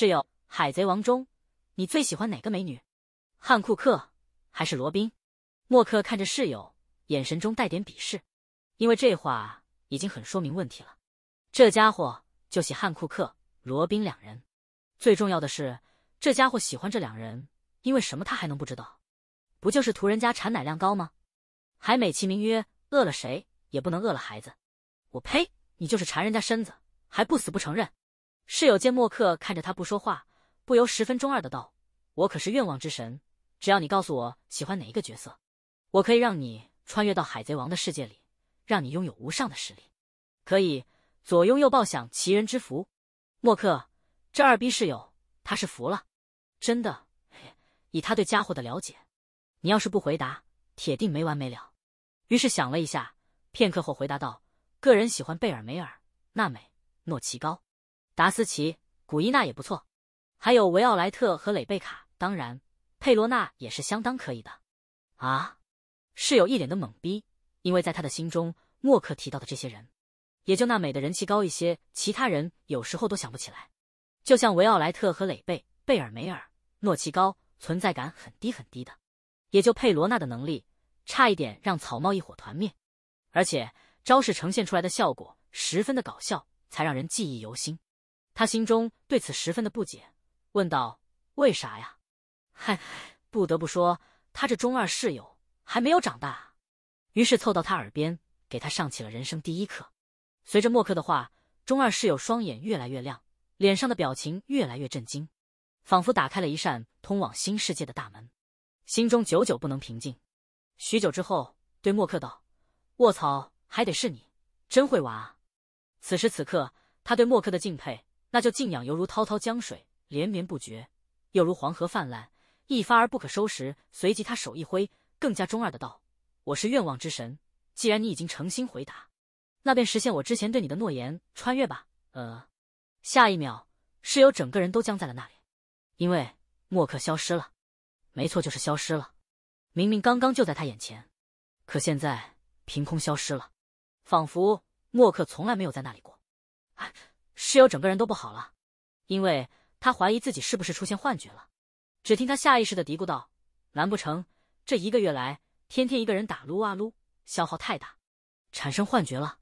室友，《海贼王》中，你最喜欢哪个美女？汉库克还是罗宾？默克看着室友，眼神中带点鄙视，因为这话已经很说明问题了。这家伙就喜汉库克、罗宾两人，最重要的是，这家伙喜欢这两人，因为什么他还能不知道？不就是图人家产奶量高吗？还美其名曰饿了谁也不能饿了孩子。我呸！你就是馋人家身子，还不死不承认。室友见默克看着他不说话，不由十分中二的道：“我可是愿望之神，只要你告诉我喜欢哪一个角色，我可以让你穿越到海贼王的世界里，让你拥有无上的实力，可以左拥右抱享奇人之福。”默克这二逼室友他是服了，真的，以他对家伙的了解，你要是不回答，铁定没完没了。于是想了一下，片刻后回答道：“个人喜欢贝尔梅尔、娜美、诺奇高。”达斯奇、古伊娜也不错，还有维奥莱特和蕾贝卡。当然，佩罗娜也是相当可以的。啊，室友一脸的懵逼，因为在他的心中，默克提到的这些人，也就娜美的人气高一些，其他人有时候都想不起来。就像维奥莱特和蕾贝贝尔梅尔、诺奇高，存在感很低很低的。也就佩罗娜的能力差一点，让草帽一伙团灭，而且招式呈现出来的效果十分的搞笑，才让人记忆犹新。他心中对此十分的不解，问道：“为啥呀？”嗨，不得不说，他这中二室友还没有长大。于是凑到他耳边，给他上起了人生第一课。随着默克的话，中二室友双眼越来越亮，脸上的表情越来越震惊，仿佛打开了一扇通往新世界的大门，心中久久不能平静。许久之后，对默克道：“卧槽，还得是你，真会玩啊！”此时此刻，他对默克的敬佩。那就静养，犹如滔滔江水连绵不绝，又如黄河泛滥，一发而不可收拾。随即，他手一挥，更加中二的道：“我是愿望之神，既然你已经诚心回答，那便实现我之前对你的诺言，穿越吧。”呃，下一秒，室友整个人都僵在了那里，因为默克消失了。没错，就是消失了。明明刚刚就在他眼前，可现在凭空消失了，仿佛默克从来没有在那里过。啊！室友整个人都不好了，因为他怀疑自己是不是出现幻觉了。只听他下意识的嘀咕道：“难不成这一个月来天天一个人打撸啊撸，消耗太大，产生幻觉了？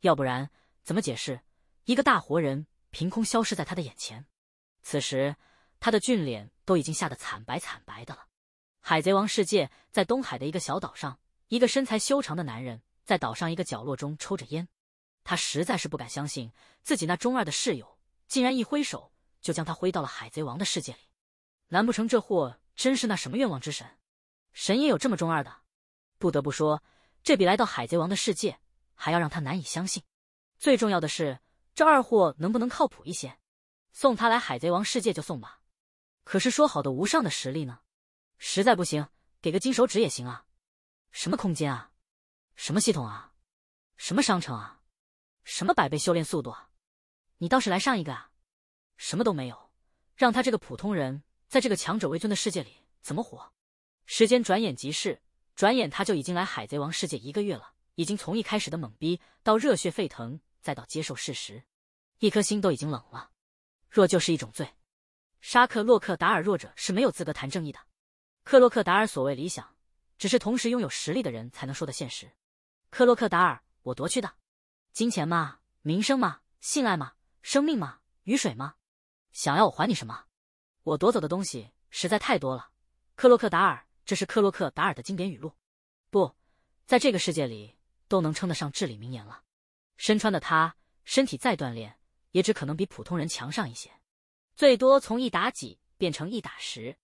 要不然怎么解释一个大活人凭空消失在他的眼前？”此时，他的俊脸都已经吓得惨白惨白的了。海贼王世界在东海的一个小岛上，一个身材修长的男人在岛上一个角落中抽着烟。他实在是不敢相信，自己那中二的室友竟然一挥手就将他挥到了海贼王的世界里。难不成这货真是那什么愿望之神？神也有这么中二的？不得不说，这比来到海贼王的世界还要让他难以相信。最重要的是，这二货能不能靠谱一些？送他来海贼王世界就送吧。可是说好的无上的实力呢？实在不行，给个金手指也行啊。什么空间啊？什么系统啊？什么商城啊？什么百倍修炼速度啊！你倒是来上一个啊！什么都没有，让他这个普通人在这个强者为尊的世界里怎么活？时间转眼即逝，转眼他就已经来海贼王世界一个月了，已经从一开始的懵逼到热血沸腾，再到接受事实，一颗心都已经冷了。若就是一种罪，沙克洛克达尔弱者是没有资格谈正义的。克洛克达尔所谓理想，只是同时拥有实力的人才能说的现实。克洛克达尔，我夺去的。金钱嘛，名声嘛，信赖嘛，生命嘛，雨水嘛，想要我还你什么？我夺走的东西实在太多了。克洛克达尔，这是克洛克达尔的经典语录，不，在这个世界里都能称得上至理名言了。身穿的他，身体再锻炼，也只可能比普通人强上一些，最多从一打几变成一打十。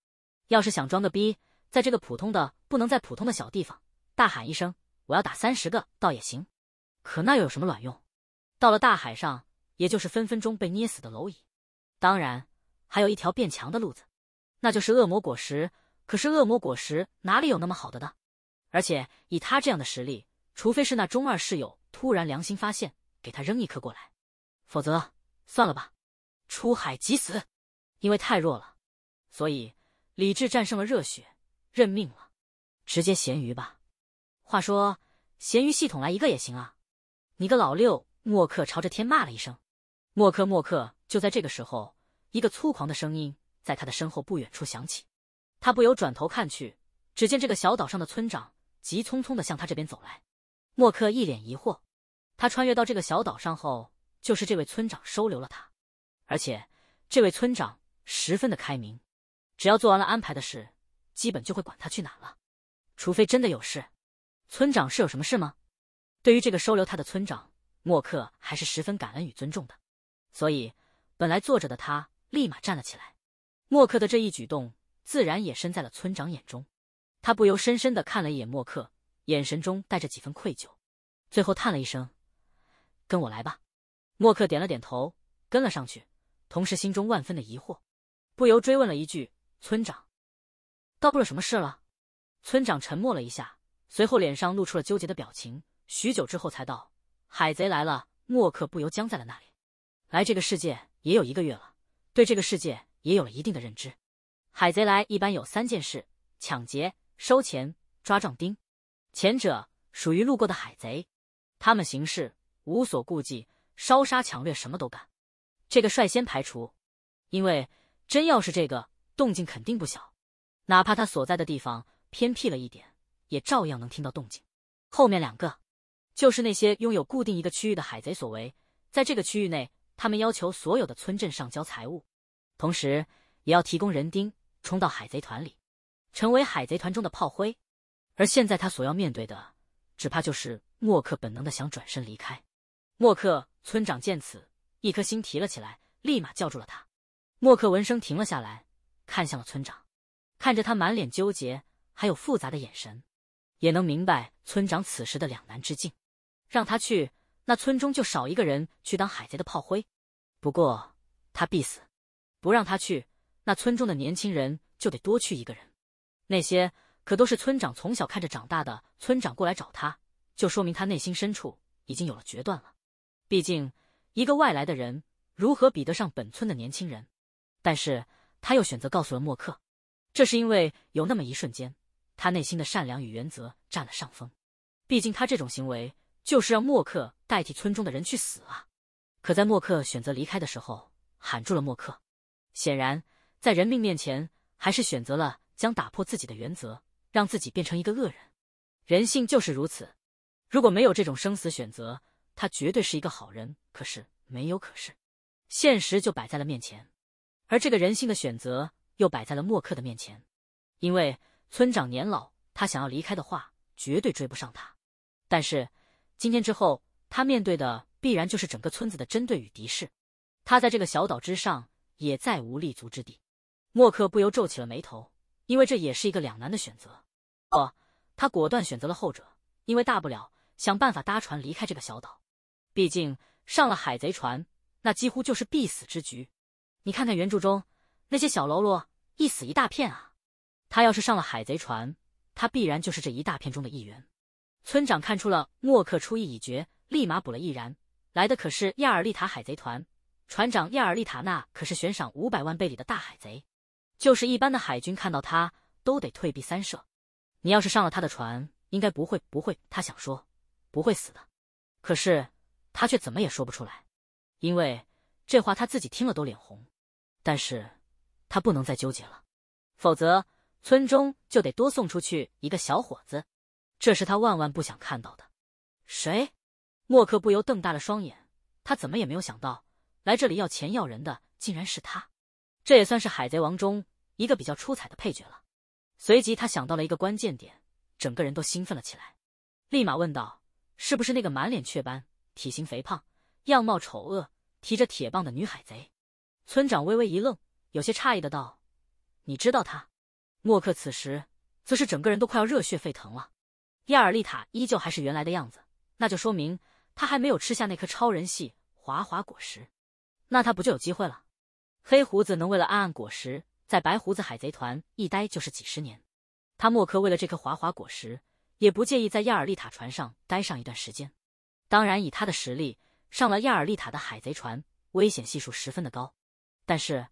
要是想装个逼，在这个普通的不能再普通的小地方大喊一声“我要打三十个”，倒也行。可那又有什么卵用？到了大海上，也就是分分钟被捏死的蝼蚁。当然，还有一条变强的路子，那就是恶魔果实。可是恶魔果实哪里有那么好的呢？而且以他这样的实力，除非是那中二室友突然良心发现，给他扔一颗过来，否则算了吧。出海即死，因为太弱了，所以理智战胜了热血，认命了，直接咸鱼吧。话说，咸鱼系统来一个也行啊。你个老六！默克朝着天骂了一声。默克，默克！就在这个时候，一个粗狂的声音在他的身后不远处响起。他不由转头看去，只见这个小岛上的村长急匆匆的向他这边走来。默克一脸疑惑。他穿越到这个小岛上后，就是这位村长收留了他。而且，这位村长十分的开明，只要做完了安排的事，基本就会管他去哪了，除非真的有事。村长是有什么事吗？对于这个收留他的村长，默克还是十分感恩与尊重的，所以本来坐着的他立马站了起来。默克的这一举动自然也身在了村长眼中，他不由深深的看了一眼默克，眼神中带着几分愧疚，最后叹了一声：“跟我来吧。”默克点了点头，跟了上去，同时心中万分的疑惑，不由追问了一句：“村长，到不了什么事了？”村长沉默了一下，随后脸上露出了纠结的表情。许久之后才到，海贼来了。莫克不由僵在了那里。来这个世界也有一个月了，对这个世界也有了一定的认知。海贼来一般有三件事：抢劫、收钱、抓壮丁。前者属于路过的海贼，他们行事无所顾忌，烧杀抢掠什么都干。这个率先排除，因为真要是这个，动静肯定不小。哪怕他所在的地方偏僻了一点，也照样能听到动静。后面两个。就是那些拥有固定一个区域的海贼所为，在这个区域内，他们要求所有的村镇上交财物，同时也要提供人丁，冲到海贼团里，成为海贼团中的炮灰。而现在他所要面对的，只怕就是莫克本能的想转身离开。莫克村长见此，一颗心提了起来，立马叫住了他。莫克闻声停了下来，看向了村长，看着他满脸纠结还有复杂的眼神，也能明白村长此时的两难之境。让他去，那村中就少一个人去当海贼的炮灰。不过他必死。不让他去，那村中的年轻人就得多去一个人。那些可都是村长从小看着长大的。村长过来找他，就说明他内心深处已经有了决断了。毕竟一个外来的人，如何比得上本村的年轻人？但是他又选择告诉了默克，这是因为有那么一瞬间，他内心的善良与原则占了上风。毕竟他这种行为。就是让默克代替村中的人去死啊！可在默克选择离开的时候，喊住了默克。显然，在人命面前，还是选择了将打破自己的原则，让自己变成一个恶人。人性就是如此。如果没有这种生死选择，他绝对是一个好人。可是没有，可是，现实就摆在了面前，而这个人性的选择又摆在了默克的面前。因为村长年老，他想要离开的话，绝对追不上他。但是。今天之后，他面对的必然就是整个村子的针对与敌视，他在这个小岛之上也再无立足之地。默克不由皱起了眉头，因为这也是一个两难的选择。哦，他果断选择了后者，因为大不了想办法搭船离开这个小岛。毕竟上了海贼船，那几乎就是必死之局。你看看原著中那些小喽啰，一死一大片啊！他要是上了海贼船，他必然就是这一大片中的一员。村长看出了莫克出意已决，立马补了易然。来的可是亚尔利塔海贼团，船长亚尔利塔纳可是悬赏五百万贝里的大海贼，就是一般的海军看到他都得退避三舍。你要是上了他的船，应该不会，不会，他想说不会死的，可是他却怎么也说不出来，因为这话他自己听了都脸红。但是，他不能再纠结了，否则村中就得多送出去一个小伙子。这是他万万不想看到的。谁？默克不由瞪大了双眼，他怎么也没有想到来这里要钱要人的竟然是他，这也算是海贼王中一个比较出彩的配角了。随即他想到了一个关键点，整个人都兴奋了起来，立马问道：“是不是那个满脸雀斑、体型肥胖、样貌丑恶、提着铁棒的女海贼？”村长微微一愣，有些诧异的道：“你知道她？”默克此时则是整个人都快要热血沸腾了。亚尔利塔依旧还是原来的样子，那就说明他还没有吃下那颗超人系滑滑果实，那他不就有机会了？黑胡子能为了暗暗果实，在白胡子海贼团一待就是几十年，他莫克为了这颗滑滑果实，也不介意在亚尔利塔船上待上一段时间。当然，以他的实力上了亚尔利塔的海贼船，危险系数十分的高。但是，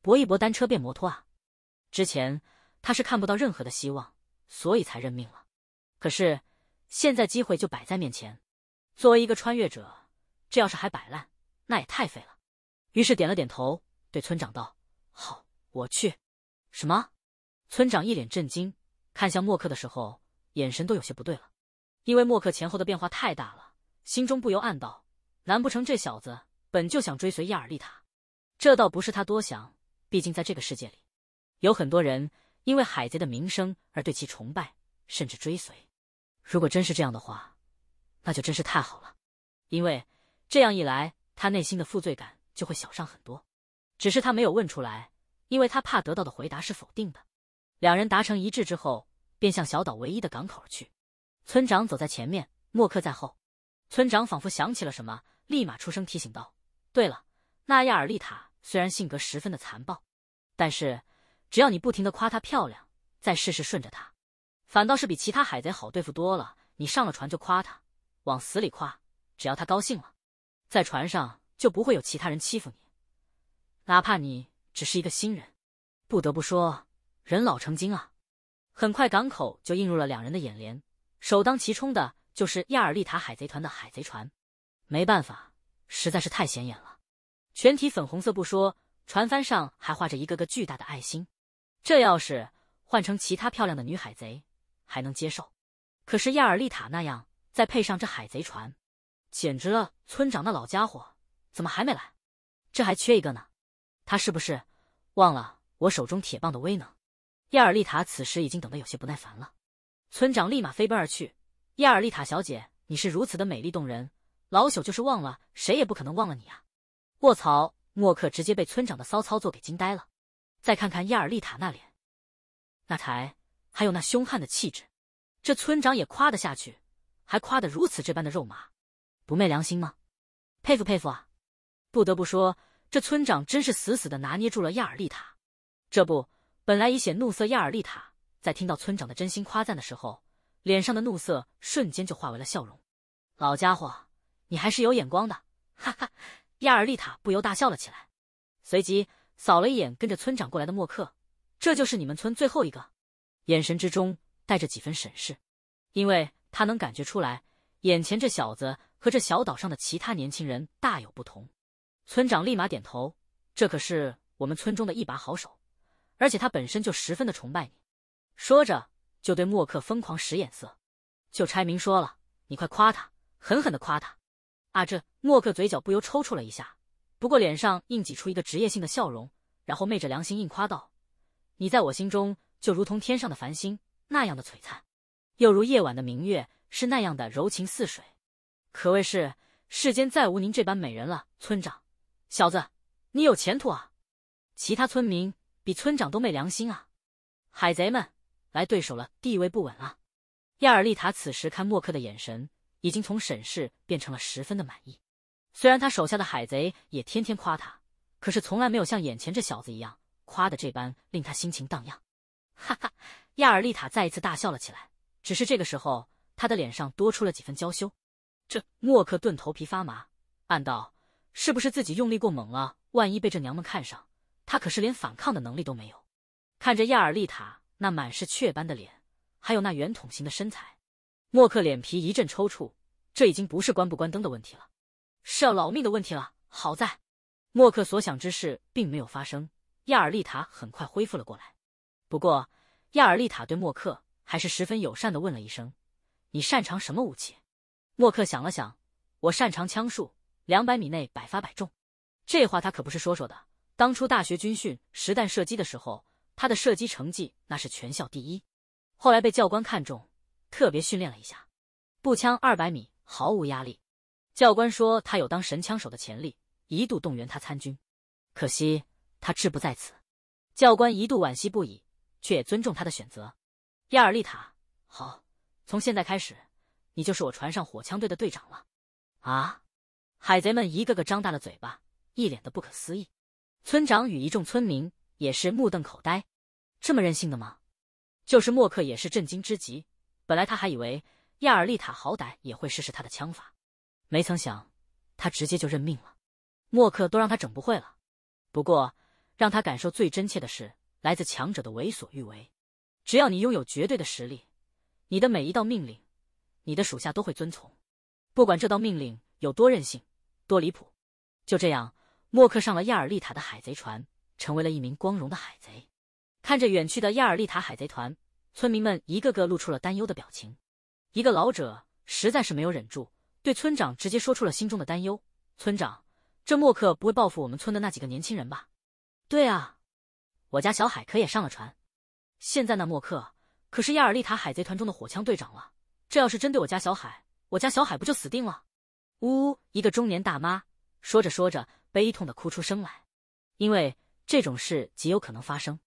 搏一搏，单车变摩托啊！之前他是看不到任何的希望，所以才认命了。可是，现在机会就摆在面前。作为一个穿越者，这要是还摆烂，那也太废了。于是点了点头，对村长道：“好，我去。”什么？村长一脸震惊，看向莫克的时候，眼神都有些不对了。因为莫克前后的变化太大了，心中不由暗道：难不成这小子本就想追随亚尔利塔？这倒不是他多想，毕竟在这个世界里，有很多人因为海贼的名声而对其崇拜，甚至追随。如果真是这样的话，那就真是太好了，因为这样一来，他内心的负罪感就会小上很多。只是他没有问出来，因为他怕得到的回答是否定的。两人达成一致之后，便向小岛唯一的港口而去。村长走在前面，默克在后。村长仿佛想起了什么，立马出声提醒道：“对了，纳亚尔丽塔虽然性格十分的残暴，但是只要你不停的夸她漂亮，再试试顺着她。”反倒是比其他海贼好对付多了。你上了船就夸他，往死里夸，只要他高兴了，在船上就不会有其他人欺负你，哪怕你只是一个新人。不得不说，人老成精啊。很快，港口就映入了两人的眼帘，首当其冲的就是亚尔丽塔海贼团的海贼船。没办法，实在是太显眼了。全体粉红色不说，船帆上还画着一个个巨大的爱心。这要是换成其他漂亮的女海贼，还能接受，可是亚尔利塔那样，再配上这海贼船，简直了！村长那老家伙怎么还没来？这还缺一个呢，他是不是忘了我手中铁棒的威能？亚尔利塔此时已经等得有些不耐烦了，村长立马飞奔而去。亚尔利塔小姐，你是如此的美丽动人，老朽就是忘了，谁也不可能忘了你啊！卧槽，莫克直接被村长的骚操作给惊呆了。再看看亚尔利塔那脸，那才……还有那凶悍的气质，这村长也夸得下去，还夸得如此这般的肉麻，不昧良心吗？佩服佩服啊！不得不说，这村长真是死死的拿捏住了亚尔丽塔。这不，本来已显怒色亚尔丽塔，在听到村长的真心夸赞的时候，脸上的怒色瞬间就化为了笑容。老家伙，你还是有眼光的，哈哈！亚尔丽塔不由大笑了起来，随即扫了一眼跟着村长过来的默克，这就是你们村最后一个。眼神之中带着几分审视，因为他能感觉出来，眼前这小子和这小岛上的其他年轻人大有不同。村长立马点头，这可是我们村中的一把好手，而且他本身就十分的崇拜你。说着，就对莫克疯狂使眼色，就差明说了，你快夸他，狠狠的夸他！啊，这莫克嘴角不由抽搐了一下，不过脸上硬挤出一个职业性的笑容，然后昧着良心硬夸道：“你在我心中。”就如同天上的繁星那样的璀璨，又如夜晚的明月是那样的柔情似水，可谓是世间再无您这般美人了。村长，小子，你有前途啊！其他村民比村长都没良心啊！海贼们，来对手了，地位不稳啊！亚尔丽塔此时看默克的眼神已经从审视变成了十分的满意。虽然他手下的海贼也天天夸他，可是从来没有像眼前这小子一样夸的这般令他心情荡漾。哈哈，亚尔丽塔再一次大笑了起来。只是这个时候，她的脸上多出了几分娇羞。这默克顿头皮发麻，暗道：是不是自己用力过猛了？万一被这娘们看上，他可是连反抗的能力都没有。看着亚尔丽塔那满是雀斑的脸，还有那圆筒形的身材，默克脸皮一阵抽搐。这已经不是关不关灯的问题了，是要老命的问题了。好在，默克所想之事并没有发生。亚尔丽塔很快恢复了过来。不过，亚尔丽塔对莫克还是十分友善的，问了一声：“你擅长什么武器？”莫克想了想：“我擅长枪术，两百米内百发百中。”这话他可不是说说的。当初大学军训实弹射击的时候，他的射击成绩那是全校第一。后来被教官看中，特别训练了一下，步枪二百米毫无压力。教官说他有当神枪手的潜力，一度动员他参军，可惜他志不在此。教官一度惋惜不已。却也尊重他的选择，亚尔利塔，好，从现在开始，你就是我船上火枪队的队长了。啊！海贼们一个个张大了嘴巴，一脸的不可思议。村长与一众村民也是目瞪口呆，这么任性的吗？就是默克也是震惊之极。本来他还以为亚尔利塔好歹也会试试他的枪法，没曾想他直接就认命了。默克都让他整不会了。不过让他感受最真切的是。来自强者的为所欲为，只要你拥有绝对的实力，你的每一道命令，你的属下都会遵从，不管这道命令有多任性，多离谱。就这样，默克上了亚尔利塔的海贼船，成为了一名光荣的海贼。看着远去的亚尔利塔海贼团，村民们一个个露出了担忧的表情。一个老者实在是没有忍住，对村长直接说出了心中的担忧：“村长，这默克不会报复我们村的那几个年轻人吧？”“对啊。”我家小海可也上了船，现在那默克可是亚尔丽塔海贼团中的火枪队长了。这要是针对我家小海，我家小海不就死定了？呜！一个中年大妈说着说着，悲痛的哭出声来，因为这种事极有可能发生。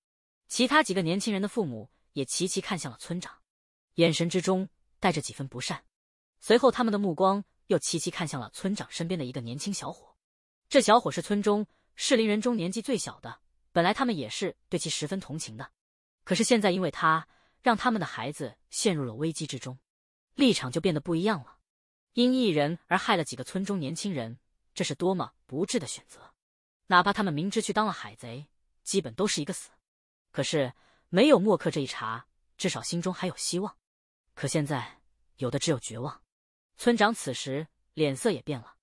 其他几个年轻人的父母也齐齐看向了村长，眼神之中带着几分不善。随后，他们的目光又齐齐看向了村长身边的一个年轻小伙。这小伙是村中适龄人中年纪最小的。本来他们也是对其十分同情的，可是现在因为他让他们的孩子陷入了危机之中，立场就变得不一样了。因一人而害了几个村中年轻人，这是多么不智的选择！哪怕他们明知去当了海贼，基本都是一个死。可是没有默克这一茬，至少心中还有希望。可现在有的只有绝望。村长此时脸色也变了。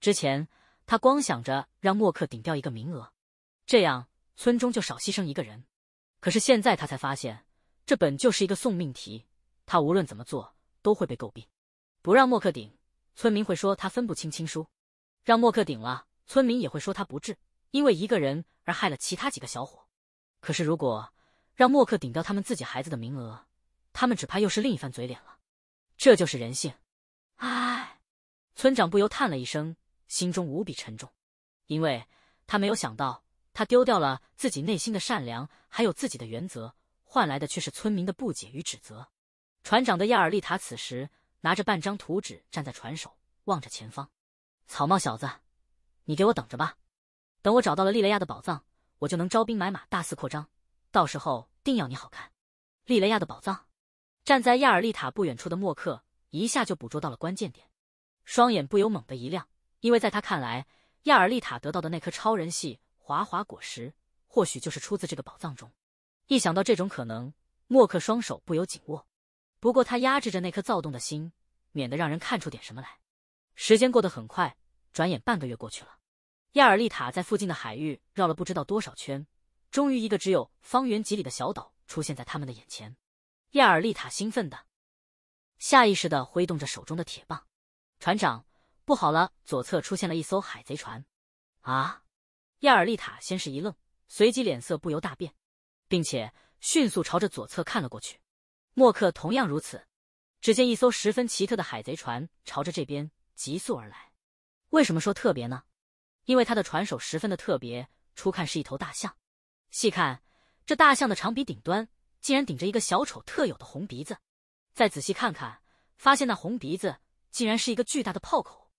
之前他光想着让默克顶掉一个名额，这样。村中就少牺牲一个人，可是现在他才发现，这本就是一个送命题。他无论怎么做，都会被诟病。不让默克顶，村民会说他分不清亲疏；让默克顶了，村民也会说他不智，因为一个人而害了其他几个小伙。可是如果让默克顶掉他们自己孩子的名额，他们只怕又是另一番嘴脸了。这就是人性。唉，村长不由叹了一声，心中无比沉重，因为他没有想到。他丢掉了自己内心的善良，还有自己的原则，换来的却是村民的不解与指责。船长的亚尔利塔此时拿着半张图纸，站在船首望着前方。草帽小子，你给我等着吧！等我找到了利雷亚的宝藏，我就能招兵买马，大肆扩张。到时候定要你好看！利雷亚的宝藏。站在亚尔利塔不远处的莫克一下就捕捉到了关键点，双眼不由猛地一亮，因为在他看来，亚尔利塔得到的那颗超人系。华华果实或许就是出自这个宝藏中。一想到这种可能，默克双手不由紧握。不过他压制着那颗躁动的心，免得让人看出点什么来。时间过得很快，转眼半个月过去了。亚尔利塔在附近的海域绕了不知道多少圈，终于一个只有方圆几里的小岛出现在他们的眼前。亚尔利塔兴奋的下意识的挥动着手中的铁棒。船长，不好了，左侧出现了一艘海贼船！啊！亚尔丽塔先是一愣，随即脸色不由大变，并且迅速朝着左侧看了过去。默克同样如此，只见一艘十分奇特的海贼船朝着这边急速而来。为什么说特别呢？因为他的船首十分的特别。初看是一头大象，细看这大象的长鼻顶端竟然顶着一个小丑特有的红鼻子。再仔细看看，发现那红鼻子竟然是一个巨大的炮口。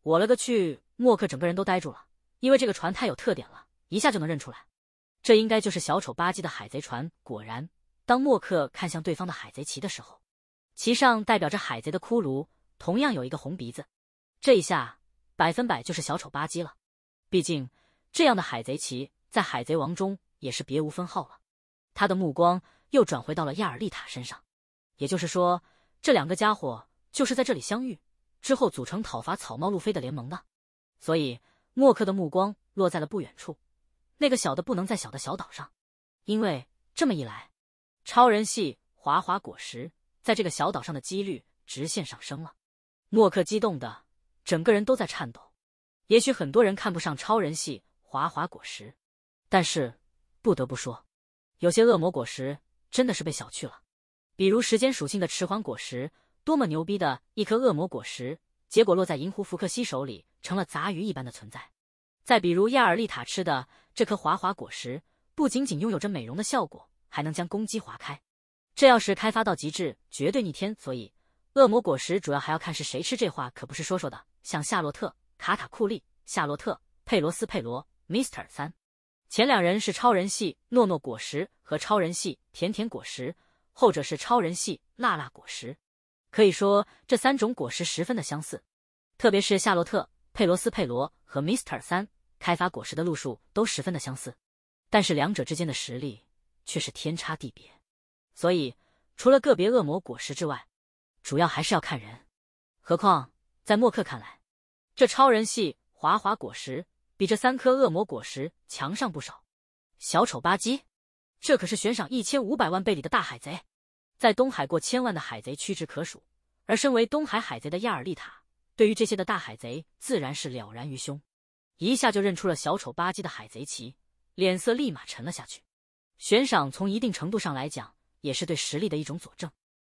我了个去！默克整个人都呆住了。因为这个船太有特点了，一下就能认出来，这应该就是小丑巴基的海贼船。果然，当默克看向对方的海贼旗的时候，旗上代表着海贼的骷髅，同样有一个红鼻子，这一下百分百就是小丑巴基了。毕竟，这样的海贼旗在海贼王中也是别无分号了。他的目光又转回到了亚尔丽塔身上，也就是说，这两个家伙就是在这里相遇，之后组成讨伐草帽路飞的联盟的，所以。默克的目光落在了不远处那个小的不能再小的小岛上，因为这么一来，超人系滑滑果实在这个小岛上的几率直线上升了。默克激动的整个人都在颤抖。也许很多人看不上超人系滑滑果实，但是不得不说，有些恶魔果实真的是被小去了。比如时间属性的迟缓果实，多么牛逼的一颗恶魔果实，结果落在银狐福克西手里。成了杂鱼一般的存在，再比如亚尔利塔吃的这颗滑滑果实，不仅仅拥有着美容的效果，还能将攻击划开，这要是开发到极致，绝对逆天。所以，恶魔果实主要还要看是谁吃，这话可不是说说的。像夏洛特、卡卡库利、夏洛特、佩罗斯佩罗、Mister 三，前两人是超人系诺诺果实和超人系甜甜果实，后者是超人系辣辣果实，可以说这三种果实十分的相似，特别是夏洛特。佩罗斯佩罗和 Mister 三开发果实的路数都十分的相似，但是两者之间的实力却是天差地别。所以，除了个别恶魔果实之外，主要还是要看人。何况在默克看来，这超人系华华果实比这三颗恶魔果实强上不少。小丑巴基，这可是悬赏一千五百万贝里的大海贼，在东海过千万的海贼屈指可数。而身为东海海贼的亚尔利塔。对于这些的大海贼，自然是了然于胸，一下就认出了小丑吧唧的海贼旗，脸色立马沉了下去。悬赏从一定程度上来讲，也是对实力的一种佐证，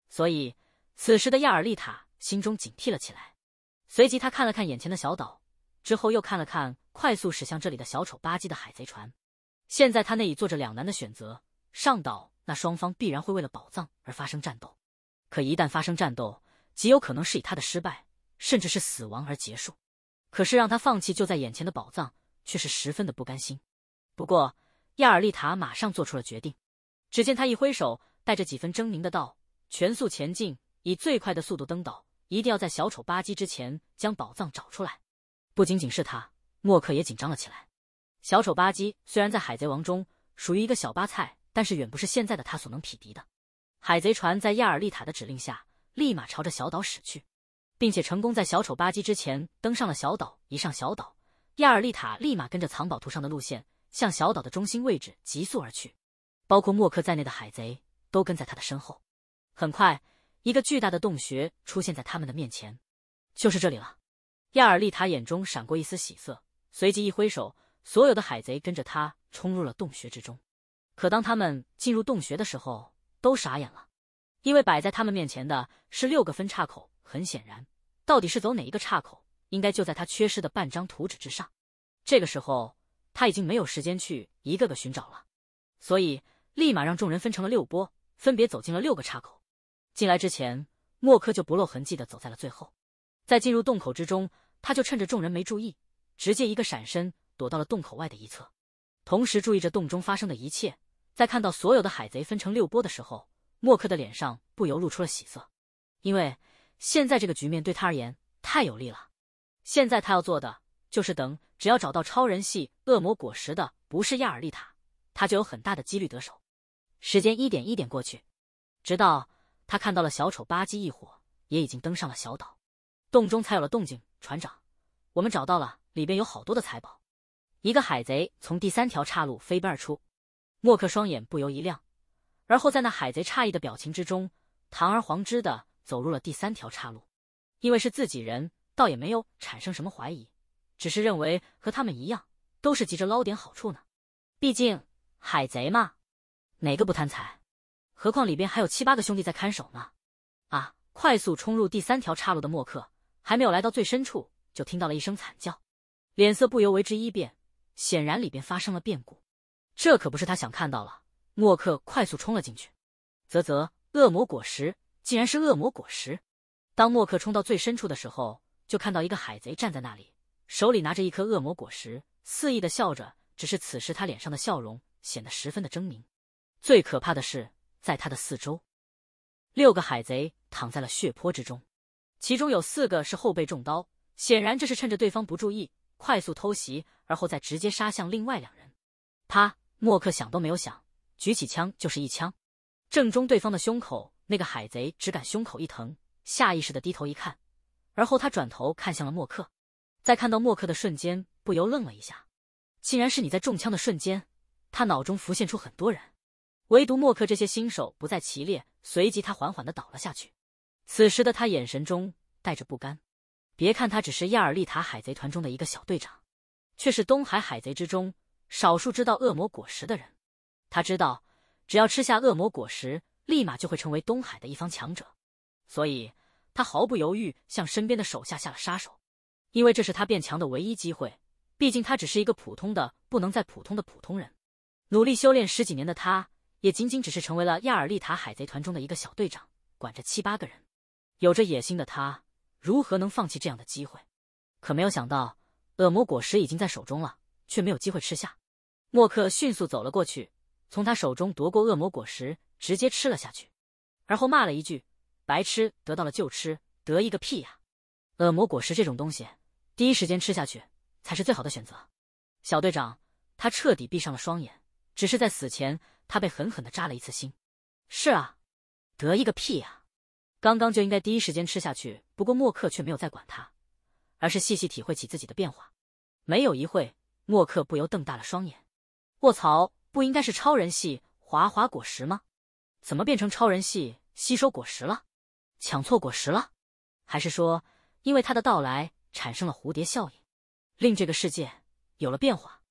所以此时的亚尔利塔心中警惕了起来。随即他看了看眼前的小岛，之后又看了看快速驶向这里的小丑吧唧的海贼船。现在他那已做着两难的选择：上岛，那双方必然会为了宝藏而发生战斗；可一旦发生战斗，极有可能是以他的失败。甚至是死亡而结束，可是让他放弃就在眼前的宝藏，却是十分的不甘心。不过，亚尔利塔马上做出了决定。只见他一挥手，带着几分狰狞的道：“全速前进，以最快的速度登岛，一定要在小丑巴基之前将宝藏找出来。”不仅仅是他，默克也紧张了起来。小丑巴基虽然在海贼王中属于一个小巴菜，但是远不是现在的他所能匹敌的。海贼船在亚尔利塔的指令下，立马朝着小岛驶去。并且成功在小丑巴基之前登上了小岛。一上小岛，亚尔利塔立马跟着藏宝图上的路线向小岛的中心位置急速而去。包括莫克在内的海贼都跟在他的身后。很快，一个巨大的洞穴出现在他们的面前，就是这里了。亚尔利塔眼中闪过一丝喜色，随即一挥手，所有的海贼跟着他冲入了洞穴之中。可当他们进入洞穴的时候，都傻眼了，因为摆在他们面前的是六个分岔口。很显然，到底是走哪一个岔口，应该就在他缺失的半张图纸之上。这个时候，他已经没有时间去一个个寻找了，所以立马让众人分成了六波，分别走进了六个岔口。进来之前，默克就不露痕迹的走在了最后，在进入洞口之中，他就趁着众人没注意，直接一个闪身躲到了洞口外的一侧，同时注意着洞中发生的一切。在看到所有的海贼分成六波的时候，默克的脸上不由露出了喜色，因为。现在这个局面对他而言太有利了，现在他要做的就是等，只要找到超人系恶魔果实的不是亚尔丽塔，他就有很大的几率得手。时间一点一点过去，直到他看到了小丑巴基一伙也已经登上了小岛，洞中才有了动静。船长，我们找到了，里边有好多的财宝。一个海贼从第三条岔路飞奔而出，莫克双眼不由一亮，而后在那海贼诧异的表情之中，堂而皇之的。走入了第三条岔路，因为是自己人，倒也没有产生什么怀疑，只是认为和他们一样，都是急着捞点好处呢。毕竟海贼嘛，哪个不贪财？何况里边还有七八个兄弟在看守呢。啊！快速冲入第三条岔路的莫克，还没有来到最深处，就听到了一声惨叫，脸色不由为之一变，显然里边发生了变故。这可不是他想看到的。莫克快速冲了进去，啧啧，恶魔果实。竟然是恶魔果实！当莫克冲到最深处的时候，就看到一个海贼站在那里，手里拿着一颗恶魔果实，肆意的笑着。只是此时他脸上的笑容显得十分的狰狞。最可怕的是，在他的四周，六个海贼躺在了血泊之中，其中有四个是后背中刀，显然这是趁着对方不注意，快速偷袭，而后再直接杀向另外两人。啪！莫克想都没有想，举起枪就是一枪，正中对方的胸口。那个海贼只感胸口一疼，下意识的低头一看，而后他转头看向了莫克，在看到莫克的瞬间，不由愣了一下，竟然是你在中枪的瞬间，他脑中浮现出很多人，唯独莫克这些新手不在其列。随即他缓缓的倒了下去，此时的他眼神中带着不甘。别看他只是亚尔丽塔海贼团中的一个小队长，却是东海海贼之中少数知道恶魔果实的人。他知道，只要吃下恶魔果实。立马就会成为东海的一方强者，所以他毫不犹豫向身边的手下下了杀手，因为这是他变强的唯一机会。毕竟他只是一个普通的不能再普通的普通人，努力修炼十几年的他，也仅仅只是成为了亚尔利塔海贼团中的一个小队长，管着七八个人。有着野心的他，如何能放弃这样的机会？可没有想到，恶魔果实已经在手中了，却没有机会吃下。莫克迅速走了过去，从他手中夺过恶魔果实。直接吃了下去，而后骂了一句：“白痴，得到了就吃，得意个屁呀！恶魔果实这种东西，第一时间吃下去才是最好的选择。”小队长，他彻底闭上了双眼，只是在死前，他被狠狠的扎了一次心。是啊，得意个屁呀！刚刚就应该第一时间吃下去。不过默克却没有再管他，而是细细体会起自己的变化。没有一会，默克不由瞪大了双眼：“卧槽，不应该是超人系滑滑果实吗？”怎么变成超人系吸收果实了？抢错果实了？还是说因为他的到来产生了蝴蝶效应，令这个世界有了变化？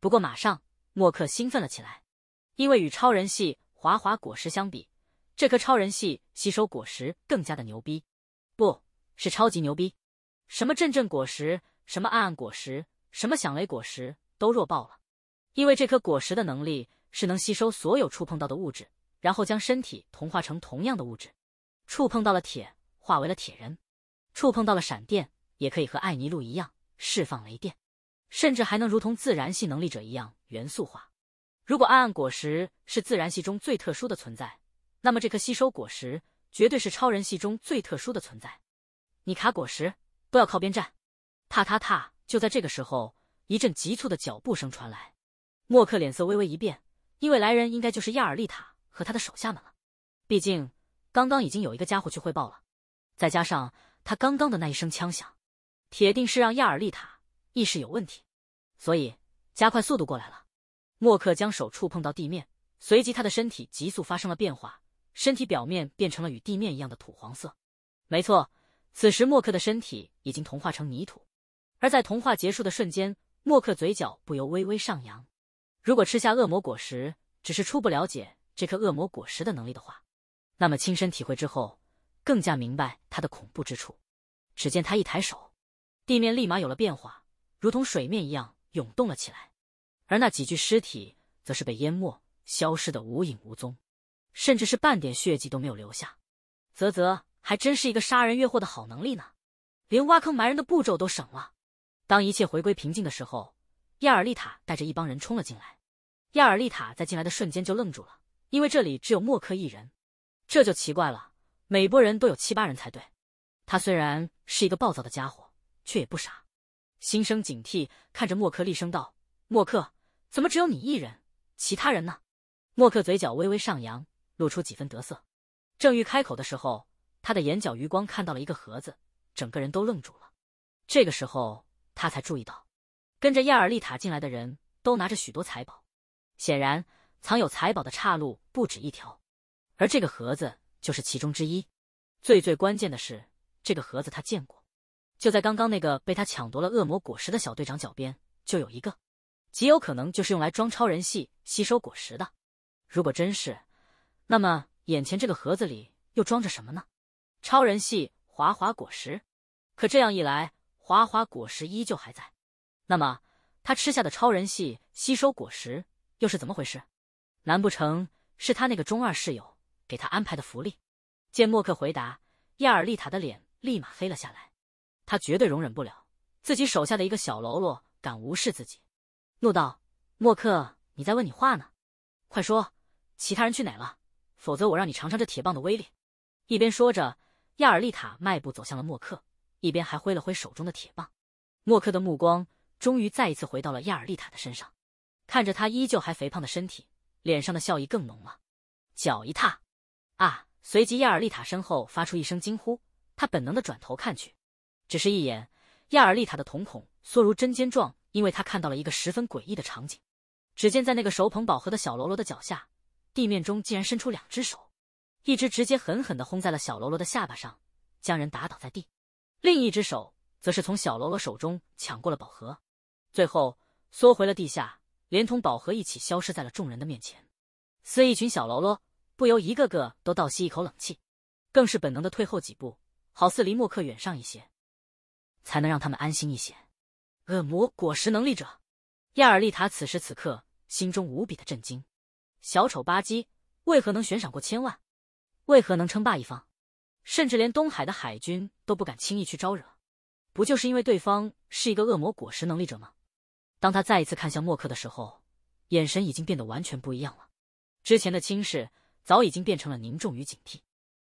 不过马上莫克兴奋了起来，因为与超人系滑滑果实相比，这颗超人系吸收果实更加的牛逼，不是超级牛逼。什么阵阵果实，什么暗暗果实，什么响雷果实都弱爆了，因为这颗果实的能力是能吸收所有触碰到的物质。然后将身体同化成同样的物质，触碰到了铁，化为了铁人；触碰到了闪电，也可以和艾尼路一样释放雷电，甚至还能如同自然系能力者一样元素化。如果暗暗果实是自然系中最特殊的存在，那么这颗吸收果实绝对是超人系中最特殊的存在。你卡果实都要靠边站！踏踏踏！就在这个时候，一阵急促的脚步声传来，默克脸色微微一变，因为来人应该就是亚尔利塔。和他的手下们了，毕竟刚刚已经有一个家伙去汇报了，再加上他刚刚的那一声枪响，铁定是让亚尔利塔意识有问题，所以加快速度过来了。默克将手触碰到地面，随即他的身体急速发生了变化，身体表面变成了与地面一样的土黄色。没错，此时默克的身体已经同化成泥土，而在同化结束的瞬间，默克嘴角不由微微上扬。如果吃下恶魔果实，只是初步了解。这颗恶魔果实的能力的话，那么亲身体会之后，更加明白它的恐怖之处。只见他一抬手，地面立马有了变化，如同水面一样涌动了起来，而那几具尸体则是被淹没，消失的无影无踪，甚至是半点血迹都没有留下。啧啧，还真是一个杀人越货的好能力呢，连挖坑埋人的步骤都省了。当一切回归平静的时候，亚尔丽塔带着一帮人冲了进来。亚尔丽塔在进来的瞬间就愣住了。因为这里只有默克一人，这就奇怪了。每波人都有七八人才对。他虽然是一个暴躁的家伙，却也不傻，心生警惕，看着默克厉声道：“默克，怎么只有你一人？其他人呢？”默克嘴角微微上扬，露出几分得色，正欲开口的时候，他的眼角余光看到了一个盒子，整个人都愣住了。这个时候，他才注意到，跟着亚尔利塔进来的人都拿着许多财宝，显然。藏有财宝的岔路不止一条，而这个盒子就是其中之一。最最关键的是，这个盒子他见过，就在刚刚那个被他抢夺了恶魔果实的小队长脚边就有一个，极有可能就是用来装超人系吸收果实的。如果真是，那么眼前这个盒子里又装着什么呢？超人系华华果实？可这样一来，华华果实依旧还在，那么他吃下的超人系吸收果实又是怎么回事？难不成是他那个中二室友给他安排的福利？见默克回答，亚尔丽塔的脸立马黑了下来。他绝对容忍不了自己手下的一个小喽啰敢无视自己，怒道：“默克，你在问你话呢？快说，其他人去哪了？否则我让你尝尝这铁棒的威力！”一边说着，亚尔丽塔迈步走向了默克，一边还挥了挥手中的铁棒。默克的目光终于再一次回到了亚尔丽塔的身上，看着他依旧还肥胖的身体。脸上的笑意更浓了，脚一踏，啊！随即亚尔丽塔身后发出一声惊呼，他本能的转头看去，只是一眼，亚尔丽塔的瞳孔缩如针尖状，因为他看到了一个十分诡异的场景。只见在那个手捧宝盒的小喽啰的脚下，地面中竟然伸出两只手，一只直接狠狠的轰在了小喽啰的下巴上，将人打倒在地；另一只手则是从小喽啰手中抢过了宝盒，最后缩回了地下。连同宝盒一起消失在了众人的面前，似一群小喽啰，不由一个个都倒吸一口冷气，更是本能的退后几步，好似离莫克远上一些，才能让他们安心一些。恶魔果实能力者亚尔利塔此时此刻心中无比的震惊：小丑巴基为何能悬赏过千万？为何能称霸一方？甚至连东海的海军都不敢轻易去招惹？不就是因为对方是一个恶魔果实能力者吗？当他再一次看向默克的时候，眼神已经变得完全不一样了，之前的轻视早已经变成了凝重与警惕。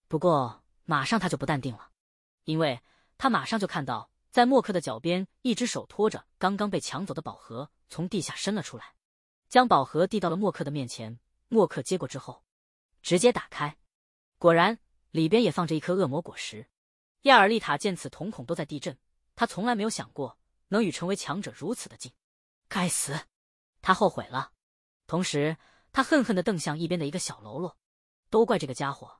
不过马上他就不淡定了，因为他马上就看到，在默克的脚边，一只手托着刚刚被抢走的宝盒从地下伸了出来，将宝盒递到了默克的面前。默克接过之后，直接打开，果然里边也放着一颗恶魔果实。亚尔利塔见此，瞳孔都在地震。他从来没有想过能与成为强者如此的近。该死！他后悔了，同时他恨恨的瞪向一边的一个小喽啰，都怪这个家伙，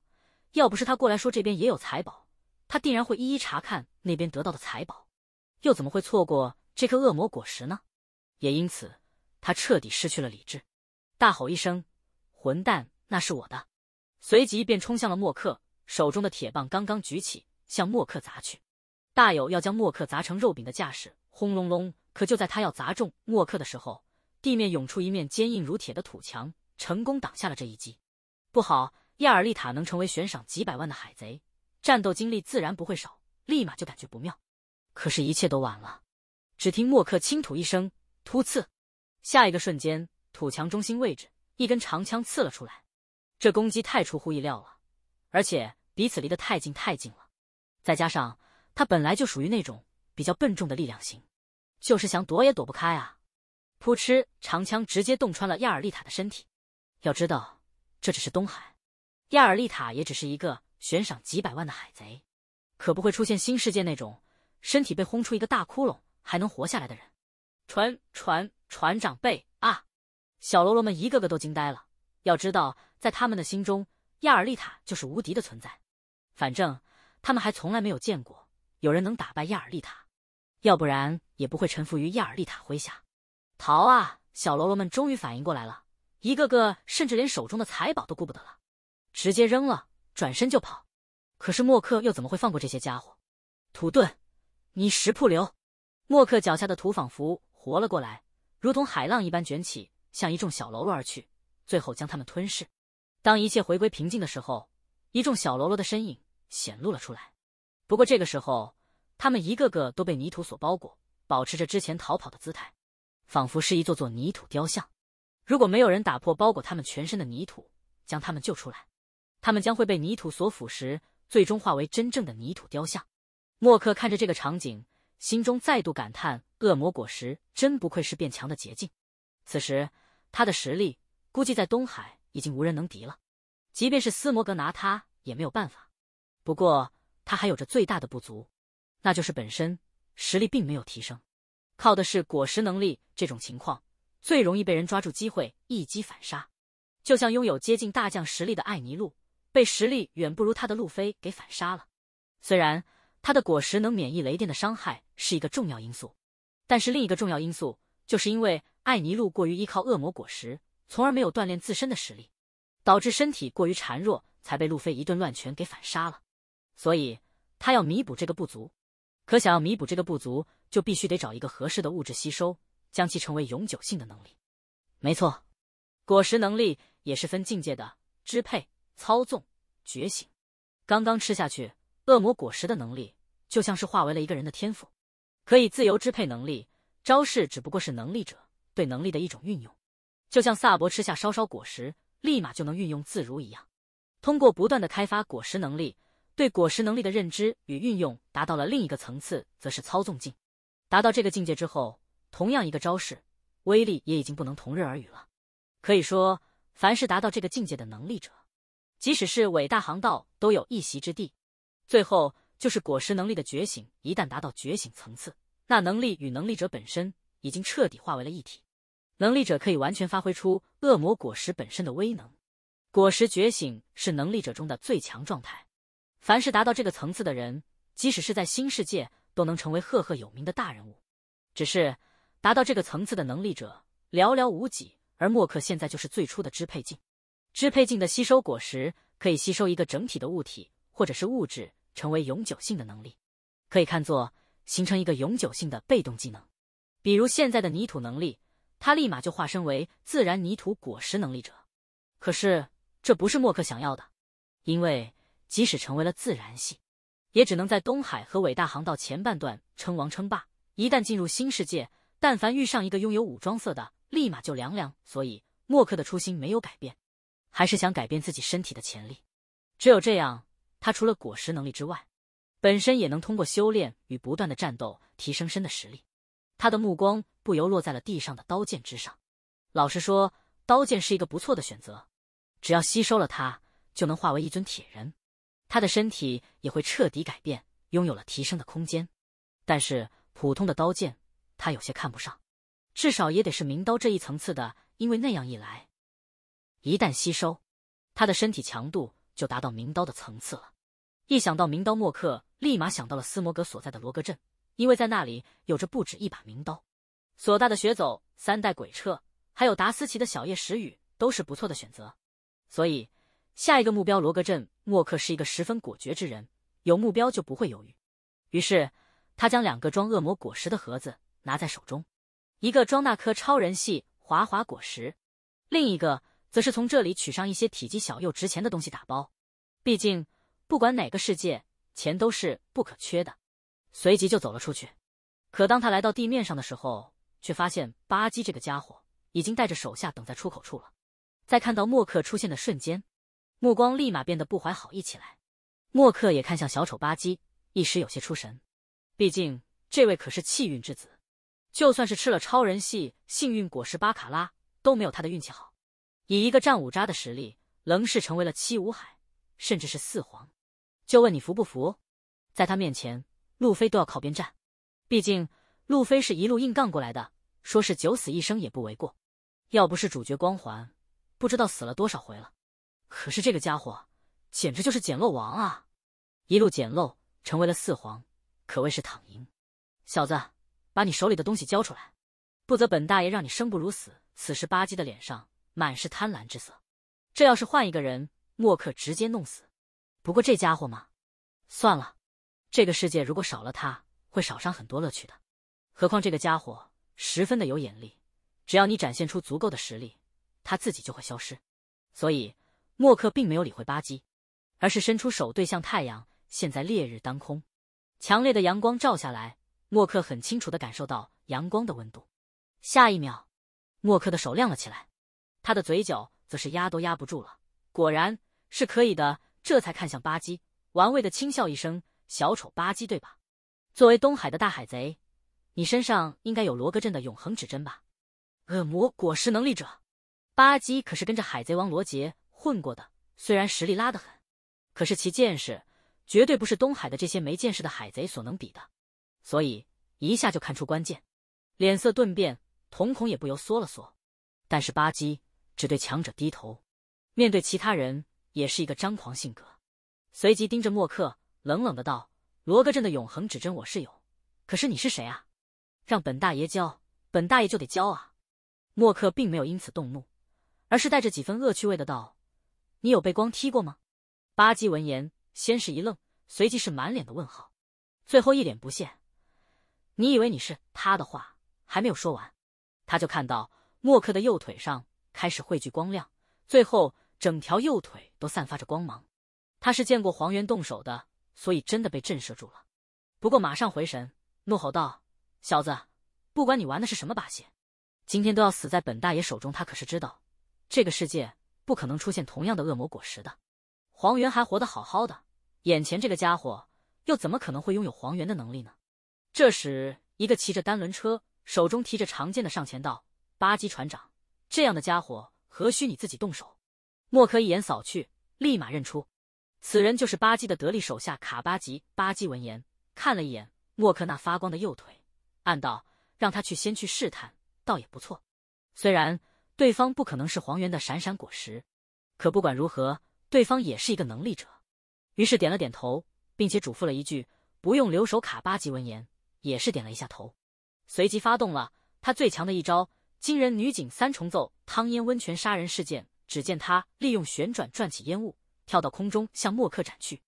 要不是他过来说这边也有财宝，他定然会一一查看那边得到的财宝，又怎么会错过这颗恶魔果实呢？也因此，他彻底失去了理智，大吼一声：“混蛋，那是我的！”随即便冲向了默克，手中的铁棒刚刚举起，向默克砸去，大有要将默克砸成肉饼的架势。轰隆隆！可就在他要砸中默克的时候，地面涌出一面坚硬如铁的土墙，成功挡下了这一击。不好！亚尔丽塔能成为悬赏几百万的海贼，战斗经历自然不会少，立马就感觉不妙。可是，一切都晚了。只听默克轻吐一声“突刺”，下一个瞬间，土墙中心位置一根长枪刺了出来。这攻击太出乎意料了，而且彼此离得太近太近了，再加上他本来就属于那种。比较笨重的力量型，就是想躲也躲不开啊！噗嗤，长枪直接洞穿了亚尔利塔的身体。要知道，这只是东海，亚尔利塔也只是一个悬赏几百万的海贼，可不会出现新世界那种身体被轰出一个大窟窿还能活下来的人。船船船长被啊！小喽啰们一个个都惊呆了。要知道，在他们的心中，亚尔利塔就是无敌的存在，反正他们还从来没有见过有人能打败亚尔利塔。要不然也不会臣服于亚尔利塔麾下。逃啊！小喽啰们终于反应过来了，一个个甚至连手中的财宝都顾不得了，直接扔了，转身就跑。可是莫克又怎么会放过这些家伙？土遁，泥石瀑流！莫克脚下的土仿佛活了过来，如同海浪一般卷起，向一众小喽啰而去，最后将他们吞噬。当一切回归平静的时候，一众小喽啰的身影显露了出来。不过这个时候。他们一个个都被泥土所包裹，保持着之前逃跑的姿态，仿佛是一座座泥土雕像。如果没有人打破包裹他们全身的泥土，将他们救出来，他们将会被泥土所腐蚀，最终化为真正的泥土雕像。默克看着这个场景，心中再度感叹：恶魔果实真不愧是变强的捷径。此时他的实力估计在东海已经无人能敌了，即便是斯摩格拿他也没有办法。不过他还有着最大的不足。那就是本身实力并没有提升，靠的是果实能力。这种情况最容易被人抓住机会一击反杀，就像拥有接近大将实力的艾尼路被实力远不如他的路飞给反杀了。虽然他的果实能免疫雷电的伤害是一个重要因素，但是另一个重要因素就是因为艾尼路过于依靠恶魔果实，从而没有锻炼自身的实力，导致身体过于孱弱，才被路飞一顿乱拳给反杀了。所以他要弥补这个不足。可想要弥补这个不足，就必须得找一个合适的物质吸收，将其成为永久性的能力。没错，果实能力也是分境界的：支配、操纵、觉醒。刚刚吃下去恶魔果实的能力，就像是化为了一个人的天赋，可以自由支配能力。招式只不过是能力者对能力的一种运用，就像萨博吃下烧烧果实，立马就能运用自如一样。通过不断的开发果实能力。对果实能力的认知与运用达到了另一个层次，则是操纵境。达到这个境界之后，同样一个招式，威力也已经不能同日而语了。可以说，凡是达到这个境界的能力者，即使是伟大航道，都有一席之地。最后就是果实能力的觉醒，一旦达到觉醒层次，那能力与能力者本身已经彻底化为了一体，能力者可以完全发挥出恶魔果实本身的威能。果实觉醒是能力者中的最强状态。凡是达到这个层次的人，即使是在新世界，都能成为赫赫有名的大人物。只是达到这个层次的能力者寥寥无几，而默克现在就是最初的支配镜。支配镜的吸收果实可以吸收一个整体的物体或者是物质，成为永久性的能力，可以看作形成一个永久性的被动技能。比如现在的泥土能力，它立马就化身为自然泥土果实能力者。可是这不是默克想要的，因为。即使成为了自然系，也只能在东海和伟大航道前半段称王称霸。一旦进入新世界，但凡遇上一个拥有武装色的，立马就凉凉。所以，默克的初心没有改变，还是想改变自己身体的潜力。只有这样，他除了果实能力之外，本身也能通过修炼与不断的战斗提升身的实力。他的目光不由落在了地上的刀剑之上。老实说，刀剑是一个不错的选择。只要吸收了它，就能化为一尊铁人。他的身体也会彻底改变，拥有了提升的空间。但是普通的刀剑，他有些看不上，至少也得是名刀这一层次的。因为那样一来，一旦吸收，他的身体强度就达到名刀的层次了。一想到名刀，莫克立马想到了斯摩格所在的罗格镇，因为在那里有着不止一把名刀。索大的学走、三代鬼彻，还有达斯奇的小夜石雨，都是不错的选择。所以。下一个目标罗格镇。莫克是一个十分果决之人，有目标就不会犹豫。于是他将两个装恶魔果实的盒子拿在手中，一个装那颗超人系滑滑果实，另一个则是从这里取上一些体积小又值钱的东西打包。毕竟，不管哪个世界，钱都是不可缺的。随即就走了出去。可当他来到地面上的时候，却发现巴基这个家伙已经带着手下等在出口处了。在看到莫克出现的瞬间。目光立马变得不怀好意起来。默克也看向小丑巴基，一时有些出神。毕竟这位可是气运之子，就算是吃了超人系幸运果实巴卡拉，都没有他的运气好。以一个战五渣的实力，愣是成为了七五海，甚至是四皇。就问你服不服？在他面前，路飞都要靠边站。毕竟路飞是一路硬杠过来的，说是九死一生也不为过。要不是主角光环，不知道死了多少回了。可是这个家伙简直就是捡漏王啊！一路捡漏成为了四皇，可谓是躺赢。小子，把你手里的东西交出来，不则本大爷让你生不如死。此时，巴基的脸上满是贪婪之色。这要是换一个人，莫克直接弄死。不过这家伙嘛，算了。这个世界如果少了他，会少上很多乐趣的。何况这个家伙十分的有眼力，只要你展现出足够的实力，他自己就会消失。所以。默克并没有理会巴基，而是伸出手对向太阳。现在烈日当空，强烈的阳光照下来，默克很清楚的感受到阳光的温度。下一秒，默克的手亮了起来，他的嘴角则是压都压不住了。果然是可以的，这才看向巴基，玩味的轻笑一声：“小丑巴基对吧？作为东海的大海贼，你身上应该有罗格镇的永恒指针吧？恶魔果实能力者，巴基可是跟着海贼王罗杰。”混过的虽然实力拉得很，可是其见识绝对不是东海的这些没见识的海贼所能比的，所以一下就看出关键，脸色顿变，瞳孔也不由缩了缩。但是巴基只对强者低头，面对其他人也是一个张狂性格。随即盯着默克冷冷的道：“罗格镇的永恒指针我是有，可是你是谁啊？让本大爷教，本大爷就得教啊。”默克并没有因此动怒，而是带着几分恶趣味的道。你有被光踢过吗？巴基闻言，先是一愣，随即是满脸的问号，最后一脸不屑。你以为你是他的话还没有说完，他就看到默克的右腿上开始汇聚光亮，最后整条右腿都散发着光芒。他是见过黄猿动手的，所以真的被震慑住了。不过马上回神，怒吼道：“小子，不管你玩的是什么把戏，今天都要死在本大爷手中！”他可是知道这个世界。不可能出现同样的恶魔果实的，黄猿还活得好好的，眼前这个家伙又怎么可能会拥有黄猿的能力呢？这时，一个骑着单轮车、手中提着长剑的上前道：“巴基船长，这样的家伙何须你自己动手？”莫可一眼扫去，立马认出，此人就是巴基的得力手下卡巴吉。巴基闻言，看了一眼莫克那发光的右腿，暗道：让他去先去试探，倒也不错。虽然。对方不可能是黄猿的闪闪果实，可不管如何，对方也是一个能力者。于是点了点头，并且嘱咐了一句：“不用留守。”卡巴吉闻言也是点了一下头，随即发动了他最强的一招——金人女警三重奏汤烟温泉杀人事件。只见他利用旋转转起烟雾，跳到空中向莫克斩去，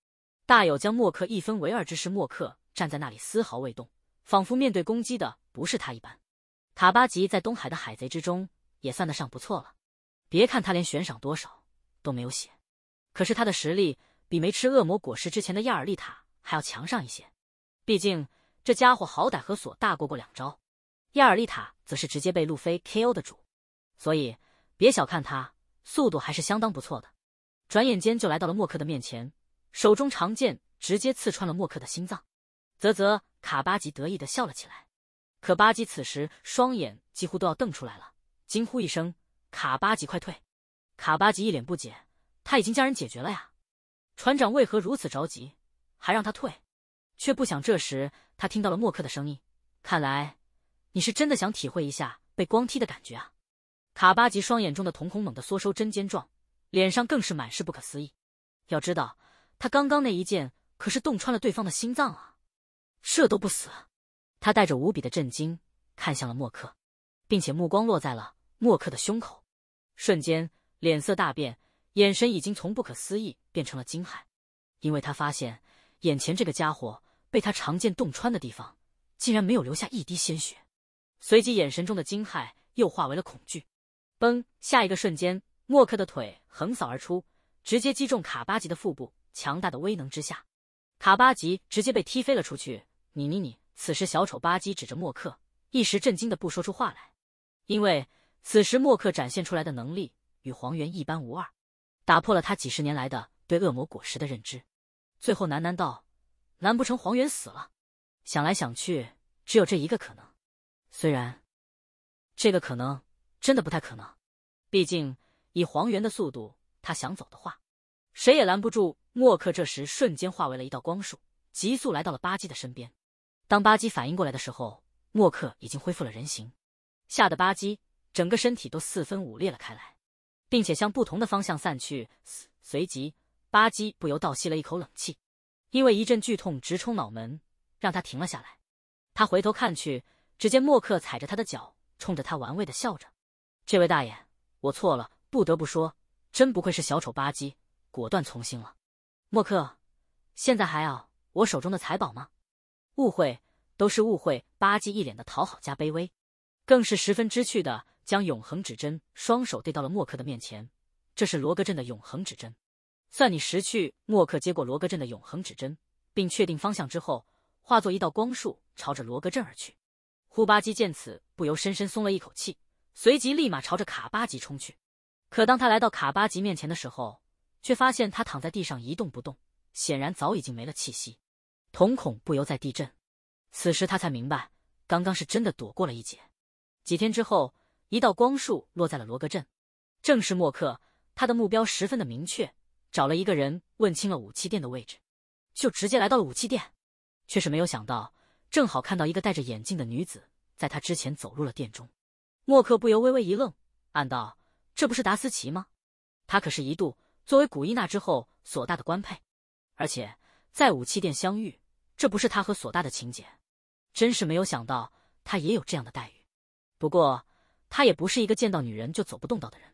大有将莫克一分为二之势。莫克站在那里丝毫未动，仿佛面对攻击的不是他一般。卡巴吉在东海的海贼之中。也算得上不错了，别看他连悬赏多少都没有写，可是他的实力比没吃恶魔果实之前的亚尔丽塔还要强上一些，毕竟这家伙好歹和索大过过两招，亚尔丽塔则是直接被路飞 K O 的主，所以别小看他，速度还是相当不错的，转眼间就来到了莫克的面前，手中长剑直接刺穿了莫克的心脏，啧啧，卡巴吉得意的笑了起来，可巴基此时双眼几乎都要瞪出来了。惊呼一声：“卡巴吉，快退！”卡巴吉一脸不解，他已经将人解决了呀，船长为何如此着急，还让他退？却不想这时他听到了默克的声音：“看来你是真的想体会一下被光踢的感觉啊！”卡巴吉双眼中的瞳孔猛地缩收针尖状，脸上更是满是不可思议。要知道，他刚刚那一剑可是洞穿了对方的心脏啊，这都不死？他带着无比的震惊看向了默克，并且目光落在了。默克的胸口，瞬间脸色大变，眼神已经从不可思议变成了惊骇，因为他发现眼前这个家伙被他长剑洞穿的地方竟然没有留下一滴鲜血。随即眼神中的惊骇又化为了恐惧。嘣！下一个瞬间，默克的腿横扫而出，直接击中卡巴吉的腹部。强大的威能之下，卡巴吉直接被踢飞了出去。你你你！此时小丑巴基指着默克，一时震惊的不说出话来，因为。此时，默克展现出来的能力与黄猿一般无二，打破了他几十年来的对恶魔果实的认知。最后喃喃道：“难不成黄猿死了？想来想去，只有这一个可能。虽然这个可能真的不太可能，毕竟以黄猿的速度，他想走的话，谁也拦不住。”默克这时瞬间化为了一道光束，急速来到了巴基的身边。当巴基反应过来的时候，默克已经恢复了人形，吓得巴基。整个身体都四分五裂了开来，并且向不同的方向散去。随即，巴基不由倒吸了一口冷气，因为一阵剧痛直冲脑门，让他停了下来。他回头看去，只见默克踩着他的脚，冲着他玩味的笑着：“这位大爷，我错了。不得不说，真不愧是小丑巴基，果断从心了。”默克，现在还要我手中的财宝吗？误会，都是误会。巴基一脸的讨好加卑微，更是十分知趣的。将永恒指针双手递到了默克的面前，这是罗格镇的永恒指针，算你识趣。默克接过罗格镇的永恒指针，并确定方向之后，化作一道光束朝着罗格镇而去。呼巴基见此，不由深深松了一口气，随即立马朝着卡巴吉冲去。可当他来到卡巴吉面前的时候，却发现他躺在地上一动不动，显然早已经没了气息。瞳孔不由在地震，此时他才明白，刚刚是真的躲过了一劫。几天之后。一道光束落在了罗格镇，正是默克。他的目标十分的明确，找了一个人问清了武器店的位置，就直接来到了武器店。却是没有想到，正好看到一个戴着眼镜的女子在他之前走入了店中。默克不由微微一愣，暗道：“这不是达斯奇吗？他可是一度作为古伊娜之后索大的官配，而且在武器店相遇，这不是他和索大的情节？真是没有想到，他也有这样的待遇。不过。”他也不是一个见到女人就走不动道的人，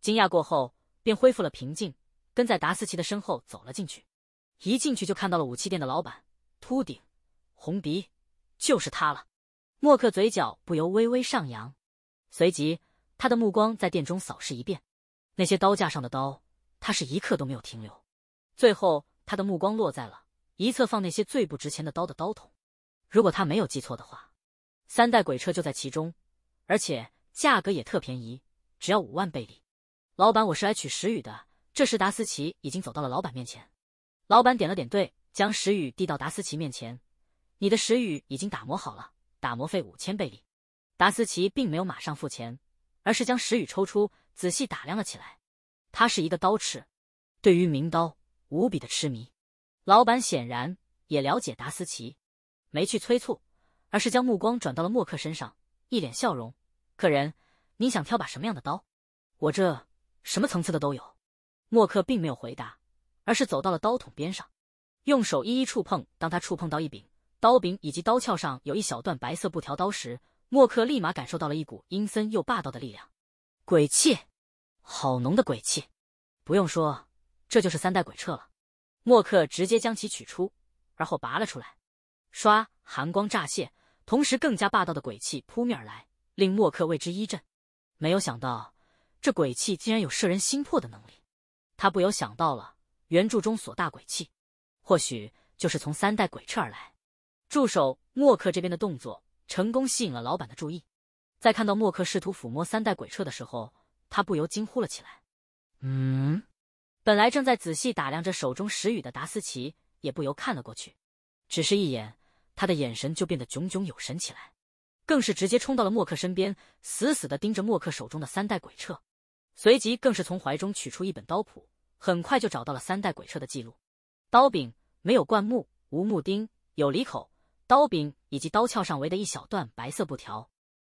惊讶过后便恢复了平静，跟在达斯奇的身后走了进去。一进去就看到了武器店的老板，秃顶、红鼻，就是他了。默克嘴角不由微微上扬，随即他的目光在店中扫视一遍，那些刀架上的刀，他是一刻都没有停留。最后，他的目光落在了一侧放那些最不值钱的刀的刀筒，如果他没有记错的话，三代鬼车就在其中，而且。价格也特便宜，只要五万贝利。老板，我是来取石宇的。这时，达斯奇已经走到了老板面前。老板点了点，对，将石宇递到达斯奇面前。你的石宇已经打磨好了，打磨费五千贝利。达斯奇并没有马上付钱，而是将石宇抽出，仔细打量了起来。他是一个刀痴，对于名刀无比的痴迷。老板显然也了解达斯奇，没去催促，而是将目光转到了默克身上，一脸笑容。客人，你想挑把什么样的刀？我这什么层次的都有。默克并没有回答，而是走到了刀筒边上，用手一一触碰。当他触碰到一柄刀柄以及刀鞘上有一小段白色布条刀时，默克立马感受到了一股阴森又霸道的力量。鬼气，好浓的鬼气！不用说，这就是三代鬼彻了。默克直接将其取出，而后拔了出来。唰，寒光乍现，同时更加霸道的鬼气扑面而来。令默克为之一震，没有想到这鬼气竟然有摄人心魄的能力。他不由想到了原著中所大鬼气，或许就是从三代鬼彻而来。助手默克这边的动作成功吸引了老板的注意，在看到默克试图抚摸三代鬼彻的时候，他不由惊呼了起来：“嗯！”本来正在仔细打量着手中石雨的达斯奇也不由看了过去，只是一眼，他的眼神就变得炯炯有神起来。更是直接冲到了默克身边，死死的盯着默克手中的三代鬼彻，随即更是从怀中取出一本刀谱，很快就找到了三代鬼彻的记录。刀柄没有灌木，无木钉，有离口。刀柄以及刀鞘上围的一小段白色布条。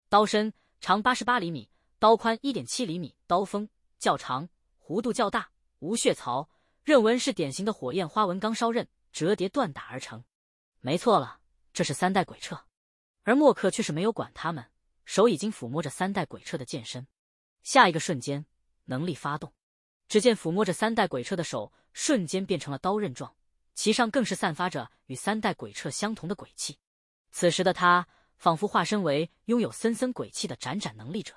刀身长八十八厘米，刀宽一点七厘米，刀锋较长，弧度较大，无血槽。刃纹是典型的火焰花纹钢烧刃，折叠锻打而成。没错了，这是三代鬼彻。而默克却是没有管他们，手已经抚摸着三代鬼彻的剑身。下一个瞬间，能力发动，只见抚摸着三代鬼彻的手瞬间变成了刀刃状，其上更是散发着与三代鬼彻相同的鬼气。此时的他仿佛化身为拥有森森鬼气的斩斩能力者。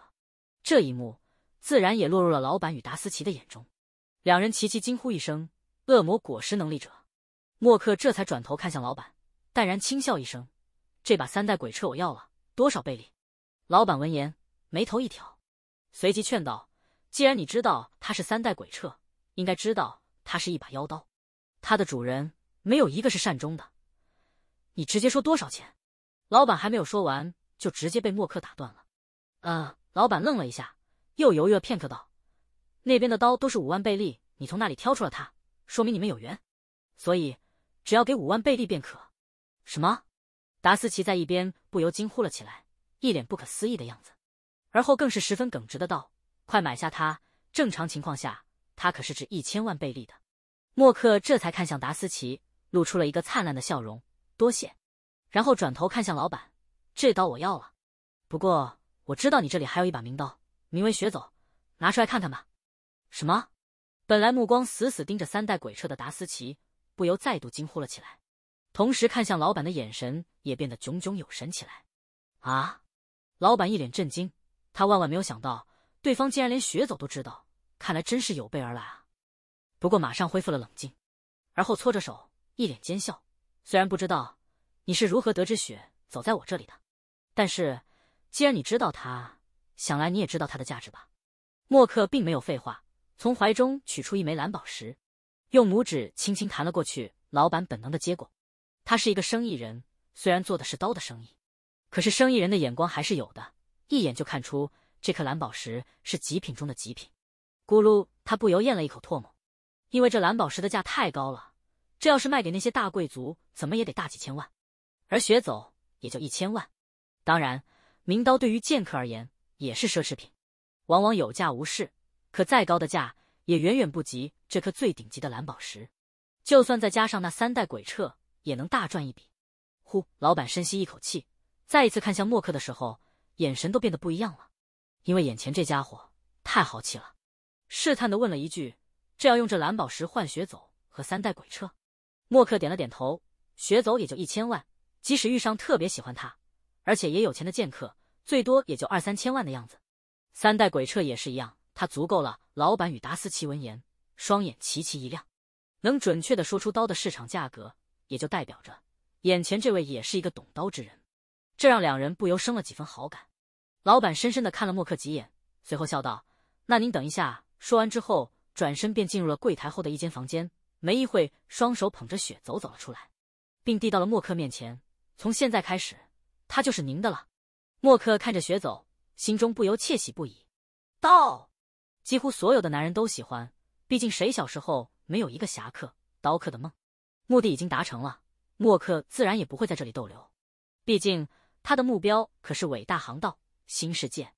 这一幕自然也落入了老板与达斯奇的眼中，两人齐齐惊呼一声：“恶魔果实能力者！”默克这才转头看向老板，淡然轻笑一声。这把三代鬼彻我要了多少贝利？老板闻言眉头一挑，随即劝道：“既然你知道他是三代鬼彻，应该知道它是一把妖刀，它的主人没有一个是善终的。你直接说多少钱？”老板还没有说完，就直接被默克打断了。呃，老板愣了一下，又犹豫了片刻道：“那边的刀都是五万贝利，你从那里挑出了它，说明你们有缘，所以只要给五万贝利便可。”什么？达斯奇在一边不由惊呼了起来，一脸不可思议的样子，而后更是十分耿直的道：“快买下它！正常情况下，它可是值一千万贝利的。”默克这才看向达斯奇，露出了一个灿烂的笑容：“多谢。”然后转头看向老板：“这刀我要了。不过我知道你这里还有一把名刀，名为雪走，拿出来看看吧。”什么？本来目光死死盯着三代鬼车的达斯奇，不由再度惊呼了起来。同时看向老板的眼神也变得炯炯有神起来。啊！老板一脸震惊，他万万没有想到对方竟然连雪走都知道，看来真是有备而来啊！不过马上恢复了冷静，而后搓着手，一脸奸笑。虽然不知道你是如何得知雪走在我这里的，但是既然你知道他，想来你也知道他的价值吧？默克并没有废话，从怀中取出一枚蓝宝石，用拇指轻轻弹了过去。老板本能的接过。他是一个生意人，虽然做的是刀的生意，可是生意人的眼光还是有的，一眼就看出这颗蓝宝石是极品中的极品。咕噜，他不由咽了一口唾沫，因为这蓝宝石的价太高了，这要是卖给那些大贵族，怎么也得大几千万，而学走也就一千万。当然，名刀对于剑客而言也是奢侈品，往往有价无市，可再高的价也远远不及这颗最顶级的蓝宝石。就算再加上那三代鬼彻。也能大赚一笔。呼，老板深吸一口气，再一次看向默克的时候，眼神都变得不一样了，因为眼前这家伙太豪气了。试探的问了一句：“这要用这蓝宝石换血走和三代鬼彻？”默克点了点头。血走也就一千万，即使遇上特别喜欢他，而且也有钱的剑客，最多也就二三千万的样子。三代鬼彻也是一样，他足够了。老板与达斯奇闻言，双眼齐齐一亮，能准确的说出刀的市场价格。也就代表着，眼前这位也是一个懂刀之人，这让两人不由生了几分好感。老板深深的看了默克几眼，随后笑道：“那您等一下。”说完之后，转身便进入了柜台后的一间房间。没一会，双手捧着雪走走了出来，并递到了默克面前。从现在开始，他就是您的了。默克看着雪走，心中不由窃喜不已。道，几乎所有的男人都喜欢，毕竟谁小时候没有一个侠客、刀客的梦？目的已经达成了，默克自然也不会在这里逗留。毕竟他的目标可是伟大航道、新世界，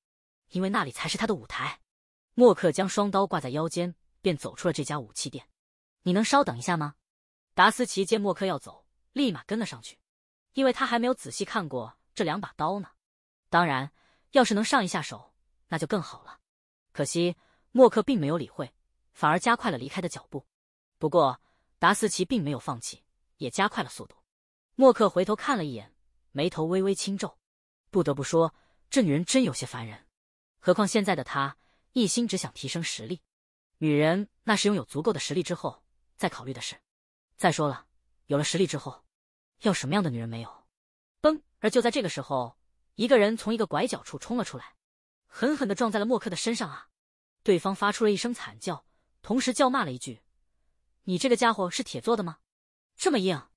因为那里才是他的舞台。默克将双刀挂在腰间，便走出了这家武器店。你能稍等一下吗？达斯奇见默克要走，立马跟了上去，因为他还没有仔细看过这两把刀呢。当然，要是能上一下手，那就更好了。可惜默克并没有理会，反而加快了离开的脚步。不过。达斯奇并没有放弃，也加快了速度。默克回头看了一眼，眉头微微轻皱。不得不说，这女人真有些烦人。何况现在的他一心只想提升实力，女人那是拥有足够的实力之后再考虑的事。再说了，有了实力之后，要什么样的女人没有？嘣！而就在这个时候，一个人从一个拐角处冲了出来，狠狠的撞在了默克的身上啊！对方发出了一声惨叫，同时叫骂了一句。你这个家伙是铁做的吗？这么硬，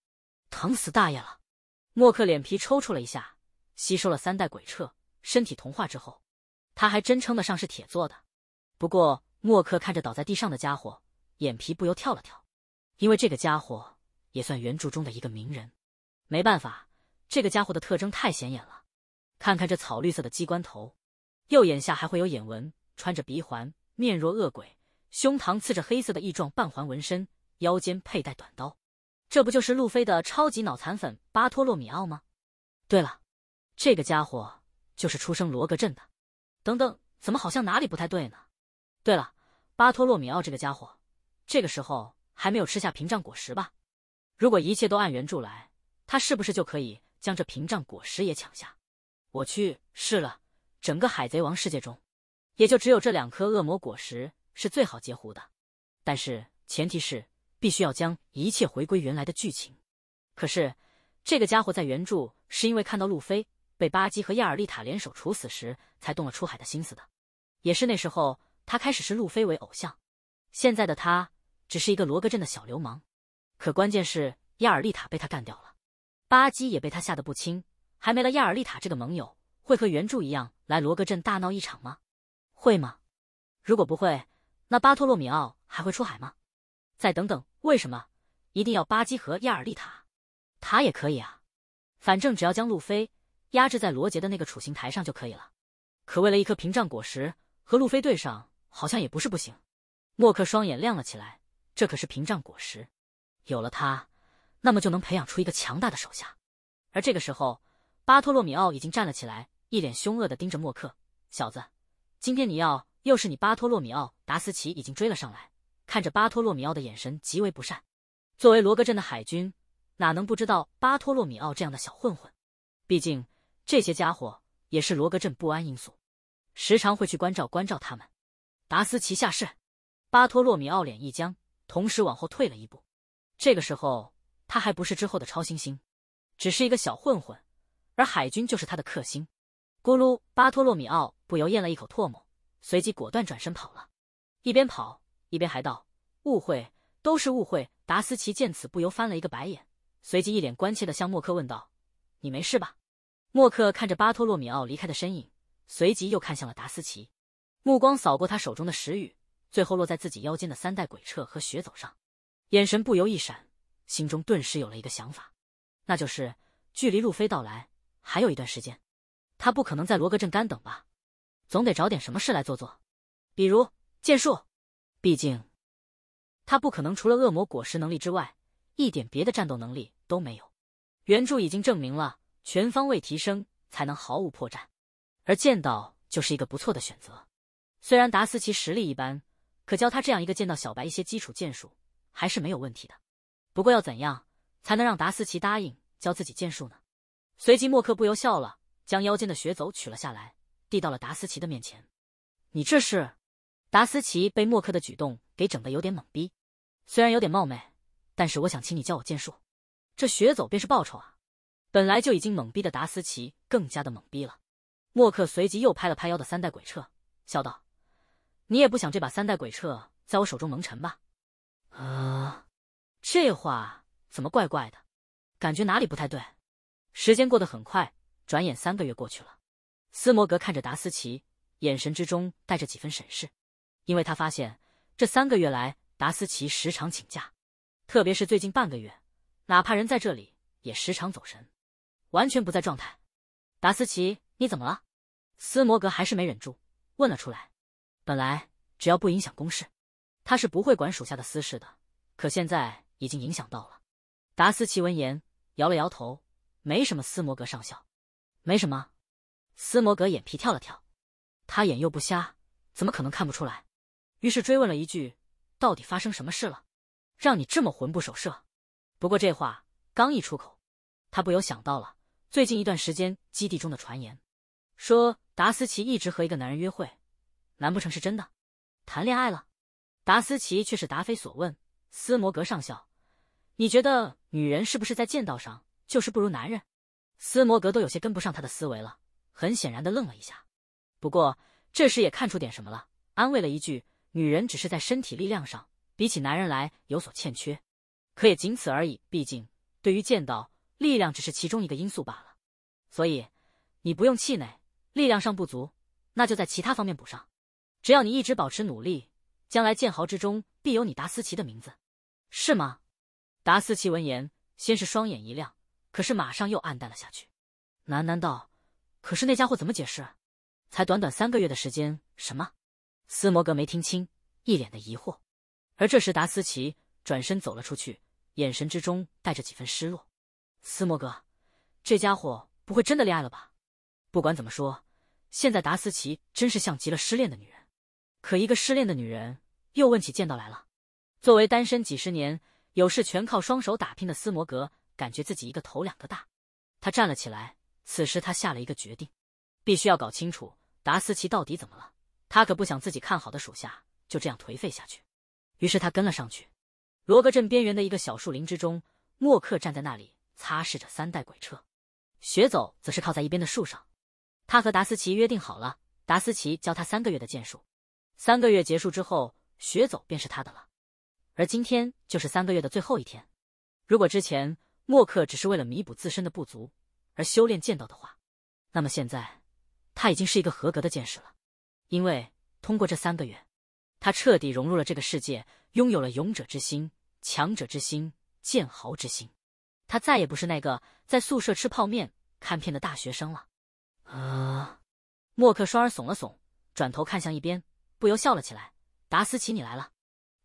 疼死大爷了！默克脸皮抽搐了一下，吸收了三代鬼彻，身体同化之后，他还真称得上是铁做的。不过，默克看着倒在地上的家伙，眼皮不由跳了跳，因为这个家伙也算原著中的一个名人。没办法，这个家伙的特征太显眼了。看看这草绿色的机关头，右眼下还会有眼纹，穿着鼻环，面若恶鬼，胸膛刺着黑色的异状半环纹身。腰间佩戴短刀，这不就是路飞的超级脑残粉巴托洛米奥吗？对了，这个家伙就是出生罗格镇的。等等，怎么好像哪里不太对呢？对了，巴托洛米奥这个家伙，这个时候还没有吃下屏障果实吧？如果一切都按原著来，他是不是就可以将这屏障果实也抢下？我去，是了，整个海贼王世界中，也就只有这两颗恶魔果实是最好截胡的，但是前提是。必须要将一切回归原来的剧情。可是，这个家伙在原著是因为看到路飞被巴基和亚尔丽塔联手处死时，才动了出海的心思的。也是那时候，他开始视路飞为偶像。现在的他只是一个罗格镇的小流氓。可关键是，亚尔丽塔被他干掉了，巴基也被他吓得不轻。还没了亚尔丽塔这个盟友，会和原著一样来罗格镇大闹一场吗？会吗？如果不会，那巴托洛米奥还会出海吗？再等等。为什么一定要巴基和亚尔利塔？塔也可以啊，反正只要将路飞压制在罗杰的那个处刑台上就可以了。可为了一颗屏障果实和路飞对上，好像也不是不行。莫克双眼亮了起来，这可是屏障果实，有了它，那么就能培养出一个强大的手下。而这个时候，巴托洛米奥已经站了起来，一脸凶恶的盯着莫克小子。今天你要又是你巴托洛米奥达斯奇已经追了上来。看着巴托洛米奥的眼神极为不善。作为罗格镇的海军，哪能不知道巴托洛米奥这样的小混混？毕竟这些家伙也是罗格镇不安因素，时常会去关照关照他们。达斯旗下士，巴托洛米奥脸一僵，同时往后退了一步。这个时候他还不是之后的超新星，只是一个小混混，而海军就是他的克星。咕噜，巴托洛米奥不由咽了一口唾沫，随即果断转身跑了。一边跑。一边还道误会都是误会。达斯奇见此，不由翻了一个白眼，随即一脸关切的向默克问道：“你没事吧？”默克看着巴托洛米奥离开的身影，随即又看向了达斯奇，目光扫过他手中的石雨，最后落在自己腰间的三代鬼彻和雪走上，眼神不由一闪，心中顿时有了一个想法，那就是距离路飞到来还有一段时间，他不可能在罗格镇干等吧，总得找点什么事来做做，比如剑术。毕竟，他不可能除了恶魔果实能力之外，一点别的战斗能力都没有。原著已经证明了，全方位提升才能毫无破绽。而剑道就是一个不错的选择。虽然达斯奇实力一般，可教他这样一个剑道小白一些基础剑术还是没有问题的。不过要怎样才能让达斯奇答应教自己剑术呢？随即莫克不由笑了，将腰间的雪走取了下来，递到了达斯奇的面前。你这是？达斯奇被莫克的举动给整的有点懵逼，虽然有点冒昧，但是我想请你教我剑术，这学走便是报酬啊！本来就已经懵逼的达斯奇更加的懵逼了。莫克随即又拍了拍腰的三代鬼彻，笑道：“你也不想这把三代鬼彻在我手中蒙尘吧？”啊，这话怎么怪怪的？感觉哪里不太对。时间过得很快，转眼三个月过去了。斯摩格看着达斯奇，眼神之中带着几分审视。因为他发现这三个月来达斯奇时常请假，特别是最近半个月，哪怕人在这里也时常走神，完全不在状态。达斯奇，你怎么了？斯摩格还是没忍住问了出来。本来只要不影响公事，他是不会管属下的私事的，可现在已经影响到了。达斯奇闻言摇了摇头：“没什么。”斯摩格上校：“没什么。”斯摩格眼皮跳了跳，他眼又不瞎，怎么可能看不出来？于是追问了一句：“到底发生什么事了，让你这么魂不守舍？”不过这话刚一出口，他不由想到了最近一段时间基地中的传言，说达斯奇一直和一个男人约会，难不成是真的谈恋爱了？达斯奇却是答非所问：“斯摩格上校，你觉得女人是不是在剑道上就是不如男人？”斯摩格都有些跟不上他的思维了，很显然的愣了一下，不过这时也看出点什么了，安慰了一句。女人只是在身体力量上比起男人来有所欠缺，可也仅此而已。毕竟对于剑道，力量只是其中一个因素罢了。所以你不用气馁，力量上不足，那就在其他方面补上。只要你一直保持努力，将来剑豪之中必有你达斯奇的名字，是吗？达斯奇闻言，先是双眼一亮，可是马上又暗淡了下去，喃喃道：“可是那家伙怎么解释？才短短三个月的时间，什么？”斯摩格没听清，一脸的疑惑。而这时，达斯奇转身走了出去，眼神之中带着几分失落。斯摩格，这家伙不会真的恋爱了吧？不管怎么说，现在达斯奇真是像极了失恋的女人。可一个失恋的女人又问起剑道来了。作为单身几十年、有事全靠双手打拼的斯摩格，感觉自己一个头两个大。他站了起来，此时他下了一个决定：必须要搞清楚达斯奇到底怎么了。他可不想自己看好的属下就这样颓废下去，于是他跟了上去。罗格镇边缘的一个小树林之中，默克站在那里擦拭着三代鬼车，学走则是靠在一边的树上。他和达斯奇约定好了，达斯奇教他三个月的剑术，三个月结束之后，学走便是他的了。而今天就是三个月的最后一天。如果之前默克只是为了弥补自身的不足而修炼剑道的话，那么现在他已经是一个合格的剑士了。因为通过这三个月，他彻底融入了这个世界，拥有了勇者之心、强者之心、剑豪之心。他再也不是那个在宿舍吃泡面、看片的大学生了。啊！默克双儿耸了耸，转头看向一边，不由笑了起来。达斯奇，你来了。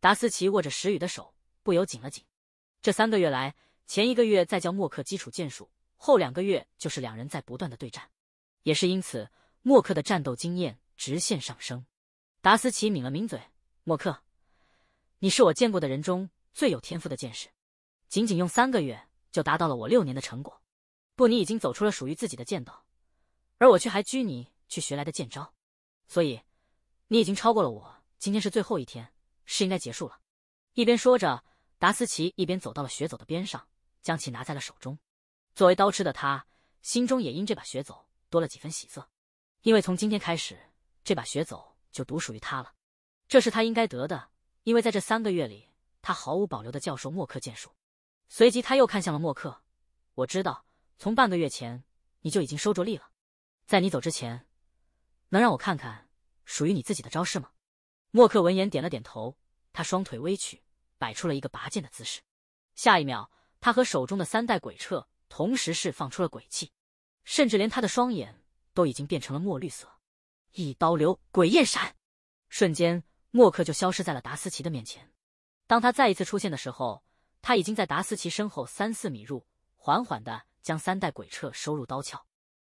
达斯奇握着石宇的手，不由紧了紧。这三个月来，前一个月在教默克基础剑术，后两个月就是两人在不断的对战。也是因此，默克的战斗经验。直线上升，达斯奇抿了抿嘴，莫克，你是我见过的人中最有天赋的剑士，仅仅用三个月就达到了我六年的成果。不，你已经走出了属于自己的剑道，而我却还拘泥去学来的剑招。所以，你已经超过了我。今天是最后一天，是应该结束了。一边说着，达斯奇一边走到了雪走的边上，将其拿在了手中。作为刀痴的他，心中也因这把雪走多了几分喜色，因为从今天开始。这把学走就独属于他了，这是他应该得的，因为在这三个月里，他毫无保留的教授默克剑术。随即他又看向了默克，我知道从半个月前你就已经收着力了，在你走之前，能让我看看属于你自己的招式吗？默克闻言点了点头，他双腿微曲，摆出了一个拔剑的姿势。下一秒，他和手中的三代鬼彻同时释放出了鬼气，甚至连他的双眼都已经变成了墨绿色。一刀流，鬼焰闪，瞬间默克就消失在了达斯奇的面前。当他再一次出现的时候，他已经在达斯奇身后三四米入，缓缓的将三代鬼彻收入刀鞘。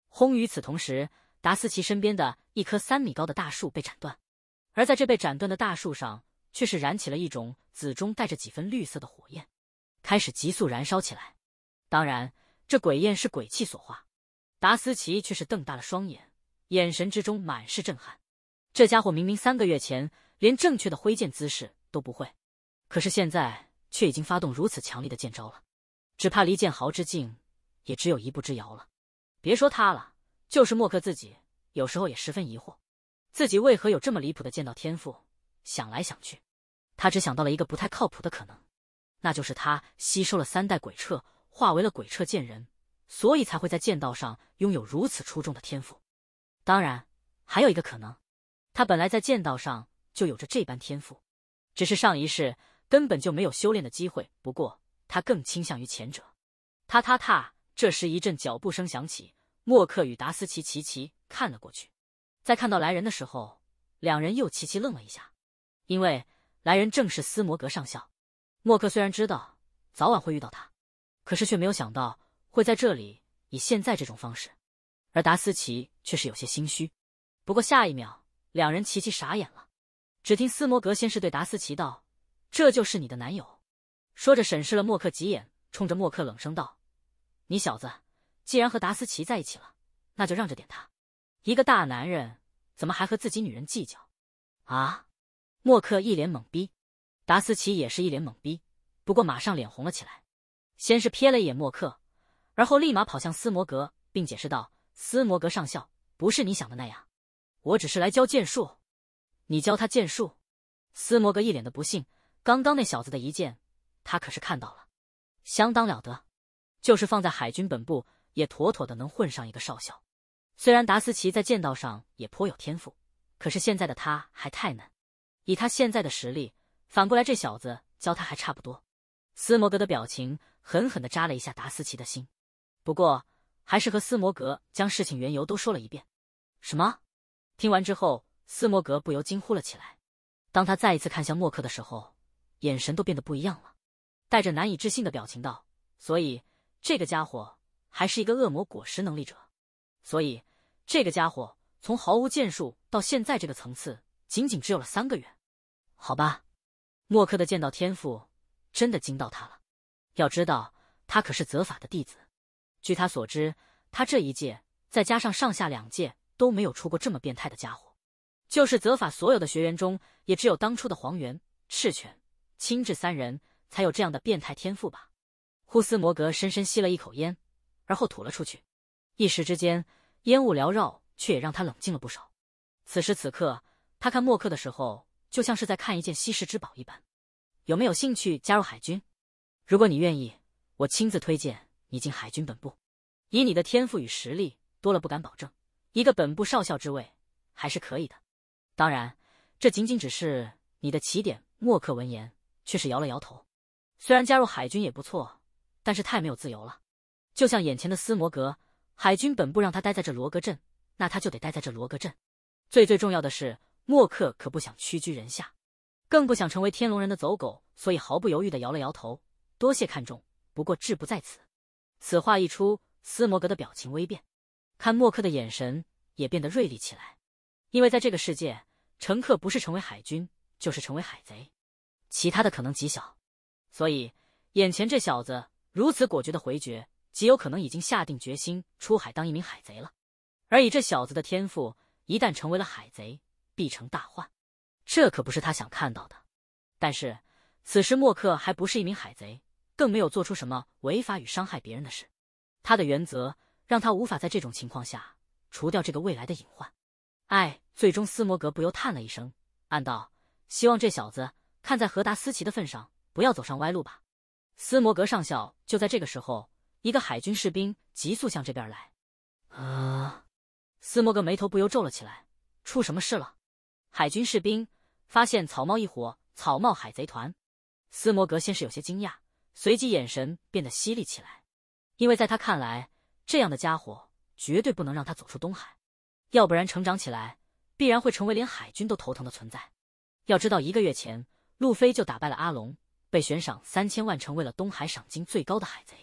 轰！与此同时，达斯奇身边的一棵三米高的大树被斩断，而在这被斩断的大树上，却是燃起了一种紫中带着几分绿色的火焰，开始急速燃烧起来。当然，这鬼焰是鬼气所化。达斯奇却是瞪大了双眼。眼神之中满是震撼，这家伙明明三个月前连正确的挥剑姿势都不会，可是现在却已经发动如此强力的剑招了，只怕离剑豪之境也只有一步之遥了。别说他了，就是莫克自己，有时候也十分疑惑，自己为何有这么离谱的剑道天赋。想来想去，他只想到了一个不太靠谱的可能，那就是他吸收了三代鬼彻，化为了鬼彻剑人，所以才会在剑道上拥有如此出众的天赋。当然，还有一个可能，他本来在剑道上就有着这般天赋，只是上一世根本就没有修炼的机会。不过，他更倾向于前者。他他他，这时一阵脚步声响起，默克与达斯奇齐齐看了过去。在看到来人的时候，两人又齐齐愣了一下，因为来人正是斯摩格上校。默克虽然知道早晚会遇到他，可是却没有想到会在这里以现在这种方式。而达斯奇却是有些心虚，不过下一秒，两人齐齐傻眼了。只听斯摩格先是对达斯奇道：“这就是你的男友。”说着审视了默克几眼，冲着默克冷声道：“你小子既然和达斯奇在一起了，那就让着点他。一个大男人怎么还和自己女人计较？”啊！默克一脸懵逼，达斯奇也是一脸懵逼，不过马上脸红了起来，先是瞥了一眼默克，而后立马跑向斯摩格，并解释道。斯摩格上校不是你想的那样，我只是来教剑术。你教他剑术？斯摩格一脸的不信。刚刚那小子的一剑，他可是看到了，相当了得。就是放在海军本部，也妥妥的能混上一个少校。虽然达斯奇在剑道上也颇有天赋，可是现在的他还太嫩。以他现在的实力，反过来这小子教他还差不多。斯摩格的表情狠狠的扎了一下达斯奇的心。不过。还是和斯摩格将事情缘由都说了一遍。什么？听完之后，斯摩格不由惊呼了起来。当他再一次看向默克的时候，眼神都变得不一样了，带着难以置信的表情道：“所以这个家伙还是一个恶魔果实能力者？所以这个家伙从毫无剑术到现在这个层次，仅仅只有了三个月？好吧，默克的剑道天赋真的惊到他了。要知道，他可是泽法的弟子。”据他所知，他这一届，再加上上下两届都没有出过这么变态的家伙。就是泽法所有的学员中，也只有当初的黄猿、赤犬、青雉三人才有这样的变态天赋吧？呼斯摩格深深吸了一口烟，而后吐了出去。一时之间，烟雾缭绕，却也让他冷静了不少。此时此刻，他看默克的时候，就像是在看一件稀世之宝一般。有没有兴趣加入海军？如果你愿意，我亲自推荐。你进海军本部，以你的天赋与实力，多了不敢保证，一个本部少校之位还是可以的。当然，这仅仅只是你的起点。默克闻言却是摇了摇头，虽然加入海军也不错，但是太没有自由了。就像眼前的斯摩格，海军本部让他待在这罗格镇，那他就得待在这罗格镇。最最重要的是，默克可不想屈居人下，更不想成为天龙人的走狗，所以毫不犹豫的摇了摇头。多谢看重，不过志不在此。此话一出，斯摩格的表情微变，看默克的眼神也变得锐利起来。因为在这个世界，乘客不是成为海军，就是成为海贼，其他的可能极小。所以，眼前这小子如此果决的回绝，极有可能已经下定决心出海当一名海贼了。而以这小子的天赋，一旦成为了海贼，必成大患。这可不是他想看到的。但是，此时默克还不是一名海贼。更没有做出什么违法与伤害别人的事，他的原则让他无法在这种情况下除掉这个未来的隐患。唉，最终斯摩格不由叹了一声，暗道：希望这小子看在何达斯奇的份上不要走上歪路吧。斯摩格上校就在这个时候，一个海军士兵急速向这边来。啊！斯摩格眉头不由皱了起来，出什么事了？海军士兵发现草帽一伙，草帽海贼团。斯摩格先是有些惊讶。随即眼神变得犀利起来，因为在他看来，这样的家伙绝对不能让他走出东海，要不然成长起来必然会成为连海军都头疼的存在。要知道，一个月前路飞就打败了阿龙，被悬赏三千万，成为了东海赏金最高的海贼。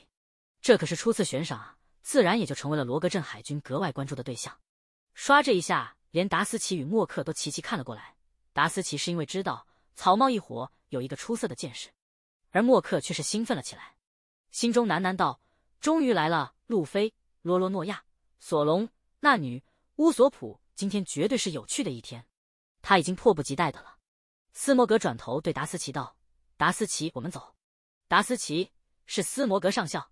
这可是初次悬赏啊，自然也就成为了罗格镇海军格外关注的对象。刷这一下，连达斯奇与莫克都齐齐看了过来。达斯奇是因为知道草帽一伙有一个出色的剑士。而莫克却是兴奋了起来，心中喃喃道：“终于来了，路飞、罗罗诺亚、索隆、那女、乌索普，今天绝对是有趣的一天。”他已经迫不及待的了。斯摩格转头对达斯奇道：“达斯奇，我们走。”达斯奇是斯摩格上校，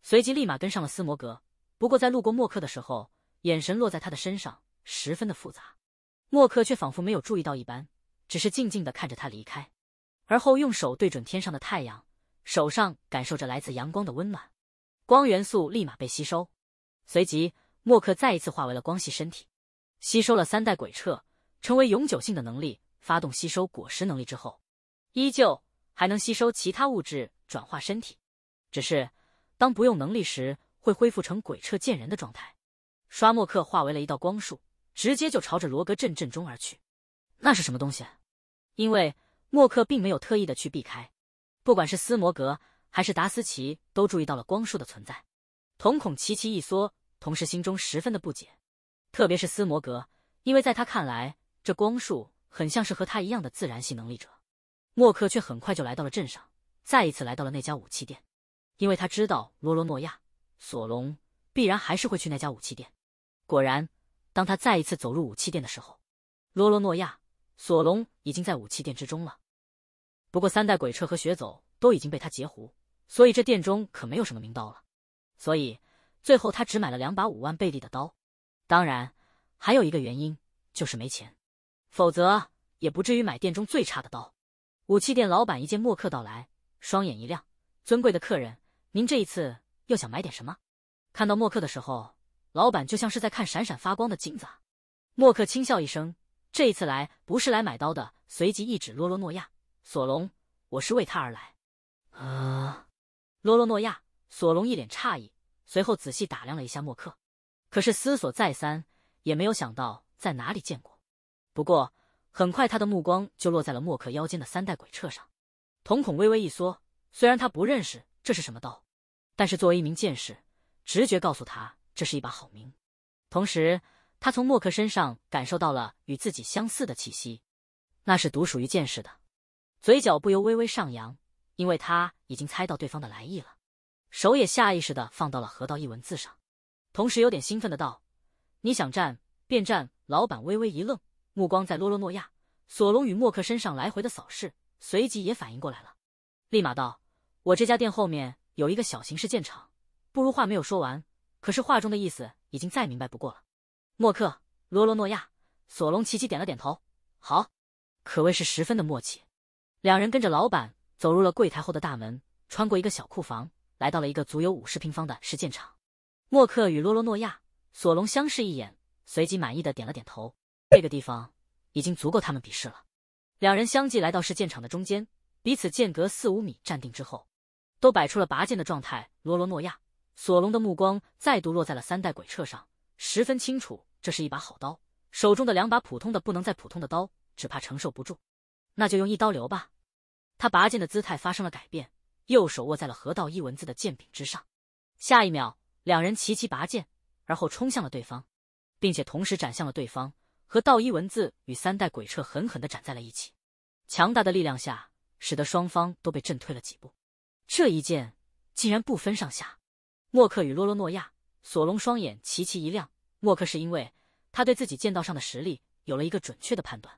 随即立马跟上了斯摩格。不过在路过莫克的时候，眼神落在他的身上，十分的复杂。莫克却仿佛没有注意到一般，只是静静的看着他离开。而后用手对准天上的太阳，手上感受着来自阳光的温暖，光元素立马被吸收。随即，默克再一次化为了光系身体，吸收了三代鬼彻，成为永久性的能力。发动吸收果实能力之后，依旧还能吸收其他物质转化身体，只是当不用能力时，会恢复成鬼彻见人的状态。刷莫克化为了一道光束，直接就朝着罗格镇阵中而去。那是什么东西？因为。默克并没有特意的去避开，不管是斯摩格还是达斯奇，都注意到了光束的存在，瞳孔齐齐一缩，同时心中十分的不解。特别是斯摩格，因为在他看来，这光束很像是和他一样的自然系能力者。默克却很快就来到了镇上，再一次来到了那家武器店，因为他知道罗罗诺亚索隆必然还是会去那家武器店。果然，当他再一次走入武器店的时候，罗罗诺亚索隆已经在武器店之中了。不过，三代鬼彻和雪走都已经被他截胡，所以这店中可没有什么名刀了。所以最后他只买了两把五万贝利的刀。当然，还有一个原因就是没钱，否则也不至于买店中最差的刀。武器店老板一见默克到来，双眼一亮：“尊贵的客人，您这一次又想买点什么？”看到默克的时候，老板就像是在看闪闪发光的金子。默克轻笑一声：“这一次来不是来买刀的。”随即一指洛洛诺亚。索隆，我是为他而来。啊，洛洛诺亚，索隆一脸诧异，随后仔细打量了一下莫克，可是思索再三也没有想到在哪里见过。不过很快，他的目光就落在了莫克腰间的三代鬼彻上，瞳孔微微一缩。虽然他不认识这是什么刀，但是作为一名剑士，直觉告诉他这是一把好名。同时，他从莫克身上感受到了与自己相似的气息，那是独属于剑士的。嘴角不由微微上扬，因为他已经猜到对方的来意了，手也下意识的放到了河道一文字上，同时有点兴奋的道：“你想战便战。”老板微微一愣，目光在洛洛诺亚、索隆与默克身上来回的扫视，随即也反应过来了，立马道：“我这家店后面有一个小型试剑场，不如……”话没有说完，可是话中的意思已经再明白不过了。默克、洛洛诺亚、索隆齐齐点了点头，好，可谓是十分的默契。两人跟着老板走入了柜台后的大门，穿过一个小库房，来到了一个足有五十平方的试剑场。默克与洛洛诺亚、索隆相视一眼，随即满意的点了点头。这个地方已经足够他们比试了。两人相继来到试剑场的中间，彼此间隔四五米站定之后，都摆出了拔剑的状态。洛洛诺亚、索隆的目光再度落在了三代鬼彻上，十分清楚这是一把好刀。手中的两把普通的不能再普通的刀，只怕承受不住，那就用一刀流吧。他拔剑的姿态发生了改变，右手握在了河道一文字的剑柄之上。下一秒，两人齐齐拔剑，而后冲向了对方，并且同时斩向了对方。和道一文字与三代鬼彻狠狠的斩在了一起，强大的力量下，使得双方都被震退了几步。这一剑竟然不分上下。默克与洛洛诺亚索隆双眼齐齐一亮，默克是因为他对自己剑道上的实力有了一个准确的判断，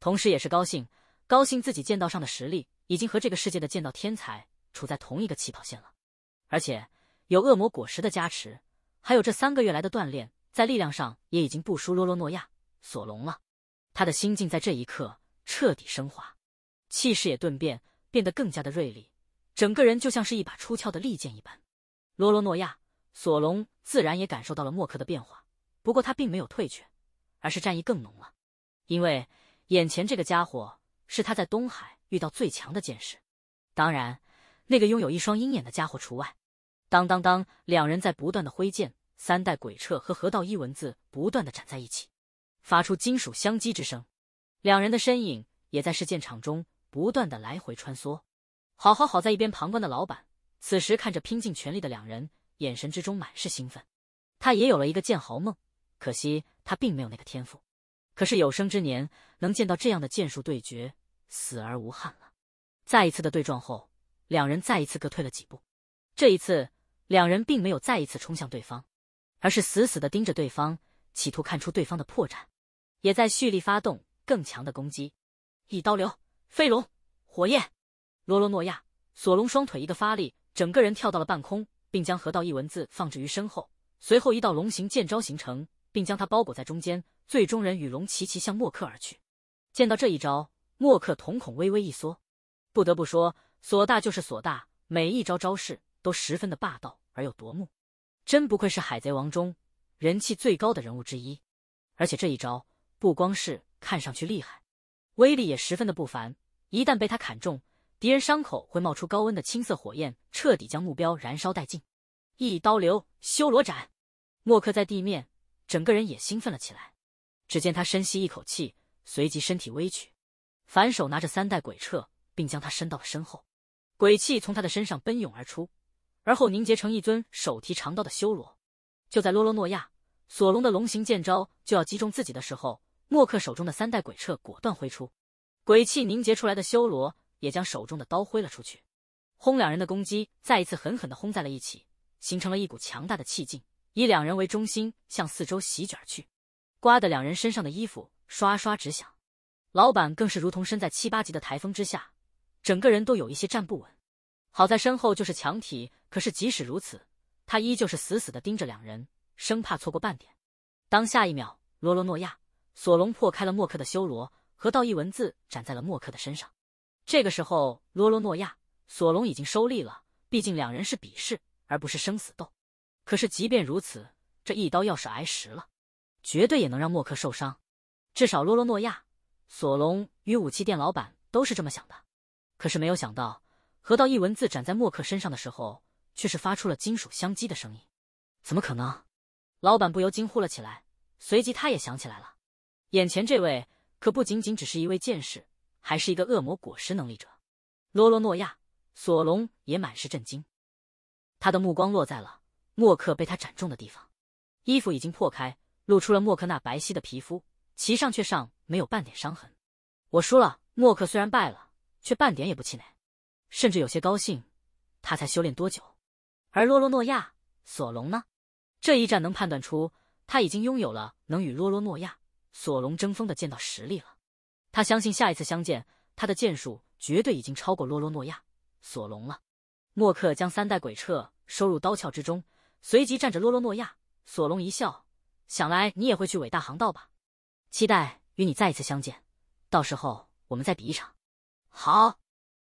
同时也是高兴，高兴自己剑道上的实力。已经和这个世界的剑道天才处在同一个起跑线了，而且有恶魔果实的加持，还有这三个月来的锻炼，在力量上也已经不输洛洛诺亚索隆了。他的心境在这一刻彻底升华，气势也顿变，变得更加的锐利，整个人就像是一把出鞘的利剑一般。洛洛诺亚索隆自然也感受到了默克的变化，不过他并没有退却，而是战意更浓了，因为眼前这个家伙是他在东海。遇到最强的剑士，当然，那个拥有一双鹰眼的家伙除外。当当当，两人在不断的挥剑，三代鬼彻和河道一文字不断的斩在一起，发出金属相击之声。两人的身影也在试剑场中不断的来回穿梭。好好好，在一边旁观的老板此时看着拼尽全力的两人，眼神之中满是兴奋。他也有了一个剑豪梦，可惜他并没有那个天赋。可是有生之年能见到这样的剑术对决。死而无憾了。再一次的对撞后，两人再一次各退了几步。这一次，两人并没有再一次冲向对方，而是死死的盯着对方，企图看出对方的破绽，也在蓄力发动更强的攻击。一刀流飞龙火焰，罗罗诺亚索隆双腿一个发力，整个人跳到了半空，并将河道一文字放置于身后，随后一道龙形剑招形成，并将他包裹在中间。最终人与龙齐齐向默克而去。见到这一招。默克瞳孔微微一缩，不得不说，索大就是索大，每一招招式都十分的霸道而又夺目，真不愧是海贼王中人气最高的人物之一。而且这一招不光是看上去厉害，威力也十分的不凡。一旦被他砍中，敌人伤口会冒出高温的青色火焰，彻底将目标燃烧殆尽。一刀流修罗斩，默克在地面整个人也兴奋了起来。只见他深吸一口气，随即身体微曲。反手拿着三代鬼彻，并将他伸到了身后，鬼气从他的身上奔涌而出，而后凝结成一尊手提长刀的修罗。就在洛洛诺亚索隆的龙形剑招就要击中自己的时候，默克手中的三代鬼彻果断挥出，鬼气凝结出来的修罗也将手中的刀挥了出去，轰！两人的攻击再一次狠狠地轰在了一起，形成了一股强大的气劲，以两人为中心向四周席卷去，刮得两人身上的衣服刷刷直响。老板更是如同身在七八级的台风之下，整个人都有一些站不稳。好在身后就是墙体，可是即使如此，他依旧是死死的盯着两人，生怕错过半点。当下一秒，罗罗诺亚索隆破开了莫克的修罗和道义文字，斩在了莫克的身上。这个时候，罗罗诺亚索隆已经收力了，毕竟两人是比试而不是生死斗。可是即便如此，这一刀要是挨实了，绝对也能让莫克受伤，至少罗罗诺亚。索隆与武器店老板都是这么想的，可是没有想到，河道一文字斩在默克身上的时候，却是发出了金属相击的声音。怎么可能？老板不由惊呼了起来，随即他也想起来了，眼前这位可不仅仅只是一位剑士，还是一个恶魔果实能力者。洛洛诺亚，索隆也满是震惊，他的目光落在了默克被他斩中的地方，衣服已经破开，露出了默克那白皙的皮肤，其上却上。没有半点伤痕，我输了。默克虽然败了，却半点也不气馁，甚至有些高兴。他才修炼多久？而洛洛诺亚索隆呢？这一战能判断出他已经拥有了能与洛洛诺亚索隆争锋的剑道实力了。他相信下一次相见，他的剑术绝对已经超过洛洛诺亚索隆了。默克将三代鬼彻收入刀鞘之中，随即站着洛洛诺亚索隆一笑：“想来你也会去伟大航道吧？期待。”与你再一次相见，到时候我们再比一场。好，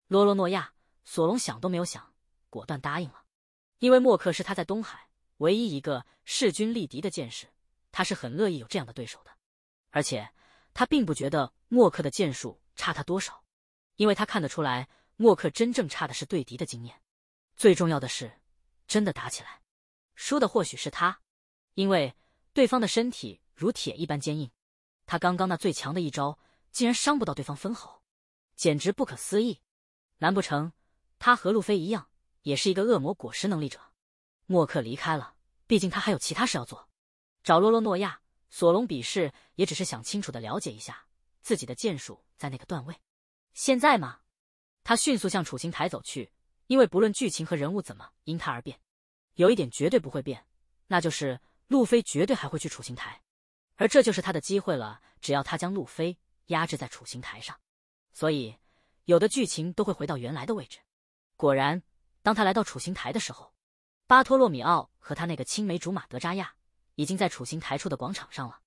洛洛诺亚索隆想都没有想，果断答应了。因为莫克是他在东海唯一一个势均力敌的剑士，他是很乐意有这样的对手的。而且他并不觉得莫克的剑术差他多少，因为他看得出来，莫克真正差的是对敌的经验。最重要的是，真的打起来，输的或许是他，因为对方的身体如铁一般坚硬。他刚刚那最强的一招竟然伤不到对方分毫，简直不可思议！难不成他和路飞一样也是一个恶魔果实能力者？莫克离开了，毕竟他还有其他事要做。找洛洛诺亚、索隆比试，也只是想清楚的了解一下自己的剑术在那个段位。现在嘛，他迅速向楚行台走去，因为不论剧情和人物怎么因他而变，有一点绝对不会变，那就是路飞绝对还会去楚行台。而这就是他的机会了，只要他将路飞压制在处刑台上，所以有的剧情都会回到原来的位置。果然，当他来到处刑台的时候，巴托洛米奥和他那个青梅竹马德扎亚已经在处刑台处的广场上了。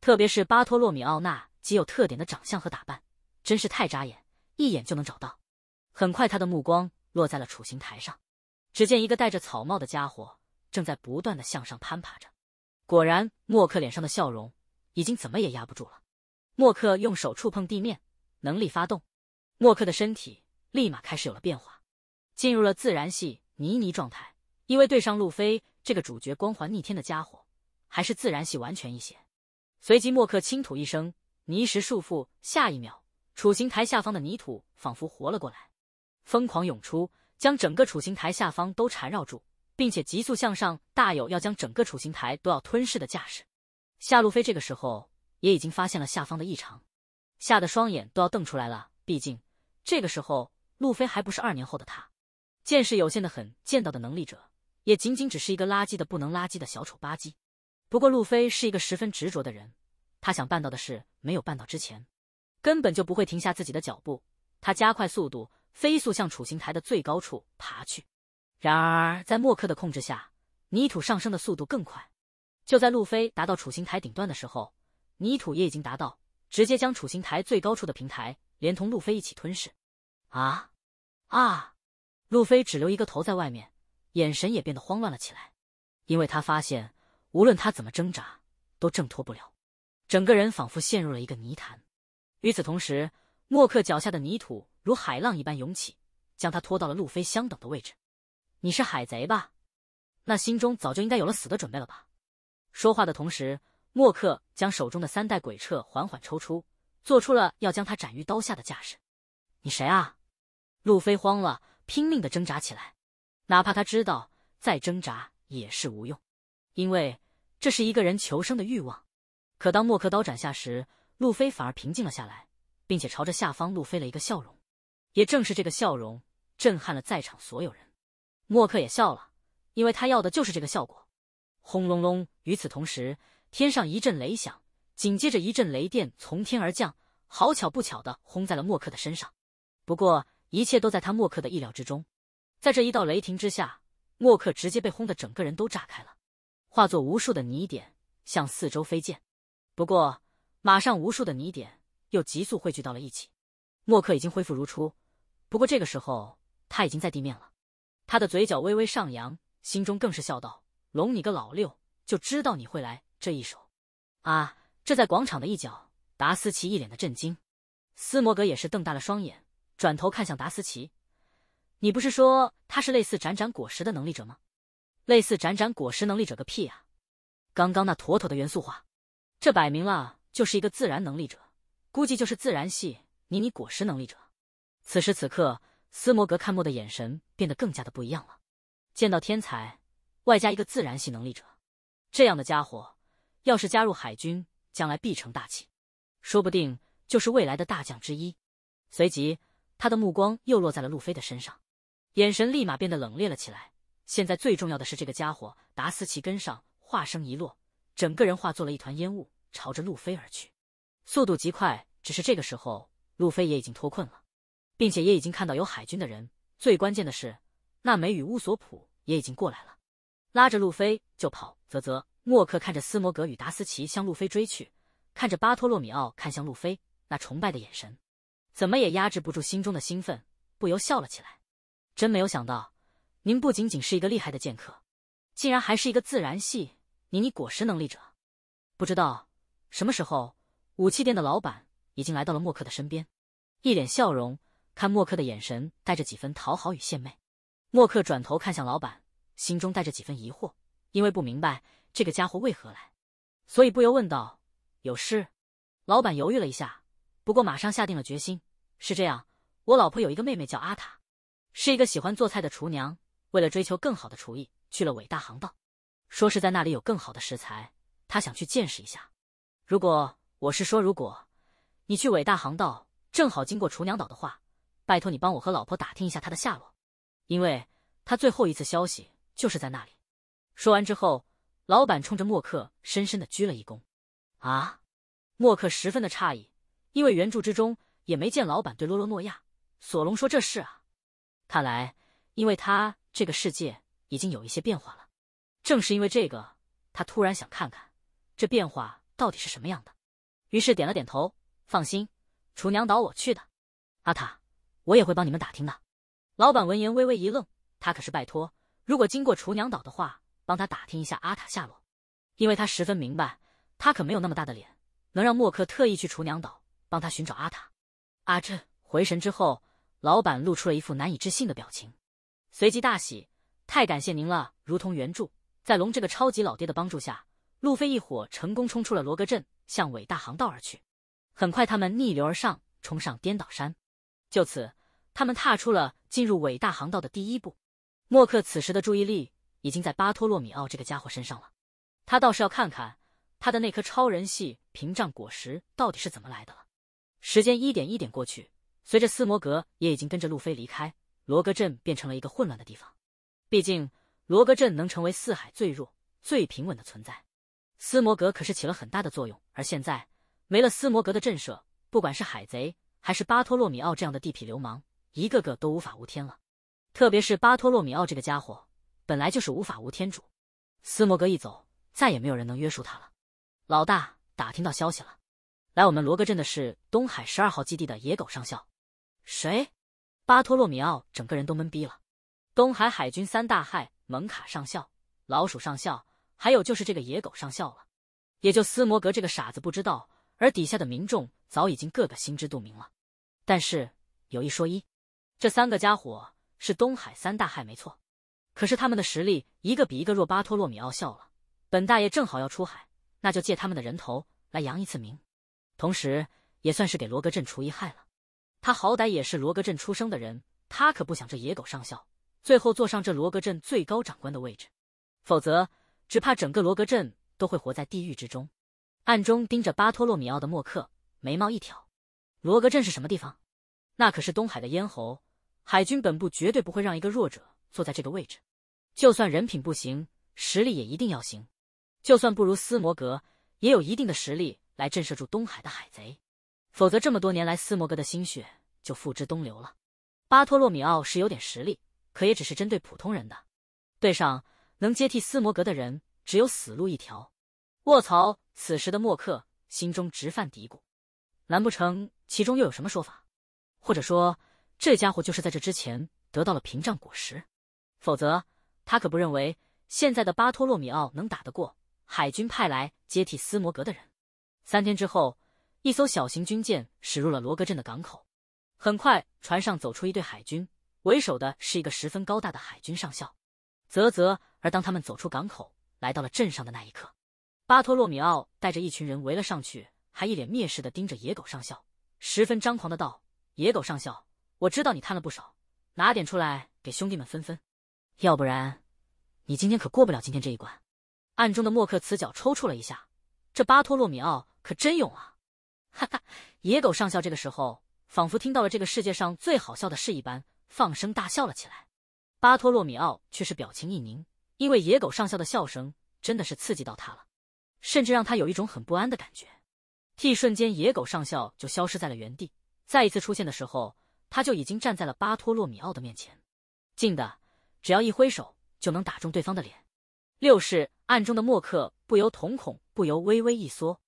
特别是巴托洛米奥那极有特点的长相和打扮，真是太扎眼，一眼就能找到。很快，他的目光落在了处刑台上，只见一个戴着草帽的家伙正在不断的向上攀爬着。果然，默克脸上的笑容已经怎么也压不住了。默克用手触碰地面，能力发动，默克的身体立马开始有了变化，进入了自然系泥泥状态。因为对上路飞这个主角光环逆天的家伙，还是自然系完全一些。随即，默克轻吐一声泥石束缚，下一秒，楚刑台下方的泥土仿佛活了过来，疯狂涌出，将整个楚刑台下方都缠绕住。并且急速向上，大有要将整个楚刑台都要吞噬的架势。夏路飞这个时候也已经发现了下方的异常，吓得双眼都要瞪出来了。毕竟这个时候路飞还不是二年后的他，见识有限的很，见到的能力者也仅仅只是一个垃圾的不能垃圾的小丑吧唧。不过路飞是一个十分执着的人，他想办到的事没有办到之前，根本就不会停下自己的脚步。他加快速度，飞速向楚行台的最高处爬去。然而，在默克的控制下，泥土上升的速度更快。就在路飞达到处刑台顶端的时候，泥土也已经达到，直接将处刑台最高处的平台连同路飞一起吞噬。啊！啊！路飞只留一个头在外面，眼神也变得慌乱了起来，因为他发现无论他怎么挣扎，都挣脱不了，整个人仿佛陷入了一个泥潭。与此同时，默克脚下的泥土如海浪一般涌起，将他拖到了路飞相等的位置。你是海贼吧？那心中早就应该有了死的准备了吧？说话的同时，默克将手中的三代鬼彻缓缓抽出，做出了要将他斩于刀下的架势。你谁啊？路飞慌了，拼命的挣扎起来，哪怕他知道再挣扎也是无用，因为这是一个人求生的欲望。可当默克刀斩下时，路飞反而平静了下来，并且朝着下方路飞了一个笑容。也正是这个笑容，震撼了在场所有人。莫克也笑了，因为他要的就是这个效果。轰隆隆！与此同时，天上一阵雷响，紧接着一阵雷电从天而降，好巧不巧的轰在了莫克的身上。不过，一切都在他莫克的意料之中。在这一道雷霆之下，莫克直接被轰得整个人都炸开了，化作无数的泥点向四周飞溅。不过，马上无数的泥点又急速汇聚到了一起。莫克已经恢复如初，不过这个时候他已经在地面了。他的嘴角微微上扬，心中更是笑道：“龙，你个老六，就知道你会来这一手。”啊！这在广场的一角，达斯奇一脸的震惊，斯摩格也是瞪大了双眼，转头看向达斯奇：“你不是说他是类似展展果实的能力者吗？类似展展果实能力者个屁啊！刚刚那妥妥的元素化，这摆明了就是一个自然能力者，估计就是自然系迷你果实能力者。”此时此刻。斯摩格看莫的眼神变得更加的不一样了。见到天才，外加一个自然系能力者，这样的家伙要是加入海军，将来必成大器，说不定就是未来的大将之一。随即，他的目光又落在了路飞的身上，眼神立马变得冷冽了起来。现在最重要的是这个家伙达斯奇跟上。话声一落，整个人化作了一团烟雾，朝着路飞而去，速度极快。只是这个时候，路飞也已经脱困了。并且也已经看到有海军的人，最关键的是，娜美与乌索普也已经过来了，拉着路飞就跑。啧啧，默克看着斯摩格与达斯奇向路飞追去，看着巴托洛米奥看向路飞那崇拜的眼神，怎么也压制不住心中的兴奋，不由笑了起来。真没有想到，您不仅仅是一个厉害的剑客，竟然还是一个自然系尼尼果实能力者。不知道什么时候，武器店的老板已经来到了默克的身边，一脸笑容。看默克的眼神带着几分讨好与献媚，默克转头看向老板，心中带着几分疑惑，因为不明白这个家伙为何来，所以不由问道：“有事？”老板犹豫了一下，不过马上下定了决心：“是这样，我老婆有一个妹妹叫阿塔，是一个喜欢做菜的厨娘，为了追求更好的厨艺，去了伟大航道，说是在那里有更好的食材，她想去见识一下。如果我是说，如果你去伟大航道，正好经过厨娘岛的话。”拜托你帮我和老婆打听一下他的下落，因为他最后一次消息就是在那里。说完之后，老板冲着默克深深的鞠了一躬。啊，默克十分的诧异，因为原著之中也没见老板对洛洛诺亚索隆说这事啊。看来，因为他这个世界已经有一些变化了。正是因为这个，他突然想看看这变化到底是什么样的，于是点了点头。放心，厨娘导我去的，阿塔。我也会帮你们打听的。老板闻言微微一愣，他可是拜托，如果经过厨娘岛的话，帮他打听一下阿塔下落，因为他十分明白，他可没有那么大的脸，能让默克特意去厨娘岛帮他寻找阿塔。阿镇回神之后，老板露出了一副难以置信的表情，随即大喜，太感谢您了！如同原著，在龙这个超级老爹的帮助下，路飞一伙成功冲出了罗格镇，向伟大航道而去。很快，他们逆流而上，冲上颠倒山，就此。他们踏出了进入伟大航道的第一步。默克此时的注意力已经在巴托洛米奥这个家伙身上了，他倒是要看看他的那颗超人系屏障果实到底是怎么来的了。时间一点一点过去，随着斯摩格也已经跟着路飞离开罗格镇，变成了一个混乱的地方。毕竟罗格镇能成为四海最弱、最平稳的存在，斯摩格可是起了很大的作用。而现在没了斯摩格的震慑，不管是海贼还是巴托洛米奥这样的地痞流氓。一个个都无法无天了，特别是巴托洛米奥这个家伙，本来就是无法无天主。斯摩格一走，再也没有人能约束他了。老大打听到消息了，来我们罗格镇的是东海十二号基地的野狗上校。谁？巴托洛米奥整个人都懵逼了。东海海军三大害：蒙卡上校、老鼠上校，还有就是这个野狗上校了。也就斯摩格这个傻子不知道，而底下的民众早已经个个心知肚明了。但是有一说一。这三个家伙是东海三大害，没错。可是他们的实力一个比一个弱。巴托洛米奥笑了，本大爷正好要出海，那就借他们的人头来扬一次名，同时也算是给罗格镇除一害了。他好歹也是罗格镇出生的人，他可不想这野狗上校最后坐上这罗格镇最高长官的位置，否则只怕整个罗格镇都会活在地狱之中。暗中盯着巴托洛米奥的默克眉毛一挑，罗格镇是什么地方？那可是东海的咽喉。海军本部绝对不会让一个弱者坐在这个位置，就算人品不行，实力也一定要行。就算不如斯摩格，也有一定的实力来震慑住东海的海贼，否则这么多年来斯摩格的心血就付之东流了。巴托洛米奥是有点实力，可也只是针对普通人的，对上能接替斯摩格的人只有死路一条。卧槽！此时的莫克心中直犯嘀咕，难不成其中又有什么说法？或者说？这家伙就是在这之前得到了屏障果实，否则他可不认为现在的巴托洛米奥能打得过海军派来接替斯摩格的人。三天之后，一艘小型军舰驶入了罗格镇的港口，很快，船上走出一队海军，为首的是一个十分高大的海军上校。啧啧，而当他们走出港口，来到了镇上的那一刻，巴托洛米奥带着一群人围了上去，还一脸蔑视的盯着野狗上校，十分张狂的道：“野狗上校。”我知道你贪了不少，拿点出来给兄弟们分分，要不然你今天可过不了今天这一关。暗中的莫克此角抽搐了一下，这巴托洛米奥可真勇啊！哈哈，野狗上校这个时候仿佛听到了这个世界上最好笑的事一般，放声大笑了起来。巴托洛米奥却是表情一凝，因为野狗上校的笑声真的是刺激到他了，甚至让他有一种很不安的感觉。T 瞬间，野狗上校就消失在了原地，再一次出现的时候。他就已经站在了巴托洛米奥的面前，近的只要一挥手就能打中对方的脸。六式暗中的默克不由瞳孔不由微微一缩。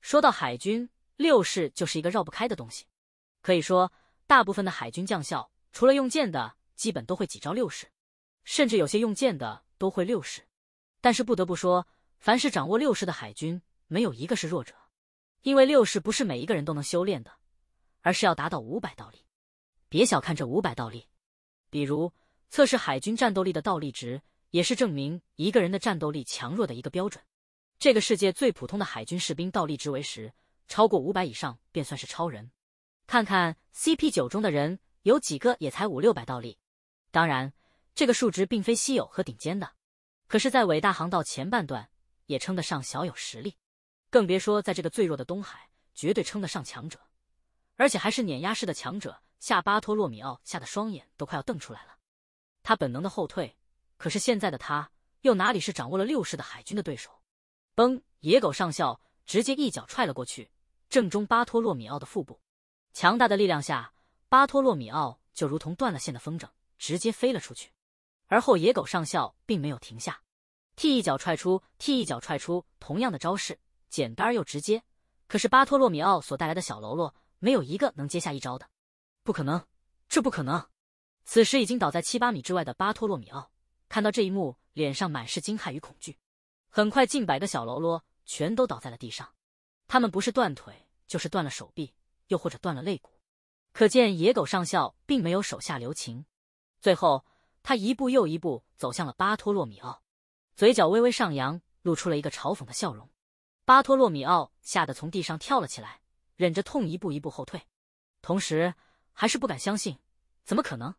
说到海军六式，就是一个绕不开的东西。可以说，大部分的海军将校除了用剑的，基本都会几招六式，甚至有些用剑的都会六式。但是不得不说，凡是掌握六式的海军，没有一个是弱者。因为六式不是每一个人都能修炼的，而是要达到五百道力。别小看这五百倒立，比如测试海军战斗力的倒立值，也是证明一个人的战斗力强弱的一个标准。这个世界最普通的海军士兵倒立值为十，超过五百以上便算是超人。看看 CP 九中的人，有几个也才五六百倒立。当然，这个数值并非稀有和顶尖的，可是，在伟大航道前半段也称得上小有实力，更别说在这个最弱的东海，绝对称得上强者，而且还是碾压式的强者。夏巴托洛米奥吓得双眼都快要瞪出来了，他本能的后退，可是现在的他又哪里是掌握了六世的海军的对手？嘣！野狗上校直接一脚踹了过去，正中巴托洛米奥的腹部。强大的力量下，巴托洛米奥就如同断了线的风筝，直接飞了出去。而后野狗上校并没有停下，踢一脚踹出，踢一脚踹出，同样的招式，简单又直接。可是巴托洛米奥所带来的小喽啰没有一个能接下一招的。不可能，这不可能！此时已经倒在七八米之外的巴托洛米奥看到这一幕，脸上满是惊骇与恐惧。很快，近百个小喽啰全都倒在了地上，他们不是断腿，就是断了手臂，又或者断了肋骨，可见野狗上校并没有手下留情。最后，他一步又一步走向了巴托洛米奥，嘴角微微上扬，露出了一个嘲讽的笑容。巴托洛米奥吓得从地上跳了起来，忍着痛一步一步后退，同时。还是不敢相信，怎么可能？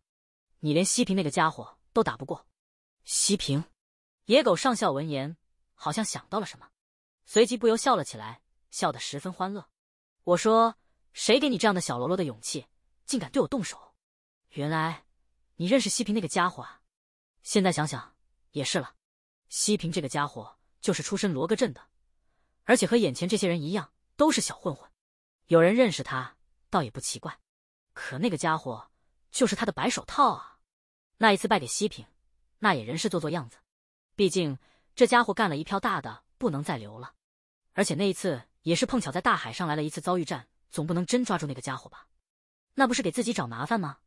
你连西平那个家伙都打不过。西平，野狗上校闻言，好像想到了什么，随即不由笑了起来，笑得十分欢乐。我说：“谁给你这样的小喽啰的勇气，竟敢对我动手？”原来你认识西平那个家伙啊！现在想想也是了，西平这个家伙就是出身罗格镇的，而且和眼前这些人一样，都是小混混。有人认识他，倒也不奇怪。可那个家伙就是他的白手套啊！那一次败给西平，那也仍是做做样子。毕竟这家伙干了一票大的，不能再留了。而且那一次也是碰巧在大海上来了一次遭遇战，总不能真抓住那个家伙吧？那不是给自己找麻烦吗？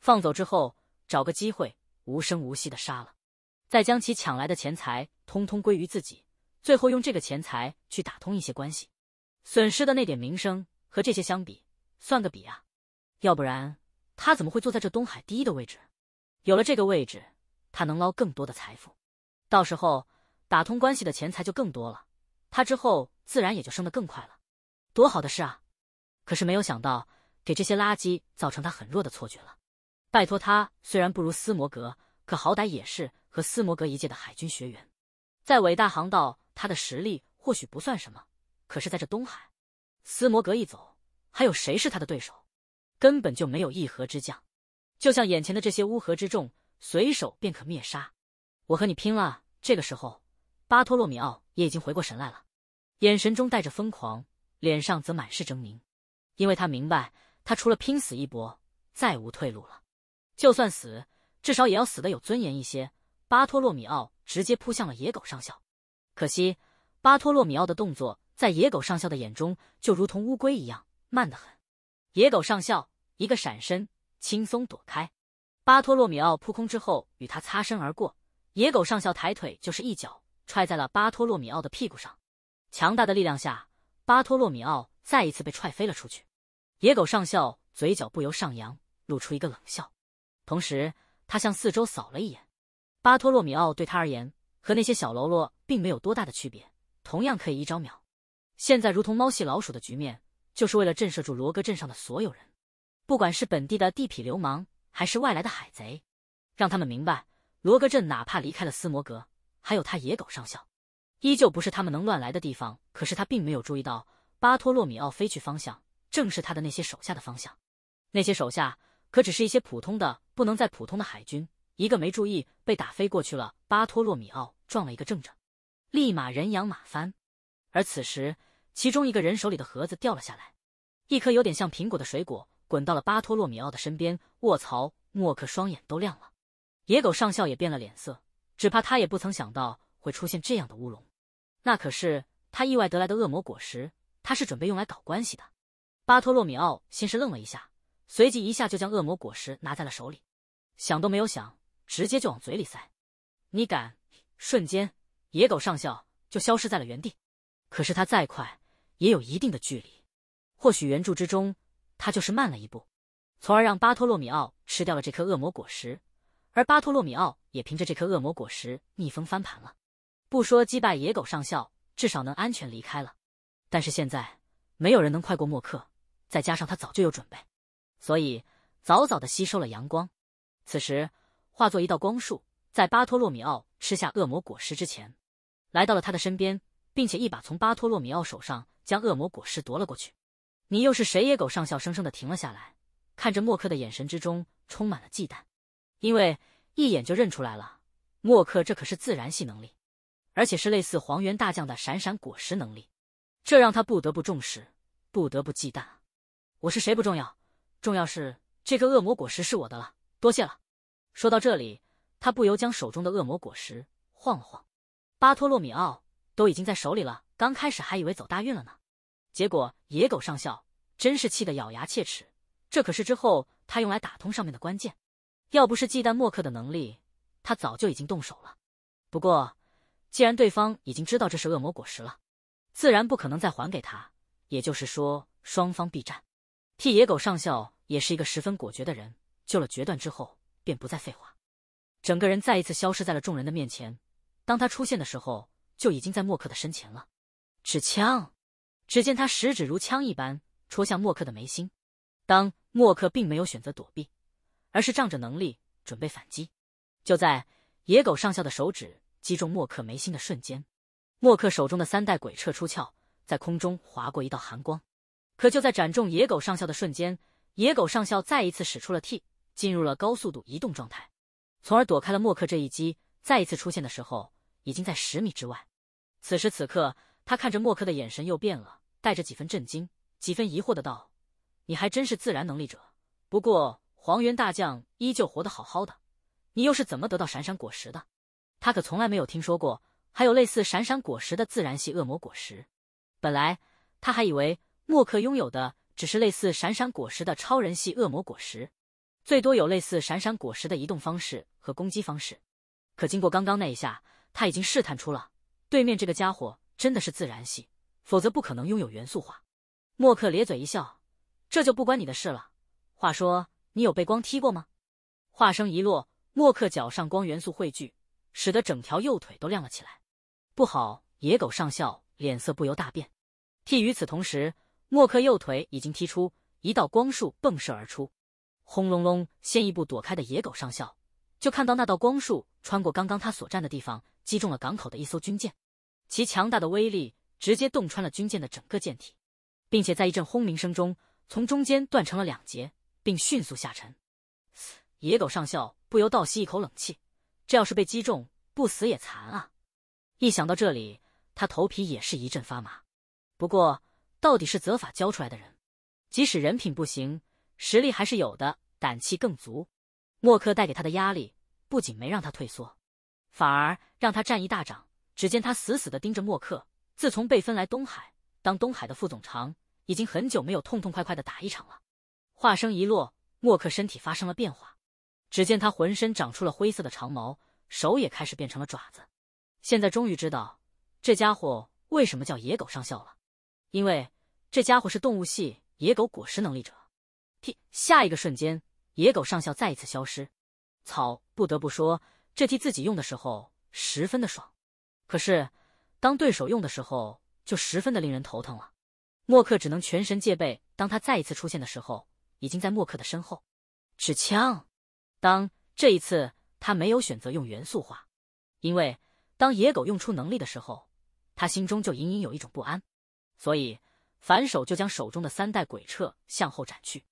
放走之后，找个机会无声无息的杀了，再将其抢来的钱财通通归于自己，最后用这个钱财去打通一些关系，损失的那点名声和这些相比，算个比啊！要不然，他怎么会坐在这东海第一的位置？有了这个位置，他能捞更多的财富，到时候打通关系的钱财就更多了，他之后自然也就升得更快了，多好的事啊！可是没有想到，给这些垃圾造成他很弱的错觉了。拜托，他虽然不如斯摩格，可好歹也是和斯摩格一届的海军学员，在伟大航道，他的实力或许不算什么，可是在这东海，斯摩格一走，还有谁是他的对手？根本就没有一合之将，就像眼前的这些乌合之众，随手便可灭杀。我和你拼了！这个时候，巴托洛米奥也已经回过神来了，眼神中带着疯狂，脸上则满是狰狞，因为他明白，他除了拼死一搏，再无退路了。就算死，至少也要死得有尊严一些。巴托洛米奥直接扑向了野狗上校，可惜，巴托洛米奥的动作在野狗上校的眼中就如同乌龟一样慢得很。野狗上校。一个闪身，轻松躲开。巴托洛米奥扑空之后，与他擦身而过。野狗上校抬腿就是一脚，踹在了巴托洛米奥的屁股上。强大的力量下，巴托洛米奥再一次被踹飞了出去。野狗上校嘴角不由上扬，露出一个冷笑。同时，他向四周扫了一眼。巴托洛米奥对他而言，和那些小喽啰并没有多大的区别，同样可以一招秒。现在如同猫戏老鼠的局面，就是为了震慑住罗格镇上的所有人。不管是本地的地痞流氓，还是外来的海贼，让他们明白，罗格镇哪怕离开了斯摩格，还有他野狗上校，依旧不是他们能乱来的地方。可是他并没有注意到，巴托洛米奥飞去方向正是他的那些手下的方向。那些手下可只是一些普通的，不能再普通的海军，一个没注意被打飞过去了。巴托洛米奥撞了一个正着，立马人仰马翻。而此时，其中一个人手里的盒子掉了下来，一颗有点像苹果的水果。滚到了巴托洛米奥的身边，卧槽！莫克双眼都亮了，野狗上校也变了脸色，只怕他也不曾想到会出现这样的乌龙。那可是他意外得来的恶魔果实，他是准备用来搞关系的。巴托洛米奥先是愣了一下，随即一下就将恶魔果实拿在了手里，想都没有想，直接就往嘴里塞。你敢！瞬间，野狗上校就消失在了原地。可是他再快，也有一定的距离，或许原著之中。他就是慢了一步，从而让巴托洛米奥吃掉了这颗恶魔果实，而巴托洛米奥也凭着这颗恶魔果实逆风翻盘了，不说击败野狗上校，至少能安全离开了。但是现在没有人能快过莫克，再加上他早就有准备，所以早早的吸收了阳光，此时化作一道光束，在巴托洛米奥吃下恶魔果实之前，来到了他的身边，并且一把从巴托洛米奥手上将恶魔果实夺了过去。你又是谁？野狗上校生生的停了下来，看着默克的眼神之中充满了忌惮，因为一眼就认出来了。默克这可是自然系能力，而且是类似黄猿大将的闪闪果实能力，这让他不得不重视，不得不忌惮。我是谁不重要，重要是这个恶魔果实是我的了，多谢了。说到这里，他不由将手中的恶魔果实晃了晃。巴托洛米奥都已经在手里了，刚开始还以为走大运了呢。结果野狗上校真是气得咬牙切齿，这可是之后他用来打通上面的关键。要不是忌惮默克的能力，他早就已经动手了。不过，既然对方已经知道这是恶魔果实了，自然不可能再还给他。也就是说，双方必战。替野狗上校也是一个十分果决的人，救了决断之后，便不再废话，整个人再一次消失在了众人的面前。当他出现的时候，就已经在默克的身前了，纸枪。只见他食指如枪一般戳向莫克的眉心，当莫克并没有选择躲避，而是仗着能力准备反击。就在野狗上校的手指击中莫克眉心的瞬间，莫克手中的三代鬼彻出鞘，在空中划过一道寒光。可就在斩中野狗上校的瞬间，野狗上校再一次使出了 T，进入了高速度移动状态，从而躲开了莫克这一击。再一次出现的时候，已经在十米之外。此时此刻，他看着莫克的眼神又变了。带着几分震惊、几分疑惑的道：“你还真是自然能力者。不过黄猿大将依旧活得好好的，你又是怎么得到闪闪果实的？他可从来没有听说过还有类似闪闪果实的自然系恶魔果实。本来他还以为默克拥有的只是类似闪闪果实的超人系恶魔果实，最多有类似闪闪果实的移动方式和攻击方式。可经过刚刚那一下，他已经试探出了对面这个家伙真的是自然系。”否则不可能拥有元素化。默克咧嘴一笑，这就不关你的事了。话说，你有被光踢过吗？话声一落，默克脚上光元素汇聚，使得整条右腿都亮了起来。不好！野狗上校脸色不由大变。替与此同时，默克右腿已经踢出一道光束迸射而出，轰隆隆！先一步躲开的野狗上校就看到那道光束穿过刚刚他所站的地方，击中了港口的一艘军舰，其强大的威力。直接洞穿了军舰的整个舰体，并且在一阵轰鸣声中从中间断成了两截，并迅速下沉。野狗上校不由倒吸一口冷气，这要是被击中，不死也残啊！一想到这里，他头皮也是一阵发麻。不过，到底是泽法教出来的人，即使人品不行，实力还是有的，胆气更足。默克带给他的压力不仅没让他退缩，反而让他战意大涨。只见他死死的盯着默克。自从被分来东海当东海的副总长，已经很久没有痛痛快快的打一场了。话声一落，默克身体发生了变化，只见他浑身长出了灰色的长毛，手也开始变成了爪子。现在终于知道这家伙为什么叫野狗上校了，因为这家伙是动物系野狗果实能力者。替下一个瞬间，野狗上校再一次消失。草不得不说，这替自己用的时候十分的爽，可是。当对手用的时候，就十分的令人头疼了。默克只能全神戒备。当他再一次出现的时候，已经在默克的身后。纸枪。当这一次他没有选择用元素化，因为当野狗用出能力的时候，他心中就隐隐有一种不安，所以反手就将手中的三代鬼彻向后斩去，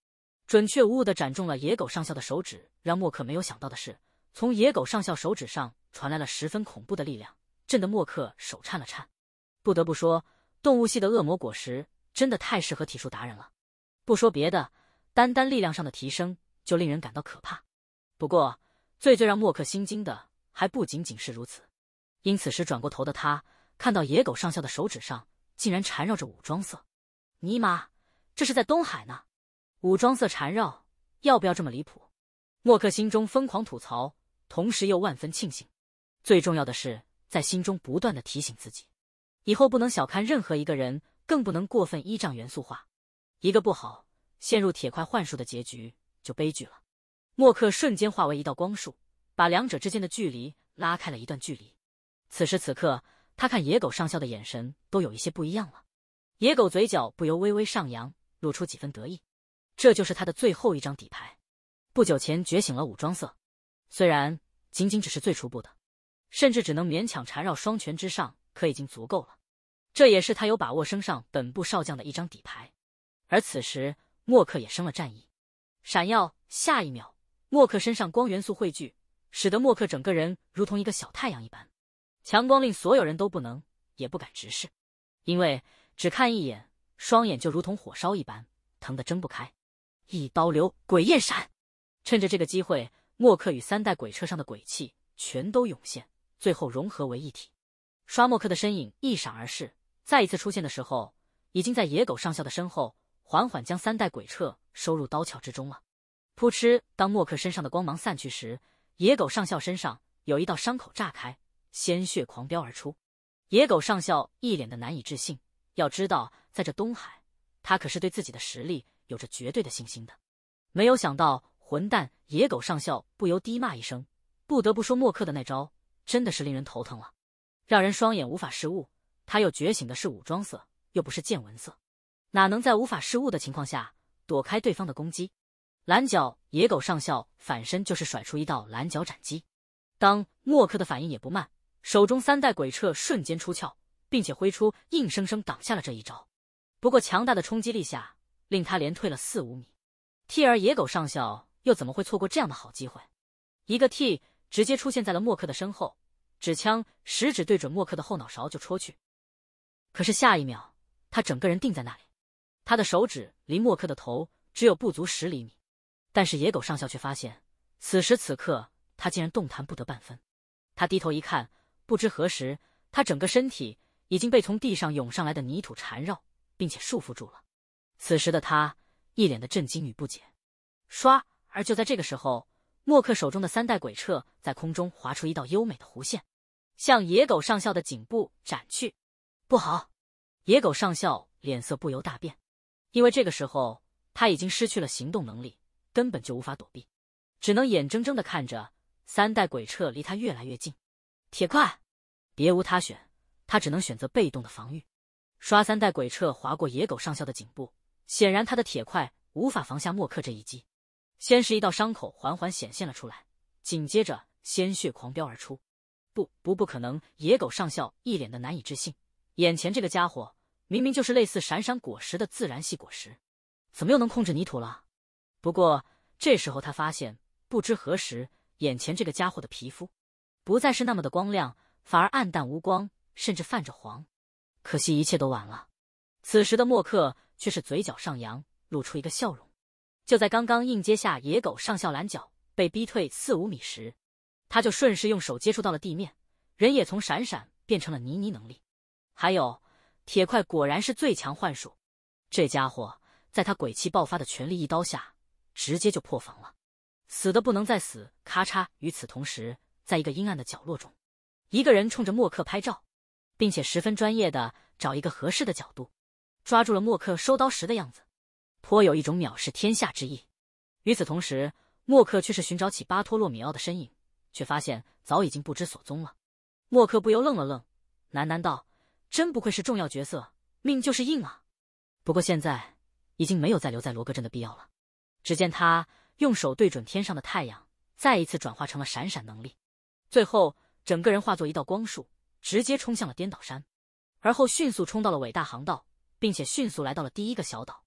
准确无误的斩中了野狗上校的手指。让默克没有想到的是，从野狗上校手指上传来了十分恐怖的力量。震得默克手颤了颤，不得不说，动物系的恶魔果实真的太适合体术达人了。不说别的，单单力量上的提升就令人感到可怕。不过，最最让默克心惊的还不仅仅是如此，因此时转过头的他看到野狗上校的手指上竟然缠绕着武装色，尼玛，这是在东海呢？武装色缠绕要不要这么离谱？默克心中疯狂吐槽，同时又万分庆幸。最重要的是。在心中不断的提醒自己，以后不能小看任何一个人，更不能过分依仗元素化，一个不好陷入铁块幻术的结局就悲剧了。默克瞬间化为一道光束，把两者之间的距离拉开了一段距离。此时此刻，他看野狗上校的眼神都有一些不一样了。野狗嘴角不由微微上扬，露出几分得意。这就是他的最后一张底牌，不久前觉醒了武装色，虽然仅仅只是最初步的。甚至只能勉强缠绕双拳之上，可已经足够了。这也是他有把握升上本部少将的一张底牌。而此时，默克也升了战意，闪耀。下一秒，默克身上光元素汇聚，使得默克整个人如同一个小太阳一般，强光令所有人都不能也不敢直视，因为只看一眼，双眼就如同火烧一般，疼得睁不开。一刀流鬼焰闪，趁着这个机会，默克与三代鬼车上的鬼气全都涌现。最后融合为一体，刷莫克的身影一闪而逝。再一次出现的时候，已经在野狗上校的身后，缓缓将三代鬼彻收入刀鞘之中了。扑哧！当莫克身上的光芒散去时，野狗上校身上有一道伤口炸开，鲜血狂飙而出。野狗上校一脸的难以置信。要知道，在这东海，他可是对自己的实力有着绝对的信心的。没有想到，混蛋！野狗上校不由低骂一声。不得不说，莫克的那招。真的是令人头疼了，让人双眼无法识物。他又觉醒的是武装色，又不是见闻色，哪能在无法识物的情况下躲开对方的攻击？蓝角野狗上校反身就是甩出一道蓝角斩击。当默克的反应也不慢，手中三代鬼彻瞬间出鞘，并且挥出，硬生生挡下了这一招。不过强大的冲击力下，令他连退了四五米。T 儿野狗上校又怎么会错过这样的好机会？一个 T 直接出现在了莫克的身后，纸枪食指对准莫克的后脑勺就戳去。可是下一秒，他整个人定在那里，他的手指离莫克的头只有不足十厘米。但是野狗上校却发现，此时此刻他竟然动弹不得半分。他低头一看，不知何时，他整个身体已经被从地上涌上来的泥土缠绕，并且束缚住了。此时的他一脸的震惊与不解。唰！而就在这个时候。莫克手中的三代鬼彻在空中划出一道优美的弧线，向野狗上校的颈部斩去。不好！野狗上校脸色不由大变，因为这个时候他已经失去了行动能力，根本就无法躲避，只能眼睁睁的看着三代鬼彻离他越来越近。铁块，别无他选，他只能选择被动的防御。刷三代鬼彻划过野狗上校的颈部，显然他的铁块无法防下莫克这一击。先是一道伤口缓缓显现了出来，紧接着鲜血狂飙而出。不不不可能！野狗上校一脸的难以置信，眼前这个家伙明明就是类似闪闪果实的自然系果实，怎么又能控制泥土了？不过这时候他发现，不知何时，眼前这个家伙的皮肤不再是那么的光亮，反而暗淡无光，甚至泛着黄。可惜一切都晚了。此时的莫克却是嘴角上扬，露出一个笑容。就在刚刚硬接下野狗上校拦脚被逼退四五米时，他就顺势用手接触到了地面，人也从闪闪变成了泥泥。能力还有铁块果然是最强幻术，这家伙在他鬼气爆发的全力一刀下，直接就破防了，死的不能再死。咔嚓！与此同时，在一个阴暗的角落中，一个人冲着默克拍照，并且十分专业的找一个合适的角度，抓住了默克收刀时的样子。颇有一种藐视天下之意。与此同时，默克却是寻找起巴托洛米奥的身影，却发现早已经不知所踪了。默克不由愣了愣，喃喃道：“真不愧是重要角色，命就是硬啊！”不过现在已经没有再留在罗格镇的必要了。只见他用手对准天上的太阳，再一次转化成了闪闪能力，最后整个人化作一道光束，直接冲向了颠倒山，而后迅速冲到了伟大航道，并且迅速来到了第一个小岛。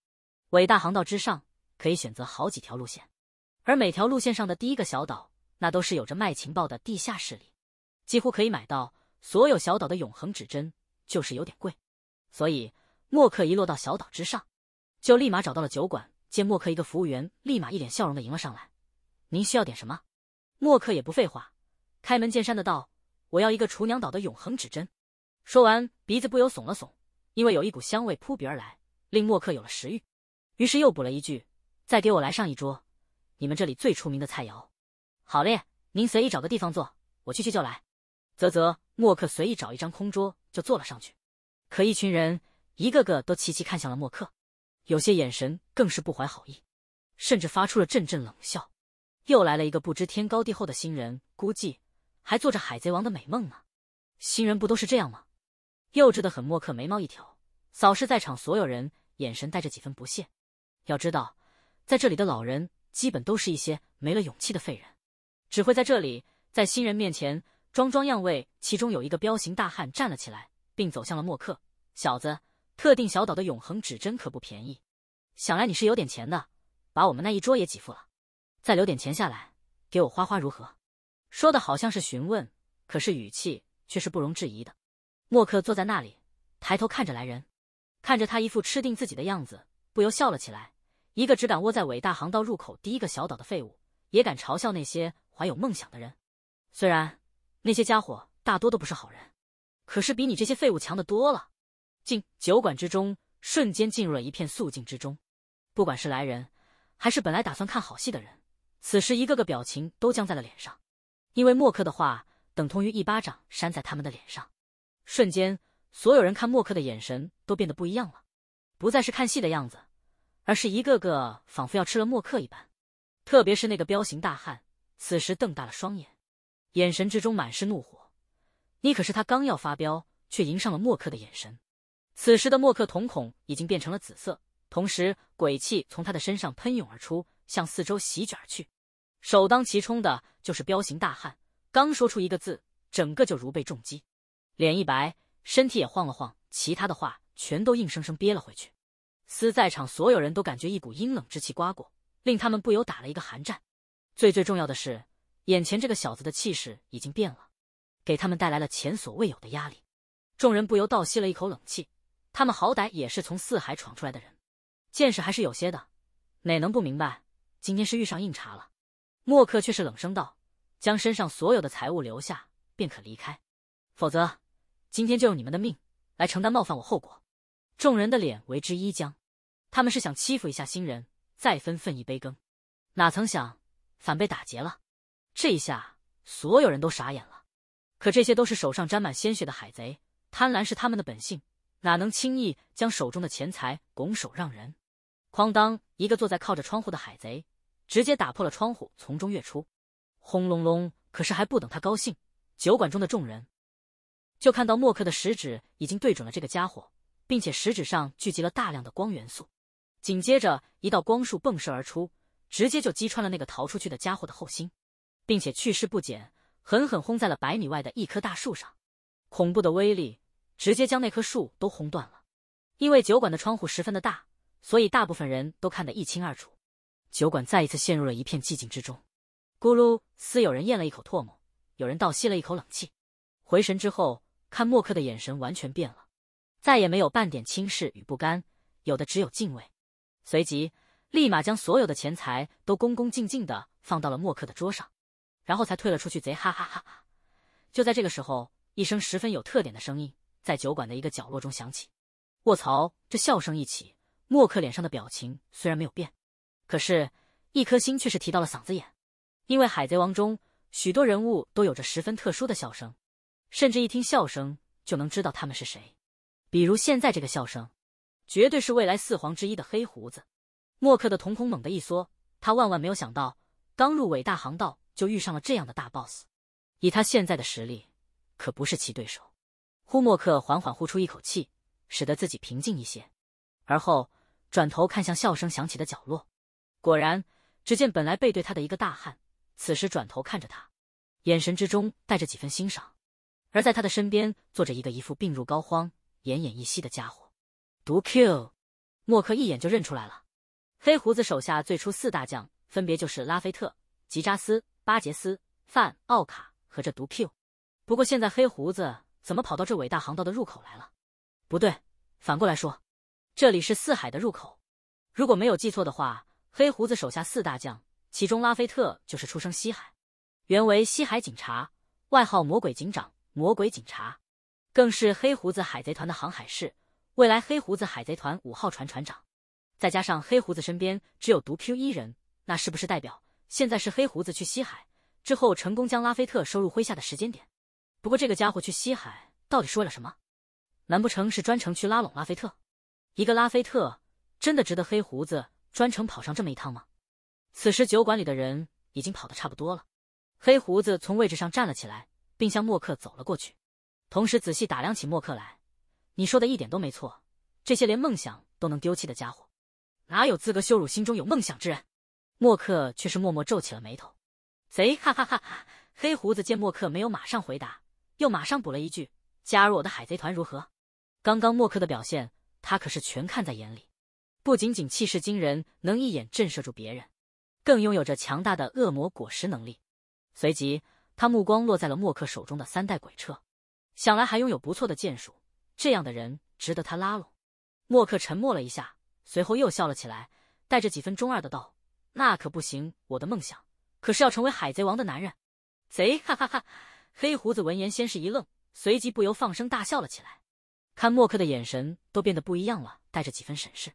伟大航道之上可以选择好几条路线，而每条路线上的第一个小岛，那都是有着卖情报的地下势力，几乎可以买到所有小岛的永恒指针，就是有点贵。所以默克一落到小岛之上，就立马找到了酒馆，见默克，一个服务员立马一脸笑容的迎了上来：“您需要点什么？”默克也不废话，开门见山的道：“我要一个厨娘岛的永恒指针。”说完，鼻子不由耸了耸，因为有一股香味扑鼻而来，令默克有了食欲。于是又补了一句：“再给我来上一桌，你们这里最出名的菜肴。”好嘞，您随意找个地方坐，我去去就来。啧啧，墨客随意找一张空桌就坐了上去。可一群人一个个都齐齐看向了墨客，有些眼神更是不怀好意，甚至发出了阵阵冷笑。又来了一个不知天高地厚的新人，估计还做着海贼王的美梦呢。新人不都是这样吗？幼稚的很。墨客眉毛一挑，扫视在场所有人，眼神带着几分不屑。要知道，在这里的老人基本都是一些没了勇气的废人，只会在这里在新人面前装装样。位其中有一个彪形大汉站了起来，并走向了默克小子。特定小岛的永恒指针可不便宜，想来你是有点钱的，把我们那一桌也给付了，再留点钱下来给我花花如何？说的好像是询问，可是语气却是不容置疑的。默克坐在那里，抬头看着来人，看着他一副吃定自己的样子，不由笑了起来。一个只敢窝在伟大航道入口第一个小岛的废物，也敢嘲笑那些怀有梦想的人？虽然那些家伙大多都不是好人，可是比你这些废物强的多了。进酒馆之中，瞬间进入了一片肃静之中。不管是来人，还是本来打算看好戏的人，此时一个个表情都僵在了脸上，因为默克的话等同于一巴掌扇在他们的脸上。瞬间，所有人看默克的眼神都变得不一样了，不再是看戏的样子。而是一个个仿佛要吃了默克一般，特别是那个彪形大汉，此时瞪大了双眼，眼神之中满是怒火。你可是他刚要发飙，却迎上了默克的眼神。此时的默克瞳孔已经变成了紫色，同时鬼气从他的身上喷涌而出，向四周席卷而去。首当其冲的就是彪形大汉，刚说出一个字，整个就如被重击，脸一白，身体也晃了晃，其他的话全都硬生生憋了回去。司在场所有人都感觉一股阴冷之气刮过，令他们不由打了一个寒战。最最重要的是，眼前这个小子的气势已经变了，给他们带来了前所未有的压力。众人不由倒吸了一口冷气。他们好歹也是从四海闯出来的人，见识还是有些的，哪能不明白今天是遇上硬茬了？默克却是冷声道：“将身上所有的财物留下，便可离开，否则，今天就用你们的命来承担冒犯我后果。”众人的脸为之一僵。他们是想欺负一下新人，再分分一杯羹，哪曾想反被打劫了？这一下所有人都傻眼了。可这些都是手上沾满鲜血的海贼，贪婪是他们的本性，哪能轻易将手中的钱财拱手让人？哐当！一个坐在靠着窗户的海贼直接打破了窗户，从中跃出。轰隆隆！可是还不等他高兴，酒馆中的众人就看到默克的食指已经对准了这个家伙，并且食指上聚集了大量的光元素。紧接着，一道光束迸射而出，直接就击穿了那个逃出去的家伙的后心，并且去势不减，狠狠轰在了百米外的一棵大树上，恐怖的威力直接将那棵树都轰断了。因为酒馆的窗户十分的大，所以大部分人都看得一清二楚。酒馆再一次陷入了一片寂静之中。咕噜，似有人咽了一口唾沫，有人倒吸了一口冷气。回神之后，看莫克的眼神完全变了，再也没有半点轻视与不甘，有的只有敬畏。随即，立马将所有的钱财都恭恭敬敬的放到了默克的桌上，然后才退了出去。贼哈哈哈哈！就在这个时候，一声十分有特点的声音在酒馆的一个角落中响起。卧槽！这笑声一起，默克脸上的表情虽然没有变，可是，一颗心却是提到了嗓子眼。因为海贼王中许多人物都有着十分特殊的笑声，甚至一听笑声就能知道他们是谁。比如现在这个笑声。绝对是未来四皇之一的黑胡子，莫克的瞳孔猛地一缩。他万万没有想到，刚入伟大航道就遇上了这样的大 BOSS。以他现在的实力，可不是其对手。呼，莫克缓缓呼出一口气，使得自己平静一些。而后转头看向笑声响起的角落，果然，只见本来背对他的一个大汉，此时转头看着他，眼神之中带着几分欣赏。而在他的身边坐着一个一副病入膏肓、奄奄一息的家伙。毒 Q，默克一眼就认出来了。黑胡子手下最初四大将，分别就是拉菲特、吉扎斯、巴杰斯、范奥卡和这毒 Q。不过现在黑胡子怎么跑到这伟大航道的入口来了？不对，反过来说，这里是四海的入口。如果没有记错的话，黑胡子手下四大将，其中拉菲特就是出生西海，原为西海警察，外号魔鬼警长、魔鬼警察，更是黑胡子海贼团的航海士。未来黑胡子海贼团五号船船长，再加上黑胡子身边只有独 Q 一人，那是不是代表现在是黑胡子去西海之后成功将拉菲特收入麾下的时间点？不过这个家伙去西海到底是为了什么？难不成是专程去拉拢拉菲特？一个拉菲特真的值得黑胡子专程跑上这么一趟吗？此时酒馆里的人已经跑得差不多了，黑胡子从位置上站了起来，并向默克走了过去，同时仔细打量起默克来。你说的一点都没错，这些连梦想都能丢弃的家伙，哪有资格羞辱心中有梦想之人？莫克却是默默皱起了眉头。贼，哈哈哈哈！黑胡子见莫克没有马上回答，又马上补了一句：“加入我的海贼团如何？”刚刚莫克的表现，他可是全看在眼里，不仅仅气势惊人，能一眼震慑住别人，更拥有着强大的恶魔果实能力。随即，他目光落在了莫克手中的三代鬼彻，想来还拥有不错的剑术。这样的人值得他拉拢。默克沉默了一下，随后又笑了起来，带着几分中二的道：“那可不行，我的梦想可是要成为海贼王的男人，贼！”哈哈哈！黑胡子闻言先是一愣，随即不由放声大笑了起来，看默克的眼神都变得不一样了，带着几分审视，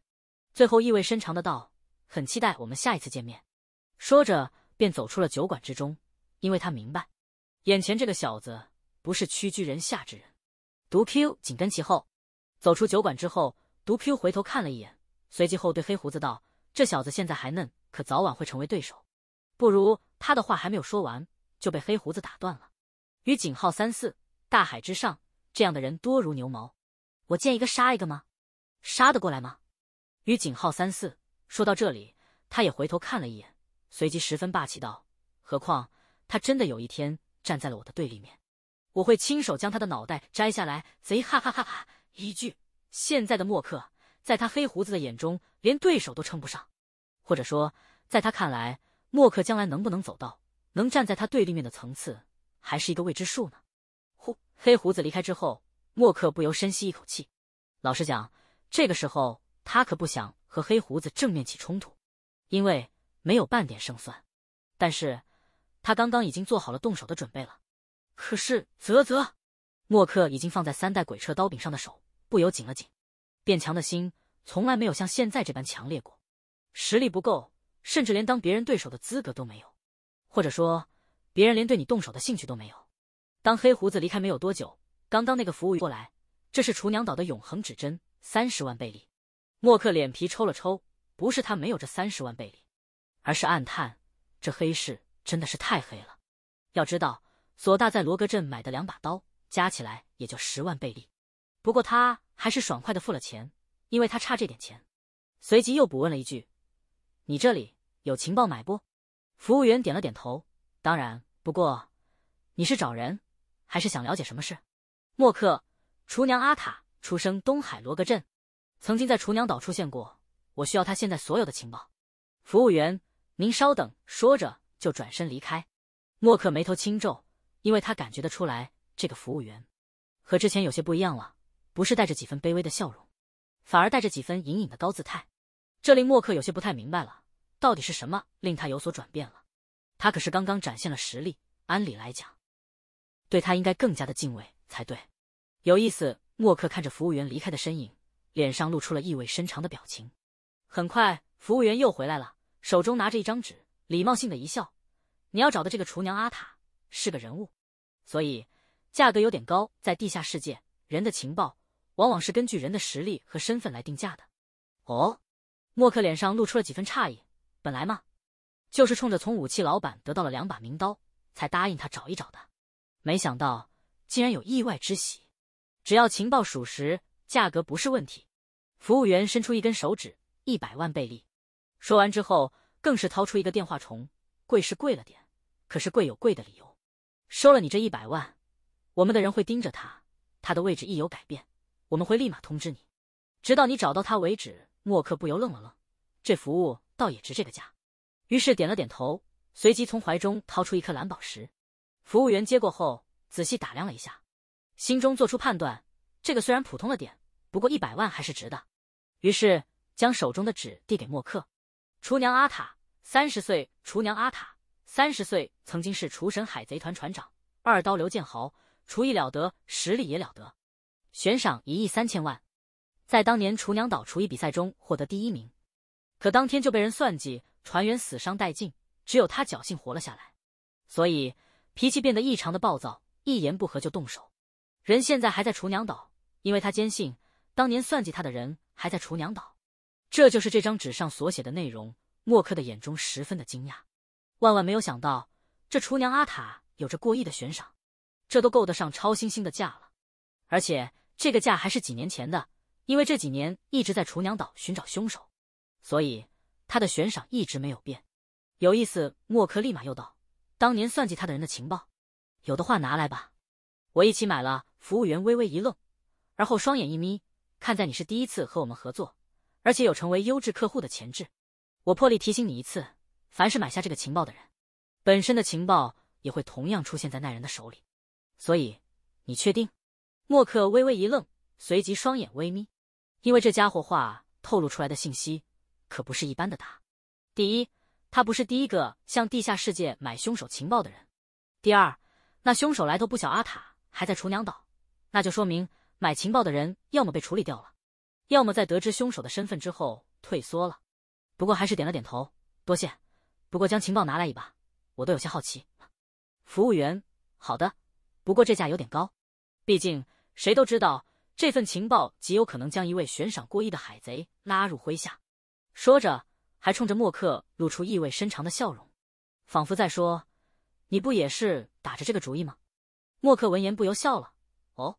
最后意味深长的道：“很期待我们下一次见面。”说着便走出了酒馆之中，因为他明白，眼前这个小子不是屈居人下之人。毒 Q 紧跟其后，走出酒馆之后，毒 Q 回头看了一眼，随即后对黑胡子道：“这小子现在还嫩，可早晚会成为对手。”不如他的话还没有说完，就被黑胡子打断了。与井号三四，大海之上，这样的人多如牛毛，我见一个杀一个吗？杀得过来吗？与井号三四说到这里，他也回头看了一眼，随即十分霸气道：“何况他真的有一天站在了我的对立面。”我会亲手将他的脑袋摘下来！贼哈哈哈哈！一句，现在的墨克在他黑胡子的眼中连对手都称不上，或者说，在他看来，墨克将来能不能走到能站在他对立面的层次，还是一个未知数呢？呼，黑胡子离开之后，墨克不由深吸一口气。老实讲，这个时候他可不想和黑胡子正面起冲突，因为没有半点胜算。但是，他刚刚已经做好了动手的准备了。可是，啧啧，默克已经放在三代鬼车刀柄上的手不由紧了紧，变强的心从来没有像现在这般强烈过。实力不够，甚至连当别人对手的资格都没有，或者说，别人连对你动手的兴趣都没有。当黑胡子离开没有多久，刚刚那个服务员过来，这是厨娘岛的永恒指针，三十万贝利。默克脸皮抽了抽，不是他没有这三十万贝利，而是暗叹这黑市真的是太黑了。要知道。索大在罗格镇买的两把刀，加起来也就十万贝利，不过他还是爽快的付了钱，因为他差这点钱。随即又补问了一句：“你这里有情报买不？”服务员点了点头：“当然。”不过，你是找人，还是想了解什么事？默克，厨娘阿塔出生东海罗格镇，曾经在厨娘岛出现过。我需要他现在所有的情报。服务员，您稍等。”说着就转身离开。默克眉头轻皱。因为他感觉得出来，这个服务员和之前有些不一样了，不是带着几分卑微的笑容，反而带着几分隐隐的高姿态，这令默克有些不太明白了，到底是什么令他有所转变了？他可是刚刚展现了实力，按理来讲，对他应该更加的敬畏才对。有意思，默克看着服务员离开的身影，脸上露出了意味深长的表情。很快，服务员又回来了，手中拿着一张纸，礼貌性的一笑：“你要找的这个厨娘阿塔。”是个人物，所以价格有点高。在地下世界，人的情报往往是根据人的实力和身份来定价的。哦，默克脸上露出了几分诧异。本来嘛，就是冲着从武器老板得到了两把名刀，才答应他找一找的。没想到竟然有意外之喜。只要情报属实，价格不是问题。服务员伸出一根手指，一百万贝利。说完之后，更是掏出一个电话虫。贵是贵了点，可是贵有贵的理由。收了你这一百万，我们的人会盯着他，他的位置一有改变，我们会立马通知你，直到你找到他为止。默克不由愣了愣，这服务倒也值这个价，于是点了点头，随即从怀中掏出一颗蓝宝石。服务员接过后，仔细打量了一下，心中做出判断，这个虽然普通了点，不过一百万还是值的，于是将手中的纸递给默克。厨娘阿塔，三十岁，厨娘阿塔。三十岁，曾经是厨神海贼团船长二刀刘建豪，厨艺了得，实力也了得，悬赏一亿三千万，在当年厨娘岛厨艺比赛中获得第一名，可当天就被人算计，船员死伤殆尽，只有他侥幸活了下来，所以脾气变得异常的暴躁，一言不合就动手。人现在还在厨娘岛，因为他坚信当年算计他的人还在厨娘岛。这就是这张纸上所写的内容。默克的眼中十分的惊讶。万万没有想到，这厨娘阿塔有着过亿的悬赏，这都够得上超新星的价了。而且这个价还是几年前的，因为这几年一直在厨娘岛寻找凶手，所以他的悬赏一直没有变。有意思，默克立马又道：“当年算计他的人的情报，有的话拿来吧，我一起买了。”服务员微微一愣，而后双眼一眯，看在你是第一次和我们合作，而且有成为优质客户的潜质，我破例提醒你一次。凡是买下这个情报的人，本身的情报也会同样出现在那人的手里。所以，你确定？默克微微一愣，随即双眼微眯，因为这家伙话透露出来的信息可不是一般的大。第一，他不是第一个向地下世界买凶手情报的人；第二，那凶手来头不小，阿塔还在厨娘岛，那就说明买情报的人要么被处理掉了，要么在得知凶手的身份之后退缩了。不过，还是点了点头，多谢。不过将情报拿来一把，我都有些好奇。服务员，好的。不过这价有点高，毕竟谁都知道这份情报极有可能将一位悬赏过亿的海贼拉入麾下。说着，还冲着默克露出意味深长的笑容，仿佛在说：“你不也是打着这个主意吗？”默克闻言不由笑了：“哦，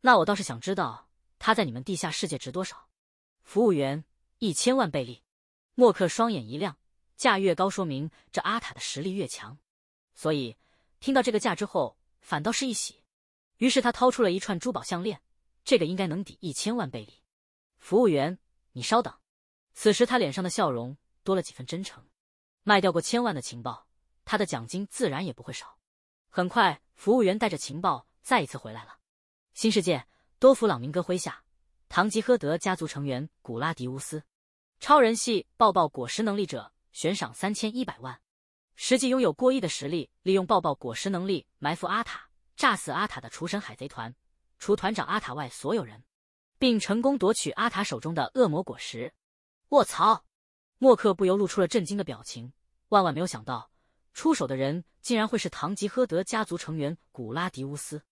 那我倒是想知道他在你们地下世界值多少。”服务员，一千万贝利。默克双眼一亮。价越高，说明这阿塔的实力越强，所以听到这个价之后，反倒是一喜。于是他掏出了一串珠宝项链，这个应该能抵一千万贝利。服务员，你稍等。此时他脸上的笑容多了几分真诚。卖掉过千万的情报，他的奖金自然也不会少。很快，服务员带着情报再一次回来了。新世界多弗朗明哥麾下，唐吉诃德家族成员古拉迪乌斯，超人系抱抱果实能力者。悬赏三千一百万，实际拥有过亿的实力，利用爆爆果实能力埋伏阿塔，炸死阿塔的厨神海贼团，除团长阿塔外所有人，并成功夺取阿塔手中的恶魔果实。卧槽！默克不由露出了震惊的表情，万万没有想到，出手的人竟然会是堂吉诃德家族成员古拉迪乌斯，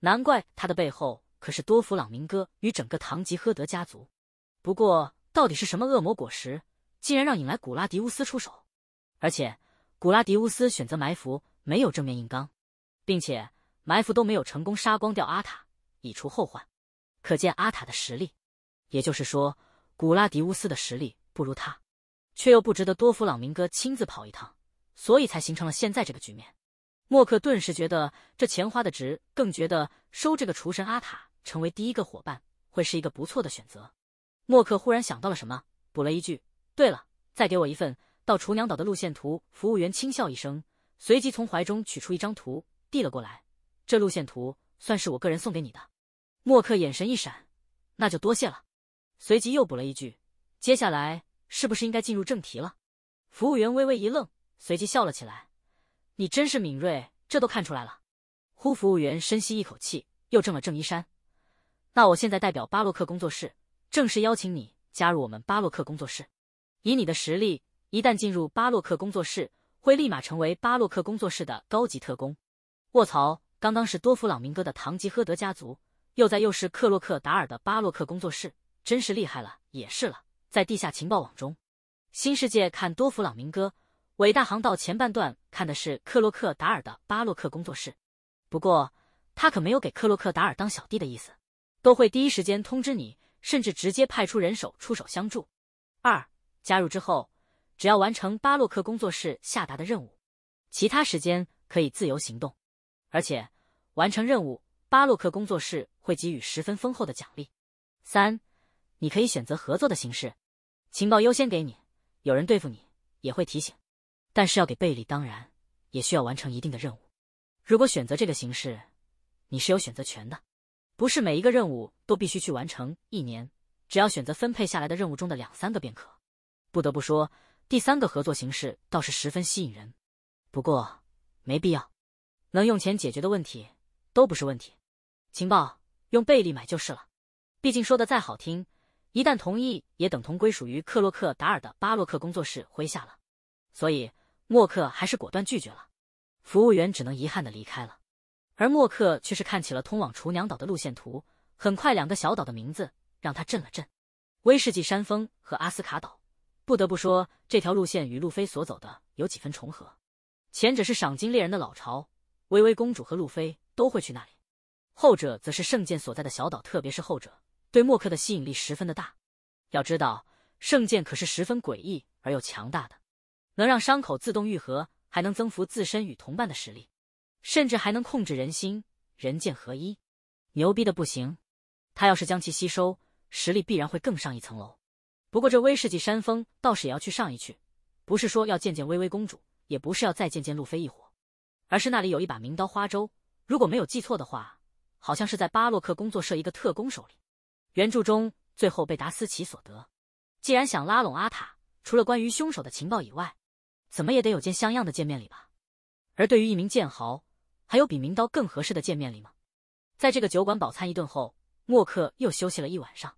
难怪他的背后可是多弗朗明哥与整个堂吉诃德家族。不过，到底是什么恶魔果实？竟然让引来古拉迪乌斯出手，而且古拉迪乌斯选择埋伏，没有正面硬刚，并且埋伏都没有成功杀光掉阿塔，以除后患。可见阿塔的实力，也就是说，古拉迪乌斯的实力不如他，却又不值得多弗朗明哥亲自跑一趟，所以才形成了现在这个局面。默克顿时觉得这钱花的值，更觉得收这个厨神阿塔成为第一个伙伴会是一个不错的选择。默克忽然想到了什么，补了一句。对了，再给我一份到厨娘岛的路线图。服务员轻笑一声，随即从怀中取出一张图递了过来。这路线图算是我个人送给你的。莫克眼神一闪，那就多谢了。随即又补了一句：“接下来是不是应该进入正题了？”服务员微微一愣，随即笑了起来：“你真是敏锐，这都看出来了。”呼！服务员深吸一口气，又正了正衣衫：“那我现在代表巴洛克工作室，正式邀请你加入我们巴洛克工作室。”以你的实力，一旦进入巴洛克工作室，会立马成为巴洛克工作室的高级特工。卧槽！刚刚是多弗朗明哥的堂吉诃德家族，又在又是克洛克达尔的巴洛克工作室，真是厉害了，也是了。在地下情报网中，新世界看多弗朗明哥伟大航道前半段看的是克洛克达尔的巴洛克工作室，不过他可没有给克洛克达尔当小弟的意思，都会第一时间通知你，甚至直接派出人手出手相助。二。加入之后，只要完成巴洛克工作室下达的任务，其他时间可以自由行动。而且完成任务，巴洛克工作室会给予十分丰厚的奖励。三，你可以选择合作的形式，情报优先给你，有人对付你也会提醒。但是要给贝利，当然也需要完成一定的任务。如果选择这个形式，你是有选择权的，不是每一个任务都必须去完成。一年只要选择分配下来的任务中的两三个便可。不得不说，第三个合作形式倒是十分吸引人。不过，没必要，能用钱解决的问题都不是问题。情报用贝利买就是了。毕竟说的再好听，一旦同意，也等同归属于克洛克达尔的巴洛克工作室麾下了。所以，默克还是果断拒绝了。服务员只能遗憾的离开了。而默克却是看起了通往厨娘岛的路线图。很快，两个小岛的名字让他震了震：威士忌山峰和阿斯卡岛。不得不说，这条路线与路飞所走的有几分重合。前者是赏金猎人的老巢，薇薇公主和路飞都会去那里；后者则是圣剑所在的小岛，特别是后者，对莫克的吸引力十分的大。要知道，圣剑可是十分诡异而又强大的，能让伤口自动愈合，还能增幅自身与同伴的实力，甚至还能控制人心，人剑合一，牛逼的不行。他要是将其吸收，实力必然会更上一层楼。不过，这威士忌山峰倒是也要去上一去，不是说要见见薇薇公主，也不是要再见见路飞一伙，而是那里有一把名刀花舟。如果没有记错的话，好像是在巴洛克工作社一个特工手里。原著中最后被达斯奇所得。既然想拉拢阿塔，除了关于凶手的情报以外，怎么也得有件像样的见面礼吧？而对于一名剑豪，还有比名刀更合适的见面礼吗？在这个酒馆饱餐一顿后，默克又休息了一晚上。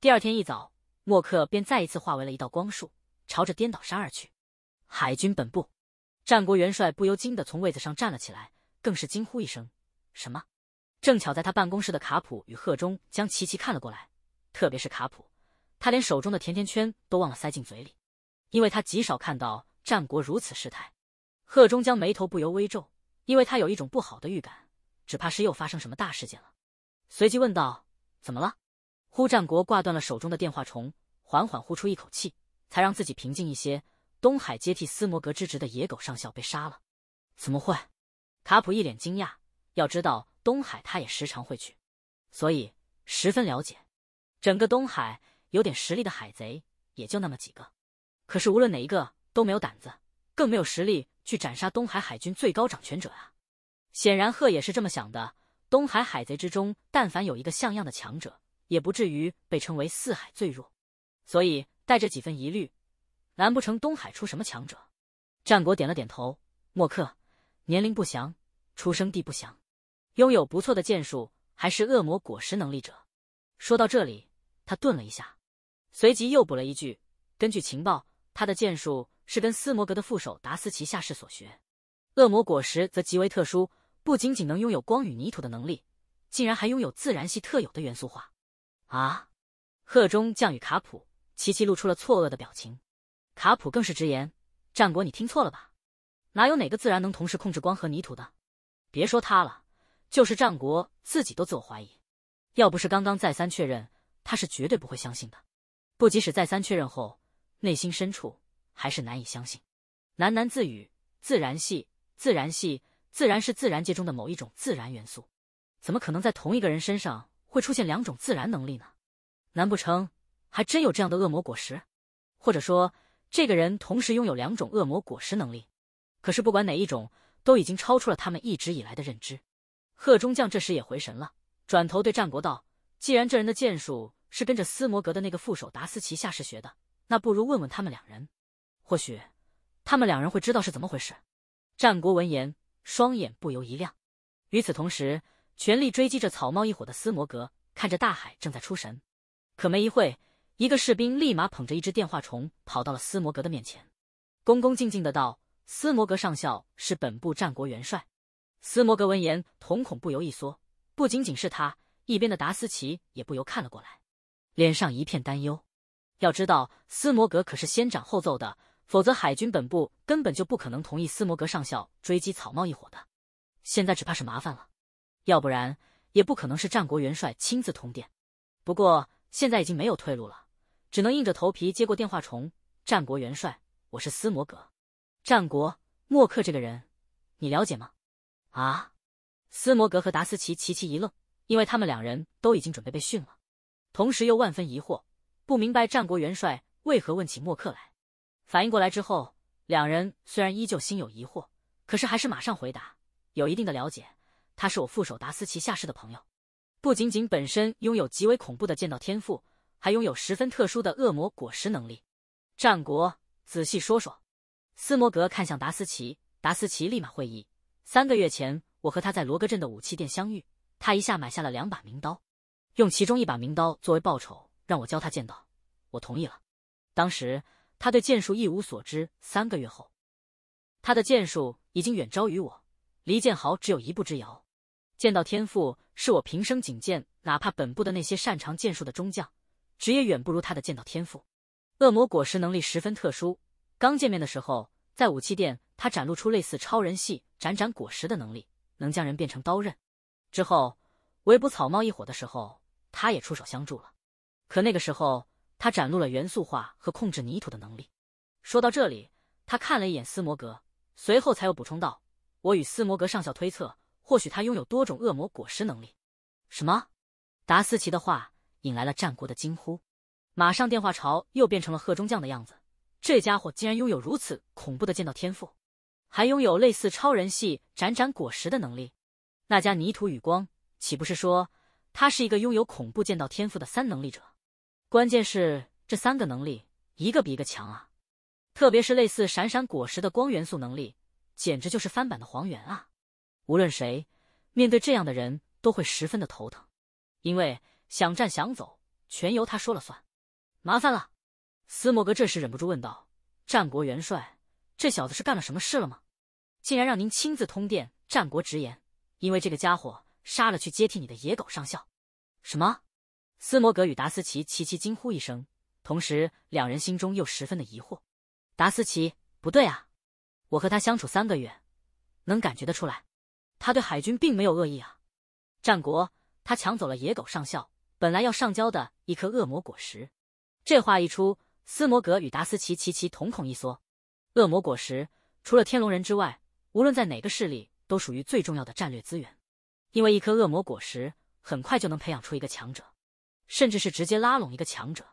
第二天一早。默克便再一次化为了一道光束，朝着颠倒山而去。海军本部，战国元帅不由惊的从位子上站了起来，更是惊呼一声：“什么？”正巧在他办公室的卡普与贺中将齐齐看了过来，特别是卡普，他连手中的甜甜圈都忘了塞进嘴里，因为他极少看到战国如此失态。贺中将眉头不由微皱，因为他有一种不好的预感，只怕是又发生什么大事件了，随即问道：“怎么了？”呼战国挂断了手中的电话虫，缓缓呼出一口气，才让自己平静一些。东海接替斯摩格之职的野狗上校被杀了，怎么会？卡普一脸惊讶。要知道，东海他也时常会去，所以十分了解。整个东海有点实力的海贼也就那么几个，可是无论哪一个都没有胆子，更没有实力去斩杀东海海军最高掌权者啊！显然，鹤也是这么想的。东海海贼之中，但凡有一个像样的强者。也不至于被称为四海最弱，所以带着几分疑虑，难不成东海出什么强者？战国点了点头。莫克，年龄不详，出生地不详，拥有不错的剑术，还是恶魔果实能力者。说到这里，他顿了一下，随即又补了一句：根据情报，他的剑术是跟斯摩格的副手达斯奇下士所学，恶魔果实则极为特殊，不仅仅能拥有光与泥土的能力，竟然还拥有自然系特有的元素化。啊！贺中将与卡普齐齐露出了错愕的表情，卡普更是直言：“战国，你听错了吧？哪有哪个自然能同时控制光和泥土的？别说他了，就是战国自己都自我怀疑。要不是刚刚再三确认，他是绝对不会相信的。不，即使再三确认后，内心深处还是难以相信。”喃喃自语：“自然系，自然系，自然是自然界中的某一种自然元素，怎么可能在同一个人身上？”会出现两种自然能力呢？难不成还真有这样的恶魔果实？或者说，这个人同时拥有两种恶魔果实能力？可是不管哪一种，都已经超出了他们一直以来的认知。贺中将这时也回神了，转头对战国道：“既然这人的剑术是跟着斯摩格的那个副手达斯奇下士学的，那不如问问他们两人，或许他们两人会知道是怎么回事。”战国闻言，双眼不由一亮。与此同时。全力追击着草帽一伙的斯摩格看着大海正在出神，可没一会一个士兵立马捧着一只电话虫跑到了斯摩格的面前，恭恭敬敬的道：“斯摩格上校是本部战国元帅。”斯摩格闻言，瞳孔不由一缩。不仅仅是他，一边的达斯奇也不由看了过来，脸上一片担忧。要知道，斯摩格可是先斩后奏的，否则海军本部根本就不可能同意斯摩格上校追击草帽一伙的。现在只怕是麻烦了。要不然，也不可能是战国元帅亲自通电。不过，现在已经没有退路了，只能硬着头皮接过电话。虫战国元帅，我是斯摩格。战国莫克这个人，你了解吗？啊！斯摩格和达斯奇齐齐一愣，因为他们两人都已经准备被训了，同时又万分疑惑，不明白战国元帅为何问起莫克来。反应过来之后，两人虽然依旧心有疑惑，可是还是马上回答，有一定的了解。他是我副手达斯奇下士的朋友，不仅仅本身拥有极为恐怖的剑道天赋，还拥有十分特殊的恶魔果实能力。战国，仔细说说。斯摩格看向达斯奇，达斯奇立马会意。三个月前，我和他在罗格镇的武器店相遇，他一下买下了两把名刀，用其中一把名刀作为报酬让我教他剑道，我同意了。当时他对剑术一无所知，三个月后，他的剑术已经远超于我，离剑豪只有一步之遥。剑道天赋是我平生仅见，哪怕本部的那些擅长剑术的中将，职业远不如他的剑道天赋。恶魔果实能力十分特殊。刚见面的时候，在武器店，他展露出类似超人系斩斩果实的能力，能将人变成刀刃。之后围捕草帽一伙的时候，他也出手相助了。可那个时候，他展露了元素化和控制泥土的能力。说到这里，他看了一眼斯摩格，随后才又补充道：“我与斯摩格上校推测。”或许他拥有多种恶魔果实能力。什么？达斯奇的话引来了战国的惊呼。马上电话潮又变成了贺中将的样子。这家伙竟然拥有如此恐怖的剑道天赋，还拥有类似超人系斩斩果实的能力。那家泥土与光岂不是说他是一个拥有恐怖剑道天赋的三能力者？关键是这三个能力一个比一个强啊！特别是类似闪闪果实的光元素能力，简直就是翻版的黄猿啊！无论谁面对这样的人都会十分的头疼，因为想战想走全由他说了算。麻烦了，斯摩格这时忍不住问道：“战国元帅，这小子是干了什么事了吗？竟然让您亲自通电战国直言，因为这个家伙杀了去接替你的野狗上校。”什么？斯摩格与达斯奇齐齐惊呼一声，同时两人心中又十分的疑惑：“达斯奇，不对啊，我和他相处三个月，能感觉得出来。”他对海军并没有恶意啊，战国，他抢走了野狗上校本来要上交的一颗恶魔果实。这话一出，斯摩格与达斯奇齐齐瞳孔一缩。恶魔果实，除了天龙人之外，无论在哪个势力，都属于最重要的战略资源。因为一颗恶魔果实，很快就能培养出一个强者，甚至是直接拉拢一个强者。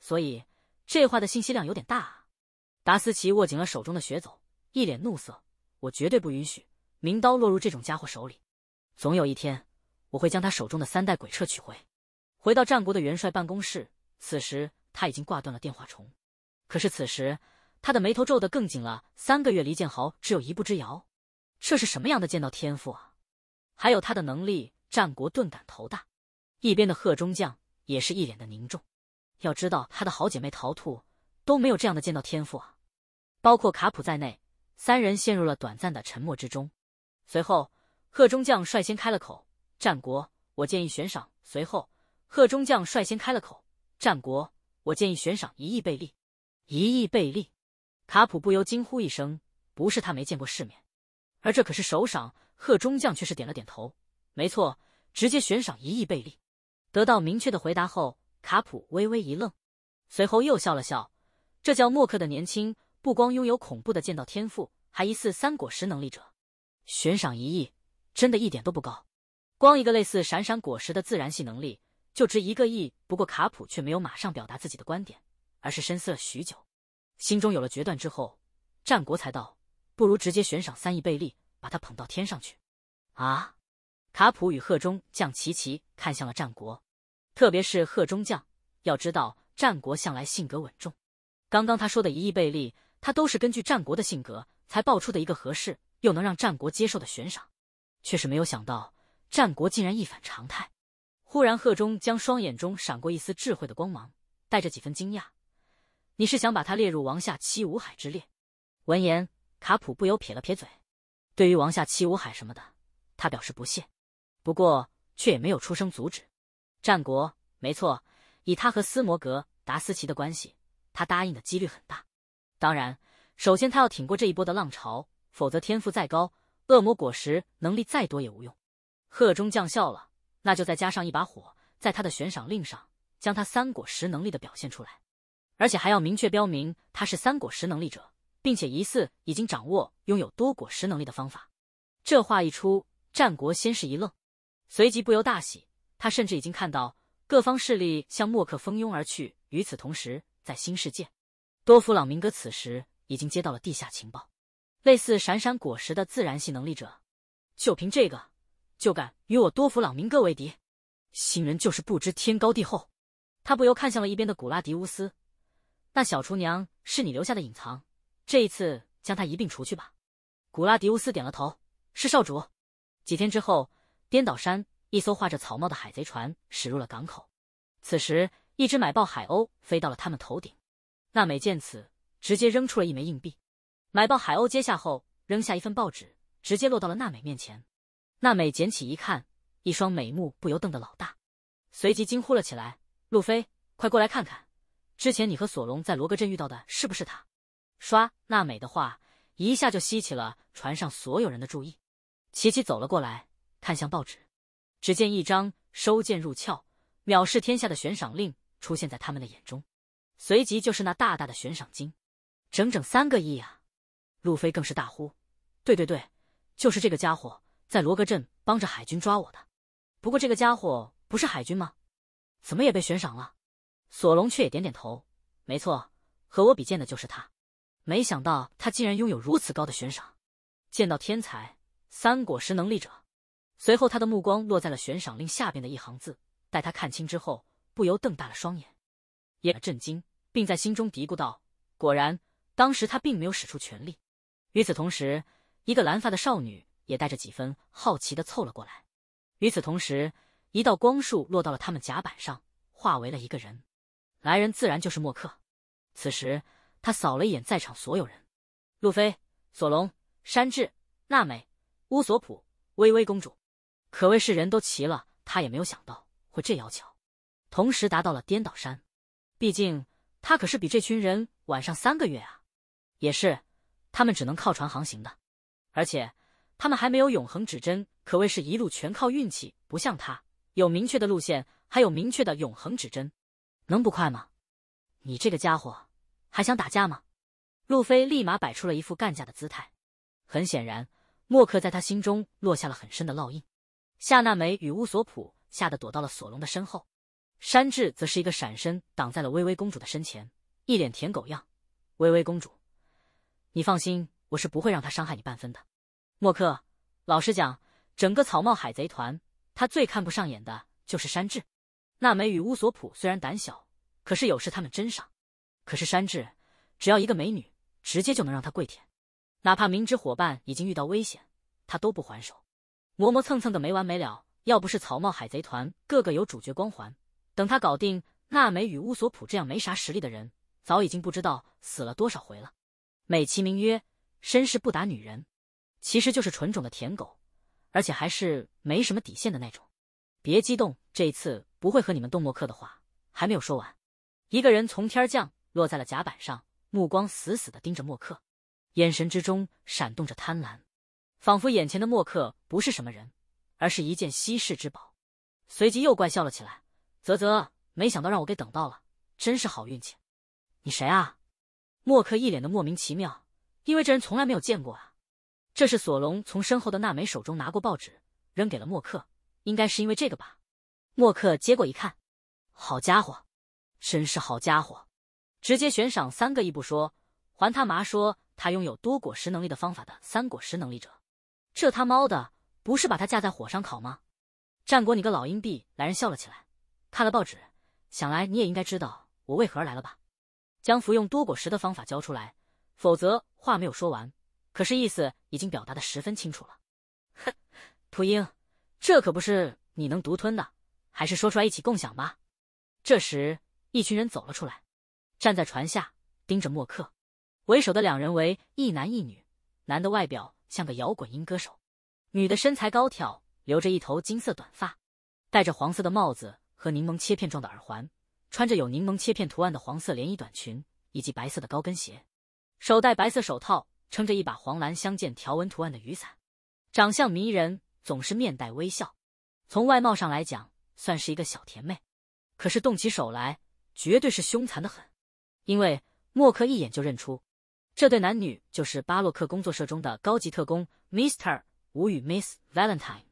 所以，这话的信息量有点大啊。达斯奇握紧了手中的血走，一脸怒色：“我绝对不允许！”名刀落入这种家伙手里，总有一天，我会将他手中的三代鬼彻取回。回到战国的元帅办公室，此时他已经挂断了电话虫。可是此时，他的眉头皱得更紧了。三个月离剑豪只有一步之遥，这是什么样的剑道天赋啊？还有他的能力，战国顿感头大。一边的贺中将也是一脸的凝重。要知道，他的好姐妹陶兔都没有这样的剑道天赋啊。包括卡普在内，三人陷入了短暂的沉默之中。随后，贺中将率先开了口：“战国，我建议悬赏。”随后，贺中将率先开了口：“战国，我建议悬赏一亿贝利。”一亿贝利，卡普不由惊呼一声：“不是他没见过世面，而这可是首赏。”贺中将却是点了点头：“没错，直接悬赏一亿贝利。”得到明确的回答后，卡普微微一愣，随后又笑了笑：“这叫默克的年轻，不光拥有恐怖的剑道天赋，还疑似三果实能力者。”悬赏一亿，真的一点都不高。光一个类似闪闪果实的自然系能力就值一个亿。不过卡普却没有马上表达自己的观点，而是深思了许久，心中有了决断之后，战国才道：“不如直接悬赏三亿贝利，把他捧到天上去。”啊！卡普与贺中将齐齐看向了战国，特别是贺中将。要知道，战国向来性格稳重，刚刚他说的一亿贝利，他都是根据战国的性格才爆出的一个合适。又能让战国接受的悬赏，却是没有想到，战国竟然一反常态。忽然，贺中将双眼中闪过一丝智慧的光芒，带着几分惊讶：“你是想把他列入王下七武海之列？”闻言，卡普不由撇了撇嘴，对于王下七武海什么的，他表示不屑。不过，却也没有出声阻止。战国，没错，以他和斯摩格达斯奇的关系，他答应的几率很大。当然，首先他要挺过这一波的浪潮。否则，天赋再高，恶魔果实能力再多也无用。贺中将笑了，那就再加上一把火，在他的悬赏令上将他三果实能力的表现出来，而且还要明确标明他是三果实能力者，并且疑似已经掌握拥有多果实能力的方法。这话一出，战国先是一愣，随即不由大喜。他甚至已经看到各方势力向默克蜂拥而去。与此同时，在新世界，多弗朗明哥此时已经接到了地下情报。类似闪闪果实的自然系能力者，就凭这个，就敢与我多弗朗明哥为敌？新人就是不知天高地厚。他不由看向了一边的古拉迪乌斯，那小厨娘是你留下的隐藏，这一次将她一并除去吧。古拉迪乌斯点了头，是少主。几天之后，颠倒山一艘画着草帽的海贼船驶入了港口。此时，一只买报海鸥飞到了他们头顶。娜美见此，直接扔出了一枚硬币。买报海鸥接下后，扔下一份报纸，直接落到了娜美面前。娜美捡起一看，一双美目不由瞪得老大，随即惊呼了起来：“路飞，快过来看看！之前你和索隆在罗格镇遇到的是不是他？”刷，娜美的话一下就吸起了船上所有人的注意。琪琪走了过来，看向报纸，只见一张收剑入鞘、藐视天下的悬赏令出现在他们的眼中，随即就是那大大的悬赏金，整整三个亿啊！路飞更是大呼：“对对对，就是这个家伙在罗格镇帮着海军抓我的。不过这个家伙不是海军吗？怎么也被悬赏了？”索隆却也点点头：“没错，和我比剑的就是他。没想到他竟然拥有如此高的悬赏。”见到天才三果实能力者，随后他的目光落在了悬赏令下边的一行字，待他看清之后，不由瞪大了双眼，也震惊，并在心中嘀咕道：“果然，当时他并没有使出全力。”与此同时，一个蓝发的少女也带着几分好奇的凑了过来。与此同时，一道光束落到了他们甲板上，化为了一个人。来人自然就是莫克。此时，他扫了一眼在场所有人：路飞、索隆、山治、娜美、乌索普、薇薇公主，可谓是人都齐了。他也没有想到会这要求，同时达到了颠倒山。毕竟他可是比这群人晚上三个月啊。也是。他们只能靠船航行的，而且他们还没有永恒指针，可谓是一路全靠运气。不像他有明确的路线，还有明确的永恒指针，能不快吗？你这个家伙还想打架吗？路飞立马摆出了一副干架的姿态。很显然，默克在他心中落下了很深的烙印。夏娜美与乌索普吓得躲到了索隆的身后，山治则是一个闪身挡在了薇薇公主的身前，一脸舔狗样。薇薇公主。你放心，我是不会让他伤害你半分的。莫克，老实讲，整个草帽海贼团，他最看不上眼的就是山治。娜美与乌索普虽然胆小，可是有事他们真上。可是山治，只要一个美女，直接就能让他跪舔。哪怕明知伙伴已经遇到危险，他都不还手，磨磨蹭蹭的没完没了。要不是草帽海贼团个个有主角光环，等他搞定娜美与乌索普这样没啥实力的人，早已经不知道死了多少回了。美其名曰“绅士不打女人”，其实就是纯种的舔狗，而且还是没什么底线的那种。别激动，这一次不会和你们动默克的话还没有说完。一个人从天降，落在了甲板上，目光死死的盯着莫克，眼神之中闪动着贪婪，仿佛眼前的莫克不是什么人，而是一件稀世之宝。随即又怪笑了起来：“啧啧，没想到让我给等到了，真是好运气。”你谁啊？默克一脸的莫名其妙，因为这人从来没有见过啊。这是索隆从身后的娜美手中拿过报纸，扔给了默克，应该是因为这个吧？默克接过一看，好家伙，真是好家伙，直接悬赏三个亿不说，还他妈说他拥有多果实能力的方法的三果实能力者，这他猫的不是把他架在火上烤吗？战国，你个老阴币，来人笑了起来。看了报纸，想来你也应该知道我为何而来了吧。将服用多果实的方法教出来，否则话没有说完，可是意思已经表达的十分清楚了。哼，秃鹰，这可不是你能独吞的，还是说出来一起共享吧。这时，一群人走了出来，站在船下盯着莫克。为首的两人为一男一女，男的外表像个摇滚音歌手，女的身材高挑，留着一头金色短发，戴着黄色的帽子和柠檬切片状的耳环。穿着有柠檬切片图案的黄色连衣短裙以及白色的高跟鞋，手戴白色手套，撑着一把黄蓝相间条纹图案的雨伞，长相迷人，总是面带微笑。从外貌上来讲，算是一个小甜妹，可是动起手来绝对是凶残的很。因为默克一眼就认出，这对男女就是巴洛克工作室中的高级特工 Mister 吴与 Miss Valentine，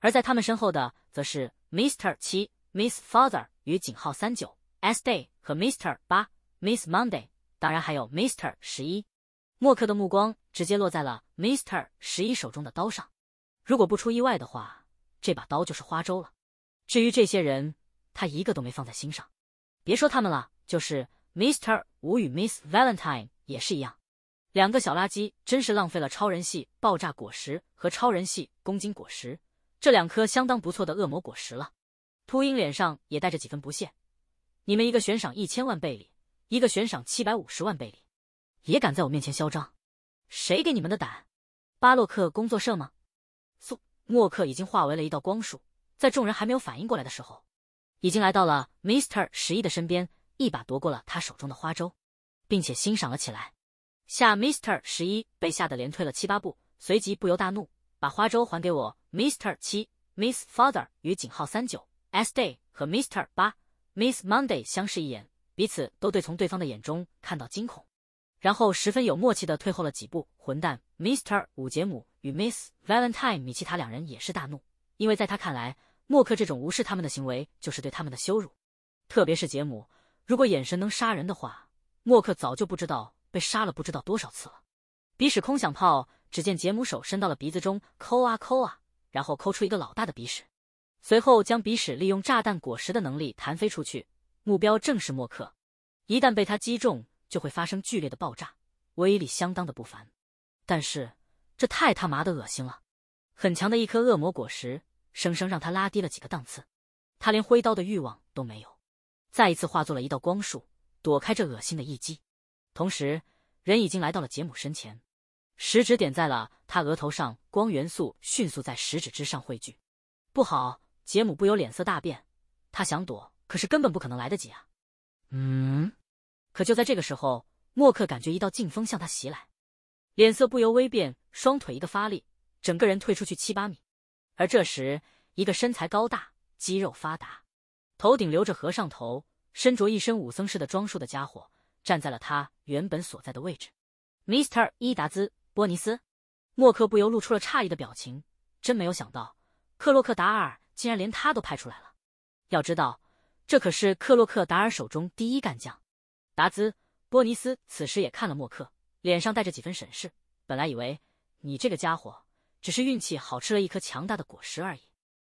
而在他们身后的则是 Mister 七 Miss Father 与井号三九。S Day 和 Mister 八，Miss Monday，当然还有 Mister 十一，默克的目光直接落在了 Mister 十一手中的刀上。如果不出意外的话，这把刀就是花粥了。至于这些人，他一个都没放在心上。别说他们了，就是 Mister 五与 Miss Valentine 也是一样。两个小垃圾真是浪费了超人系爆炸果实和超人系公斤果实这两颗相当不错的恶魔果实了。秃鹰脸上也带着几分不屑。你们一个悬赏一千万贝里，一个悬赏七百五十万贝里，也敢在我面前嚣张？谁给你们的胆？巴洛克工作室吗？苏莫克已经化为了一道光束，在众人还没有反应过来的时候，已经来到了 Mister 十一的身边，一把夺过了他手中的花粥，并且欣赏了起来。下 Mister 十一被吓得连退了七八步，随即不由大怒，把花粥还给我 Mister 七 Miss Father 与井号三九 S Day 和 Mister 八。Miss Monday 相视一眼，彼此都对从对方的眼中看到惊恐，然后十分有默契的退后了几步。混蛋，Mr. 武杰姆与 Miss Valentine 米奇塔两人也是大怒，因为在他看来，默克这种无视他们的行为就是对他们的羞辱。特别是杰姆，如果眼神能杀人的话，默克早就不知道被杀了不知道多少次了。鼻屎空响炮，只见杰姆手伸到了鼻子中抠啊抠啊，然后抠出一个老大的鼻屎。随后将鼻屎利用炸弹果实的能力弹飞出去，目标正是莫克。一旦被他击中，就会发生剧烈的爆炸，威力相当的不凡。但是这太他妈的恶心了！很强的一颗恶魔果实，生生让他拉低了几个档次。他连挥刀的欲望都没有，再一次化作了一道光束，躲开这恶心的一击。同时，人已经来到了杰姆身前，食指点在了他额头上，光元素迅速在食指之上汇聚。不好！杰姆不由脸色大变，他想躲，可是根本不可能来得及啊！嗯，可就在这个时候，莫克感觉一道劲风向他袭来，脸色不由微变，双腿一个发力，整个人退出去七八米。而这时，一个身材高大、肌肉发达、头顶留着和尚头、身着一身武僧式的装束的家伙，站在了他原本所在的位置。Mister 伊达兹·波尼斯，莫克不由露出了诧异的表情，真没有想到，克洛克达尔。竟然连他都派出来了，要知道，这可是克洛克达尔手中第一干将，达兹·波尼斯。此时也看了默克，脸上带着几分审视。本来以为你这个家伙只是运气好吃了一颗强大的果实而已，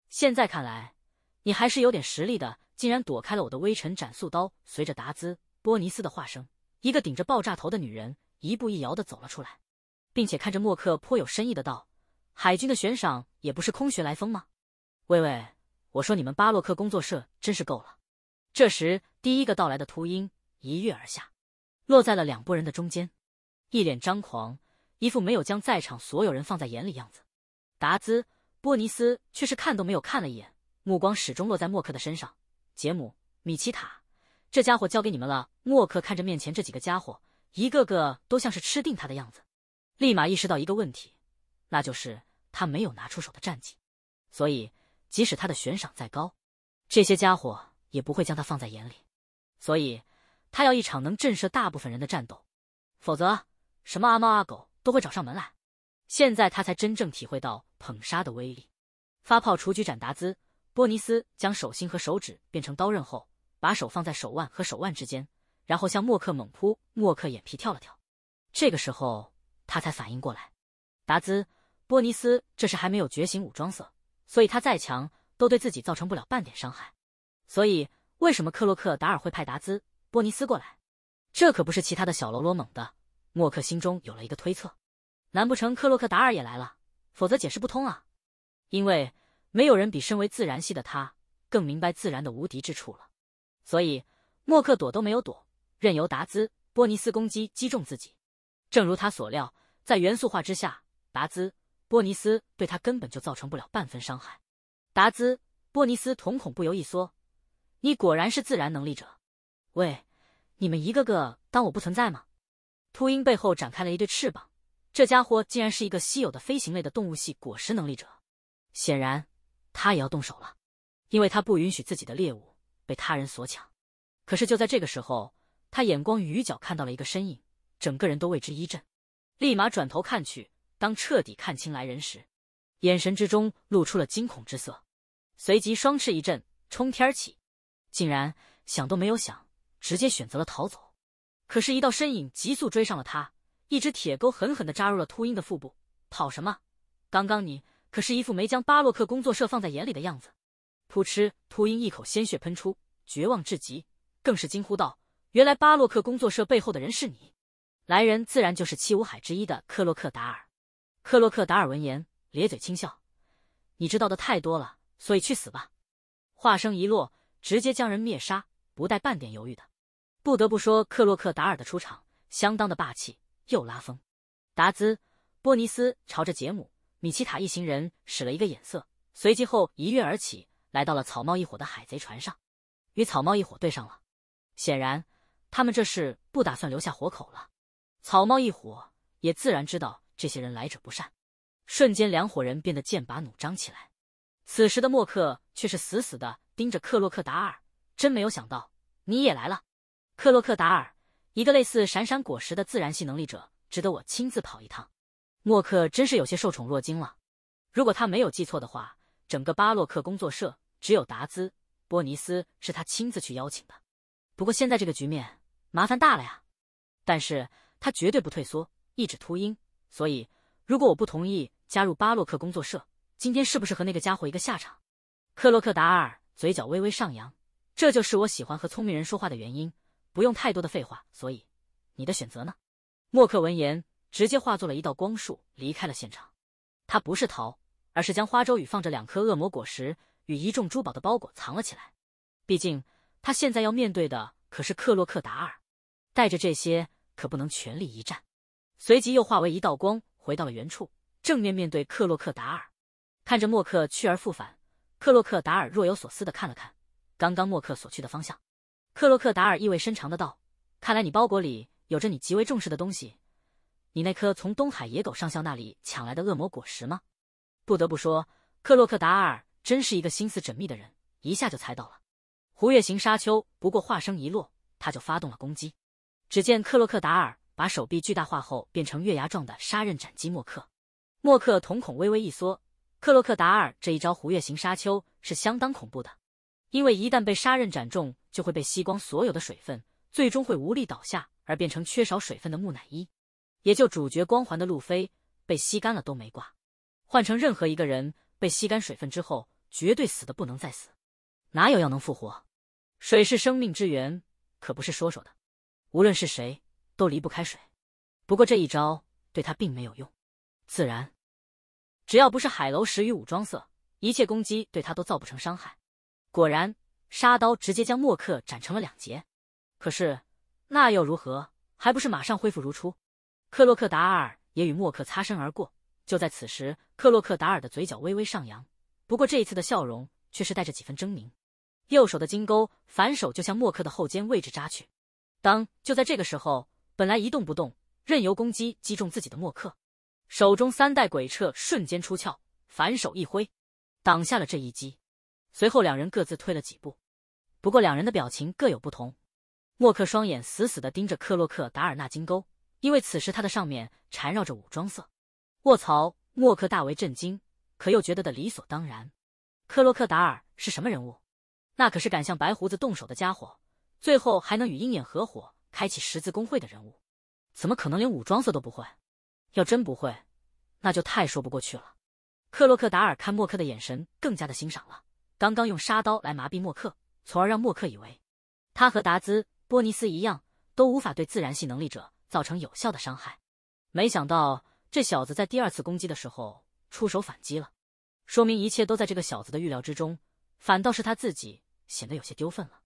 现在看来，你还是有点实力的。竟然躲开了我的微尘斩素刀。随着达兹·波尼斯的化身，一个顶着爆炸头的女人一步一摇的走了出来，并且看着默克颇有深意的道：“海军的悬赏也不是空穴来风吗？”喂喂，我说你们巴洛克工作社真是够了。这时，第一个到来的秃鹰一跃而下，落在了两拨人的中间，一脸张狂，一副没有将在场所有人放在眼里样子。达兹、波尼斯却是看都没有看了一眼，目光始终落在默克的身上。杰姆、米奇塔，这家伙交给你们了。默克看着面前这几个家伙，一个个都像是吃定他的样子，立马意识到一个问题，那就是他没有拿出手的战绩，所以。即使他的悬赏再高，这些家伙也不会将他放在眼里。所以，他要一场能震慑大部分人的战斗，否则什么阿猫阿狗都会找上门来。现在他才真正体会到捧杀的威力。发炮雏菊斩达兹·波尼斯将手心和手指变成刀刃后，把手放在手腕和手腕之间，然后向默克猛扑。默克眼皮跳了跳，这个时候他才反应过来，达兹·波尼斯这是还没有觉醒武装色。所以他再强，都对自己造成不了半点伤害。所以，为什么克洛克达尔会派达兹·波尼斯过来？这可不是其他的小喽啰猛的。莫克心中有了一个推测：难不成克洛克达尔也来了？否则解释不通啊！因为没有人比身为自然系的他更明白自然的无敌之处了。所以，莫克躲都没有躲，任由达兹·波尼斯攻击击中自己。正如他所料，在元素化之下，达兹。波尼斯对他根本就造成不了半分伤害。达兹，波尼斯瞳孔不由一缩，你果然是自然能力者。喂，你们一个个当我不存在吗？秃鹰背后展开了一对翅膀，这家伙竟然是一个稀有的飞行类的动物系果实能力者。显然，他也要动手了，因为他不允许自己的猎物被他人所抢。可是就在这个时候，他眼光与余角看到了一个身影，整个人都为之一震，立马转头看去。当彻底看清来人时，眼神之中露出了惊恐之色，随即双翅一震，冲天起，竟然想都没有想，直接选择了逃走。可是，一道身影急速追上了他，一只铁钩狠狠的扎入了秃鹰的腹部。跑什么？刚刚你可是一副没将巴洛克工作社放在眼里的样子。扑哧，秃鹰一口鲜血喷出，绝望至极，更是惊呼道：“原来巴洛克工作社背后的人是你！”来人自然就是七武海之一的克洛克达尔。克洛克达尔闻言咧嘴轻笑：“你知道的太多了，所以去死吧！”话声一落，直接将人灭杀，不带半点犹豫的。不得不说，克洛克达尔的出场相当的霸气又拉风。达兹、波尼斯朝着杰姆、米奇塔一行人使了一个眼色，随即后一跃而起来到了草帽一伙的海贼船上，与草帽一伙对上了。显然，他们这是不打算留下活口了。草帽一伙也自然知道。这些人来者不善，瞬间两伙人变得剑拔弩张起来。此时的莫克却是死死的盯着克洛克达尔，真没有想到你也来了。克洛克达尔，一个类似闪闪果实的自然系能力者，值得我亲自跑一趟。莫克真是有些受宠若惊了。如果他没有记错的话，整个巴洛克工作社只有达兹波尼斯是他亲自去邀请的。不过现在这个局面麻烦大了呀！但是他绝对不退缩，一指秃鹰。所以，如果我不同意加入巴洛克工作室，今天是不是和那个家伙一个下场？克洛克达尔嘴角微微上扬，这就是我喜欢和聪明人说话的原因，不用太多的废话。所以，你的选择呢？默克闻言，直接化作了一道光束离开了现场。他不是逃，而是将花粥与放着两颗恶魔果实与一众珠宝的包裹藏了起来。毕竟，他现在要面对的可是克洛克达尔，带着这些可不能全力一战。随即又化为一道光，回到了原处，正面面对克洛克达尔。看着莫克去而复返，克洛克达尔若有所思的看了看刚刚莫克所去的方向。克洛克达尔意味深长的道：“看来你包裹里有着你极为重视的东西，你那颗从东海野狗上校那里抢来的恶魔果实吗？”不得不说，克洛克达尔真是一个心思缜密的人，一下就猜到了。胡月行沙丘，不过话声一落，他就发动了攻击。只见克洛克达尔。把手臂巨大化后变成月牙状的杀刃斩击莫克，莫克瞳孔微微一缩。克洛克达尔这一招弧月形沙丘是相当恐怖的，因为一旦被杀刃斩中，就会被吸光所有的水分，最终会无力倒下而变成缺少水分的木乃伊。也就主角光环的路飞被吸干了都没挂，换成任何一个人被吸干水分之后，绝对死的不能再死。哪有药能复活？水是生命之源，可不是说说的。无论是谁。都离不开水，不过这一招对他并没有用。自然，只要不是海楼石与武装色，一切攻击对他都造不成伤害。果然，沙刀直接将默克斩成了两截。可是，那又如何？还不是马上恢复如初？克洛克达尔也与默克擦身而过。就在此时，克洛克达尔的嘴角微微上扬，不过这一次的笑容却是带着几分狰狞。右手的金钩反手就向默克的后肩位置扎去。当就在这个时候。本来一动不动，任由攻击击中自己的默克，手中三代鬼彻瞬间出鞘，反手一挥，挡下了这一击。随后两人各自退了几步，不过两人的表情各有不同。默克双眼死死的盯着克洛克达尔纳金钩，因为此时他的上面缠绕着武装色。卧槽！默克大为震惊，可又觉得的理所当然。克洛克达尔是什么人物？那可是敢向白胡子动手的家伙，最后还能与鹰眼合伙。开启十字工会的人物，怎么可能连武装色都不会？要真不会，那就太说不过去了。克洛克达尔看莫克的眼神更加的欣赏了。刚刚用沙刀来麻痹莫克，从而让莫克以为他和达兹·波尼斯一样，都无法对自然系能力者造成有效的伤害。没想到这小子在第二次攻击的时候出手反击了，说明一切都在这个小子的预料之中。反倒是他自己显得有些丢份了。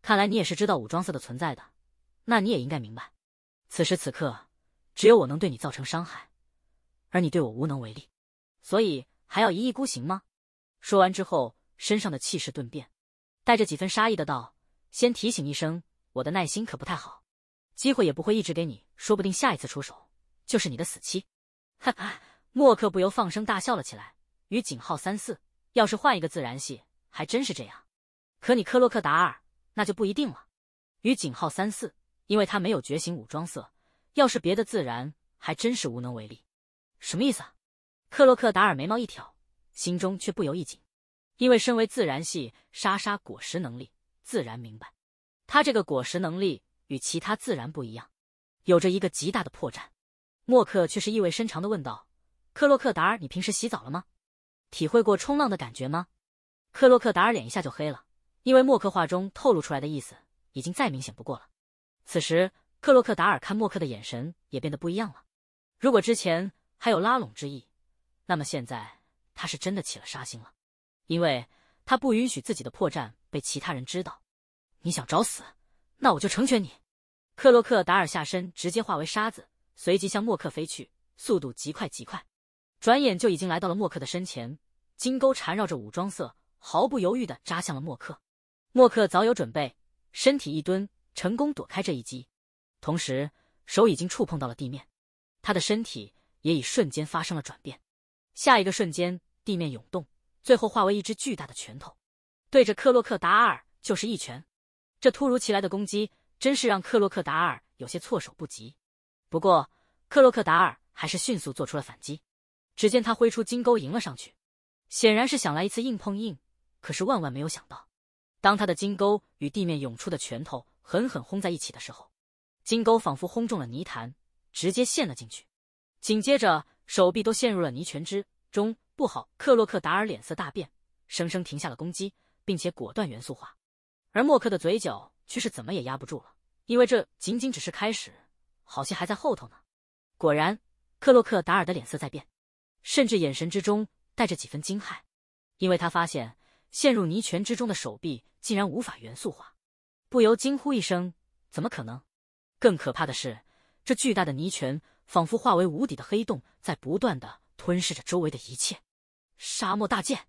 看来你也是知道武装色的存在。的那你也应该明白，此时此刻，只有我能对你造成伤害，而你对我无能为力，所以还要一意孤行吗？说完之后，身上的气势顿变，带着几分杀意的道：“先提醒一声，我的耐心可不太好，机会也不会一直给你，说不定下一次出手就是你的死期。”哈哈，默克不由放声大笑了起来。与井号三四，要是换一个自然系，还真是这样，可你克洛克达尔，那就不一定了。与井号三四。因为他没有觉醒武装色，要是别的自然还真是无能为力。什么意思？啊？克洛克达尔眉毛一挑，心中却不由一紧。因为身为自然系，莎莎果实能力自然明白，他这个果实能力与其他自然不一样，有着一个极大的破绽。默克却是意味深长的问道：“克洛克达尔，你平时洗澡了吗？体会过冲浪的感觉吗？”克洛克达尔脸一下就黑了，因为默克话中透露出来的意思已经再明显不过了。此时，克洛克达尔看默克的眼神也变得不一样了。如果之前还有拉拢之意，那么现在他是真的起了杀心了，因为他不允许自己的破绽被其他人知道。你想找死，那我就成全你。克洛克达尔下身直接化为沙子，随即向默克飞去，速度极快极快，转眼就已经来到了默克的身前。金钩缠绕着武装色，毫不犹豫的扎向了默克。默克早有准备，身体一蹲。成功躲开这一击，同时手已经触碰到了地面，他的身体也已瞬间发生了转变。下一个瞬间，地面涌动，最后化为一只巨大的拳头，对着克洛克达尔就是一拳。这突如其来的攻击真是让克洛克达尔有些措手不及。不过克洛克达尔还是迅速做出了反击，只见他挥出金钩迎了上去，显然是想来一次硬碰硬。可是万万没有想到，当他的金钩与地面涌出的拳头。狠狠轰在一起的时候，金钩仿佛轰中了泥潭，直接陷了进去。紧接着，手臂都陷入了泥泉之中。不好！克洛克达尔脸色大变，生生停下了攻击，并且果断元素化。而莫克的嘴角却是怎么也压不住了，因为这仅仅只是开始，好戏还在后头呢。果然，克洛克达尔的脸色在变，甚至眼神之中带着几分惊骇，因为他发现陷入泥泉之中的手臂竟然无法元素化。不由惊呼一声：“怎么可能？”更可怕的是，这巨大的泥泉仿佛化为无底的黑洞，在不断的吞噬着周围的一切。沙漠大剑，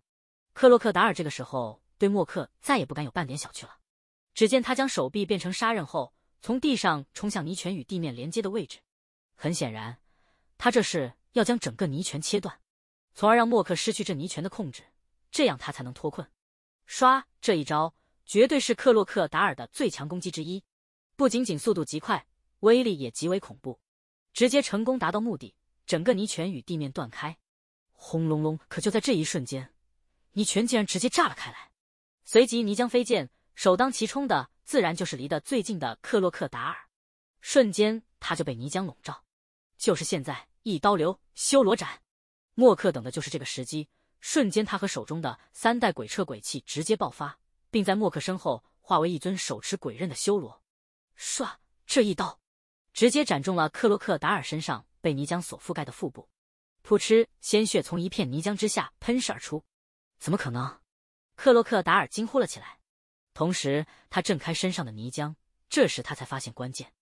克洛克达尔这个时候对莫克再也不敢有半点小觑了。只见他将手臂变成沙刃后，从地上冲向泥泉与地面连接的位置。很显然，他这是要将整个泥泉切断，从而让莫克失去这泥泉的控制，这样他才能脱困。刷这一招。绝对是克洛克达尔的最强攻击之一，不仅仅速度极快，威力也极为恐怖，直接成功达到目的，整个泥泉与地面断开。轰隆隆！可就在这一瞬间，泥泉竟然直接炸了开来，随即泥浆飞溅，首当其冲的自然就是离得最近的克洛克达尔，瞬间他就被泥浆笼罩。就是现在，一刀流修罗斩！默克等的就是这个时机，瞬间他和手中的三代鬼彻鬼器直接爆发。并在默克身后化为一尊手持鬼刃的修罗，唰！这一刀直接斩中了克洛克达尔身上被泥浆所覆盖的腹部，噗嗤，鲜血从一片泥浆之下喷射而出。怎么可能？克洛克达尔惊呼了起来，同时他震开身上的泥浆。这时他才发现关键，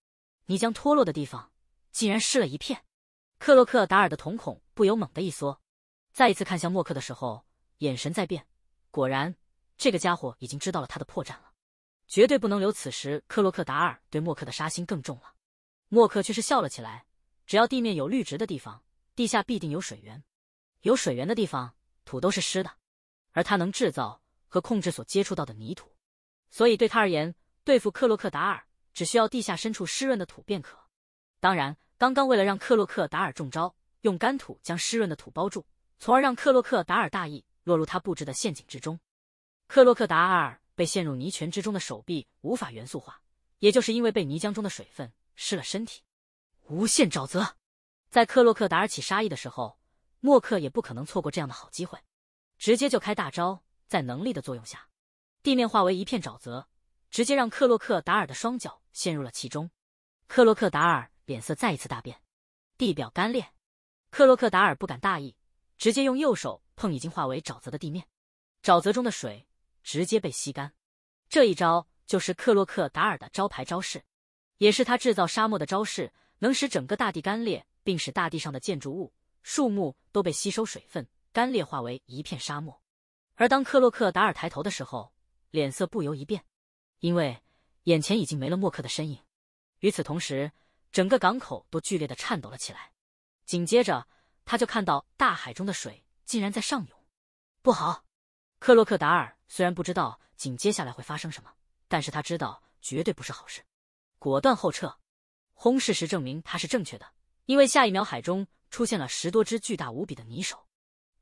泥浆脱落的地方竟然湿了一片。克洛克达尔的瞳孔不由猛的一缩，再一次看向默克的时候，眼神在变。果然。这个家伙已经知道了他的破绽了，绝对不能留。此时，克洛克达尔对莫克的杀心更重了。莫克却是笑了起来。只要地面有绿植的地方，地下必定有水源。有水源的地方，土都是湿的。而他能制造和控制所接触到的泥土，所以对他而言，对付克洛克达尔只需要地下深处湿润的土便可。当然，刚刚为了让克洛克达尔中招，用干土将湿润的土包住，从而让克洛克达尔大意落入他布置的陷阱之中。克洛克达尔被陷入泥泉之中的手臂无法元素化，也就是因为被泥浆中的水分湿了身体。无限沼泽，在克洛克达尔起杀意的时候，莫克也不可能错过这样的好机会，直接就开大招。在能力的作用下，地面化为一片沼泽，直接让克洛克达尔的双脚陷入了其中。克洛克达尔脸色再一次大变，地表干裂。克洛克达尔不敢大意，直接用右手碰已经化为沼泽的地面，沼泽中的水。直接被吸干，这一招就是克洛克达尔的招牌招式，也是他制造沙漠的招式，能使整个大地干裂，并使大地上的建筑物、树木都被吸收水分，干裂化为一片沙漠。而当克洛克达尔抬头的时候，脸色不由一变，因为眼前已经没了莫克的身影。与此同时，整个港口都剧烈的颤抖了起来，紧接着他就看到大海中的水竟然在上涌，不好！克洛克达尔虽然不知道紧接下来会发生什么，但是他知道绝对不是好事，果断后撤。轰！事实证明他是正确的，因为下一秒海中出现了十多只巨大无比的泥手，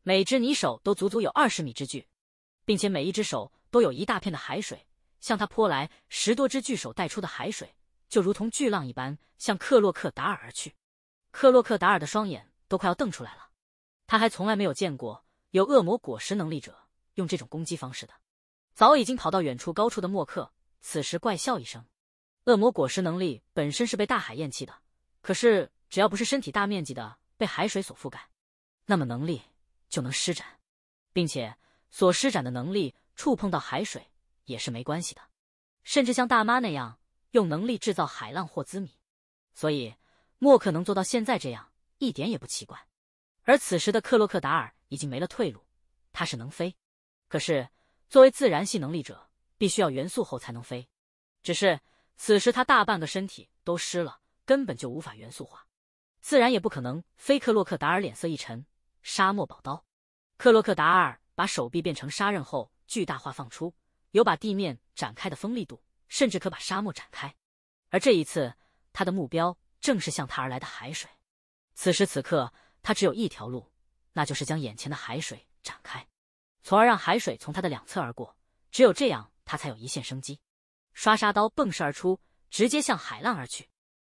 每只泥手都足足有二十米之巨，并且每一只手都有一大片的海水向他泼来。十多只巨手带出的海水就如同巨浪一般向克洛克达尔而去。克洛克达尔的双眼都快要瞪出来了，他还从来没有见过有恶魔果实能力者。用这种攻击方式的，早已经跑到远处高处的莫克，此时怪笑一声。恶魔果实能力本身是被大海厌弃的，可是只要不是身体大面积的被海水所覆盖，那么能力就能施展，并且所施展的能力触碰到海水也是没关系的。甚至像大妈那样用能力制造海浪或滋米，所以莫克能做到现在这样一点也不奇怪。而此时的克洛克达尔已经没了退路，他是能飞。可是，作为自然系能力者，必须要元素后才能飞。只是此时他大半个身体都湿了，根本就无法元素化，自然也不可能飞。克洛克达尔脸色一沉，沙漠宝刀。克洛克达尔把手臂变成沙刃后，巨大化放出，有把地面展开的锋利度，甚至可把沙漠展开。而这一次，他的目标正是向他而来的海水。此时此刻，他只有一条路，那就是将眼前的海水展开。从而让海水从它的两侧而过，只有这样，它才有一线生机。刷沙刀迸射而出，直接向海浪而去。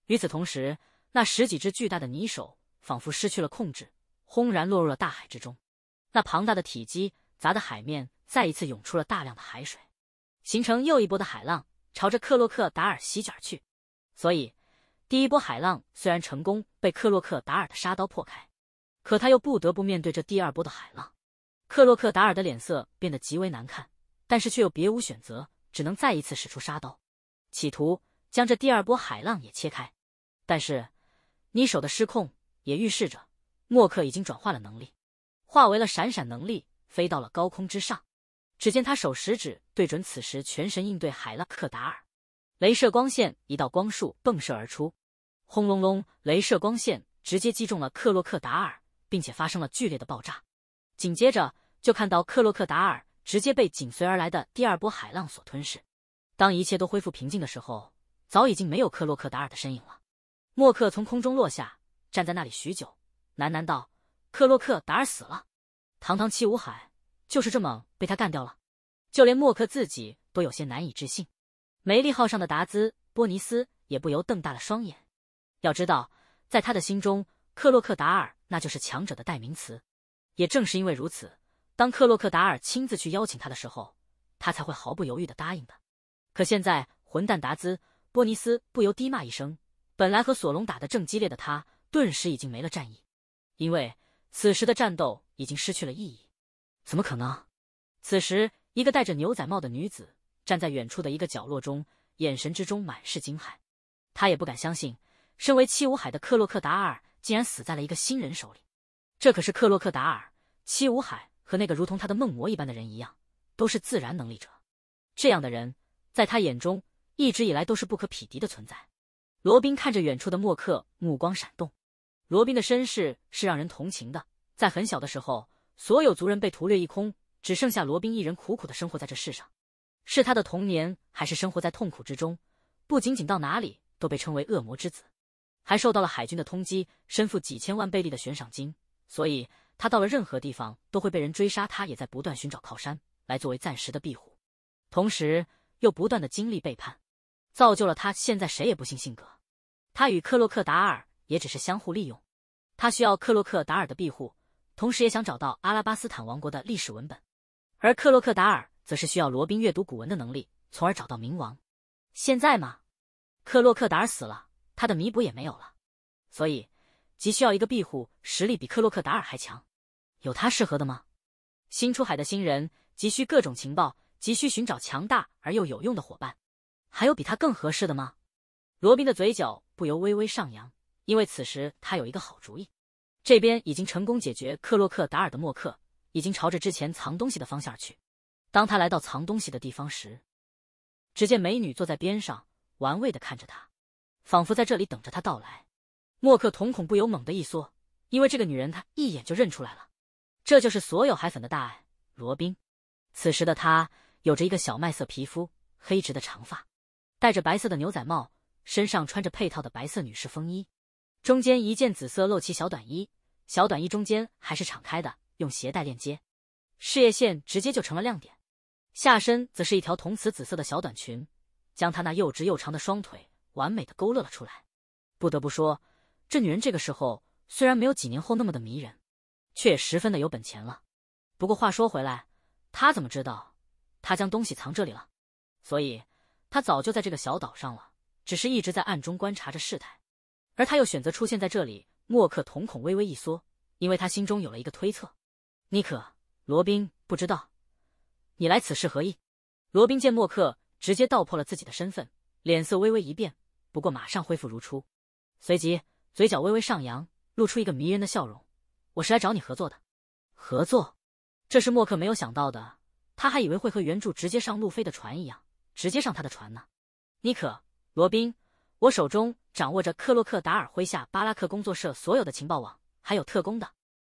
与此同时，那十几只巨大的泥手仿佛失去了控制，轰然落入了大海之中。那庞大的体积砸的海面再一次涌出了大量的海水，形成又一波的海浪，朝着克洛克达尔席卷去。所以，第一波海浪虽然成功被克洛克达尔的沙刀破开，可他又不得不面对这第二波的海浪。克洛克达尔的脸色变得极为难看，但是却又别无选择，只能再一次使出沙刀，企图将这第二波海浪也切开。但是妮手的失控也预示着莫克已经转化了能力，化为了闪闪能力，飞到了高空之上。只见他手食指对准，此时全神应对海拉克达尔，镭射光线一道光束迸射而出，轰隆隆，镭射光线直接击中了克洛克达尔，并且发生了剧烈的爆炸。紧接着，就看到克洛克达尔直接被紧随而来的第二波海浪所吞噬。当一切都恢复平静的时候，早已经没有克洛克达尔的身影了。莫克从空中落下，站在那里许久，喃喃道：“克洛克达尔死了，堂堂七武海，就是这么被他干掉了。”就连莫克自己都有些难以置信。梅利号上的达兹波尼斯也不由瞪大了双眼。要知道，在他的心中，克洛克达尔那就是强者的代名词。也正是因为如此，当克洛克达尔亲自去邀请他的时候，他才会毫不犹豫的答应的。可现在，混蛋达兹·波尼斯不由低骂一声。本来和索隆打得正激烈的他，顿时已经没了战意，因为此时的战斗已经失去了意义。怎么可能？此时，一个戴着牛仔帽的女子站在远处的一个角落中，眼神之中满是惊骇。他也不敢相信，身为七武海的克洛克达尔竟然死在了一个新人手里。这可是克洛克达尔！七武海和那个如同他的梦魔一般的人一样，都是自然能力者。这样的人，在他眼中一直以来都是不可匹敌的存在。罗宾看着远处的莫克，目光闪动。罗宾的身世是让人同情的，在很小的时候，所有族人被屠掠一空，只剩下罗宾一人苦苦的生活在这世上。是他的童年，还是生活在痛苦之中？不仅仅到哪里都被称为恶魔之子，还受到了海军的通缉，身负几千万贝利的悬赏金，所以。他到了任何地方都会被人追杀，他也在不断寻找靠山来作为暂时的庇护，同时又不断的经历背叛，造就了他现在谁也不信性格。他与克洛克达尔也只是相互利用，他需要克洛克达尔的庇护，同时也想找到阿拉巴斯坦王国的历史文本，而克洛克达尔则是需要罗宾阅读古文的能力，从而找到冥王。现在嘛，克洛克达尔死了，他的弥补也没有了，所以急需要一个庇护，实力比克洛克达尔还强。有他适合的吗？新出海的新人急需各种情报，急需寻找强大而又有用的伙伴。还有比他更合适的吗？罗宾的嘴角不由微微上扬，因为此时他有一个好主意。这边已经成功解决克洛克达尔的莫克，已经朝着之前藏东西的方向去。当他来到藏东西的地方时，只见美女坐在边上，玩味的看着他，仿佛在这里等着他到来。莫克瞳孔不由猛的一缩，因为这个女人他一眼就认出来了。这就是所有海粉的大爱罗宾，此时的她有着一个小麦色皮肤、黑直的长发，戴着白色的牛仔帽，身上穿着配套的白色女士风衣，中间一件紫色露脐小短衣，小短衣中间还是敞开的，用鞋带链接，事业线直接就成了亮点。下身则是一条同瓷紫色的小短裙，将她那又直又长的双腿完美的勾勒了出来。不得不说，这女人这个时候虽然没有几年后那么的迷人。却也十分的有本钱了。不过话说回来，他怎么知道他将东西藏这里了？所以他早就在这个小岛上了，只是一直在暗中观察着事态。而他又选择出现在这里。默克瞳孔微微一缩，因为他心中有了一个推测。尼克，罗宾，不知道你来此事何意？罗宾见默克直接道破了自己的身份，脸色微微一变，不过马上恢复如初，随即嘴角微微上扬，露出一个迷人的笑容。我是来找你合作的，合作，这是默克没有想到的。他还以为会和原著直接上路飞的船一样，直接上他的船呢。尼可，罗宾，我手中掌握着克洛克达尔麾下巴拉克工作社所有的情报网，还有特工的。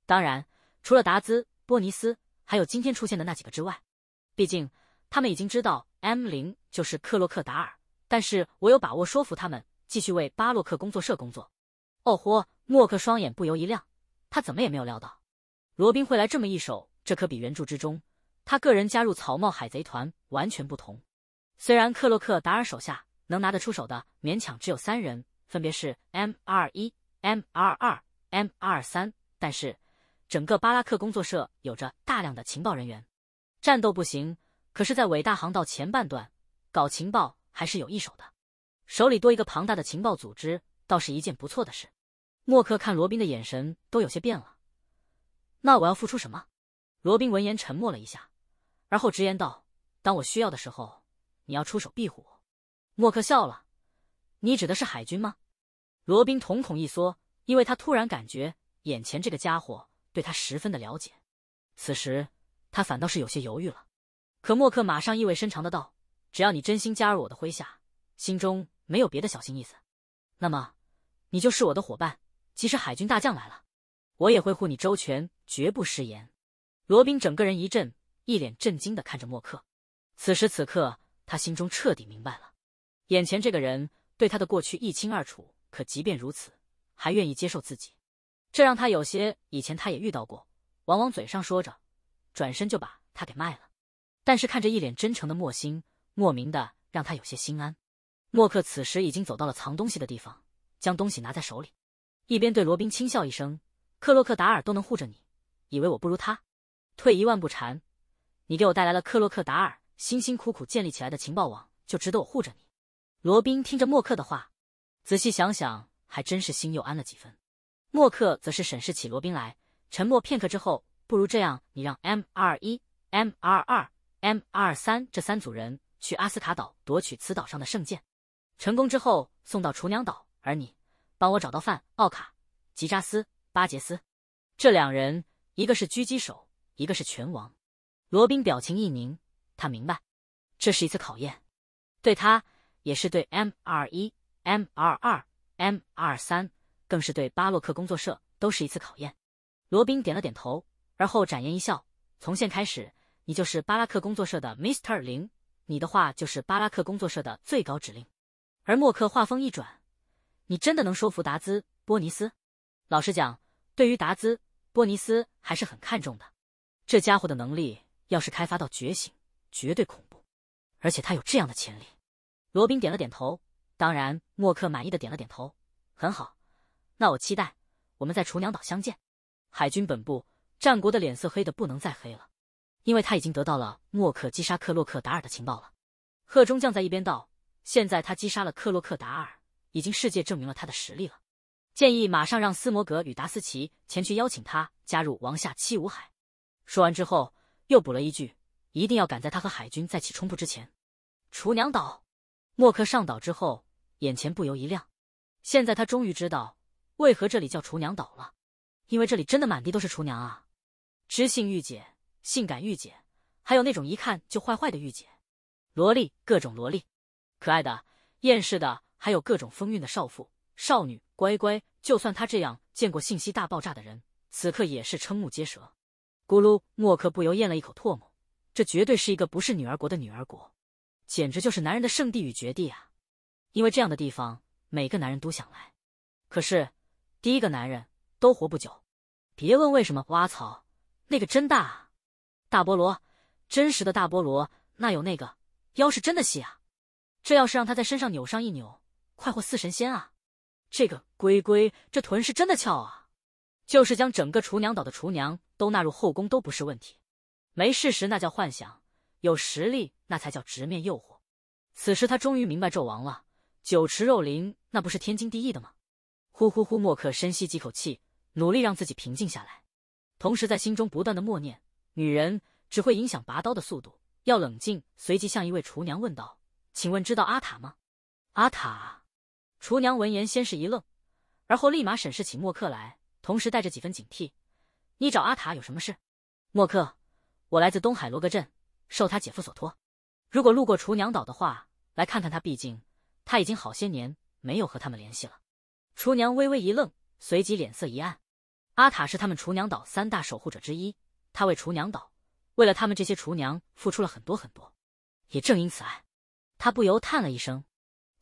当然，除了达兹、波尼斯，还有今天出现的那几个之外。毕竟他们已经知道 M 零就是克洛克达尔，但是我有把握说服他们继续为巴洛克工作社工作。哦豁，默克双眼不由一亮。他怎么也没有料到，罗宾会来这么一手。这可比原著之中他个人加入草帽海贼团完全不同。虽然克洛克达尔手下能拿得出手的勉强只有三人，分别是 M R 一、M R 二、M R 三，但是整个巴拉克工作社有着大量的情报人员。战斗不行，可是，在伟大航道前半段搞情报还是有一手的。手里多一个庞大的情报组织，倒是一件不错的事。默克看罗宾的眼神都有些变了，那我要付出什么？罗宾闻言沉默了一下，而后直言道：“当我需要的时候，你要出手庇护我。”默克笑了：“你指的是海军吗？”罗宾瞳孔一缩，因为他突然感觉眼前这个家伙对他十分的了解。此时他反倒是有些犹豫了，可默克马上意味深长的道：“只要你真心加入我的麾下，心中没有别的小心意思，那么你就是我的伙伴。”即使海军大将来了，我也会护你周全，绝不食言。罗宾整个人一震，一脸震惊的看着默克。此时此刻，他心中彻底明白了，眼前这个人对他的过去一清二楚。可即便如此，还愿意接受自己，这让他有些以前他也遇到过，往往嘴上说着，转身就把他给卖了。但是看着一脸真诚的莫心，莫名的让他有些心安。默克此时已经走到了藏东西的地方，将东西拿在手里。一边对罗宾轻笑一声，克洛克达尔都能护着你，以为我不如他？退一万步谈，你给我带来了克洛克达尔辛辛苦苦建立起来的情报网，就值得我护着你。罗宾听着默克的话，仔细想想，还真是心又安了几分。默克则是审视起罗宾来，沉默片刻之后，不如这样，你让 M 二一、M 二二、M 二三这三组人去阿斯卡岛夺取此岛上的圣剑，成功之后送到厨娘岛，而你。帮我找到范奥卡、吉扎斯、巴杰斯，这两人一个是狙击手，一个是拳王。罗宾表情一凝，他明白，这是一次考验，对他，也是对 M 二一、M 二二、M 二三，更是对巴洛克工作室都是一次考验。罗宾点了点头，而后展颜一笑：“从现开始，你就是巴拉克工作室的 Mr 零，你的话就是巴拉克工作室的最高指令。”而默克话锋一转。你真的能说服达兹·波尼斯？老实讲，对于达兹·波尼斯还是很看重的。这家伙的能力要是开发到觉醒，绝对恐怖。而且他有这样的潜力。罗宾点了点头。当然，默克满意的点了点头。很好，那我期待我们在厨娘岛相见。海军本部，战国的脸色黑的不能再黑了，因为他已经得到了默克击杀克洛克达尔的情报了。贺中将在一边道：“现在他击杀了克洛克达尔。”已经世界证明了他的实力了，建议马上让斯摩格与达斯奇前去邀请他加入王下七武海。说完之后，又补了一句：“一定要赶在他和海军再起冲突之前。”厨娘岛，默克上岛之后，眼前不由一亮。现在他终于知道为何这里叫厨娘岛了，因为这里真的满地都是厨娘啊！知性御姐、性感御姐，还有那种一看就坏坏的御姐，萝莉、各种萝莉，可爱的、厌世的。还有各种风韵的少妇、少女，乖乖，就算他这样见过信息大爆炸的人，此刻也是瞠目结舌。咕噜，莫克不由咽了一口唾沫，这绝对是一个不是女儿国的女儿国，简直就是男人的圣地与绝地啊！因为这样的地方，每个男人都想来，可是第一个男人都活不久。别问为什么，挖槽，那个真大啊！大菠萝，真实的大菠萝，那有那个腰是真的细啊！这要是让他在身上扭上一扭。快活似神仙啊！这个龟龟这臀是真的翘啊！就是将整个厨娘岛的厨娘都纳入后宫都不是问题。没事时那叫幻想，有实力那才叫直面诱惑。此时他终于明白纣王了，酒池肉林那不是天经地义的吗？呼呼呼！莫克深吸几口气，努力让自己平静下来，同时在心中不断的默念：女人只会影响拔刀的速度，要冷静。随即向一位厨娘问道：“请问知道阿塔吗？阿塔？”厨娘闻言，先是一愣，而后立马审视起莫克来，同时带着几分警惕：“你找阿塔有什么事？”莫克，我来自东海罗格镇，受他姐夫所托，如果路过厨娘岛的话，来看看他。毕竟他已经好些年没有和他们联系了。厨娘微微一愣，随即脸色一暗。阿塔是他们厨娘岛三大守护者之一，他为厨娘岛，为了他们这些厨娘付出了很多很多。也正因此，爱他不由叹了一声，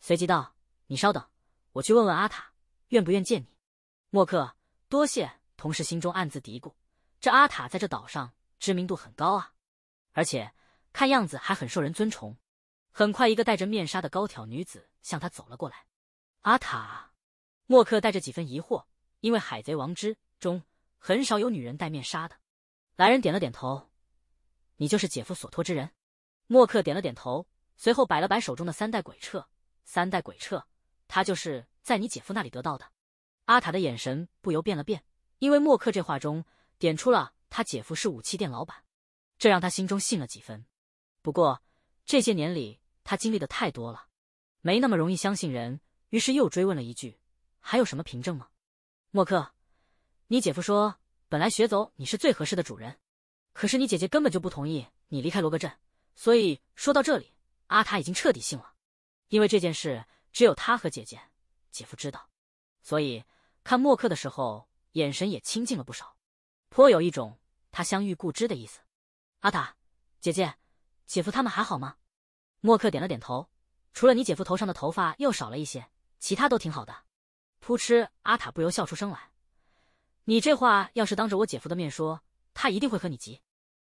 随即道。你稍等，我去问问阿塔愿不愿见你。默克，多谢。同事心中暗自嘀咕：这阿塔在这岛上知名度很高啊，而且看样子还很受人尊崇。很快，一个戴着面纱的高挑女子向他走了过来。阿塔，默克带着几分疑惑，因为海贼王之中很少有女人戴面纱的。来人点了点头：“你就是姐夫所托之人。”默克点了点头，随后摆了摆手中的三代鬼彻，三代鬼彻。他就是在你姐夫那里得到的。阿塔的眼神不由变了变，因为默克这话中点出了他姐夫是武器店老板，这让他心中信了几分。不过这些年里他经历的太多了，没那么容易相信人。于是又追问了一句：“还有什么凭证吗？”默克，你姐夫说本来雪走你是最合适的主人，可是你姐姐根本就不同意你离开罗格镇。所以说到这里，阿塔已经彻底信了，因为这件事。只有他和姐姐、姐夫知道，所以看默克的时候，眼神也清静了不少，颇有一种他相遇故知的意思。阿塔，姐姐、姐夫他们还好吗？默克点了点头，除了你姐夫头上的头发又少了一些，其他都挺好的。扑哧，阿塔不由笑出声来。你这话要是当着我姐夫的面说，他一定会和你急。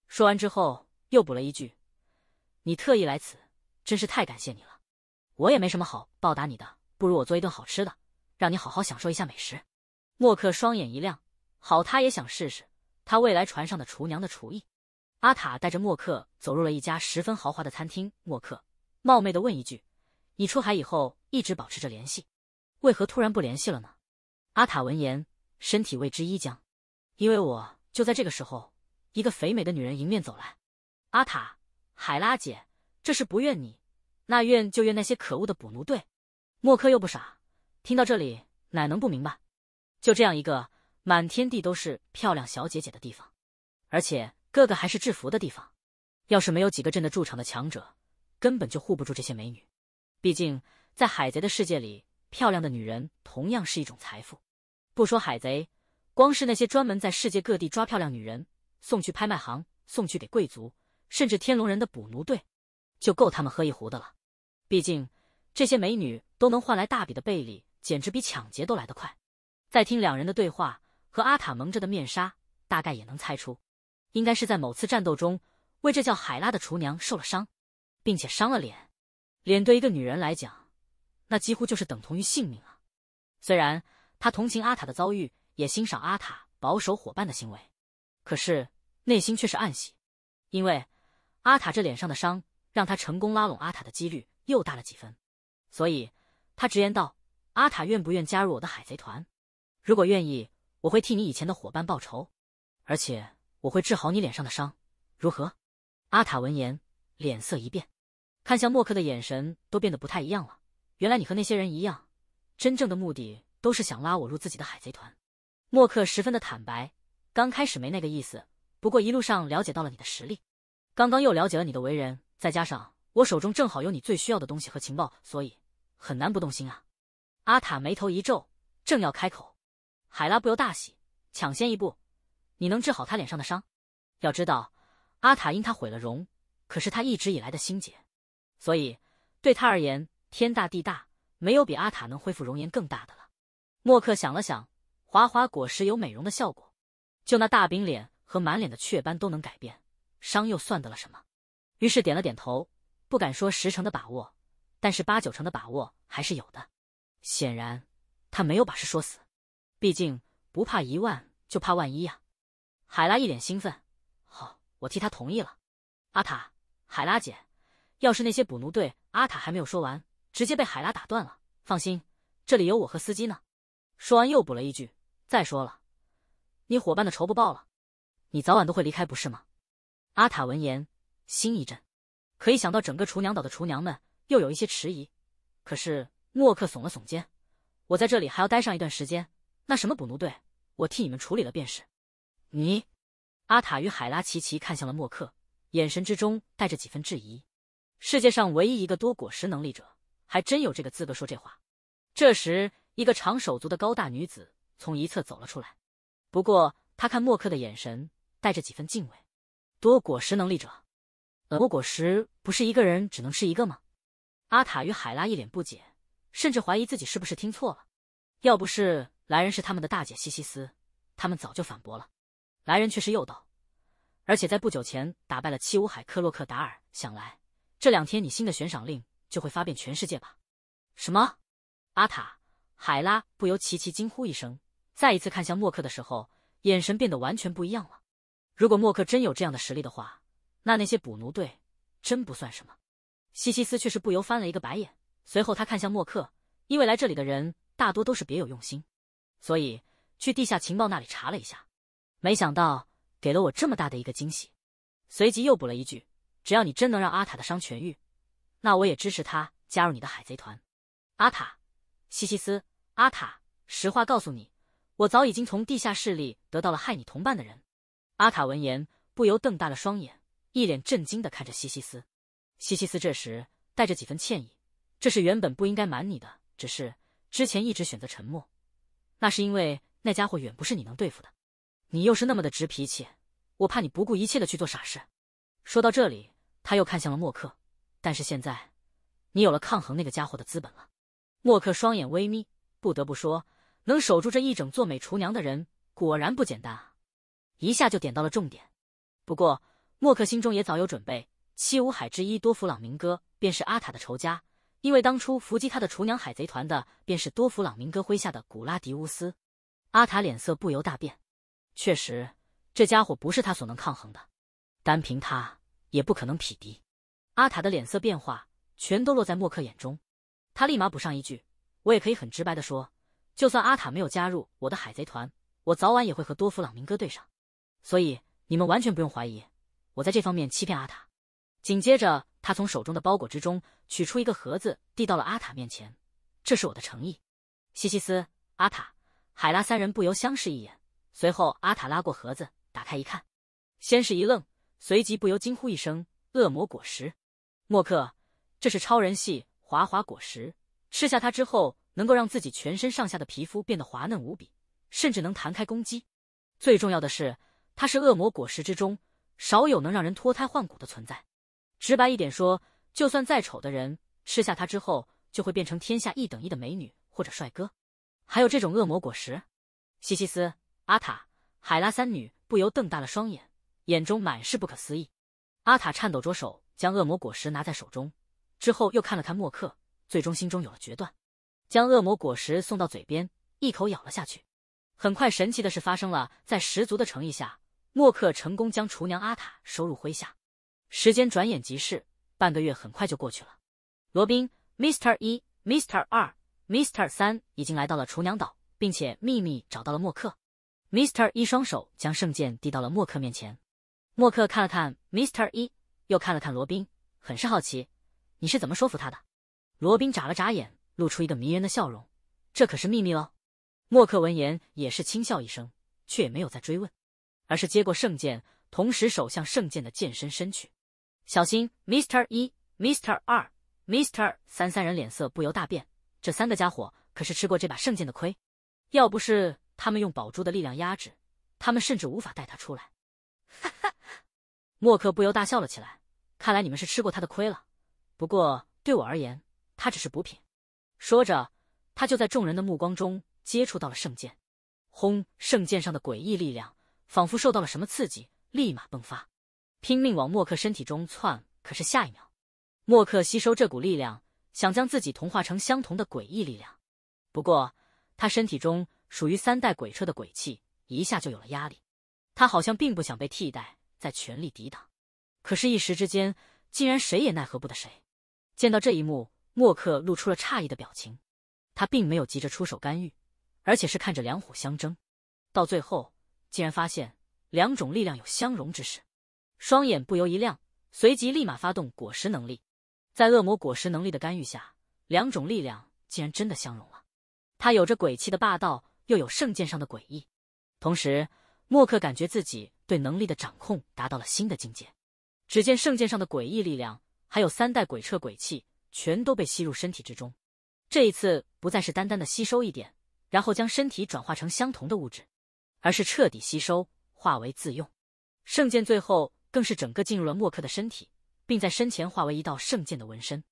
说完之后，又补了一句：“你特意来此，真是太感谢你了。”我也没什么好报答你的，不如我做一顿好吃的，让你好好享受一下美食。默克双眼一亮，好，他也想试试他未来船上的厨娘的厨艺。阿塔带着默克走入了一家十分豪华的餐厅。默克冒昧的问一句，你出海以后一直保持着联系，为何突然不联系了呢？阿塔闻言，身体为之一僵，因为我就在这个时候，一个肥美的女人迎面走来。阿塔，海拉姐，这是不怨你。那怨就怨那些可恶的捕奴队，莫克又不傻，听到这里哪能不明白？就这样一个满天地都是漂亮小姐姐的地方，而且个个还是制服的地方，要是没有几个镇的驻场的强者，根本就护不住这些美女。毕竟在海贼的世界里，漂亮的女人同样是一种财富。不说海贼，光是那些专门在世界各地抓漂亮女人送去拍卖行、送去给贵族，甚至天龙人的捕奴队，就够他们喝一壶的了。毕竟，这些美女都能换来大笔的贝利，简直比抢劫都来得快。再听两人的对话，和阿塔蒙着的面纱，大概也能猜出，应该是在某次战斗中，为这叫海拉的厨娘受了伤，并且伤了脸。脸对一个女人来讲，那几乎就是等同于性命啊。虽然他同情阿塔的遭遇，也欣赏阿塔保守伙伴的行为，可是内心却是暗喜，因为阿塔这脸上的伤，让他成功拉拢阿塔的几率。又大了几分，所以他直言道：“阿塔愿不愿加入我的海贼团？如果愿意，我会替你以前的伙伴报仇，而且我会治好你脸上的伤，如何？”阿塔闻言，脸色一变，看向莫克的眼神都变得不太一样了。原来你和那些人一样，真正的目的都是想拉我入自己的海贼团。莫克十分的坦白，刚开始没那个意思，不过一路上了解到了你的实力，刚刚又了解了你的为人，再加上……我手中正好有你最需要的东西和情报，所以很难不动心啊！阿塔眉头一皱，正要开口，海拉不由大喜，抢先一步：“你能治好他脸上的伤？要知道，阿塔因他毁了容，可是他一直以来的心结，所以对他而言，天大地大，没有比阿塔能恢复容颜更大的了。”默克想了想，华华果实有美容的效果，就那大饼脸和满脸的雀斑都能改变，伤又算得了什么？于是点了点头。不敢说十成的把握，但是八九成的把握还是有的。显然，他没有把事说死，毕竟不怕一万就怕万一呀。海拉一脸兴奋：“好，我替他同意了。”阿塔，海拉姐，要是那些捕奴队……阿塔还没有说完，直接被海拉打断了。放心，这里有我和司机呢。说完又补了一句：“再说了，你伙伴的仇不报了，你早晚都会离开，不是吗？”阿塔闻言，心一震。可以想到整个厨娘岛的厨娘们又有一些迟疑，可是莫克耸了耸肩，我在这里还要待上一段时间，那什么捕奴队，我替你们处理了便是。你，阿塔与海拉齐齐看向了莫克，眼神之中带着几分质疑。世界上唯一一个多果实能力者，还真有这个资格说这话。这时，一个长手足的高大女子从一侧走了出来，不过她看莫克的眼神带着几分敬畏。多果实能力者。恶魔果实不是一个人只能吃一个吗？阿塔与海拉一脸不解，甚至怀疑自己是不是听错了。要不是来人是他们的大姐西西斯，他们早就反驳了。来人却是又道：“而且在不久前打败了七武海克洛克达尔，想来这两天你新的悬赏令就会发遍全世界吧？”什么？阿塔、海拉不由齐齐惊呼一声，再一次看向莫克的时候，眼神变得完全不一样了。如果莫克真有这样的实力的话。那那些捕奴队真不算什么，西西斯却是不由翻了一个白眼。随后他看向默克，因为来这里的人大多都是别有用心，所以去地下情报那里查了一下，没想到给了我这么大的一个惊喜。随即又补了一句：“只要你真能让阿塔的伤痊愈，那我也支持他加入你的海贼团。”阿塔，西西斯，阿塔，实话告诉你，我早已经从地下室里得到了害你同伴的人。阿塔闻言不由瞪大了双眼。一脸震惊的看着西西斯，西西斯这时带着几分歉意：“这是原本不应该瞒你的，只是之前一直选择沉默，那是因为那家伙远不是你能对付的，你又是那么的直脾气，我怕你不顾一切的去做傻事。”说到这里，他又看向了默克，但是现在，你有了抗衡那个家伙的资本了。默克双眼微眯，不得不说，能守住这一整座美厨娘的人果然不简单啊，一下就点到了重点。不过。默克心中也早有准备，七武海之一多弗朗明哥便是阿塔的仇家，因为当初伏击他的厨娘海贼团的便是多弗朗明哥麾下的古拉迪乌斯。阿塔脸色不由大变，确实，这家伙不是他所能抗衡的，单凭他也不可能匹敌。阿塔的脸色变化全都落在默克眼中，他立马补上一句：“我也可以很直白的说，就算阿塔没有加入我的海贼团，我早晚也会和多弗朗明哥对上，所以你们完全不用怀疑。”我在这方面欺骗阿塔。紧接着，他从手中的包裹之中取出一个盒子，递到了阿塔面前。这是我的诚意。西西斯、阿塔、海拉三人不由相视一眼。随后，阿塔拉过盒子，打开一看，先是一愣，随即不由惊呼一声：“恶魔果实！莫克，这是超人系滑滑果实。吃下它之后，能够让自己全身上下的皮肤变得滑嫩无比，甚至能弹开攻击。最重要的是，它是恶魔果实之中。”少有能让人脱胎换骨的存在。直白一点说，就算再丑的人，吃下它之后就会变成天下一等一的美女或者帅哥。还有这种恶魔果实？西西斯、阿塔、海拉三女不由瞪大了双眼，眼中满是不可思议。阿塔颤抖着手将恶魔果实拿在手中，之后又看了看莫克，最终心中有了决断，将恶魔果实送到嘴边，一口咬了下去。很快，神奇的事发生了，在十足的诚意下。默克成功将厨娘阿塔收入麾下，时间转眼即逝，半个月很快就过去了。罗宾、Mr. 一、Mr. 二、Mr. 三已经来到了厨娘岛，并且秘密找到了默克。Mr. 一双手将圣剑递到了默克面前，默克看了看 Mr. 一，又看了看罗宾，很是好奇：“你是怎么说服他的？”罗宾眨了眨眼，露出一个迷人的笑容：“这可是秘密哦。”默克闻言也是轻笑一声，却也没有再追问。而是接过圣剑，同时手向圣剑的剑身伸去。小心，Mr 一，Mr 二，Mr 三，三人脸色不由大变。这三个家伙可是吃过这把圣剑的亏，要不是他们用宝珠的力量压制，他们甚至无法带他出来。哈哈，默克不由大笑了起来。看来你们是吃过他的亏了。不过对我而言，他只是补品。说着，他就在众人的目光中接触到了圣剑。轰！圣剑上的诡异力量。仿佛受到了什么刺激，立马迸发，拼命往默克身体中窜。可是下一秒，默克吸收这股力量，想将自己同化成相同的诡异力量。不过他身体中属于三代鬼车的鬼气一下就有了压力，他好像并不想被替代，在全力抵挡。可是，一时之间竟然谁也奈何不得谁。见到这一幕，默克露出了诧异的表情。他并没有急着出手干预，而且是看着两虎相争，到最后。竟然发现两种力量有相融之势，双眼不由一亮，随即立马发动果实能力。在恶魔果实能力的干预下，两种力量竟然真的相融了。他有着鬼气的霸道，又有圣剑上的诡异。同时，默克感觉自己对能力的掌控达到了新的境界。只见圣剑上的诡异力量，还有三代鬼彻鬼气，全都被吸入身体之中。这一次不再是单单的吸收一点，然后将身体转化成相同的物质。而是彻底吸收，化为自用。圣剑最后更是整个进入了默克的身体，并在身前化为一道圣剑的纹身。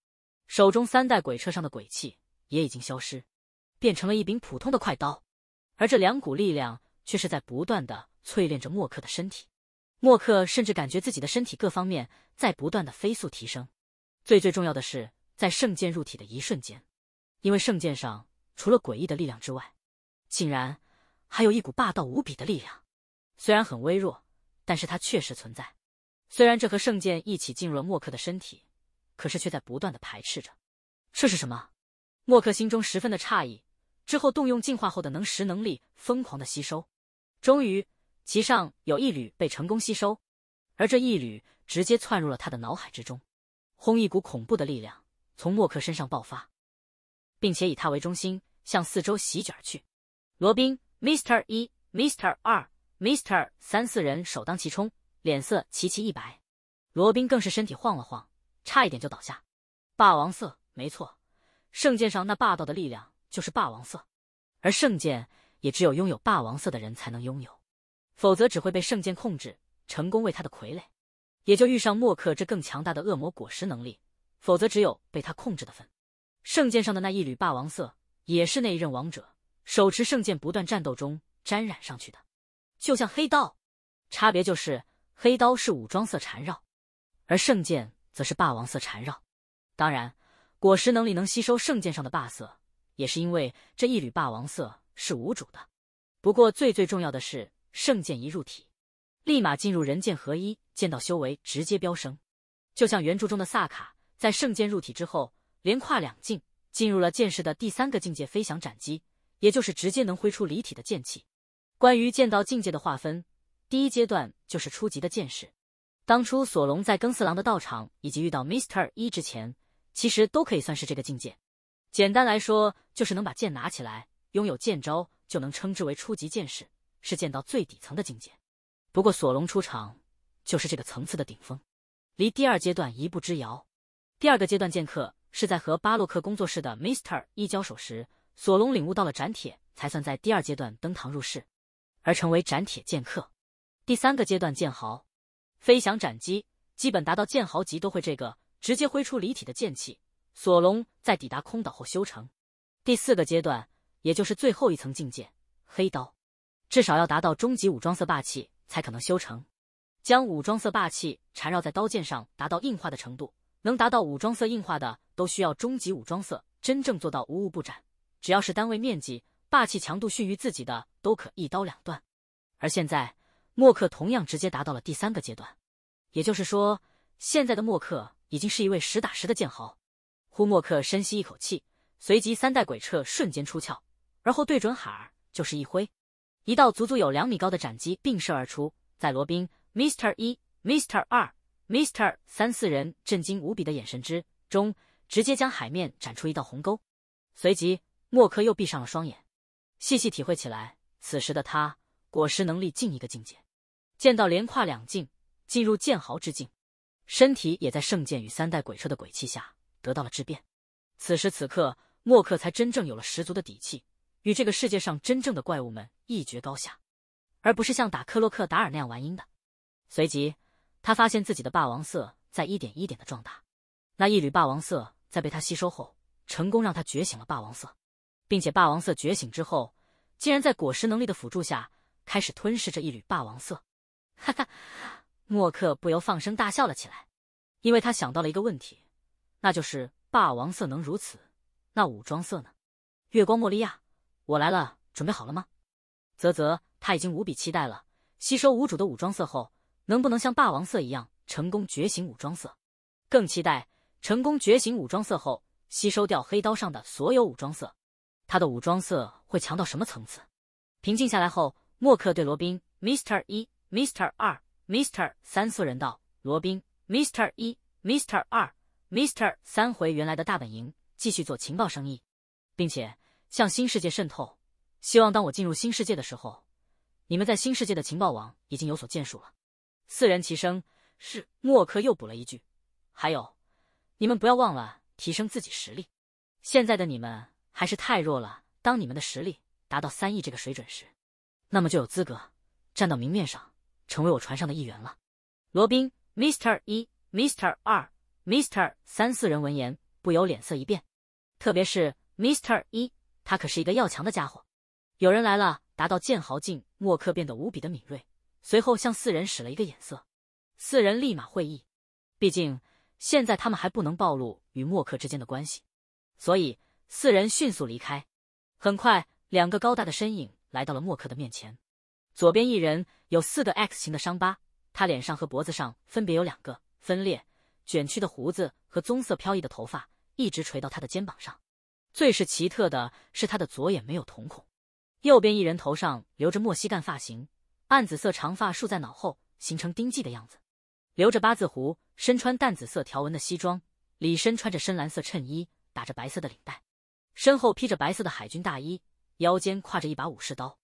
手中三代鬼车上的鬼气也已经消失，变成了一柄普通的快刀。而这两股力量却是在不断的淬炼着默克的身体。默克甚至感觉自己的身体各方面在不断的飞速提升。最最重要的是，在圣剑入体的一瞬间，因为圣剑上除了诡异的力量之外，竟然。还有一股霸道无比的力量，虽然很微弱，但是它确实存在。虽然这和圣剑一起进入了默克的身体，可是却在不断的排斥着。这是什么？默克心中十分的诧异。之后动用进化后的能食能力，疯狂的吸收。终于，其上有一缕被成功吸收，而这一缕直接窜入了他的脑海之中。轰！一股恐怖的力量从默克身上爆发，并且以他为中心向四周席卷去。罗宾。Mr. 一，Mr. 二，Mr. 三四人首当其冲，脸色齐齐一白，罗宾更是身体晃了晃，差一点就倒下。霸王色，没错，圣剑上那霸道的力量就是霸王色，而圣剑也只有拥有霸王色的人才能拥有，否则只会被圣剑控制，成功为他的傀儡。也就遇上莫克这更强大的恶魔果实能力，否则只有被他控制的份。圣剑上的那一缕霸王色，也是那一任王者。手持圣剑，不断战斗中沾染上去的，就像黑刀，差别就是黑刀是武装色缠绕，而圣剑则是霸王色缠绕。当然，果实能力能吸收圣剑上的霸色，也是因为这一缕霸王色是无主的。不过，最最重要的是，圣剑一入体，立马进入人剑合一，剑道修为直接飙升。就像原著中的萨卡，在圣剑入体之后，连跨两境，进入了剑士的第三个境界——飞翔斩击。也就是直接能挥出离体的剑气。关于剑道境界的划分，第一阶段就是初级的剑士。当初索隆在更四郎的道场以及遇到 Mister 一之前，其实都可以算是这个境界。简单来说，就是能把剑拿起来，拥有剑招，就能称之为初级剑士，是剑道最底层的境界。不过索隆出场就是这个层次的顶峰，离第二阶段一步之遥。第二个阶段剑客是在和巴洛克工作室的 Mister 一交手时。索隆领悟到了斩铁，才算在第二阶段登堂入室，而成为斩铁剑客。第三个阶段剑豪，飞翔斩击基本达到剑豪级都会这个，直接挥出离体的剑气。索隆在抵达空岛后修成。第四个阶段，也就是最后一层境界黑刀，至少要达到终极武装色霸气才可能修成，将武装色霸气缠绕在刀剑上，达到硬化的程度。能达到武装色硬化的，都需要终极武装色真正做到无物不斩。只要是单位面积霸气强度逊于自己的，都可一刀两断。而现在，默克同样直接达到了第三个阶段，也就是说，现在的默克已经是一位实打实的剑豪。呼！默克深吸一口气，随即三代鬼彻瞬间出鞘，而后对准海儿就是一挥，一道足足有两米高的斩击并射而出，在罗宾、Mr. 一、Mr. 二、Mr. 三四人震惊无比的眼神之中，直接将海面斩出一道鸿沟，随即。默克又闭上了双眼，细细体会起来。此时的他，果实能力进一个境界，见到连跨两境，进入剑豪之境，身体也在圣剑与三代鬼车的鬼气下得到了质变。此时此刻，默克才真正有了十足的底气，与这个世界上真正的怪物们一决高下，而不是像打克洛克达尔那样玩阴的。随即，他发现自己的霸王色在一点一点的壮大，那一缕霸王色在被他吸收后，成功让他觉醒了霸王色。并且霸王色觉醒之后，竟然在果实能力的辅助下开始吞噬着一缕霸王色，哈哈！莫克不由放声大笑了起来，因为他想到了一个问题，那就是霸王色能如此，那武装色呢？月光莫利亚，我来了，准备好了吗？啧啧，他已经无比期待了。吸收无主的武装色后，能不能像霸王色一样成功觉醒武装色？更期待成功觉醒武装色后，吸收掉黑刀上的所有武装色。他的武装色会强到什么层次？平静下来后，默克对罗宾、Mr. 一、Mr. 二、Mr. 三四人道：“罗宾、Mr. 一、Mr. 二、Mr. 三回原来的大本营，继续做情报生意，并且向新世界渗透。希望当我进入新世界的时候，你们在新世界的情报网已经有所建树了。”四人齐声：“是。”默克又补了一句：“还有，你们不要忘了提升自己实力。现在的你们。”还是太弱了。当你们的实力达到三亿这个水准时，那么就有资格站到明面上，成为我船上的一员了。罗宾，Mr. 一，Mr. 二，Mr. 三四人闻言不由脸色一变，特别是 Mr. 一，他可是一个要强的家伙。有人来了，达到剑豪境，默克变得无比的敏锐，随后向四人使了一个眼色，四人立马会意。毕竟现在他们还不能暴露与默克之间的关系，所以。四人迅速离开，很快，两个高大的身影来到了默克的面前。左边一人有四个 X 型的伤疤，他脸上和脖子上分别有两个分裂卷曲的胡子和棕色飘逸的头发，一直垂到他的肩膀上。最是奇特的是他的左眼没有瞳孔。右边一人头上留着莫西干发型，暗紫色长发束在脑后，形成丁记的样子，留着八字胡，身穿淡紫色条纹的西装，里身穿着深蓝色衬衣，打着白色的领带。身后披着白色的海军大衣，腰间挎着一把武士刀，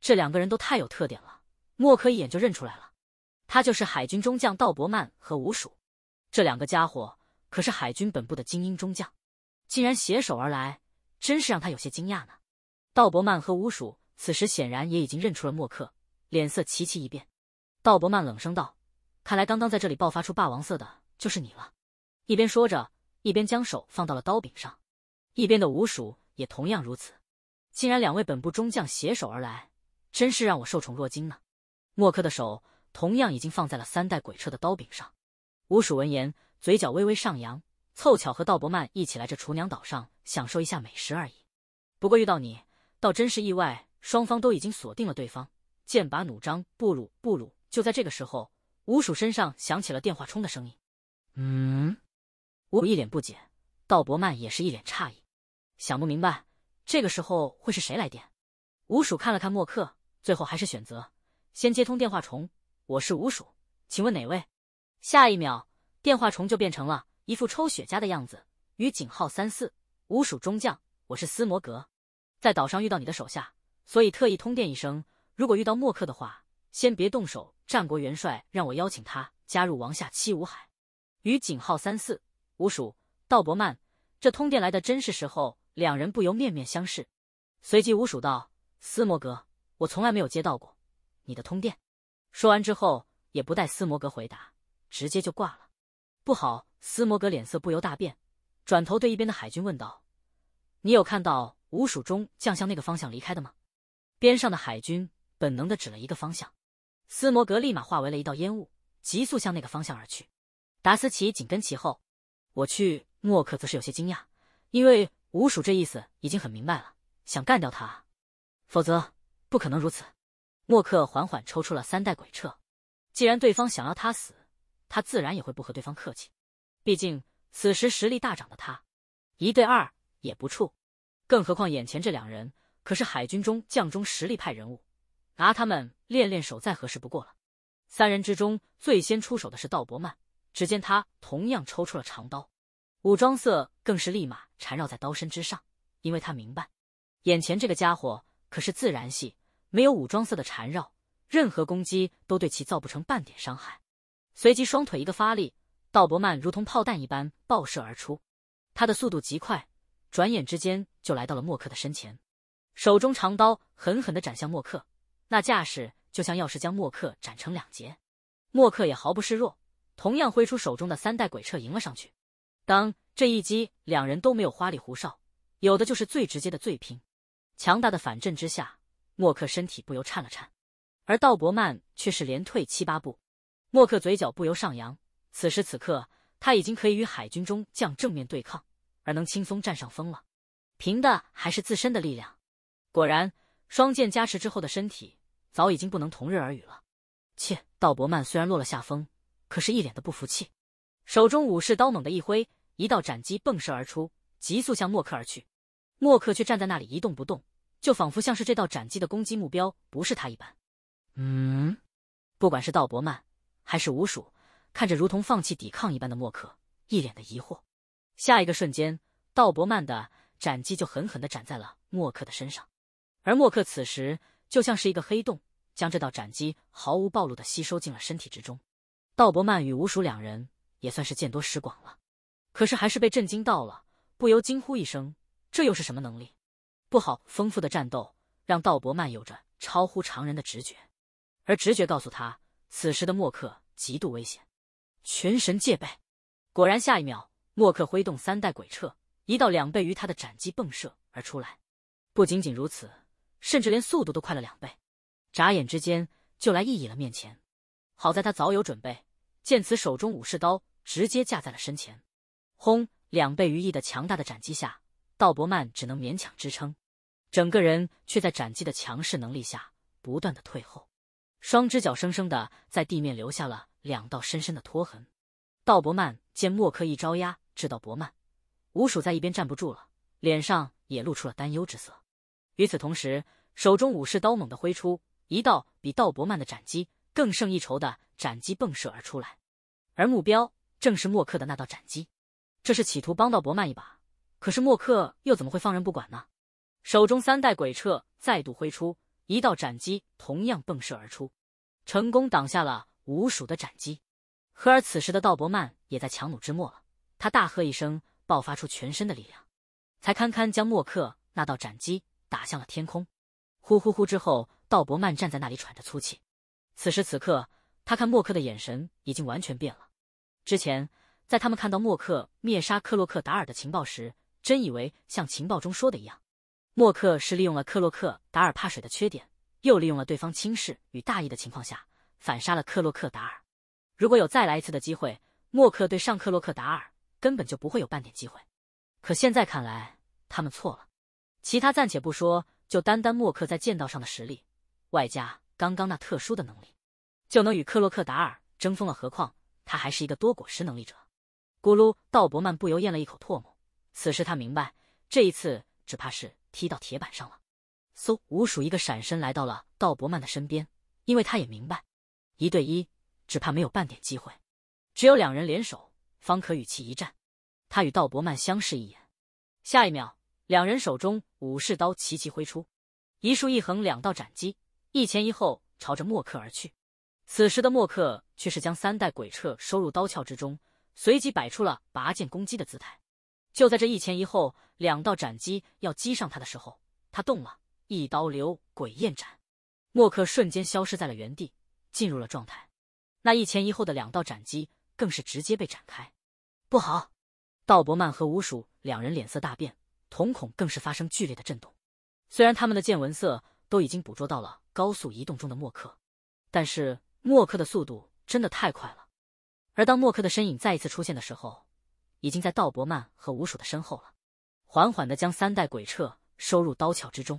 这两个人都太有特点了。默克一眼就认出来了，他就是海军中将道伯曼和吴鼠。这两个家伙可是海军本部的精英中将，竟然携手而来，真是让他有些惊讶呢。道伯曼和吴鼠此时显然也已经认出了默克，脸色齐齐一变。道伯曼冷声道：“看来刚刚在这里爆发出霸王色的就是你了。”一边说着，一边将手放到了刀柄上。一边的吴鼠也同样如此，竟然两位本部中将携手而来，真是让我受宠若惊呢。默克的手同样已经放在了三代鬼车的刀柄上。吴鼠闻言，嘴角微微上扬，凑巧和道伯曼一起来这厨娘岛上享受一下美食而已。不过遇到你，倒真是意外。双方都已经锁定了对方，剑拔弩张。布鲁布鲁，就在这个时候，吴鼠身上响起了电话冲的声音。嗯，吴一脸不解，道伯曼也是一脸诧异。想不明白，这个时候会是谁来电？五鼠看了看默克，最后还是选择先接通电话虫。我是五鼠，请问哪位？下一秒，电话虫就变成了一副抽雪茄的样子。与井号三四五鼠中将，我是斯摩格，在岛上遇到你的手下，所以特意通电一声。如果遇到默克的话，先别动手。战国元帅让我邀请他加入王下七武海。与井号三四五鼠道伯曼，这通电来的真是时候。两人不由面面相视，随即吴蜀道：“斯摩格，我从来没有接到过你的通电。”说完之后，也不待斯摩格回答，直接就挂了。不好！斯摩格脸色不由大变，转头对一边的海军问道：“你有看到吴蜀中将向那个方向离开的吗？”边上的海军本能的指了一个方向，斯摩格立马化为了一道烟雾，急速向那个方向而去。达斯奇紧跟其后。我去，莫克则是有些惊讶，因为。吴蜀这意思已经很明白了，想干掉他，否则不可能如此。默克缓缓抽出了三代鬼彻，既然对方想要他死，他自然也会不和对方客气。毕竟此时实力大涨的他，一对二也不怵，更何况眼前这两人可是海军中将中实力派人物，拿他们练练手再合适不过了。三人之中最先出手的是道伯曼，只见他同样抽出了长刀。武装色更是立马缠绕在刀身之上，因为他明白，眼前这个家伙可是自然系，没有武装色的缠绕，任何攻击都对其造不成半点伤害。随即双腿一个发力，道伯曼如同炮弹一般爆射而出，他的速度极快，转眼之间就来到了默克的身前，手中长刀狠狠地斩向默克，那架势就像要是将默克斩成两截。默克也毫不示弱，同样挥出手中的三代鬼彻迎了上去。当这一击，两人都没有花里胡哨，有的就是最直接的对拼。强大的反震之下，默克身体不由颤了颤，而道伯曼却是连退七八步。默克嘴角不由上扬，此时此刻，他已经可以与海军中将正面对抗，而能轻松占上风了，凭的还是自身的力量。果然，双剑加持之后的身体，早已经不能同日而语了。切！道伯曼虽然落了下风，可是一脸的不服气，手中武士刀猛的一挥。一道斩击迸射而出，急速向默克而去。默克却站在那里一动不动，就仿佛像是这道斩击的攻击目标不是他一般。嗯，不管是道伯曼还是吴鼠，看着如同放弃抵抗一般的默克，一脸的疑惑。下一个瞬间，道伯曼的斩击就狠狠的斩在了默克的身上，而默克此时就像是一个黑洞，将这道斩击毫无暴露的吸收进了身体之中。道伯曼与吴鼠两人也算是见多识广了。可是还是被震惊到了，不由惊呼一声：“这又是什么能力？”不好！丰富的战斗让道伯曼有着超乎常人的直觉，而直觉告诉他，此时的默克极度危险，全神戒备。果然，下一秒，默克挥动三代鬼彻，一道两倍于他的斩击迸射而出来。不仅仅如此，甚至连速度都快了两倍，眨眼之间就来意义了面前。好在他早有准备，见此，手中武士刀直接架在了身前。轰！两倍于一的强大的斩击下，道伯曼只能勉强支撑，整个人却在斩击的强势能力下不断的退后，双只脚生生的在地面留下了两道深深的拖痕。道伯曼见默克一招压制道伯曼，吴鼠在一边站不住了，脸上也露出了担忧之色。与此同时，手中武士刀猛地挥出一道比道伯曼的斩击更胜一筹的斩击迸射而出来，而目标正是默克的那道斩击。这是企图帮道伯曼一把，可是默克又怎么会放任不管呢？手中三代鬼彻再度挥出一道斩击，同样迸射而出，成功挡下了无数的斩击。赫尔此时的道伯曼也在强弩之末了，他大喝一声，爆发出全身的力量，才堪堪将默克那道斩击打向了天空。呼呼呼之后，道伯曼站在那里喘着粗气。此时此刻，他看默克的眼神已经完全变了，之前。在他们看到默克灭杀克洛克达尔的情报时，真以为像情报中说的一样，默克是利用了克洛克达尔怕水的缺点，又利用了对方轻视与大意的情况下，反杀了克洛克达尔。如果有再来一次的机会，默克对上克洛克达尔根本就不会有半点机会。可现在看来，他们错了。其他暂且不说，就单单默克在剑道上的实力，外加刚刚那特殊的能力，就能与克洛克达尔争锋了。何况他还是一个多果实能力者。咕噜，道伯曼不由咽了一口唾沫。此时他明白，这一次只怕是踢到铁板上了。嗖，五鼠一个闪身来到了道伯曼的身边，因为他也明白，一对一只怕没有半点机会，只有两人联手方可与其一战。他与道伯曼相视一眼，下一秒，两人手中武士刀齐齐挥出，一竖一横两道斩击，一前一后朝着默克而去。此时的默克却是将三代鬼彻收入刀鞘之中。随即摆出了拔剑攻击的姿态，就在这一前一后两道斩击要击上他的时候，他动了，一刀流鬼焰斩，默克瞬间消失在了原地，进入了状态，那一前一后的两道斩击更是直接被展开。不好！道伯曼和吴鼠两人脸色大变，瞳孔更是发生剧烈的震动。虽然他们的见闻色都已经捕捉到了高速移动中的默克，但是默克的速度真的太快了。而当默克的身影再一次出现的时候，已经在道伯曼和五鼠的身后了，缓缓地将三代鬼彻收入刀鞘之中。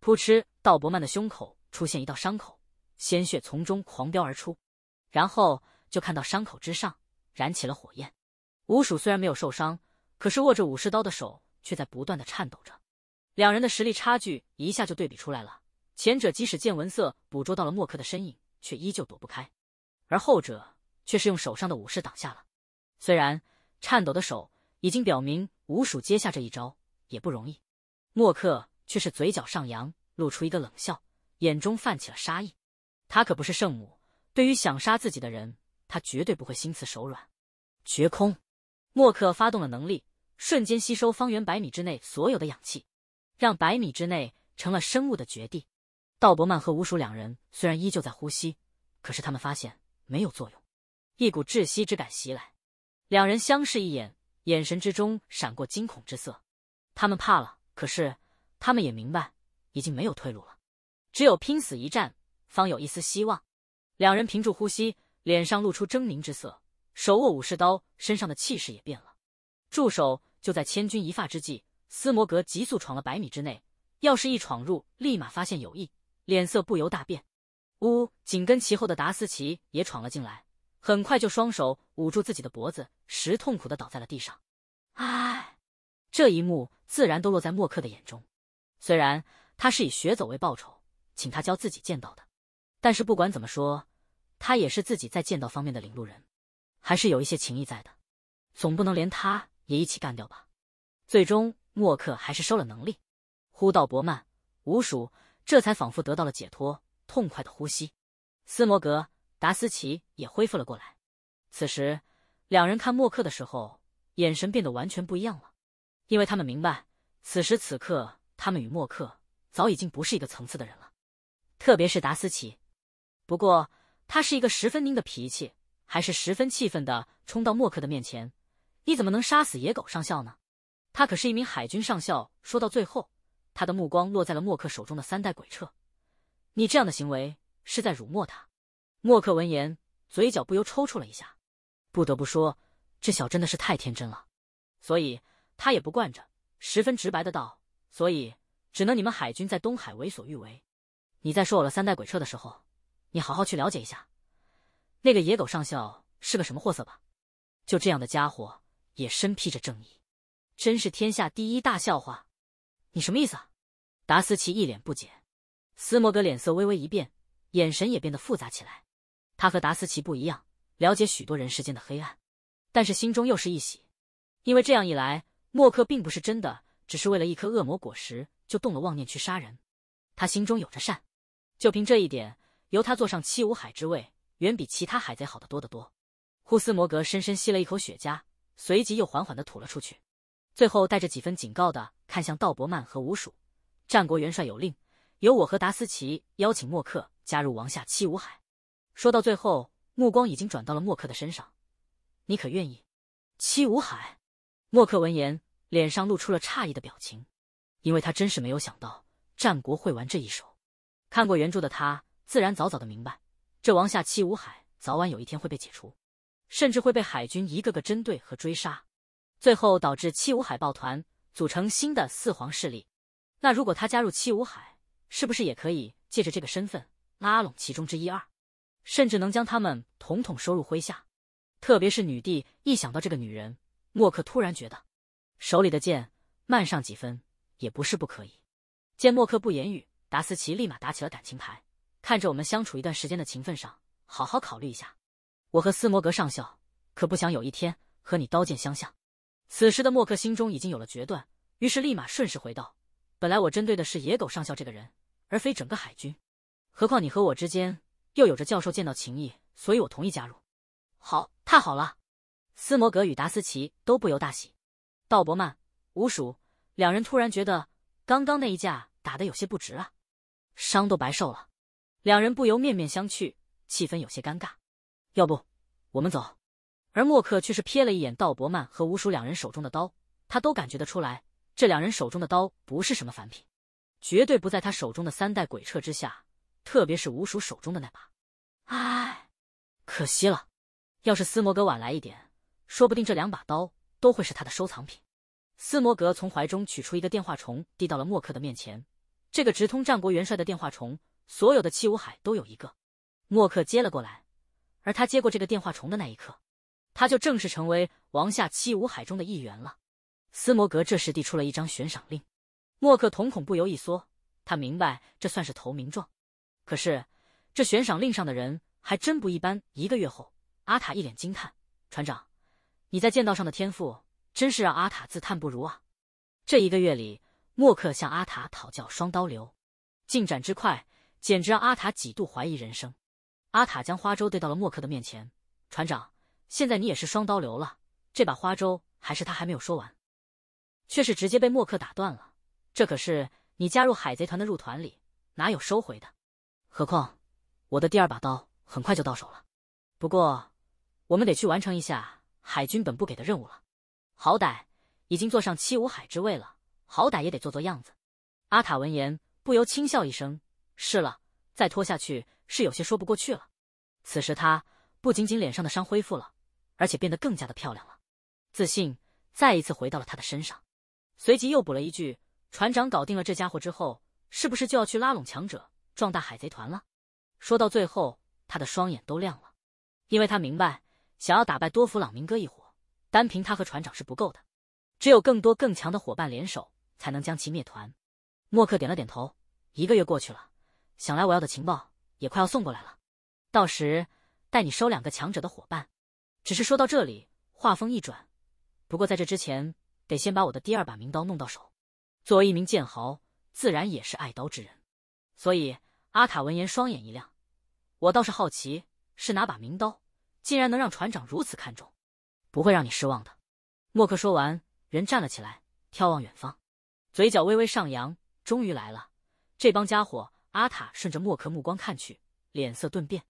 扑哧，道伯曼的胸口出现一道伤口，鲜血从中狂飙而出，然后就看到伤口之上燃起了火焰。五鼠虽然没有受伤，可是握着武士刀的手却在不断的颤抖着。两人的实力差距一下就对比出来了。前者即使见闻色捕捉到了默克的身影，却依旧躲不开，而后者。却是用手上的武士挡下了，虽然颤抖的手已经表明，五鼠接下这一招也不容易。莫克却是嘴角上扬，露出一个冷笑，眼中泛起了杀意。他可不是圣母，对于想杀自己的人，他绝对不会心慈手软。绝空，莫克发动了能力，瞬间吸收方圆百米之内所有的氧气，让百米之内成了生物的绝地。道伯曼和五鼠两人虽然依旧在呼吸，可是他们发现没有作用。一股窒息之感袭来，两人相视一眼，眼神之中闪过惊恐之色。他们怕了，可是他们也明白，已经没有退路了，只有拼死一战，方有一丝希望。两人屏住呼吸，脸上露出狰狞之色，手握武士刀，身上的气势也变了。助手就在千钧一发之际，斯摩格急速闯了百米之内，要是一闯入，立马发现有异，脸色不由大变。呜，紧跟其后的达斯奇也闯了进来。很快就双手捂住自己的脖子，十痛苦的倒在了地上。唉，这一幕自然都落在默克的眼中。虽然他是以学走为报酬，请他教自己剑道的，但是不管怎么说，他也是自己在剑道方面的领路人，还是有一些情谊在的。总不能连他也一起干掉吧？最终，默克还是收了能力，呼道伯曼无数，这才仿佛得到了解脱，痛快的呼吸。斯摩格。达斯奇也恢复了过来。此时，两人看默克的时候，眼神变得完全不一样了，因为他们明白，此时此刻，他们与默克早已经不是一个层次的人了。特别是达斯奇，不过他是一个十分拧的脾气，还是十分气愤的冲到默克的面前：“你怎么能杀死野狗上校呢？他可是一名海军上校。”说到最后，他的目光落在了默克手中的三代鬼彻。你这样的行为是在辱没他。”默克闻言，嘴角不由抽搐了一下。不得不说，这小真的是太天真了，所以他也不惯着，十分直白的道：“所以只能你们海军在东海为所欲为。你在说我了三代鬼彻的时候，你好好去了解一下，那个野狗上校是个什么货色吧。就这样的家伙也身披着正义，真是天下第一大笑话。”你什么意思啊？达斯奇一脸不解，斯摩格脸色微微一变，眼神也变得复杂起来。他和达斯奇不一样，了解许多人世间的黑暗，但是心中又是一喜，因为这样一来，默克并不是真的只是为了一颗恶魔果实就动了妄念去杀人，他心中有着善，就凭这一点，由他坐上七武海之位，远比其他海贼好得多得多。呼斯摩格深深吸了一口雪茄，随即又缓缓的吐了出去，最后带着几分警告的看向道伯曼和五鼠，战国元帅有令，由我和达斯奇邀请默克加入王下七武海。说到最后，目光已经转到了默克的身上。你可愿意？七五海，默克闻言，脸上露出了诧异的表情，因为他真是没有想到战国会玩这一手。看过原著的他，自然早早的明白，这王下七五海早晚有一天会被解除，甚至会被海军一个个针对和追杀，最后导致七五海抱团组成新的四皇势力。那如果他加入七五海，是不是也可以借着这个身份拉拢其中之一二？甚至能将他们统统收入麾下，特别是女帝。一想到这个女人，莫克突然觉得手里的剑慢上几分也不是不可以。见莫克不言语，达斯奇立马打起了感情牌，看着我们相处一段时间的情分上，好好考虑一下。我和斯摩格上校可不想有一天和你刀剑相向。此时的莫克心中已经有了决断，于是立马顺势回道：“本来我针对的是野狗上校这个人，而非整个海军。何况你和我之间。”又有着教授见到情谊，所以我同意加入。好，太好了！斯摩格与达斯奇都不由大喜。道伯曼、吴鼠两人突然觉得刚刚那一架打得有些不值啊，伤都白受了。两人不由面面相觑，气氛有些尴尬。要不我们走？而默克却是瞥了一眼道伯曼和吴鼠两人手中的刀，他都感觉得出来，这两人手中的刀不是什么凡品，绝对不在他手中的三代鬼彻之下。特别是吴鼠手中的那把，唉，可惜了。要是斯摩格晚来一点，说不定这两把刀都会是他的收藏品。斯摩格从怀中取出一个电话虫，递到了默克的面前。这个直通战国元帅的电话虫，所有的七武海都有一个。默克接了过来，而他接过这个电话虫的那一刻，他就正式成为王下七武海中的一员了。斯摩格这时递出了一张悬赏令，默克瞳孔不由一缩，他明白这算是投名状。可是，这悬赏令上的人还真不一般。一个月后，阿塔一脸惊叹：“船长，你在剑道上的天赋真是让阿塔自叹不如啊！”这一个月里，默克向阿塔讨教双刀流，进展之快，简直让阿塔几度怀疑人生。阿塔将花粥递到了默克的面前：“船长，现在你也是双刀流了。这把花粥还是他还没有说完，却是直接被默克打断了。这可是你加入海贼团的入团礼，哪有收回的？”何况，我的第二把刀很快就到手了。不过，我们得去完成一下海军本部给的任务了。好歹已经坐上七五海之位了，好歹也得做做样子。阿塔闻言不由轻笑一声：“是了，再拖下去是有些说不过去了。”此时他不仅仅脸上的伤恢复了，而且变得更加的漂亮了，自信再一次回到了他的身上。随即又补了一句：“船长搞定了这家伙之后，是不是就要去拉拢强者？”壮大海贼团了。说到最后，他的双眼都亮了，因为他明白，想要打败多弗朗明哥一伙，单凭他和船长是不够的，只有更多更强的伙伴联手，才能将其灭团。默克点了点头。一个月过去了，想来我要的情报也快要送过来了，到时带你收两个强者的伙伴。只是说到这里，话锋一转，不过在这之前，得先把我的第二把名刀弄到手。作为一名剑豪，自然也是爱刀之人，所以。阿塔闻言，双眼一亮。我倒是好奇，是哪把名刀，竟然能让船长如此看重？不会让你失望的。默克说完，人站了起来，眺望远方，嘴角微微上扬。终于来了，这帮家伙！阿塔顺着默克目光看去，脸色顿变，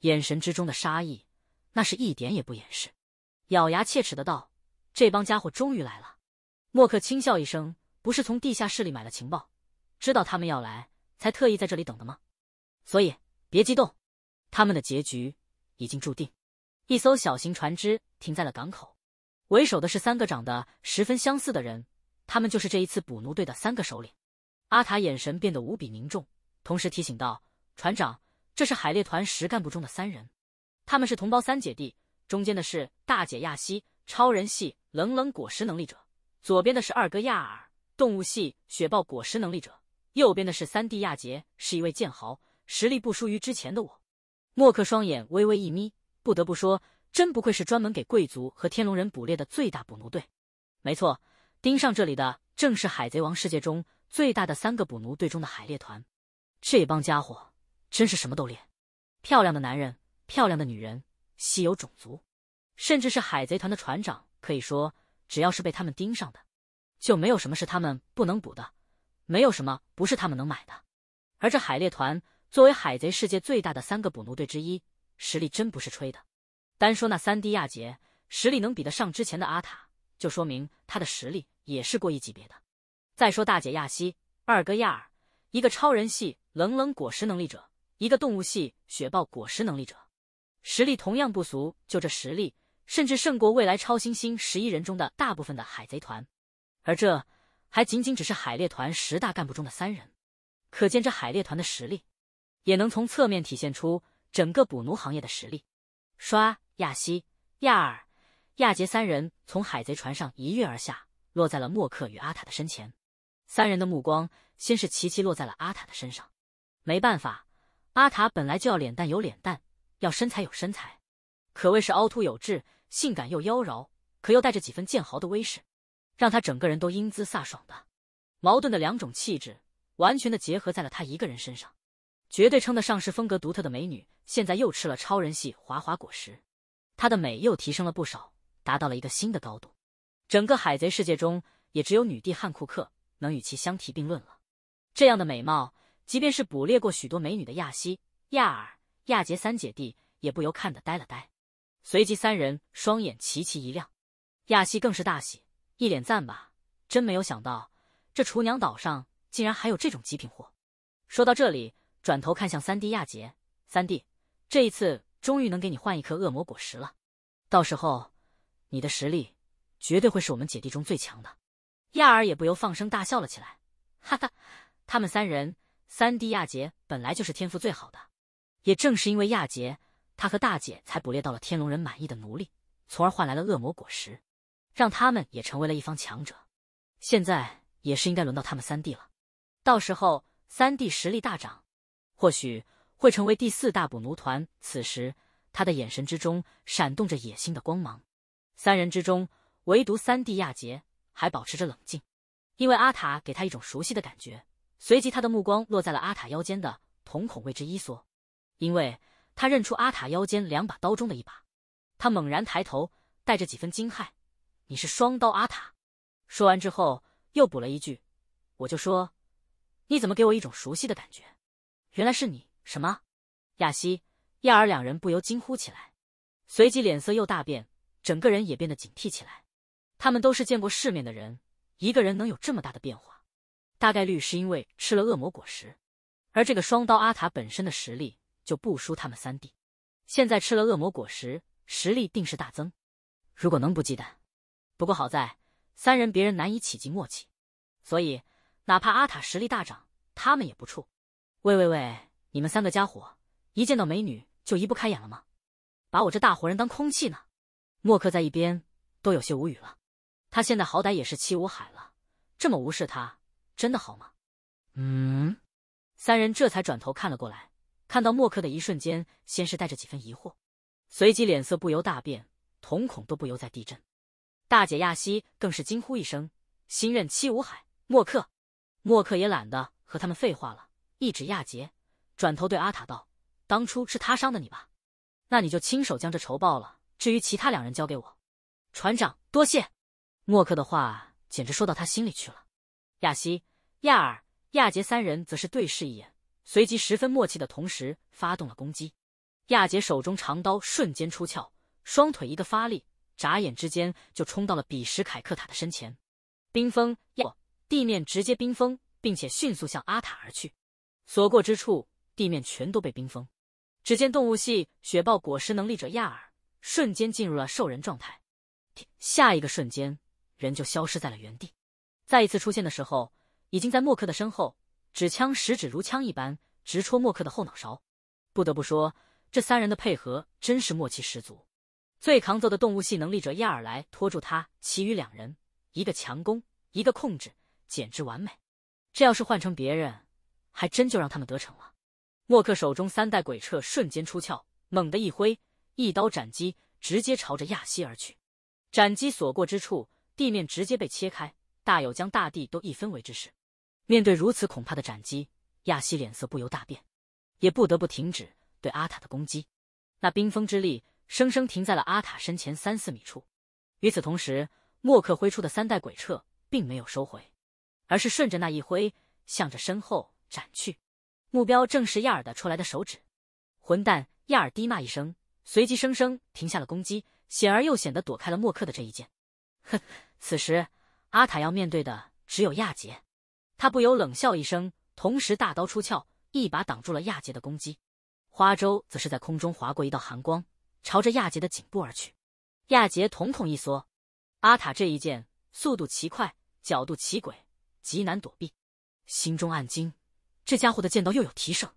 眼神之中的杀意，那是一点也不掩饰。咬牙切齿的道：“这帮家伙终于来了。”默克轻笑一声：“不是从地下室里买了情报，知道他们要来。”才特意在这里等的吗？所以别激动，他们的结局已经注定。一艘小型船只停在了港口，为首的是三个长得十分相似的人，他们就是这一次捕奴队的三个首领。阿塔眼神变得无比凝重，同时提醒道：“船长，这是海猎团十干部中的三人，他们是同胞三姐弟，中间的是大姐亚西，超人系冷冷果实能力者；左边的是二哥亚尔，动物系雪豹果实能力者。”右边的是三弟亚杰，是一位剑豪，实力不输于之前的我。默克双眼微微一眯，不得不说，真不愧是专门给贵族和天龙人捕猎的最大捕奴队。没错，盯上这里的正是海贼王世界中最大的三个捕奴队中的海猎团。这帮家伙真是什么都猎，漂亮的男人、漂亮的女人、稀有种族，甚至是海贼团的船长。可以说，只要是被他们盯上的，就没有什么是他们不能捕的。没有什么不是他们能买的，而这海猎团作为海贼世界最大的三个捕奴队之一，实力真不是吹的。单说那三弟亚杰，实力能比得上之前的阿塔，就说明他的实力也是过亿级别的。再说大姐亚西，二哥亚尔，一个超人系冷冷果实能力者，一个动物系雪豹果实能力者，实力同样不俗。就这实力，甚至胜过未来超新星十一人中的大部分的海贼团。而这。还仅仅只是海猎团十大干部中的三人，可见这海猎团的实力，也能从侧面体现出整个捕奴行业的实力。刷亚西、亚尔、亚杰三人从海贼船上一跃而下，落在了莫克与阿塔的身前。三人的目光先是齐齐落在了阿塔的身上。没办法，阿塔本来就要脸蛋有脸蛋，要身材有身材，可谓是凹凸有致，性感又妖娆，可又带着几分剑豪的威势。让她整个人都英姿飒爽的，矛盾的两种气质完全的结合在了她一个人身上，绝对称得上是风格独特的美女。现在又吃了超人系滑滑果实，她的美又提升了不少，达到了一个新的高度。整个海贼世界中，也只有女帝汉库克能与其相提并论了。这样的美貌，即便是捕猎过许多美女的亚西亚尔、亚杰三姐弟，也不由看得呆了呆。随即三人双眼齐齐一亮，亚西更是大喜。一脸赞吧，真没有想到这厨娘岛上竟然还有这种极品货。说到这里，转头看向三弟亚杰，三弟，这一次终于能给你换一颗恶魔果实了，到时候你的实力绝对会是我们姐弟中最强的。亚尔也不由放声大笑了起来，哈哈，他们三人，三弟亚杰本来就是天赋最好的，也正是因为亚杰，他和大姐才捕猎到了天龙人满意的奴隶，从而换来了恶魔果实。让他们也成为了一方强者，现在也是应该轮到他们三弟了，到时候三弟实力大涨，或许会成为第四大捕奴团。此时他的眼神之中闪动着野心的光芒。三人之中，唯独三弟亚杰还保持着冷静，因为阿塔给他一种熟悉的感觉。随即他的目光落在了阿塔腰间的瞳孔，位置一缩，因为他认出阿塔腰间两把刀中的一把。他猛然抬头，带着几分惊骇。你是双刀阿塔，说完之后又补了一句：“我就说，你怎么给我一种熟悉的感觉？原来是你！”什么？亚西、亚尔两人不由惊呼起来，随即脸色又大变，整个人也变得警惕起来。他们都是见过世面的人，一个人能有这么大的变化，大概率是因为吃了恶魔果实。而这个双刀阿塔本身的实力就不输他们三弟，现在吃了恶魔果实，实力定是大增。如果能不忌惮。不过好在三人别人难以企及默契，所以哪怕阿塔实力大涨，他们也不怵。喂喂喂，你们三个家伙一见到美女就移不开眼了吗？把我这大活人当空气呢？默克在一边都有些无语了。他现在好歹也是七五海了，这么无视他，真的好吗？嗯，三人这才转头看了过来，看到默克的一瞬间，先是带着几分疑惑，随即脸色不由大变，瞳孔都不由在地震。大姐亚西更是惊呼一声：“新任七武海莫克！”莫克也懒得和他们废话了，一指亚杰，转头对阿塔道：“当初是他伤的你吧？那你就亲手将这仇报了。至于其他两人，交给我。”船长，多谢。莫克的话简直说到他心里去了。亚西、亚尔、亚杰三人则是对视一眼，随即十分默契的同时发动了攻击。亚杰手中长刀瞬间出鞘，双腿一个发力。眨眼之间就冲到了彼时凯克塔的身前，冰封，地面直接冰封，并且迅速向阿塔而去，所过之处地面全都被冰封。只见动物系雪豹果实能力者亚尔瞬间进入了兽人状态，下一个瞬间人就消失在了原地，再一次出现的时候已经在莫克的身后，指枪十指如枪一般直戳莫克的后脑勺。不得不说，这三人的配合真是默契十足。最扛揍的动物系能力者亚尔莱拖住他，其余两人一个强攻，一个控制，简直完美。这要是换成别人，还真就让他们得逞了。默克手中三代鬼彻瞬间出鞘，猛地一挥，一刀斩击，直接朝着亚西而去。斩击所过之处，地面直接被切开，大有将大地都一分为之势。面对如此恐怕的斩击，亚西脸色不由大变，也不得不停止对阿塔的攻击，那冰封之力。生生停在了阿塔身前三四米处，与此同时，莫克挥出的三代鬼彻并没有收回，而是顺着那一挥，向着身后斩去，目标正是亚尔的出来的手指。混蛋！亚尔低骂一声，随即生生停下了攻击，险而又险的躲开了莫克的这一剑。哼！此时，阿塔要面对的只有亚杰，他不由冷笑一声，同时大刀出鞘，一把挡住了亚杰的攻击。花舟则是在空中划过一道寒光。朝着亚杰的颈部而去，亚杰瞳孔一缩，阿塔这一剑速度奇快，角度奇诡，极难躲避，心中暗惊：这家伙的剑道又有提升。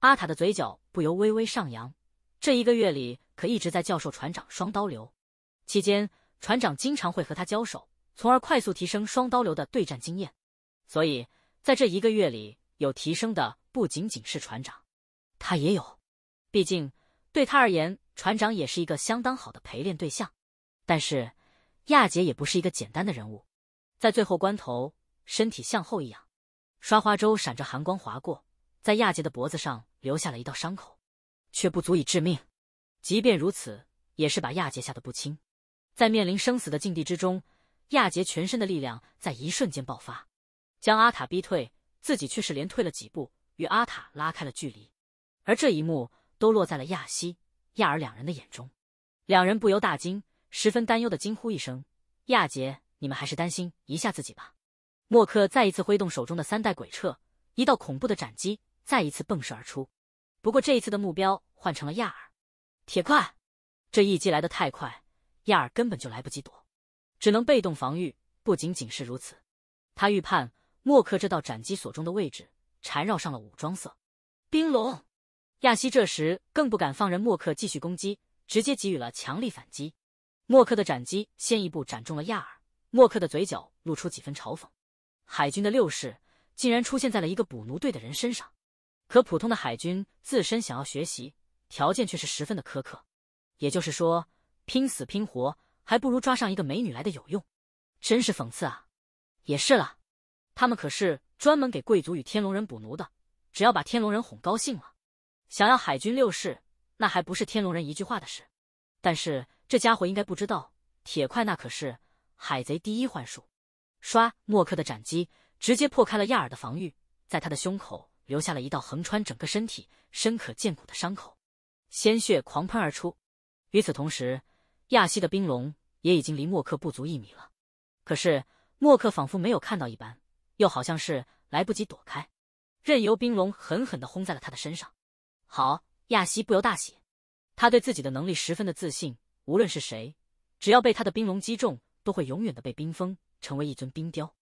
阿塔的嘴角不由微微上扬，这一个月里可一直在教授船长双刀流，期间船长经常会和他交手，从而快速提升双刀流的对战经验，所以在这一个月里有提升的不仅仅是船长，他也有，毕竟对他而言。船长也是一个相当好的陪练对象，但是亚杰也不是一个简单的人物，在最后关头，身体向后一仰，刷花舟闪着寒光划过，在亚杰的脖子上留下了一道伤口，却不足以致命。即便如此，也是把亚杰吓得不轻。在面临生死的境地之中，亚杰全身的力量在一瞬间爆发，将阿塔逼退，自己却是连退了几步，与阿塔拉开了距离。而这一幕都落在了亚西。亚尔两人的眼中，两人不由大惊，十分担忧的惊呼一声：“亚杰，你们还是担心一下自己吧。”默克再一次挥动手中的三代鬼彻，一道恐怖的斩击再一次迸射而出。不过这一次的目标换成了亚尔。铁块，这一击来得太快，亚尔根本就来不及躲，只能被动防御。不仅仅是如此，他预判默克这道斩击所中的位置，缠绕上了武装色冰龙。亚西这时更不敢放任默克继续攻击，直接给予了强力反击。默克的斩击先一步斩中了亚尔，默克的嘴角露出几分嘲讽：“海军的六式竟然出现在了一个捕奴队的人身上。可普通的海军自身想要学习，条件却是十分的苛刻。也就是说，拼死拼活还不如抓上一个美女来的有用，真是讽刺啊！也是了，他们可是专门给贵族与天龙人捕奴的，只要把天龙人哄高兴了。”想要海军六世，那还不是天龙人一句话的事。但是这家伙应该不知道，铁块那可是海贼第一幻术。刷！默克的斩击直接破开了亚尔的防御，在他的胸口留下了一道横穿整个身体、深可见骨的伤口，鲜血狂喷而出。与此同时，亚西的冰龙也已经离莫克不足一米了。可是莫克仿佛没有看到一般，又好像是来不及躲开，任由冰龙狠狠的轰在了他的身上。好，亚西不由大喜，他对自己的能力十分的自信。无论是谁，只要被他的冰龙击中，都会永远的被冰封，成为一尊冰雕。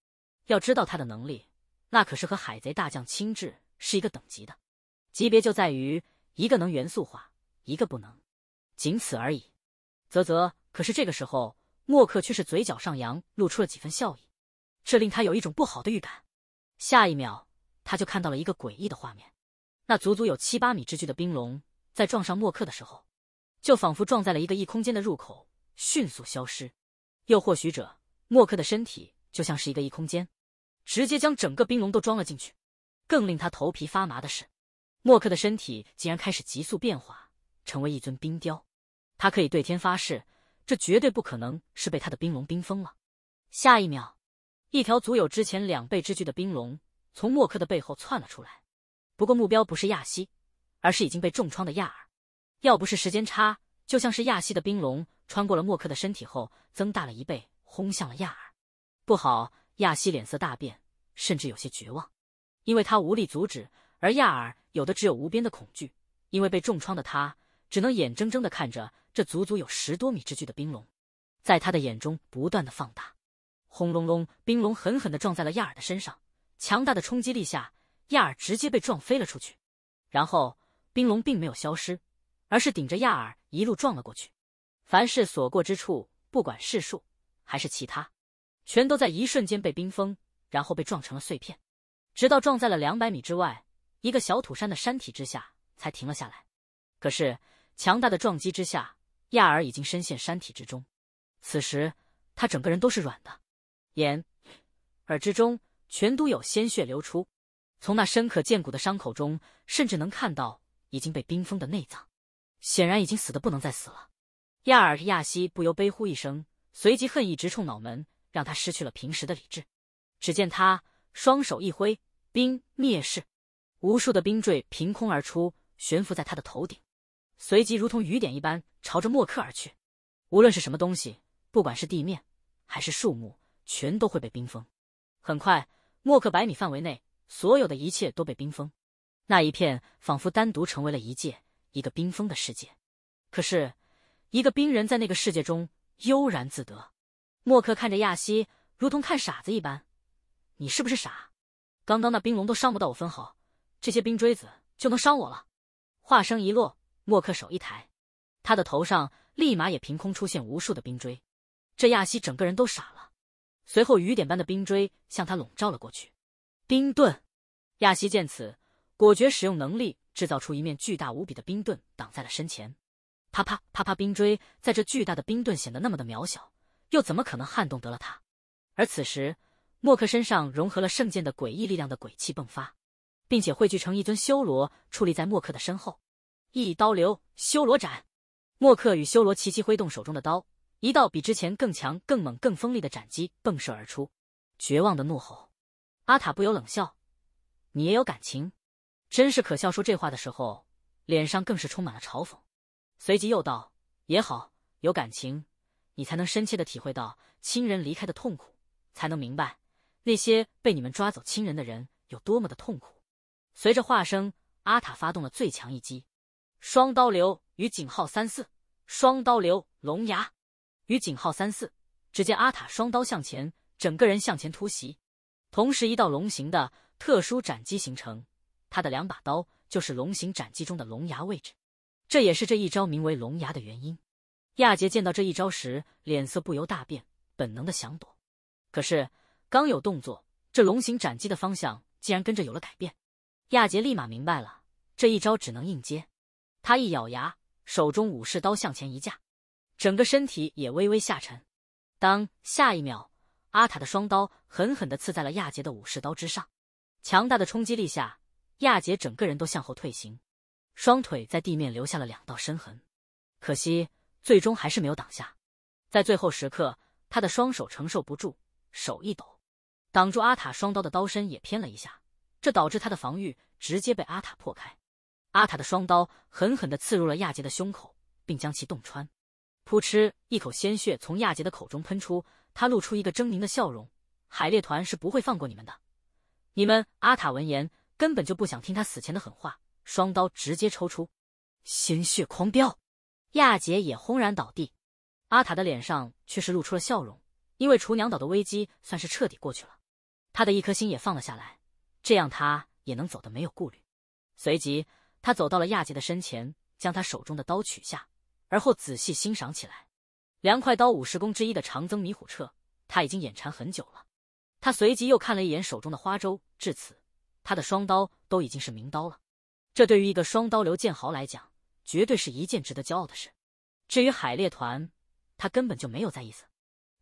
要知道他的能力，那可是和海贼大将青雉是一个等级的。级别就在于一个能元素化，一个不能，仅此而已。啧啧，可是这个时候，默克却是嘴角上扬，露出了几分笑意，这令他有一种不好的预感。下一秒，他就看到了一个诡异的画面。那足足有七八米之巨的冰龙在撞上莫克的时候，就仿佛撞在了一个异空间的入口，迅速消失。又或许者，莫克的身体就像是一个异空间，直接将整个冰龙都装了进去。更令他头皮发麻的是，莫克的身体竟然开始急速变化，成为一尊冰雕。他可以对天发誓，这绝对不可能是被他的冰龙冰封了。下一秒，一条足有之前两倍之巨的冰龙从莫克的背后窜了出来。不过目标不是亚西，而是已经被重创的亚尔。要不是时间差，就像是亚西的冰龙穿过了莫克的身体后，增大了一倍，轰向了亚尔。不好！亚西脸色大变，甚至有些绝望，因为他无力阻止。而亚尔有的只有无边的恐惧，因为被重创的他只能眼睁睁的看着这足足有十多米之距的冰龙，在他的眼中不断的放大。轰隆隆！冰龙狠狠的撞在了亚尔的身上，强大的冲击力下。亚尔直接被撞飞了出去，然后冰龙并没有消失，而是顶着亚尔一路撞了过去。凡是所过之处，不管是树还是其他，全都在一瞬间被冰封，然后被撞成了碎片。直到撞在了两百米之外一个小土山的山体之下才停了下来。可是强大的撞击之下，亚尔已经深陷山体之中。此时他整个人都是软的，眼、耳之中全都有鲜血流出。从那深可见骨的伤口中，甚至能看到已经被冰封的内脏，显然已经死的不能再死了。亚尔亚西不由悲呼一声，随即恨意直冲脑门，让他失去了平时的理智。只见他双手一挥，冰灭世，无数的冰坠凭空而出，悬浮在他的头顶，随即如同雨点一般朝着莫克而去。无论是什么东西，不管是地面还是树木，全都会被冰封。很快，莫克百米范围内。所有的一切都被冰封，那一片仿佛单独成为了一界，一个冰封的世界。可是，一个冰人，在那个世界中悠然自得。默克看着亚西，如同看傻子一般：“你是不是傻？刚刚那冰龙都伤不到我分毫，这些冰锥子就能伤我了？”话声一落，默克手一抬，他的头上立马也凭空出现无数的冰锥。这亚西整个人都傻了，随后雨点般的冰锥向他笼罩了过去。冰盾，亚希见此，果决使用能力制造出一面巨大无比的冰盾挡在了身前。啪啪啪啪，冰锥在这巨大的冰盾显得那么的渺小，又怎么可能撼动得了他？而此时，莫克身上融合了圣剑的诡异力量的鬼气迸发，并且汇聚成一尊修罗矗立在莫克的身后。一刀流修罗斩，莫克与修罗齐齐挥动手中的刀，一道比之前更强、更猛、更锋利的斩击迸射而出。绝望的怒吼。阿塔不由冷笑：“你也有感情，真是可笑。”说这话的时候，脸上更是充满了嘲讽。随即又道：“也好，有感情，你才能深切的体会到亲人离开的痛苦，才能明白那些被你们抓走亲人的人有多么的痛苦。”随着话声，阿塔发动了最强一击——双刀流与井号三四双刀流龙牙与井号三四。只见阿塔双刀向前，整个人向前突袭。同时，一道龙形的特殊斩击形成，他的两把刀就是龙形斩击中的龙牙位置，这也是这一招名为“龙牙”的原因。亚杰见到这一招时，脸色不由大变，本能的想躲，可是刚有动作，这龙形斩击的方向竟然跟着有了改变。亚杰立马明白了，这一招只能硬接。他一咬牙，手中武士刀向前一架，整个身体也微微下沉。当下一秒。阿塔的双刀狠狠的刺在了亚杰的武士刀之上，强大的冲击力下，亚杰整个人都向后退行，双腿在地面留下了两道深痕。可惜，最终还是没有挡下。在最后时刻，他的双手承受不住，手一抖，挡住阿塔双刀的刀身也偏了一下，这导致他的防御直接被阿塔破开。阿塔的双刀狠狠的刺入了亚杰的胸口，并将其洞穿。噗嗤，一口鲜血从亚杰的口中喷出。他露出一个狰狞的笑容，海猎团是不会放过你们的。你们阿塔闻言，根本就不想听他死前的狠话，双刀直接抽出，鲜血狂飙，亚杰也轰然倒地。阿塔的脸上却是露出了笑容，因为厨娘岛的危机算是彻底过去了，他的一颗心也放了下来，这样他也能走得没有顾虑。随即，他走到了亚杰的身前，将他手中的刀取下，而后仔细欣赏起来。梁快刀五十功之一的长增迷虎彻，他已经眼馋很久了。他随即又看了一眼手中的花舟，至此，他的双刀都已经是名刀了。这对于一个双刀流剑豪来讲，绝对是一件值得骄傲的事。至于海猎团，他根本就没有在意。思。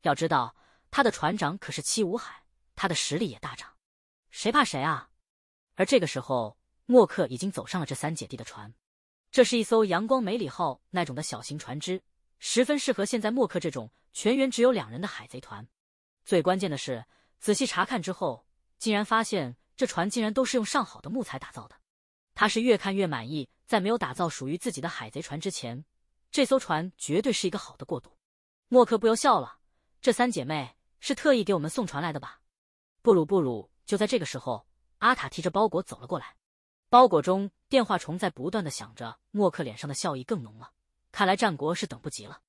要知道他的船长可是七武海，他的实力也大涨，谁怕谁啊！而这个时候，默克已经走上了这三姐弟的船，这是一艘阳光梅里号那种的小型船只。十分适合现在默克这种全员只有两人的海贼团。最关键的是，仔细查看之后，竟然发现这船竟然都是用上好的木材打造的。他是越看越满意，在没有打造属于自己的海贼船之前，这艘船绝对是一个好的过渡。默克不由笑了，这三姐妹是特意给我们送船来的吧？布鲁布鲁，就在这个时候，阿塔提着包裹走了过来，包裹中电话虫在不断的响着，默克脸上的笑意更浓了。看来战国是等不及了。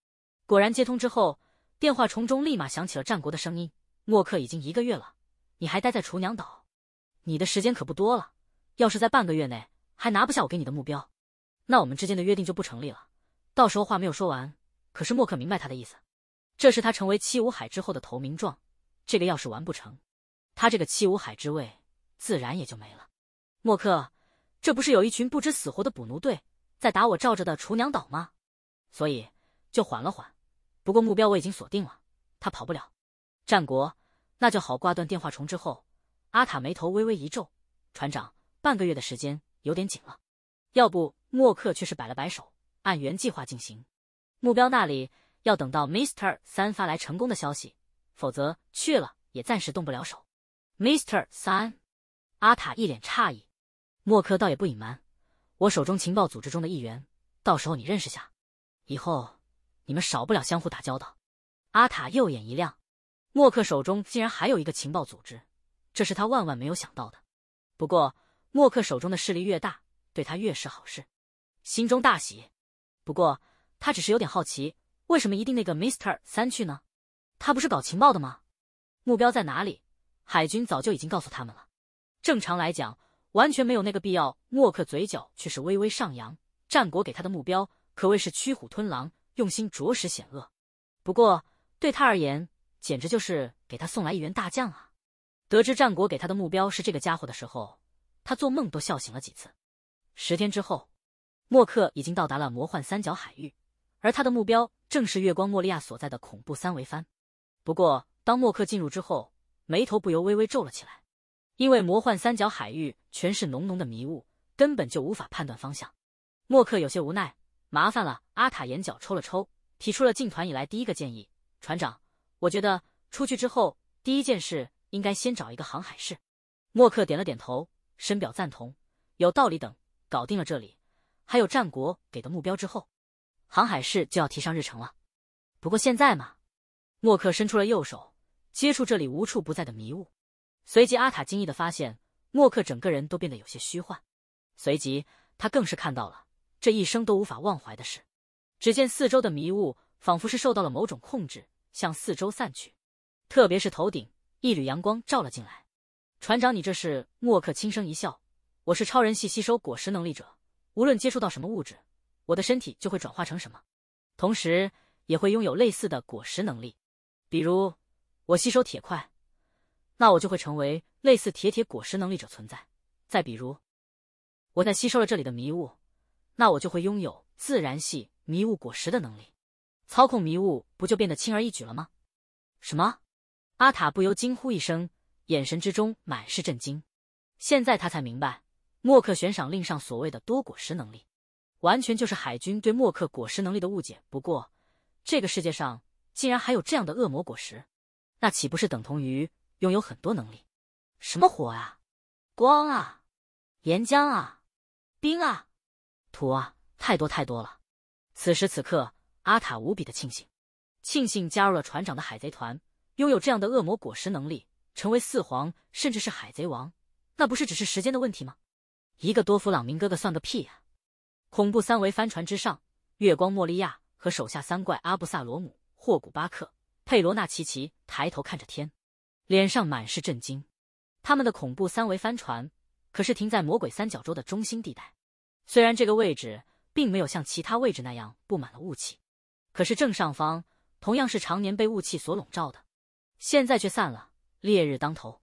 果然接通之后，电话从中立马响起了战国的声音。默克已经一个月了，你还待在厨娘岛，你的时间可不多了。要是在半个月内还拿不下我给你的目标，那我们之间的约定就不成立了。到时候话没有说完，可是默克明白他的意思，这是他成为七武海之后的投名状。这个要是完不成，他这个七武海之位自然也就没了。默克，这不是有一群不知死活的捕奴队在打我罩着的厨娘岛吗？所以就缓了缓，不过目标我已经锁定了，他跑不了。战国，那就好。挂断电话重之后，阿塔眉头微微一皱：“船长，半个月的时间有点紧了，要不？”默克却是摆了摆手：“按原计划进行，目标那里要等到 Mister 三发来成功的消息，否则去了也暂时动不了手。” Mister 三，阿塔一脸诧异，默克倒也不隐瞒：“我手中情报组织中的一员，到时候你认识下。”以后你们少不了相互打交道。阿塔右眼一亮，默克手中竟然还有一个情报组织，这是他万万没有想到的。不过，默克手中的势力越大，对他越是好事，心中大喜。不过，他只是有点好奇，为什么一定那个 Mister 三去呢？他不是搞情报的吗？目标在哪里？海军早就已经告诉他们了。正常来讲，完全没有那个必要。默克嘴角却是微微上扬，战国给他的目标。可谓是驱虎吞狼，用心着实险恶。不过对他而言，简直就是给他送来一员大将啊！得知战国给他的目标是这个家伙的时候，他做梦都笑醒了几次。十天之后，默克已经到达了魔幻三角海域，而他的目标正是月光莫利亚所在的恐怖三维帆。不过，当默克进入之后，眉头不由微微皱了起来，因为魔幻三角海域全是浓浓的迷雾，根本就无法判断方向。默克有些无奈。麻烦了，阿塔眼角抽了抽，提出了进团以来第一个建议。船长，我觉得出去之后第一件事应该先找一个航海士。默克点了点头，深表赞同，有道理。等搞定了这里，还有战国给的目标之后，航海士就要提上日程了。不过现在嘛，默克伸出了右手，接触这里无处不在的迷雾，随即阿塔惊异的发现，默克整个人都变得有些虚幻，随即他更是看到了。这一生都无法忘怀的事。只见四周的迷雾仿佛是受到了某种控制，向四周散去。特别是头顶，一缕阳光照了进来。船长，你这是？莫克轻声一笑：“我是超人系吸收果实能力者，无论接触到什么物质，我的身体就会转化成什么，同时也会拥有类似的果实能力。比如，我吸收铁块，那我就会成为类似铁铁果实能力者存在。再比如，我在吸收了这里的迷雾。”那我就会拥有自然系迷雾果实的能力，操控迷雾不就变得轻而易举了吗？什么？阿塔不由惊呼一声，眼神之中满是震惊。现在他才明白，莫克悬赏令上所谓的多果实能力，完全就是海军对莫克果实能力的误解。不过，这个世界上竟然还有这样的恶魔果实，那岂不是等同于拥有很多能力？什么火啊，光啊，岩浆啊，冰啊！图啊，太多太多了！此时此刻，阿塔无比的庆幸，庆幸加入了船长的海贼团，拥有这样的恶魔果实能力，成为四皇甚至是海贼王，那不是只是时间的问题吗？一个多弗朗明哥哥算个屁呀！恐怖三维帆船之上，月光莫利亚和手下三怪阿布萨罗姆、霍古巴克、佩罗纳奇奇抬头看着天，脸上满是震惊。他们的恐怖三维帆船可是停在魔鬼三角洲的中心地带。虽然这个位置并没有像其他位置那样布满了雾气，可是正上方同样是常年被雾气所笼罩的，现在却散了。烈日当头，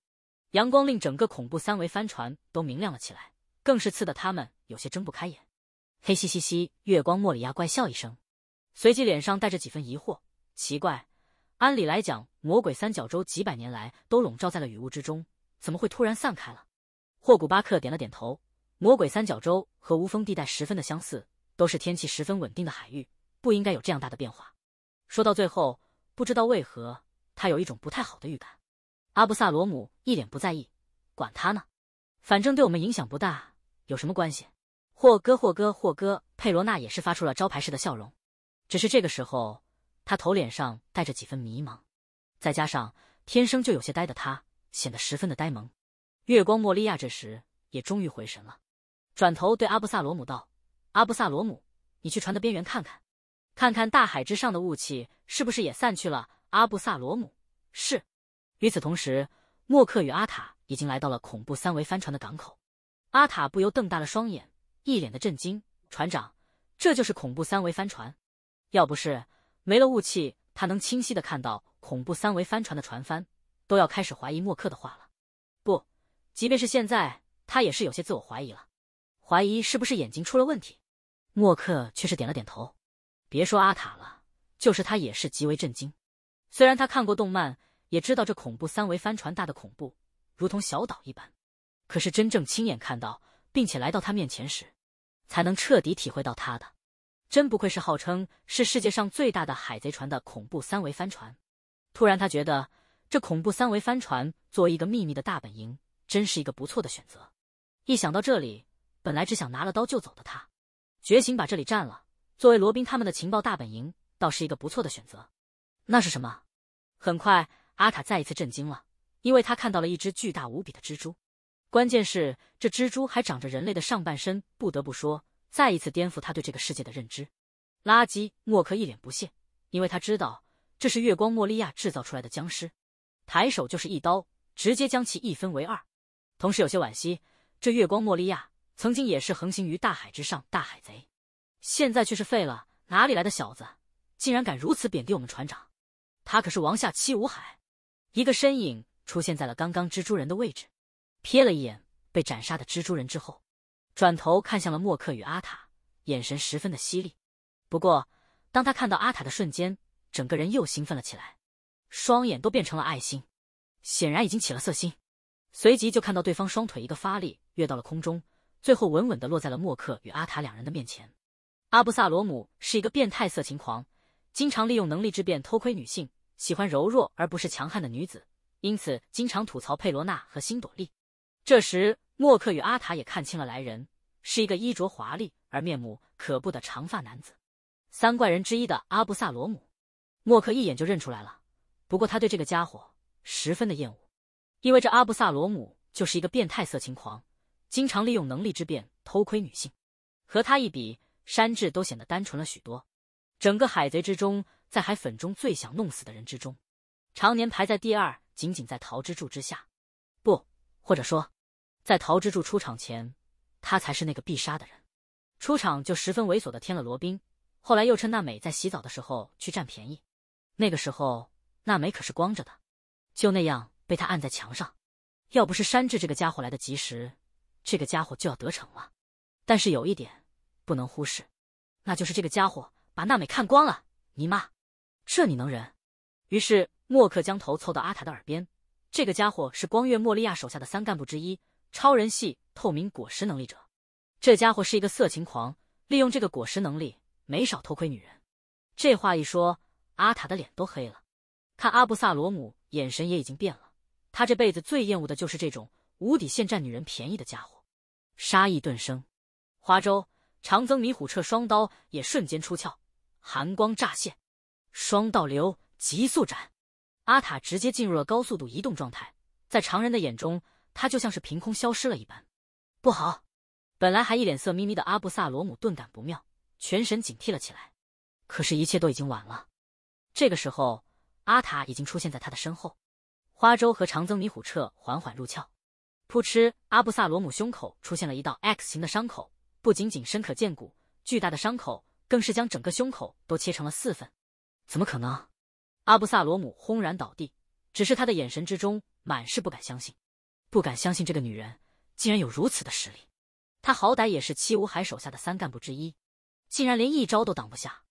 阳光令整个恐怖三维帆船都明亮了起来，更是刺得他们有些睁不开眼。嘿嘿嘿嘿，月光莫里亚怪笑一声，随即脸上带着几分疑惑：奇怪，按理来讲，魔鬼三角洲几百年来都笼罩在了雨雾之中，怎么会突然散开了？霍古巴克点了点头。魔鬼三角洲和无风地带十分的相似，都是天气十分稳定的海域，不应该有这样大的变化。说到最后，不知道为何他有一种不太好的预感。阿布萨罗姆一脸不在意，管他呢，反正对我们影响不大，有什么关系？霍哥，霍哥，霍哥！佩罗娜也是发出了招牌式的笑容，只是这个时候他头脸上带着几分迷茫，再加上天生就有些呆的他，显得十分的呆萌。月光莫利亚这时也终于回神了。转头对阿布萨罗姆道：“阿布萨罗姆，你去船的边缘看看，看看大海之上的雾气是不是也散去了。”阿布萨罗姆是。与此同时，默克与阿塔已经来到了恐怖三维帆船的港口。阿塔不由瞪大了双眼，一脸的震惊：“船长，这就是恐怖三维帆船？要不是没了雾气，他能清晰的看到恐怖三维帆船的船帆，都要开始怀疑默克的话了。不，即便是现在，他也是有些自我怀疑了。”怀疑是不是眼睛出了问题，默克却是点了点头。别说阿塔了，就是他也是极为震惊。虽然他看过动漫，也知道这恐怖三维帆船大的恐怖，如同小岛一般，可是真正亲眼看到，并且来到他面前时，才能彻底体会到他的。真不愧是号称是世界上最大的海贼船的恐怖三维帆船。突然，他觉得这恐怖三维帆船作为一个秘密的大本营，真是一个不错的选择。一想到这里。本来只想拿了刀就走的他，觉醒把这里占了，作为罗宾他们的情报大本营，倒是一个不错的选择。那是什么？很快，阿卡再一次震惊了，因为他看到了一只巨大无比的蜘蛛。关键是这蜘蛛还长着人类的上半身，不得不说，再一次颠覆他对这个世界的认知。垃圾！莫克一脸不屑，因为他知道这是月光莫利亚制造出来的僵尸。抬手就是一刀，直接将其一分为二。同时有些惋惜，这月光莫利亚。曾经也是横行于大海之上大海贼，现在却是废了。哪里来的小子，竟然敢如此贬低我们船长？他可是王下七武海。一个身影出现在了刚刚蜘蛛人的位置，瞥了一眼被斩杀的蜘蛛人之后，转头看向了莫克与阿塔，眼神十分的犀利。不过，当他看到阿塔的瞬间，整个人又兴奋了起来，双眼都变成了爱心，显然已经起了色心。随即就看到对方双腿一个发力，跃到了空中。最后稳稳的落在了默克与阿塔两人的面前。阿布萨罗姆是一个变态色情狂，经常利用能力之便偷窥女性，喜欢柔弱而不是强悍的女子，因此经常吐槽佩罗娜和辛朵莉。这时，默克与阿塔也看清了来人，是一个衣着华丽而面目可怖的长发男子，三怪人之一的阿布萨罗姆。默克一眼就认出来了，不过他对这个家伙十分的厌恶，因为这阿布萨罗姆就是一个变态色情狂。经常利用能力之便偷窥女性，和他一比，山治都显得单纯了许多。整个海贼之中，在海粉中最想弄死的人之中，常年排在第二，仅仅在桃之助之下。不，或者说，在桃之助出场前，他才是那个必杀的人。出场就十分猥琐的添了罗宾，后来又趁娜美在洗澡的时候去占便宜。那个时候，娜美可是光着的，就那样被他按在墙上。要不是山治这个家伙来的及时。这个家伙就要得逞了，但是有一点不能忽视，那就是这个家伙把娜美看光了。尼玛，这你能忍？于是默克将头凑到阿塔的耳边，这个家伙是光月莫利亚手下的三干部之一，超人系透明果实能力者。这家伙是一个色情狂，利用这个果实能力没少偷窥女人。这话一说，阿塔的脸都黑了，看阿布萨罗姆眼神也已经变了。他这辈子最厌恶的就是这种无底线占女人便宜的家伙。杀意顿生，花州长增迷虎彻双刀也瞬间出鞘，寒光乍现，双道流急速斩，阿塔直接进入了高速度移动状态，在常人的眼中，他就像是凭空消失了一般。不好，本来还一脸色眯眯的阿布萨罗姆顿感不妙，全神警惕了起来。可是，一切都已经晚了，这个时候，阿塔已经出现在他的身后，花粥和长增迷虎彻缓缓入鞘。噗嗤！阿布萨罗姆胸口出现了一道 X 型的伤口，不仅仅深可见骨，巨大的伤口更是将整个胸口都切成了四份。怎么可能？阿布萨罗姆轰然倒地，只是他的眼神之中满是不敢相信，不敢相信这个女人竟然有如此的实力。他好歹也是七武海手下的三干部之一，竟然连一招都挡不下。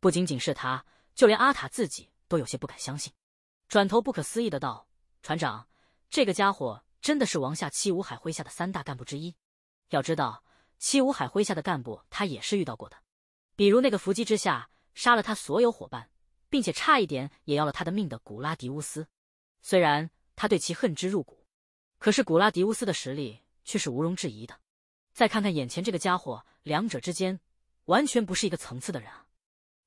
不仅仅是他，就连阿塔自己都有些不敢相信，转头不可思议的道：“船长，这个家伙。”真的是王下七武海麾下的三大干部之一。要知道，七武海麾下的干部，他也是遇到过的，比如那个伏击之下杀了他所有伙伴，并且差一点也要了他的命的古拉迪乌斯。虽然他对其恨之入骨，可是古拉迪乌斯的实力却是毋庸置疑的。再看看眼前这个家伙，两者之间完全不是一个层次的人啊！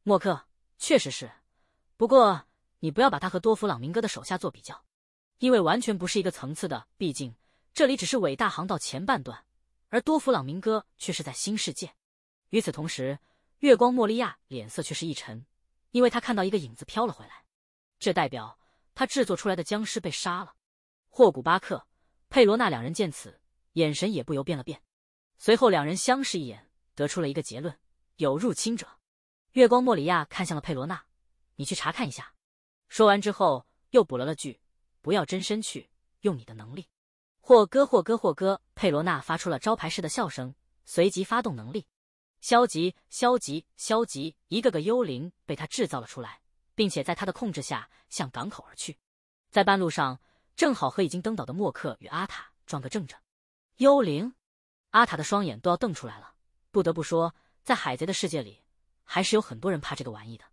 默克确实是，不过你不要把他和多弗朗明哥的手下做比较。因为完全不是一个层次的，毕竟这里只是伟大航道前半段，而多弗朗明哥却是在新世界。与此同时，月光莫利亚脸色却是一沉，因为他看到一个影子飘了回来，这代表他制作出来的僵尸被杀了。霍古巴克、佩罗娜两人见此，眼神也不由变了变，随后两人相视一眼，得出了一个结论：有入侵者。月光莫里亚看向了佩罗娜，“你去查看一下。”说完之后，又补了了句。不要真身去，用你的能力。或哥，或哥，或哥！佩罗娜发出了招牌式的笑声，随即发动能力，消极，消极，消极。一个个幽灵被他制造了出来，并且在他的控制下向港口而去。在半路上，正好和已经登岛的莫克与阿塔撞个正着。幽灵，阿塔的双眼都要瞪出来了。不得不说，在海贼的世界里，还是有很多人怕这个玩意的。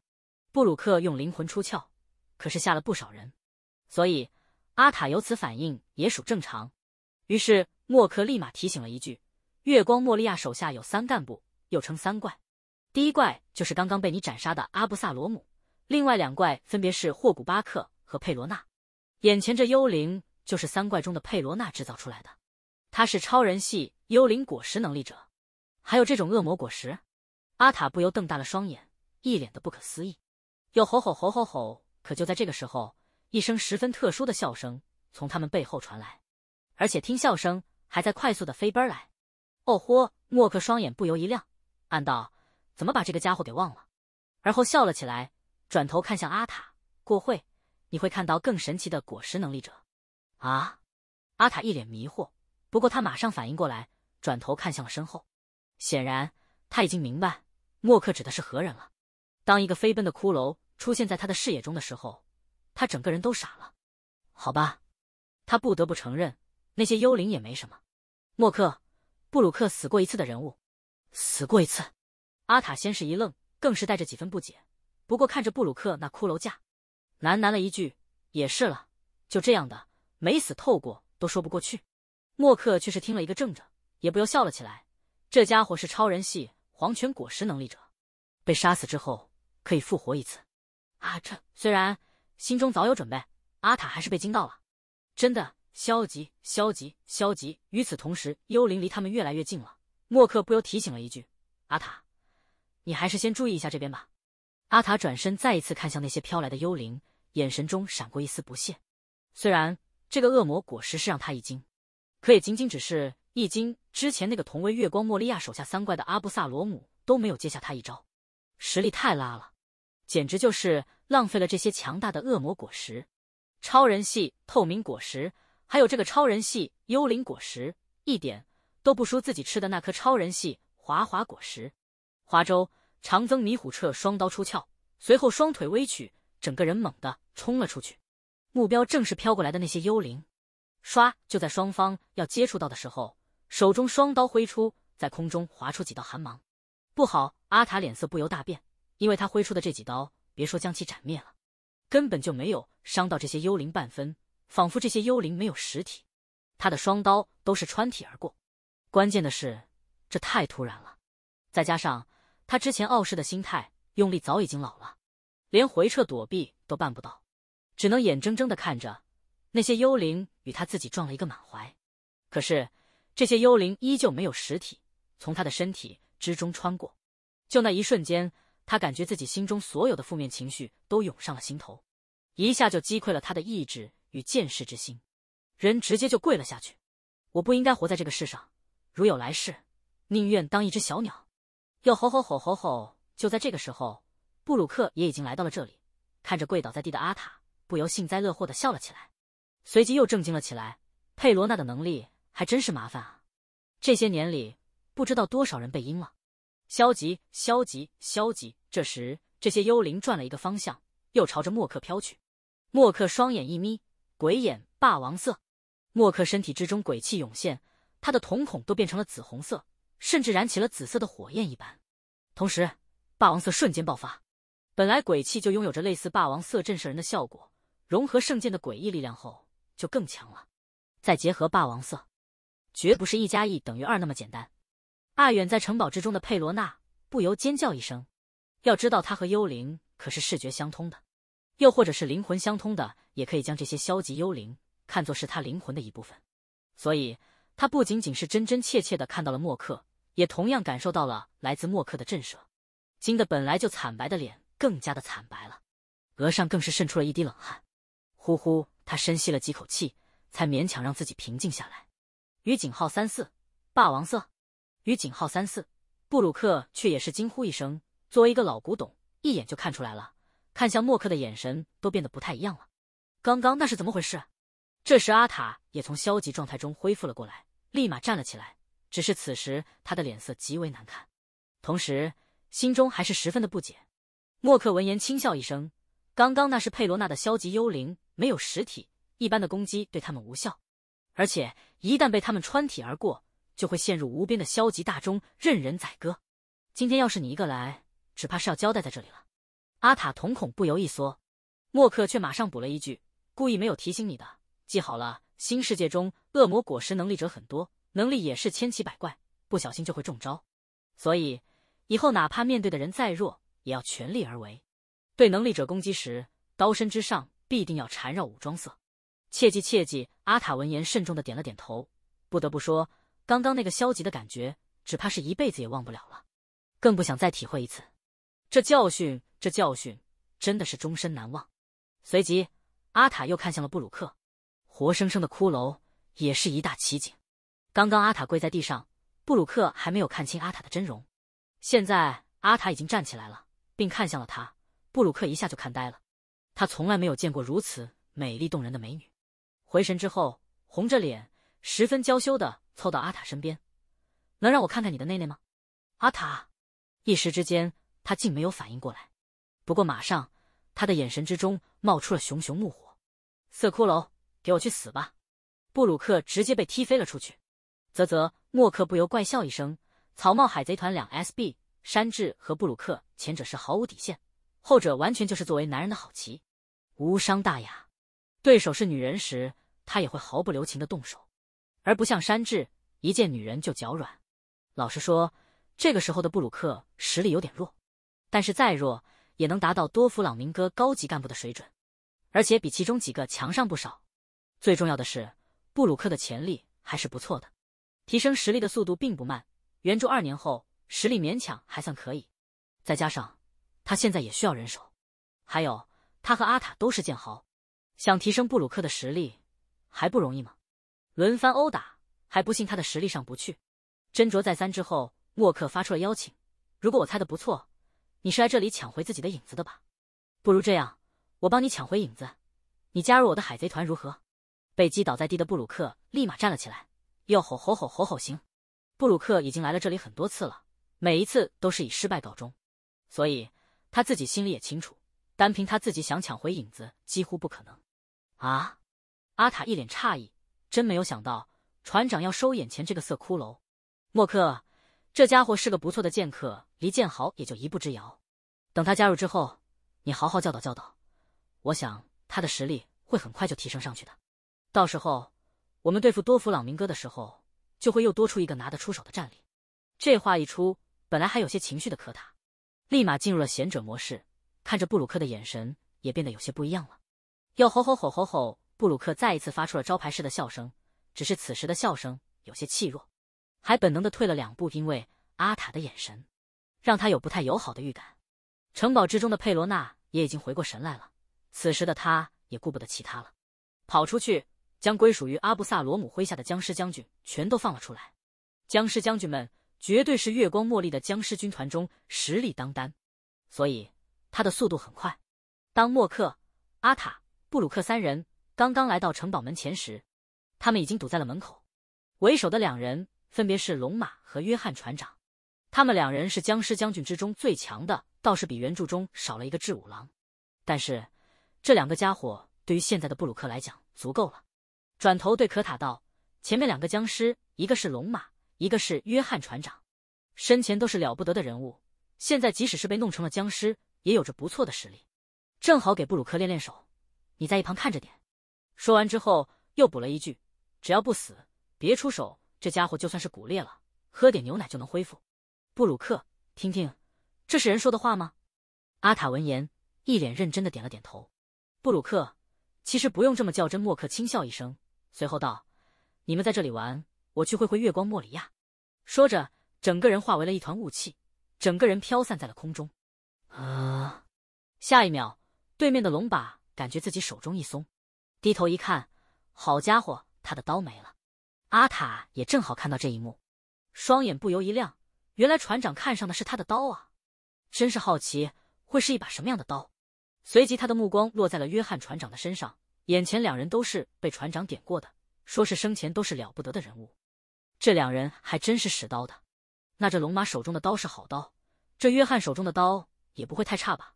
布鲁克用灵魂出窍，可是吓了不少人，所以。阿塔由此反应也属正常，于是莫克立马提醒了一句：“月光莫利亚手下有三干部，又称三怪。第一怪就是刚刚被你斩杀的阿布萨罗姆，另外两怪分别是霍古巴克和佩罗娜。眼前这幽灵就是三怪中的佩罗娜制造出来的，他是超人系幽灵果实能力者。还有这种恶魔果实？”阿塔不由瞪大了双眼，一脸的不可思议，又吼吼吼吼吼！可就在这个时候。一声十分特殊的笑声从他们背后传来，而且听笑声还在快速的飞奔来。哦豁！莫克双眼不由一亮，暗道：“怎么把这个家伙给忘了？”而后笑了起来，转头看向阿塔：“过会你会看到更神奇的果实能力者。”啊！阿塔一脸迷惑，不过他马上反应过来，转头看向了身后，显然他已经明白莫克指的是何人了。当一个飞奔的骷髅出现在他的视野中的时候。他整个人都傻了，好吧，他不得不承认那些幽灵也没什么。默克，布鲁克死过一次的人物，死过一次。阿塔先是一愣，更是带着几分不解。不过看着布鲁克那骷髅架，喃喃了一句：“也是了，就这样的没死透过都说不过去。”默克却是听了一个正着，也不由笑了起来。这家伙是超人系黄泉果实能力者，被杀死之后可以复活一次。啊，这虽然。心中早有准备，阿塔还是被惊到了。真的，消极，消极，消极。与此同时，幽灵离他们越来越近了。默克不由提醒了一句：“阿塔，你还是先注意一下这边吧。”阿塔转身，再一次看向那些飘来的幽灵，眼神中闪过一丝不屑。虽然这个恶魔果实是让他一惊，可也仅仅只是一惊。之前那个同为月光莫利亚手下三怪的阿布萨罗姆都没有接下他一招，实力太拉了，简直就是。浪费了这些强大的恶魔果实，超人系透明果实，还有这个超人系幽灵果实，一点都不输自己吃的那颗超人系华华果实。花州长增迷虎彻双刀出鞘，随后双腿微曲，整个人猛地冲了出去，目标正是飘过来的那些幽灵。唰！就在双方要接触到的时候，手中双刀挥出，在空中划出几道寒芒。不好！阿塔脸色不由大变，因为他挥出的这几刀。别说将其斩灭了，根本就没有伤到这些幽灵半分，仿佛这些幽灵没有实体。他的双刀都是穿体而过，关键的是这太突然了，再加上他之前傲视的心态，用力早已经老了，连回撤躲避都办不到，只能眼睁睁的看着那些幽灵与他自己撞了一个满怀。可是这些幽灵依旧没有实体，从他的身体之中穿过，就那一瞬间。他感觉自己心中所有的负面情绪都涌上了心头，一下就击溃了他的意志与见识之心，人直接就跪了下去。我不应该活在这个世上，如有来世，宁愿当一只小鸟。要吼吼吼吼吼！就在这个时候，布鲁克也已经来到了这里，看着跪倒在地的阿塔，不由幸灾乐祸的笑了起来，随即又震惊了起来。佩罗娜的能力还真是麻烦啊，这些年里不知道多少人被阴了。消极，消极，消极。这时，这些幽灵转了一个方向，又朝着莫克飘去。莫克双眼一眯，鬼眼霸王色。莫克身体之中鬼气涌现，他的瞳孔都变成了紫红色，甚至燃起了紫色的火焰一般。同时，霸王色瞬间爆发。本来鬼气就拥有着类似霸王色震慑人的效果，融合圣剑的诡异力量后就更强了。再结合霸王色，绝不是一加一等于二那么简单。阿远在城堡之中的佩罗娜不由尖叫一声，要知道他和幽灵可是视觉相通的，又或者是灵魂相通的，也可以将这些消极幽灵看作是他灵魂的一部分，所以他不仅仅是真真切切的看到了默克，也同样感受到了来自默克的震慑，惊得本来就惨白的脸更加的惨白了，额上更是渗出了一滴冷汗，呼呼，他深吸了几口气，才勉强让自己平静下来。于井号三四，霸王色。与井号三四，布鲁克却也是惊呼一声。作为一个老古董，一眼就看出来了，看向默克的眼神都变得不太一样了。刚刚那是怎么回事？这时阿塔也从消极状态中恢复了过来，立马站了起来。只是此时他的脸色极为难看，同时心中还是十分的不解。默克闻言轻笑一声：“刚刚那是佩罗纳的消极幽灵，没有实体，一般的攻击对他们无效，而且一旦被他们穿体而过。”就会陷入无边的消极大中，任人宰割。今天要是你一个来，只怕是要交代在这里了。阿塔瞳孔不由一缩，默克却马上补了一句，故意没有提醒你的。记好了，新世界中恶魔果实能力者很多，能力也是千奇百怪，不小心就会中招。所以以后哪怕面对的人再弱，也要全力而为。对能力者攻击时，刀身之上必定要缠绕武装色。切记切记！阿塔闻言慎重的点了点头。不得不说。刚刚那个消极的感觉，只怕是一辈子也忘不了了，更不想再体会一次。这教训，这教训，真的是终身难忘。随即，阿塔又看向了布鲁克，活生生的骷髅也是一大奇景。刚刚阿塔跪在地上，布鲁克还没有看清阿塔的真容，现在阿塔已经站起来了，并看向了他。布鲁克一下就看呆了，他从来没有见过如此美丽动人的美女。回神之后，红着脸，十分娇羞的。凑到阿塔身边，能让我看看你的内内吗？阿塔，一时之间他竟没有反应过来，不过马上他的眼神之中冒出了熊熊怒火。色骷髅，给我去死吧！布鲁克直接被踢飞了出去。啧啧，莫克不由怪笑一声。草帽海贼团两 S B，山治和布鲁克，前者是毫无底线，后者完全就是作为男人的好奇，无伤大雅。对手是女人时，他也会毫不留情的动手。而不像山治一见女人就脚软。老实说，这个时候的布鲁克实力有点弱，但是再弱也能达到多弗朗明哥高级干部的水准，而且比其中几个强上不少。最重要的是，布鲁克的潜力还是不错的，提升实力的速度并不慢。援助二年后，实力勉强还算可以。再加上他现在也需要人手，还有他和阿塔都是剑豪，想提升布鲁克的实力，还不容易吗？轮番殴打，还不信他的实力上不去。斟酌再三之后，默克发出了邀请：“如果我猜的不错，你是来这里抢回自己的影子的吧？不如这样，我帮你抢回影子，你加入我的海贼团如何？”被击倒在地的布鲁克立马站了起来，又吼吼吼吼吼：“行！”布鲁克已经来了这里很多次了，每一次都是以失败告终，所以他自己心里也清楚，单凭他自己想抢回影子几乎不可能。啊！阿塔一脸诧异。真没有想到，船长要收眼前这个色骷髅，莫克。这家伙是个不错的剑客，离剑豪也就一步之遥。等他加入之后，你好好教导教导，我想他的实力会很快就提升上去的。到时候，我们对付多弗朗明哥的时候，就会又多出一个拿得出手的战力。这话一出，本来还有些情绪的科塔，立马进入了贤者模式，看着布鲁克的眼神也变得有些不一样了。要吼吼吼吼吼！布鲁克再一次发出了招牌式的笑声，只是此时的笑声有些气弱，还本能的退了两步，因为阿塔的眼神，让他有不太友好的预感。城堡之中的佩罗娜也已经回过神来了，此时的他也顾不得其他了，跑出去将归属于阿布萨罗姆麾下的僵尸将军全都放了出来。僵尸将军们绝对是月光茉莉的僵尸军团中实力当担，所以他的速度很快。当莫克、阿塔、布鲁克三人。刚刚来到城堡门前时，他们已经堵在了门口。为首的两人分别是龙马和约翰船长，他们两人是僵尸将军之中最强的，倒是比原著中少了一个智五郎。但是这两个家伙对于现在的布鲁克来讲足够了。转头对可塔道：“前面两个僵尸，一个是龙马，一个是约翰船长，身前都是了不得的人物。现在即使是被弄成了僵尸，也有着不错的实力。正好给布鲁克练练手，你在一旁看着点。”说完之后，又补了一句：“只要不死，别出手，这家伙就算是骨裂了，喝点牛奶就能恢复。”布鲁克，听听，这是人说的话吗？阿塔闻言，一脸认真的点了点头。布鲁克，其实不用这么较真。”莫克轻笑一声，随后道：“你们在这里玩，我去会会月光莫里亚。”说着，整个人化为了一团雾气，整个人飘散在了空中。啊！下一秒，对面的龙把感觉自己手中一松。低头一看，好家伙，他的刀没了！阿塔也正好看到这一幕，双眼不由一亮。原来船长看上的是他的刀啊！真是好奇，会是一把什么样的刀？随即，他的目光落在了约翰船长的身上。眼前两人都是被船长点过的，说是生前都是了不得的人物。这两人还真是使刀的。那这龙马手中的刀是好刀，这约翰手中的刀也不会太差吧？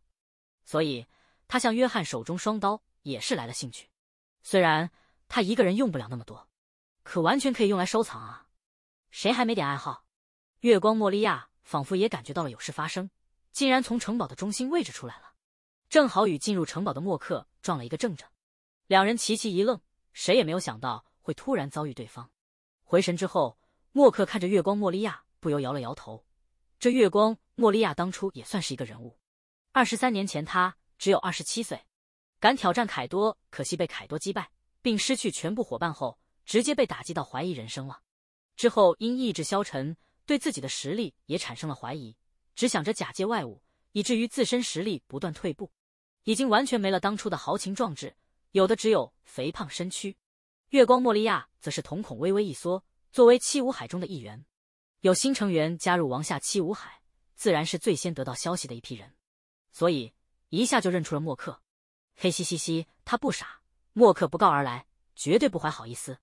所以，他向约翰手中双刀也是来了兴趣。虽然他一个人用不了那么多，可完全可以用来收藏啊！谁还没点爱好？月光莫利亚仿佛也感觉到了有事发生，竟然从城堡的中心位置出来了，正好与进入城堡的莫克撞了一个正着。两人齐齐一愣，谁也没有想到会突然遭遇对方。回神之后，莫克看着月光莫利亚，不由摇了摇头。这月光莫利亚当初也算是一个人物，二十三年前他只有二十七岁。敢挑战凯多，可惜被凯多击败，并失去全部伙伴后，直接被打击到怀疑人生了。之后因意志消沉，对自己的实力也产生了怀疑，只想着假借外物，以至于自身实力不断退步，已经完全没了当初的豪情壮志，有的只有肥胖身躯。月光莫利亚则是瞳孔微微一缩，作为七武海中的一员，有新成员加入王下七武海，自然是最先得到消息的一批人，所以一下就认出了莫克。嘿，嘻嘻嘻，他不傻。默克不告而来，绝对不怀好意思。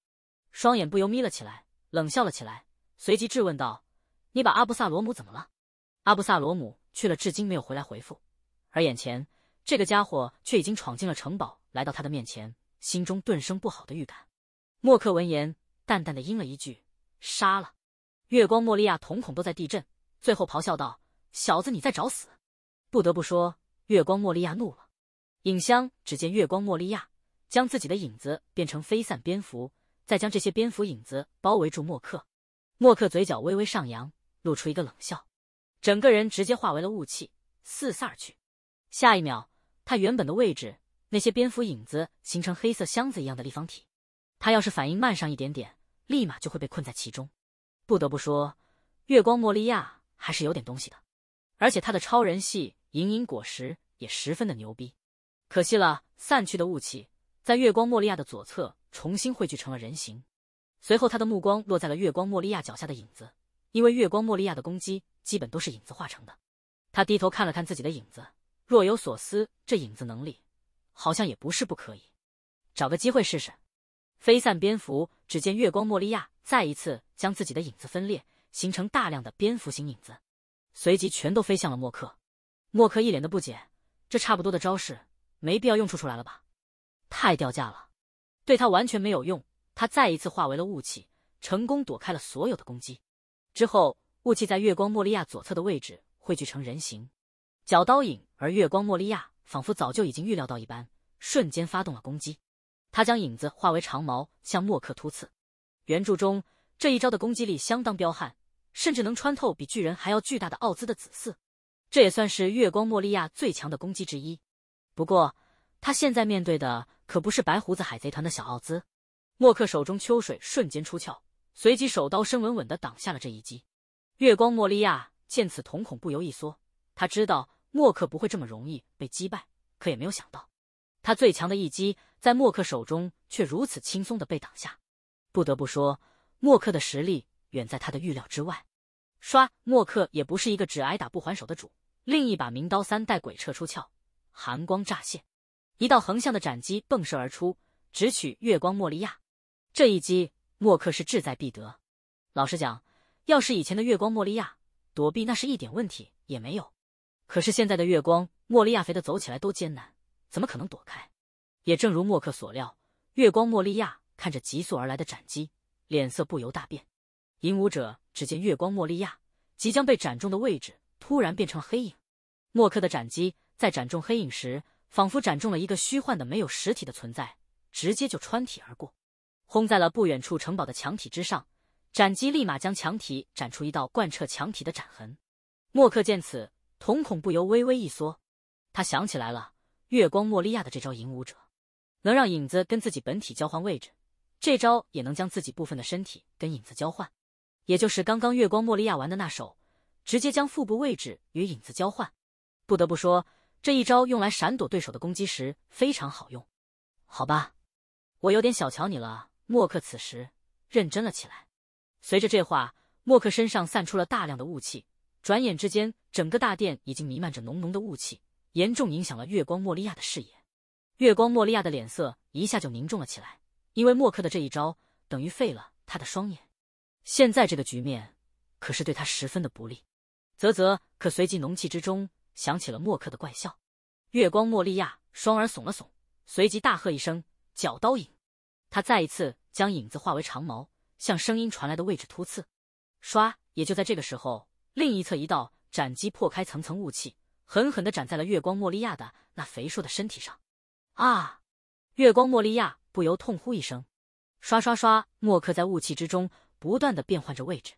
双眼不由眯了起来，冷笑了起来，随即质问道：“你把阿布萨罗姆怎么了？”阿布萨罗姆去了，至今没有回来回复。而眼前这个家伙却已经闯进了城堡，来到他的面前，心中顿生不好的预感。默克闻言，淡淡的应了一句：“杀了。”月光莫利亚瞳孔都在地震，最后咆哮道：“小子，你在找死！”不得不说，月光莫利亚怒了。影香只见月光莫利亚将自己的影子变成飞散蝙蝠，再将这些蝙蝠影子包围住莫克。莫克嘴角微微上扬，露出一个冷笑，整个人直接化为了雾气四散而去。下一秒，他原本的位置，那些蝙蝠影子形成黑色箱子一样的立方体。他要是反应慢上一点点，立马就会被困在其中。不得不说，月光莫利亚还是有点东西的，而且他的超人系银银果实也十分的牛逼。可惜了，散去的雾气在月光莫利亚的左侧重新汇聚成了人形。随后，他的目光落在了月光莫利亚脚下的影子，因为月光莫利亚的攻击基本都是影子化成的。他低头看了看自己的影子，若有所思：这影子能力，好像也不是不可以。找个机会试试。飞散蝙蝠，只见月光莫利亚再一次将自己的影子分裂，形成大量的蝙蝠形影子，随即全都飞向了默克。默克一脸的不解：这差不多的招式。没必要用处出来了吧，太掉价了，对他完全没有用。他再一次化为了雾气，成功躲开了所有的攻击。之后，雾气在月光莫利亚左侧的位置汇聚成人形，脚刀影。而月光莫利亚仿佛早就已经预料到一般，瞬间发动了攻击。他将影子化为长矛，向莫克突刺。原著中这一招的攻击力相当彪悍，甚至能穿透比巨人还要巨大的奥兹的子嗣。这也算是月光莫利亚最强的攻击之一。不过，他现在面对的可不是白胡子海贼团的小奥兹。默克手中秋水瞬间出鞘，随即手刀深稳稳的挡下了这一击。月光莫利亚见此，瞳孔不由一缩。他知道默克不会这么容易被击败，可也没有想到，他最强的一击在默克手中却如此轻松的被挡下。不得不说，默克的实力远在他的预料之外。刷，默克也不是一个只挨打不还手的主，另一把名刀三代鬼彻出鞘。寒光乍现，一道横向的斩击迸射而出，直取月光莫利亚。这一击，莫克是志在必得。老实讲，要是以前的月光莫利亚躲避，那是一点问题也没有。可是现在的月光莫利亚肥的走起来都艰难，怎么可能躲开？也正如莫克所料，月光莫利亚看着急速而来的斩击，脸色不由大变。影武者只见月光莫利亚即将被斩中的位置突然变成了黑影，莫克的斩击。在斩中黑影时，仿佛斩中了一个虚幻的、没有实体的存在，直接就穿体而过，轰在了不远处城堡的墙体之上。斩击立马将墙体斩出一道贯彻墙体的斩痕。默克见此，瞳孔不由微微一缩。他想起来了，月光莫利亚的这招影舞者，能让影子跟自己本体交换位置，这招也能将自己部分的身体跟影子交换，也就是刚刚月光莫利亚玩的那手，直接将腹部位置与影子交换。不得不说。这一招用来闪躲对手的攻击时非常好用，好吧，我有点小瞧你了。默克此时认真了起来。随着这话，默克身上散出了大量的雾气，转眼之间，整个大殿已经弥漫着浓浓的雾气，严重影响了月光莫利亚的视野。月光莫利亚的脸色一下就凝重了起来，因为默克的这一招等于废了他的双眼。现在这个局面可是对他十分的不利。啧啧，可随即浓气之中。响起了莫克的怪笑，月光莫利亚双耳耸了耸，随即大喝一声：“绞刀影！”他再一次将影子化为长矛，向声音传来的位置突刺。唰！也就在这个时候，另一侧一道斩击破开层层雾气，狠狠的斩在了月光莫利亚的那肥硕的身体上。啊！月光莫利亚不由痛呼一声。刷刷刷！莫克在雾气之中不断的变换着位置，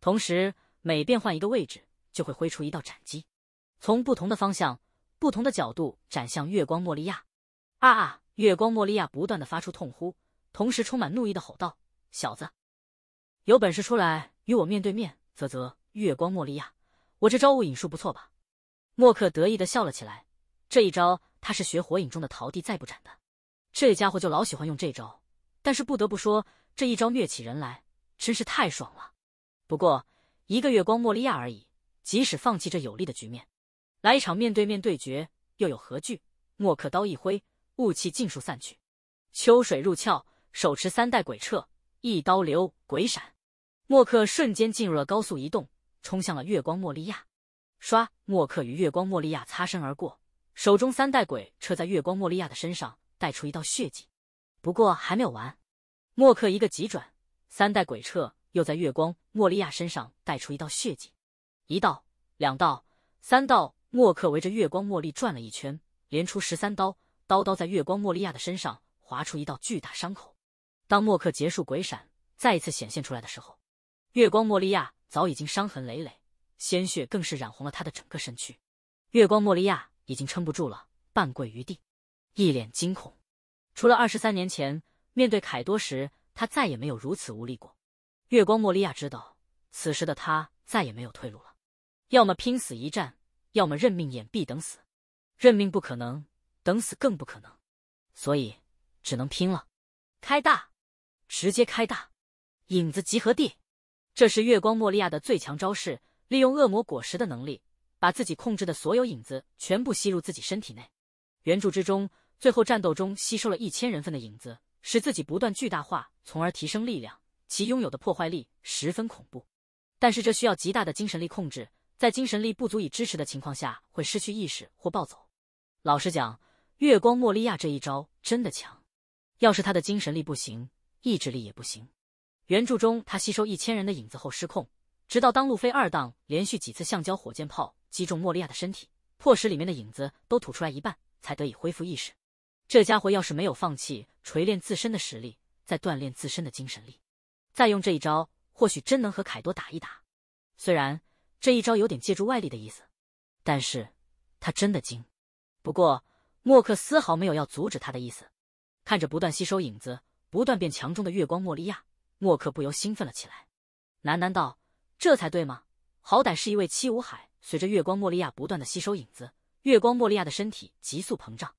同时每变换一个位置，就会挥出一道斩击。从不同的方向、不同的角度斩向月光莫利亚，啊！啊！月光莫利亚不断的发出痛呼，同时充满怒意的吼道：“小子，有本事出来与我面对面！”啧啧，月光莫利亚，我这招物影术不错吧？默克得意的笑了起来。这一招他是学火影中的桃地再不斩的，这家伙就老喜欢用这招。但是不得不说，这一招虐起人来真是太爽了。不过一个月光莫利亚而已，即使放弃这有利的局面。来一场面对面对决，又有何惧？默克刀一挥，雾气尽数散去。秋水入鞘，手持三代鬼彻，一刀流鬼闪。默克瞬间进入了高速移动，冲向了月光莫利亚。刷！默克与月光莫利亚擦身而过，手中三代鬼彻在月光莫利亚的身上带出一道血迹。不过还没有完，默克一个急转，三代鬼彻又在月光莫利亚身上带出一道血迹。一道，两道，三道。默克围着月光茉莉转了一圈，连出十三刀，刀刀在月光茉莉亚的身上划出一道巨大伤口。当默克结束鬼闪，再一次显现出来的时候，月光莫莉亚早已经伤痕累累，鲜血更是染红了他的整个身躯。月光莫莉亚已经撑不住了，半跪于地，一脸惊恐。除了二十三年前面对凯多时，他再也没有如此无力过。月光莫莉亚知道，此时的他再也没有退路了，要么拼死一战。要么认命掩蔽等死，认命不可能，等死更不可能，所以只能拼了。开大，直接开大，影子集合地。这是月光莫利亚的最强招式，利用恶魔果实的能力，把自己控制的所有影子全部吸入自己身体内。原著之中，最后战斗中吸收了一千人份的影子，使自己不断巨大化，从而提升力量，其拥有的破坏力十分恐怖。但是这需要极大的精神力控制。在精神力不足以支持的情况下，会失去意识或暴走。老实讲，月光莫利亚这一招真的强。要是他的精神力不行，意志力也不行。原著中，他吸收一千人的影子后失控，直到当路飞二档连续几次橡胶火箭炮击中莫利亚的身体，迫使里面的影子都吐出来一半，才得以恢复意识。这家伙要是没有放弃锤炼自身的实力，再锻炼自身的精神力，再用这一招，或许真能和凯多打一打。虽然。这一招有点借助外力的意思，但是他真的精。不过默克丝毫没有要阻止他的意思，看着不断吸收影子、不断变强中的月光莫利亚，默克不由兴奋了起来，喃喃道：“这才对吗？好歹是一位七武海。”随着月光莫利亚不断的吸收影子，月光莫利亚的身体急速膨胀，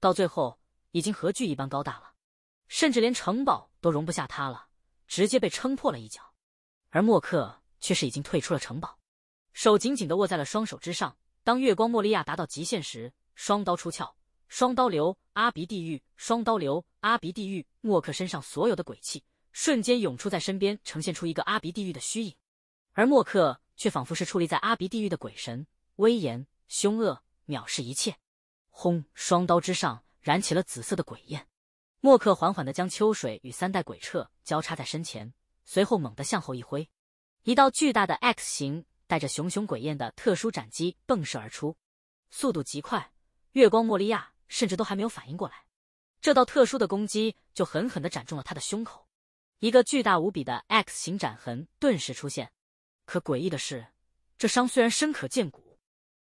到最后已经和巨一般高大了，甚至连城堡都容不下他了，直接被撑破了一角。而默克却是已经退出了城堡。手紧紧的握在了双手之上。当月光莫利亚达到极限时，双刀出鞘，双刀流阿鼻地狱，双刀流阿鼻地狱。默克身上所有的鬼气瞬间涌出，在身边呈现出一个阿鼻地狱的虚影，而默克却仿佛是矗立在阿鼻地狱的鬼神，威严凶恶，藐视一切。轰！双刀之上燃起了紫色的鬼焰。默克缓缓的将秋水与三代鬼彻交叉在身前，随后猛地向后一挥，一道巨大的 X 型带着熊熊鬼焰的特殊斩击迸射而出，速度极快。月光莫利亚甚至都还没有反应过来，这道特殊的攻击就狠狠的斩中了他的胸口，一个巨大无比的 X 型斩痕顿时出现。可诡异的是，这伤虽然深可见骨，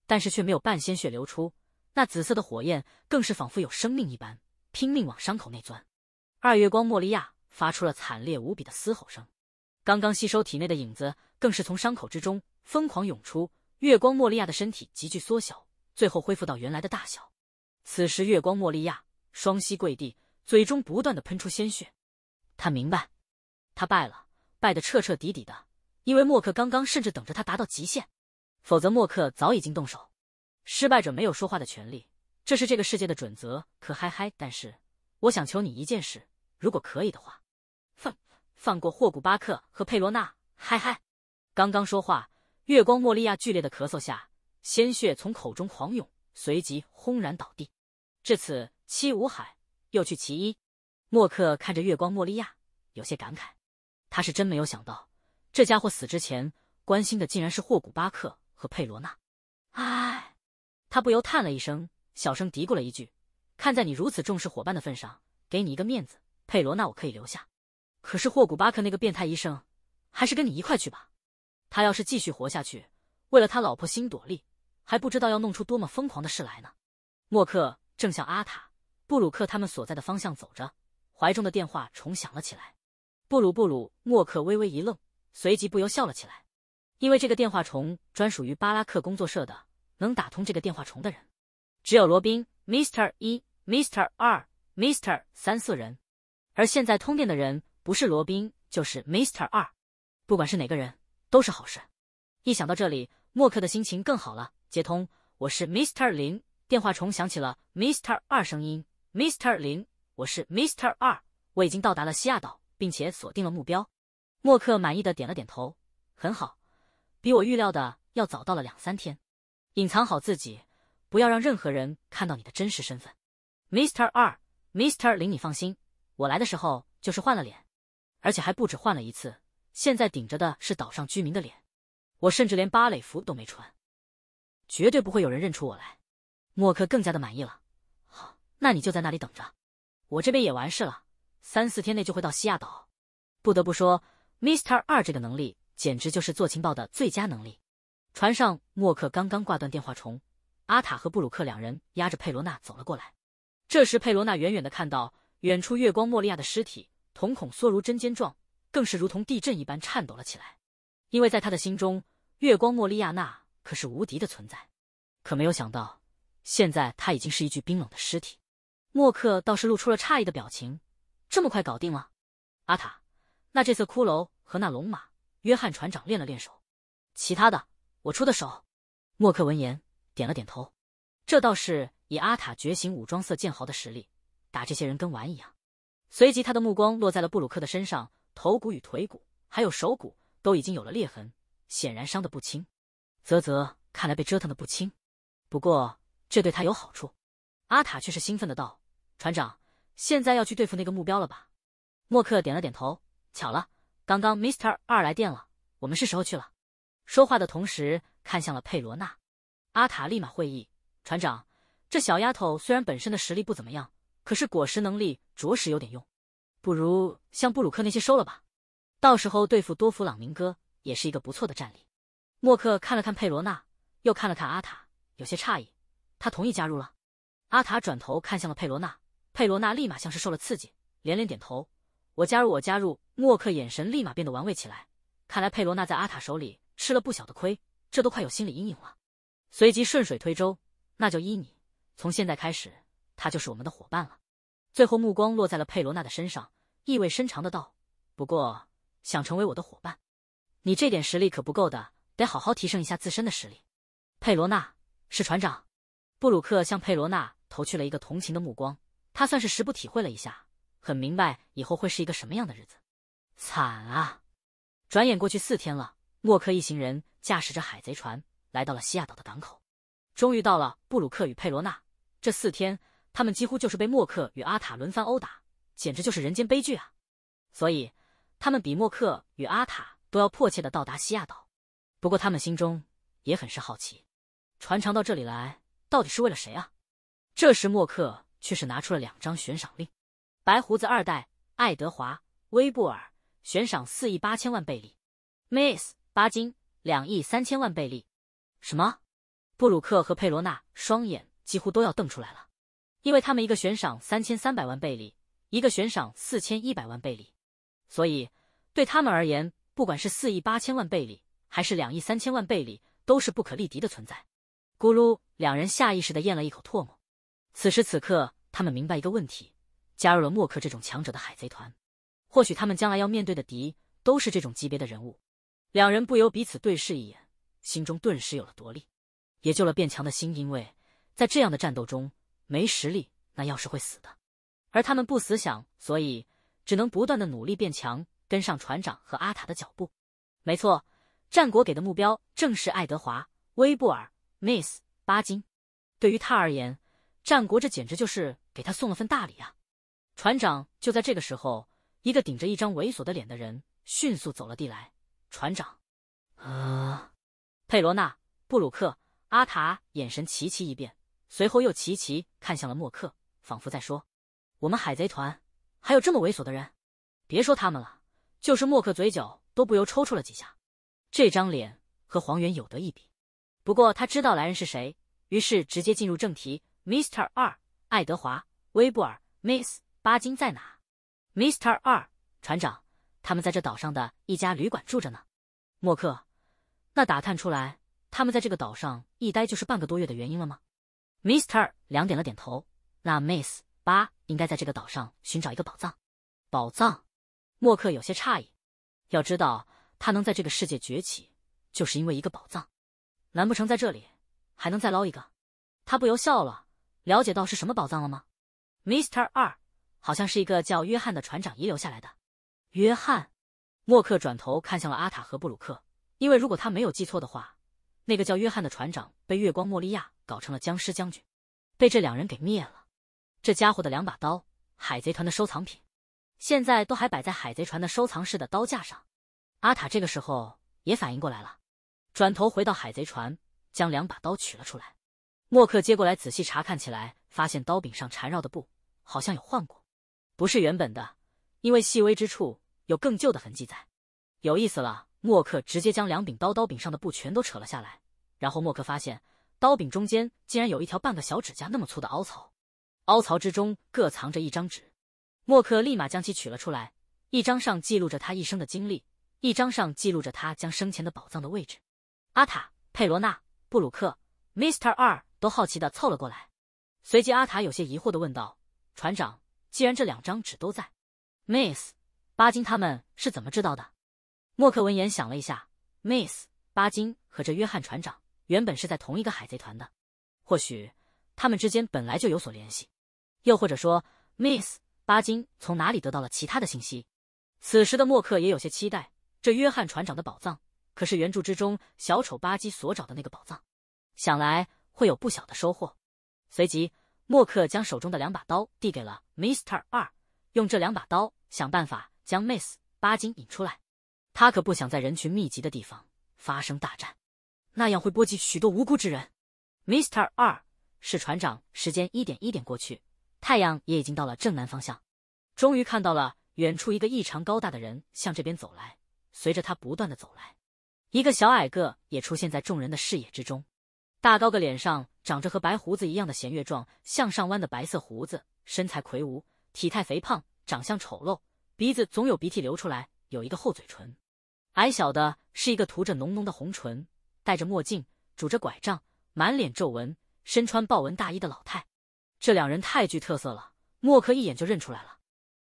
但是却没有半鲜血流出。那紫色的火焰更是仿佛有生命一般，拼命往伤口内钻。二月光莫利亚发出了惨烈无比的嘶吼声，刚刚吸收体内的影子更是从伤口之中。疯狂涌出，月光莫利亚的身体急剧缩小，最后恢复到原来的大小。此时，月光莫利亚双膝跪地，嘴中不断的喷出鲜血。他明白，他败了，败得彻彻底底的。因为莫克刚刚甚至等着他达到极限，否则莫克早已经动手。失败者没有说话的权利，这是这个世界的准则。可嗨嗨，但是我想求你一件事，如果可以的话，放放过霍古巴克和佩罗娜。嗨嗨，刚刚说话。月光莫利亚剧烈的咳嗽下，鲜血从口中狂涌，随即轰然倒地。至此，七五海又去其一。莫克看着月光莫利亚，有些感慨。他是真没有想到，这家伙死之前关心的竟然是霍古巴克和佩罗娜。唉，他不由叹了一声，小声嘀咕了一句：“看在你如此重视伙伴的份上，给你一个面子，佩罗娜我可以留下。可是霍古巴克那个变态医生，还是跟你一块去吧。”他要是继续活下去，为了他老婆辛朵莉，还不知道要弄出多么疯狂的事来呢。默克正向阿塔、布鲁克他们所在的方向走着，怀中的电话虫响了起来。布鲁布鲁，默克微微一愣，随即不由笑了起来，因为这个电话虫专属于巴拉克工作室的，能打通这个电话虫的人，只有罗宾、Mr 一、Mr 二、Mr 三四人，而现在通电的人不是罗宾就是 Mr 二，不管是哪个人。都是好事。一想到这里，默克的心情更好了。接通，我是 Mister 零。电话虫响起了，Mister 二声音。Mister 零，我是 Mister 二，我已经到达了西亚岛，并且锁定了目标。默克满意的点了点头。很好，比我预料的要早到了两三天。隐藏好自己，不要让任何人看到你的真实身份。Mister 二，Mister 零，你放心，我来的时候就是换了脸，而且还不止换了一次。现在顶着的是岛上居民的脸，我甚至连芭蕾服都没穿，绝对不会有人认出我来。默克更加的满意了。好，那你就在那里等着，我这边也完事了，三四天内就会到西亚岛。不得不说，Mr. 二这个能力简直就是做情报的最佳能力。船上，默克刚刚挂断电话，虫阿塔和布鲁克两人压着佩罗娜走了过来。这时，佩罗娜远远的看到远处月光，莫利亚的尸体，瞳孔缩如针尖状。更是如同地震一般颤抖了起来，因为在他的心中，月光莫利亚娜可是无敌的存在。可没有想到，现在他已经是一具冰冷的尸体。默克倒是露出了诧异的表情：“这么快搞定了？”阿塔，那这色骷髅和那龙马，约翰船长练了练手，其他的我出的手。默克闻言点了点头：“这倒是以阿塔觉醒武装色剑豪的实力，打这些人跟玩一样。”随即，他的目光落在了布鲁克的身上。头骨与腿骨，还有手骨都已经有了裂痕，显然伤得不轻。啧啧，看来被折腾的不轻。不过这对他有好处。阿塔却是兴奋的道：“船长，现在要去对付那个目标了吧？”默克点了点头。巧了，刚刚 Mister 二来电了，我们是时候去了。说话的同时看向了佩罗娜。阿塔立马会意：“船长，这小丫头虽然本身的实力不怎么样，可是果实能力着实有点用。”不如像布鲁克那些收了吧，到时候对付多弗朗明哥也是一个不错的战力。默克看了看佩罗娜，又看了看阿塔，有些诧异，他同意加入了。阿塔转头看向了佩罗娜，佩罗娜立马像是受了刺激，连连点头：“我加入，我加入。”默克眼神立马变得玩味起来，看来佩罗娜在阿塔手里吃了不小的亏，这都快有心理阴影了。随即顺水推舟：“那就依你，从现在开始，他就是我们的伙伴了。”最后目光落在了佩罗娜的身上。意味深长的道：“不过，想成为我的伙伴，你这点实力可不够的，得好好提升一下自身的实力。”佩罗娜是船长，布鲁克向佩罗娜投去了一个同情的目光。他算是实不体会了一下，很明白以后会是一个什么样的日子，惨啊！转眼过去四天了，莫克一行人驾驶着海贼船来到了西亚岛的港口，终于到了。布鲁克与佩罗娜这四天，他们几乎就是被莫克与阿塔轮番殴打。简直就是人间悲剧啊！所以，他们比默克与阿塔都要迫切的到达西亚岛。不过，他们心中也很是好奇，船长到这里来到底是为了谁啊？这时，默克却是拿出了两张悬赏令：白胡子二代爱德华威布尔悬赏四亿八千万贝利，miss 巴金两亿三千万贝利。什么？布鲁克和佩罗娜双眼几乎都要瞪出来了，因为他们一个悬赏三千三百万贝利。一个悬赏四千一百万贝利，所以对他们而言，不管是四亿八千万贝利还是两亿三千万贝利，都是不可力敌的存在。咕噜，两人下意识的咽了一口唾沫。此时此刻，他们明白一个问题：加入了默克这种强者的海贼团，或许他们将来要面对的敌都是这种级别的人物。两人不由彼此对视一眼，心中顿时有了夺力，也救了变强的心。因为在这样的战斗中，没实力那要是会死的。而他们不死想，所以只能不断的努力变强，跟上船长和阿塔的脚步。没错，战国给的目标正是爱德华·威布尔 ·Miss 巴金。对于他而言，战国这简直就是给他送了份大礼啊！船长就在这个时候，一个顶着一张猥琐的脸的人迅速走了地来。船长，啊！佩罗纳、布鲁克、阿塔眼神齐齐一变，随后又齐齐看向了默克，仿佛在说。我们海贼团还有这么猥琐的人？别说他们了，就是默克嘴角都不由抽搐了几下，这张脸和黄猿有得一比。不过他知道来人是谁，于是直接进入正题：Mister 二，爱德华·威布尔，Miss 巴金在哪？Mister 二，船长，他们在这岛上的一家旅馆住着呢。默克，那打探出来他们在这个岛上一待就是半个多月的原因了吗？Mister 两点了点头，那 Miss 八。应该在这个岛上寻找一个宝藏。宝藏？默克有些诧异。要知道，他能在这个世界崛起，就是因为一个宝藏。难不成在这里还能再捞一个？他不由笑了。了解到是什么宝藏了吗？Mister 二好像是一个叫约翰的船长遗留下来的。约翰？默克转头看向了阿塔和布鲁克，因为如果他没有记错的话，那个叫约翰的船长被月光莫利亚搞成了僵尸将军，被这两人给灭了。这家伙的两把刀，海贼团的收藏品，现在都还摆在海贼船的收藏室的刀架上。阿塔这个时候也反应过来了，转头回到海贼船，将两把刀取了出来。默克接过来仔细查看起来，发现刀柄上缠绕的布好像有换过，不是原本的，因为细微之处有更旧的痕迹在。有意思了，默克直接将两柄刀刀柄上的布全都扯了下来，然后默克发现刀柄中间竟然有一条半个小指甲那么粗的凹槽。凹槽之中各藏着一张纸，默克立马将其取了出来。一张上记录着他一生的经历，一张上记录着他将生前的宝藏的位置。阿塔、佩罗纳、布鲁克、Mr. 二都好奇的凑了过来。随即，阿塔有些疑惑的问道：“船长，既然这两张纸都在，Miss 巴金他们是怎么知道的？”默克闻言想了一下，Miss 巴金和这约翰船长原本是在同一个海贼团的，或许他们之间本来就有所联系。又或者说，Miss 巴金从哪里得到了其他的信息？此时的默克也有些期待，这约翰船长的宝藏可是原著之中小丑巴基所找的那个宝藏，想来会有不小的收获。随即，默克将手中的两把刀递给了 Mister 二，用这两把刀想办法将 Miss 巴金引出来。他可不想在人群密集的地方发生大战，那样会波及许多无辜之人。Mister 二是船长，时间一点一点过去。太阳也已经到了正南方向，终于看到了远处一个异常高大的人向这边走来。随着他不断的走来，一个小矮个也出现在众人的视野之中。大高个脸上长着和白胡子一样的弦月状向上弯的白色胡子，身材魁梧，体态肥胖，长相丑陋，鼻子总有鼻涕流出来，有一个厚嘴唇。矮小的是一个涂着浓浓的红唇，戴着墨镜，拄着拐杖，满脸皱纹，身穿豹纹大衣的老太。这两人太具特色了，默克一眼就认出来了，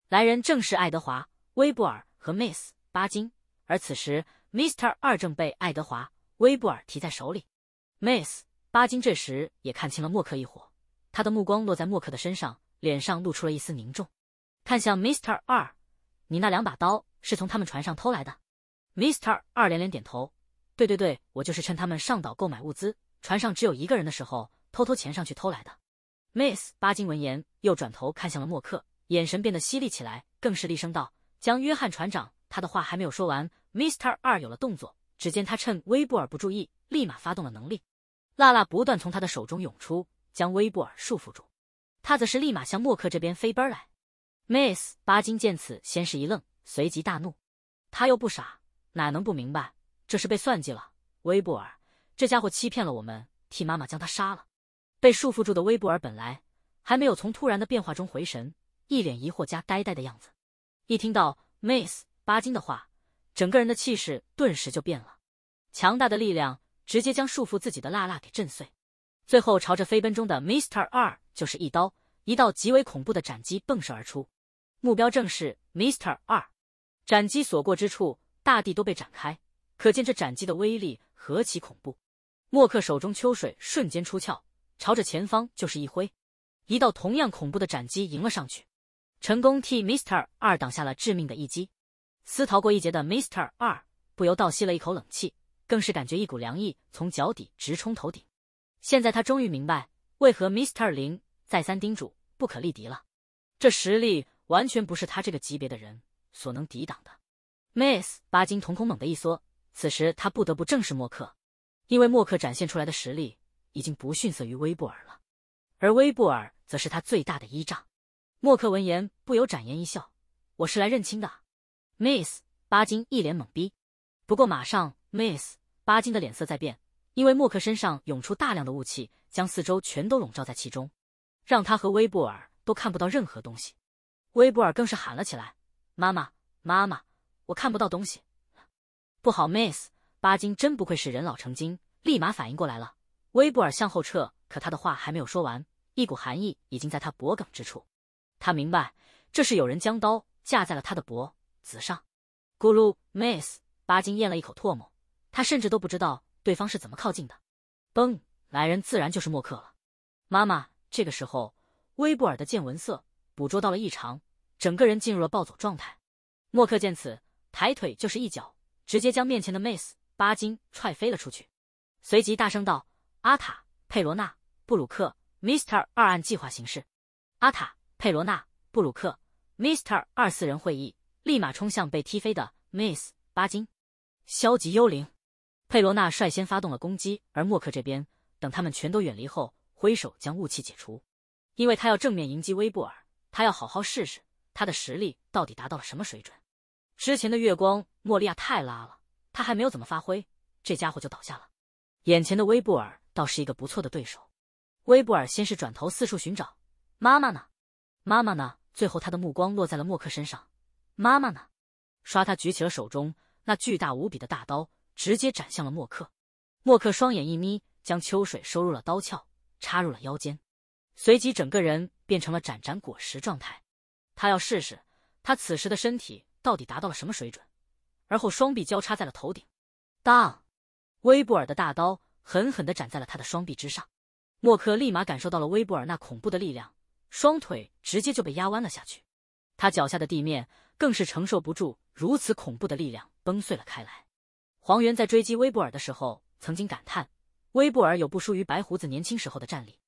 来人正是爱德华·威布尔和 Miss 巴金。而此时，Mister 二正被爱德华·威布尔提在手里。Miss 巴金这时也看清了默克一伙，他的目光落在默克的身上，脸上露出了一丝凝重，看向 Mister 二：“你那两把刀是从他们船上偷来的？”Mister 二连连点头：“对对对，我就是趁他们上岛购买物资，船上只有一个人的时候，偷偷潜上去偷来的。” Miss 巴金闻言，又转头看向了默克，眼神变得犀利起来，更是厉声道：“将约翰船长。”他的话还没有说完，Mister 二有了动作。只见他趁威布尔不注意，立马发动了能力，辣辣不断从他的手中涌出，将威布尔束缚住。他则是立马向默克这边飞奔来。Miss 巴金见此，先是一愣，随即大怒。他又不傻，哪能不明白这是被算计了？威布尔这家伙欺骗了我们，替妈妈将他杀了。被束缚住的威布尔本来还没有从突然的变化中回神，一脸疑惑加呆呆的样子。一听到 Miss 巴金的话，整个人的气势顿时就变了。强大的力量直接将束缚自己的辣辣给震碎，最后朝着飞奔中的 Mr 二就是一刀，一道极为恐怖的斩击迸射而出，目标正是 Mr 二。斩击所过之处，大地都被展开，可见这斩击的威力何其恐怖。默克手中秋水瞬间出鞘。朝着前方就是一挥，一道同样恐怖的斩击迎了上去，成功替 Mister 二挡下了致命的一击。思逃过一劫的 Mister 二不由倒吸了一口冷气，更是感觉一股凉意从脚底直冲头顶。现在他终于明白为何 Mister 零再三叮嘱不可力敌了，这实力完全不是他这个级别的人所能抵挡的。Miss 巴金瞳孔猛的一缩，此时他不得不正视默克，因为默克展现出来的实力。已经不逊色于威布尔了，而威布尔则是他最大的依仗。默克闻言不由展颜一笑：“我是来认亲的。” Miss 巴金一脸懵逼，不过马上 Miss 巴金的脸色在变，因为默克身上涌出大量的雾气，将四周全都笼罩在其中，让他和威布尔都看不到任何东西。威布尔更是喊了起来：“妈妈，妈妈，我看不到东西！”不好，Miss 巴金真不愧是人老成精，立马反应过来了。威布尔向后撤，可他的话还没有说完，一股寒意已经在他脖梗之处。他明白，这是有人将刀架在了他的脖子上。咕噜，Miss 巴金咽了一口唾沫，他甚至都不知道对方是怎么靠近的。嘣，来人自然就是默克了。妈妈，这个时候，威布尔的见闻色捕捉到了异常，整个人进入了暴走状态。默克见此，抬腿就是一脚，直接将面前的 Miss 巴金踹飞了出去，随即大声道。阿塔、佩罗纳、布鲁克，Mr. 二按计划行事。阿塔、佩罗纳、布鲁克，Mr. 二四人会议立马冲向被踢飞的 Miss 巴金。消极幽灵，佩罗纳率先发动了攻击，而默克这边等他们全都远离后，挥手将雾气解除，因为他要正面迎击威布尔，他要好好试试他的实力到底达到了什么水准。之前的月光莫利亚太拉了，他还没有怎么发挥，这家伙就倒下了。眼前的威布尔。倒是一个不错的对手。威布尔先是转头四处寻找，妈妈呢？妈妈呢？最后他的目光落在了默克身上，妈妈呢？刷！他举起了手中那巨大无比的大刀，直接斩向了默克。默克双眼一眯，将秋水收入了刀鞘，插入了腰间，随即整个人变成了斩斩果实状态。他要试试他此时的身体到底达到了什么水准。而后双臂交叉在了头顶，当，威布尔的大刀。狠狠地斩在了他的双臂之上，默克立马感受到了威布尔那恐怖的力量，双腿直接就被压弯了下去，他脚下的地面更是承受不住如此恐怖的力量，崩碎了开来。黄猿在追击威布尔的时候，曾经感叹威布尔有不输于白胡子年轻时候的战力，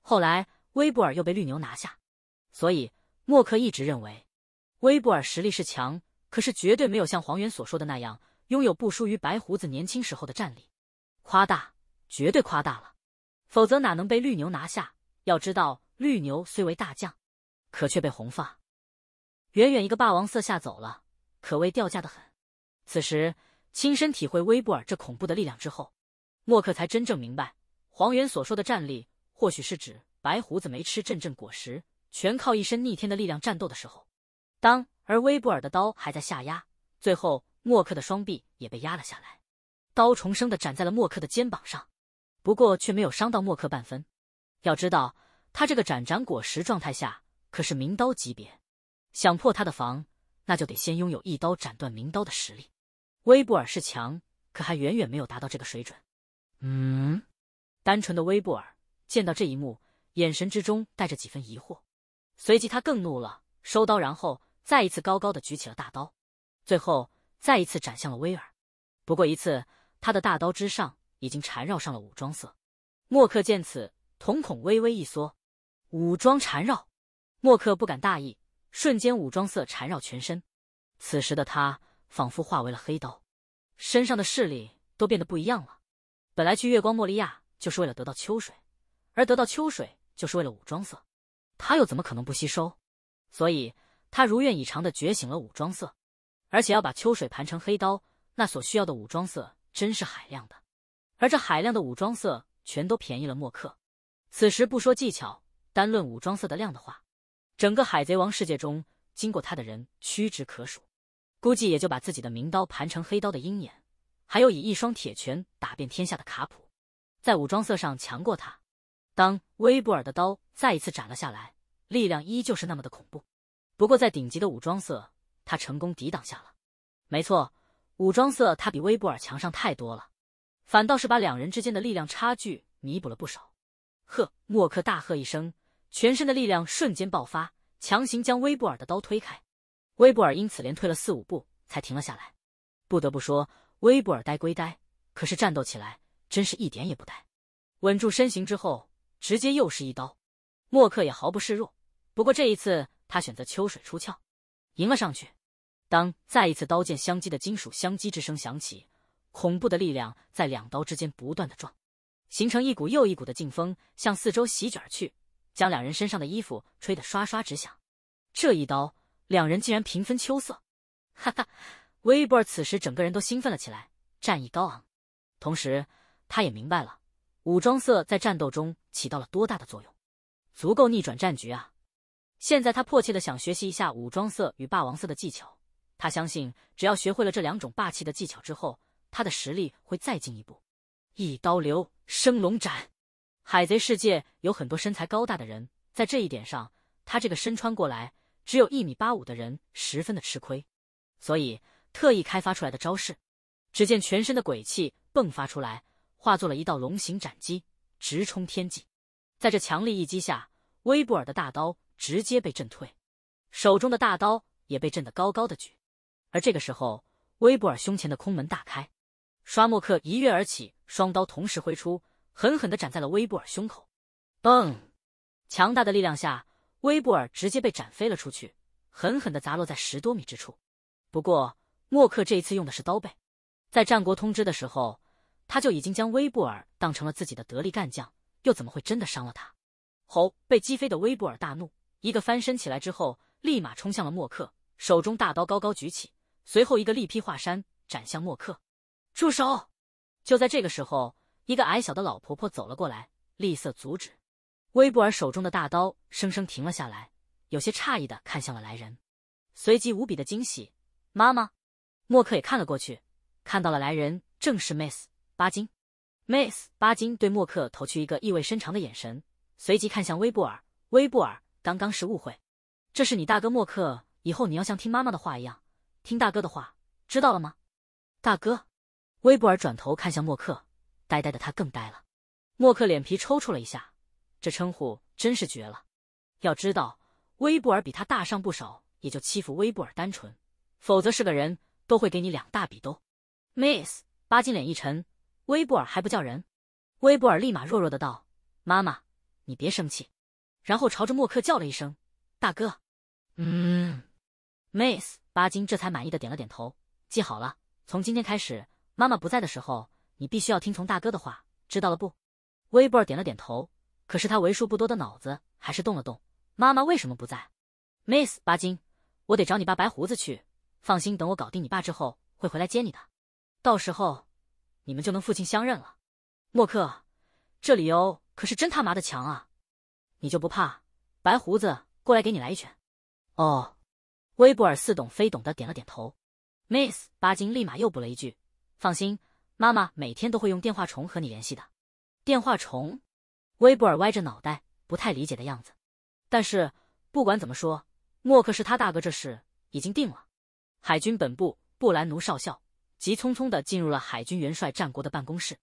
后来威布尔又被绿牛拿下，所以默克一直认为威布尔实力是强，可是绝对没有像黄猿所说的那样拥有不输于白胡子年轻时候的战力，夸大。绝对夸大了，否则哪能被绿牛拿下？要知道，绿牛虽为大将，可却被红发远远一个霸王色吓走了，可谓掉价的很。此时，亲身体会威布尔这恐怖的力量之后，默克才真正明白黄猿所说的战力，或许是指白胡子没吃阵阵果实，全靠一身逆天的力量战斗的时候。当而威布尔的刀还在下压，最后默克的双臂也被压了下来，刀重生的斩在了默克的肩膀上。不过却没有伤到莫克半分，要知道他这个斩斩果实状态下可是名刀级别，想破他的防，那就得先拥有一刀斩断名刀的实力。威布尔是强，可还远远没有达到这个水准。嗯，单纯的威布尔见到这一幕，眼神之中带着几分疑惑，随即他更怒了，收刀，然后再一次高高的举起了大刀，最后再一次斩向了威尔。不过一次，他的大刀之上。已经缠绕上了武装色，默克见此，瞳孔微微一缩。武装缠绕，默克不敢大意，瞬间武装色缠绕全身。此时的他仿佛化为了黑刀，身上的势力都变得不一样了。本来去月光莫利亚就是为了得到秋水，而得到秋水就是为了武装色，他又怎么可能不吸收？所以，他如愿以偿的觉醒了武装色，而且要把秋水盘成黑刀，那所需要的武装色真是海量的。而这海量的武装色全都便宜了莫克。此时不说技巧，单论武装色的量的话，整个海贼王世界中经过他的人屈指可数，估计也就把自己的名刀盘成黑刀的鹰眼，还有以一双铁拳打遍天下的卡普，在武装色上强过他。当威布尔的刀再一次斩了下来，力量依旧是那么的恐怖。不过在顶级的武装色，他成功抵挡下了。没错，武装色他比威布尔强上太多了。反倒是把两人之间的力量差距弥补了不少。呵，莫克大喝一声，全身的力量瞬间爆发，强行将威布尔的刀推开。威布尔因此连退了四五步，才停了下来。不得不说，威布尔呆归呆，可是战斗起来真是一点也不呆。稳住身形之后，直接又是一刀。莫克也毫不示弱，不过这一次他选择秋水出鞘，迎了上去。当再一次刀剑相击的金属相击之声响起。恐怖的力量在两刀之间不断的撞，形成一股又一股的劲风向四周席卷而去，将两人身上的衣服吹得刷刷直响。这一刀，两人竟然平分秋色。哈哈，威伯尔此时整个人都兴奋了起来，战意高昂。同时，他也明白了武装色在战斗中起到了多大的作用，足够逆转战局啊！现在他迫切的想学习一下武装色与霸王色的技巧。他相信，只要学会了这两种霸气的技巧之后，他的实力会再进一步，一刀流升龙斩。海贼世界有很多身材高大的人，在这一点上，他这个身穿过来只有一米八五的人十分的吃亏，所以特意开发出来的招式。只见全身的鬼气迸发出来，化作了一道龙形斩击，直冲天际。在这强力一击下，威布尔的大刀直接被震退，手中的大刀也被震得高高的举。而这个时候，威布尔胸前的空门大开。刷莫克一跃而起，双刀同时挥出，狠狠的斩在了威布尔胸口。嘣！强大的力量下，威布尔直接被斩飞了出去，狠狠的砸落在十多米之处。不过，默克这一次用的是刀背。在战国通知的时候，他就已经将威布尔当成了自己的得力干将，又怎么会真的伤了他？吼！被击飞的威布尔大怒，一个翻身起来之后，立马冲向了默克，手中大刀高高举起，随后一个力劈华山，斩向默克。住手！就在这个时候，一个矮小的老婆婆走了过来，厉色阻止。威布尔手中的大刀生生停了下来，有些诧异的看向了来人，随即无比的惊喜。妈妈，默克也看了过去，看到了来人正是 Miss 巴金。Miss 巴金对默克投去一个意味深长的眼神，随即看向威布尔。威布尔，刚刚是误会，这是你大哥默克，以后你要像听妈妈的话一样，听大哥的话，知道了吗？大哥。威布尔转头看向默克，呆呆的他更呆了。默克脸皮抽搐了一下，这称呼真是绝了。要知道，威布尔比他大上不少，也就欺负威布尔单纯，否则是个人都会给你两大笔兜。Miss 巴金脸一沉，威布尔还不叫人。威布尔立马弱弱的道：“妈妈，你别生气。”然后朝着默克叫了一声：“大哥。”嗯，Miss 巴金这才满意的点了点头。记好了，从今天开始。妈妈不在的时候，你必须要听从大哥的话，知道了不？威布尔点了点头，可是他为数不多的脑子还是动了动。妈妈为什么不在？Miss 巴金，我得找你爸白胡子去。放心，等我搞定你爸之后，会回来接你的。到时候，你们就能父亲相认了。默克，这理由可是真他妈的强啊！你就不怕白胡子过来给你来一拳？哦，威布尔似懂非懂的点了点头。Miss 巴金立马又补了一句。放心，妈妈每天都会用电话虫和你联系的。电话虫，威布尔歪着脑袋，不太理解的样子。但是不管怎么说，默克是他大哥，这事已经定了。海军本部布兰奴少校急匆匆的进入了海军元帅战国的办公室。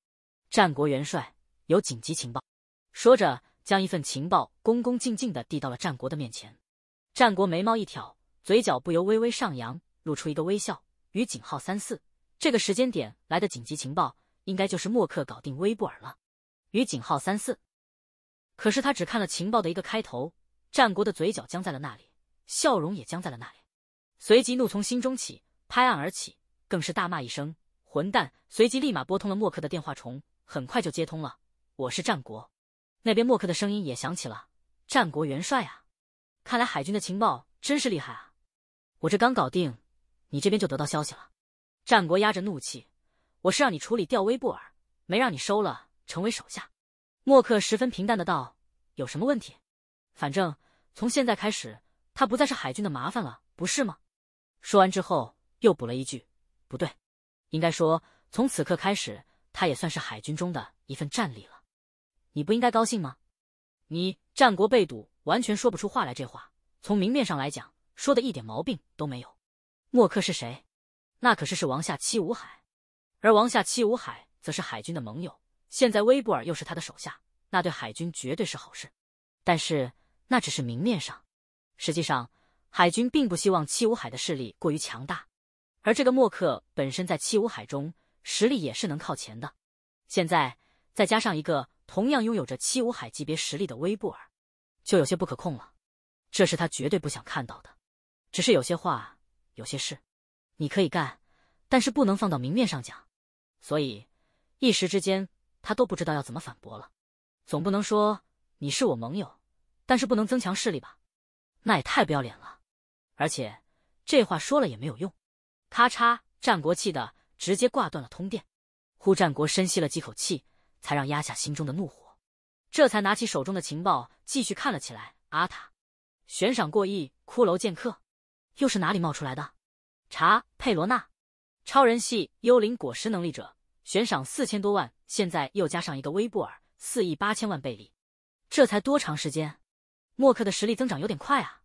战国元帅有紧急情报，说着将一份情报恭恭敬敬的递到了战国的面前。战国眉毛一挑，嘴角不由微微上扬，露出一个微笑。与景号三四。这个时间点来的紧急情报，应该就是默克搞定威布尔了。与井号三四，可是他只看了情报的一个开头。战国的嘴角僵在了那里，笑容也僵在了那里。随即怒从心中起，拍案而起，更是大骂一声“混蛋”！随即立马拨通了默克的电话虫，很快就接通了。我是战国。那边默克的声音也响起了：“战国元帅啊，看来海军的情报真是厉害啊！我这刚搞定，你这边就得到消息了。”战国压着怒气：“我是让你处理掉威布尔，没让你收了成为手下。”默克十分平淡的道：“有什么问题？反正从现在开始，他不再是海军的麻烦了，不是吗？”说完之后，又补了一句：“不对，应该说从此刻开始，他也算是海军中的一份战力了。你不应该高兴吗？”你战国被堵，完全说不出话来。这话从明面上来讲，说的一点毛病都没有。默克是谁？那可是是王下七武海，而王下七武海则是海军的盟友。现在威布尔又是他的手下，那对海军绝对是好事。但是那只是明面上，实际上海军并不希望七武海的势力过于强大。而这个默克本身在七武海中实力也是能靠前的，现在再加上一个同样拥有着七武海级别实力的威布尔，就有些不可控了。这是他绝对不想看到的。只是有些话，有些事。你可以干，但是不能放到明面上讲，所以一时之间他都不知道要怎么反驳了。总不能说你是我盟友，但是不能增强势力吧？那也太不要脸了。而且这话说了也没有用。咔嚓，战国气的直接挂断了通电。呼，战国深吸了几口气，才让压下心中的怒火，这才拿起手中的情报继续看了起来。阿塔，悬赏过亿，骷髅剑客，又是哪里冒出来的？查佩罗纳，超人系幽灵果实能力者，悬赏四千多万，现在又加上一个威布尔四亿八千万贝利，这才多长时间？默克的实力增长有点快啊！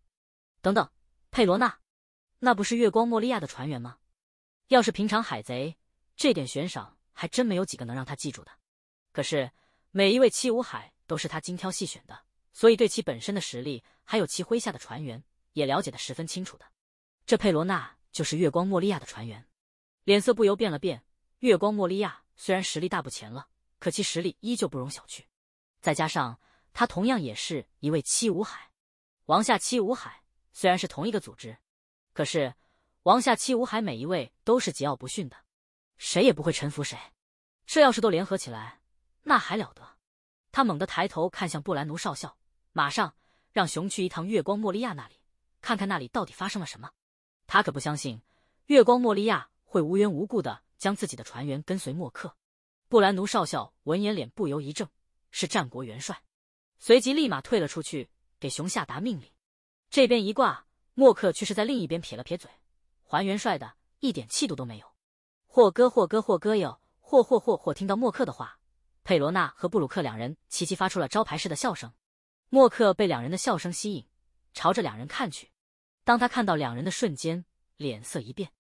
等等，佩罗纳，那不是月光莫利亚的船员吗？要是平常海贼，这点悬赏还真没有几个能让他记住的。可是每一位七武海都是他精挑细选的，所以对其本身的实力，还有其麾下的船员，也了解的十分清楚的。这佩罗纳。就是月光莫利亚的船员，脸色不由变了变。月光莫利亚虽然实力大不前了，可其实力依旧不容小觑。再加上他同样也是一位七武海，王下七武海虽然是同一个组织，可是王下七武海每一位都是桀骜不驯的，谁也不会臣服谁。这要是都联合起来，那还了得？他猛地抬头看向布兰奴少校，马上让熊去一趟月光莫利亚那里，看看那里到底发生了什么。他可不相信月光莫利亚会无缘无故的将自己的船员跟随莫克。布兰奴少校闻言脸不由一怔，是战国元帅，随即立马退了出去，给熊下达命令。这边一挂，莫克却是在另一边撇了撇嘴，还元帅的一点气度都没有。霍哥，霍哥，霍哥哟，霍霍霍霍！听到莫克的话，佩罗纳和布鲁克两人齐齐发出了招牌式的笑声。莫克被两人的笑声吸引，朝着两人看去。当他看到两人的瞬间，脸色一变，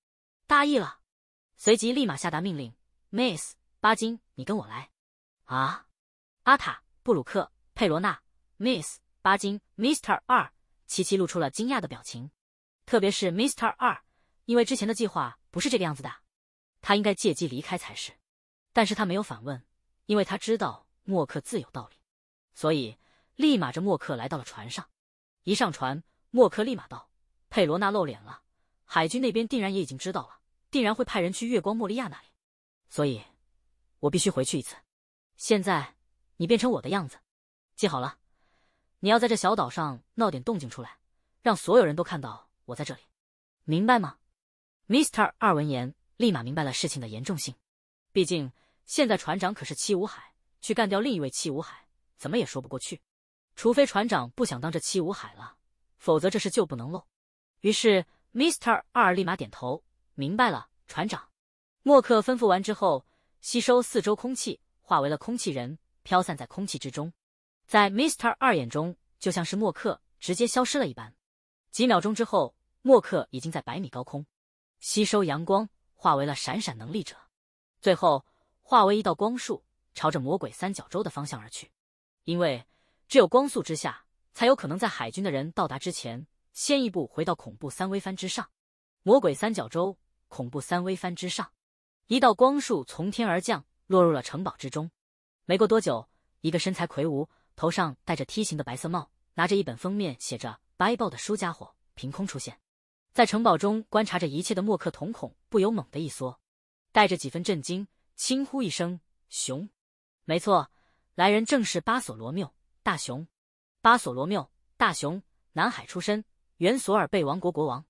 大意了，随即立马下达命令：“Miss 巴金，你跟我来。”啊，阿塔、布鲁克、佩罗纳、Miss 巴金、Mister 二齐齐露出了惊讶的表情，特别是 Mister 二，因为之前的计划不是这个样子的，他应该借机离开才是。但是他没有反问，因为他知道默克自有道理，所以立马着默克来到了船上。一上船，默克立马道。佩罗娜露脸了，海军那边定然也已经知道了，定然会派人去月光莫利亚那里，所以，我必须回去一次。现在你变成我的样子，记好了，你要在这小岛上闹点动静出来，让所有人都看到我在这里，明白吗？Mister 二闻言立马明白了事情的严重性，毕竟现在船长可是七五海，去干掉另一位七五海，怎么也说不过去，除非船长不想当这七五海了，否则这事就不能漏。于是，Mr. 二立马点头，明白了。船长，默克吩咐完之后，吸收四周空气，化为了空气人，飘散在空气之中。在 Mr. 二眼中，就像是默克直接消失了一般。几秒钟之后，默克已经在百米高空，吸收阳光，化为了闪闪能力者，最后化为一道光束，朝着魔鬼三角洲的方向而去。因为只有光速之下，才有可能在海军的人到达之前。先一步回到恐怖三微帆之上，魔鬼三角洲，恐怖三微帆之上，一道光束从天而降，落入了城堡之中。没过多久，一个身材魁梧、头上戴着梯形的白色帽、拿着一本封面写着“ b b 白 e 的书家伙，凭空出现在城堡中，观察着一切的莫克瞳孔不由猛地一缩，带着几分震惊，轻呼一声：“熊！”没错，来人正是巴索罗缪大熊。巴索罗缪大熊，南海出身。原索尔贝王国国王，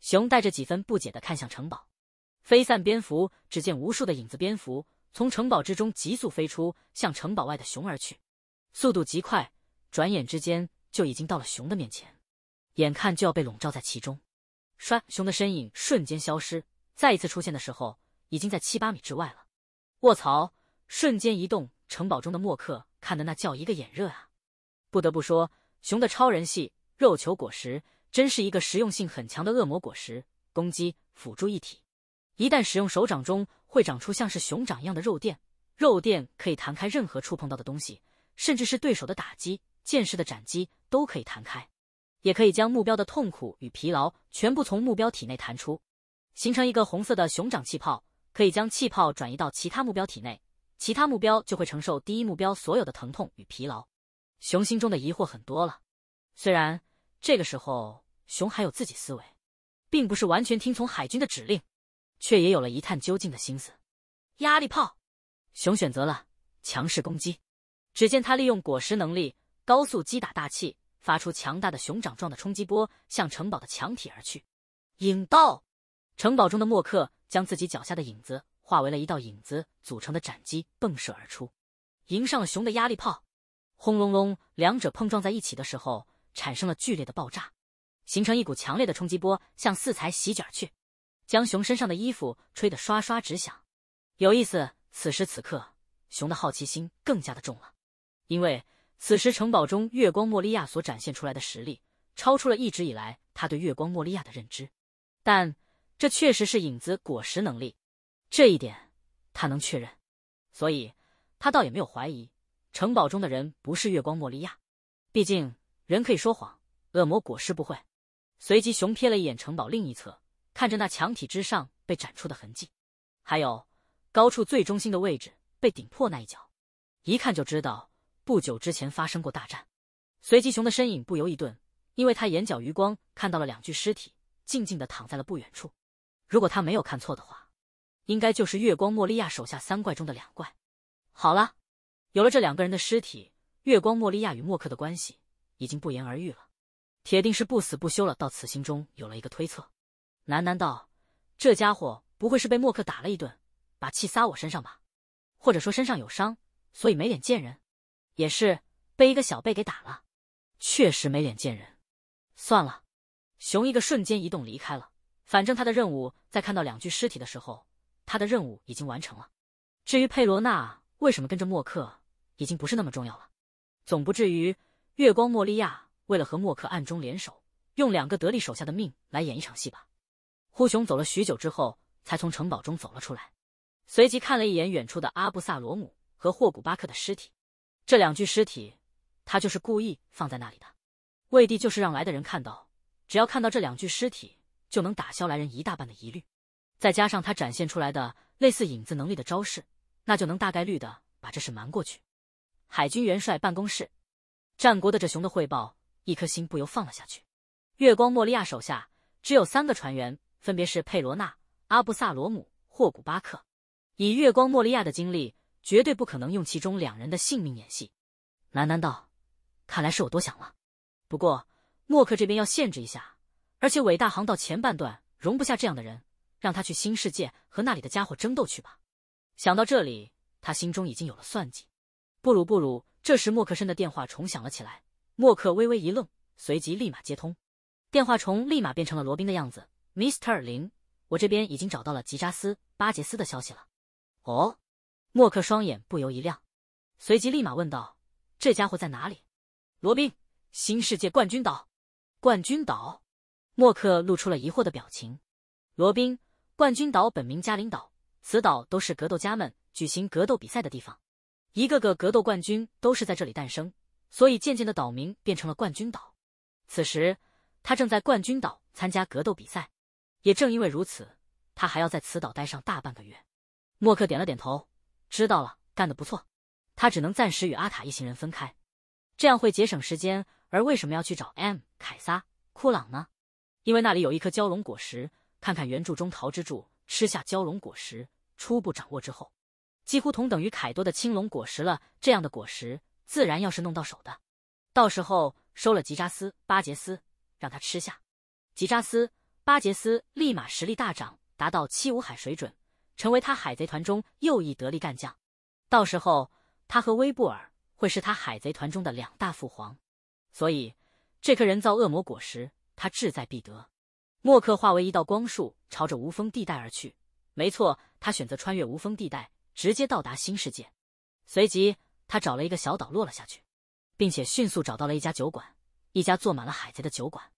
熊带着几分不解的看向城堡，飞散蝙蝠，只见无数的影子蝙蝠从城堡之中急速飞出，向城堡外的熊而去，速度极快，转眼之间就已经到了熊的面前，眼看就要被笼罩在其中，唰，熊的身影瞬间消失，再一次出现的时候，已经在七八米之外了。卧槽！瞬间移动，城堡中的莫克看的那叫一个眼热啊！不得不说，熊的超人系肉球果实。真是一个实用性很强的恶魔果实，攻击辅助一体。一旦使用，手掌中会长出像是熊掌一样的肉垫，肉垫可以弹开任何触碰到的东西，甚至是对手的打击、剑士的斩击都可以弹开。也可以将目标的痛苦与疲劳全部从目标体内弹出，形成一个红色的熊掌气泡，可以将气泡转移到其他目标体内，其他目标就会承受第一目标所有的疼痛与疲劳。熊心中的疑惑很多了，虽然。这个时候，熊还有自己思维，并不是完全听从海军的指令，却也有了一探究竟的心思。压力炮，熊选择了强势攻击。只见他利用果实能力高速击打大气，发出强大的熊掌状的冲击波向城堡的墙体而去。影道，城堡中的莫克将自己脚下的影子化为了一道影子组成的斩击，迸射而出，迎上了熊的压力炮。轰隆隆，两者碰撞在一起的时候。产生了剧烈的爆炸，形成一股强烈的冲击波向四才席卷去，将熊身上的衣服吹得刷刷直响。有意思，此时此刻，熊的好奇心更加的重了，因为此时城堡中月光莫利亚所展现出来的实力，超出了一直以来他对月光莫利亚的认知。但这确实是影子果实能力，这一点他能确认，所以他倒也没有怀疑城堡中的人不是月光莫利亚，毕竟。人可以说谎，恶魔果实不会。随即，熊瞥了一眼城堡另一侧，看着那墙体之上被斩出的痕迹，还有高处最中心的位置被顶破那一角，一看就知道不久之前发生过大战。随即，熊的身影不由一顿，因为他眼角余光看到了两具尸体，静静的躺在了不远处。如果他没有看错的话，应该就是月光莫利亚手下三怪中的两怪。好了，有了这两个人的尸体，月光莫利亚与莫克的关系。已经不言而喻了，铁定是不死不休了。到此心中有了一个推测，喃喃道：“这家伙不会是被默克打了一顿，把气撒我身上吧？或者说身上有伤，所以没脸见人？也是被一个小辈给打了，确实没脸见人。算了，熊一个瞬间移动离开了。反正他的任务在看到两具尸体的时候，他的任务已经完成了。至于佩罗娜为什么跟着默克，已经不是那么重要了，总不至于……月光莫利亚为了和莫克暗中联手，用两个得力手下的命来演一场戏吧。呼雄走了许久之后，才从城堡中走了出来，随即看了一眼远处的阿布萨罗姆和霍古巴克的尸体。这两具尸体，他就是故意放在那里的。为的就是让来的人看到，只要看到这两具尸体，就能打消来人一大半的疑虑。再加上他展现出来的类似影子能力的招式，那就能大概率的把这事瞒过去。海军元帅办公室。战国的这熊的汇报，一颗心不由放了下去。月光莫利亚手下只有三个船员，分别是佩罗纳、阿布萨罗姆、霍古巴克。以月光莫利亚的经历，绝对不可能用其中两人的性命演戏。喃喃道：“看来是我多想了。不过默克这边要限制一下，而且伟大航道前半段容不下这样的人，让他去新世界和那里的家伙争斗去吧。”想到这里，他心中已经有了算计。布鲁布鲁。这时，莫克深的电话重响了起来。默克微微一愣，随即立马接通。电话虫立马变成了罗宾的样子：“Mr. 零，我这边已经找到了吉扎斯巴杰斯的消息了。”哦，默克双眼不由一亮，随即立马问道：“这家伙在哪里？”罗宾：“新世界冠军岛。”冠军岛。默克露出了疑惑的表情。罗宾：“冠军岛本名加林岛，此岛都是格斗家们举行格斗比赛的地方。”一个个格斗冠军都是在这里诞生，所以渐渐的岛民变成了冠军岛。此时，他正在冠军岛参加格斗比赛。也正因为如此，他还要在此岛待上大半个月。默克点了点头，知道了，干得不错。他只能暂时与阿塔一行人分开，这样会节省时间。而为什么要去找 M 凯撒库朗呢？因为那里有一颗蛟龙果实。看看原著中桃之助吃下蛟龙果实，初步掌握之后。几乎同等于凯多的青龙果实了。这样的果实，自然要是弄到手的，到时候收了吉扎斯·巴杰斯，让他吃下。吉扎斯·巴杰斯立马实力大涨，达到七武海水准，成为他海贼团中又一得力干将。到时候，他和威布尔会是他海贼团中的两大父皇。所以，这颗人造恶魔果实，他志在必得。默克化为一道光束，朝着无风地带而去。没错，他选择穿越无风地带。直接到达新世界，随即他找了一个小岛落了下去，并且迅速找到了一家酒馆，一家坐满了海贼的酒馆。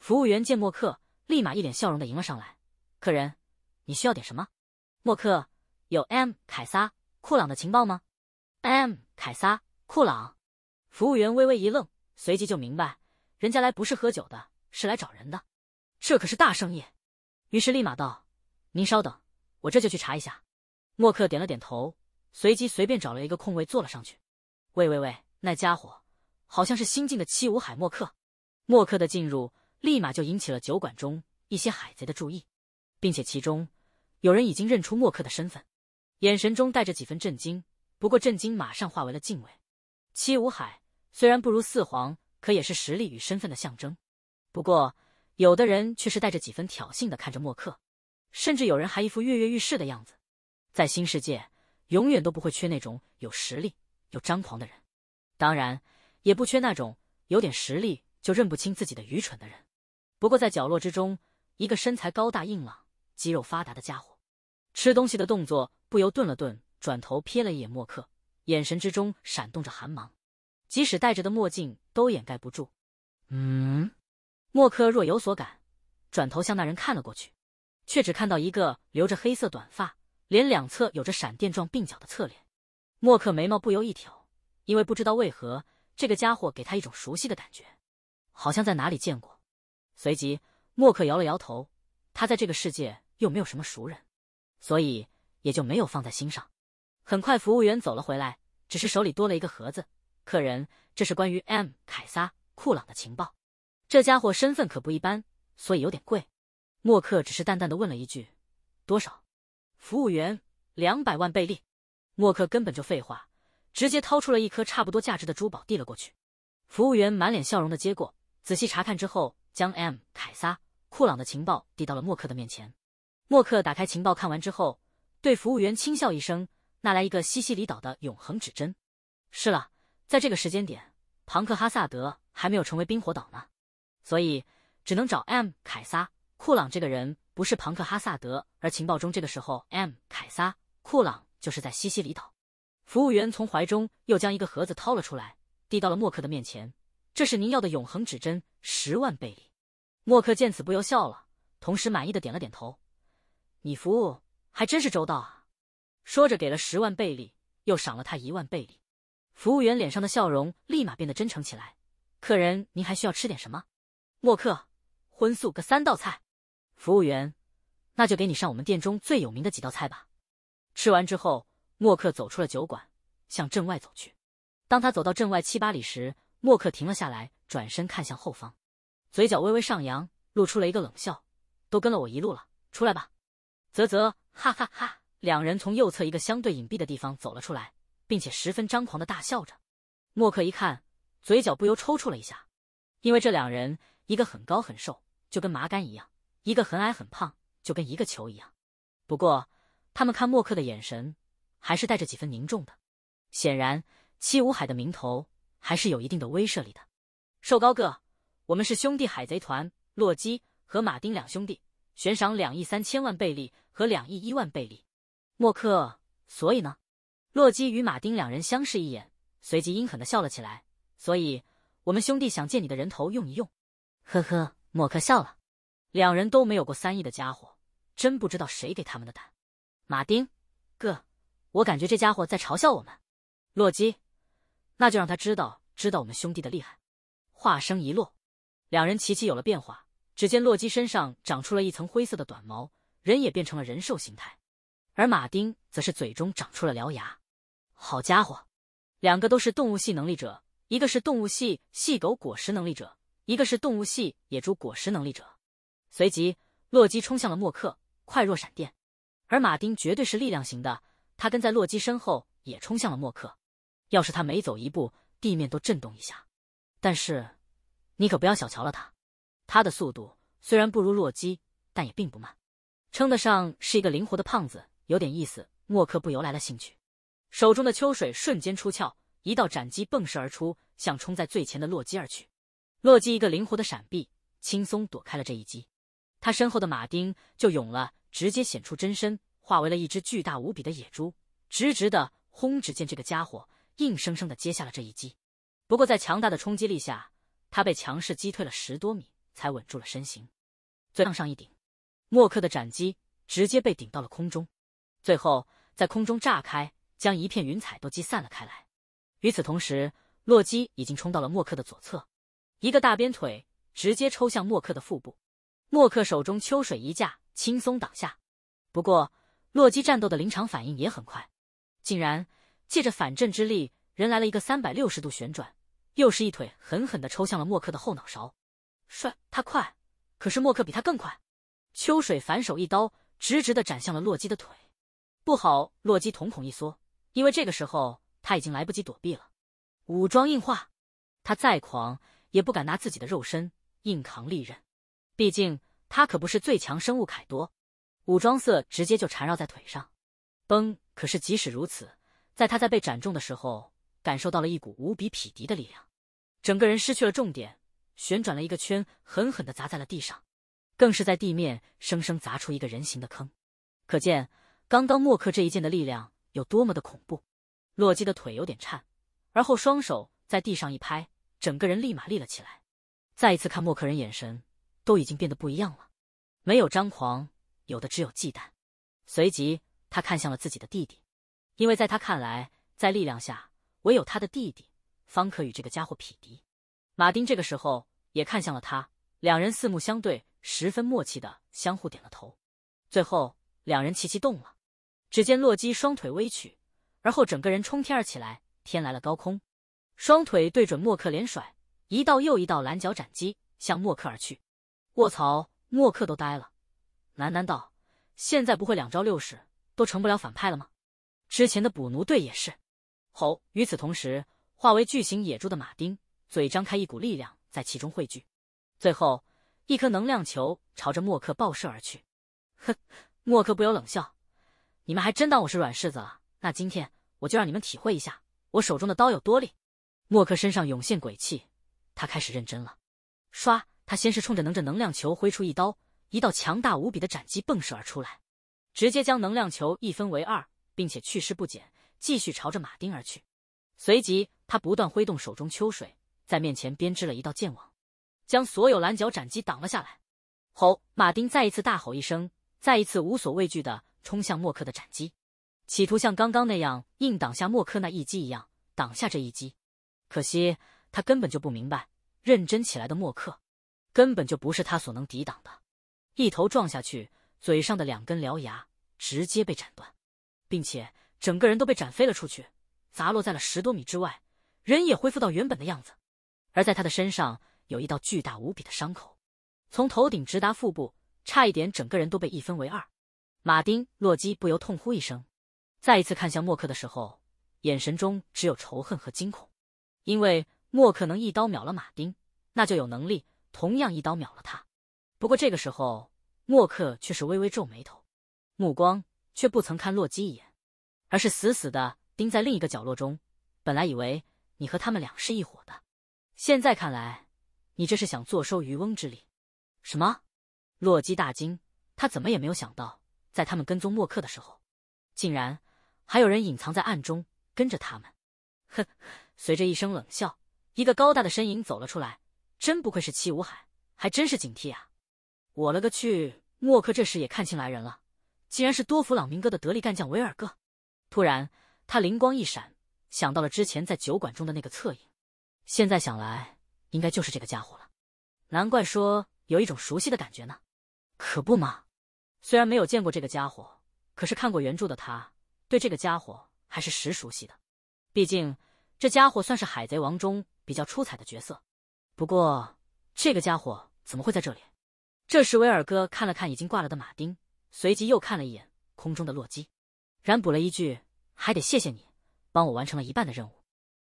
服务员见莫克，立马一脸笑容的迎了上来：“客人，你需要点什么？”莫克：“有 M 凯撒库朗的情报吗？”M 凯撒库朗。服务员微微一愣，随即就明白，人家来不是喝酒的，是来找人的，这可是大生意，于是立马道：“您稍等，我这就去查一下。”默克点了点头，随即随便找了一个空位坐了上去。喂喂喂，那家伙好像是新晋的七武海默克。默克的进入，立马就引起了酒馆中一些海贼的注意，并且其中有人已经认出默克的身份，眼神中带着几分震惊。不过震惊马上化为了敬畏。七武海虽然不如四皇，可也是实力与身份的象征。不过有的人却是带着几分挑衅的看着默克，甚至有人还一副跃跃欲试的样子。在新世界，永远都不会缺那种有实力、又张狂的人，当然也不缺那种有点实力就认不清自己的愚蠢的人。不过在角落之中，一个身材高大、硬朗、肌肉发达的家伙，吃东西的动作不由顿了顿，转头瞥了一眼默克，眼神之中闪动着寒芒，即使戴着的墨镜都掩盖不住。嗯，默克若有所感，转头向那人看了过去，却只看到一个留着黑色短发。脸两侧有着闪电状鬓角的侧脸，默克眉毛不由一挑，因为不知道为何这个家伙给他一种熟悉的感觉，好像在哪里见过。随即，默克摇了摇头，他在这个世界又没有什么熟人，所以也就没有放在心上。很快，服务员走了回来，只是手里多了一个盒子。客人，这是关于 M 凯撒库朗的情报，这家伙身份可不一般，所以有点贵。默克只是淡淡的问了一句：“多少？”服务员，两百万贝利。默克根本就废话，直接掏出了一颗差不多价值的珠宝递了过去。服务员满脸笑容的接过，仔细查看之后，将 M 凯撒库朗的情报递到了默克的面前。默克打开情报看完之后，对服务员轻笑一声：“那来一个西西里岛的永恒指针。”是了，在这个时间点，庞克哈萨德还没有成为冰火岛呢，所以只能找 M 凯撒库朗这个人。不是庞克哈萨德，而情报中这个时候，M 凯撒库朗就是在西西里岛。服务员从怀中又将一个盒子掏了出来，递到了默克的面前。这是您要的永恒指针，十万贝利。默克见此不由笑了，同时满意的点了点头。你服务还真是周到啊！说着给了十万贝利，又赏了他一万贝利。服务员脸上的笑容立马变得真诚起来。客人，您还需要吃点什么？默克，荤素各三道菜。服务员，那就给你上我们店中最有名的几道菜吧。吃完之后，默克走出了酒馆，向镇外走去。当他走到镇外七八里时，默克停了下来，转身看向后方，嘴角微微上扬，露出了一个冷笑。都跟了我一路了，出来吧！啧啧，哈哈哈！两人从右侧一个相对隐蔽的地方走了出来，并且十分张狂的大笑着。默克一看，嘴角不由抽搐了一下，因为这两人一个很高很瘦，就跟麻杆一样。一个很矮很胖，就跟一个球一样。不过，他们看莫克的眼神还是带着几分凝重的。显然，七武海的名头还是有一定的威慑力的。瘦高个，我们是兄弟海贼团，洛基和马丁两兄弟，悬赏两亿三千万贝利和两亿一万贝利。莫克，所以呢？洛基与马丁两人相视一眼，随即阴狠的笑了起来。所以，我们兄弟想借你的人头用一用。呵呵，莫克笑了。两人都没有过三亿的家伙，真不知道谁给他们的胆。马丁，哥，我感觉这家伙在嘲笑我们。洛基，那就让他知道知道我们兄弟的厉害。话声一落，两人齐齐有了变化。只见洛基身上长出了一层灰色的短毛，人也变成了人兽形态；而马丁则是嘴中长出了獠牙。好家伙，两个都是动物系能力者，一个是动物系细狗果实能力者，一个是动物系野猪果实能力者。随即，洛基冲向了默克，快若闪电。而马丁绝对是力量型的，他跟在洛基身后，也冲向了默克。要是他每走一步，地面都震动一下。但是，你可不要小瞧了他，他的速度虽然不如洛基，但也并不慢，称得上是一个灵活的胖子，有点意思。默克不由来了兴趣，手中的秋水瞬间出鞘，一道斩击迸射而出，向冲在最前的洛基而去。洛基一个灵活的闪避，轻松躲开了这一击。他身后的马丁就涌了，直接显出真身，化为了一只巨大无比的野猪，直直的轰。只见这个家伙硬生生的接下了这一击，不过在强大的冲击力下，他被强势击退了十多米，才稳住了身形。再往上一顶，莫克的斩击直接被顶到了空中，最后在空中炸开，将一片云彩都击散了开来。与此同时，洛基已经冲到了莫克的左侧，一个大鞭腿直接抽向莫克的腹部。莫克手中秋水一架，轻松挡下。不过，洛基战斗的临场反应也很快，竟然借着反震之力，人来了一个三百六十度旋转，又是一腿狠狠的抽向了莫克的后脑勺。帅他快，可是莫克比他更快。秋水反手一刀，直直的斩向了洛基的腿。不好！洛基瞳孔一缩，因为这个时候他已经来不及躲避了。武装硬化，他再狂也不敢拿自己的肉身硬扛利刃。毕竟他可不是最强生物，凯多，武装色直接就缠绕在腿上，崩。可是即使如此，在他在被斩中的时候，感受到了一股无比匹敌的力量，整个人失去了重点，旋转了一个圈，狠狠的砸在了地上，更是在地面生生砸出一个人形的坑，可见刚刚默克这一剑的力量有多么的恐怖。洛基的腿有点颤，而后双手在地上一拍，整个人立马立了起来，再一次看默克人眼神。都已经变得不一样了，没有张狂，有的只有忌惮。随即，他看向了自己的弟弟，因为在他看来，在力量下，唯有他的弟弟方可与这个家伙匹敌。马丁这个时候也看向了他，两人四目相对，十分默契的相互点了头。最后，两人齐齐动了。只见洛基双腿微曲，而后整个人冲天而起，来天来了高空，双腿对准莫克连甩一道又一道蓝角斩击向莫克而去。卧槽！默克都呆了，喃喃道：“现在不会两招六式都成不了反派了吗？之前的捕奴队也是。”吼！与此同时，化为巨型野猪的马丁嘴张开，一股力量在其中汇聚，最后一颗能量球朝着默克爆射而去。哼！默克不由冷笑：“你们还真当我是软柿子了？那今天我就让你们体会一下我手中的刀有多利。”默克身上涌现鬼气，他开始认真了。刷！他先是冲着能着能量球挥出一刀，一道强大无比的斩击迸射而出来，直接将能量球一分为二，并且去势不减，继续朝着马丁而去。随即，他不断挥动手中秋水，在面前编织了一道剑网，将所有蓝角斩击挡了下来。吼！马丁再一次大吼一声，再一次无所畏惧的冲向莫克的斩击，企图像刚刚那样硬挡下莫克那一击一样挡下这一击。可惜，他根本就不明白认真起来的莫克。根本就不是他所能抵挡的，一头撞下去，嘴上的两根獠牙直接被斩断，并且整个人都被斩飞了出去，砸落在了十多米之外，人也恢复到原本的样子。而在他的身上有一道巨大无比的伤口，从头顶直达腹部，差一点整个人都被一分为二。马丁·洛基不由痛呼一声，再一次看向默克的时候，眼神中只有仇恨和惊恐，因为默克能一刀秒了马丁，那就有能力。同样一刀秒了他，不过这个时候，默克却是微微皱眉头，目光却不曾看洛基一眼，而是死死的盯在另一个角落中。本来以为你和他们俩是一伙的，现在看来，你这是想坐收渔翁之利。什么？洛基大惊，他怎么也没有想到，在他们跟踪默克的时候，竟然还有人隐藏在暗中跟着他们。哼！随着一声冷笑，一个高大的身影走了出来。真不愧是七武海，还真是警惕啊！我了个去！莫克这时也看清来人了，竟然是多弗朗明哥的得力干将维尔哥。突然，他灵光一闪，想到了之前在酒馆中的那个侧影，现在想来，应该就是这个家伙了。难怪说有一种熟悉的感觉呢，可不嘛！虽然没有见过这个家伙，可是看过原著的他，对这个家伙还是实熟悉的。毕竟，这家伙算是海贼王中比较出彩的角色。不过，这个家伙怎么会在这里？这时，维尔哥看了看已经挂了的马丁，随即又看了一眼空中的洛基，然补了一句：“还得谢谢你，帮我完成了一半的任务，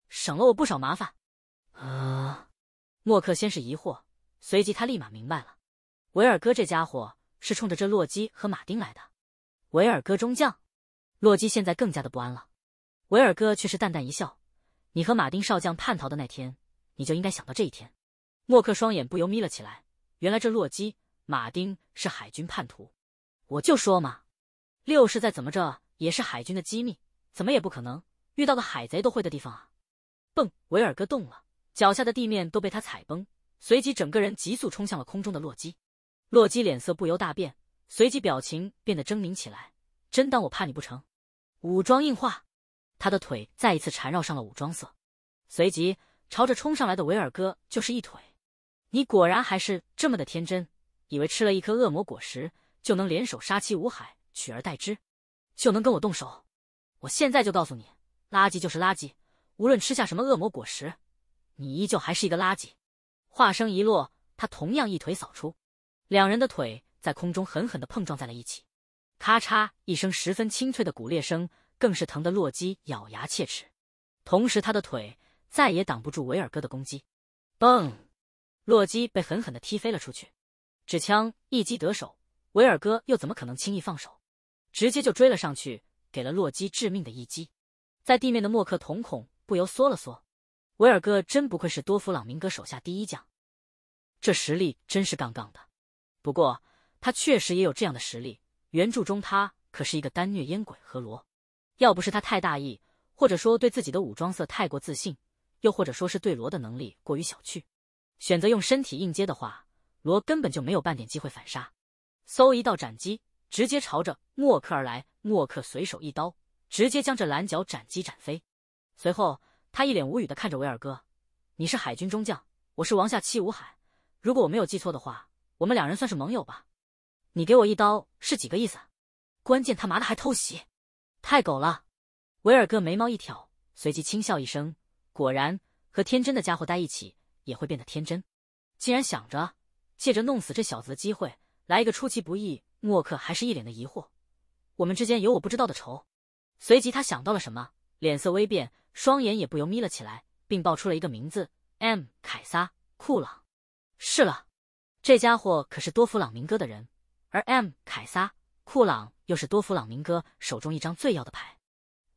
省了我不少麻烦。”啊！莫克先是疑惑，随即他立马明白了，维尔哥这家伙是冲着这洛基和马丁来的。维尔哥中将，洛基现在更加的不安了。维尔哥却是淡淡一笑：“你和马丁少将叛逃的那天，你就应该想到这一天。”莫克双眼不由眯了起来，原来这洛基马丁是海军叛徒，我就说嘛，六是再怎么着也是海军的机密，怎么也不可能遇到个海贼都会的地方啊！蹦，维尔哥动了，脚下的地面都被他踩崩，随即整个人急速冲向了空中的洛基。洛基脸色不由大变，随即表情变得狰狞起来，真当我怕你不成？武装硬化，他的腿再一次缠绕上了武装色，随即朝着冲上来的维尔哥就是一腿。你果然还是这么的天真，以为吃了一颗恶魔果实就能联手杀妻无海取而代之，就能跟我动手。我现在就告诉你，垃圾就是垃圾。无论吃下什么恶魔果实，你依旧还是一个垃圾。话声一落，他同样一腿扫出，两人的腿在空中狠狠地碰撞在了一起，咔嚓一声十分清脆的骨裂声，更是疼得洛基咬牙切齿。同时，他的腿再也挡不住维尔哥的攻击，嘣。洛基被狠狠的踢飞了出去，纸枪一击得手，维尔哥又怎么可能轻易放手？直接就追了上去，给了洛基致命的一击。在地面的莫克瞳孔不由缩了缩，维尔哥真不愧是多弗朗明哥手下第一将，这实力真是杠杠的。不过他确实也有这样的实力，原著中他可是一个单虐烟鬼和罗，要不是他太大意，或者说对自己的武装色太过自信，又或者说是对罗的能力过于小觑。选择用身体硬接的话，罗根本就没有半点机会反杀。嗖，一道斩击，直接朝着默克而来。默克随手一刀，直接将这蓝角斩击斩飞。随后，他一脸无语的看着威尔哥：“你是海军中将，我是王下七武海。如果我没有记错的话，我们两人算是盟友吧？你给我一刀是几个意思？关键他妈的还偷袭，太狗了！”威尔哥眉毛一挑，随即轻笑一声：“果然和天真的家伙待一起。”也会变得天真。既然想着借着弄死这小子的机会来一个出其不意，默克还是一脸的疑惑。我们之间有我不知道的仇。随即他想到了什么，脸色微变，双眼也不由眯了起来，并报出了一个名字：M 凯撒·库朗。是了，这家伙可是多弗朗明哥的人，而 M 凯撒·库朗又是多弗朗明哥手中一张最要的牌。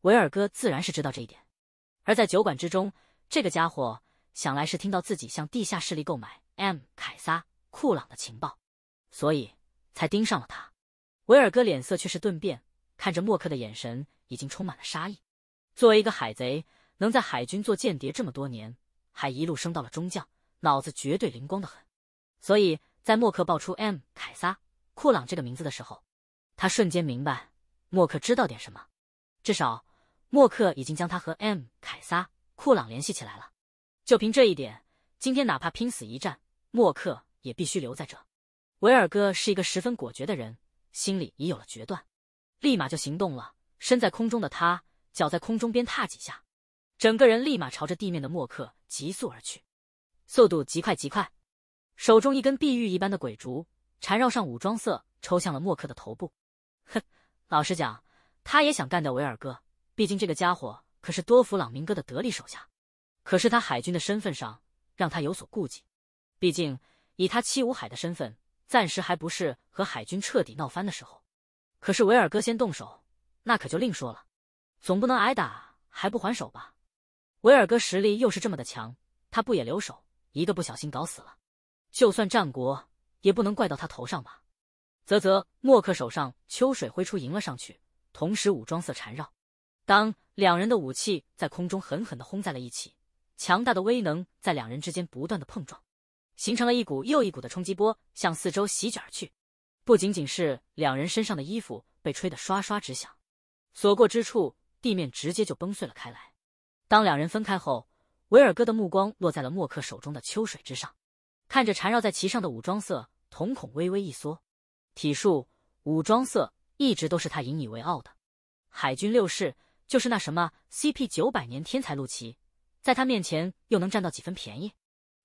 维尔哥自然是知道这一点。而在酒馆之中，这个家伙。想来是听到自己向地下势力购买 M 凯撒库朗的情报，所以才盯上了他。维尔哥脸色却是顿变，看着默克的眼神已经充满了杀意。作为一个海贼，能在海军做间谍这么多年，还一路升到了中将，脑子绝对灵光的很。所以在默克爆出 M 凯撒库朗这个名字的时候，他瞬间明白默克知道点什么，至少默克已经将他和 M 凯撒库朗联系起来了。就凭这一点，今天哪怕拼死一战，默克也必须留在这。维尔哥是一个十分果决的人，心里已有了决断，立马就行动了。身在空中的他，脚在空中边踏几下，整个人立马朝着地面的默克急速而去，速度极快极快。手中一根碧玉一般的鬼竹缠绕上武装色，抽向了默克的头部。哼，老实讲，他也想干掉维尔哥，毕竟这个家伙可是多弗朗明哥的得力手下。可是他海军的身份上让他有所顾忌，毕竟以他七武海的身份，暂时还不是和海军彻底闹翻的时候。可是维尔哥先动手，那可就另说了，总不能挨打还不还手吧？维尔哥实力又是这么的强，他不也留手，一个不小心搞死了？就算战国也不能怪到他头上吧？啧啧，默克手上秋水挥出，迎了上去，同时武装色缠绕，当两人的武器在空中狠狠的轰在了一起。强大的威能在两人之间不断的碰撞，形成了一股又一股的冲击波向四周席卷而去。不仅仅是两人身上的衣服被吹得刷刷直响，所过之处地面直接就崩碎了开来。当两人分开后，维尔哥的目光落在了莫克手中的秋水之上，看着缠绕在其上的武装色，瞳孔微微一缩。体术武装色一直都是他引以为傲的。海军六世就是那什么 CP 九百年天才陆奇。在他面前又能占到几分便宜？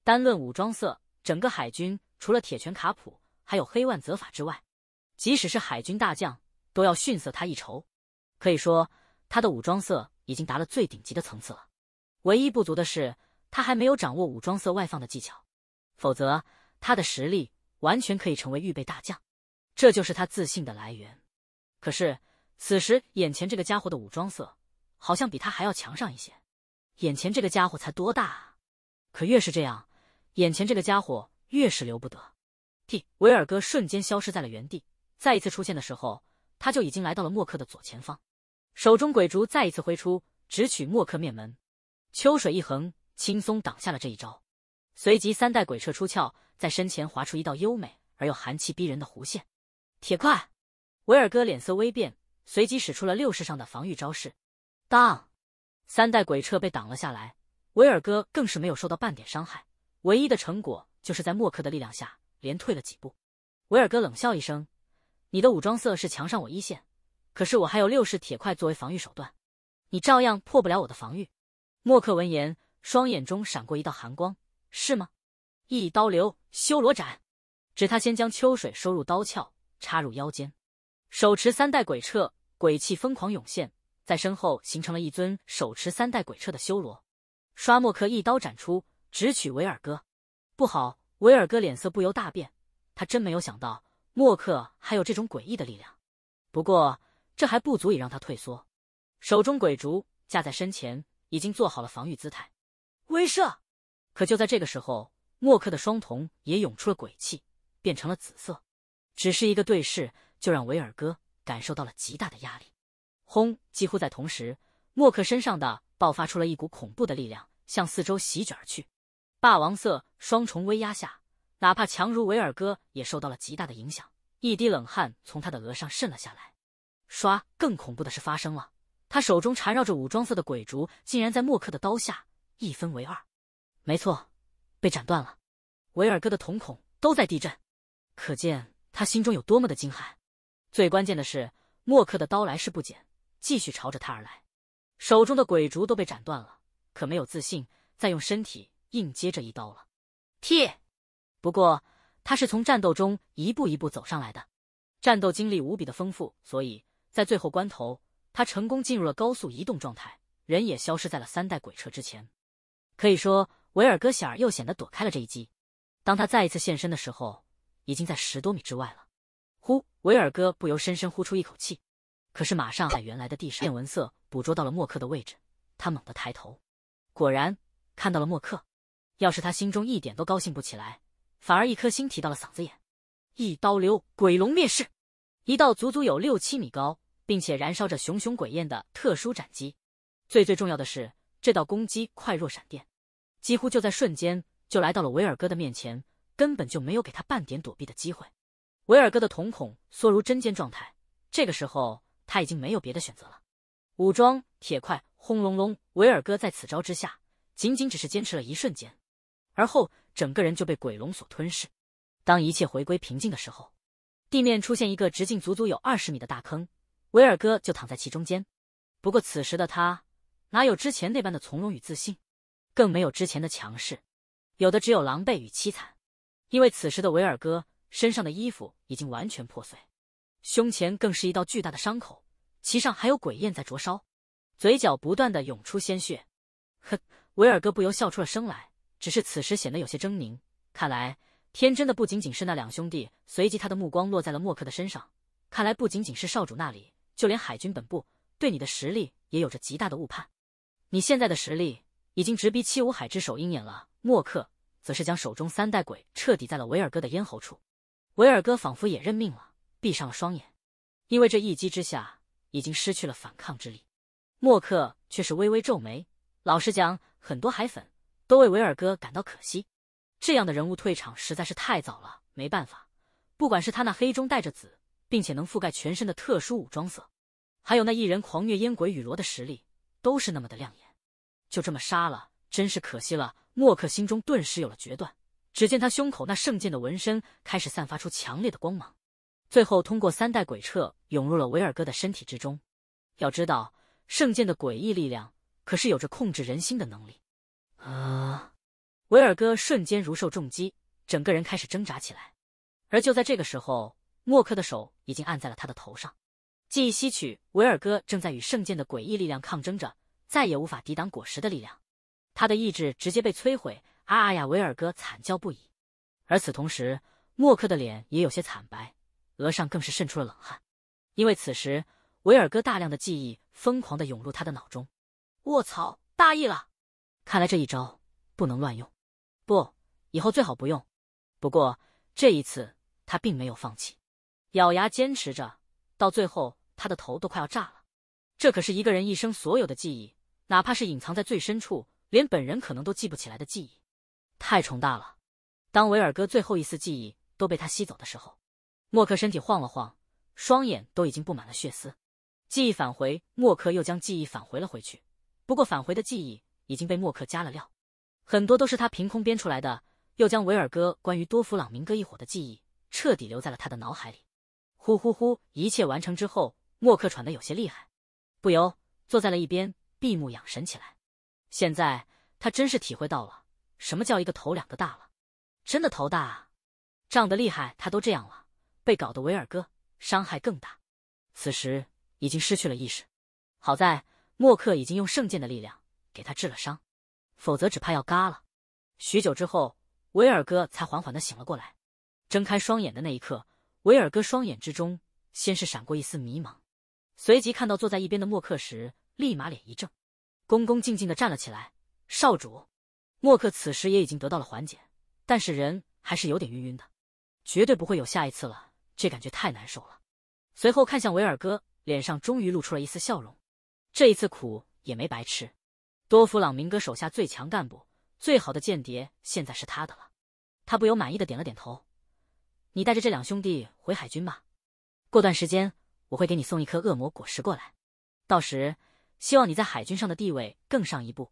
单论武装色，整个海军除了铁拳卡普还有黑万泽法之外，即使是海军大将都要逊色他一筹。可以说，他的武装色已经达了最顶级的层次了。唯一不足的是，他还没有掌握武装色外放的技巧，否则他的实力完全可以成为预备大将。这就是他自信的来源。可是，此时眼前这个家伙的武装色好像比他还要强上一些。眼前这个家伙才多大啊！可越是这样，眼前这个家伙越是留不得。替，维尔哥瞬间消失在了原地，再一次出现的时候，他就已经来到了莫克的左前方，手中鬼竹再一次挥出，直取莫克面门。秋水一横，轻松挡下了这一招，随即三代鬼彻出鞘，在身前划出一道优美而又寒气逼人的弧线。铁块，维尔哥脸色微变，随即使出了六式上的防御招式。当。三代鬼彻被挡了下来，维尔哥更是没有受到半点伤害。唯一的成果就是在默克的力量下连退了几步。维尔哥冷笑一声：“你的武装色是强上我一线，可是我还有六式铁块作为防御手段，你照样破不了我的防御。”默克闻言，双眼中闪过一道寒光：“是吗？”一刀流修罗斩，指他先将秋水收入刀鞘，插入腰间，手持三代鬼彻，鬼气疯狂涌现。在身后形成了一尊手持三代鬼彻的修罗，刷莫克一刀斩出，直取维尔哥。不好！维尔哥脸色不由大变，他真没有想到莫克还有这种诡异的力量。不过这还不足以让他退缩，手中鬼竹架在身前，已经做好了防御姿态，威慑。可就在这个时候，莫克的双瞳也涌出了鬼气，变成了紫色。只是一个对视，就让维尔哥感受到了极大的压力。轰！几乎在同时，默克身上的爆发出了一股恐怖的力量，向四周席卷而去。霸王色双重威压下，哪怕强如维尔哥也受到了极大的影响，一滴冷汗从他的额上渗了下来。唰！更恐怖的事发生了，他手中缠绕着武装色的鬼竹，竟然在默克的刀下一分为二。没错，被斩断了。维尔哥的瞳孔都在地震，可见他心中有多么的惊骇。最关键的是，默克的刀来势不减。继续朝着他而来，手中的鬼竹都被斩断了，可没有自信再用身体硬接这一刀了。t 不过他是从战斗中一步一步走上来的，战斗经历无比的丰富，所以在最后关头，他成功进入了高速移动状态，人也消失在了三代鬼车之前。可以说，维尔哥险而又险的躲开了这一击。当他再一次现身的时候，已经在十多米之外了。呼，维尔哥不由深深呼出一口气。可是马上在原来的地上，电闻色捕捉到了莫克的位置，他猛地抬头，果然看到了莫克。要是他心中一点都高兴不起来，反而一颗心提到了嗓子眼。一刀流鬼龙灭世，一道足足有六七米高，并且燃烧着熊熊鬼焰的特殊斩击。最最重要的是，这道攻击快若闪电，几乎就在瞬间就来到了维尔哥的面前，根本就没有给他半点躲避的机会。维尔哥的瞳孔缩如针尖状态，这个时候。他已经没有别的选择了。武装铁块轰隆隆，维尔哥在此招之下，仅仅只是坚持了一瞬间，而后整个人就被鬼龙所吞噬。当一切回归平静的时候，地面出现一个直径足足有二十米的大坑，维尔哥就躺在其中间。不过此时的他，哪有之前那般的从容与自信，更没有之前的强势，有的只有狼狈与凄惨。因为此时的维尔哥身上的衣服已经完全破碎，胸前更是一道巨大的伤口。其上还有鬼焰在灼烧，嘴角不断的涌出鲜血，呵，维尔哥不由笑出了声来，只是此时显得有些狰狞。看来天真的不仅仅是那两兄弟。随即，他的目光落在了莫克的身上，看来不仅仅是少主那里，就连海军本部对你的实力也有着极大的误判。你现在的实力已经直逼七武海之首鹰眼了。莫克则是将手中三代鬼彻底在了维尔哥的咽喉处，维尔哥仿佛也认命了，闭上了双眼，因为这一击之下。已经失去了反抗之力，默克却是微微皱眉。老实讲，很多海粉都为维尔哥感到可惜，这样的人物退场实在是太早了。没办法，不管是他那黑中带着紫，并且能覆盖全身的特殊武装色，还有那一人狂虐烟鬼雨罗的实力，都是那么的亮眼。就这么杀了，真是可惜了。默克心中顿时有了决断。只见他胸口那圣剑的纹身开始散发出强烈的光芒，最后通过三代鬼彻。涌入了维尔哥的身体之中。要知道，圣剑的诡异力量可是有着控制人心的能力。啊！维尔哥瞬间如受重击，整个人开始挣扎起来。而就在这个时候，默克的手已经按在了他的头上。记忆吸取，维尔哥正在与圣剑的诡异力量抗争着，再也无法抵挡果实的力量。他的意志直接被摧毁。啊呀！维尔哥惨叫不已。而此同时，默克的脸也有些惨白，额上更是渗出了冷汗。因为此时，维尔哥大量的记忆疯狂的涌入他的脑中。我操，大意了！看来这一招不能乱用，不，以后最好不用。不过这一次，他并没有放弃，咬牙坚持着，到最后，他的头都快要炸了。这可是一个人一生所有的记忆，哪怕是隐藏在最深处，连本人可能都记不起来的记忆，太重大了。当维尔哥最后一丝记忆都被他吸走的时候，默克身体晃了晃。双眼都已经布满了血丝，记忆返回，默克又将记忆返回了回去，不过返回的记忆已经被默克加了料，很多都是他凭空编出来的，又将维尔哥关于多弗朗明哥一伙的记忆彻底留在了他的脑海里。呼呼呼，一切完成之后，默克喘得有些厉害，不由坐在了一边，闭目养神起来。现在他真是体会到了什么叫一个头两个大了，真的头大，啊，胀得厉害。他都这样了，被搞得维尔哥。伤害更大，此时已经失去了意识。好在默克已经用圣剑的力量给他治了伤，否则只怕要嘎了。许久之后，维尔哥才缓缓的醒了过来。睁开双眼的那一刻，维尔哥双眼之中先是闪过一丝迷茫，随即看到坐在一边的默克时，立马脸一正，恭恭敬敬的站了起来。少主，默克此时也已经得到了缓解，但是人还是有点晕晕的，绝对不会有下一次了。这感觉太难受了，随后看向维尔哥，脸上终于露出了一丝笑容。这一次苦也没白吃，多弗朗明哥手下最强干部、最好的间谍，现在是他的了。他不由满意的点了点头：“你带着这两兄弟回海军吧，过段时间我会给你送一颗恶魔果实过来，到时希望你在海军上的地位更上一步。”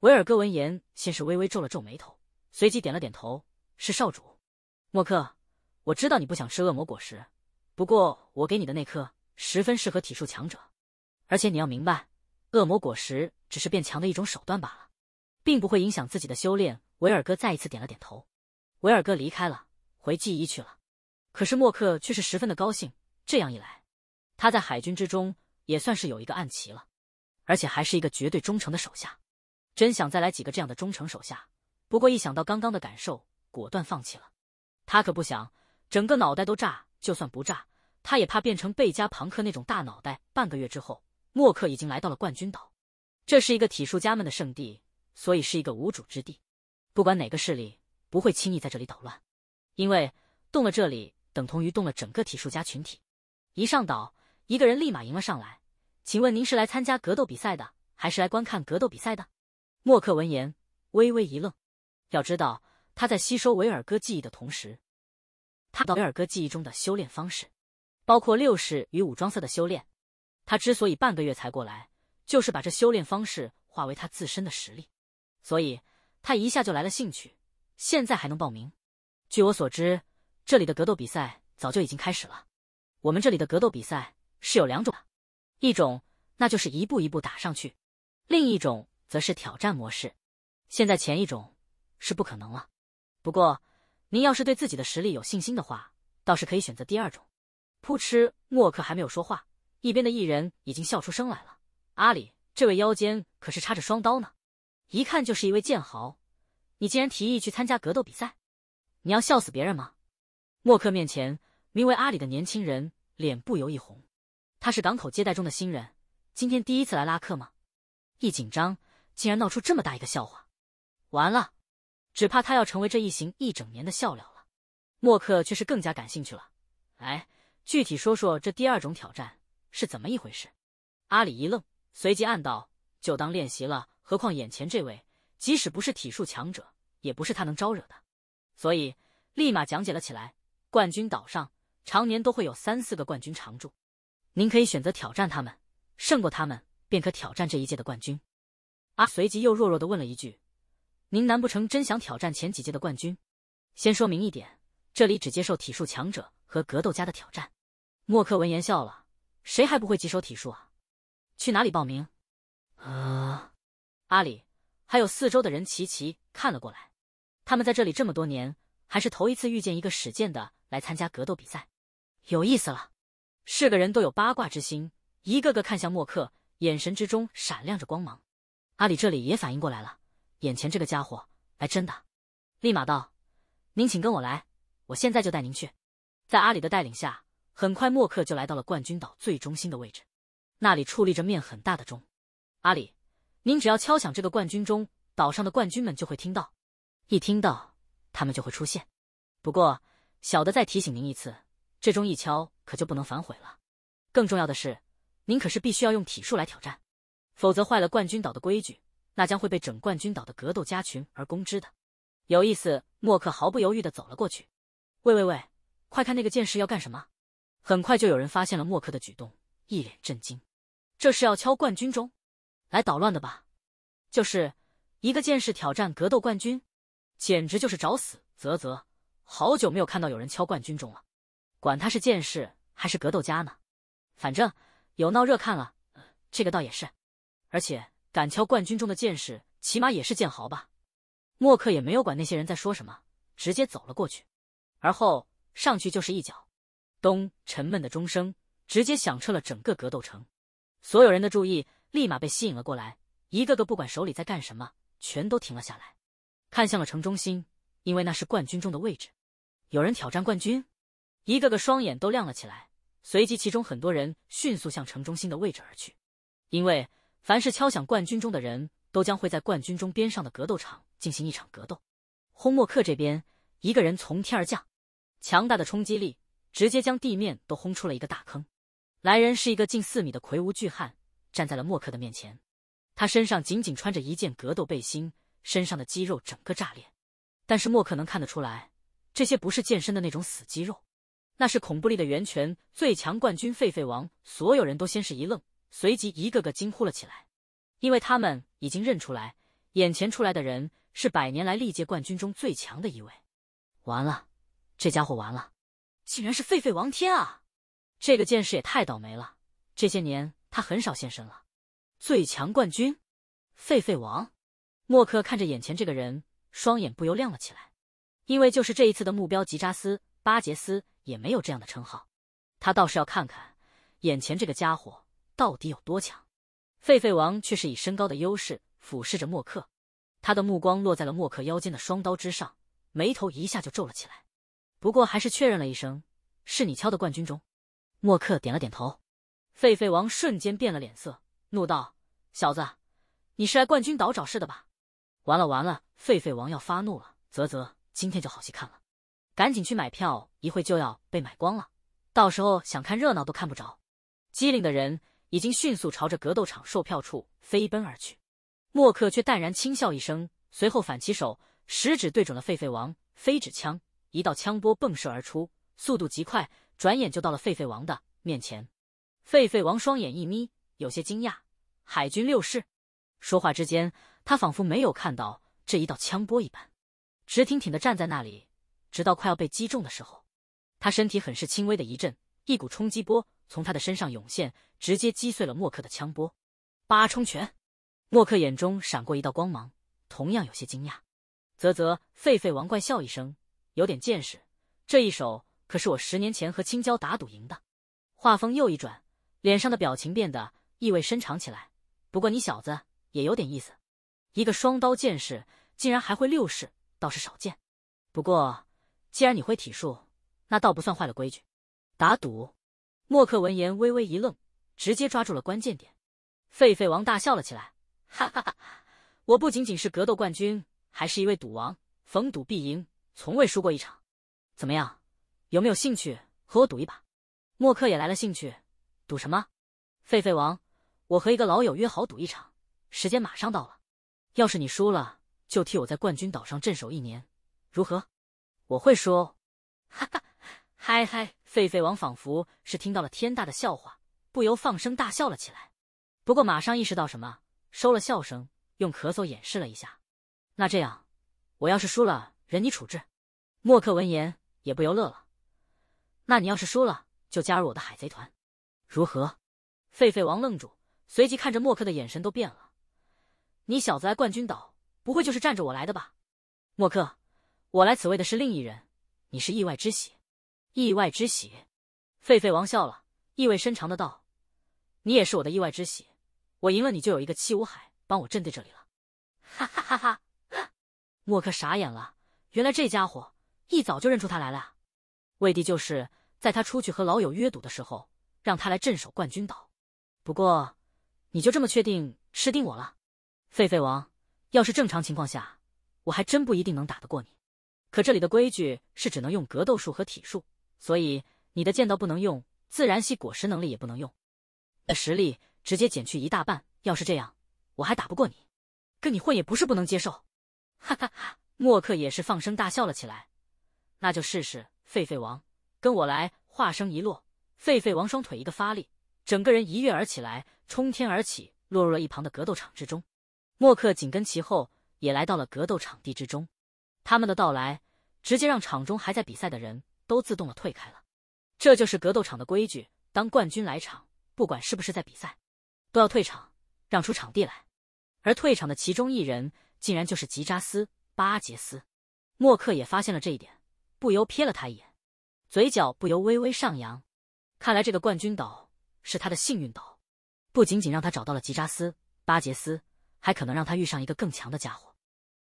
维尔哥闻言，先是微微皱了皱眉头，随即点了点头：“是少主。”莫克。我知道你不想吃恶魔果实，不过我给你的那颗十分适合体术强者，而且你要明白，恶魔果实只是变强的一种手段罢了，并不会影响自己的修炼。维尔哥再一次点了点头，维尔哥离开了，回记忆去了。可是莫克却是十分的高兴，这样一来，他在海军之中也算是有一个暗棋了，而且还是一个绝对忠诚的手下。真想再来几个这样的忠诚手下，不过一想到刚刚的感受，果断放弃了，他可不想。整个脑袋都炸，就算不炸，他也怕变成贝加庞克那种大脑袋。半个月之后，默克已经来到了冠军岛，这是一个体术家们的圣地，所以是一个无主之地。不管哪个势力，不会轻易在这里捣乱，因为动了这里，等同于动了整个体术家群体。一上岛，一个人立马迎了上来：“请问您是来参加格斗比赛的，还是来观看格斗比赛的？”默克闻言微微一愣，要知道他在吸收维尔哥记忆的同时。他到维尔哥记忆中的修炼方式，包括六式与武装色的修炼。他之所以半个月才过来，就是把这修炼方式化为他自身的实力。所以他一下就来了兴趣。现在还能报名？据我所知，这里的格斗比赛早就已经开始了。我们这里的格斗比赛是有两种的，一种那就是一步一步打上去，另一种则是挑战模式。现在前一种是不可能了，不过。您要是对自己的实力有信心的话，倒是可以选择第二种。扑哧，默克还没有说话，一边的艺人已经笑出声来了。阿里，这位腰间可是插着双刀呢，一看就是一位剑豪。你竟然提议去参加格斗比赛？你要笑死别人吗？默克面前，名为阿里的年轻人脸不由一红。他是港口接待中的新人，今天第一次来拉客吗？一紧张，竟然闹出这么大一个笑话。完了。只怕他要成为这一行一整年的笑料了。默克却是更加感兴趣了。哎，具体说说这第二种挑战是怎么一回事？阿里一愣，随即暗道：就当练习了。何况眼前这位，即使不是体术强者，也不是他能招惹的。所以，立马讲解了起来。冠军岛上常年都会有三四个冠军常驻，您可以选择挑战他们，胜过他们，便可挑战这一届的冠军。啊，随即又弱弱的问了一句。您难不成真想挑战前几届的冠军？先说明一点，这里只接受体术强者和格斗家的挑战。默克闻言笑了，谁还不会几手体术啊？去哪里报名？啊！阿里还有四周的人齐齐看了过来，他们在这里这么多年，还是头一次遇见一个使剑的来参加格斗比赛，有意思了。是个人都有八卦之心，一个个看向默克，眼神之中闪亮着光芒。阿里这里也反应过来了。眼前这个家伙，哎，真的，立马道：“您请跟我来，我现在就带您去。”在阿里的带领下，很快默克就来到了冠军岛最中心的位置，那里矗立着面很大的钟。阿里，您只要敲响这个冠军钟，岛上的冠军们就会听到，一听到他们就会出现。不过，小的再提醒您一次，这钟一敲可就不能反悔了。更重要的是，您可是必须要用体术来挑战，否则坏了冠军岛的规矩。那将会被整冠军岛的格斗家群而攻之的，有意思。默克毫不犹豫的走了过去。喂喂喂，快看那个剑士要干什么！很快就有人发现了默克的举动，一脸震惊。这是要敲冠军钟，来捣乱的吧？就是，一个剑士挑战格斗冠军，简直就是找死！啧啧，好久没有看到有人敲冠军钟了。管他是剑士还是格斗家呢，反正有闹热看了。这个倒也是，而且。敢敲冠军中的剑士，起码也是剑豪吧。默克也没有管那些人在说什么，直接走了过去，而后上去就是一脚，咚！沉闷的钟声直接响彻了整个格斗城，所有人的注意立马被吸引了过来，一个个不管手里在干什么，全都停了下来，看向了城中心，因为那是冠军中的位置。有人挑战冠军，一个个双眼都亮了起来，随即其中很多人迅速向城中心的位置而去，因为。凡是敲响冠军钟的人，都将会在冠军中边上的格斗场进行一场格斗。轰！默克这边一个人从天而降，强大的冲击力直接将地面都轰出了一个大坑。来人是一个近四米的魁梧巨汉，站在了默克的面前。他身上仅仅穿着一件格斗背心，身上的肌肉整个炸裂。但是默克能看得出来，这些不是健身的那种死肌肉，那是恐怖力的源泉。最强冠军狒狒王，所有人都先是一愣。随即一个个惊呼了起来，因为他们已经认出来，眼前出来的人是百年来历届冠军中最强的一位。完了，这家伙完了，竟然是狒狒王天啊！这个剑士也太倒霉了，这些年他很少现身了。最强冠军，狒狒王，默克看着眼前这个人，双眼不由亮了起来，因为就是这一次的目标吉扎斯巴杰斯也没有这样的称号。他倒是要看看眼前这个家伙。到底有多强？狒狒王却是以身高的优势俯视着默克，他的目光落在了默克腰间的双刀之上，眉头一下就皱了起来。不过还是确认了一声：“是你敲的冠军钟。”默克点了点头。狒狒王瞬间变了脸色，怒道：“小子，你是来冠军岛找事的吧？”完了完了，狒狒王要发怒了！啧啧，今天就好戏看了，赶紧去买票，一会就要被买光了，到时候想看热闹都看不着。机灵的人。已经迅速朝着格斗场售票处飞奔而去，默克却淡然轻笑一声，随后反起手，食指对准了狒狒王，飞指枪，一道枪波迸射而出，速度极快，转眼就到了狒狒王的面前。狒狒王双眼一眯，有些惊讶。海军六世，说话之间，他仿佛没有看到这一道枪波一般，直挺挺的站在那里，直到快要被击中的时候，他身体很是轻微的一震，一股冲击波。从他的身上涌现，直接击碎了默克的枪波。八冲拳，默克眼中闪过一道光芒，同样有些惊讶。啧啧，狒狒王怪笑一声，有点见识。这一手可是我十年前和青椒打赌赢的。话锋又一转，脸上的表情变得意味深长起来。不过你小子也有点意思，一个双刀剑士竟然还会六式，倒是少见。不过既然你会体术，那倒不算坏了规矩。打赌。默克闻言微微一愣，直接抓住了关键点。狒狒王大笑了起来，哈哈哈！我不仅仅是格斗冠军，还是一位赌王，逢赌必赢，从未输过一场。怎么样，有没有兴趣和我赌一把？默克也来了兴趣，赌什么？狒狒王，我和一个老友约好赌一场，时间马上到了。要是你输了，就替我在冠军岛上镇守一年，如何？我会输，哈哈。嗨嗨！狒狒王仿佛是听到了天大的笑话，不由放声大笑了起来。不过马上意识到什么，收了笑声，用咳嗽掩饰了一下。那这样，我要是输了，任你处置。莫克闻言也不由乐了。那你要是输了，就加入我的海贼团，如何？狒狒王愣住，随即看着莫克的眼神都变了。你小子来冠军岛，不会就是站着我来的吧？莫克，我来此为的是另一人，你是意外之喜。意外之喜，狒狒王笑了，意味深长的道：“你也是我的意外之喜，我赢了你就有一个七武海帮我镇在这里了。”哈哈哈哈！莫克傻眼了，原来这家伙一早就认出他来了啊！为的就是在他出去和老友约赌的时候，让他来镇守冠军岛。不过，你就这么确定吃定我了？狒狒王，要是正常情况下，我还真不一定能打得过你。可这里的规矩是只能用格斗术和体术。所以你的剑道不能用，自然系果实能力也不能用，实力直接减去一大半。要是这样，我还打不过你，跟你混也不是不能接受。哈哈哈！默克也是放声大笑了起来。那就试试，狒狒王，跟我来！”话声一落，狒狒王双腿一个发力，整个人一跃而起来，冲天而起，落入了一旁的格斗场之中。默克紧跟其后，也来到了格斗场地之中。他们的到来，直接让场中还在比赛的人。都自动的退开了，这就是格斗场的规矩。当冠军来场，不管是不是在比赛，都要退场，让出场地来。而退场的其中一人，竟然就是吉扎斯·巴杰斯。默克也发现了这一点，不由瞥了他一眼，嘴角不由微微上扬。看来这个冠军岛是他的幸运岛，不仅仅让他找到了吉扎斯·巴杰斯，还可能让他遇上一个更强的家伙。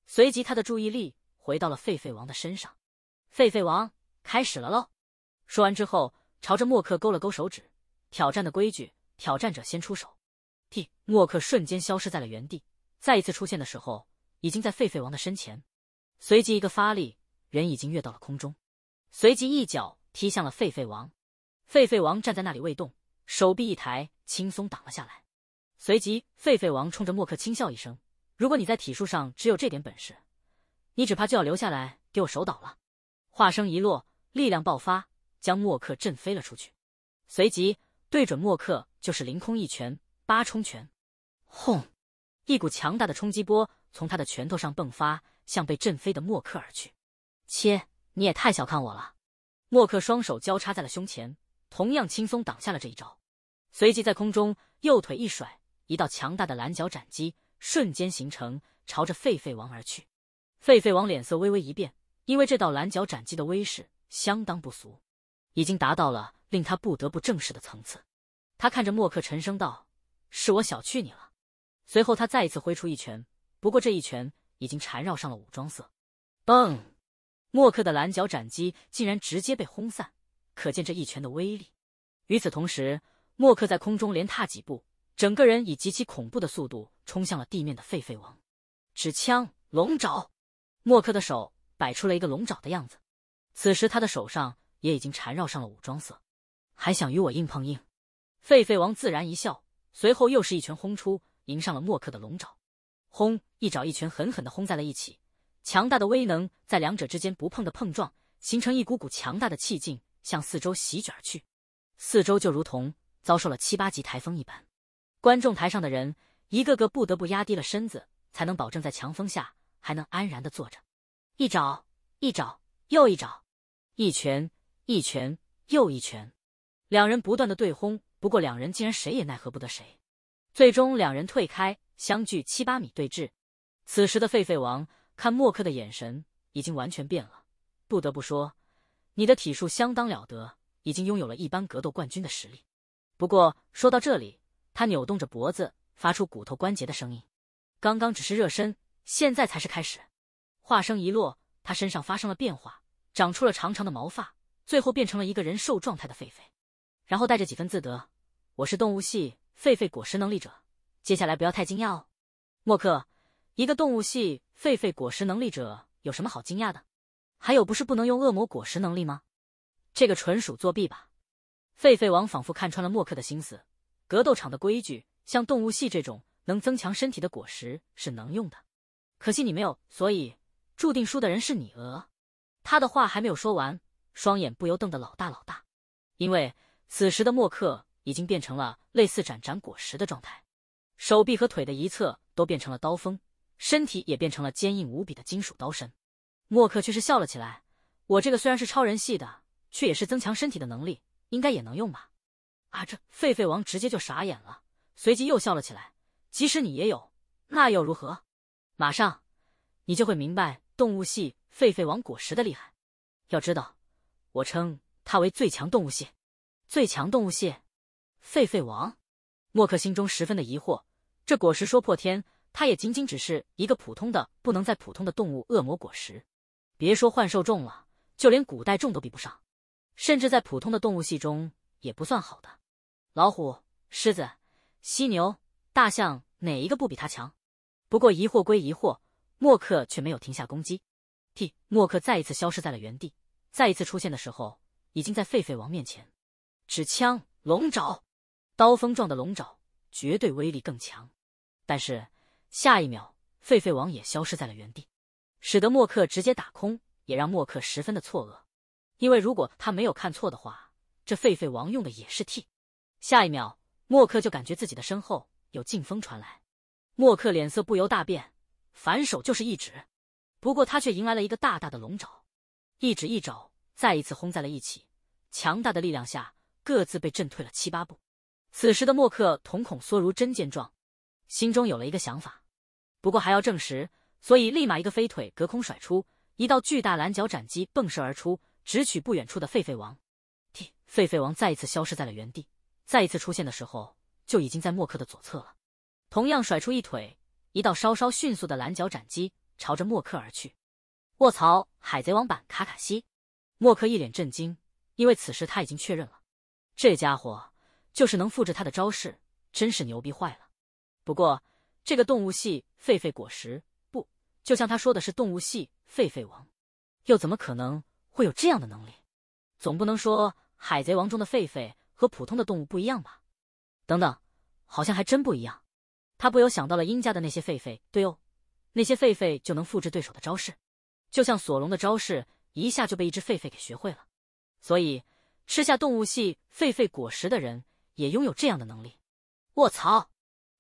随即，他的注意力回到了狒狒王的身上。狒狒王。开始了喽！说完之后，朝着默克勾了勾手指。挑战的规矩：挑战者先出手。替默克瞬间消失在了原地，再一次出现的时候，已经在狒狒王的身前。随即一个发力，人已经跃到了空中，随即一脚踢向了狒狒王。狒狒王站在那里未动，手臂一抬，轻松挡了下来。随即，狒狒王冲着默克轻笑一声：“如果你在体术上只有这点本事，你只怕就要留下来给我守岛了。”话声一落。力量爆发，将默克震飞了出去。随即对准默克就是凌空一拳，八冲拳。轰！一股强大的冲击波从他的拳头上迸发，向被震飞的默克而去。切，你也太小看我了！默克双手交叉在了胸前，同样轻松挡下了这一招。随即在空中右腿一甩，一道强大的蓝角斩击瞬间形成，朝着狒狒王而去。狒狒王脸色微微一变，因为这道蓝角斩击的威势。相当不俗，已经达到了令他不得不正视的层次。他看着莫克，沉声道：“是我小觑你了。”随后，他再一次挥出一拳，不过这一拳已经缠绕上了武装色。嘣！莫克的蓝角斩击竟然直接被轰散，可见这一拳的威力。与此同时，莫克在空中连踏几步，整个人以极其恐怖的速度冲向了地面的狒狒王。指枪龙爪，莫克的手摆出了一个龙爪的样子。此时他的手上也已经缠绕上了武装色，还想与我硬碰硬？狒狒王自然一笑，随后又是一拳轰出，迎上了默克的龙爪。轰！一爪一拳狠狠的轰在了一起，强大的威能在两者之间不碰的碰撞，形成一股股强大的气劲向四周席卷而去，四周就如同遭受了七八级台风一般。观众台上的人一个个不得不压低了身子，才能保证在强风下还能安然的坐着。一爪，一爪，又一爪。一拳一拳又一拳，两人不断的对轰，不过两人竟然谁也奈何不得谁。最终两人退开，相距七八米对峙。此时的狒狒王看莫克的眼神已经完全变了。不得不说，你的体术相当了得，已经拥有了一般格斗冠军的实力。不过说到这里，他扭动着脖子，发出骨头关节的声音。刚刚只是热身，现在才是开始。话声一落，他身上发生了变化。长出了长长的毛发，最后变成了一个人兽状态的狒狒，然后带着几分自得：“我是动物系狒狒果实能力者，接下来不要太惊讶哦。”莫克，一个动物系狒狒果实能力者有什么好惊讶的？还有，不是不能用恶魔果实能力吗？这个纯属作弊吧！狒狒王仿佛看穿了莫克的心思。格斗场的规矩，像动物系这种能增强身体的果实是能用的，可惜你没有，所以注定输的人是你。鹅。他的话还没有说完，双眼不由瞪得老大老大，因为此时的莫克已经变成了类似斩斩果实的状态，手臂和腿的一侧都变成了刀锋，身体也变成了坚硬无比的金属刀身。莫克却是笑了起来：“我这个虽然是超人系的，却也是增强身体的能力，应该也能用吧？”啊，这狒狒王直接就傻眼了，随即又笑了起来：“即使你也有，那又如何？马上，你就会明白动物系。”狒狒王果实的厉害，要知道，我称它为最强动物系，最强动物系，狒狒王，默克心中十分的疑惑。这果实说破天，它也仅仅只是一个普通的、不能再普通的动物恶魔果实，别说幻兽种了，就连古代种都比不上，甚至在普通的动物系中也不算好的。老虎、狮子、犀牛、大象，哪一个不比它强？不过疑惑归疑惑，默克却没有停下攻击。T 莫克再一次消失在了原地，再一次出现的时候，已经在狒狒王面前。指枪、龙爪、刀锋状的龙爪，绝对威力更强。但是下一秒，狒狒王也消失在了原地，使得莫克直接打空，也让莫克十分的错愕。因为如果他没有看错的话，这狒狒王用的也是 T。下一秒，莫克就感觉自己的身后有劲风传来，莫克脸色不由大变，反手就是一指。不过他却迎来了一个大大的龙爪，一指一爪再一次轰在了一起，强大的力量下各自被震退了七八步。此时的莫克瞳孔缩如针尖状，心中有了一个想法，不过还要证实，所以立马一个飞腿隔空甩出一道巨大蓝角斩击迸射而出，直取不远处的狒狒王。狒狒王再一次消失在了原地，再一次出现的时候就已经在莫克的左侧了。同样甩出一腿，一道稍稍迅速的蓝角斩击。朝着默克而去，卧槽！海贼王版卡卡西，默克一脸震惊，因为此时他已经确认了，这家伙就是能复制他的招式，真是牛逼坏了。不过这个动物系狒狒果实，不就像他说的是动物系狒狒王，又怎么可能会有这样的能力？总不能说海贼王中的狒狒和普通的动物不一样吧？等等，好像还真不一样。他不由想到了殷家的那些狒狒，对哦。那些狒狒就能复制对手的招式，就像索隆的招式一下就被一只狒狒给学会了。所以吃下动物系狒狒果实的人也拥有这样的能力。卧槽，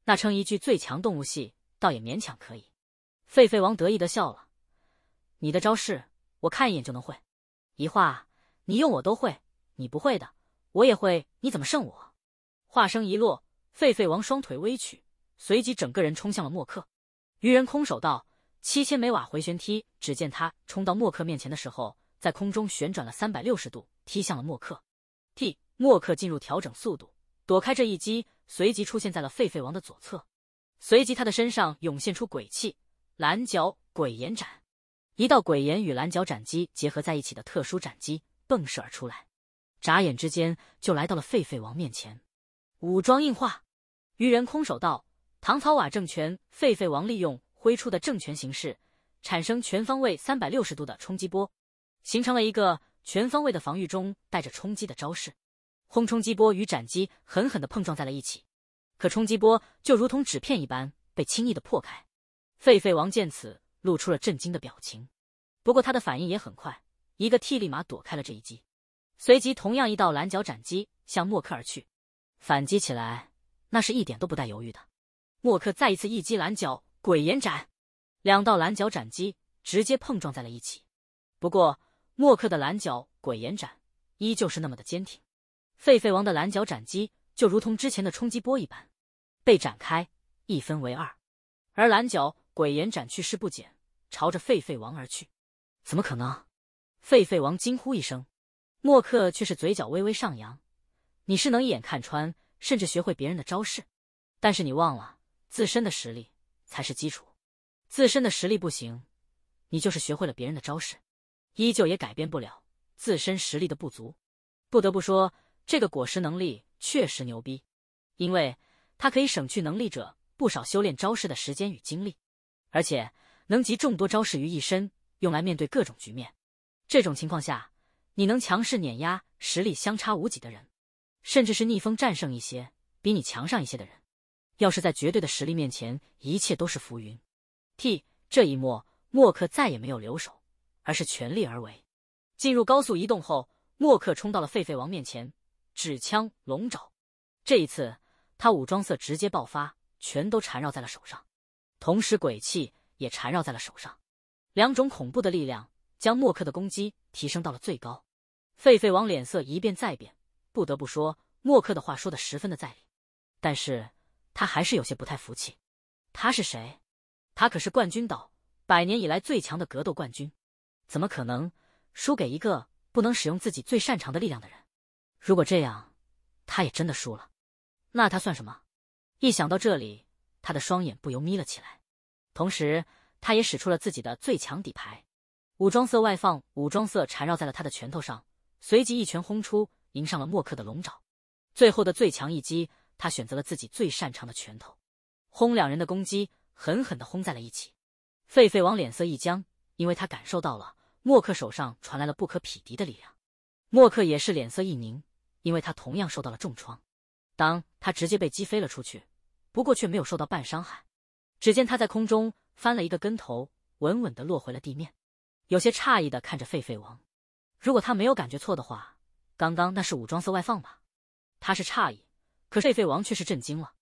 那称一句最强动物系倒也勉强可以。狒狒王得意的笑了：“你的招式我看一眼就能会，一画你用我都会，你不会的我也会，你怎么胜我？”话声一落，狒狒王双腿微曲，随即整个人冲向了默克。愚人空手道，七千每瓦回旋踢。只见他冲到默克面前的时候，在空中旋转了三百六十度，踢向了默克。T 默克进入调整速度，躲开这一击，随即出现在了狒狒王的左侧。随即他的身上涌现出鬼气，蓝角鬼岩斩，一道鬼岩与蓝角斩击结合在一起的特殊斩击迸射而出来，眨眼之间就来到了狒狒王面前。武装硬化，愚人空手道。唐草瓦政权狒狒王利用挥出的政权形式，产生全方位三百六十度的冲击波，形成了一个全方位的防御中带着冲击的招式。轰！冲击波与斩击狠狠的碰撞在了一起，可冲击波就如同纸片一般被轻易的破开。狒狒王见此露出了震惊的表情，不过他的反应也很快，一个 T 立马躲开了这一击，随即同样一道蓝角斩击向默克而去，反击起来那是一点都不带犹豫的。默克再一次一击蓝角鬼眼斩，两道蓝角斩击直接碰撞在了一起。不过，默克的蓝角鬼眼斩依旧是那么的坚挺。狒狒王的蓝角斩击就如同之前的冲击波一般，被展开一分为二，而蓝角鬼眼斩去势不减，朝着狒狒王而去。怎么可能？狒狒王惊呼一声，默克却是嘴角微微上扬：“你是能一眼看穿，甚至学会别人的招式，但是你忘了。”自身的实力才是基础，自身的实力不行，你就是学会了别人的招式，依旧也改变不了自身实力的不足。不得不说，这个果实能力确实牛逼，因为它可以省去能力者不少修炼招式的时间与精力，而且能集众多招式于一身，用来面对各种局面。这种情况下，你能强势碾压实力相差无几的人，甚至是逆风战胜一些比你强上一些的人。要是在绝对的实力面前，一切都是浮云。T 这一幕，默克再也没有留手，而是全力而为。进入高速移动后，默克冲到了狒狒王面前，指枪龙爪。这一次，他武装色直接爆发，全都缠绕在了手上，同时鬼气也缠绕在了手上，两种恐怖的力量将默克的攻击提升到了最高。狒狒王脸色一变再变，不得不说，默克的话说的十分的在理，但是。他还是有些不太服气，他是谁？他可是冠军岛百年以来最强的格斗冠军，怎么可能输给一个不能使用自己最擅长的力量的人？如果这样，他也真的输了，那他算什么？一想到这里，他的双眼不由眯了起来，同时他也使出了自己的最强底牌，武装色外放，武装色缠绕在了他的拳头上，随即一拳轰出，迎上了默克的龙爪，最后的最强一击。他选择了自己最擅长的拳头，轰！两人的攻击狠狠的轰在了一起。狒狒王脸色一僵，因为他感受到了莫克手上传来了不可匹敌的力量。莫克也是脸色一凝，因为他同样受到了重创。当他直接被击飞了出去，不过却没有受到半伤害。只见他在空中翻了一个跟头，稳稳的落回了地面，有些诧异的看着狒狒王。如果他没有感觉错的话，刚刚那是武装色外放吧？他是诧异。可狒狒王却是震惊了，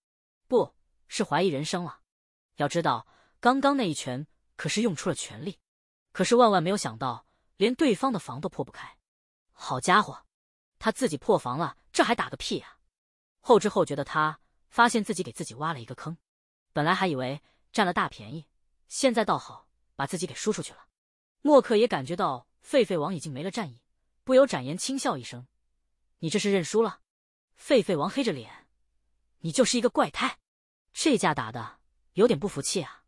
不是怀疑人生了。要知道，刚刚那一拳可是用出了全力，可是万万没有想到，连对方的防都破不开。好家伙，他自己破防了，这还打个屁呀！后知后觉的他，发现自己给自己挖了一个坑。本来还以为占了大便宜，现在倒好，把自己给输出去了。默克也感觉到狒狒王已经没了战意，不由展颜轻笑一声：“你这是认输了？”狒狒王黑着脸。你就是一个怪胎，这架打的有点不服气啊！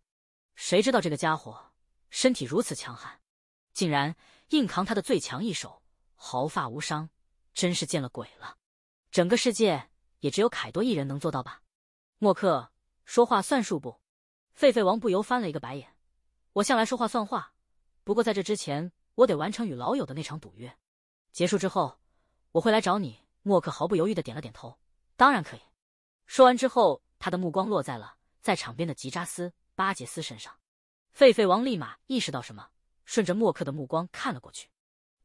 谁知道这个家伙身体如此强悍，竟然硬扛他的最强一手，毫发无伤，真是见了鬼了！整个世界也只有凯多一人能做到吧？莫克说话算数不？狒狒王不由翻了一个白眼。我向来说话算话，不过在这之前，我得完成与老友的那场赌约。结束之后，我会来找你。莫克毫不犹豫的点了点头。当然可以。说完之后，他的目光落在了在场边的吉扎斯巴杰斯身上，狒狒王立马意识到什么，顺着默克的目光看了过去，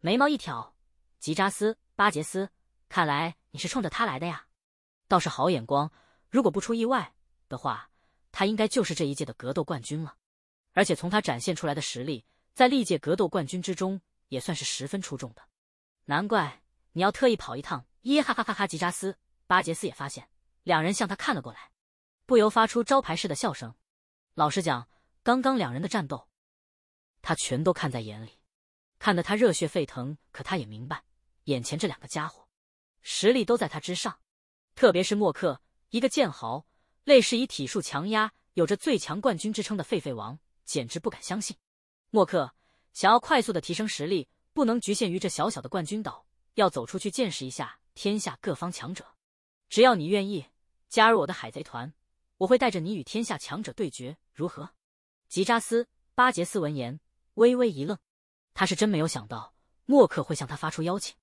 眉毛一挑：“吉扎斯巴杰斯，看来你是冲着他来的呀，倒是好眼光。如果不出意外的话，他应该就是这一届的格斗冠军了。而且从他展现出来的实力，在历届格斗冠军之中也算是十分出众的，难怪你要特意跑一趟。”耶哈哈哈哈！吉扎斯巴杰斯也发现。两人向他看了过来，不由发出招牌式的笑声。老实讲，刚刚两人的战斗，他全都看在眼里，看得他热血沸腾。可他也明白，眼前这两个家伙实力都在他之上，特别是莫克，一个剑豪，类似以体术强压、有着最强冠军之称的狒狒王，简直不敢相信。莫克想要快速的提升实力，不能局限于这小小的冠军岛，要走出去见识一下天下各方强者。只要你愿意。加入我的海贼团，我会带着你与天下强者对决，如何？吉扎斯·巴杰斯闻言微微一愣，他是真没有想到默克会向他发出邀请，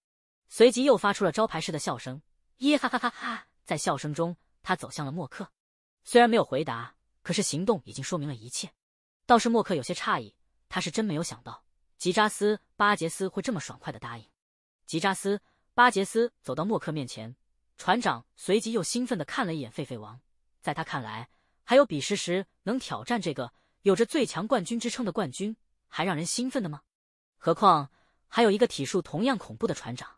随即又发出了招牌式的笑声，耶哈哈哈哈！在笑声中，他走向了默克。虽然没有回答，可是行动已经说明了一切。倒是默克有些诧异，他是真没有想到吉扎斯·巴杰斯会这么爽快的答应。吉扎斯·巴杰斯走到默克面前。船长随即又兴奋的看了一眼狒狒王，在他看来，还有比实时能挑战这个有着最强冠军之称的冠军还让人兴奋的吗？何况还有一个体术同样恐怖的船长，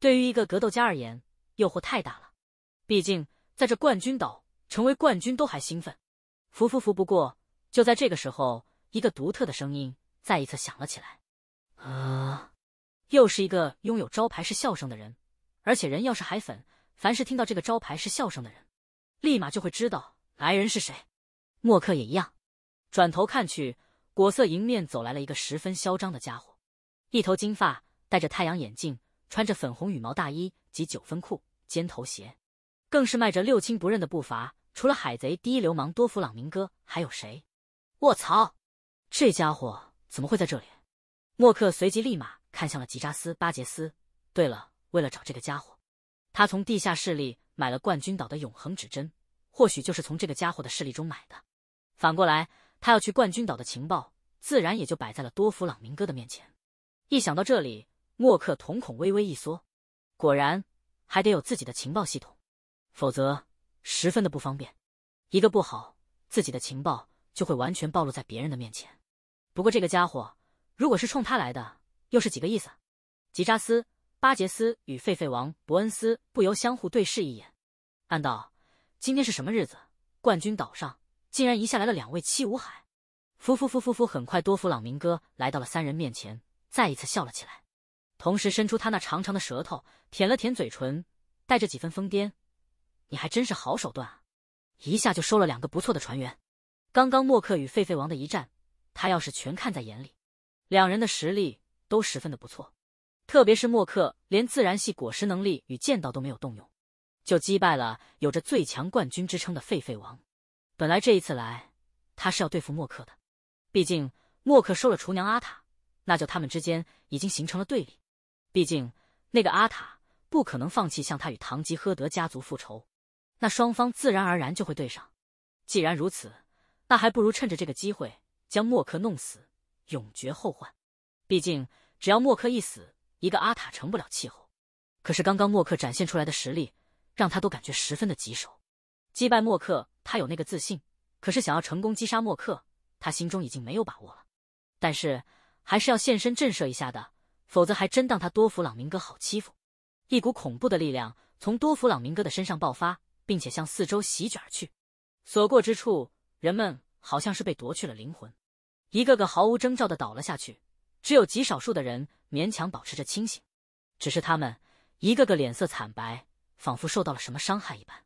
对于一个格斗家而言，诱惑太大了。毕竟在这冠军岛成为冠军都还兴奋，服服服。不过就在这个时候，一个独特的声音再一次响了起来，啊！又是一个拥有招牌式笑声的人，而且人要是海粉。凡是听到这个招牌是笑声的人，立马就会知道来人是谁。默克也一样，转头看去，果色迎面走来了一个十分嚣张的家伙，一头金发，戴着太阳眼镜，穿着粉红羽毛大衣及九分裤、尖头鞋，更是迈着六亲不认的步伐。除了海贼第一流氓多弗朗明哥，还有谁？我操，这家伙怎么会在这里？默克随即立马看向了吉扎斯·巴杰斯。对了，为了找这个家伙。他从地下势力买了冠军岛的永恒指针，或许就是从这个家伙的势力中买的。反过来，他要去冠军岛的情报，自然也就摆在了多弗朗明哥的面前。一想到这里，默克瞳孔微微一缩。果然，还得有自己的情报系统，否则十分的不方便。一个不好，自己的情报就会完全暴露在别人的面前。不过，这个家伙如果是冲他来的，又是几个意思？吉扎斯。巴杰斯与狒狒王伯恩斯不由相互对视一眼，暗道：今天是什么日子？冠军岛上竟然一下来了两位七五海。夫夫夫夫夫，很快多弗朗明哥来到了三人面前，再一次笑了起来，同时伸出他那长长的舌头，舔了舔嘴唇，带着几分疯癫：“你还真是好手段啊，一下就收了两个不错的船员。刚刚莫克与狒狒王的一战，他要是全看在眼里，两人的实力都十分的不错。”特别是默克连自然系果实能力与剑道都没有动用，就击败了有着最强冠军之称的狒狒王。本来这一次来，他是要对付默克的，毕竟默克收了厨娘阿塔，那就他们之间已经形成了对立。毕竟那个阿塔不可能放弃向他与堂吉诃德家族复仇，那双方自然而然就会对上。既然如此，那还不如趁着这个机会将默克弄死，永绝后患。毕竟只要默克一死，一个阿塔成不了气候，可是刚刚莫克展现出来的实力，让他都感觉十分的棘手。击败莫克，他有那个自信；可是想要成功击杀莫克，他心中已经没有把握了。但是还是要现身震慑一下的，否则还真当他多弗朗明哥好欺负。一股恐怖的力量从多弗朗明哥的身上爆发，并且向四周席卷而去，所过之处，人们好像是被夺去了灵魂，一个个毫无征兆的倒了下去，只有极少数的人。勉强保持着清醒，只是他们一个个脸色惨白，仿佛受到了什么伤害一般。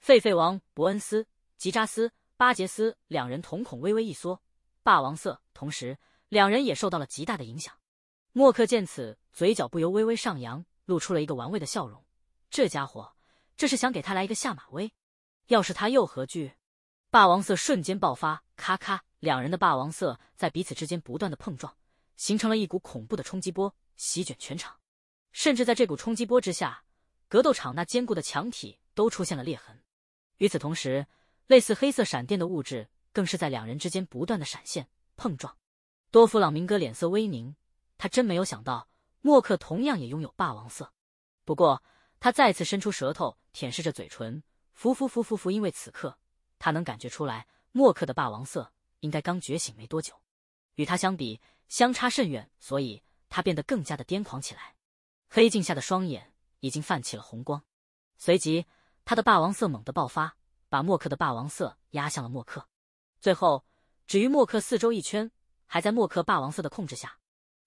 狒狒王伯恩斯、吉扎斯、巴杰斯两人瞳孔微微一缩，霸王色。同时，两人也受到了极大的影响。默克见此，嘴角不由微微上扬，露出了一个玩味的笑容。这家伙这是想给他来一个下马威？要是他又何惧？霸王色瞬间爆发，咔咔，两人的霸王色在彼此之间不断的碰撞。形成了一股恐怖的冲击波，席卷全场，甚至在这股冲击波之下，格斗场那坚固的墙体都出现了裂痕。与此同时，类似黑色闪电的物质更是在两人之间不断的闪现碰撞。多弗朗明哥脸色微凝，他真没有想到莫克同样也拥有霸王色。不过，他再次伸出舌头舔舐着嘴唇，福福福福服，因为此刻他能感觉出来，莫克的霸王色应该刚觉醒没多久。与他相比。相差甚远，所以他变得更加的癫狂起来。黑镜下的双眼已经泛起了红光，随即他的霸王色猛的爆发，把默克的霸王色压向了默克。最后，止于默克四周一圈，还在默克霸王色的控制下。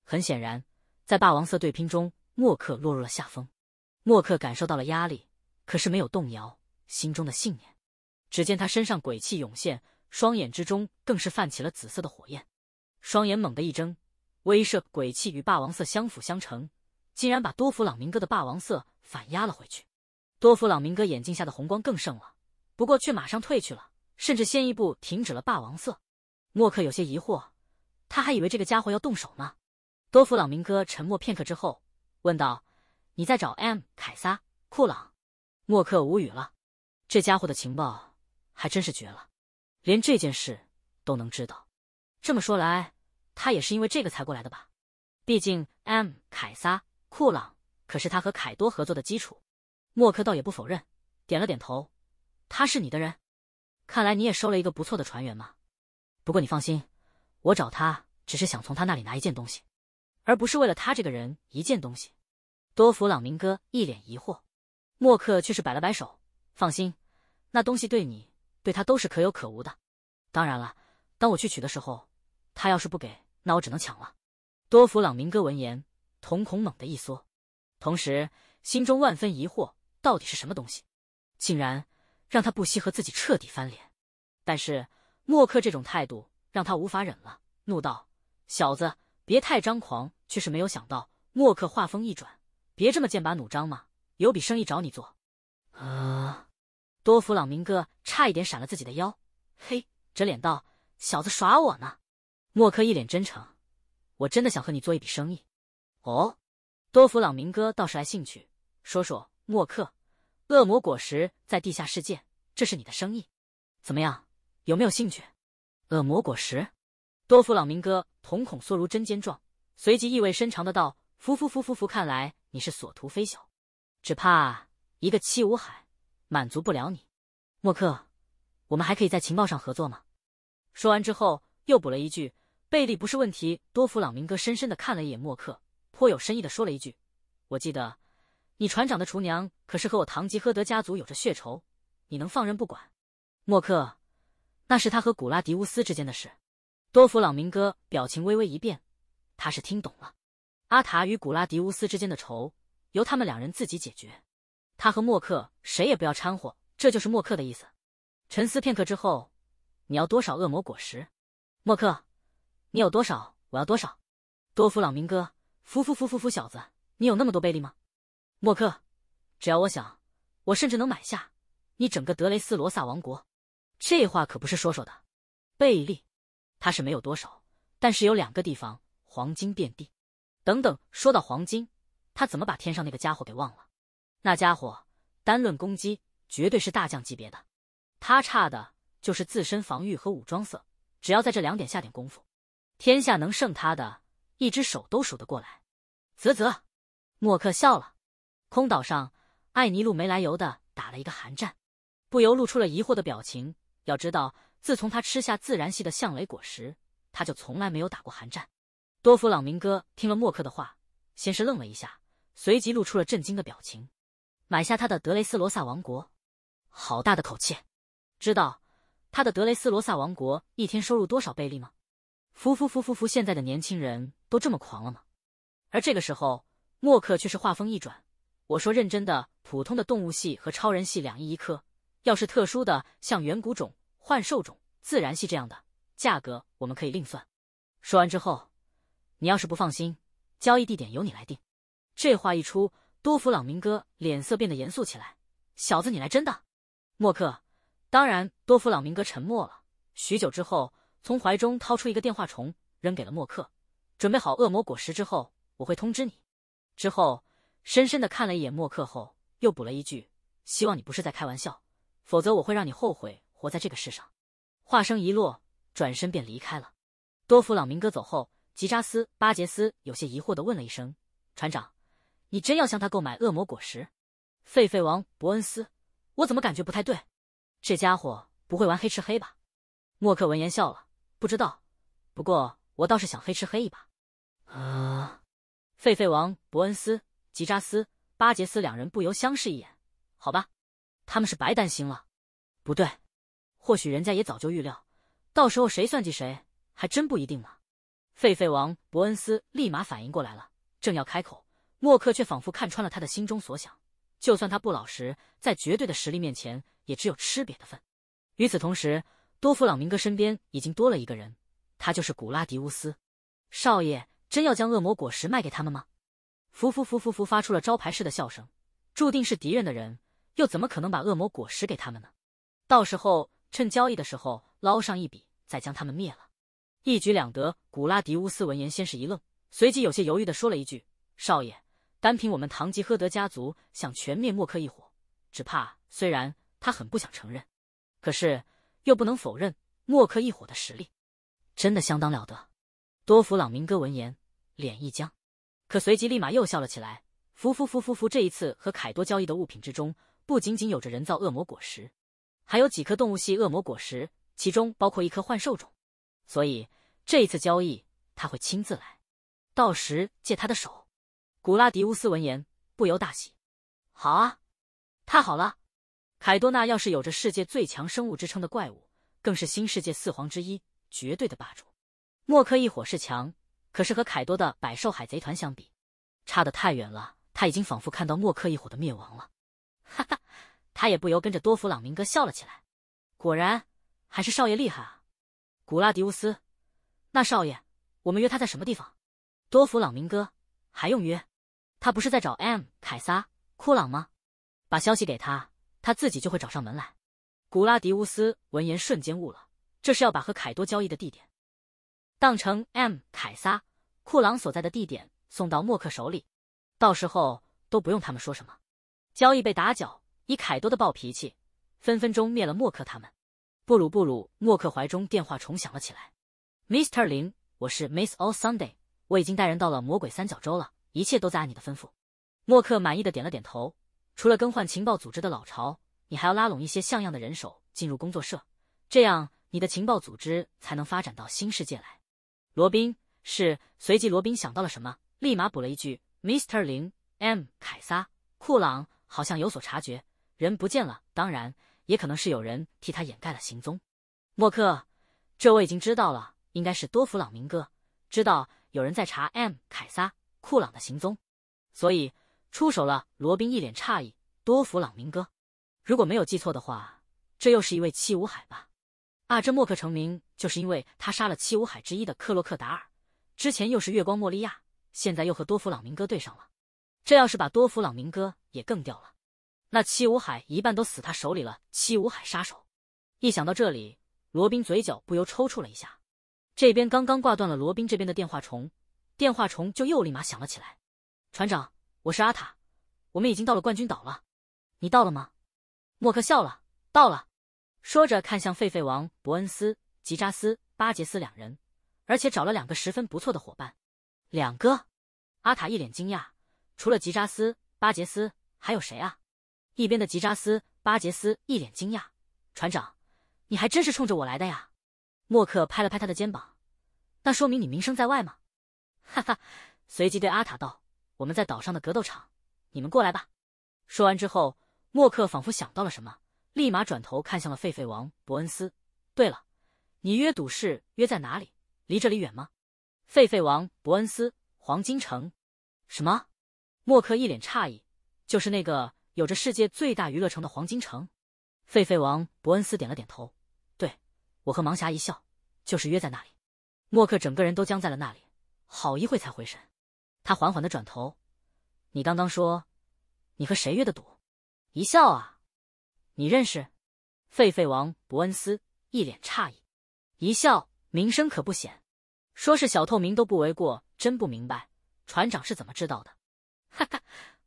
很显然，在霸王色对拼中，默克落入了下风。默克感受到了压力，可是没有动摇心中的信念。只见他身上鬼气涌现，双眼之中更是泛起了紫色的火焰。双眼猛地一睁，威慑鬼气与霸王色相辅相成，竟然把多弗朗明哥的霸王色反压了回去。多弗朗明哥眼镜下的红光更盛了，不过却马上退去了，甚至先一步停止了霸王色。默克有些疑惑，他还以为这个家伙要动手呢。多弗朗明哥沉默片刻之后问道：“你在找 M 凯撒库朗？”默克无语了，这家伙的情报还真是绝了，连这件事都能知道。这么说来，他也是因为这个才过来的吧？毕竟 M 凯撒库朗可是他和凯多合作的基础。默克倒也不否认，点了点头。他是你的人，看来你也收了一个不错的船员嘛。不过你放心，我找他只是想从他那里拿一件东西，而不是为了他这个人一件东西。多弗朗明哥一脸疑惑，默克却是摆了摆手：“放心，那东西对你对他都是可有可无的。当然了，当我去取的时候。”他要是不给，那我只能抢了。多弗朗明哥闻言，瞳孔猛地一缩，同时心中万分疑惑：到底是什么东西，竟然让他不惜和自己彻底翻脸？但是默克这种态度让他无法忍了，怒道：“小子，别太张狂！”却是没有想到，默克话锋一转：“别这么剑拔弩张嘛，有笔生意找你做。”啊！多弗朗明哥差一点闪了自己的腰，嘿着脸道：“小子，耍我呢？”默克一脸真诚，我真的想和你做一笔生意。哦，多弗朗明哥倒是来兴趣，说说默克，恶魔果实在地下世界，这是你的生意，怎么样？有没有兴趣？恶魔果实？多弗朗明哥瞳孔缩如针尖状，随即意味深长的道：“福福福福福，看来你是所图非小，只怕一个七武海满足不了你。”默克，我们还可以在情报上合作吗？说完之后，又补了一句。贝利不是问题。多弗朗明哥深深的看了一眼默克，颇有深意的说了一句：“我记得，你船长的厨娘可是和我堂吉诃德家族有着血仇，你能放任不管？”默克，那是他和古拉迪乌斯之间的事。多弗朗明哥表情微微一变，他是听懂了。阿塔与古拉迪乌斯之间的仇，由他们两人自己解决。他和默克谁也不要掺和。这就是默克的意思。沉思片刻之后，你要多少恶魔果实？默克。你有多少？我要多少？多弗朗明哥，弗弗弗弗弗小子，你有那么多贝利吗？莫克，只要我想，我甚至能买下你整个德雷斯罗萨王国。这话可不是说说的。贝利，他是没有多少，但是有两个地方黄金遍地。等等，说到黄金，他怎么把天上那个家伙给忘了？那家伙单论攻击绝对是大将级别的，他差的就是自身防御和武装色，只要在这两点下点功夫。天下能胜他的一只手都数得过来，啧啧，莫克笑了。空岛上，艾尼路没来由的打了一个寒战，不由露出了疑惑的表情。要知道，自从他吃下自然系的向雷果实，他就从来没有打过寒战。多弗朗明哥听了莫克的话，先是愣了一下，随即露出了震惊的表情。买下他的德雷斯罗萨王国，好大的口气！知道他的德雷斯罗萨王国一天收入多少贝利吗？服服服服服！现在的年轻人都这么狂了吗？而这个时候，默克却是话锋一转，我说：“认真的，普通的动物系和超人系两亿一颗，要是特殊的，像远古种、幻兽种、自然系这样的，价格我们可以另算。”说完之后，你要是不放心，交易地点由你来定。这话一出，多弗朗明哥脸色变得严肃起来：“小子，你来真的？”默克，当然。多弗朗明哥沉默了许久之后。从怀中掏出一个电话虫，扔给了默克。准备好恶魔果实之后，我会通知你。之后，深深的看了一眼默克后，又补了一句：“希望你不是在开玩笑，否则我会让你后悔活在这个世上。”话声一落，转身便离开了。多弗朗明哥走后，吉扎斯巴杰斯有些疑惑的问了一声：“船长，你真要向他购买恶魔果实？”狒狒王伯恩斯，我怎么感觉不太对？这家伙不会玩黑吃黑吧？默克闻言笑了。不知道，不过我倒是想黑吃黑一把。啊！狒狒王伯恩斯、吉扎斯、巴杰斯两人不由相视一眼。好吧，他们是白担心了。不对，或许人家也早就预料，到时候谁算计谁还真不一定呢。狒狒王伯恩斯立马反应过来了，正要开口，默克却仿佛看穿了他的心中所想。就算他不老实，在绝对的实力面前，也只有吃瘪的份。与此同时。多弗朗明哥身边已经多了一个人，他就是古拉迪乌斯。少爷真要将恶魔果实卖给他们吗？福福福福福发出了招牌式的笑声。注定是敌人的人，又怎么可能把恶魔果实给他们呢？到时候趁交易的时候捞上一笔，再将他们灭了，一举两得。古拉迪乌斯闻言先是一愣，随即有些犹豫地说了一句：“少爷，单凭我们堂吉诃德家族想全灭默克一伙，只怕……虽然他很不想承认，可是。”又不能否认默克一伙的实力，真的相当了得。多弗朗明哥闻言，脸一僵，可随即立马又笑了起来。福福福福福，这一次和凯多交易的物品之中，不仅仅有着人造恶魔果实，还有几颗动物系恶魔果实，其中包括一颗幻兽种。所以这一次交易，他会亲自来，到时借他的手。古拉迪乌斯闻言，不由大喜：“好啊，太好了！”凯多那要是有着“世界最强生物”之称的怪物，更是新世界四皇之一，绝对的霸主。默克一伙是强，可是和凯多的百兽海贼团相比，差得太远了。他已经仿佛看到默克一伙的灭亡了。哈哈，他也不由跟着多弗朗明哥笑了起来。果然，还是少爷厉害啊！古拉迪乌斯，那少爷，我们约他在什么地方？多弗朗明哥，还用约？他不是在找 M 凯撒库朗吗？把消息给他。他自己就会找上门来。古拉迪乌斯闻言瞬间悟了，这是要把和凯多交易的地点，当成 M 凯撒库朗所在的地点送到默克手里，到时候都不用他们说什么，交易被打搅，以凯多的暴脾气，分分钟灭了默克他们。布鲁布鲁，默克怀中电话重响了起来，Mr 林，我是 Miss All Sunday，我已经带人到了魔鬼三角洲了，一切都在按你的吩咐。默克满意的点了点头。除了更换情报组织的老巢，你还要拉拢一些像样的人手进入工作社，这样你的情报组织才能发展到新世界来。罗宾是，随即罗宾想到了什么，立马补了一句：“Mr. 零 M 凯撒库朗好像有所察觉，人不见了，当然也可能是有人替他掩盖了行踪。”莫克，这我已经知道了，应该是多弗朗明哥知道有人在查 M 凯撒库朗的行踪，所以。出手了，罗宾一脸诧异。多弗朗明哥，如果没有记错的话，这又是一位七武海吧？啊，这莫克成名就是因为他杀了七武海之一的克洛克达尔，之前又是月光莫利亚，现在又和多弗朗明哥对上了。这要是把多弗朗明哥也更掉了，那七武海一半都死他手里了。七武海杀手，一想到这里，罗宾嘴角不由抽搐了一下。这边刚刚挂断了罗宾这边的电话虫，电话虫就又立马响了起来。船长。我是阿塔，我们已经到了冠军岛了。你到了吗？默克笑了，到了。说着看向狒狒王伯恩斯、吉扎斯、巴杰斯两人，而且找了两个十分不错的伙伴。两个？阿塔一脸惊讶，除了吉扎斯、巴杰斯，还有谁啊？一边的吉扎斯、巴杰斯一脸惊讶，船长，你还真是冲着我来的呀。默克拍了拍他的肩膀，那说明你名声在外吗？哈哈。随即对阿塔道。我们在岛上的格斗场，你们过来吧。说完之后，默克仿佛想到了什么，立马转头看向了狒狒王伯恩斯。对了，你约赌士约在哪里？离这里远吗？狒狒王伯恩斯，黄金城。什么？默克一脸诧异，就是那个有着世界最大娱乐城的黄金城？狒狒王伯恩斯点了点头，对，我和盲侠一笑，就是约在那里。默克整个人都僵在了那里，好一会才回神。他缓缓的转头，你刚刚说，你和谁约的赌？一笑啊，你认识？狒狒王伯恩斯一脸诧异，一笑名声可不显，说是小透明都不为过。真不明白船长是怎么知道的。哈哈，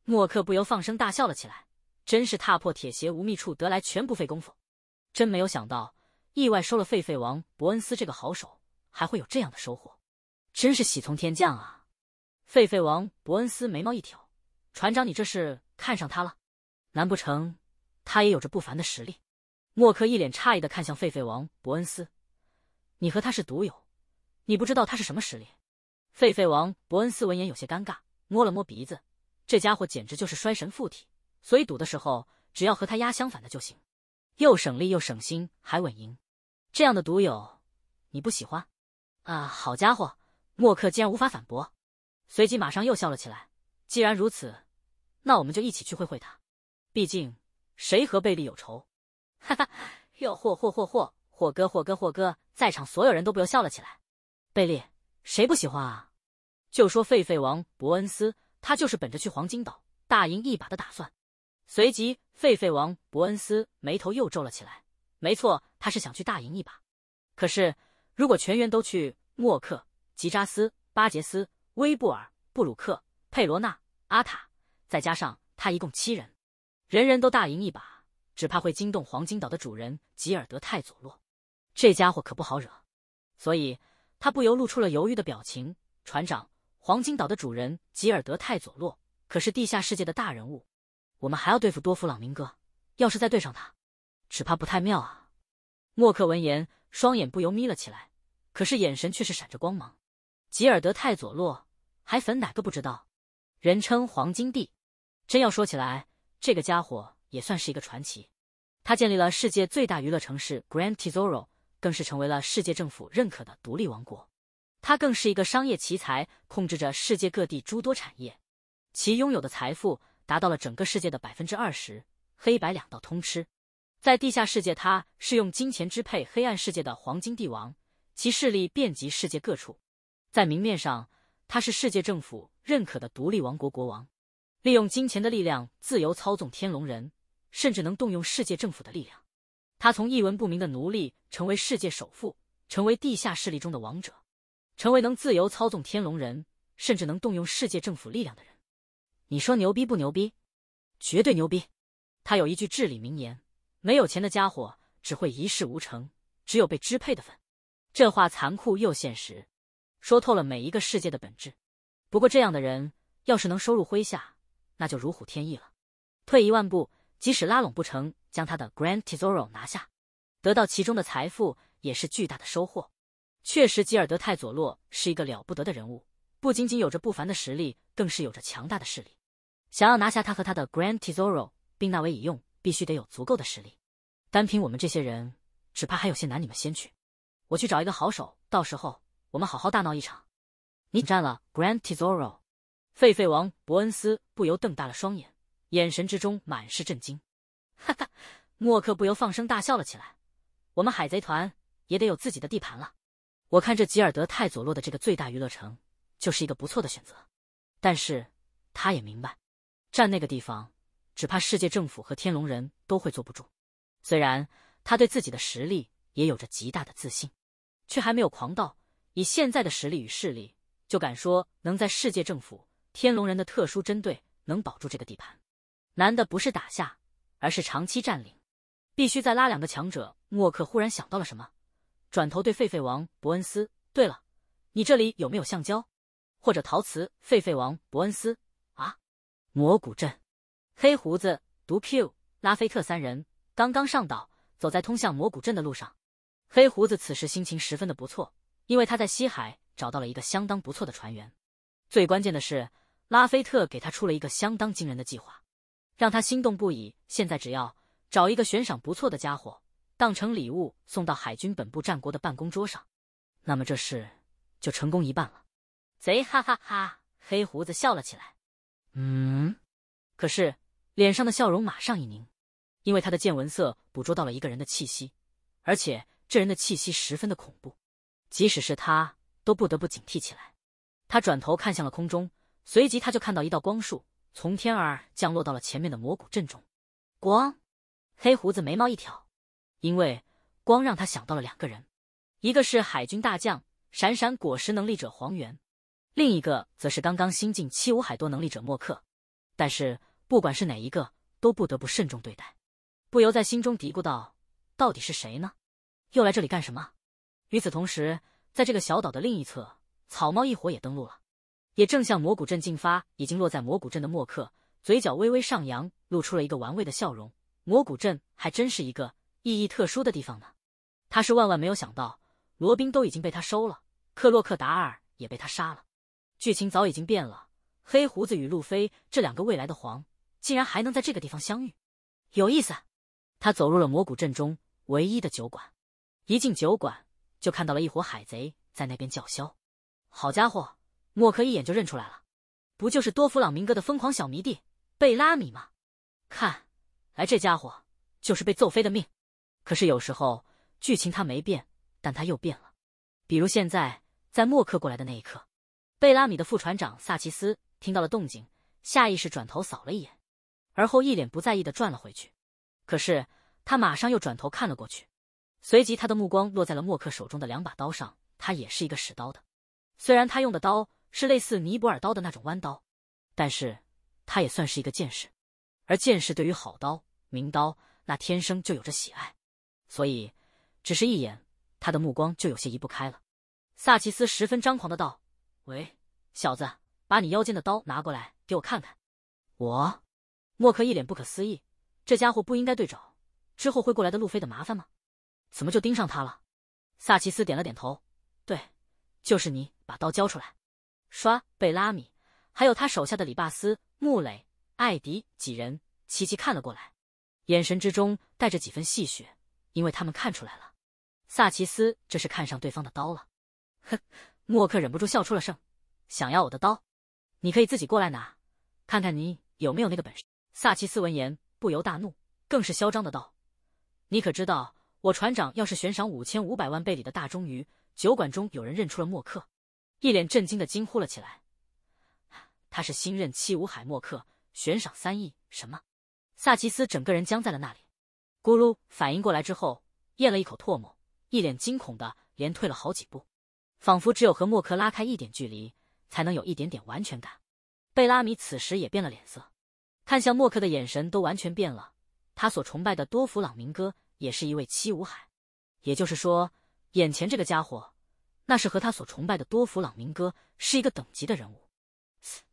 默克不由放声大笑了起来，真是踏破铁鞋无觅处，得来全不费工夫。真没有想到，意外收了狒狒王伯恩斯这个好手，还会有这样的收获，真是喜从天降啊！狒狒王伯恩斯眉毛一挑：“船长，你这是看上他了？难不成他也有着不凡的实力？”默克一脸诧异的看向狒狒王伯恩斯：“你和他是赌友，你不知道他是什么实力？”狒狒王伯恩斯闻言有些尴尬，摸了摸鼻子：“这家伙简直就是衰神附体，所以赌的时候只要和他压相反的就行，又省力又省心，还稳赢。这样的赌友，你不喜欢？”啊，好家伙，默克竟然无法反驳。随即马上又笑了起来。既然如此，那我们就一起去会会他。毕竟谁和贝利有仇？哈哈！哟霍霍霍霍霍哥霍哥霍哥！在场所有人都不由笑了起来。贝利谁不喜欢啊？就说狒狒王伯恩斯，他就是本着去黄金岛大赢一把的打算。随即，狒狒王伯恩斯眉头又皱了起来。没错，他是想去大赢一把。可是，如果全员都去，莫克、吉扎斯、巴杰斯……威布尔、布鲁克、佩罗纳、阿塔，再加上他，一共七人，人人都大赢一把，只怕会惊动黄金岛的主人吉尔德泰佐洛。这家伙可不好惹，所以他不由露出了犹豫的表情。船长，黄金岛的主人吉尔德泰佐洛可是地下世界的大人物，我们还要对付多弗朗明哥，要是再对上他，只怕不太妙啊。默克闻言，双眼不由眯了起来，可是眼神却是闪着光芒。吉尔德泰佐洛。还粉哪个不知道？人称黄金帝，真要说起来，这个家伙也算是一个传奇。他建立了世界最大娱乐城市 Grand Tizoro，更是成为了世界政府认可的独立王国。他更是一个商业奇才，控制着世界各地诸多产业，其拥有的财富达到了整个世界的百分之二十，黑白两道通吃。在地下世界，他是用金钱支配黑暗世界的黄金帝王，其势力遍及世界各处。在明面上，他是世界政府认可的独立王国国王，利用金钱的力量自由操纵天龙人，甚至能动用世界政府的力量。他从一文不名的奴隶成为世界首富，成为地下势力中的王者，成为能自由操纵天龙人，甚至能动用世界政府力量的人。你说牛逼不牛逼？绝对牛逼！他有一句至理名言：没有钱的家伙只会一事无成，只有被支配的份。这话残酷又现实。说透了每一个世界的本质，不过这样的人要是能收入麾下，那就如虎添翼了。退一万步，即使拉拢不成，将他的 Grand Tesoro 拿下，得到其中的财富也是巨大的收获。确实，吉尔德泰佐洛是一个了不得的人物，不仅仅有着不凡的实力，更是有着强大的势力。想要拿下他和他的 Grand Tesoro 并纳为已用，必须得有足够的实力。单凭我们这些人，只怕还有些难。你们先去，我去找一个好手，到时候。我们好好大闹一场！你占了 Grand Tzoro，狒狒王伯恩斯不由瞪大了双眼，眼神之中满是震惊。哈哈，莫克不由放声大笑了起来。我们海贼团也得有自己的地盘了。我看这吉尔德泰佐洛的这个最大娱乐城就是一个不错的选择。但是他也明白，占那个地方，只怕世界政府和天龙人都会坐不住。虽然他对自己的实力也有着极大的自信，却还没有狂到。以现在的实力与势力，就敢说能在世界政府天龙人的特殊针对能保住这个地盘，难的不是打下，而是长期占领。必须再拉两个强者。默克忽然想到了什么，转头对狒狒王伯恩斯：“对了，你这里有没有橡胶，或者陶瓷？”狒狒王伯恩斯：“啊，魔古镇，黑胡子、毒 Q、拉菲特三人刚刚上岛，走在通向魔古镇的路上。黑胡子此时心情十分的不错。”因为他在西海找到了一个相当不错的船员，最关键的是，拉菲特给他出了一个相当惊人的计划，让他心动不已。现在只要找一个悬赏不错的家伙，当成礼物送到海军本部战国的办公桌上，那么这事就成功一半了。贼哈哈哈！黑胡子笑了起来。嗯，可是脸上的笑容马上一凝，因为他的见闻色捕捉到了一个人的气息，而且这人的气息十分的恐怖。即使是他，都不得不警惕起来。他转头看向了空中，随即他就看到一道光束从天而降落到了前面的魔谷阵中。光，黑胡子眉毛一挑，因为光让他想到了两个人，一个是海军大将闪闪果实能力者黄猿，另一个则是刚刚新晋七武海多能力者莫克。但是不管是哪一个，都不得不慎重对待，不由在心中嘀咕道：“到底是谁呢？又来这里干什么？”与此同时，在这个小岛的另一侧，草帽一伙也登陆了，也正向魔古镇进发。已经落在魔古镇的默克嘴角微微上扬，露出了一个玩味的笑容。魔古镇还真是一个意义特殊的地方呢。他是万万没有想到，罗宾都已经被他收了，克洛克达尔也被他杀了，剧情早已经变了。黑胡子与路飞这两个未来的皇，竟然还能在这个地方相遇，有意思。他走入了魔古镇中唯一的酒馆，一进酒馆。就看到了一伙海贼在那边叫嚣，好家伙，莫克一眼就认出来了，不就是多弗朗明哥的疯狂小迷弟贝拉米吗？看来这家伙就是被揍飞的命。可是有时候剧情他没变，但他又变了，比如现在在莫克过来的那一刻，贝拉米的副船长萨奇斯听到了动静，下意识转头扫了一眼，而后一脸不在意的转了回去，可是他马上又转头看了过去。随即，他的目光落在了莫克手中的两把刀上。他也是一个使刀的，虽然他用的刀是类似尼泊尔刀的那种弯刀，但是他也算是一个剑士。而剑士对于好刀、名刀，那天生就有着喜爱，所以只是一眼，他的目光就有些移不开了。萨奇斯十分张狂的道：“喂，小子，把你腰间的刀拿过来给我看看。”我，莫克一脸不可思议，这家伙不应该对找之后会过来的路飞的麻烦吗？怎么就盯上他了？萨奇斯点了点头，对，就是你，把刀交出来！刷，贝拉米还有他手下的里巴斯、穆雷、艾迪几人齐齐看了过来，眼神之中带着几分戏谑，因为他们看出来了，萨奇斯这是看上对方的刀了。哼，莫克忍不住笑出了声，想要我的刀？你可以自己过来拿，看看你有没有那个本事。萨奇斯闻言不由大怒，更是嚣张的道：“你可知道？”我船长，要是悬赏五千五百万贝里的大中鱼，酒馆中有人认出了默克，一脸震惊的惊呼了起来。他是新任七五海默克，悬赏三亿。什么？萨奇斯整个人僵在了那里，咕噜反应过来之后，咽了一口唾沫，一脸惊恐的连退了好几步，仿佛只有和默克拉开一点距离，才能有一点点完全感。贝拉米此时也变了脸色，看向默克的眼神都完全变了。他所崇拜的多弗朗明哥。也是一位七五海，也就是说，眼前这个家伙，那是和他所崇拜的多弗朗明哥是一个等级的人物。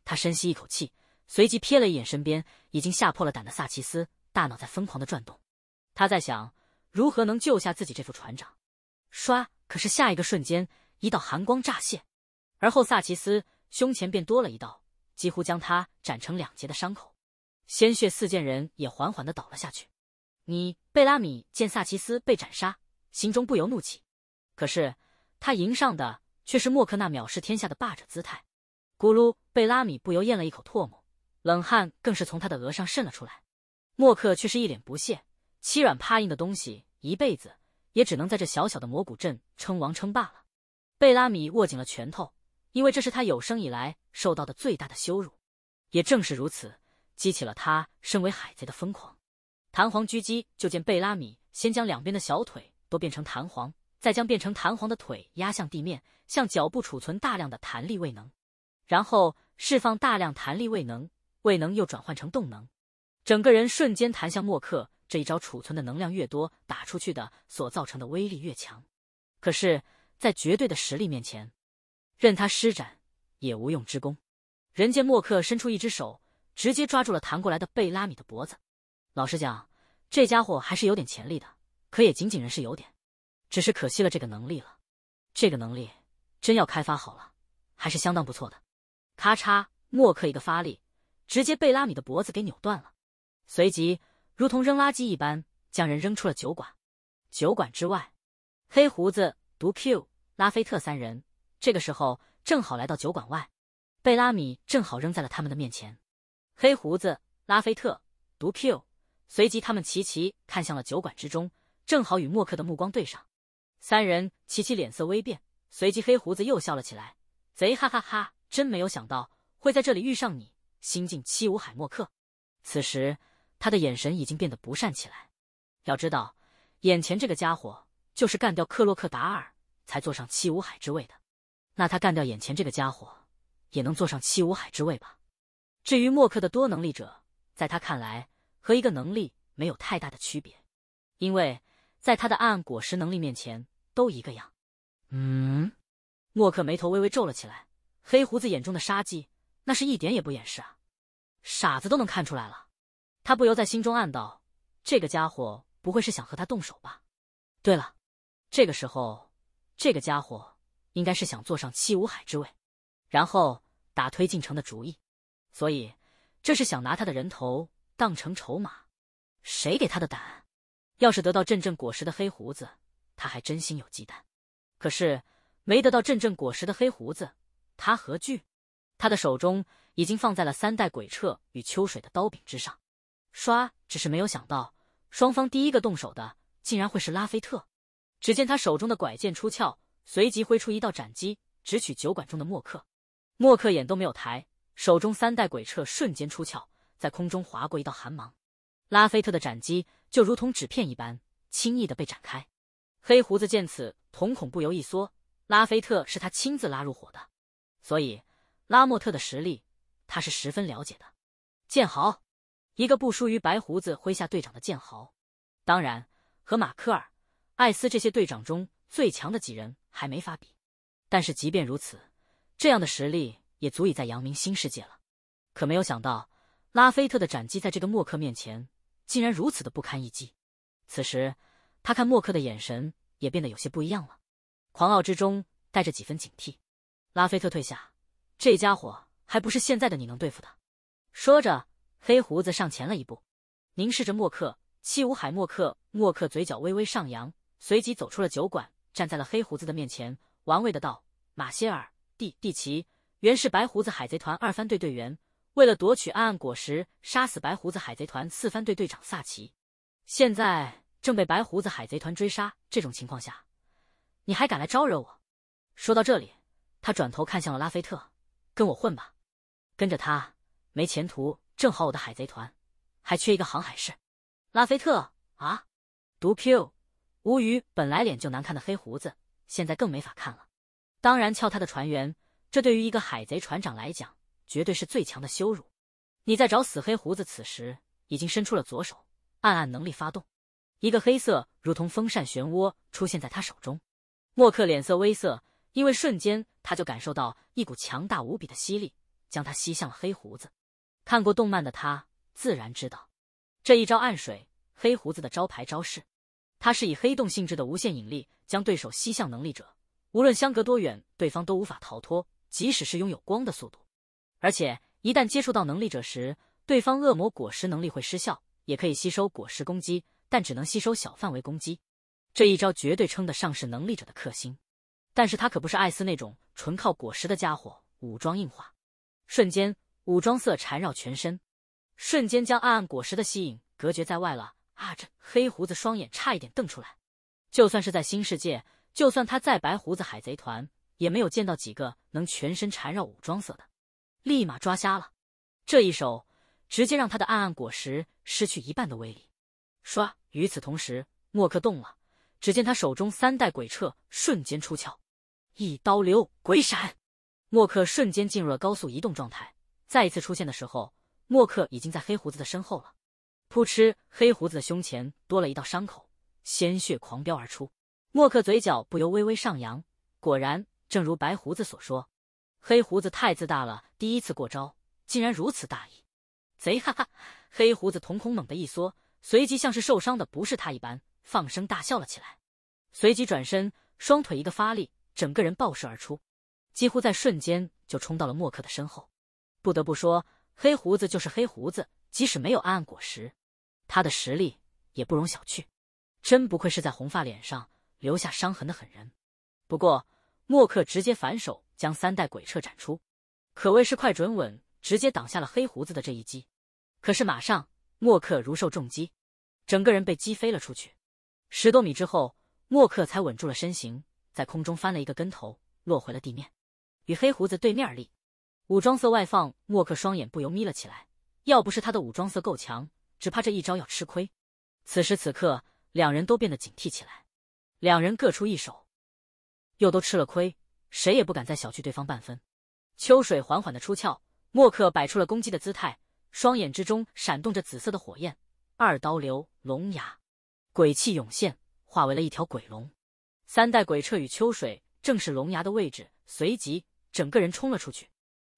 他深吸一口气，随即瞥了一眼身边已经吓破了胆的萨奇斯，大脑在疯狂的转动，他在想如何能救下自己这副船长。唰！可是下一个瞬间，一道寒光乍现，而后萨奇斯胸前便多了一道几乎将他斩成两截的伤口，鲜血四溅，人也缓缓的倒了下去。你贝拉米见萨奇斯被斩杀，心中不由怒起，可是他迎上的却是莫克那藐视天下的霸者姿态。咕噜，贝拉米不由咽了一口唾沫，冷汗更是从他的额上渗了出来。莫克却是一脸不屑，欺软怕硬的东西，一辈子也只能在这小小的魔谷镇称王称霸了。贝拉米握紧了拳头，因为这是他有生以来受到的最大的羞辱，也正是如此，激起了他身为海贼的疯狂。弹簧狙击，就见贝拉米先将两边的小腿都变成弹簧，再将变成弹簧的腿压向地面，向脚部储存大量的弹力位能，然后释放大量弹力位能，位能又转换成动能，整个人瞬间弹向莫克。这一招储存的能量越多，打出去的所造成的威力越强。可是，在绝对的实力面前，任他施展也无用之功。人见莫克伸出一只手，直接抓住了弹过来的贝拉米的脖子。老实讲，这家伙还是有点潜力的，可也仅仅人是有点，只是可惜了这个能力了。这个能力真要开发好了，还是相当不错的。咔嚓，默克一个发力，直接被拉米的脖子给扭断了，随即如同扔垃圾一般将人扔出了酒馆。酒馆之外，黑胡子、毒 Q、拉菲特三人这个时候正好来到酒馆外，贝拉米正好扔在了他们的面前。黑胡子、拉菲特、毒 Q。随即，他们齐齐看向了酒馆之中，正好与默克的目光对上。三人齐齐脸色微变，随即黑胡子又笑了起来：“贼哈哈哈！真没有想到会在这里遇上你，新晋七五海默克。”此时，他的眼神已经变得不善起来。要知道，眼前这个家伙就是干掉克洛克达尔才坐上七五海之位的，那他干掉眼前这个家伙，也能坐上七五海之位吧？至于默克的多能力者，在他看来。和一个能力没有太大的区别，因为在他的暗暗果实能力面前都一个样。嗯，默克眉头微微皱了起来，黑胡子眼中的杀机那是一点也不掩饰啊，傻子都能看出来了。他不由在心中暗道：这个家伙不会是想和他动手吧？对了，这个时候，这个家伙应该是想坐上七武海之位，然后打推进城的主意，所以这是想拿他的人头。当成筹码，谁给他的胆？要是得到阵阵果实的黑胡子，他还真心有忌惮。可是没得到阵阵果实的黑胡子，他何惧？他的手中已经放在了三代鬼彻与秋水的刀柄之上。唰！只是没有想到，双方第一个动手的竟然会是拉菲特。只见他手中的拐剑出鞘，随即挥出一道斩击，直取酒馆中的默克。默克眼都没有抬，手中三代鬼彻瞬间出鞘。在空中划过一道寒芒，拉菲特的斩击就如同纸片一般，轻易的被展开。黑胡子见此，瞳孔不由一缩。拉菲特是他亲自拉入伙的，所以拉莫特的实力他是十分了解的。剑豪，一个不输于白胡子麾下队长的剑豪，当然和马克尔、艾斯这些队长中最强的几人还没法比。但是即便如此，这样的实力也足以在扬名新世界了。可没有想到。拉菲特的斩击在这个默克面前竟然如此的不堪一击，此时他看默克的眼神也变得有些不一样了，狂傲之中带着几分警惕。拉菲特退下，这家伙还不是现在的你能对付的。说着，黑胡子上前了一步，凝视着默克。七五海默克，默克嘴角微微上扬，随即走出了酒馆，站在了黑胡子的面前，玩味的道：“马歇尔蒂蒂奇，原是白胡子海贼团二番队队员。”为了夺取暗暗果实，杀死白胡子海贼团四番队队长萨奇，现在正被白胡子海贼团追杀。这种情况下，你还敢来招惹我？说到这里，他转头看向了拉菲特：“跟我混吧，跟着他没前途。正好我的海贼团还缺一个航海士。”拉菲特啊，毒 Q，无语。本来脸就难看的黑胡子，现在更没法看了。当然，撬他的船员，这对于一个海贼船长来讲。绝对是最强的羞辱！你在找死！黑胡子此时已经伸出了左手，暗暗能力发动，一个黑色如同风扇漩涡出现在他手中。默克脸色微色，因为瞬间他就感受到一股强大无比的吸力，将他吸向了黑胡子。看过动漫的他自然知道，这一招暗水，黑胡子的招牌招式。他是以黑洞性质的无限引力将对手吸向能力者，无论相隔多远，对方都无法逃脱，即使是拥有光的速度。而且一旦接触到能力者时，对方恶魔果实能力会失效，也可以吸收果实攻击，但只能吸收小范围攻击。这一招绝对称得上是能力者的克星。但是他可不是艾斯那种纯靠果实的家伙。武装硬化，瞬间武装色缠绕全身，瞬间将暗暗果实的吸引隔绝在外了。啊！这黑胡子双眼差一点瞪出来。就算是在新世界，就算他在白胡子海贼团，也没有见到几个能全身缠绕武装色的。立马抓瞎了，这一手直接让他的暗暗果实失去一半的威力。唰，与此同时，默克动了。只见他手中三代鬼彻瞬间出鞘，一刀流鬼闪，默克瞬间进入了高速移动状态。再一次出现的时候，默克已经在黑胡子的身后了。扑哧，黑胡子的胸前多了一道伤口，鲜血狂飙而出。默克嘴角不由微微上扬，果然，正如白胡子所说。黑胡子太自大了，第一次过招竟然如此大意，贼哈哈！黑胡子瞳孔猛的一缩，随即像是受伤的不是他一般，放声大笑了起来。随即转身，双腿一个发力，整个人爆射而出，几乎在瞬间就冲到了默克的身后。不得不说，黑胡子就是黑胡子，即使没有暗果实，他的实力也不容小觑，真不愧是在红发脸上留下伤痕的狠人。不过，默克直接反手。将三代鬼彻斩出，可谓是快准稳，直接挡下了黑胡子的这一击。可是马上，莫克如受重击，整个人被击飞了出去。十多米之后，莫克才稳住了身形，在空中翻了一个跟头，落回了地面，与黑胡子对面立。武装色外放，莫克双眼不由眯了起来。要不是他的武装色够强，只怕这一招要吃亏。此时此刻，两人都变得警惕起来。两人各出一手，又都吃了亏。谁也不敢再小觑对方半分。秋水缓缓的出鞘，墨客摆出了攻击的姿态，双眼之中闪动着紫色的火焰。二刀流龙牙，鬼气涌现，化为了一条鬼龙。三代鬼彻与秋水正是龙牙的位置，随即整个人冲了出去，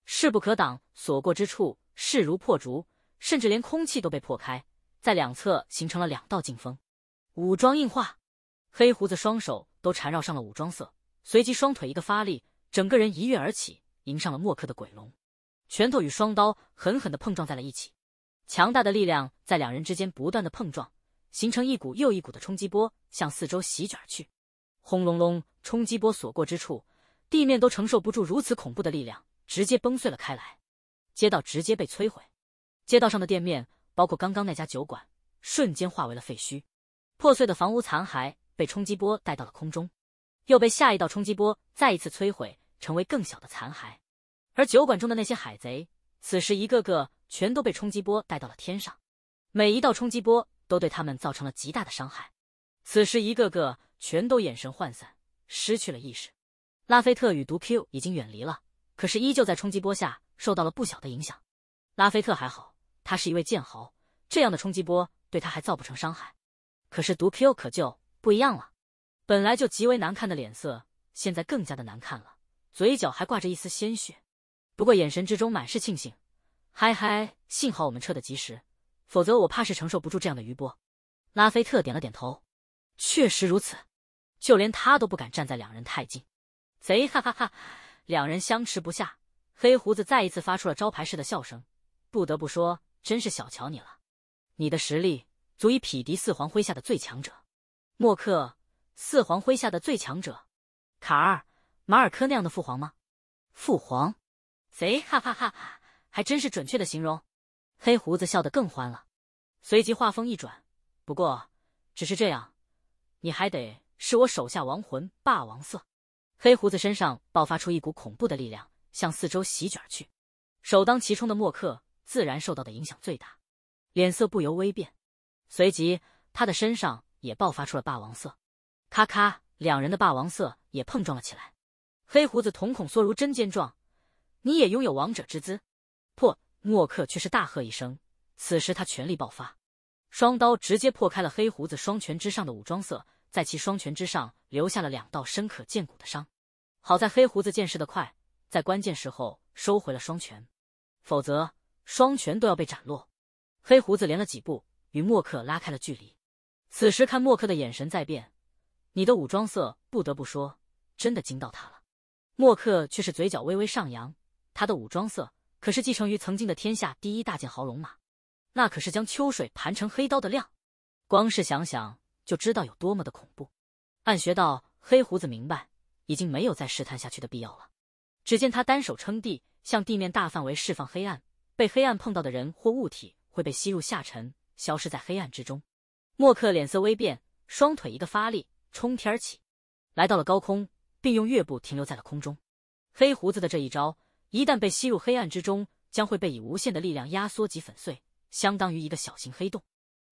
势不可挡，所过之处势如破竹，甚至连空气都被破开，在两侧形成了两道劲风。武装硬化，黑胡子双手都缠绕上了武装色。随即双腿一个发力，整个人一跃而起，迎上了默克的鬼龙，拳头与双刀狠狠的碰撞在了一起，强大的力量在两人之间不断的碰撞，形成一股又一股的冲击波向四周席卷而去。轰隆隆，冲击波所过之处，地面都承受不住如此恐怖的力量，直接崩碎了开来，街道直接被摧毁，街道上的店面，包括刚刚那家酒馆，瞬间化为了废墟，破碎的房屋残骸被冲击波带到了空中。又被下一道冲击波再一次摧毁，成为更小的残骸。而酒馆中的那些海贼，此时一个个全都被冲击波带到了天上，每一道冲击波都对他们造成了极大的伤害。此时一个个全都眼神涣散，失去了意识。拉菲特与毒 Q 已经远离了，可是依旧在冲击波下受到了不小的影响。拉菲特还好，他是一位剑豪，这样的冲击波对他还造不成伤害。可是毒 Q 可就不一样了。本来就极为难看的脸色，现在更加的难看了，嘴角还挂着一丝鲜血，不过眼神之中满是庆幸。嗨嗨，幸好我们撤得及时，否则我怕是承受不住这样的余波。拉菲特点了点头，确实如此，就连他都不敢站在两人太近。贼哈哈哈！两人相持不下，黑胡子再一次发出了招牌式的笑声。不得不说，真是小瞧你了，你的实力足以匹敌四皇麾下的最强者，默克。四皇麾下的最强者，卡尔马尔科那样的父皇吗？父皇，贼哈哈哈哈，还真是准确的形容。黑胡子笑得更欢了，随即话锋一转，不过只是这样，你还得是我手下亡魂霸王色。黑胡子身上爆发出一股恐怖的力量，向四周席卷去。首当其冲的莫克自然受到的影响最大，脸色不由微变，随即他的身上也爆发出了霸王色。咔咔，两人的霸王色也碰撞了起来。黑胡子瞳孔缩如针尖状，你也拥有王者之姿。破莫克却是大喝一声，此时他全力爆发，双刀直接破开了黑胡子双拳之上的武装色，在其双拳之上留下了两道深可见骨的伤。好在黑胡子见识的快，在关键时候收回了双拳，否则双拳都要被斩落。黑胡子连了几步，与莫克拉开了距离。此时看莫克的眼神在变。你的武装色不得不说真的惊到他了，默克却是嘴角微微上扬。他的武装色可是继承于曾经的天下第一大剑豪龙马，那可是将秋水盘成黑刀的量，光是想想就知道有多么的恐怖。暗学道黑胡子明白，已经没有再试探下去的必要了。只见他单手撑地，向地面大范围释放黑暗，被黑暗碰到的人或物体会被吸入下沉，消失在黑暗之中。默克脸色微变，双腿一个发力。冲天而起，来到了高空，并用月步停留在了空中。黑胡子的这一招，一旦被吸入黑暗之中，将会被以无限的力量压缩及粉碎，相当于一个小型黑洞。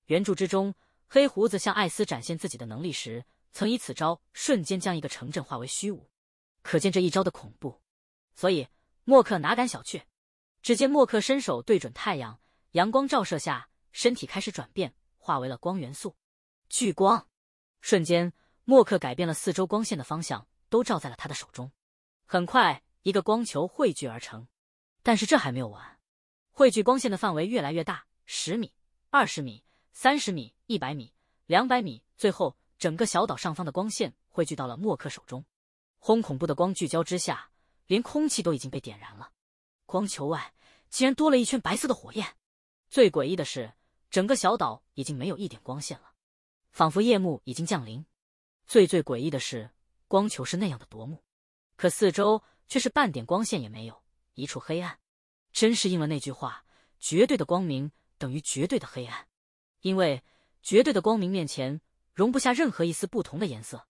原著之中，黑胡子向艾斯展现自己的能力时，曾以此招瞬间将一个城镇化为虚无，可见这一招的恐怖。所以，默克哪敢小觑？只见默克伸手对准太阳，阳光照射下，身体开始转变，化为了光元素。聚光，瞬间。默克改变了四周光线的方向，都照在了他的手中。很快，一个光球汇聚而成。但是这还没有完，汇聚光线的范围越来越大，十米、二十米、三十米、一百米、两百米，最后整个小岛上方的光线汇聚到了默克手中。轰！恐怖的光聚焦之下，连空气都已经被点燃了。光球外竟然多了一圈白色的火焰。最诡异的是，整个小岛已经没有一点光线了，仿佛夜幕已经降临。最最诡异的是，光球是那样的夺目，可四周却是半点光线也没有，一处黑暗，真是应了那句话：绝对的光明等于绝对的黑暗，因为绝对的光明面前容不下任何一丝不同的颜色。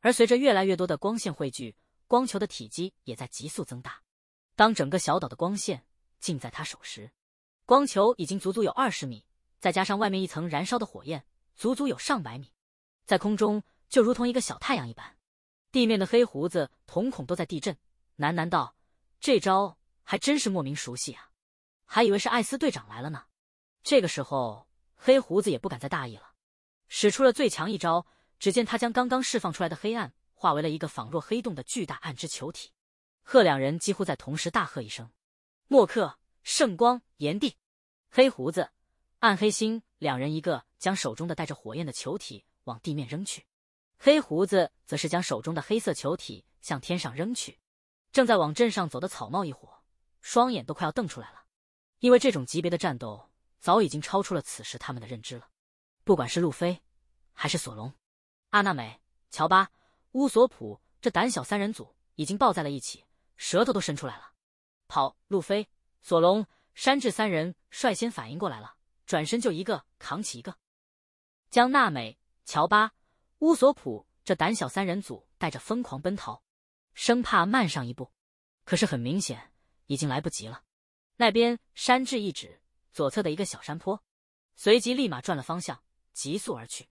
而随着越来越多的光线汇聚，光球的体积也在急速增大。当整个小岛的光线尽在他手时，光球已经足足有二十米，再加上外面一层燃烧的火焰，足足有上百米，在空中。就如同一个小太阳一般，地面的黑胡子瞳孔都在地震，喃喃道：“这招还真是莫名熟悉啊，还以为是艾斯队长来了呢。”这个时候，黑胡子也不敢再大意了，使出了最强一招。只见他将刚刚释放出来的黑暗化为了一个仿若黑洞的巨大暗之球体。贺两人几乎在同时大喝一声：“莫克圣光炎帝，黑胡子暗黑星！”两人一个将手中的带着火焰的球体往地面扔去。黑胡子则是将手中的黑色球体向天上扔去，正在往镇上走的草帽一伙，双眼都快要瞪出来了，因为这种级别的战斗早已经超出了此时他们的认知了。不管是路飞，还是索隆、阿纳美、乔巴、乌索普这胆小三人组，已经抱在了一起，舌头都伸出来了。跑！路飞、索隆、山治三人率先反应过来了，转身就一个扛起一个，将娜美、乔巴。乌索普这胆小三人组带着疯狂奔逃，生怕慢上一步。可是很明显，已经来不及了。那边山治一指左侧的一个小山坡，随即立马转了方向，急速而去。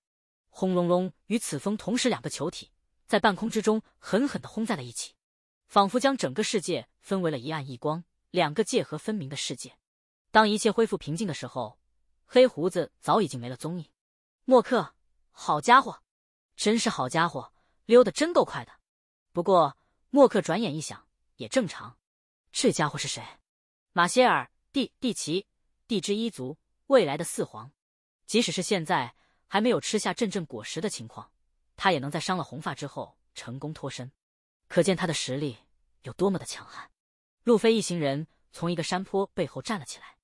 轰隆隆！与此风同时，两个球体在半空之中狠狠的轰在了一起，仿佛将整个世界分为了一暗一光两个界河分明的世界。当一切恢复平静的时候，黑胡子早已经没了踪影。莫克，好家伙！真是好家伙，溜得真够快的。不过默克转眼一想，也正常。这家伙是谁？马歇尔蒂蒂奇，蒂之一族未来的四皇。即使是现在还没有吃下阵阵果实的情况，他也能在伤了红发之后成功脱身，可见他的实力有多么的强悍。路飞一行人从一个山坡背后站了起来。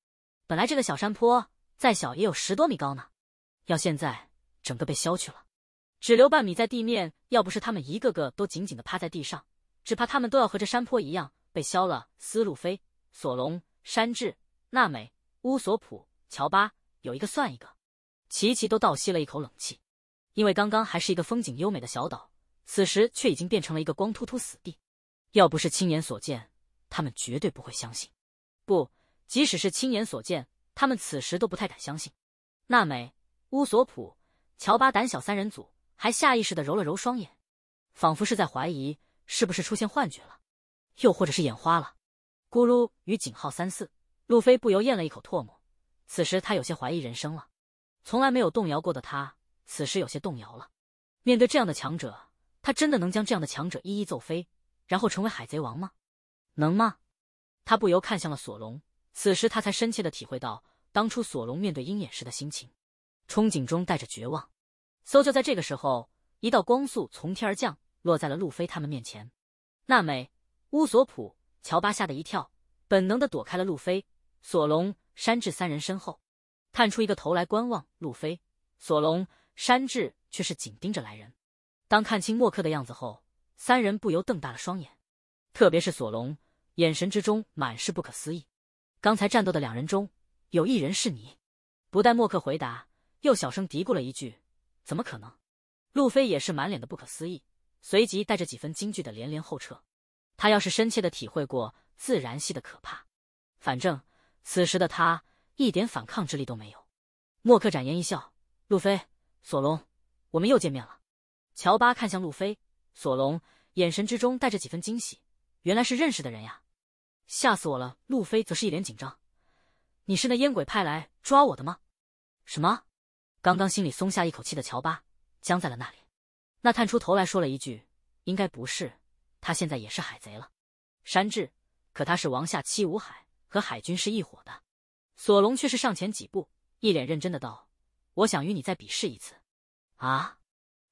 本来这个小山坡再小也有十多米高呢，要现在整个被削去了。只留半米在地面，要不是他们一个个都紧紧的趴在地上，只怕他们都要和这山坡一样被削了。斯路飞、索隆、山治、娜美、乌索普、乔巴，有一个算一个。琪琪都倒吸了一口冷气，因为刚刚还是一个风景优美的小岛，此时却已经变成了一个光秃秃死地。要不是亲眼所见，他们绝对不会相信。不，即使是亲眼所见，他们此时都不太敢相信。娜美、乌索普、乔巴，胆小三人组。还下意识的揉了揉双眼，仿佛是在怀疑是不是出现幻觉了，又或者是眼花了。咕噜与井号三四，路飞不由咽了一口唾沫。此时他有些怀疑人生了，从来没有动摇过的他，此时有些动摇了。面对这样的强者，他真的能将这样的强者一一揍飞，然后成为海贼王吗？能吗？他不由看向了索隆，此时他才深切的体会到当初索隆面对鹰眼时的心情，憧憬中带着绝望。嗖！就在这个时候，一道光速从天而降，落在了路飞他们面前。娜美、乌索普、乔巴吓得一跳，本能的躲开了路飞、索隆、山治三人身后，探出一个头来观望。路飞、索隆、山治却是紧盯着来人。当看清莫克的样子后，三人不由瞪大了双眼，特别是索隆，眼神之中满是不可思议。刚才战斗的两人中，有一人是你。不待默克回答，又小声嘀咕了一句。怎么可能？路飞也是满脸的不可思议，随即带着几分惊惧的连连后撤。他要是深切的体会过自然系的可怕，反正此时的他一点反抗之力都没有。莫克展颜一笑，路飞、索隆，我们又见面了。乔巴看向路飞、索隆，眼神之中带着几分惊喜，原来是认识的人呀！吓死我了！路飞则是一脸紧张：“你是那烟鬼派来抓我的吗？”什么？刚刚心里松下一口气的乔巴僵在了那里，那探出头来说了一句：“应该不是，他现在也是海贼了。”山治，可他是王下七武海，和海军是一伙的。索隆却是上前几步，一脸认真的道：“我想与你再比试一次。”啊！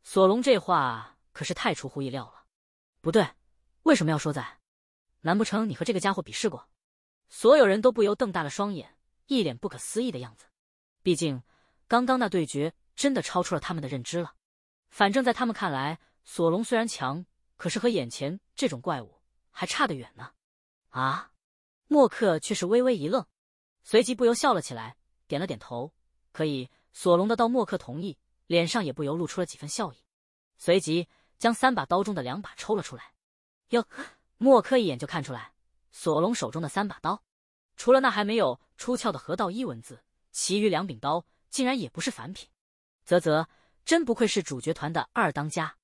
索隆这话可是太出乎意料了。不对，为什么要说在？难不成你和这个家伙比试过？所有人都不由瞪大了双眼，一脸不可思议的样子。毕竟。刚刚那对决真的超出了他们的认知了，反正在他们看来，索隆虽然强，可是和眼前这种怪物还差得远呢。啊，莫克却是微微一愣，随即不由笑了起来，点了点头，可以。索隆的到莫克同意，脸上也不由露出了几分笑意，随即将三把刀中的两把抽了出来。哟，莫克一眼就看出来，索隆手中的三把刀，除了那还没有出鞘的河道一文字，其余两柄刀。竟然也不是凡品，啧啧，真不愧是主角团的二当家，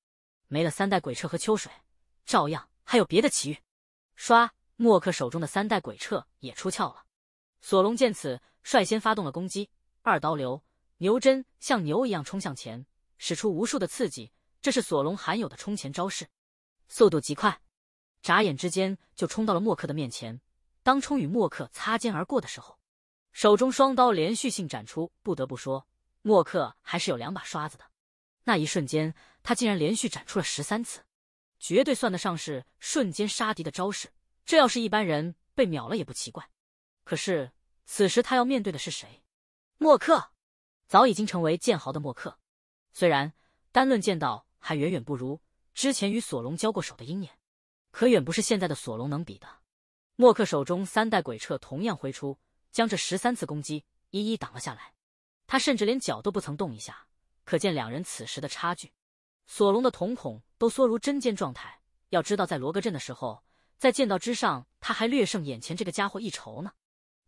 没了三代鬼彻和秋水，照样还有别的奇遇。唰，墨克手中的三代鬼彻也出鞘了。索隆见此，率先发动了攻击，二刀流牛针像牛一样冲向前，使出无数的刺激，这是索隆罕有的冲前招式，速度极快，眨眼之间就冲到了墨克的面前。当冲与墨克擦肩而过的时候。手中双刀连续性斩出，不得不说，默克还是有两把刷子的。那一瞬间，他竟然连续斩出了十三次，绝对算得上是瞬间杀敌的招式。这要是一般人被秒了也不奇怪。可是此时他要面对的是谁？默克，早已经成为剑豪的默克，虽然单论剑道还远远不如之前与索隆交过手的鹰眼，可远不是现在的索隆能比的。默克手中三代鬼彻同样挥出。将这十三次攻击一一挡了下来，他甚至连脚都不曾动一下，可见两人此时的差距。索隆的瞳孔都缩如针尖状态。要知道，在罗格镇的时候，在剑道之上他还略胜眼前这个家伙一筹呢。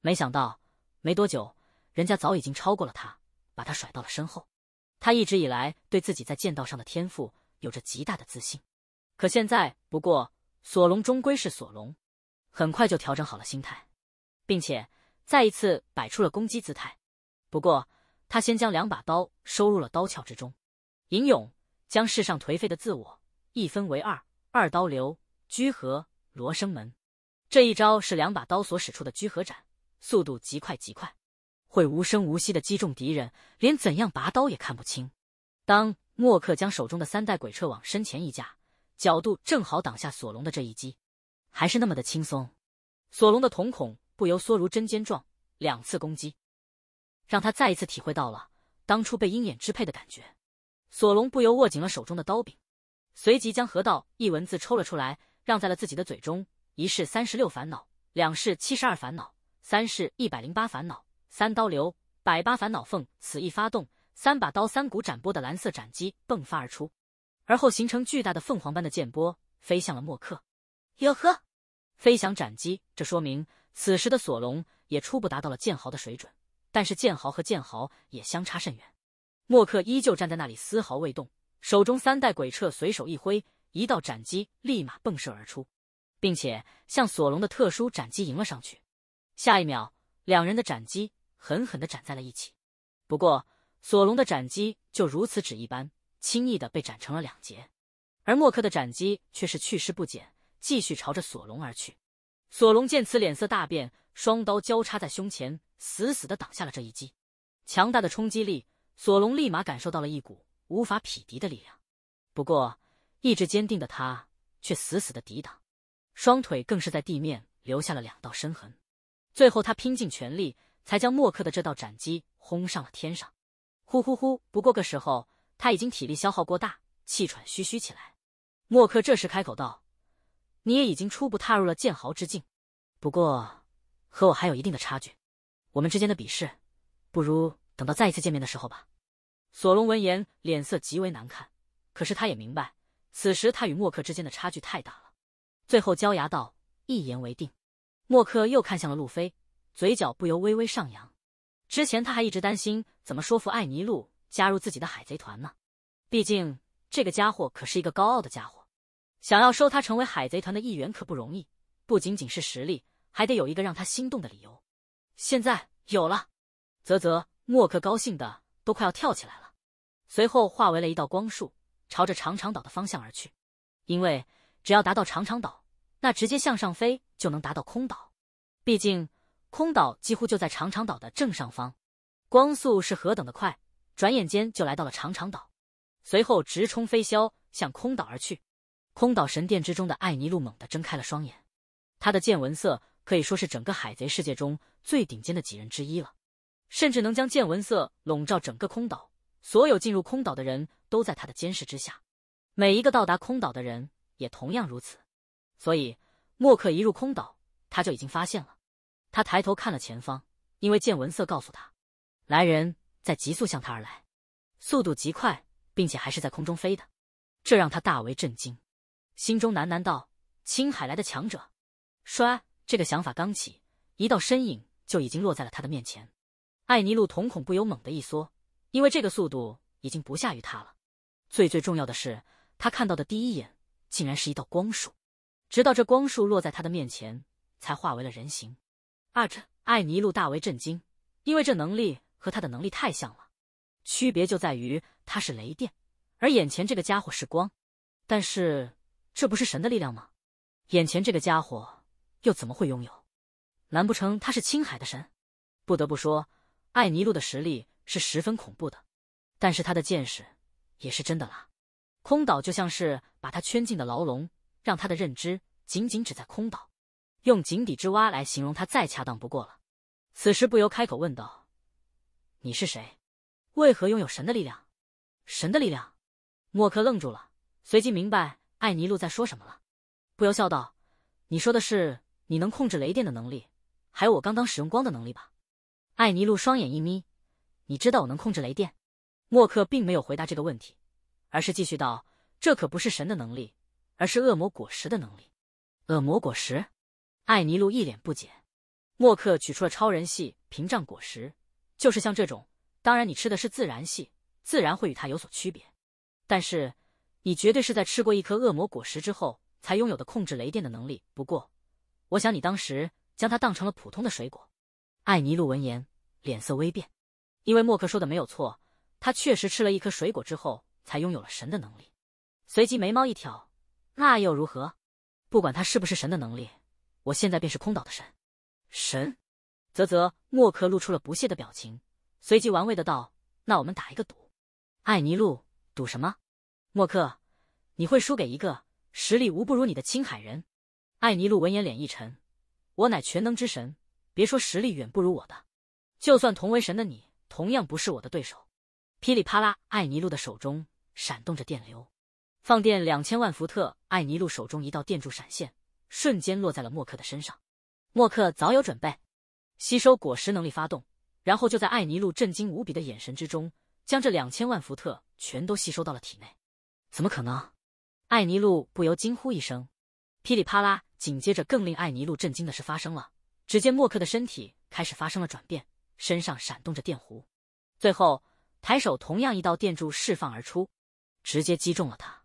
没想到，没多久，人家早已经超过了他，把他甩到了身后。他一直以来对自己在剑道上的天赋有着极大的自信，可现在，不过索隆终归是索隆，很快就调整好了心态，并且。再一次摆出了攻击姿态，不过他先将两把刀收入了刀鞘之中，吟勇将世上颓废的自我一分为二，二刀流居合罗生门，这一招是两把刀所使出的居合斩，速度极快极快，会无声无息的击中敌人，连怎样拔刀也看不清。当默克将手中的三代鬼彻往身前一架，角度正好挡下索隆的这一击，还是那么的轻松。索隆的瞳孔。不由缩如针尖状，两次攻击，让他再一次体会到了当初被鹰眼支配的感觉。索隆不由握紧了手中的刀柄，随即将河道一文字抽了出来，让在了自己的嘴中。一式三十六烦恼，两式七十二烦恼，三式一百零八烦恼，三刀流百八烦恼凤。此一发动，三把刀三股斩波的蓝色斩击迸发而出，而后形成巨大的凤凰般的剑波，飞向了莫克。哟呵，飞翔斩击，这说明。此时的索隆也初步达到了剑豪的水准，但是剑豪和剑豪也相差甚远。默克依旧站在那里，丝毫未动，手中三代鬼彻随手一挥，一道斩击立马迸射而出，并且向索隆的特殊斩击迎了上去。下一秒，两人的斩击狠狠的斩在了一起。不过，索隆的斩击就如此纸一般，轻易的被斩成了两截，而默克的斩击却是去势不减，继续朝着索隆而去。索隆见此，脸色大变，双刀交叉在胸前，死死的挡下了这一击。强大的冲击力，索隆立马感受到了一股无法匹敌的力量。不过意志坚定的他，却死死的抵挡，双腿更是在地面留下了两道深痕。最后他拼尽全力，才将默克的这道斩击轰上了天上。呼呼呼！不过个时候，他已经体力消耗过大，气喘吁吁起来。默克这时开口道。你也已经初步踏入了剑豪之境，不过，和我还有一定的差距。我们之间的比试，不如等到再一次见面的时候吧。索隆闻言，脸色极为难看。可是他也明白，此时他与默克之间的差距太大了。最后，鲛牙道：“一言为定。”默克又看向了路飞，嘴角不由微微上扬。之前他还一直担心怎么说服艾尼路加入自己的海贼团呢，毕竟这个家伙可是一个高傲的家伙。想要收他成为海贼团的一员可不容易，不仅仅是实力，还得有一个让他心动的理由。现在有了，啧啧，莫克高兴的都快要跳起来了。随后化为了一道光束，朝着长长岛的方向而去。因为只要达到长长岛，那直接向上飞就能达到空岛。毕竟空岛几乎就在长长岛的正上方。光速是何等的快，转眼间就来到了长长岛，随后直冲飞霄向空岛而去。空岛神殿之中的艾尼路猛地睁开了双眼，他的见闻色可以说是整个海贼世界中最顶尖的几人之一了，甚至能将见闻色笼罩整个空岛，所有进入空岛的人都在他的监视之下，每一个到达空岛的人也同样如此。所以，默克一入空岛，他就已经发现了。他抬头看了前方，因为见闻色告诉他，来人在急速向他而来，速度极快，并且还是在空中飞的，这让他大为震惊。心中喃喃道：“青海来的强者。”唰，这个想法刚起，一道身影就已经落在了他的面前。艾尼路瞳孔不由猛地一缩，因为这个速度已经不下于他了。最最重要的是，他看到的第一眼竟然是一道光束，直到这光束落在他的面前，才化为了人形。啊！这艾尼路大为震惊，因为这能力和他的能力太像了，区别就在于他是雷电，而眼前这个家伙是光，但是。这不是神的力量吗？眼前这个家伙又怎么会拥有？难不成他是青海的神？不得不说，艾尼路的实力是十分恐怖的，但是他的见识也是真的啦。空岛就像是把他圈进的牢笼，让他的认知仅仅只在空岛，用井底之蛙来形容他再恰当不过了。此时不由开口问道：“你是谁？为何拥有神的力量？神的力量？”莫克愣住了，随即明白。艾尼路在说什么了？不由笑道：“你说的是你能控制雷电的能力，还有我刚刚使用光的能力吧？”艾尼路双眼一眯：“你知道我能控制雷电？”默克并没有回答这个问题，而是继续道：“这可不是神的能力，而是恶魔果实的能力。”恶魔果实？艾尼路一脸不解。默克取出了超人系屏障果实，就是像这种。当然，你吃的是自然系，自然会与它有所区别，但是。你绝对是在吃过一颗恶魔果实之后才拥有的控制雷电的能力。不过，我想你当时将它当成了普通的水果。艾尼路闻言，脸色微变，因为默克说的没有错，他确实吃了一颗水果之后才拥有了神的能力。随即眉毛一挑，那又如何？不管他是不是神的能力，我现在便是空岛的神。神？啧啧，默克露出了不屑的表情，随即玩味的道：“那我们打一个赌。”艾尼路，赌什么？莫克，你会输给一个实力无不如你的青海人？艾尼路闻言脸一沉，我乃全能之神，别说实力远不如我的，就算同为神的你，同样不是我的对手。噼里啪啦，艾尼路的手中闪动着电流，放电两千万伏特。艾尼路手中一道电柱闪现，瞬间落在了莫克的身上。莫克早有准备，吸收果实能力发动，然后就在艾尼路震惊无比的眼神之中，将这两千万伏特全都吸收到了体内。怎么可能？艾尼路不由惊呼一声。噼里啪啦，紧接着更令艾尼路震惊的事发生了。只见默克的身体开始发生了转变，身上闪动着电弧，最后抬手，同样一道电柱释放而出，直接击中了他。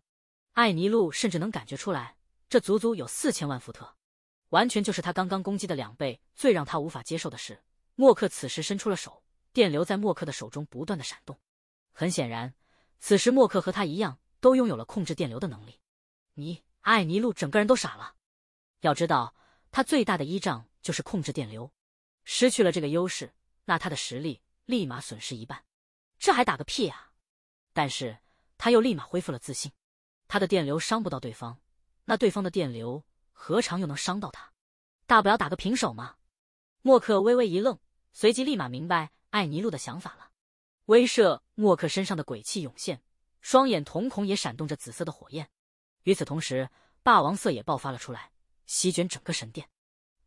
艾尼路甚至能感觉出来，这足足有四千万伏特，完全就是他刚刚攻击的两倍。最让他无法接受的是，默克此时伸出了手，电流在默克的手中不断的闪动。很显然，此时默克和他一样。都拥有了控制电流的能力，你艾尼路整个人都傻了。要知道，他最大的依仗就是控制电流，失去了这个优势，那他的实力立马损失一半，这还打个屁呀！但是他又立马恢复了自信，他的电流伤不到对方，那对方的电流何尝又能伤到他？大不了打个平手嘛。默克微微一愣，随即立马明白艾尼路的想法了。威慑默克身上的鬼气涌现。双眼瞳孔也闪动着紫色的火焰，与此同时，霸王色也爆发了出来，席卷整个神殿。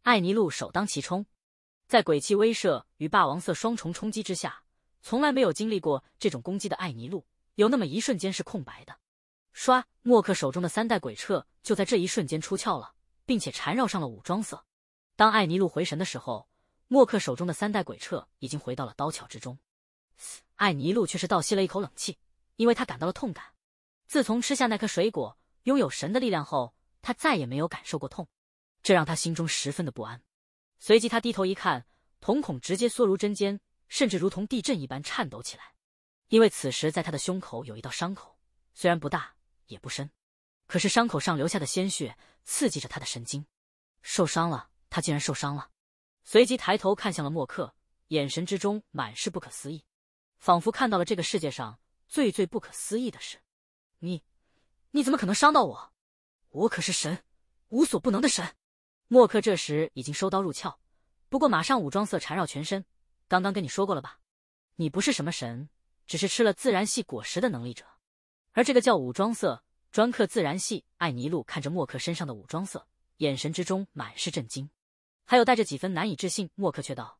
艾尼路首当其冲，在鬼气威慑与霸王色双重冲击之下，从来没有经历过这种攻击的艾尼路，有那么一瞬间是空白的。唰，默克手中的三代鬼彻就在这一瞬间出鞘了，并且缠绕上了武装色。当艾尼路回神的时候，默克手中的三代鬼彻已经回到了刀鞘之中。艾尼路却是倒吸了一口冷气。因为他感到了痛感，自从吃下那颗水果，拥有神的力量后，他再也没有感受过痛，这让他心中十分的不安。随即他低头一看，瞳孔直接缩如针尖，甚至如同地震一般颤抖起来。因为此时在他的胸口有一道伤口，虽然不大也不深，可是伤口上流下的鲜血刺激着他的神经。受伤了，他竟然受伤了！随即抬头看向了默克，眼神之中满是不可思议，仿佛看到了这个世界上。最最不可思议的是，你，你怎么可能伤到我？我可是神，无所不能的神。默克这时已经收刀入鞘，不过马上武装色缠绕全身。刚刚跟你说过了吧，你不是什么神，只是吃了自然系果实的能力者。而这个叫武装色，专克自然系。艾尼路看着默克身上的武装色，眼神之中满是震惊，还有带着几分难以置信。默克却道：“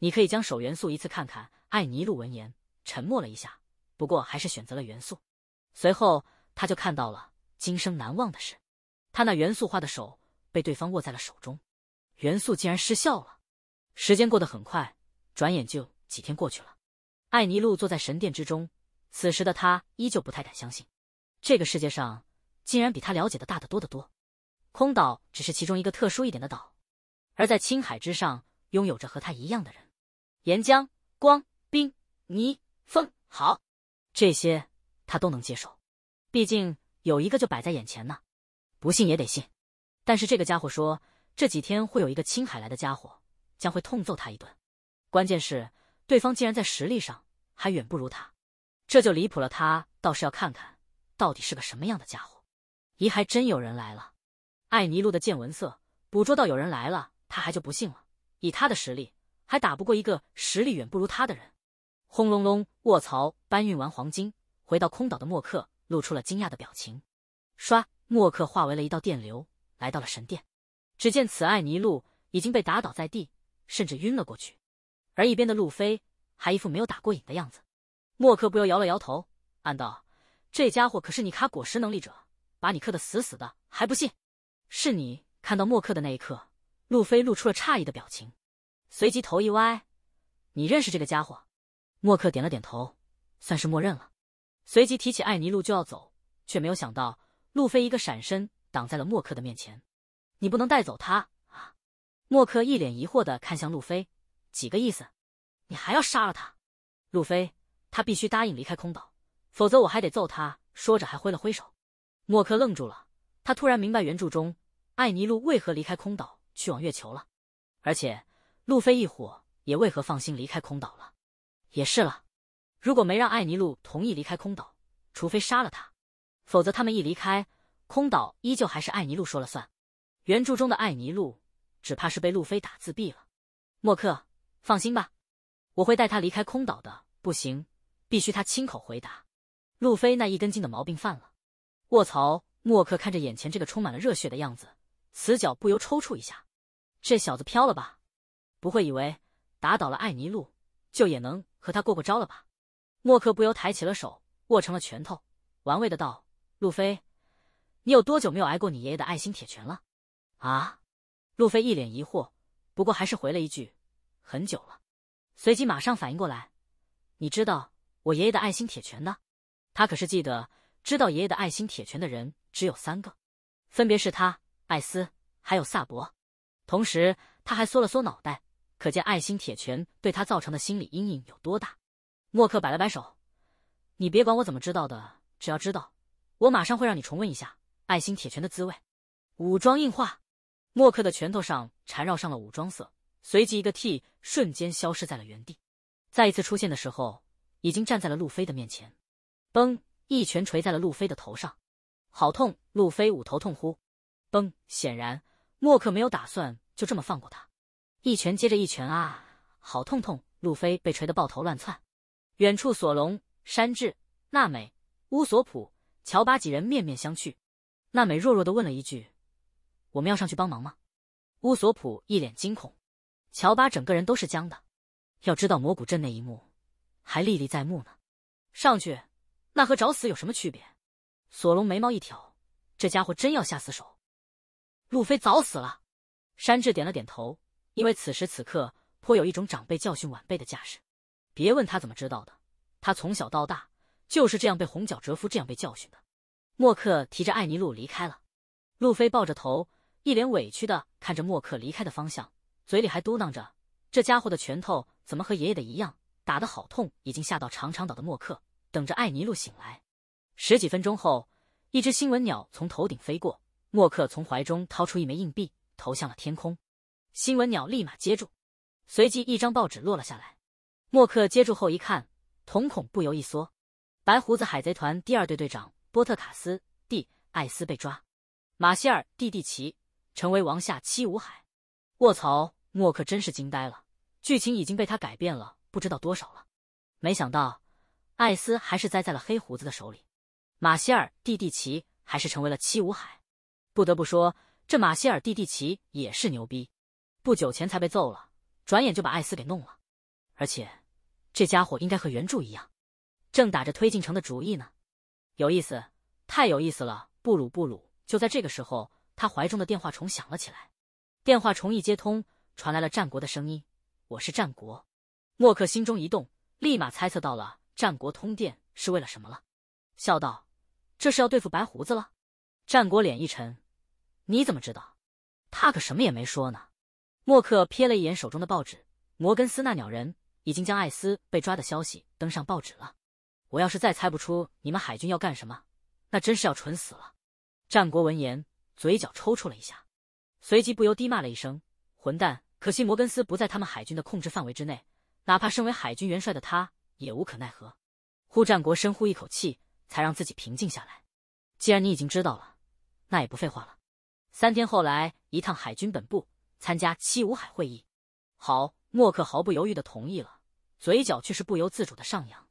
你可以将手元素一次看看。”艾尼路闻言沉默了一下。不过还是选择了元素，随后他就看到了今生难忘的事，他那元素化的手被对方握在了手中，元素竟然失效了。时间过得很快，转眼就几天过去了。艾尼路坐在神殿之中，此时的他依旧不太敢相信，这个世界上竟然比他了解的大得多得多。空岛只是其中一个特殊一点的岛，而在青海之上拥有着和他一样的人，岩浆、光、冰、泥、风，好。这些他都能接受，毕竟有一个就摆在眼前呢，不信也得信。但是这个家伙说这几天会有一个青海来的家伙将会痛揍他一顿，关键是对方竟然在实力上还远不如他，这就离谱了。他倒是要看看，到底是个什么样的家伙。咦，还真有人来了！艾尼路的见闻色捕捉到有人来了，他还就不信了，以他的实力还打不过一个实力远不如他的人。轰隆隆！卧槽！搬运完黄金，回到空岛的莫克露出了惊讶的表情。唰，莫克化为了一道电流，来到了神殿。只见此艾尼路已经被打倒在地，甚至晕了过去。而一边的路飞还一副没有打过瘾的样子。莫克不由摇了摇头，暗道：“这家伙可是你卡果实能力者，把你克的死死的，还不信？”是你看到莫克的那一刻，路飞露出了诧异的表情，随即头一歪：“你认识这个家伙？”默克点了点头，算是默认了。随即提起艾尼路就要走，却没有想到路飞一个闪身挡在了默克的面前。“你不能带走他啊！”默克一脸疑惑的看向路飞，几个意思？你还要杀了他？路飞，他必须答应离开空岛，否则我还得揍他。说着还挥了挥手。默克愣住了，他突然明白原著中艾尼路为何离开空岛去往月球了，而且路飞一伙也为何放心离开空岛了。也是了，如果没让艾尼路同意离开空岛，除非杀了他，否则他们一离开空岛，依旧还是艾尼路说了算。原著中的艾尼路只怕是被路飞打自闭了。莫克，放心吧，我会带他离开空岛的。不行，必须他亲口回答。路飞那一根筋的毛病犯了。卧槽！莫克看着眼前这个充满了热血的样子，死角不由抽搐一下。这小子飘了吧？不会以为打倒了艾尼路就也能。和他过过招了吧？默克不由抬起了手，握成了拳头，玩味的道：“路飞，你有多久没有挨过你爷爷的爱心铁拳了？”啊？路飞一脸疑惑，不过还是回了一句：“很久了。”随即马上反应过来：“你知道我爷爷的爱心铁拳呢？他可是记得，知道爷爷的爱心铁拳的人只有三个，分别是他、艾斯还有萨博。同时，他还缩了缩脑袋。”可见爱心铁拳对他造成的心理阴影有多大。默克摆了摆手：“你别管我怎么知道的，只要知道，我马上会让你重温一下爱心铁拳的滋味。”武装硬化，默克的拳头上缠绕上了武装色，随即一个 T 瞬间消失在了原地，再一次出现的时候，已经站在了路飞的面前，嘣，一拳捶在了路飞的头上，好痛！路飞捂头痛呼。嘣，显然默克没有打算就这么放过他。一拳接着一拳啊，好痛痛！路飞被锤得抱头乱窜。远处，索隆、山治、娜美、乌索普、乔巴几人面面相觑。娜美弱弱的问了一句：“我们要上去帮忙吗？”乌索普一脸惊恐，乔巴整个人都是僵的。要知道，魔骨镇那一幕还历历在目呢。上去，那和找死有什么区别？索隆眉毛一挑：“这家伙真要下死手，路飞早死了。”山治点了点头。因为此时此刻颇有一种长辈教训晚辈的架势，别问他怎么知道的，他从小到大就是这样被红脚折夫这样被教训的。默克提着艾尼路离开了，路飞抱着头，一脸委屈的看着默克离开的方向，嘴里还嘟囔着：“这家伙的拳头怎么和爷爷的一样，打得好痛！”已经吓到长长岛的默克，等着艾尼路醒来。十几分钟后，一只新闻鸟从头顶飞过，默克从怀中掏出一枚硬币，投向了天空。新闻鸟立马接住，随即一张报纸落了下来。默克接住后一看，瞳孔不由一缩。白胡子海贼团第二队队长波特卡斯蒂艾斯被抓，马歇尔·蒂蒂奇成为王下七武海。卧槽！默克真是惊呆了，剧情已经被他改变了不知道多少了。没想到，艾斯还是栽在了黑胡子的手里，马歇尔·蒂蒂奇还是成为了七武海。不得不说，这马歇尔·蒂蒂奇也是牛逼。不久前才被揍了，转眼就把艾斯给弄了，而且这家伙应该和原著一样，正打着推进城的主意呢。有意思，太有意思了！布鲁布鲁，就在这个时候，他怀中的电话虫响了起来。电话虫一接通，传来了战国的声音：“我是战国。”默克心中一动，立马猜测到了战国通电是为了什么了，笑道：“这是要对付白胡子了。”战国脸一沉：“你怎么知道？他可什么也没说呢。”默克瞥了一眼手中的报纸，摩根斯那鸟人已经将艾斯被抓的消息登上报纸了。我要是再猜不出你们海军要干什么，那真是要蠢死了。战国闻言，嘴角抽搐了一下，随即不由低骂了一声：“混蛋！”可惜摩根斯不在他们海军的控制范围之内，哪怕身为海军元帅的他，也无可奈何。呼，战国深呼一口气，才让自己平静下来。既然你已经知道了，那也不废话了，三天后来一趟海军本部。参加七武海会议，好，默克毫不犹豫的同意了，嘴角却是不由自主的上扬。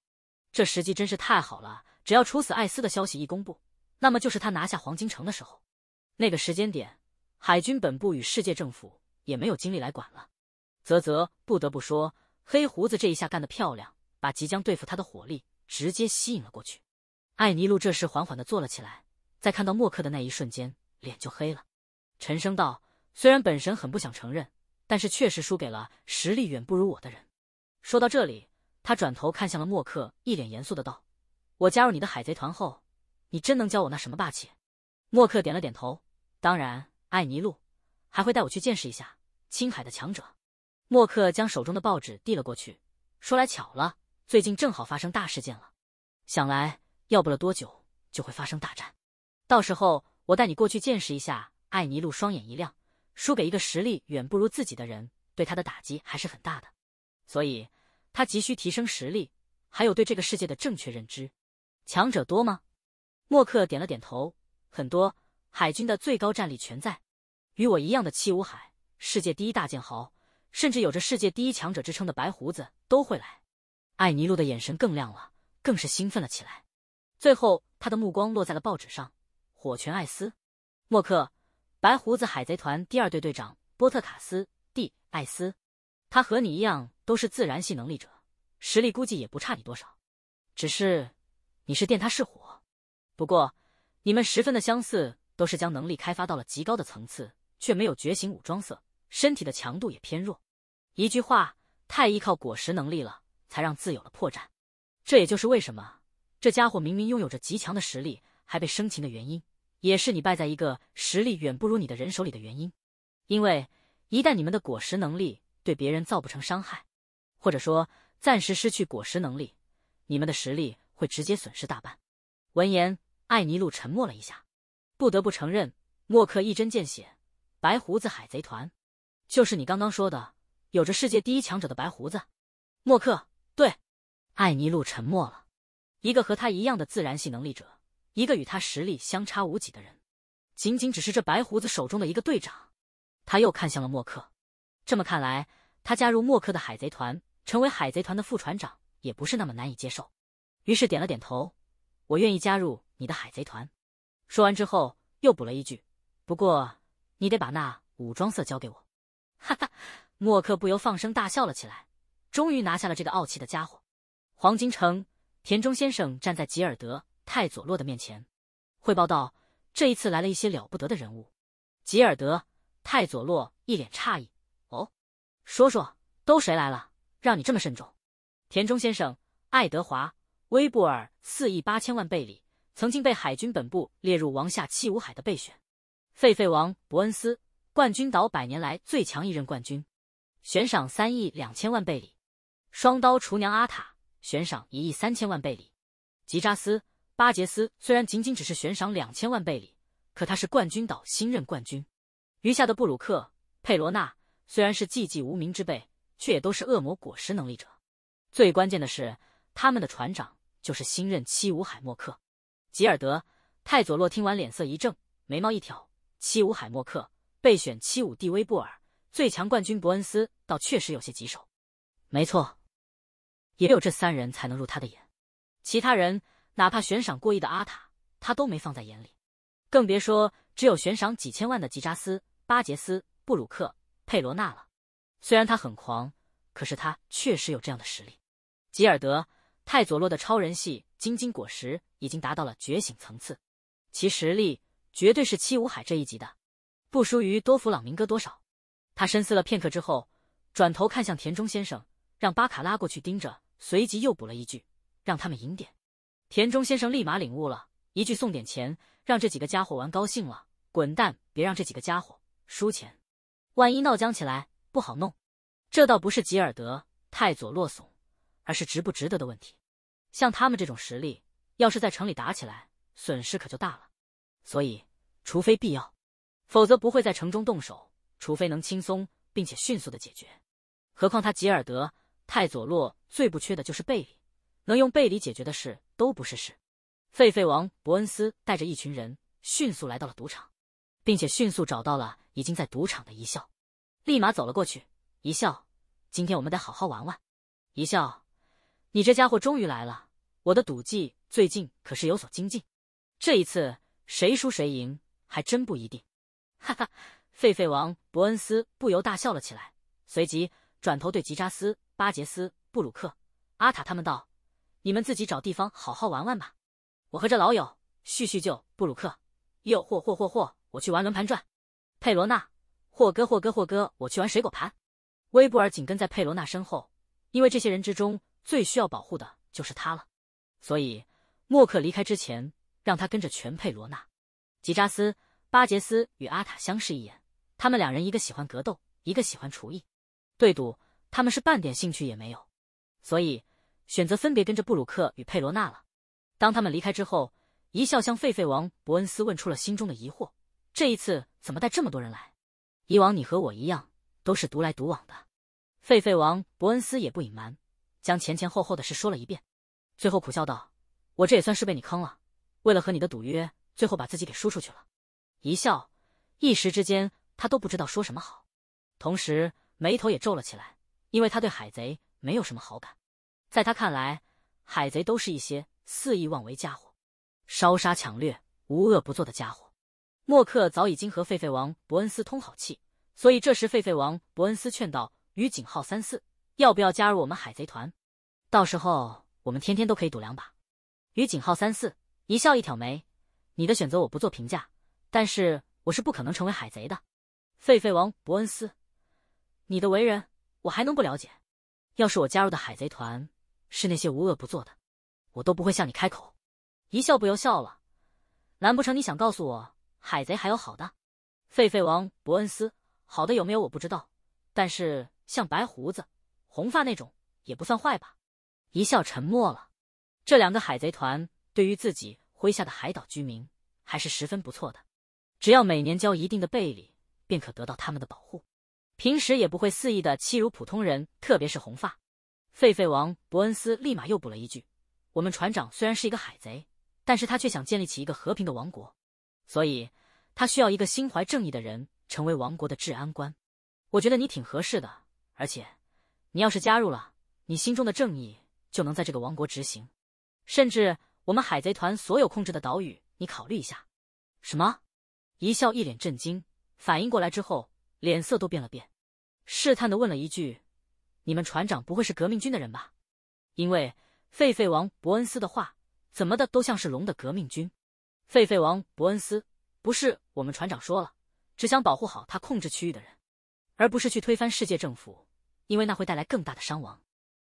这时机真是太好了，只要处死艾斯的消息一公布，那么就是他拿下黄金城的时候。那个时间点，海军本部与世界政府也没有精力来管了。啧啧，不得不说，黑胡子这一下干得漂亮，把即将对付他的火力直接吸引了过去。艾尼路这时缓缓的坐了起来，在看到默克的那一瞬间，脸就黑了，沉声道。虽然本神很不想承认，但是确实输给了实力远不如我的人。说到这里，他转头看向了默克，一脸严肃的道：“我加入你的海贼团后，你真能教我那什么霸气？”默克点了点头：“当然，艾尼路还会带我去见识一下青海的强者。”默克将手中的报纸递了过去，说：“来巧了，最近正好发生大事件了，想来要不了多久就会发生大战，到时候我带你过去见识一下。”艾尼路双眼一亮。输给一个实力远不如自己的人，对他的打击还是很大的，所以他急需提升实力，还有对这个世界的正确认知。强者多吗？默克点了点头，很多。海军的最高战力全在，与我一样的七武海，世界第一大剑豪，甚至有着世界第一强者之称的白胡子都会来。艾尼路的眼神更亮了，更是兴奋了起来。最后，他的目光落在了报纸上，火拳艾斯，默克。白胡子海贼团第二队队长波特卡斯蒂艾斯，他和你一样都是自然系能力者，实力估计也不差你多少。只是你是电，他是火。不过你们十分的相似，都是将能力开发到了极高的层次，却没有觉醒武装色，身体的强度也偏弱。一句话，太依靠果实能力了，才让自有了破绽。这也就是为什么这家伙明明拥有着极强的实力，还被生擒的原因。也是你败在一个实力远不如你的人手里的原因，因为一旦你们的果实能力对别人造不成伤害，或者说暂时失去果实能力，你们的实力会直接损失大半。闻言，艾尼路沉默了一下，不得不承认，默克一针见血。白胡子海贼团，就是你刚刚说的有着世界第一强者的白胡子，默克对，艾尼路沉默了，一个和他一样的自然系能力者。一个与他实力相差无几的人，仅仅只是这白胡子手中的一个队长，他又看向了默克。这么看来，他加入默克的海贼团，成为海贼团的副船长，也不是那么难以接受。于是点了点头，我愿意加入你的海贼团。说完之后，又补了一句：“不过你得把那武装色交给我。”哈哈，默克不由放声大笑了起来。终于拿下了这个傲气的家伙。黄金城，田中先生站在吉尔德。泰佐洛的面前，汇报道：“这一次来了一些了不得的人物。”吉尔德泰佐洛一脸诧异：“哦，说说都谁来了？让你这么慎重。”田中先生、爱德华、威布尔四亿八千万贝里，曾经被海军本部列入王下七武海的备选。狒狒王伯恩斯，冠军岛百年来最强一任冠军，悬赏三亿两千万贝里。双刀厨娘阿塔，悬赏一亿三千万贝里。吉扎斯。巴杰斯虽然仅仅只是悬赏两千万贝里，可他是冠军岛新任冠军。余下的布鲁克、佩罗纳虽然是寂寂无名之辈，却也都是恶魔果实能力者。最关键的是，他们的船长就是新任七五海默克吉尔德泰佐洛。听完，脸色一正，眉毛一挑。七五海默克备选七五帝威布尔最强冠军伯恩斯，倒确实有些棘手。没错，也有这三人才能入他的眼，其他人。哪怕悬赏过亿的阿塔，他都没放在眼里，更别说只有悬赏几千万的吉扎斯、巴杰斯、布鲁克、佩罗纳了。虽然他很狂，可是他确实有这样的实力。吉尔德泰佐洛的超人系晶晶果实已经达到了觉醒层次，其实力绝对是七武海这一级的，不输于多弗朗明哥多少。他深思了片刻之后，转头看向田中先生，让巴卡拉过去盯着，随即又补了一句：“让他们赢点。”田中先生立马领悟了一句：“送点钱，让这几个家伙玩高兴了，滚蛋！别让这几个家伙输钱，万一闹僵起来不好弄。”这倒不是吉尔德、泰佐洛怂，而是值不值得的问题。像他们这种实力，要是在城里打起来，损失可就大了。所以，除非必要，否则不会在城中动手。除非能轻松并且迅速的解决。何况他吉尔德、泰佐洛最不缺的就是贝里，能用贝里解决的事。都不是事，狒狒王伯恩斯带着一群人迅速来到了赌场，并且迅速找到了已经在赌场的一笑，立马走了过去。一笑，今天我们得好好玩玩。一笑，你这家伙终于来了，我的赌技最近可是有所精进，这一次谁输谁赢还真不一定。哈哈，狒狒王伯恩斯不由大笑了起来，随即转头对吉扎斯、巴杰斯、布鲁克、阿塔他们道。你们自己找地方好好玩玩吧，我和这老友叙叙旧。布鲁克，又霍霍霍霍，我去玩轮盘转。佩罗纳，霍哥霍哥霍哥，我去玩水果盘。威布尔紧跟在佩罗纳身后，因为这些人之中最需要保护的就是他了，所以默克离开之前让他跟着全佩罗纳。吉扎斯、巴杰斯与阿塔相视一眼，他们两人一个喜欢格斗，一个喜欢厨艺，对赌他们是半点兴趣也没有，所以。选择分别跟着布鲁克与佩罗娜了。当他们离开之后，一笑向狒狒王伯恩斯问出了心中的疑惑：这一次怎么带这么多人来？以往你和我一样都是独来独往的。狒狒王伯恩斯也不隐瞒，将前前后后的事说了一遍，最后苦笑道：“我这也算是被你坑了。为了和你的赌约，最后把自己给输出去了。”一笑，一时之间他都不知道说什么好，同时眉头也皱了起来，因为他对海贼没有什么好感。在他看来，海贼都是一些肆意妄为家伙，烧杀抢掠、无恶不作的家伙。默克早已经和狒狒王伯恩斯通好气，所以这时狒狒王伯恩斯劝道：“于景浩三四，要不要加入我们海贼团？到时候我们天天都可以赌两把。”于景浩三四一笑一挑眉：“你的选择我不做评价，但是我是不可能成为海贼的。”狒狒王伯恩斯：“你的为人我还能不了解？要是我加入的海贼团。”是那些无恶不作的，我都不会向你开口。一笑不由笑了，难不成你想告诉我，海贼还有好的？狒狒王伯恩斯，好的有没有我不知道，但是像白胡子、红发那种，也不算坏吧？一笑沉默了。这两个海贼团对于自己麾下的海岛居民还是十分不错的，只要每年交一定的贝利，便可得到他们的保护，平时也不会肆意的欺辱普通人，特别是红发。狒狒王伯恩斯立马又补了一句：“我们船长虽然是一个海贼，但是他却想建立起一个和平的王国，所以他需要一个心怀正义的人成为王国的治安官。我觉得你挺合适的，而且你要是加入了，你心中的正义就能在这个王国执行，甚至我们海贼团所有控制的岛屿，你考虑一下。”什么？一笑一脸震惊，反应过来之后脸色都变了变，试探的问了一句。你们船长不会是革命军的人吧？因为狒狒王伯恩斯的话，怎么的都像是龙的革命军。狒狒王伯恩斯不是我们船长说了，只想保护好他控制区域的人，而不是去推翻世界政府，因为那会带来更大的伤亡，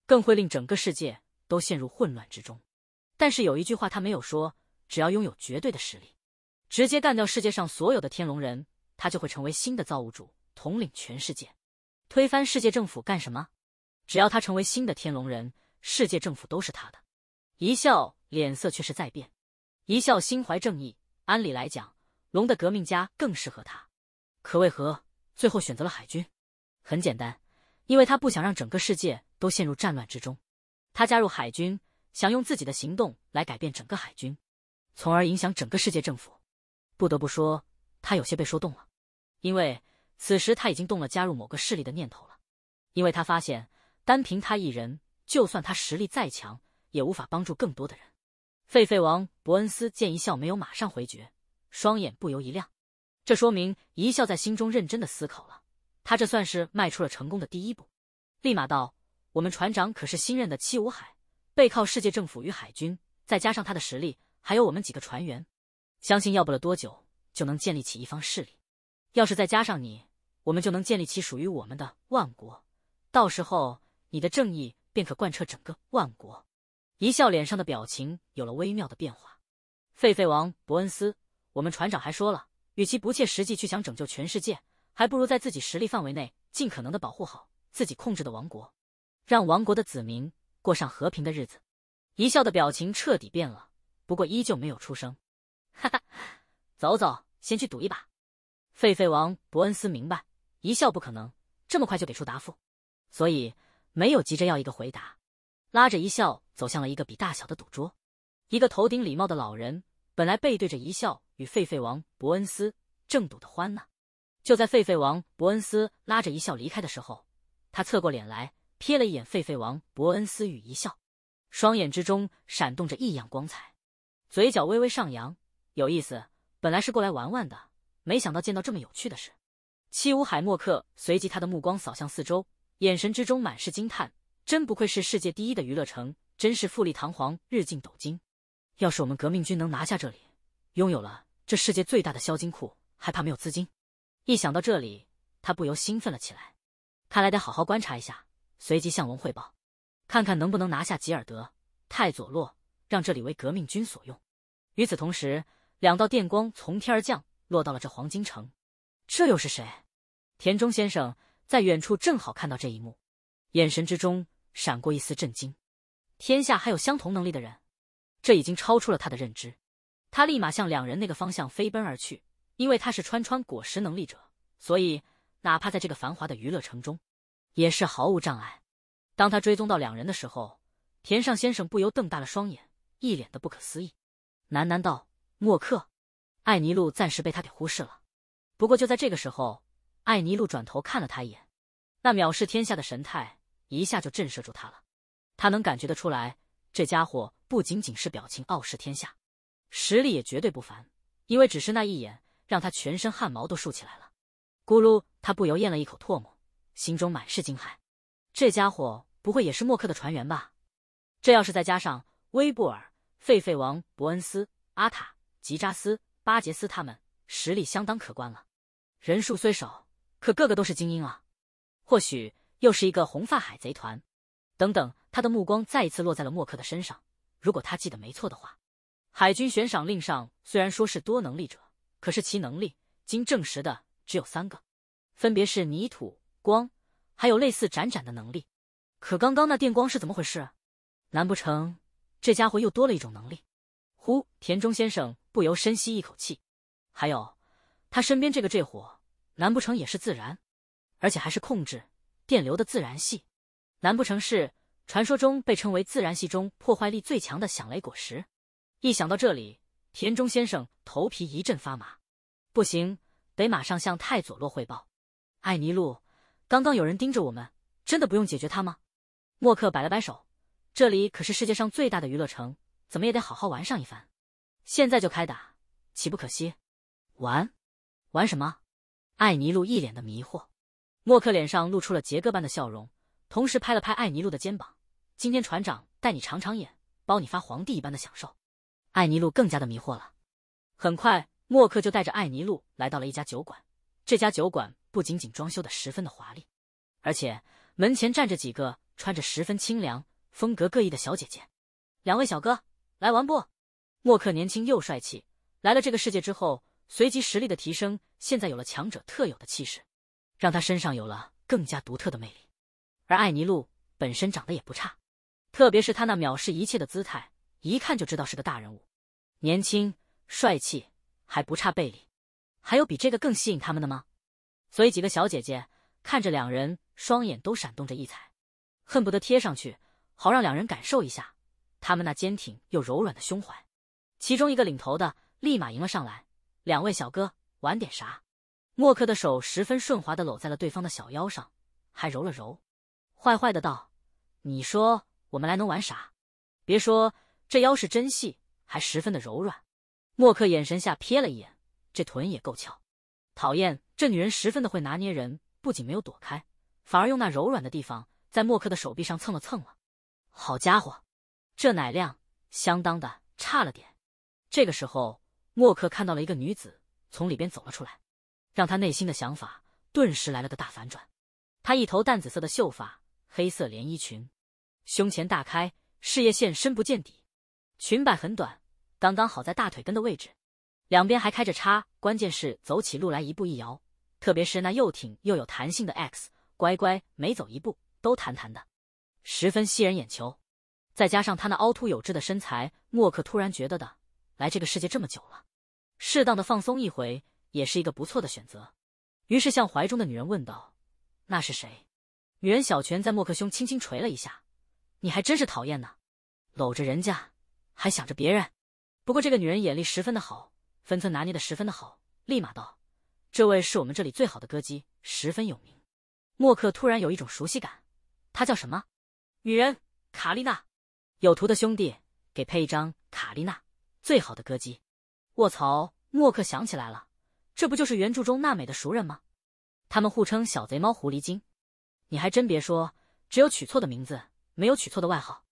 更会令整个世界都陷入混乱之中。但是有一句话他没有说：只要拥有绝对的实力，直接干掉世界上所有的天龙人，他就会成为新的造物主，统领全世界，推翻世界政府干什么？只要他成为新的天龙人，世界政府都是他的。一笑脸色却是在变，一笑心怀正义。按理来讲，龙的革命家更适合他，可为何最后选择了海军？很简单，因为他不想让整个世界都陷入战乱之中。他加入海军，想用自己的行动来改变整个海军，从而影响整个世界政府。不得不说，他有些被说动了，因为此时他已经动了加入某个势力的念头了，因为他发现。单凭他一人，就算他实力再强，也无法帮助更多的人。狒狒王伯恩斯见一笑没有马上回绝，双眼不由一亮，这说明一笑在心中认真的思考了。他这算是迈出了成功的第一步。立马道：“我们船长可是新任的七五海，背靠世界政府与海军，再加上他的实力，还有我们几个船员，相信要不了多久就能建立起一方势力。要是再加上你，我们就能建立起属于我们的万国。到时候。”你的正义便可贯彻整个万国。一笑脸上的表情有了微妙的变化。狒狒王伯恩斯，我们船长还说了，与其不切实际去想拯救全世界，还不如在自己实力范围内尽可能的保护好自己控制的王国，让王国的子民过上和平的日子。一笑的表情彻底变了，不过依旧没有出声。哈哈，走走，先去赌一把。狒狒王伯恩斯明白，一笑不可能这么快就给出答复，所以。没有急着要一个回答，拉着一笑走向了一个比大小的赌桌。一个头顶礼帽的老人本来背对着一笑，与狒狒王伯恩斯正赌得欢呢。就在狒狒王伯恩斯拉着一笑离开的时候，他侧过脸来瞥了一眼狒狒王伯恩斯与一笑，双眼之中闪动着异样光彩，嘴角微微上扬，有意思。本来是过来玩玩的，没想到见到这么有趣的事。七五海默克随即他的目光扫向四周。眼神之中满是惊叹，真不愧是世界第一的娱乐城，真是富丽堂皇，日进斗金。要是我们革命军能拿下这里，拥有了这世界最大的销金库，还怕没有资金？一想到这里，他不由兴奋了起来。看来得好好观察一下，随即向龙汇报，看看能不能拿下吉尔德泰佐洛，让这里为革命军所用。与此同时，两道电光从天而降，落到了这黄金城。这又是谁？田中先生。在远处正好看到这一幕，眼神之中闪过一丝震惊。天下还有相同能力的人，这已经超出了他的认知。他立马向两人那个方向飞奔而去，因为他是川川果实能力者，所以哪怕在这个繁华的娱乐城中，也是毫无障碍。当他追踪到两人的时候，田上先生不由瞪大了双眼，一脸的不可思议，喃喃道：“莫克，艾尼路暂时被他给忽视了。”不过就在这个时候，艾尼路转头看了他一眼。那藐视天下的神态，一下就震慑住他了。他能感觉得出来，这家伙不仅仅是表情傲视天下，实力也绝对不凡。因为只是那一眼，让他全身汗毛都竖起来了。咕噜，他不由咽了一口唾沫，心中满是惊骇。这家伙不会也是默克的船员吧？这要是再加上威布尔、狒狒王、伯恩斯、阿塔、吉扎斯、巴杰斯，他们实力相当可观了。人数虽少，可个个都是精英啊！或许又是一个红发海贼团，等等，他的目光再一次落在了默克的身上。如果他记得没错的话，海军悬赏令上虽然说是多能力者，可是其能力经证实的只有三个，分别是泥土、光，还有类似展展的能力。可刚刚那电光是怎么回事？难不成这家伙又多了一种能力？呼，田中先生不由深吸一口气。还有，他身边这个这伙，难不成也是自然？而且还是控制电流的自然系，难不成是传说中被称为自然系中破坏力最强的响雷果实？一想到这里，田中先生头皮一阵发麻。不行，得马上向太佐洛汇报。艾尼路，刚刚有人盯着我们，真的不用解决他吗？默克摆了摆手，这里可是世界上最大的娱乐城，怎么也得好好玩上一番。现在就开打，岂不可惜？玩？玩什么？艾尼路一脸的迷惑。默克脸上露出了杰哥般的笑容，同时拍了拍艾尼路的肩膀。今天船长带你尝尝眼，包你发皇帝一般的享受。艾尼路更加的迷惑了。很快，默克就带着艾尼路来到了一家酒馆。这家酒馆不仅仅装修的十分的华丽，而且门前站着几个穿着十分清凉、风格各异的小姐姐。两位小哥，来玩不？默克年轻又帅气，来了这个世界之后，随即实力的提升，现在有了强者特有的气势。让他身上有了更加独特的魅力，而艾尼路本身长得也不差，特别是他那藐视一切的姿态，一看就知道是个大人物，年轻帅气还不差贝利，还有比这个更吸引他们的吗？所以几个小姐姐看着两人，双眼都闪动着异彩，恨不得贴上去，好让两人感受一下他们那坚挺又柔软的胸怀。其中一个领头的立马迎了上来：“两位小哥，玩点啥？”默克的手十分顺滑的搂在了对方的小腰上，还揉了揉，坏坏的道：“你说我们来能玩啥？”别说这腰是真细，还十分的柔软。默克眼神下瞥了一眼，这臀也够翘。讨厌，这女人十分的会拿捏人，不仅没有躲开，反而用那柔软的地方在默克的手臂上蹭了蹭了。好家伙，这奶量相当的差了点。这个时候，默克看到了一个女子从里边走了出来。让他内心的想法顿时来了个大反转。她一头淡紫色的秀发，黑色连衣裙，胸前大开，事业线深不见底，裙摆很短，刚刚好在大腿根的位置，两边还开着叉。关键是走起路来一步一摇，特别是那又挺又有弹性的 X，乖乖每走一步都弹弹的，十分吸人眼球。再加上她那凹凸有致的身材，默克突然觉得的，来这个世界这么久了，适当的放松一回。也是一个不错的选择，于是向怀中的女人问道：“那是谁？”女人小拳在默克胸轻轻捶了一下：“你还真是讨厌呢，搂着人家还想着别人。”不过这个女人眼力十分的好，分寸拿捏的十分的好，立马道：“这位是我们这里最好的歌姬，十分有名。”默克突然有一种熟悉感，她叫什么？女人卡丽娜。有图的兄弟给配一张卡丽娜，最好的歌姬。卧槽！默克想起来了。这不就是原著中娜美的熟人吗？他们互称小贼猫、狐狸精。你还真别说，只有取错的名字，没有取错的外号。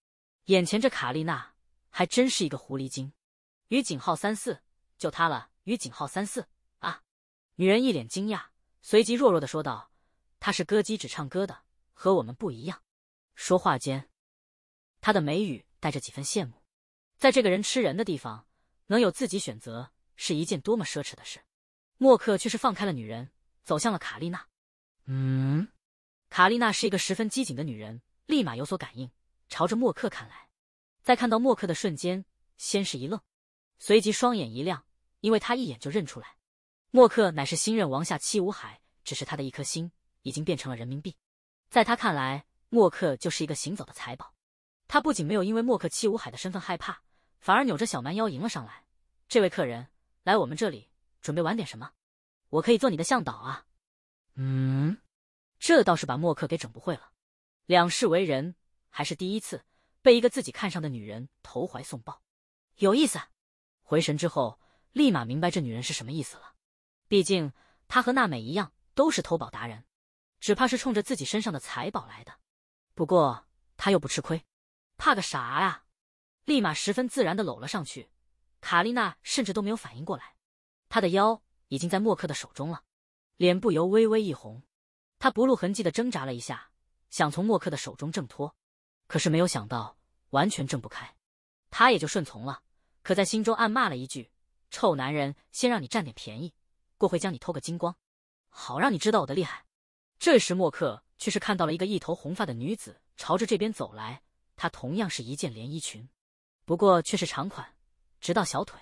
眼前这卡丽娜还真是一个狐狸精。于景浩三四，就她了。于景浩三四啊！女人一脸惊讶，随即弱弱的说道：“她是歌姬，只唱歌的，和我们不一样。”说话间，她的眉宇带着几分羡慕。在这个人吃人的地方，能有自己选择，是一件多么奢侈的事。默克却是放开了女人，走向了卡丽娜。嗯，卡丽娜是一个十分机警的女人，立马有所感应，朝着默克看来。在看到默克的瞬间，先是一愣，随即双眼一亮，因为他一眼就认出来，默克乃是新任王下七武海。只是他的一颗心已经变成了人民币，在他看来，默克就是一个行走的财宝。他不仅没有因为默克七武海的身份害怕，反而扭着小蛮腰迎了上来。这位客人来我们这里。准备玩点什么？我可以做你的向导啊。嗯，这倒是把默克给整不会了。两世为人，还是第一次被一个自己看上的女人投怀送抱，有意思。回神之后，立马明白这女人是什么意思了。毕竟她和娜美一样，都是偷宝达人，只怕是冲着自己身上的财宝来的。不过他又不吃亏，怕个啥呀？立马十分自然的搂了上去。卡丽娜甚至都没有反应过来。他的腰已经在默克的手中了，脸不由微微一红，他不露痕迹的挣扎了一下，想从默克的手中挣脱，可是没有想到完全挣不开，他也就顺从了，可在心中暗骂了一句：“臭男人，先让你占点便宜，过会将你偷个精光，好让你知道我的厉害。”这时默克却是看到了一个一头红发的女子朝着这边走来，她同样是一件连衣裙，不过却是长款，直到小腿，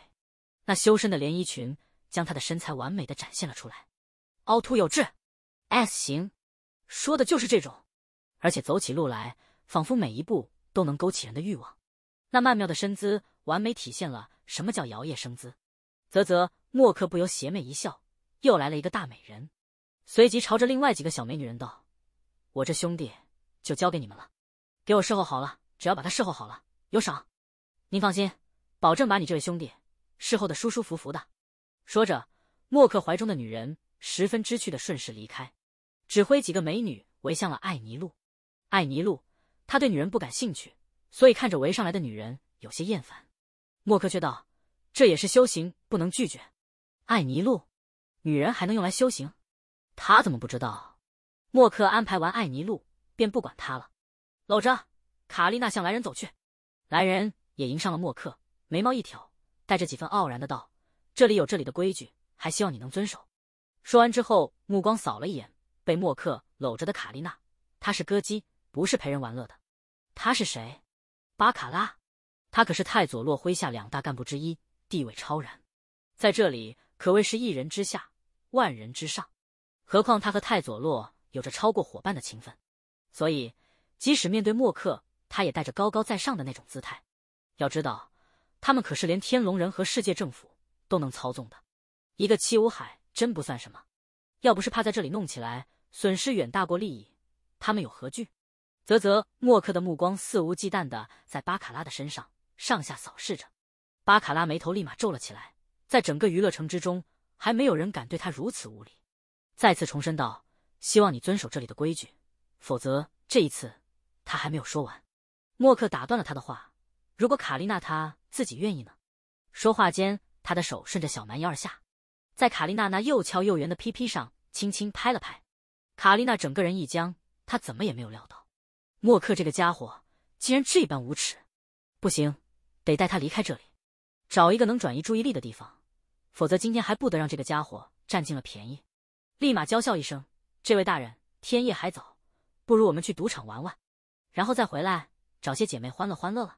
那修身的连衣裙。将她的身材完美的展现了出来，凹凸有致，S 型，说的就是这种，而且走起路来，仿佛每一步都能勾起人的欲望，那曼妙的身姿，完美体现了什么叫摇曳生姿。啧啧，墨客不由邪魅一笑，又来了一个大美人，随即朝着另外几个小美女人道：“我这兄弟就交给你们了，给我侍候好了，只要把他侍候好了，有赏。您放心，保证把你这位兄弟侍候的舒舒服服的。”说着，默克怀中的女人十分知趣的顺势离开，指挥几个美女围向了艾尼路。艾尼路，他对女人不感兴趣，所以看着围上来的女人有些厌烦。默克却道：“这也是修行不能拒绝。”艾尼路，女人还能用来修行？他怎么不知道？默克安排完艾尼路，便不管他了，搂着卡丽娜向来人走去。来人也迎上了默克，眉毛一挑，带着几分傲然的道。这里有这里的规矩，还希望你能遵守。说完之后，目光扫了一眼被默克搂着的卡丽娜，她是歌姬，不是陪人玩乐的。她是谁？巴卡拉，她可是太佐洛麾下两大干部之一，地位超然，在这里可谓是一人之下，万人之上。何况他和太佐洛有着超过伙伴的情分，所以即使面对默克，他也带着高高在上的那种姿态。要知道，他们可是连天龙人和世界政府。都能操纵的，一个七五海真不算什么。要不是怕在这里弄起来损失远大过利益，他们有何惧？啧啧，默克的目光肆无忌惮的在巴卡拉的身上上下扫视着，巴卡拉眉头立马皱了起来。在整个娱乐城之中，还没有人敢对他如此无礼。再次重申道：“希望你遵守这里的规矩，否则这一次……”他还没有说完，默克打断了他的话：“如果卡丽娜她自己愿意呢？”说话间。他的手顺着小蛮腰而下，在卡丽娜那又翘又圆的屁屁上轻轻拍了拍，卡丽娜整个人一僵。她怎么也没有料到，莫克这个家伙竟然这般无耻！不行，得带他离开这里，找一个能转移注意力的地方，否则今天还不得让这个家伙占尽了便宜？立马娇笑一声：“这位大人，天夜还早，不如我们去赌场玩玩，然后再回来找些姐妹欢乐欢乐了。”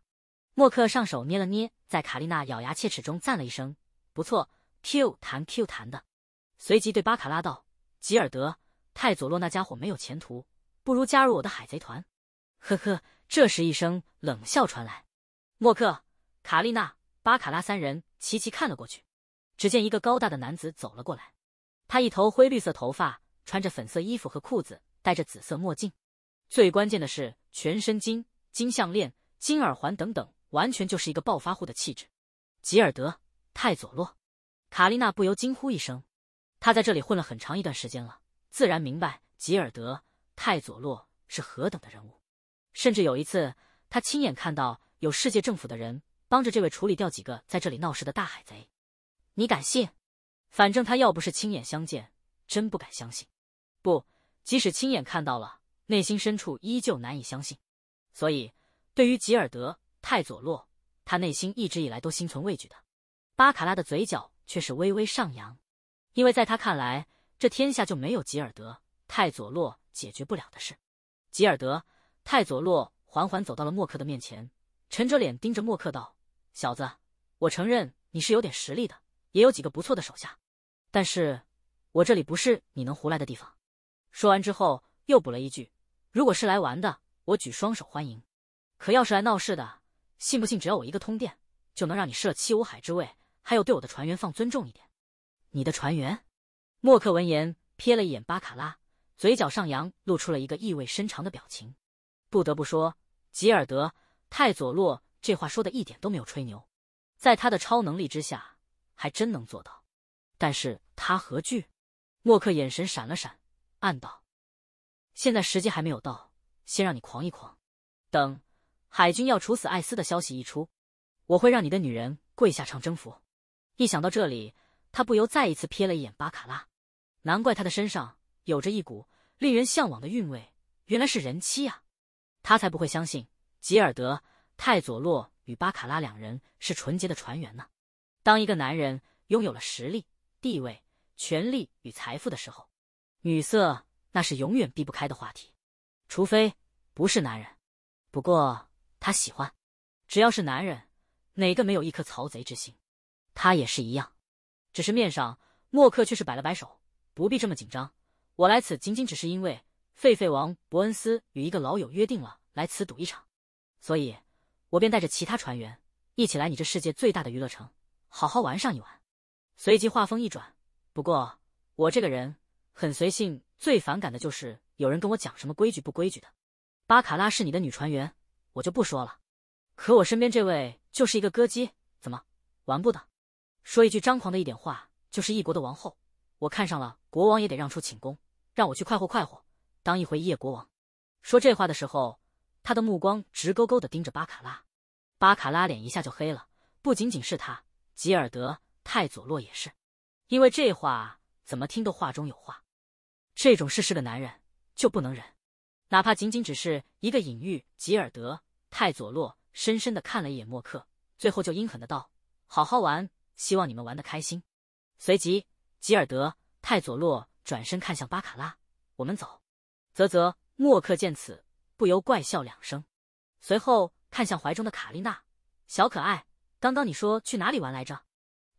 莫克上手捏了捏，在卡丽娜咬牙切齿中赞了一声。不错，Q 弹 Q 弹的。随即对巴卡拉道：“吉尔德，太佐洛那家伙没有前途，不如加入我的海贼团。”呵呵，这时一声冷笑传来，莫克、卡丽娜、巴卡拉三人齐齐看了过去。只见一个高大的男子走了过来，他一头灰绿色头发，穿着粉色衣服和裤子，戴着紫色墨镜，最关键的是全身金金项链、金耳环等等，完全就是一个暴发户的气质。吉尔德。泰佐洛，卡丽娜不由惊呼一声。她在这里混了很长一段时间了，自然明白吉尔德·泰佐洛是何等的人物。甚至有一次，她亲眼看到有世界政府的人帮着这位处理掉几个在这里闹事的大海贼。你敢信？反正他要不是亲眼相见，真不敢相信。不，即使亲眼看到了，内心深处依旧难以相信。所以，对于吉尔德·泰佐洛，他内心一直以来都心存畏惧的。巴卡拉的嘴角却是微微上扬，因为在他看来，这天下就没有吉尔德泰佐洛解决不了的事。吉尔德泰佐洛缓缓走到了默克的面前，沉着脸盯着默克道：“小子，我承认你是有点实力的，也有几个不错的手下，但是，我这里不是你能胡来的地方。”说完之后，又补了一句：“如果是来玩的，我举双手欢迎；可要是来闹事的，信不信只要我一个通电，就能让你失七武海之位？”还有对我的船员放尊重一点。你的船员？默克闻言瞥了一眼巴卡拉，嘴角上扬，露出了一个意味深长的表情。不得不说，吉尔德泰佐洛这话说的一点都没有吹牛，在他的超能力之下，还真能做到。但是他何惧？默克眼神闪了闪，暗道：现在时机还没有到，先让你狂一狂。等海军要处死艾斯的消息一出，我会让你的女人跪下唱征服。一想到这里，他不由再一次瞥了一眼巴卡拉，难怪他的身上有着一股令人向往的韵味，原来是人妻啊！他才不会相信吉尔德、泰佐洛与巴卡拉两人是纯洁的船员呢。当一个男人拥有了实力、地位、权力与财富的时候，女色那是永远避不开的话题，除非不是男人。不过他喜欢，只要是男人，哪个没有一颗曹贼之心？他也是一样，只是面上，默克却是摆了摆手，不必这么紧张。我来此仅仅只是因为狒狒王伯恩斯与一个老友约定了来此赌一场，所以，我便带着其他船员一起来你这世界最大的娱乐城，好好玩上一玩。随即话锋一转，不过我这个人很随性，最反感的就是有人跟我讲什么规矩不规矩的。巴卡拉是你的女船员，我就不说了，可我身边这位就是一个歌姬，怎么玩不得？说一句张狂的一点话，就是一国的王后，我看上了国王也得让出寝宫，让我去快活快活，当一回夜国王。说这话的时候，他的目光直勾勾的盯着巴卡拉。巴卡拉脸一下就黑了，不仅仅是他，吉尔德泰佐洛也是，因为这话怎么听都话中有话。这种事是个男人就不能忍，哪怕仅仅只是一个隐喻。吉尔德泰佐洛深深的看了一眼默克，最后就阴狠的道：“好好玩。”希望你们玩得开心。随即，吉尔德泰佐洛转身看向巴卡拉：“我们走。”啧啧，莫克见此不由怪笑两声，随后看向怀中的卡丽娜：“小可爱，刚刚你说去哪里玩来着？”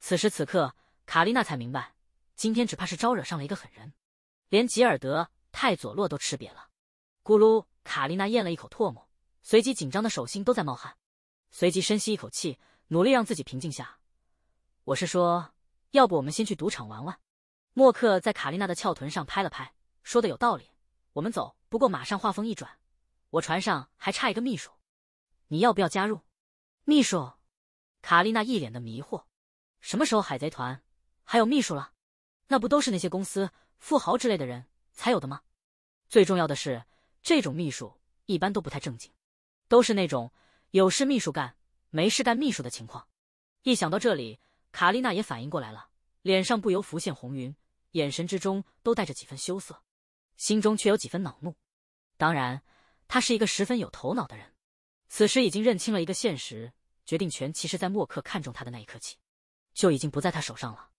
此时此刻，卡丽娜才明白，今天只怕是招惹上了一个狠人，连吉尔德泰佐洛都吃瘪了。咕噜，卡丽娜咽了一口唾沫，随即紧张的手心都在冒汗，随即深吸一口气，努力让自己平静下。我是说，要不我们先去赌场玩玩？默克在卡丽娜的翘臀上拍了拍，说的有道理，我们走。不过马上话锋一转，我船上还差一个秘书，你要不要加入？秘书？卡丽娜一脸的迷惑，什么时候海贼团还有秘书了？那不都是那些公司富豪之类的人才有的吗？最重要的是，这种秘书一般都不太正经，都是那种有事秘书干，没事干秘书的情况。一想到这里。卡丽娜也反应过来了，脸上不由浮现红云，眼神之中都带着几分羞涩，心中却有几分恼怒。当然，他是一个十分有头脑的人，此时已经认清了一个现实：决定权其实在莫克看中他的那一刻起，就已经不在他手上了。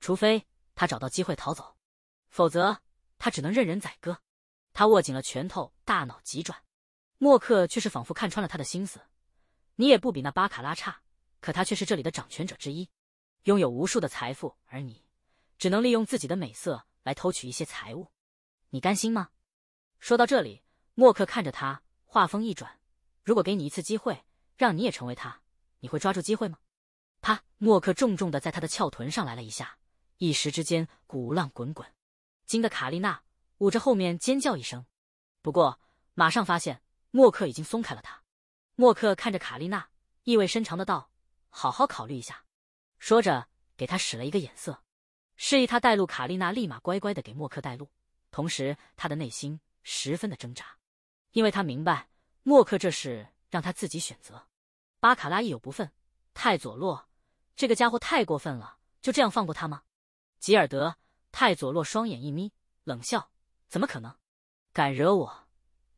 除非他找到机会逃走，否则他只能任人宰割。他握紧了拳头，大脑急转。莫克却是仿佛看穿了他的心思：“你也不比那巴卡拉差，可他却是这里的掌权者之一。”拥有无数的财富，而你只能利用自己的美色来偷取一些财物，你甘心吗？说到这里，默克看着他，话锋一转：“如果给你一次机会，让你也成为他，你会抓住机会吗？”啪！默克重重的在他的翘臀上来了一下，一时之间鼓浪滚滚，惊得卡丽娜捂着后面尖叫一声。不过马上发现默克已经松开了他。默克看着卡丽娜，意味深长的道：“好好考虑一下。”说着，给他使了一个眼色，示意他带路。卡丽娜立马乖乖的给莫克带路，同时他的内心十分的挣扎，因为他明白莫克这是让他自己选择。巴卡拉一有不忿，泰佐洛这个家伙太过分了，就这样放过他吗？吉尔德泰佐洛双眼一眯，冷笑：“怎么可能？敢惹我，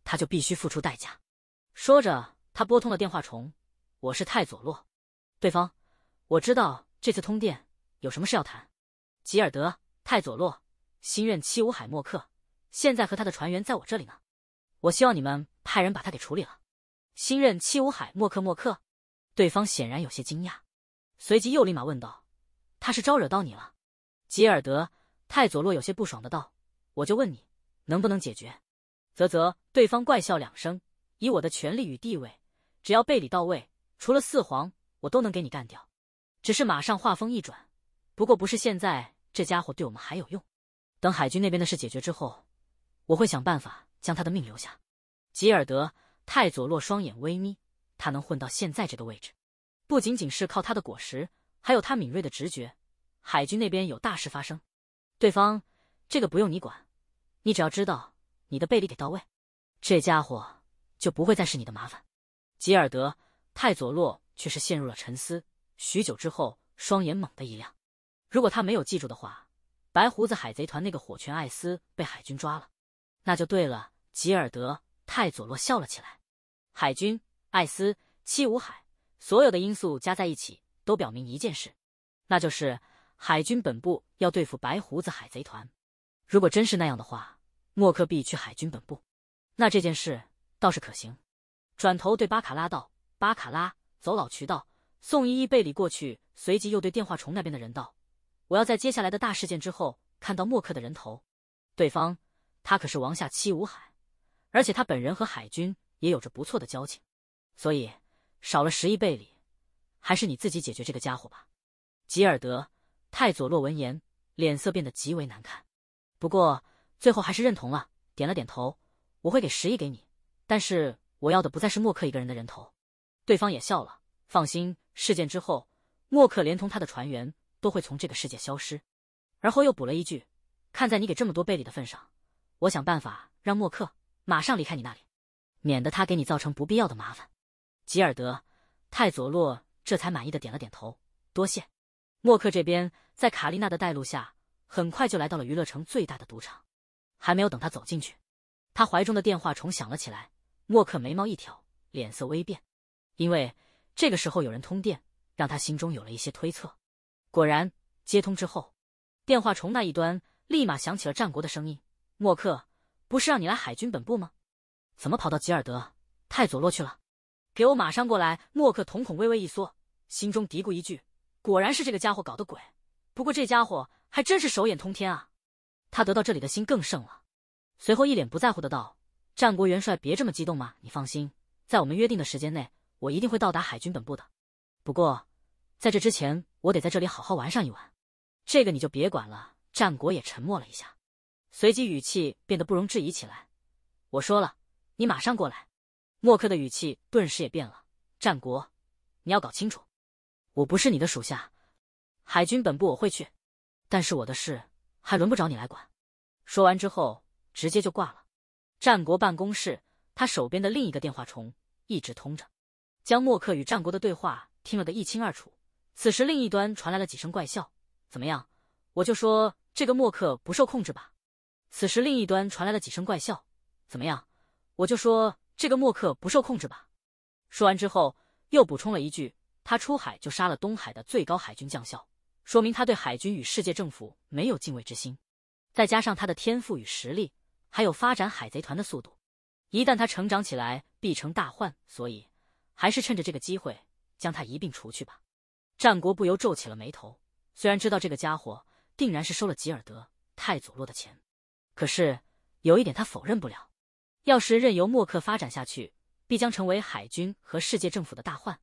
他就必须付出代价。”说着，他拨通了电话虫：“我是泰佐洛。”对方：“我知道。”这次通电有什么事要谈？吉尔德泰佐洛新任七武海莫克，现在和他的船员在我这里呢。我希望你们派人把他给处理了。新任七武海莫克莫克，对方显然有些惊讶，随即又立马问道：“他是招惹到你了？”吉尔德泰佐洛有些不爽的道：“我就问你能不能解决？”啧啧，对方怪笑两声，以我的权力与地位，只要背礼到位，除了四皇，我都能给你干掉。只是马上话锋一转，不过不是现在。这家伙对我们还有用，等海军那边的事解决之后，我会想办法将他的命留下。吉尔德泰佐洛双眼微眯，他能混到现在这个位置，不仅仅是靠他的果实，还有他敏锐的直觉。海军那边有大事发生，对方这个不用你管，你只要知道你的背利给到位，这家伙就不会再是你的麻烦。吉尔德泰佐洛却是陷入了沉思。许久之后，双眼猛的一亮。如果他没有记住的话，白胡子海贼团那个火拳艾斯被海军抓了，那就对了。吉尔德泰佐洛笑了起来。海军、艾斯、七武海，所有的因素加在一起，都表明一件事，那就是海军本部要对付白胡子海贼团。如果真是那样的话，莫克必去海军本部，那这件事倒是可行。转头对巴卡拉道：“巴卡拉，走老渠道。”宋依依贝里过去，随即又对电话虫那边的人道：“我要在接下来的大事件之后看到默克的人头。对方他可是王下七武海，而且他本人和海军也有着不错的交情，所以少了十亿贝里，还是你自己解决这个家伙吧。”吉尔德泰佐洛闻言，脸色变得极为难看，不过最后还是认同了，点了点头：“我会给十亿给你，但是我要的不再是默克一个人的人头。”对方也笑了，放心。事件之后，默克连同他的船员都会从这个世界消失，而后又补了一句：“看在你给这么多贝里的份上，我想办法让默克马上离开你那里，免得他给你造成不必要的麻烦。”吉尔德泰佐洛这才满意的点了点头，多谢。默克这边在卡丽娜的带路下，很快就来到了娱乐城最大的赌场。还没有等他走进去，他怀中的电话重响了起来。默克眉毛一挑，脸色微变，因为。这个时候有人通电，让他心中有了一些推测。果然接通之后，电话虫那一端立马响起了战国的声音：“莫克，不是让你来海军本部吗？怎么跑到吉尔德泰佐洛去了？给我马上过来！”莫克瞳孔微微一缩，心中嘀咕一句：“果然是这个家伙搞的鬼。”不过这家伙还真是手眼通天啊！他得到这里的心更盛了。随后一脸不在乎的道：“战国元帅，别这么激动嘛。你放心，在我们约定的时间内。”我一定会到达海军本部的，不过，在这之前，我得在这里好好玩上一玩。这个你就别管了。战国也沉默了一下，随即语气变得不容置疑起来：“我说了，你马上过来。”默克的语气顿时也变了：“战国，你要搞清楚，我不是你的属下。海军本部我会去，但是我的事还轮不着你来管。”说完之后，直接就挂了。战国办公室，他手边的另一个电话虫一直通着。将默克与战国的对话听了个一清二楚。此时另一端传来了几声怪笑。怎么样？我就说这个默克不受控制吧。此时另一端传来了几声怪笑。怎么样？我就说这个默克不受控制吧。说完之后，又补充了一句：“他出海就杀了东海的最高海军将校，说明他对海军与世界政府没有敬畏之心。再加上他的天赋与实力，还有发展海贼团的速度，一旦他成长起来，必成大患。所以。”还是趁着这个机会将他一并除去吧。战国不由皱起了眉头。虽然知道这个家伙定然是收了吉尔德太佐洛的钱，可是有一点他否认不了：要是任由默克发展下去，必将成为海军和世界政府的大患。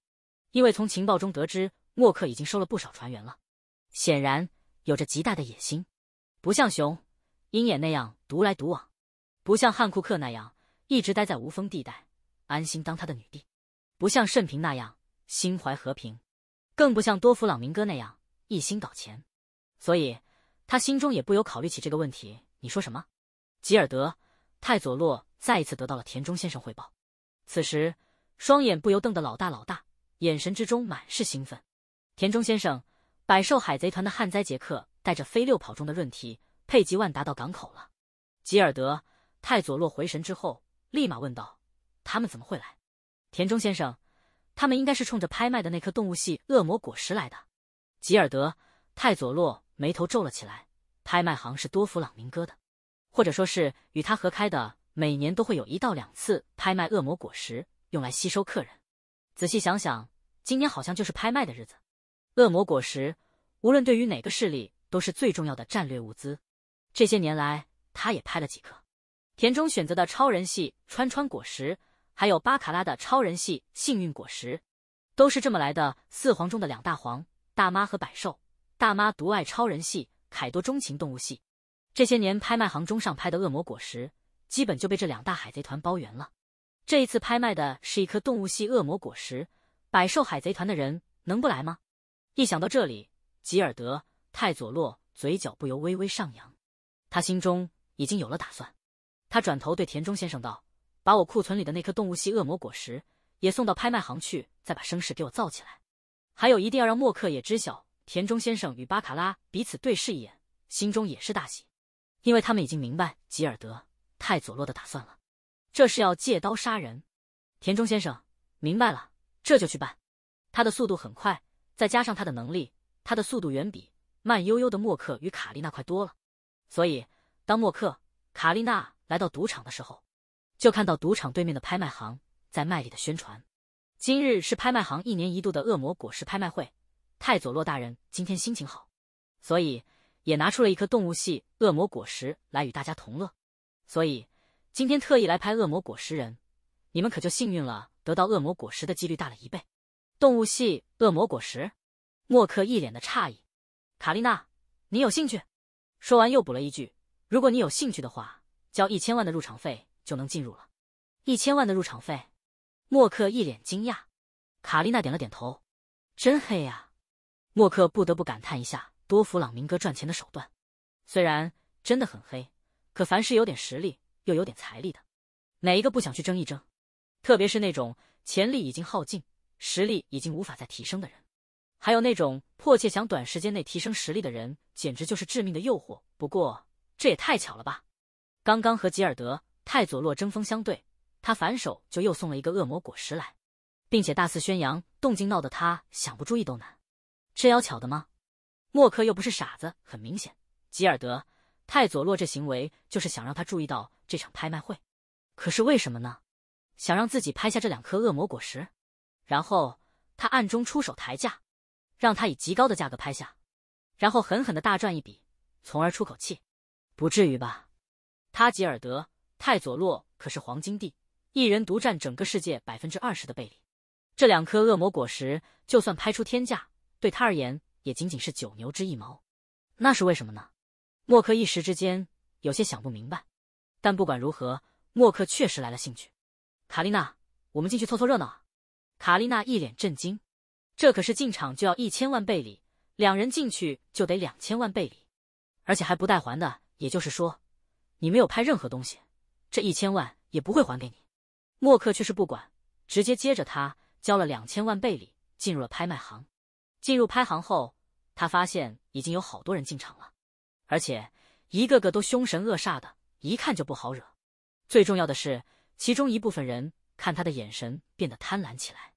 因为从情报中得知，默克已经收了不少船员了，显然有着极大的野心，不像熊、鹰眼那样独来独往，不像汉库克那样一直待在无风地带，安心当他的女帝。不像甚平那样心怀和平，更不像多弗朗明哥那样一心搞钱，所以他心中也不由考虑起这个问题。你说什么？吉尔德泰佐洛再一次得到了田中先生汇报，此时双眼不由瞪得老大老大，眼神之中满是兴奋。田中先生，百兽海贼团的旱灾杰克带着飞六跑中的润提佩吉万达到港口了。吉尔德泰佐洛回神之后，立马问道：“他们怎么会来？”田中先生，他们应该是冲着拍卖的那颗动物系恶魔果实来的。吉尔德泰佐洛眉头皱了起来。拍卖行是多弗朗明哥的，或者说是与他合开的。每年都会有一到两次拍卖恶魔果实，用来吸收客人。仔细想想，今年好像就是拍卖的日子。恶魔果实，无论对于哪个势力都是最重要的战略物资。这些年来，他也拍了几颗。田中选择的超人系川川果实。还有巴卡拉的超人系幸运果实，都是这么来的。四皇中的两大皇大妈和百兽大妈独爱超人系，凯多钟情动物系。这些年拍卖行中上拍的恶魔果实，基本就被这两大海贼团包圆了。这一次拍卖的是一颗动物系恶魔果实，百兽海贼团的人能不来吗？一想到这里，吉尔德泰佐洛嘴角不由微微上扬，他心中已经有了打算。他转头对田中先生道。把我库存里的那颗动物系恶魔果实也送到拍卖行去，再把声势给我造起来。还有，一定要让默克也知晓。田中先生与巴卡拉彼此对视一眼，心中也是大喜，因为他们已经明白吉尔德太佐洛的打算了，这是要借刀杀人。田中先生明白了，这就去办。他的速度很快，再加上他的能力，他的速度远比慢悠悠的默克与卡莉娜快多了。所以，当默克卡莉娜来到赌场的时候。就看到赌场对面的拍卖行在卖力的宣传，今日是拍卖行一年一度的恶魔果实拍卖会。太佐洛大人今天心情好，所以也拿出了一颗动物系恶魔果实来与大家同乐。所以今天特意来拍恶魔果实人，你们可就幸运了，得到恶魔果实的几率大了一倍。动物系恶魔果实，默克一脸的诧异。卡丽娜，你有兴趣？说完又补了一句：如果你有兴趣的话，交一千万的入场费。就能进入了，一千万的入场费，默克一脸惊讶，卡丽娜点了点头，真黑呀，默克不得不感叹一下多弗朗明哥赚钱的手段，虽然真的很黑，可凡是有点实力又有点财力的，哪一个不想去争一争？特别是那种潜力已经耗尽、实力已经无法再提升的人，还有那种迫切想短时间内提升实力的人，简直就是致命的诱惑。不过这也太巧了吧，刚刚和吉尔德。太佐洛针锋相对，他反手就又送了一个恶魔果实来，并且大肆宣扬，动静闹得他想不注意都难。这要巧的吗？莫克又不是傻子，很明显，吉尔德太佐洛这行为就是想让他注意到这场拍卖会。可是为什么呢？想让自己拍下这两颗恶魔果实，然后他暗中出手抬价，让他以极高的价格拍下，然后狠狠的大赚一笔，从而出口气。不至于吧？他吉尔德。泰佐洛可是黄金帝，一人独占整个世界百分之二十的贝利。这两颗恶魔果实就算拍出天价，对他而言也仅仅是九牛之一毛。那是为什么呢？莫克一时之间有些想不明白。但不管如何，莫克确实来了兴趣。卡丽娜，我们进去凑凑热闹卡丽娜一脸震惊，这可是进场就要一千万贝里，两人进去就得两千万贝里，而且还不带还的。也就是说，你没有拍任何东西。这一千万也不会还给你，默克却是不管，直接接着他交了两千万贝里进入了拍卖行。进入拍行后，他发现已经有好多人进场了，而且一个个都凶神恶煞的，一看就不好惹。最重要的是，其中一部分人看他的眼神变得贪婪起来。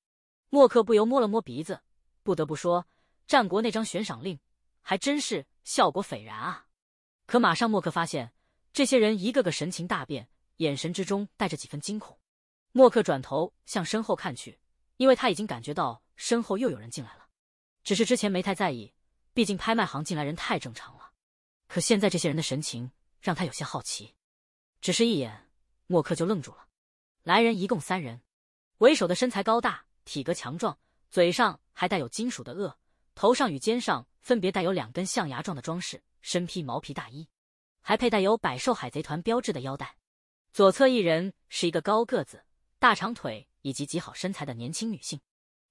默克不由摸了摸鼻子，不得不说，战国那张悬赏令还真是效果斐然啊。可马上默克发现，这些人一个个神情大变。眼神之中带着几分惊恐，默克转头向身后看去，因为他已经感觉到身后又有人进来了，只是之前没太在意，毕竟拍卖行进来人太正常了。可现在这些人的神情让他有些好奇，只是一眼，默克就愣住了。来人一共三人，为首的身材高大，体格强壮，嘴上还带有金属的颚，头上与肩上分别带有两根象牙状的装饰，身披毛皮大衣，还佩戴有百兽海贼团标志的腰带。左侧一人是一个高个子、大长腿以及极好身材的年轻女性，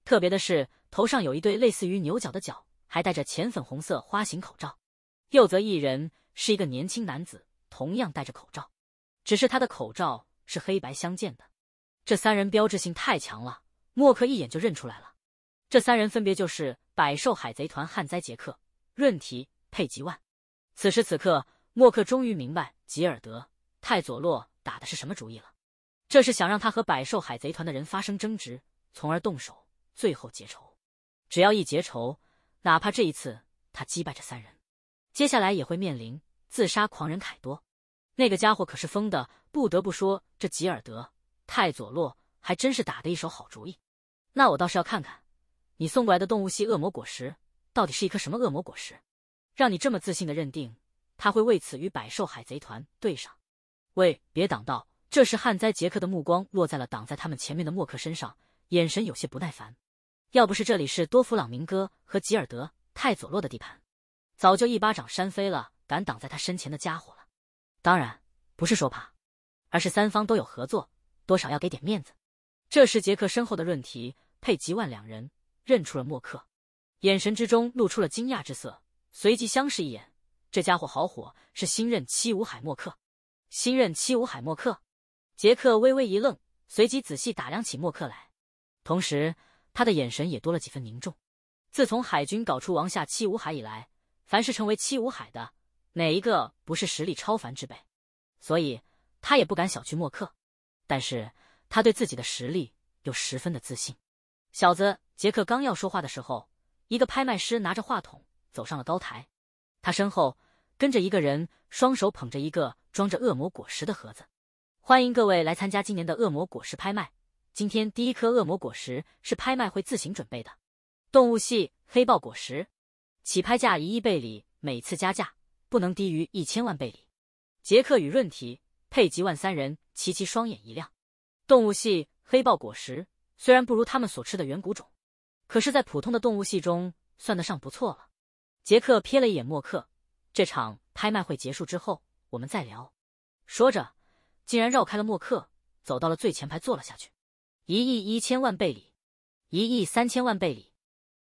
特别的是头上有一对类似于牛角的角，还戴着浅粉红色花型口罩。右侧一人是一个年轻男子，同样戴着口罩，只是他的口罩是黑白相间的。这三人标志性太强了，默克一眼就认出来了。这三人分别就是百兽海贼团旱灾杰克、润提、佩吉万。此时此刻，默克终于明白吉尔德、泰佐洛。打的是什么主意了？这是想让他和百兽海贼团的人发生争执，从而动手，最后结仇。只要一结仇，哪怕这一次他击败这三人，接下来也会面临自杀狂人凯多。那个家伙可是疯的，不得不说，这吉尔德泰佐洛还真是打的一手好主意。那我倒是要看看，你送过来的动物系恶魔果实到底是一颗什么恶魔果实，让你这么自信的认定他会为此与百兽海贼团对上？喂，别挡道！这时，旱灾杰克的目光落在了挡在他们前面的莫克身上，眼神有些不耐烦。要不是这里是多弗朗明哥和吉尔德泰佐洛的地盘，早就一巴掌扇飞了敢挡在他身前的家伙了。当然，不是说怕，而是三方都有合作，多少要给点面子。这时，杰克身后的润提、佩吉万两人认出了莫克，眼神之中露出了惊讶之色，随即相视一眼。这家伙好火，是新任七武海莫克。新任七武海默克，杰克微微一愣，随即仔细打量起默克来，同时他的眼神也多了几分凝重。自从海军搞出王下七武海以来，凡是成为七武海的，哪一个不是实力超凡之辈？所以他也不敢小觑默克，但是他对自己的实力又十分的自信。小子，杰克刚要说话的时候，一个拍卖师拿着话筒走上了高台，他身后跟着一个人，双手捧着一个。装着恶魔果实的盒子，欢迎各位来参加今年的恶魔果实拍卖。今天第一颗恶魔果实是拍卖会自行准备的，动物系黑豹果实，起拍价一亿贝里，每次加价不能低于一千万贝里。杰克与润提、佩吉万三人齐齐双眼一亮。动物系黑豹果实虽然不如他们所吃的远古种，可是，在普通的动物系中算得上不错了。杰克瞥了一眼默克，这场拍卖会结束之后。我们再聊，说着，竟然绕开了默克，走到了最前排坐了下去。一亿一千万贝里，一亿三千万贝里，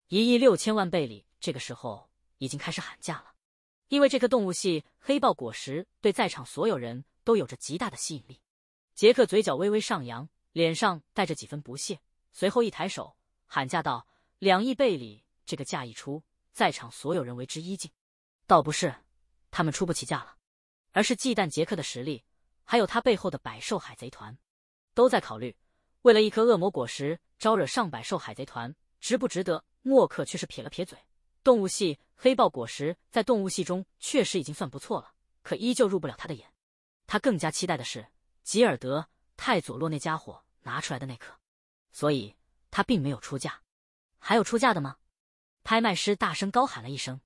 一亿六千万贝里。这个时候已经开始喊价了，因为这颗动物系黑豹果实对在场所有人都有着极大的吸引力。杰克嘴角微微上扬，脸上带着几分不屑，随后一抬手喊价道：“两亿贝里！”这个价一出，在场所有人为之一惊。倒不是，他们出不起价了。而是忌惮杰克的实力，还有他背后的百兽海贼团，都在考虑，为了一颗恶魔果实招惹上百兽海贼团，值不值得？莫克却是撇了撇嘴。动物系黑豹果实在动物系中确实已经算不错了，可依旧入不了他的眼。他更加期待的是吉尔德泰佐洛那家伙拿出来的那颗，所以他并没有出价。还有出价的吗？拍卖师大声高喊了一声，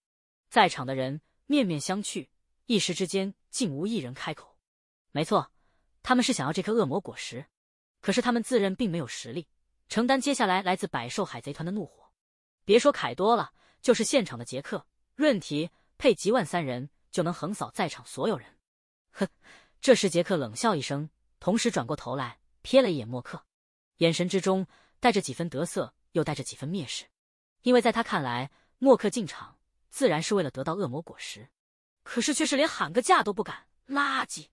在场的人面面相觑，一时之间。竟无一人开口。没错，他们是想要这颗恶魔果实，可是他们自认并没有实力承担接下来来自百兽海贼团的怒火。别说凯多了，就是现场的杰克、润提、佩吉万三人，就能横扫在场所有人。哼！这时杰克冷笑一声，同时转过头来瞥了一眼默克，眼神之中带着几分得瑟，又带着几分蔑视。因为在他看来，默克进场自然是为了得到恶魔果实。可是却是连喊个价都不敢，垃圾！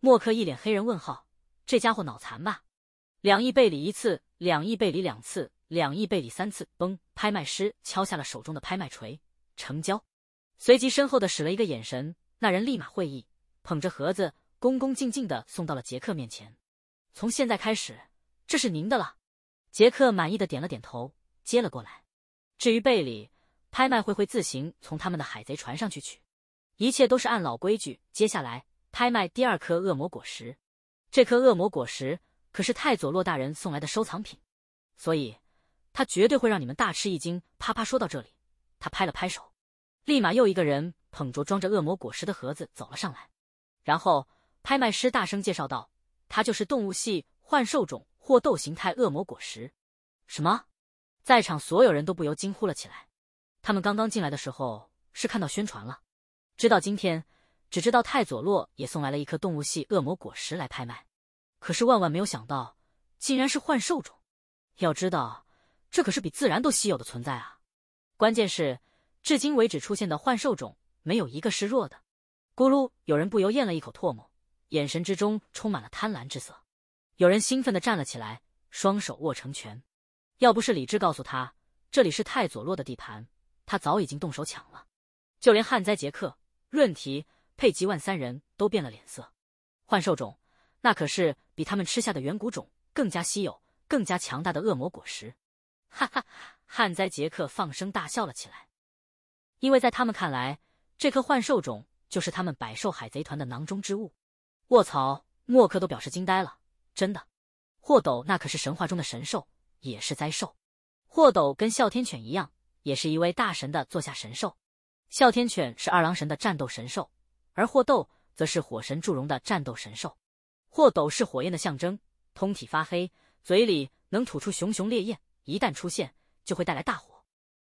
默克一脸黑人问号，这家伙脑残吧？两亿贝里一次，两亿贝里两次，两亿贝里三次，崩！拍卖师敲下了手中的拍卖锤，成交。随即身后的使了一个眼神，那人立马会意，捧着盒子恭恭敬敬的送到了杰克面前。从现在开始，这是您的了。杰克满意的点了点头，接了过来。至于贝里，拍卖会会自行从他们的海贼船上去取。一切都是按老规矩，接下来拍卖第二颗恶魔果实。这颗恶魔果实可是太佐洛大人送来的收藏品，所以他绝对会让你们大吃一惊！啪啪！说到这里，他拍了拍手，立马又一个人捧着装着恶魔果实的盒子走了上来。然后拍卖师大声介绍道：“他就是动物系幻兽种或斗形态恶魔果实。”什么？在场所有人都不由惊呼了起来。他们刚刚进来的时候是看到宣传了。直到今天，只知道太佐洛也送来了一颗动物系恶魔果实来拍卖，可是万万没有想到，竟然是幻兽种。要知道，这可是比自然都稀有的存在啊！关键是，至今为止出现的幻兽种没有一个是弱的。咕噜，有人不由咽了一口唾沫，眼神之中充满了贪婪之色。有人兴奋的站了起来，双手握成拳。要不是理智告诉他这里是太佐洛的地盘，他早已经动手抢了。就连旱灾杰克。润提、佩吉万三人都变了脸色。幻兽种，那可是比他们吃下的远古种更加稀有、更加强大的恶魔果实。哈哈旱灾杰克放声大笑了起来，因为在他们看来，这颗幻兽种就是他们百兽海贼团的囊中之物。卧槽！莫克都表示惊呆了，真的。霍斗那可是神话中的神兽，也是灾兽。霍斗跟哮天犬一样，也是一位大神的座下神兽。哮天犬是二郎神的战斗神兽，而霍斗则是火神祝融的战斗神兽。霍斗是火焰的象征，通体发黑，嘴里能吐出熊熊烈焰，一旦出现就会带来大火。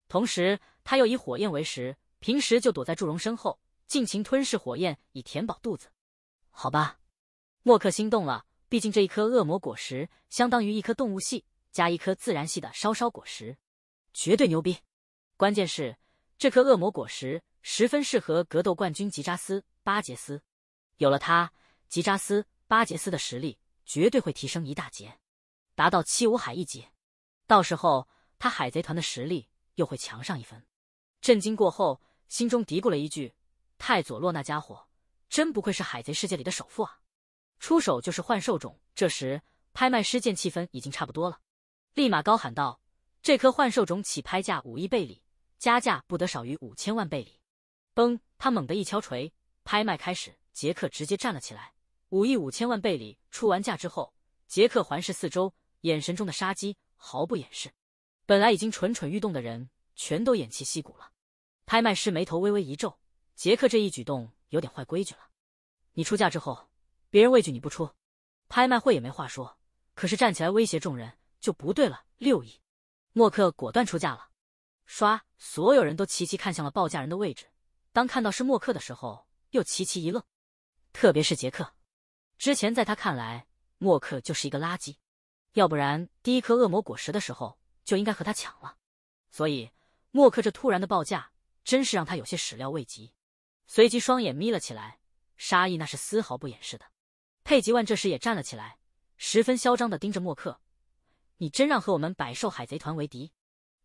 同时，他又以火焰为食，平时就躲在祝融身后，尽情吞噬火焰以填饱肚子。好吧，莫克心动了，毕竟这一颗恶魔果实相当于一颗动物系加一颗自然系的烧烧果实，绝对牛逼。关键是。这颗恶魔果实十分适合格斗冠军吉扎斯·巴杰斯，有了它，吉扎斯·巴杰斯的实力绝对会提升一大截，达到七武海一级。到时候，他海贼团的实力又会强上一分。震惊过后，心中嘀咕了一句：“太佐洛那家伙，真不愧是海贼世界里的首富啊！”出手就是幻兽种。这时，拍卖师见气氛已经差不多了，立马高喊道：“这颗幻兽种起拍价五亿贝里。”加价不得少于五千万贝里。嘣！他猛地一敲锤，拍卖开始。杰克直接站了起来，五亿五千万贝里出完价之后，杰克环视四周，眼神中的杀机毫不掩饰。本来已经蠢蠢欲动的人，全都偃旗息鼓了。拍卖师眉头微微一皱，杰克这一举动有点坏规矩了。你出价之后，别人畏惧你不出，拍卖会也没话说。可是站起来威胁众人就不对了。六亿，默克果断出价了。唰！所有人都齐齐看向了报价人的位置。当看到是默克的时候，又齐齐一愣。特别是杰克，之前在他看来，默克就是一个垃圾，要不然第一颗恶魔果实的时候就应该和他抢了。所以，默克这突然的报价，真是让他有些始料未及。随即，双眼眯了起来，杀意那是丝毫不掩饰的。佩吉万这时也站了起来，十分嚣张的盯着默克：“你真让和我们百兽海贼团为敌？”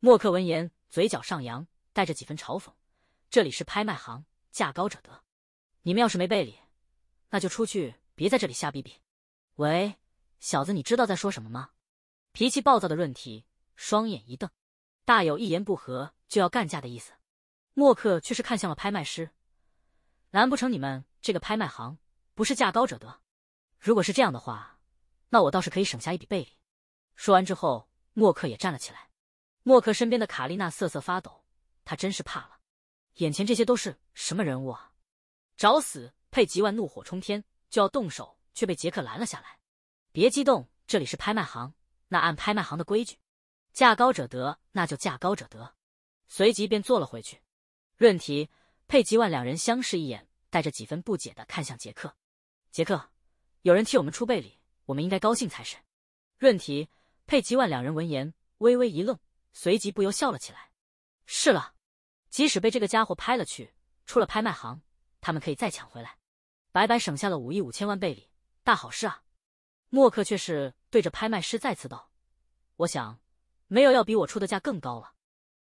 默克闻言。嘴角上扬，带着几分嘲讽。这里是拍卖行，价高者得。你们要是没背礼，那就出去，别在这里瞎逼逼。喂，小子，你知道在说什么吗？脾气暴躁的润提双眼一瞪，大有一言不合就要干架的意思。默克却是看向了拍卖师，难不成你们这个拍卖行不是价高者得？如果是这样的话，那我倒是可以省下一笔背礼。”说完之后，默克也站了起来。默克身边的卡丽娜瑟瑟发抖，她真是怕了。眼前这些都是什么人物啊？找死！佩吉万怒火冲天，就要动手，却被杰克拦了下来。别激动，这里是拍卖行，那按拍卖行的规矩，价高者得，那就价高者得。随即便坐了回去。润提、佩吉万两人相视一眼，带着几分不解的看向杰克。杰克，有人替我们出背礼，我们应该高兴才是。润提、佩吉万两人闻言微微一愣。随即不由笑了起来。是了，即使被这个家伙拍了去，出了拍卖行，他们可以再抢回来，白白省下了五亿五千万贝里，大好事啊！默克却是对着拍卖师再次道：“我想，没有要比我出的价更高了。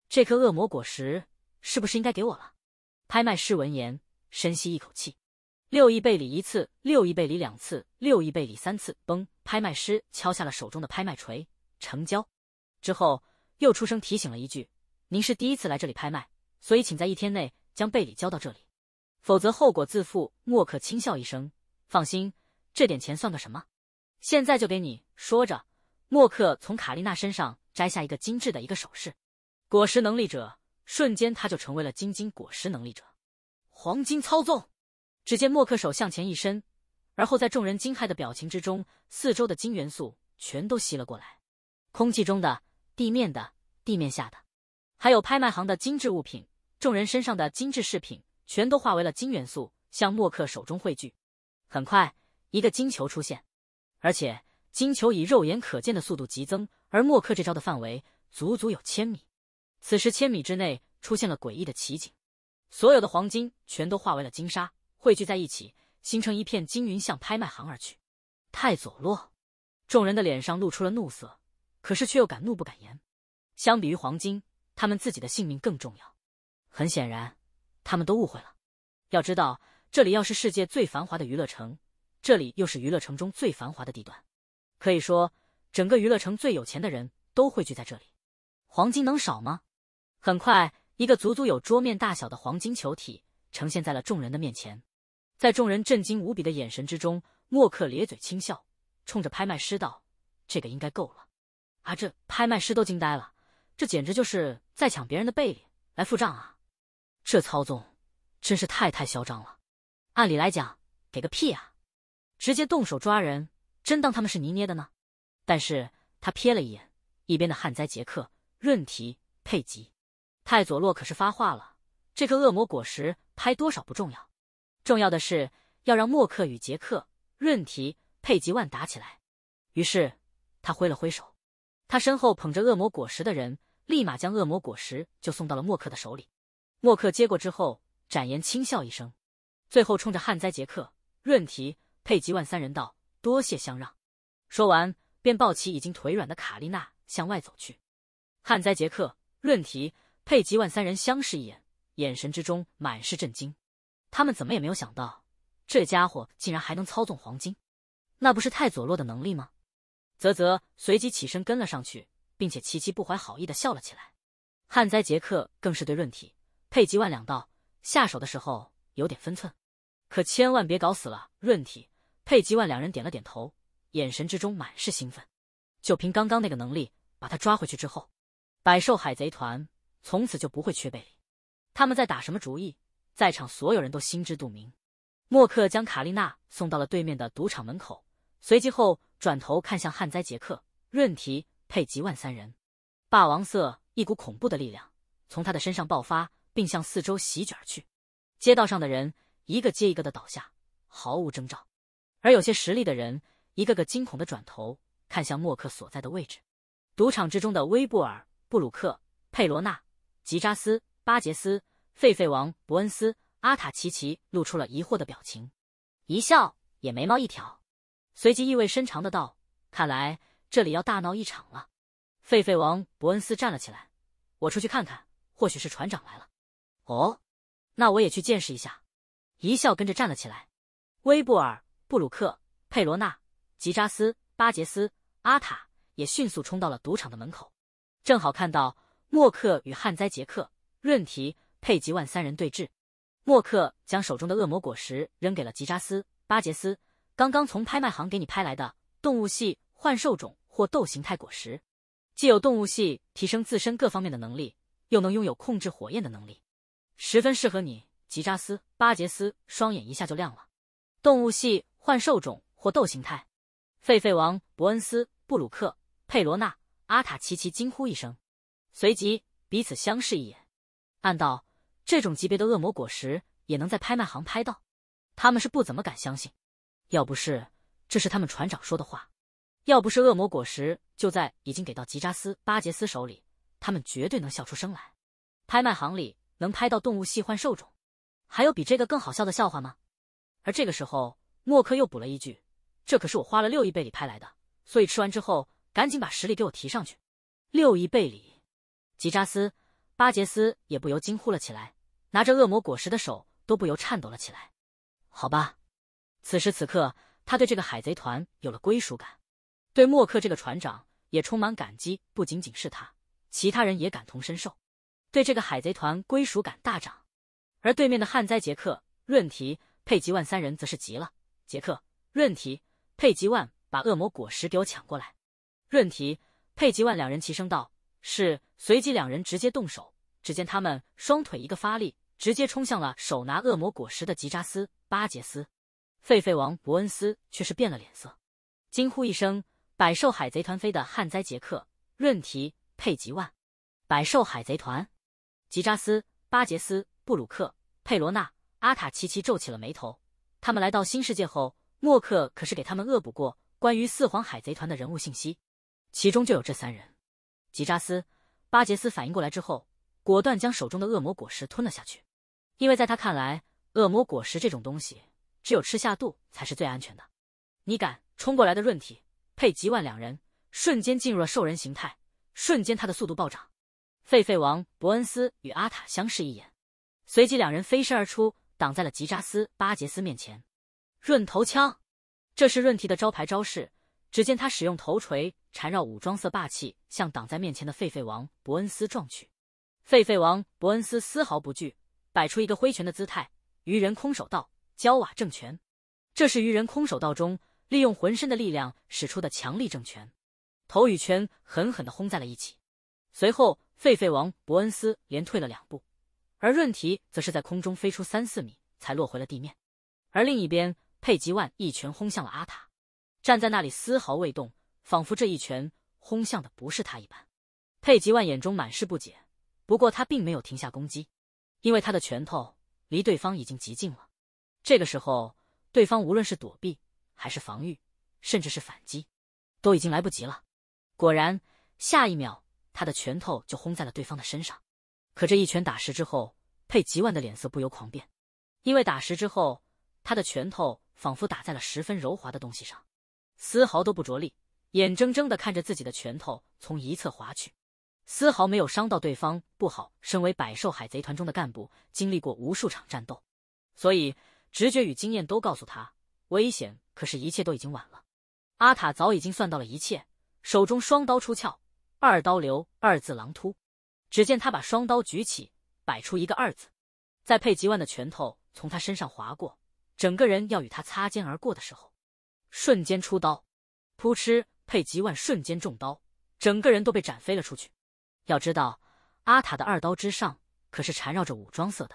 这颗恶魔果实是不是应该给我了？”拍卖师闻言，深吸一口气，六亿贝里一次，六亿贝里两次，六亿贝里三次，嘣！拍卖师敲下了手中的拍卖锤，成交。之后。又出声提醒了一句：“您是第一次来这里拍卖，所以请在一天内将贝里交到这里，否则后果自负。”莫克轻笑一声：“放心，这点钱算个什么？现在就给你。”说着，莫克从卡丽娜身上摘下一个精致的一个首饰，果实能力者瞬间他就成为了晶晶果实能力者，黄金操纵。只见莫克手向前一伸，而后在众人惊骇的表情之中，四周的金元素全都吸了过来，空气中的。地面的、地面下的，还有拍卖行的精致物品，众人身上的精致饰品，全都化为了金元素，向默克手中汇聚。很快，一个金球出现，而且金球以肉眼可见的速度急增。而默克这招的范围足足有千米。此时，千米之内出现了诡异的奇景，所有的黄金全都化为了金沙，汇聚在一起，形成一片金云，向拍卖行而去。太佐洛，众人的脸上露出了怒色。可是却又敢怒不敢言，相比于黄金，他们自己的性命更重要。很显然，他们都误会了。要知道，这里要是世界最繁华的娱乐城，这里又是娱乐城中最繁华的地段，可以说整个娱乐城最有钱的人都汇聚在这里，黄金能少吗？很快，一个足足有桌面大小的黄金球体呈现在了众人的面前，在众人震惊无比的眼神之中，默克咧嘴轻笑，冲着拍卖师道：“这个应该够了。”啊！这拍卖师都惊呆了，这简直就是在抢别人的贝里来付账啊！这操纵真是太太嚣张了。按理来讲，给个屁啊！直接动手抓人，真当他们是泥捏的呢？但是他瞥了一眼一边的旱灾杰克、润提、佩吉、泰佐洛，可是发话了：这颗恶魔果实拍多少不重要，重要的是要让默克与杰克、润提、佩吉万打起来。于是他挥了挥手。他身后捧着恶魔果实的人，立马将恶魔果实就送到了默克的手里。默克接过之后，展颜轻笑一声，最后冲着旱灾杰克、润提、佩吉万三人道：“多谢相让。”说完，便抱起已经腿软的卡丽娜向外走去。旱灾杰克、润提、佩吉万三人相视一眼，眼神之中满是震惊。他们怎么也没有想到，这家伙竟然还能操纵黄金，那不是太佐洛的能力吗？啧啧，随即起身跟了上去，并且齐齐不怀好意的笑了起来。旱灾杰克更是对润体佩吉万两道下手的时候有点分寸，可千万别搞死了润体佩吉万两人点了点头，眼神之中满是兴奋。就凭刚刚那个能力，把他抓回去之后，百兽海贼团从此就不会缺贝里。他们在打什么主意？在场所有人都心知肚明。默克将卡丽娜送到了对面的赌场门口，随即后。转头看向旱灾杰克、润提、佩吉万三人，霸王色，一股恐怖的力量从他的身上爆发，并向四周席卷去。街道上的人一个接一个的倒下，毫无征兆。而有些实力的人，一个个惊恐的转头看向莫克所在的位置。赌场之中的威布尔、布鲁克、佩罗纳、吉扎斯、巴杰斯、狒狒王、伯恩斯、阿塔奇奇露出了疑惑的表情，一笑，也眉毛一挑。随即意味深长的道：“看来这里要大闹一场了。”狒狒王伯恩斯站了起来：“我出去看看，或许是船长来了。”“哦，那我也去见识一下。”一笑跟着站了起来。威布尔、布鲁克、佩罗纳、吉扎斯、巴杰斯、阿塔也迅速冲到了赌场的门口，正好看到莫克与旱灾杰克、润提、佩吉万三人对峙。莫克将手中的恶魔果实扔给了吉扎斯、巴杰斯。刚刚从拍卖行给你拍来的动物系幻兽种或斗形态果实，既有动物系提升自身各方面的能力，又能拥有控制火焰的能力，十分适合你。吉扎斯、巴杰斯双眼一下就亮了。动物系幻兽种或斗形态，狒狒王、伯恩斯、布鲁克、佩罗纳、阿塔奇奇惊呼一声，随即彼此相视一眼，暗道：这种级别的恶魔果实也能在拍卖行拍到，他们是不怎么敢相信。要不是这是他们船长说的话，要不是恶魔果实就在已经给到吉扎斯巴杰斯手里，他们绝对能笑出声来。拍卖行里能拍到动物系幻兽种，还有比这个更好笑的笑话吗？而这个时候，默克又补了一句：“这可是我花了六亿贝里拍来的，所以吃完之后，赶紧把实力给我提上去。”六亿贝里，吉扎斯巴杰斯也不由惊呼了起来，拿着恶魔果实的手都不由颤抖了起来。好吧。此时此刻，他对这个海贼团有了归属感，对莫克这个船长也充满感激。不仅仅是他，其他人也感同身受，对这个海贼团归属感大涨。而对面的旱灾杰克、润提、佩吉万三人则是急了。杰克、润提、佩吉万，把恶魔果实给我抢过来！润提、佩吉万两人齐声道：“是！”随即两人直接动手。只见他们双腿一个发力，直接冲向了手拿恶魔果实的吉扎斯巴杰斯。狒狒王伯恩斯却是变了脸色，惊呼一声：“百兽海贼团飞的旱灾杰克、润提、佩吉万，百兽海贼团，吉扎斯、巴杰斯、布鲁克、佩罗纳、阿塔奇奇皱起了眉头。他们来到新世界后，莫克可是给他们恶补过关于四皇海贼团的人物信息，其中就有这三人。吉扎斯、巴杰斯反应过来之后，果断将手中的恶魔果实吞了下去，因为在他看来，恶魔果实这种东西。”只有吃下肚才是最安全的。你敢冲过来的润体配吉万两人瞬间进入了兽人形态，瞬间他的速度暴涨。狒狒王伯恩斯与阿塔相视一眼，随即两人飞身而出，挡在了吉扎斯巴杰斯面前。润头枪，这是润提的招牌招式。只见他使用头锤缠绕武装色霸气，向挡在面前的狒狒王伯恩斯撞去。狒狒王伯恩斯丝毫不惧，摆出一个挥拳的姿态，于人空手道。焦瓦正拳，这是鱼人空手道中利用浑身的力量使出的强力正拳，头与拳狠狠的轰在了一起。随后，狒狒王伯恩斯连退了两步，而润提则是在空中飞出三四米才落回了地面。而另一边，佩吉万一拳轰向了阿塔，站在那里丝毫未动，仿佛这一拳轰向的不是他一般。佩吉万眼中满是不解，不过他并没有停下攻击，因为他的拳头离对方已经极近了。这个时候，对方无论是躲避，还是防御，甚至是反击，都已经来不及了。果然，下一秒，他的拳头就轰在了对方的身上。可这一拳打实之后，佩吉万的脸色不由狂变，因为打实之后，他的拳头仿佛打在了十分柔滑的东西上，丝毫都不着力，眼睁睁的看着自己的拳头从一侧划去，丝毫没有伤到对方。不好，身为百兽海贼团中的干部，经历过无数场战斗，所以。直觉与经验都告诉他危险，可是，一切都已经晚了。阿塔早已经算到了一切，手中双刀出鞘，“二刀流”二字狼突。只见他把双刀举起，摆出一个二字，在佩吉万的拳头从他身上划过，整个人要与他擦肩而过的时候，瞬间出刀，扑哧！佩吉万瞬间中刀，整个人都被斩飞了出去。要知道，阿塔的二刀之上可是缠绕着武装色的，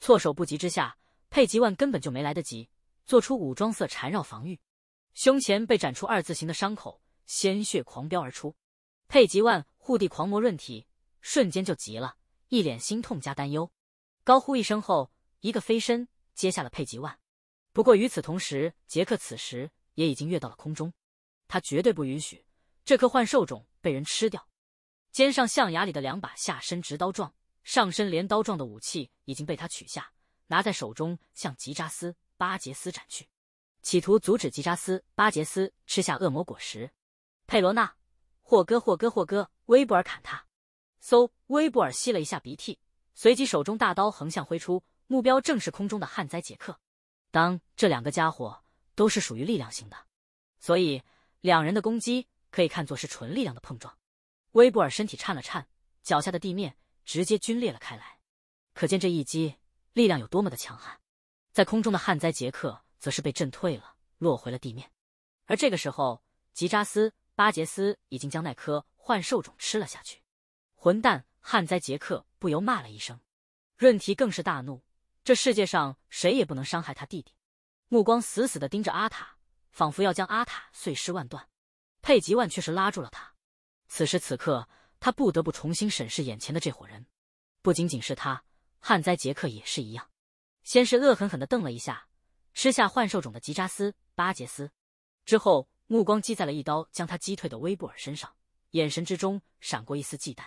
措手不及之下。佩吉万根本就没来得及做出武装色缠绕防御，胸前被斩出二字形的伤口，鲜血狂飙而出。佩吉万护地狂魔润体，瞬间就急了，一脸心痛加担忧，高呼一声后，一个飞身接下了佩吉万。不过与此同时，杰克此时也已经跃到了空中，他绝对不允许这颗幻兽种被人吃掉。肩上象牙里的两把下身直刀状、上身镰刀状的武器已经被他取下。拿在手中向吉扎斯·巴杰斯斩去，企图阻止吉扎斯·巴杰斯吃下恶魔果实。佩罗纳，霍哥，霍哥，霍哥，威布尔砍他！嗖！威布尔吸了一下鼻涕，随即手中大刀横向挥出，目标正是空中的旱灾杰克。当这两个家伙都是属于力量型的，所以两人的攻击可以看作是纯力量的碰撞。威布尔身体颤了颤，脚下的地面直接龟裂了开来，可见这一击。力量有多么的强悍，在空中的旱灾杰克则是被震退了，落回了地面。而这个时候，吉扎斯巴杰斯已经将那颗幻兽种吃了下去。混蛋！旱灾杰克不由骂了一声。润提更是大怒，这世界上谁也不能伤害他弟弟，目光死死的盯着阿塔，仿佛要将阿塔碎尸万段。佩吉万却是拉住了他，此时此刻，他不得不重新审视眼前的这伙人，不仅仅是他。旱灾杰克也是一样，先是恶狠狠的瞪了一下吃下幻兽种的吉扎斯巴杰斯，之后目光击在了一刀将他击退的威布尔身上，眼神之中闪过一丝忌惮。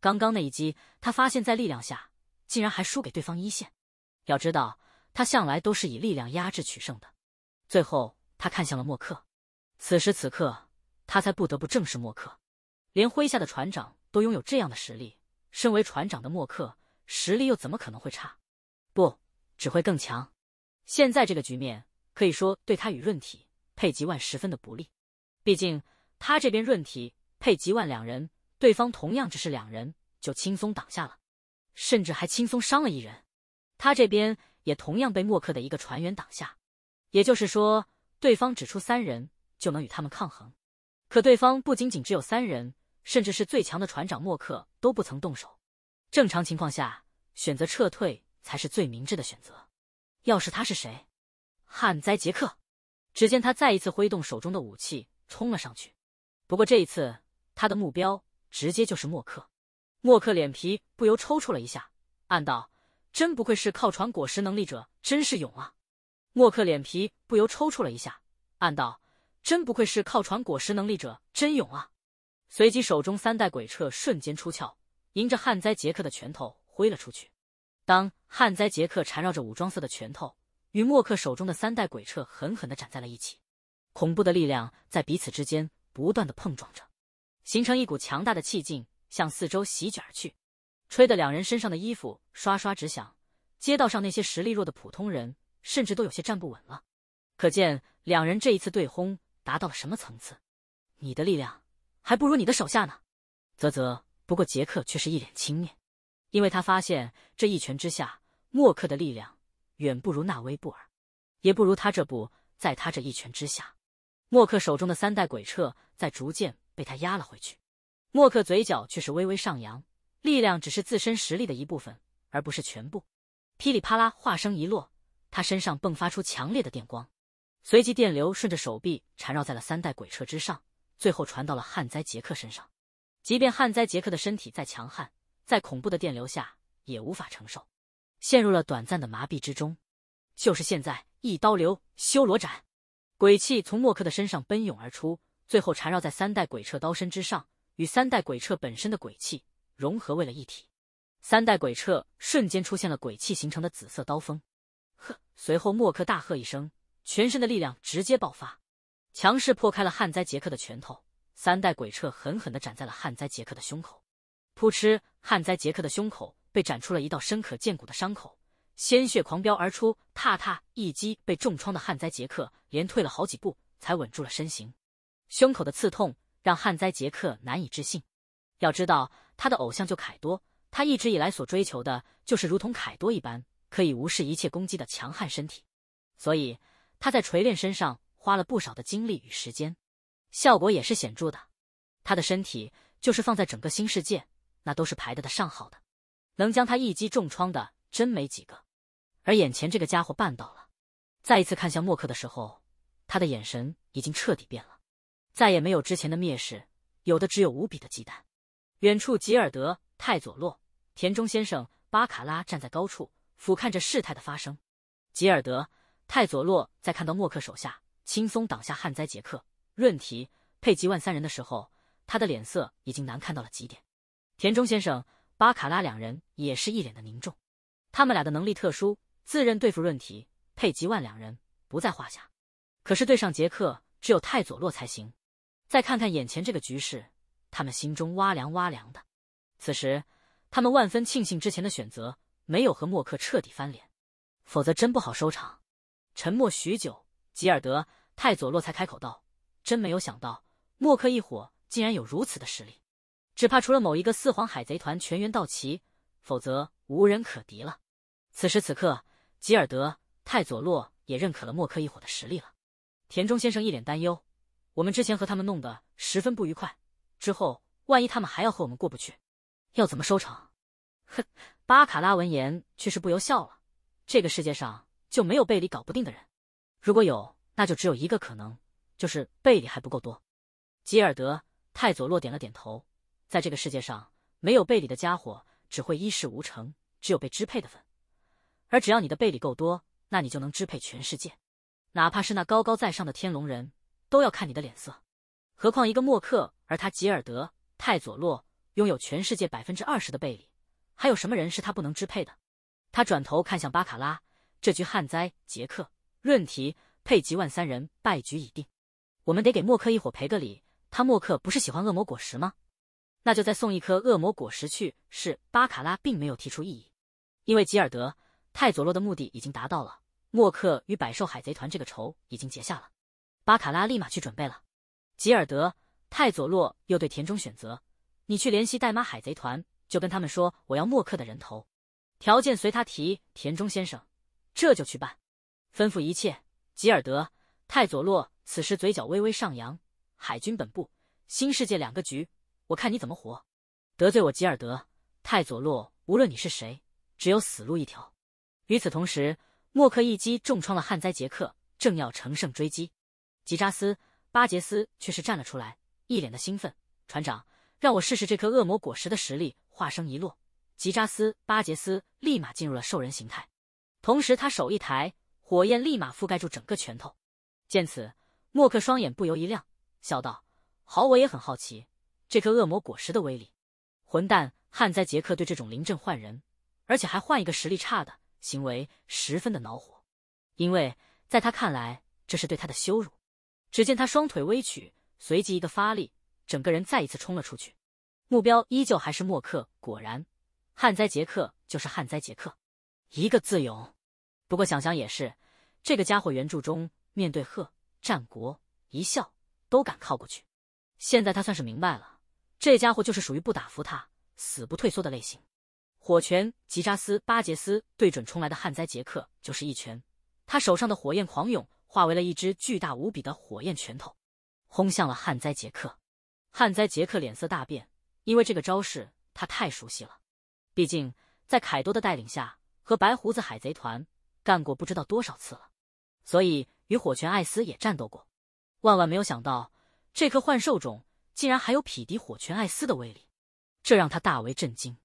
刚刚那一击，他发现在力量下竟然还输给对方一线。要知道，他向来都是以力量压制取胜的。最后，他看向了默克，此时此刻，他才不得不正视默克。连麾下的船长都拥有这样的实力，身为船长的默克。实力又怎么可能会差？不，只会更强。现在这个局面可以说对他与润体佩吉万十分的不利。毕竟他这边润体佩吉万两人，对方同样只是两人就轻松挡下了，甚至还轻松伤了一人。他这边也同样被默克的一个船员挡下。也就是说，对方只出三人就能与他们抗衡。可对方不仅仅只有三人，甚至是最强的船长默克都不曾动手。正常情况下，选择撤退才是最明智的选择。要是他是谁？旱灾杰克。只见他再一次挥动手中的武器冲了上去。不过这一次，他的目标直接就是莫克。莫克脸皮不由抽搐了一下，暗道：真不愧是靠船果实能力者，真是勇啊！莫克脸皮不由抽搐了一下，暗道：真不愧是靠船果实能力者，真勇啊！随即，手中三代鬼彻瞬间出鞘。迎着旱灾杰克的拳头挥了出去，当旱灾杰克缠绕着武装色的拳头与默克手中的三代鬼彻狠狠的斩在了一起，恐怖的力量在彼此之间不断的碰撞着，形成一股强大的气劲向四周席卷而去，吹得两人身上的衣服刷刷直响。街道上那些实力弱的普通人甚至都有些站不稳了，可见两人这一次对轰达到了什么层次。你的力量还不如你的手下呢，啧啧。不过，杰克却是一脸轻蔑，因为他发现这一拳之下，莫克的力量远不如纳威布尔，也不如他这步。在他这一拳之下，莫克手中的三代鬼彻在逐渐被他压了回去。莫克嘴角却是微微上扬，力量只是自身实力的一部分，而不是全部。噼里啪啦，话声一落，他身上迸发出强烈的电光，随即电流顺着手臂缠绕在了三代鬼彻之上，最后传到了旱灾杰克身上。即便旱灾杰克的身体再强悍，在恐怖的电流下也无法承受，陷入了短暂的麻痹之中。就是现在，一刀流修罗斩，鬼气从莫克的身上奔涌而出，最后缠绕在三代鬼彻刀身之上，与三代鬼彻本身的鬼气融合为了一体。三代鬼彻瞬间出现了鬼气形成的紫色刀锋。呵，随后莫克大喝一声，全身的力量直接爆发，强势破开了旱灾杰克的拳头。三代鬼彻狠狠的斩在了旱灾杰克的胸口，扑哧，旱灾杰克的胸口被斩出了一道深可见骨的伤口，鲜血狂飙而出。踏踏，一击被重创的旱灾杰克连退了好几步，才稳住了身形。胸口的刺痛让旱灾杰克难以置信。要知道，他的偶像就凯多，他一直以来所追求的就是如同凯多一般，可以无视一切攻击的强悍身体，所以他在锤炼身上花了不少的精力与时间。效果也是显著的，他的身体就是放在整个新世界，那都是排得的上号的，能将他一击重创的真没几个。而眼前这个家伙办到了。再一次看向莫克的时候，他的眼神已经彻底变了，再也没有之前的蔑视，有的只有无比的忌惮。远处，吉尔德、泰佐洛、田中先生、巴卡拉站在高处，俯瞰着事态的发生。吉尔德、泰佐洛在看到莫克手下轻松挡下旱灾杰克。润提、佩吉万三人的时候，他的脸色已经难看到了极点。田中先生、巴卡拉两人也是一脸的凝重。他们俩的能力特殊，自认对付润提、佩吉万两人不在话下。可是对上杰克，只有太佐洛才行。再看看眼前这个局势，他们心中哇凉哇凉的。此时，他们万分庆幸之前的选择没有和莫克彻底翻脸，否则真不好收场。沉默许久，吉尔德、太佐洛才开口道。真没有想到，莫克一伙竟然有如此的实力，只怕除了某一个四皇海贼团全员到齐，否则无人可敌了。此时此刻，吉尔德泰佐洛也认可了莫克一伙的实力了。田中先生一脸担忧：“我们之前和他们弄得十分不愉快，之后万一他们还要和我们过不去，要怎么收场？”哼，巴卡拉闻言却是不由笑了：“这个世界上就没有贝里搞不定的人，如果有，那就只有一个可能。”就是背里还不够多，吉尔德泰佐洛点了点头。在这个世界上，没有背里的家伙只会一事无成，只有被支配的份。而只要你的背里够多，那你就能支配全世界，哪怕是那高高在上的天龙人，都要看你的脸色。何况一个默克，而他吉尔德泰佐洛拥有全世界百分之二十的背里，还有什么人是他不能支配的？他转头看向巴卡拉，这局旱灾，杰克、润提、佩吉万三人败局已定。我们得给莫克一伙赔个礼。他莫克不是喜欢恶魔果实吗？那就再送一颗恶魔果实去。是巴卡拉并没有提出异议，因为吉尔德泰佐洛的目的已经达到了，莫克与百兽海贼团这个仇已经结下了。巴卡拉立马去准备了。吉尔德泰佐洛又对田中选择：“你去联系戴妈海贼团，就跟他们说我要莫克的人头，条件随他提。”田中先生，这就去办。吩咐一切。吉尔德泰佐洛。此时嘴角微微上扬，海军本部新世界两个局，我看你怎么活！得罪我吉尔德泰佐洛，无论你是谁，只有死路一条。与此同时，莫克一击重创了旱灾杰克，正要乘胜追击，吉扎斯巴杰斯却是站了出来，一脸的兴奋。船长，让我试试这颗恶魔果实的实力。话声一落，吉扎斯巴杰斯立马进入了兽人形态，同时他手一抬，火焰立马覆盖住整个拳头。见此，莫克双眼不由一亮，笑道：“好，我也很好奇这颗恶魔果实的威力。”混蛋！旱灾杰克对这种临阵换人，而且还换一个实力差的行为十分的恼火，因为在他看来这是对他的羞辱。只见他双腿微曲，随即一个发力，整个人再一次冲了出去，目标依旧还是莫克。果然，旱灾杰克就是旱灾杰克，一个自由。不过想想也是，这个家伙原著中面对赫。战国一笑都敢靠过去，现在他算是明白了，这家伙就是属于不打服他死不退缩的类型。火拳吉扎斯巴杰斯对准冲来的旱灾杰克就是一拳，他手上的火焰狂涌，化为了一只巨大无比的火焰拳头，轰向了旱灾杰克。旱灾杰克脸色大变，因为这个招式他太熟悉了，毕竟在凯多的带领下和白胡子海贼团干过不知道多少次了，所以。与火拳艾斯也战斗过，万万没有想到这颗幻兽种竟然还有匹敌火拳艾斯的威力，这让他大为震惊。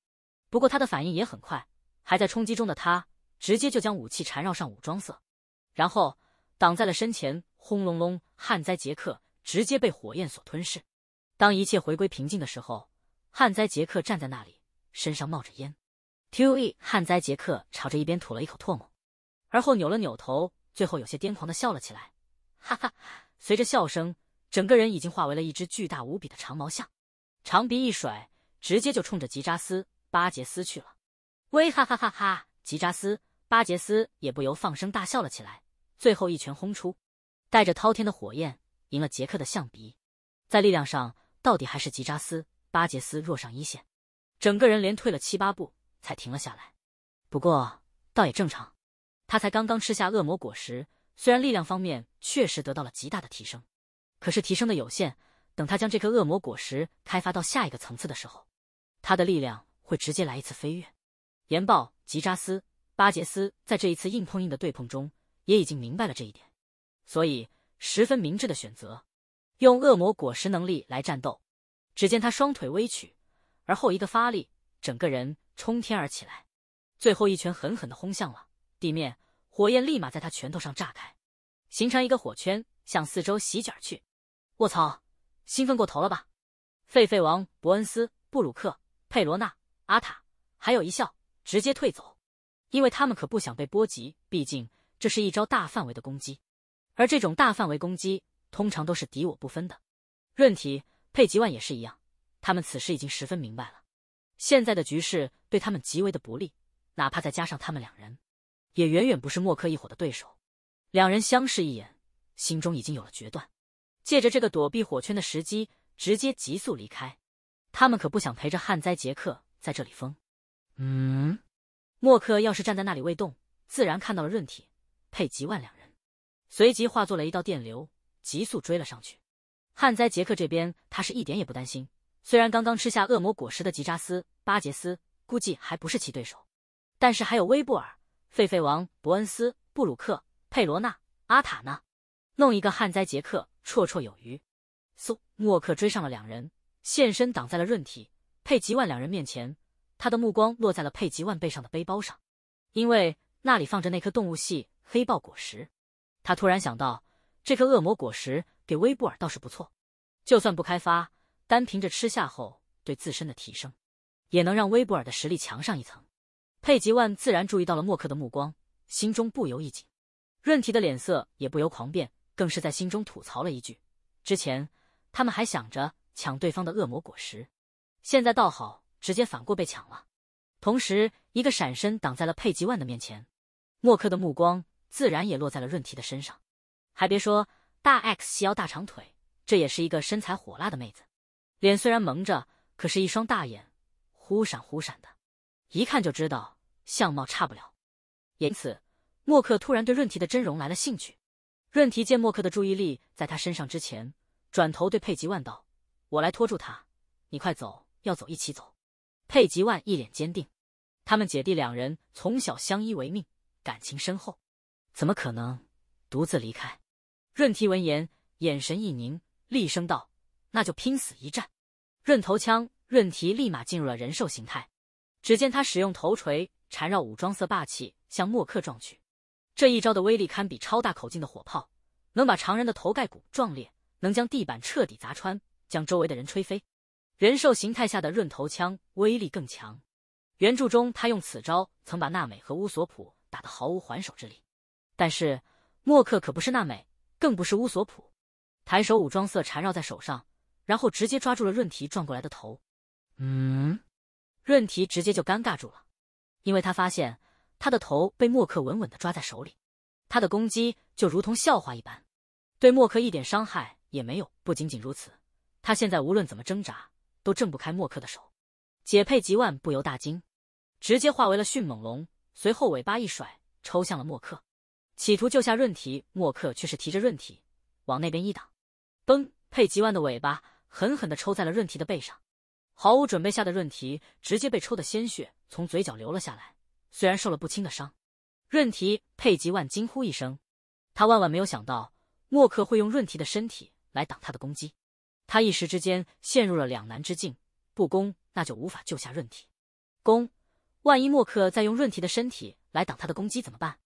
不过他的反应也很快，还在冲击中的他直接就将武器缠绕上武装色，然后挡在了身前。轰隆隆，旱灾杰克直接被火焰所吞噬。当一切回归平静的时候，旱灾杰克站在那里，身上冒着烟。Q.E. 旱灾杰克朝着一边吐了一口唾沫，而后扭了扭头。最后有些癫狂的笑了起来，哈哈！随着笑声，整个人已经化为了一只巨大无比的长毛象，长鼻一甩，直接就冲着吉扎斯巴杰斯去了。喂哈哈哈哈！吉扎斯巴杰斯也不由放声大笑了起来，最后一拳轰出，带着滔天的火焰，赢了杰克的象鼻。在力量上，到底还是吉扎斯巴杰斯弱上一线，整个人连退了七八步才停了下来。不过，倒也正常。他才刚刚吃下恶魔果实，虽然力量方面确实得到了极大的提升，可是提升的有限。等他将这颗恶魔果实开发到下一个层次的时候，他的力量会直接来一次飞跃。岩豹吉扎斯巴杰斯在这一次硬碰硬的对碰中，也已经明白了这一点，所以十分明智的选择用恶魔果实能力来战斗。只见他双腿微曲，而后一个发力，整个人冲天而起，来最后一拳狠狠的轰向了。地面火焰立马在他拳头上炸开，形成一个火圈向四周席卷去。卧槽，兴奋过头了吧？狒狒王伯恩斯、布鲁克、佩罗纳、阿塔还有一笑直接退走，因为他们可不想被波及。毕竟这是一招大范围的攻击，而这种大范围攻击通常都是敌我不分的。润体佩吉万也是一样，他们此时已经十分明白了，现在的局势对他们极为的不利，哪怕再加上他们两人。也远远不是莫克一伙的对手，两人相视一眼，心中已经有了决断，借着这个躲避火圈的时机，直接急速离开。他们可不想陪着旱灾杰克在这里疯。嗯，莫克要是站在那里未动，自然看到了润体佩吉万两人，随即化作了一道电流，急速追了上去。旱灾杰克这边，他是一点也不担心，虽然刚刚吃下恶魔果实的吉扎斯巴杰斯估计还不是其对手，但是还有威布尔。狒狒王伯恩斯、布鲁克、佩罗纳、阿塔呢，弄一个旱灾杰克绰绰有余。嗖，莫克追上了两人，现身挡在了润体佩吉万两人面前。他的目光落在了佩吉万背上的背包上，因为那里放着那颗动物系黑豹果实。他突然想到，这颗恶魔果实给威布尔倒是不错，就算不开发，单凭着吃下后对自身的提升，也能让威布尔的实力强上一层。佩吉万自然注意到了默克的目光，心中不由一紧。润提的脸色也不由狂变，更是在心中吐槽了一句：“之前他们还想着抢对方的恶魔果实，现在倒好，直接反过被抢了。”同时，一个闪身挡在了佩吉万的面前。默克的目光自然也落在了润提的身上。还别说，大 X 细腰大长腿，这也是一个身材火辣的妹子。脸虽然蒙着，可是一双大眼忽闪忽闪的，一看就知道。相貌差不了，因此默克突然对润提的真容来了兴趣。润提见默克的注意力在他身上，之前转头对佩吉万道：“我来拖住他，你快走，要走一起走。”佩吉万一脸坚定。他们姐弟两人从小相依为命，感情深厚，怎么可能独自离开？润提闻言，眼神一凝，厉声道：“那就拼死一战！”润头枪，润提立马进入了人兽形态。只见他使用头锤缠绕武装色霸气向默克撞去，这一招的威力堪比超大口径的火炮，能把常人的头盖骨撞裂，能将地板彻底砸穿，将周围的人吹飞。人兽形态下的润头枪威力更强。原著中他用此招曾把娜美和乌索普打得毫无还手之力，但是默克可不是娜美，更不是乌索普。抬手武装色缠绕在手上，然后直接抓住了润提撞过来的头。嗯。润提直接就尴尬住了，因为他发现他的头被莫克稳稳的抓在手里，他的攻击就如同笑话一般，对莫克一点伤害也没有。不仅仅如此，他现在无论怎么挣扎都挣不开莫克的手。解佩吉万不由大惊，直接化为了迅猛龙，随后尾巴一甩，抽向了莫克，企图救下润提。莫克却是提着润提往那边一挡，嘣！佩吉万的尾巴狠狠的抽在了润提的背上。毫无准备下的润提直接被抽的鲜血从嘴角流了下来，虽然受了不轻的伤，润提佩吉万惊呼一声，他万万没有想到莫克会用润提的身体来挡他的攻击，他一时之间陷入了两难之境，不攻那就无法救下润提，攻，万一莫克再用润提的身体来挡他的攻击怎么办？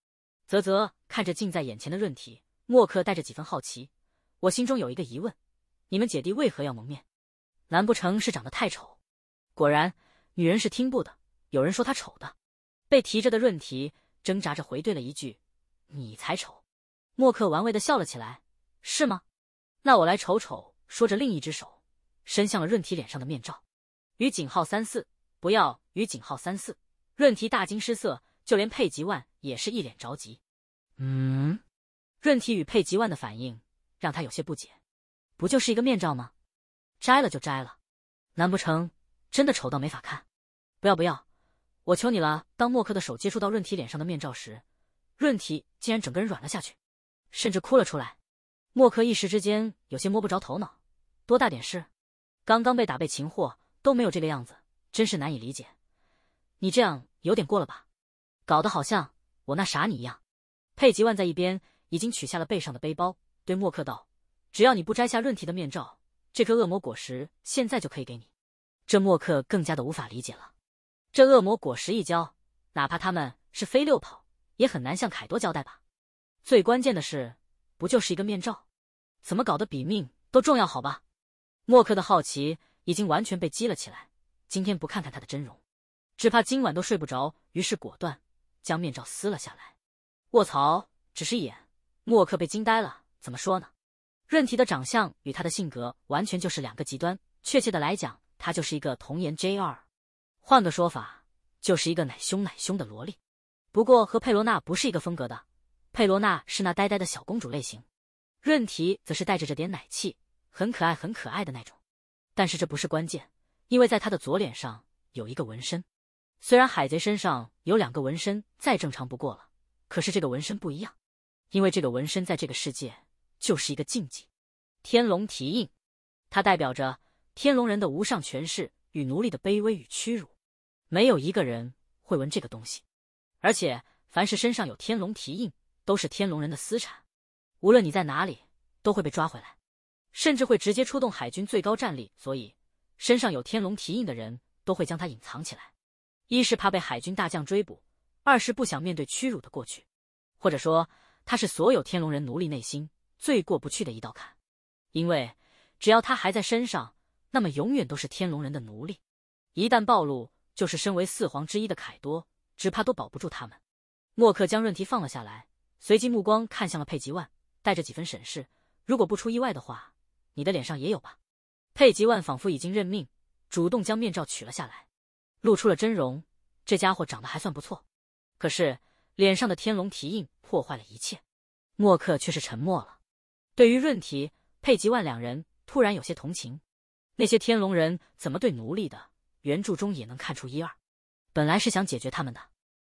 啧啧，看着近在眼前的润提，莫克带着几分好奇，我心中有一个疑问，你们姐弟为何要蒙面？难不成是长得太丑？果然，女人是听不得有人说她丑的。被提着的润提挣扎着回怼了一句：“你才丑。”莫克玩味的笑了起来：“是吗？那我来瞅瞅。”说着，另一只手伸向了润提脸上的面罩。与井号三四不要与井号三四润提大惊失色，就连佩吉万也是一脸着急。嗯，润提与佩吉万的反应让他有些不解：不就是一个面罩吗？摘了就摘了，难不成真的丑到没法看？不要不要，我求你了！当默克的手接触到润体脸上的面罩时，润体竟然整个人软了下去，甚至哭了出来。默克一时之间有些摸不着头脑，多大点事？刚刚被打被擒获都没有这个样子，真是难以理解。你这样有点过了吧？搞得好像我那傻你一样。佩吉万在一边已经取下了背上的背包，对默克道：“只要你不摘下润体的面罩。”这颗恶魔果实现在就可以给你，这默克更加的无法理解了。这恶魔果实一交，哪怕他们是飞六跑，也很难向凯多交代吧？最关键的是，不就是一个面罩，怎么搞得比命都重要？好吧，默克的好奇已经完全被激了起来。今天不看看他的真容，只怕今晚都睡不着。于是果断将面罩撕了下来。卧槽！只是一眼，默克被惊呆了。怎么说呢？润提的长相与他的性格完全就是两个极端，确切的来讲，他就是一个童颜 J R，换个说法就是一个奶凶奶凶的萝莉。不过和佩罗娜不是一个风格的，佩罗娜是那呆呆的小公主类型，润提则是带着这点奶气，很可爱很可爱的那种。但是这不是关键，因为在他的左脸上有一个纹身，虽然海贼身上有两个纹身再正常不过了，可是这个纹身不一样，因为这个纹身在这个世界。就是一个禁忌，天龙蹄印，它代表着天龙人的无上权势与奴隶的卑微与屈辱。没有一个人会闻这个东西，而且凡是身上有天龙蹄印，都是天龙人的私产。无论你在哪里，都会被抓回来，甚至会直接出动海军最高战力。所以，身上有天龙蹄印的人都会将它隐藏起来，一是怕被海军大将追捕，二是不想面对屈辱的过去，或者说，他是所有天龙人奴隶内心。最过不去的一道坎，因为只要他还在身上，那么永远都是天龙人的奴隶。一旦暴露，就是身为四皇之一的凯多，只怕都保不住他们。默克将润提放了下来，随即目光看向了佩吉万，带着几分审视。如果不出意外的话，你的脸上也有吧？佩吉万仿佛已经认命，主动将面罩取了下来，露出了真容。这家伙长得还算不错，可是脸上的天龙蹄印破坏了一切。默克却是沉默了。对于润提佩吉万两人突然有些同情，那些天龙人怎么对奴隶的原著中也能看出一二。本来是想解决他们的，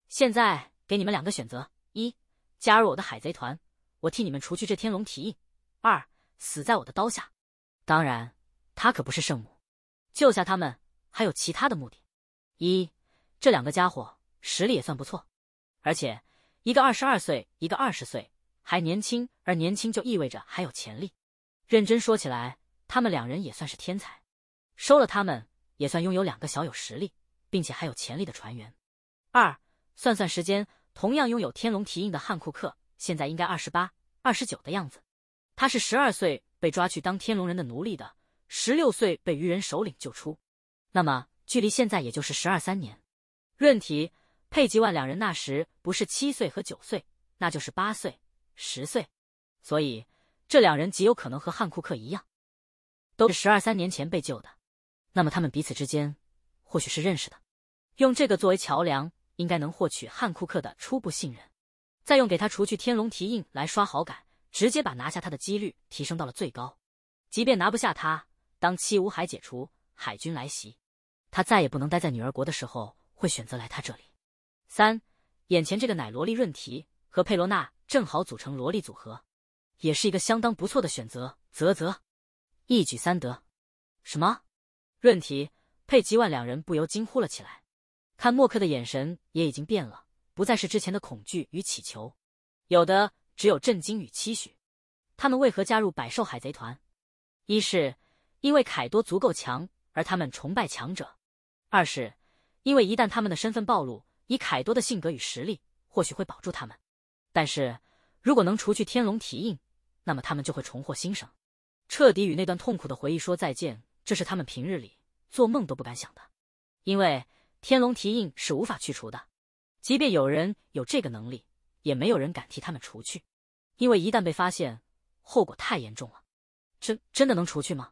现在给你们两个选择：一，加入我的海贼团，我替你们除去这天龙提议；二，死在我的刀下。当然，他可不是圣母，救下他们还有其他的目的。一，这两个家伙实力也算不错，而且一个二十二岁，一个二十岁。还年轻，而年轻就意味着还有潜力。认真说起来，他们两人也算是天才，收了他们也算拥有两个小有实力，并且还有潜力的船员。二算算时间，同样拥有天龙蹄印的汉库克现在应该二十八、二十九的样子。他是十二岁被抓去当天龙人的奴隶的，十六岁被鱼人首领救出，那么距离现在也就是十二三年。论题，佩吉万两人那时不是七岁和九岁，那就是八岁。十岁，所以这两人极有可能和汉库克一样，都是十二三年前被救的。那么他们彼此之间，或许是认识的。用这个作为桥梁，应该能获取汉库克的初步信任。再用给他除去天龙蹄印来刷好感，直接把拿下他的几率提升到了最高。即便拿不下他，当七五海解除海军来袭，他再也不能待在女儿国的时候，会选择来他这里。三，眼前这个奶萝莉润提和佩罗娜。正好组成萝莉组合，也是一个相当不错的选择。啧啧，一举三得！什么？润提、佩吉万两人不由惊呼了起来，看默克的眼神也已经变了，不再是之前的恐惧与乞求，有的只有震惊与期许。他们为何加入百兽海贼团？一是因为凯多足够强，而他们崇拜强者；二是因为一旦他们的身份暴露，以凯多的性格与实力，或许会保住他们。但是，如果能除去天龙蹄印，那么他们就会重获新生，彻底与那段痛苦的回忆说再见。这是他们平日里做梦都不敢想的，因为天龙蹄印是无法去除的，即便有人有这个能力，也没有人敢替他们除去，因为一旦被发现，后果太严重了。真真的能除去吗？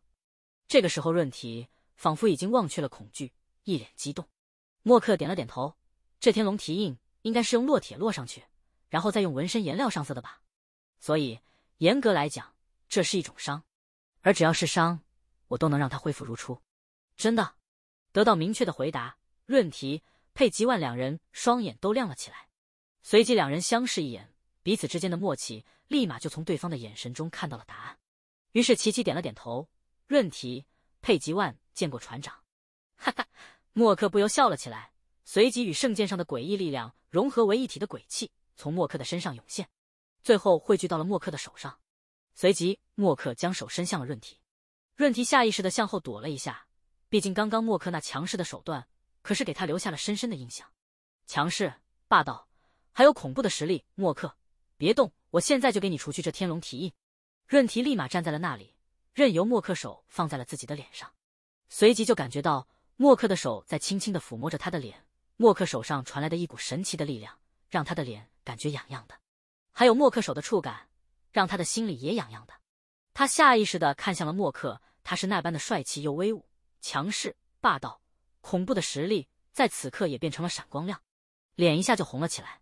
这个时候，润提仿佛已经忘却了恐惧，一脸激动。默克点了点头，这天龙蹄印应该是用烙铁烙上去。然后再用纹身颜料上色的吧，所以严格来讲，这是一种伤，而只要是伤，我都能让它恢复如初。真的？得到明确的回答，润提佩吉万两人双眼都亮了起来，随即两人相视一眼，彼此之间的默契立马就从对方的眼神中看到了答案。于是琪琪点了点头，润提佩吉万见过船长。哈哈，默克不由笑了起来，随即与圣剑上的诡异力量融合为一体的鬼气。从默克的身上涌现，最后汇聚到了默克的手上。随即，默克将手伸向了润提，润提下意识的向后躲了一下。毕竟，刚刚默克那强势的手段可是给他留下了深深的印象。强势、霸道，还有恐怖的实力。默克，别动！我现在就给你除去这天龙蹄印。润提立马站在了那里，任由默克手放在了自己的脸上。随即，就感觉到默克的手在轻轻的抚摸着他的脸。默克手上传来的一股神奇的力量，让他的脸。感觉痒痒的，还有默克手的触感，让他的心里也痒痒的。他下意识的看向了默克，他是那般的帅气又威武，强势霸道，恐怖的实力在此刻也变成了闪光亮，脸一下就红了起来。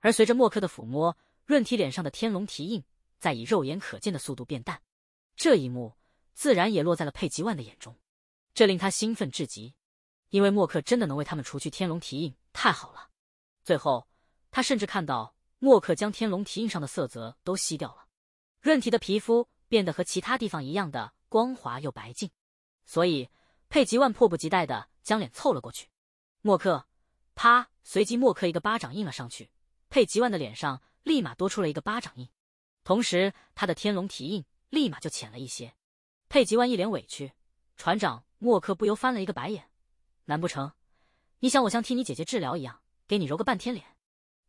而随着默克的抚摸，润体脸上的天龙蹄印在以肉眼可见的速度变淡。这一幕自然也落在了佩吉万的眼中，这令他兴奋至极，因为默克真的能为他们除去天龙蹄印，太好了。最后。他甚至看到莫克将天龙蹄印上的色泽都吸掉了，润蹄的皮肤变得和其他地方一样的光滑又白净，所以佩吉万迫不及待的将脸凑了过去。莫克，啪！随即莫克一个巴掌印了上去，佩吉万的脸上立马多出了一个巴掌印，同时他的天龙蹄印立马就浅了一些。佩吉万一脸委屈，船长莫克不由翻了一个白眼，难不成你想我像替你姐姐治疗一样，给你揉个半天脸？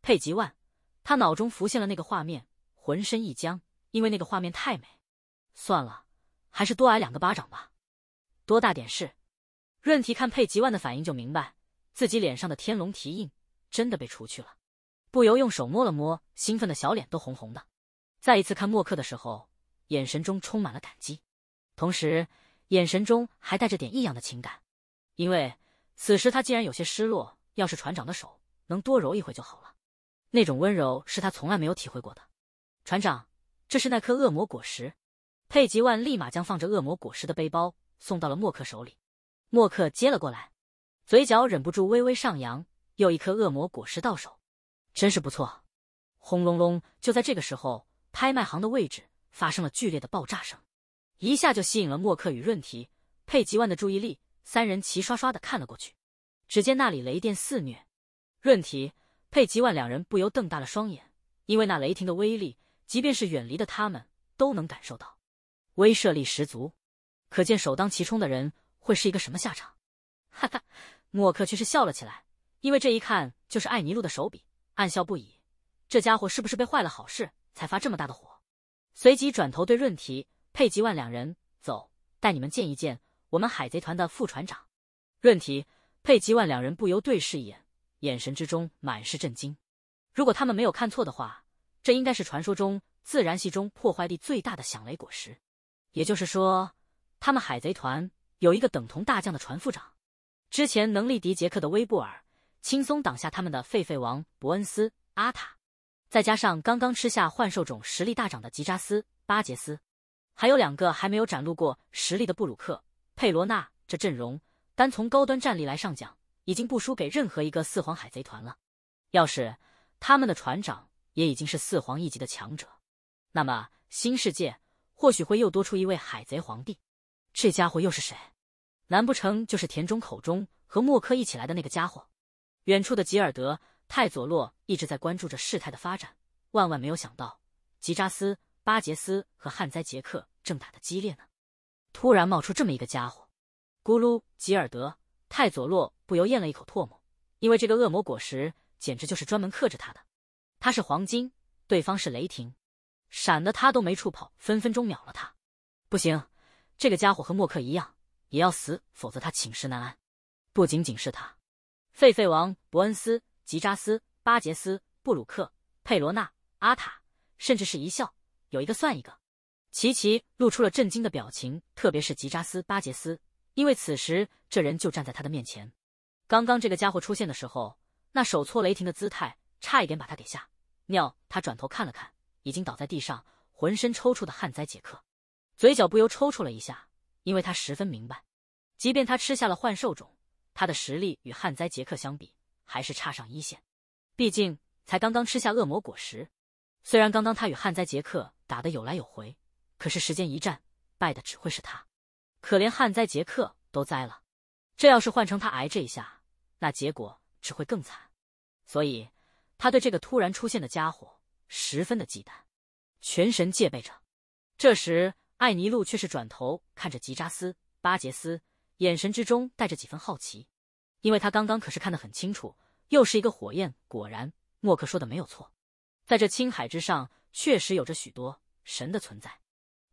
佩吉万，他脑中浮现了那个画面，浑身一僵，因为那个画面太美。算了，还是多挨两个巴掌吧，多大点事。润提看佩吉万的反应，就明白自己脸上的天龙蹄印真的被除去了，不由用手摸了摸，兴奋的小脸都红红的。再一次看默克的时候，眼神中充满了感激，同时眼神中还带着点异样的情感，因为此时他竟然有些失落。要是船长的手能多揉一会就好了。那种温柔是他从来没有体会过的。船长，这是那颗恶魔果实。佩吉万立马将放着恶魔果实的背包送到了莫克手里，莫克接了过来，嘴角忍不住微微上扬。又一颗恶魔果实到手，真是不错。轰隆隆！就在这个时候，拍卖行的位置发生了剧烈的爆炸声，一下就吸引了莫克与润提、佩吉万的注意力。三人齐刷刷的看了过去，只见那里雷电肆虐，润提。佩吉万两人不由瞪大了双眼，因为那雷霆的威力，即便是远离的他们都能感受到，威慑力十足。可见首当其冲的人会是一个什么下场？哈哈，莫克却是笑了起来，因为这一看就是艾尼路的手笔，暗笑不已。这家伙是不是被坏了好事才发这么大的火？随即转头对润提、佩吉万两人走，带你们见一见我们海贼团的副船长。润提、佩吉万两人不由对视一眼。眼神之中满是震惊，如果他们没有看错的话，这应该是传说中自然系中破坏力最大的响雷果实。也就是说，他们海贼团有一个等同大将的船副长，之前能力敌杰克的威布尔，轻松挡下他们的狒狒王伯恩斯阿塔，再加上刚刚吃下幻兽种实力大涨的吉扎斯巴杰斯，还有两个还没有展露过实力的布鲁克佩罗纳，这阵容单从高端战力来上讲。已经不输给任何一个四皇海贼团了。要是他们的船长也已经是四皇一级的强者，那么新世界或许会又多出一位海贼皇帝。这家伙又是谁？难不成就是田中口中和莫克一起来的那个家伙？远处的吉尔德泰佐洛一直在关注着事态的发展，万万没有想到吉扎斯巴杰斯和汉灾杰克正打的激烈呢，突然冒出这么一个家伙。咕噜吉尔德。太佐洛不由咽了一口唾沫，因为这个恶魔果实简直就是专门克制他的。他是黄金，对方是雷霆，闪的他都没处跑，分分钟秒了他。不行，这个家伙和莫克一样，也要死，否则他寝食难安。不仅仅是他，狒狒王伯恩斯、吉扎斯、巴杰斯、布鲁克、佩罗纳、阿塔，甚至是一笑，有一个算一个，琪琪露出了震惊的表情，特别是吉扎斯、巴杰斯。因为此时这人就站在他的面前。刚刚这个家伙出现的时候，那手搓雷霆的姿态，差一点把他给吓尿。他转头看了看，已经倒在地上，浑身抽搐的旱灾杰克，嘴角不由抽搐了一下。因为他十分明白，即便他吃下了幻兽种，他的实力与旱灾杰克相比还是差上一线。毕竟才刚刚吃下恶魔果实，虽然刚刚他与旱灾杰克打的有来有回，可是时间一战，败的只会是他。可连旱灾杰克都栽了，这要是换成他挨这一下，那结果只会更惨。所以他对这个突然出现的家伙十分的忌惮，全神戒备着。这时，艾尼路却是转头看着吉扎斯巴杰斯，眼神之中带着几分好奇，因为他刚刚可是看得很清楚，又是一个火焰。果然，莫克说的没有错，在这青海之上确实有着许多神的存在。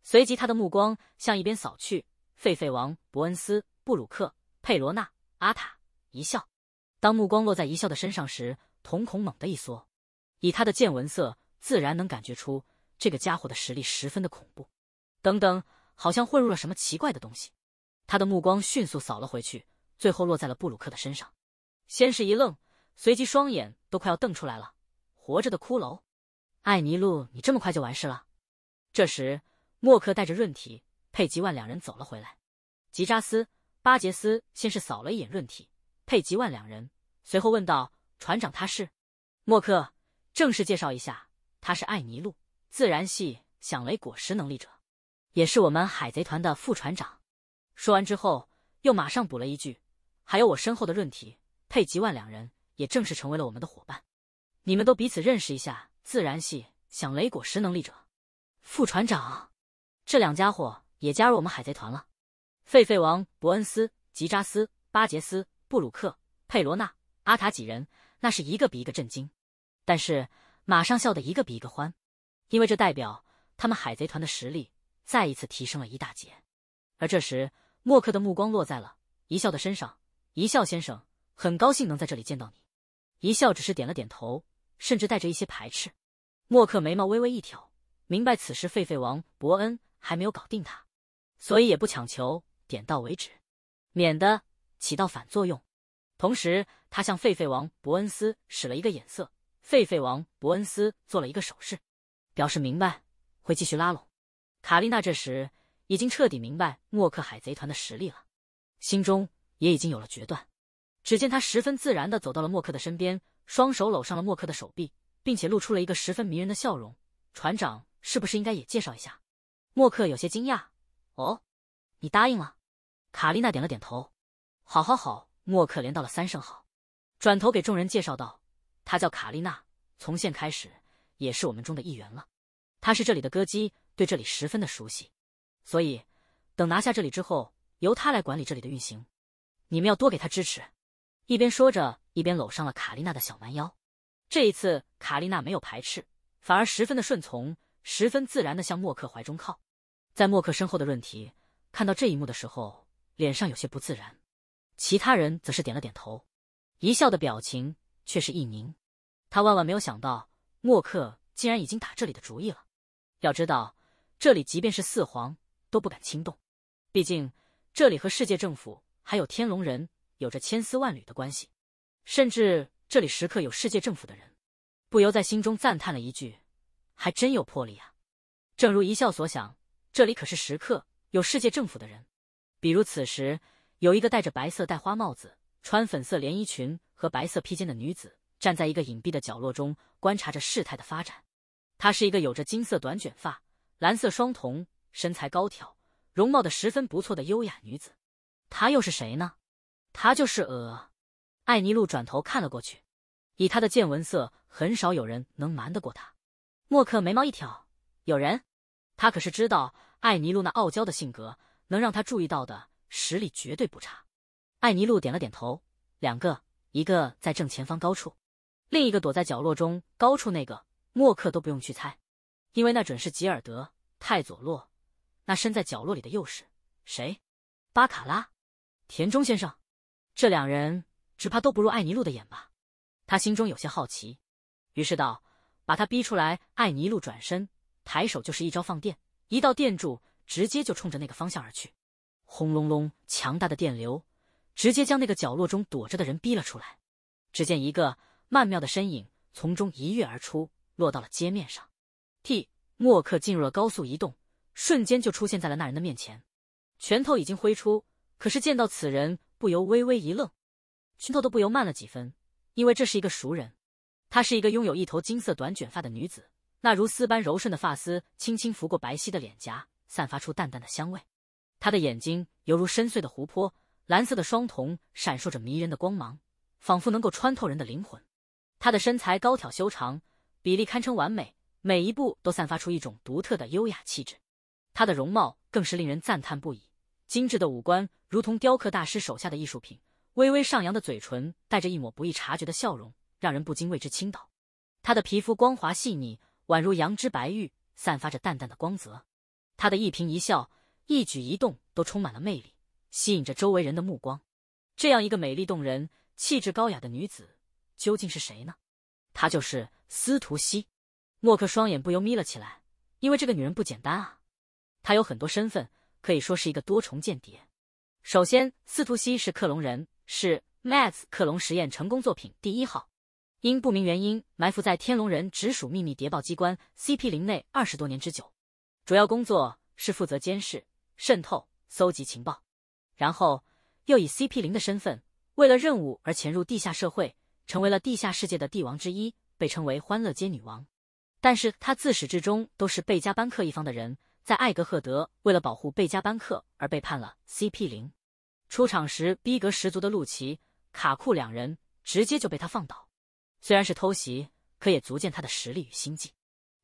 随即，他的目光向一边扫去。狒狒王伯恩斯、布鲁克、佩罗纳、阿塔一笑，当目光落在一笑的身上时，瞳孔猛地一缩。以他的见闻色，自然能感觉出这个家伙的实力十分的恐怖。等等，好像混入了什么奇怪的东西。他的目光迅速扫了回去，最后落在了布鲁克的身上。先是一愣，随即双眼都快要瞪出来了。活着的骷髅，艾尼路，你这么快就完事了？这时，默克带着润提。佩吉万两人走了回来，吉扎斯、巴杰斯先是扫了一眼润体、佩吉万两人，随后问道：“船长，他是？”莫克正式介绍一下：“他是艾尼路，自然系响雷果实能力者，也是我们海贼团的副船长。”说完之后，又马上补了一句：“还有我身后的润体、佩吉万两人，也正式成为了我们的伙伴。你们都彼此认识一下。”自然系响雷果实能力者，副船长，这两家伙。也加入我们海贼团了，狒狒王伯恩斯、吉扎斯、巴杰斯、布鲁克、佩罗纳、阿塔几人，那是一个比一个震惊，但是马上笑得一个比一个欢，因为这代表他们海贼团的实力再一次提升了一大截。而这时，莫克的目光落在了一笑的身上，一笑先生很高兴能在这里见到你。一笑只是点了点头，甚至带着一些排斥。莫克眉毛微微一挑，明白此时狒狒王伯恩还没有搞定他。所以也不强求，点到为止，免得起到反作用。同时，他向狒狒王伯恩斯使了一个眼色，狒狒王伯恩斯做了一个手势，表示明白，会继续拉拢。卡丽娜这时已经彻底明白默克海贼团的实力了，心中也已经有了决断。只见他十分自然的走到了默克的身边，双手搂上了默克的手臂，并且露出了一个十分迷人的笑容。船长是不是应该也介绍一下？默克有些惊讶。哦，你答应了。卡丽娜点了点头。好，好，好。莫克连到了三声好，转头给众人介绍道：“她叫卡丽娜，从现开始也是我们中的一员了。她是这里的歌姬，对这里十分的熟悉，所以等拿下这里之后，由她来管理这里的运行。你们要多给她支持。”一边说着，一边搂上了卡丽娜的小蛮腰。这一次，卡丽娜没有排斥，反而十分的顺从，十分自然的向莫克怀中靠。在默克身后的润提看到这一幕的时候，脸上有些不自然。其他人则是点了点头，一笑的表情却是一凝。他万万没有想到，默克竟然已经打这里的主意了。要知道，这里即便是四皇都不敢轻动，毕竟这里和世界政府还有天龙人有着千丝万缕的关系，甚至这里时刻有世界政府的人。不由在心中赞叹了一句：“还真有魄力啊！”正如一笑所想。这里可是时刻有世界政府的人。比如此时，有一个戴着白色戴花帽子、穿粉色连衣裙和白色披肩的女子，站在一个隐蔽的角落中，观察着事态的发展。她是一个有着金色短卷发、蓝色双瞳、身材高挑、容貌的十分不错的优雅女子。她又是谁呢？她就是呃，艾尼路。转头看了过去，以他的见闻色，很少有人能瞒得过他。默克眉毛一挑，有人。他可是知道艾尼路那傲娇的性格，能让他注意到的实力绝对不差。艾尼路点了点头，两个，一个在正前方高处，另一个躲在角落中。高处那个莫克都不用去猜，因为那准是吉尔德泰佐洛。那身在角落里的又是谁？巴卡拉，田中先生。这两人只怕都不入艾尼路的眼吧？他心中有些好奇，于是道：“把他逼出来。”艾尼路转身。抬手就是一招放电，一道电柱直接就冲着那个方向而去。轰隆隆，强大的电流直接将那个角落中躲着的人逼了出来。只见一个曼妙的身影从中一跃而出，落到了街面上。T 莫克进入了高速移动，瞬间就出现在了那人的面前。拳头已经挥出，可是见到此人，不由微微一愣，拳头都不由慢了几分，因为这是一个熟人。她是一个拥有一头金色短卷发的女子。那如丝般柔顺的发丝轻轻拂过白皙的脸颊，散发出淡淡的香味。他的眼睛犹如深邃的湖泊，蓝色的双瞳闪烁着迷人的光芒，仿佛能够穿透人的灵魂。他的身材高挑修长，比例堪称完美，每一步都散发出一种独特的优雅气质。他的容貌更是令人赞叹不已，精致的五官如同雕刻大师手下的艺术品。微微上扬的嘴唇带着一抹不易察觉的笑容，让人不禁为之倾倒。他的皮肤光滑细腻。宛如羊脂白玉，散发着淡淡的光泽。她的一颦一笑、一举一动都充满了魅力，吸引着周围人的目光。这样一个美丽动人、气质高雅的女子，究竟是谁呢？她就是司徒西。默克双眼不由眯了起来，因为这个女人不简单啊。她有很多身份，可以说是一个多重间谍。首先，司徒西是克隆人，是 Max 克隆实验成功作品第一号。因不明原因埋伏在天龙人直属秘密谍报机关 CP 零内二十多年之久，主要工作是负责监视、渗透、搜集情报，然后又以 CP 零的身份为了任务而潜入地下社会，成为了地下世界的帝王之一，被称为“欢乐街女王”。但是，他自始至终都是贝加班克一方的人，在艾格赫德为了保护贝加班克而背叛了 CP 零。出场时逼格十足的路奇、卡库两人直接就被他放倒。虽然是偷袭，可也足见他的实力与心计。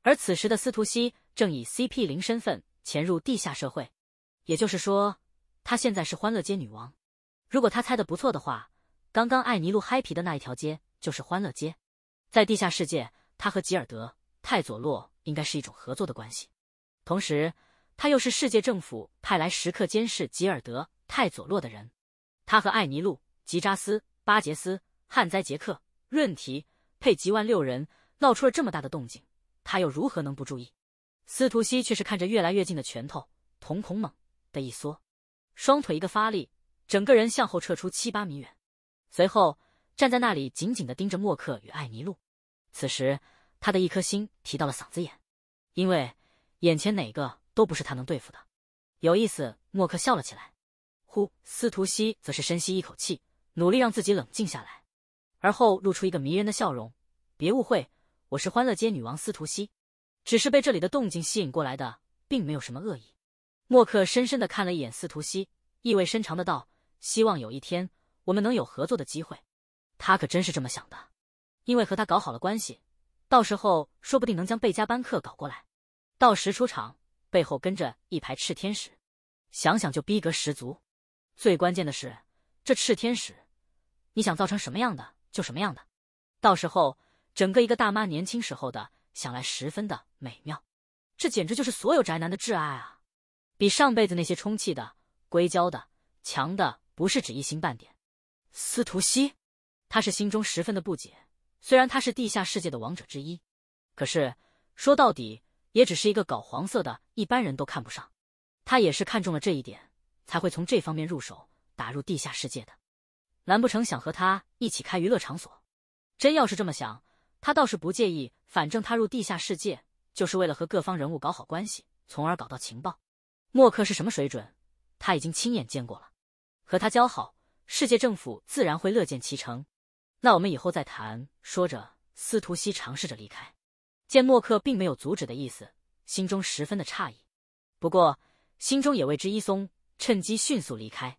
而此时的司徒西正以 CP 零身份潜入地下社会，也就是说，他现在是欢乐街女王。如果他猜的不错的话，刚刚艾尼路嗨皮的那一条街就是欢乐街。在地下世界，他和吉尔德泰佐洛应该是一种合作的关系。同时，他又是世界政府派来时刻监视吉尔德泰佐洛的人。他和艾尼路、吉扎斯、巴杰斯、旱灾杰克。润提配吉万六人，闹出了这么大的动静，他又如何能不注意？司徒西却是看着越来越近的拳头，瞳孔猛的一缩，双腿一个发力，整个人向后撤出七八米远，随后站在那里紧紧的盯着默克与艾尼路。此时他的一颗心提到了嗓子眼，因为眼前哪个都不是他能对付的。有意思，默克笑了起来。呼，司徒西则是深吸一口气，努力让自己冷静下来。而后露出一个迷人的笑容，别误会，我是欢乐街女王司徒西，只是被这里的动静吸引过来的，并没有什么恶意。默克深深的看了一眼司徒西，意味深长的道：“希望有一天我们能有合作的机会。”他可真是这么想的，因为和他搞好了关系，到时候说不定能将贝加班克搞过来，到时出场背后跟着一排炽天使，想想就逼格十足。最关键的是，这炽天使，你想造成什么样的？就什么样的，到时候整个一个大妈年轻时候的，想来十分的美妙，这简直就是所有宅男的挚爱啊！比上辈子那些充气的、硅胶的强的不是只一星半点。司徒西，他是心中十分的不解。虽然他是地下世界的王者之一，可是说到底，也只是一个搞黄色的，一般人都看不上。他也是看中了这一点，才会从这方面入手，打入地下世界的。难不成想和他一起开娱乐场所？真要是这么想，他倒是不介意。反正他入地下世界就是为了和各方人物搞好关系，从而搞到情报。默克是什么水准，他已经亲眼见过了。和他交好，世界政府自然会乐见其成。那我们以后再谈。说着，司徒西尝试着离开，见默克并没有阻止的意思，心中十分的诧异，不过心中也为之一松，趁机迅速离开。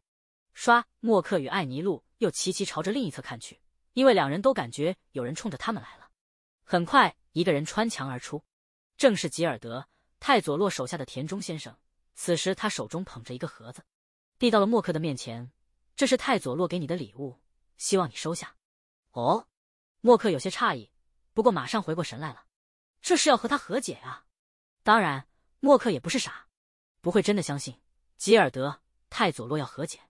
刷，默克与艾尼路。又齐齐朝着另一侧看去，因为两人都感觉有人冲着他们来了。很快，一个人穿墙而出，正是吉尔德泰佐洛手下的田中先生。此时，他手中捧着一个盒子，递到了默克的面前：“这是泰佐洛给你的礼物，希望你收下。”哦，默克有些诧异，不过马上回过神来了，这是要和他和解啊！当然，默克也不是傻，不会真的相信吉尔德泰佐洛要和解。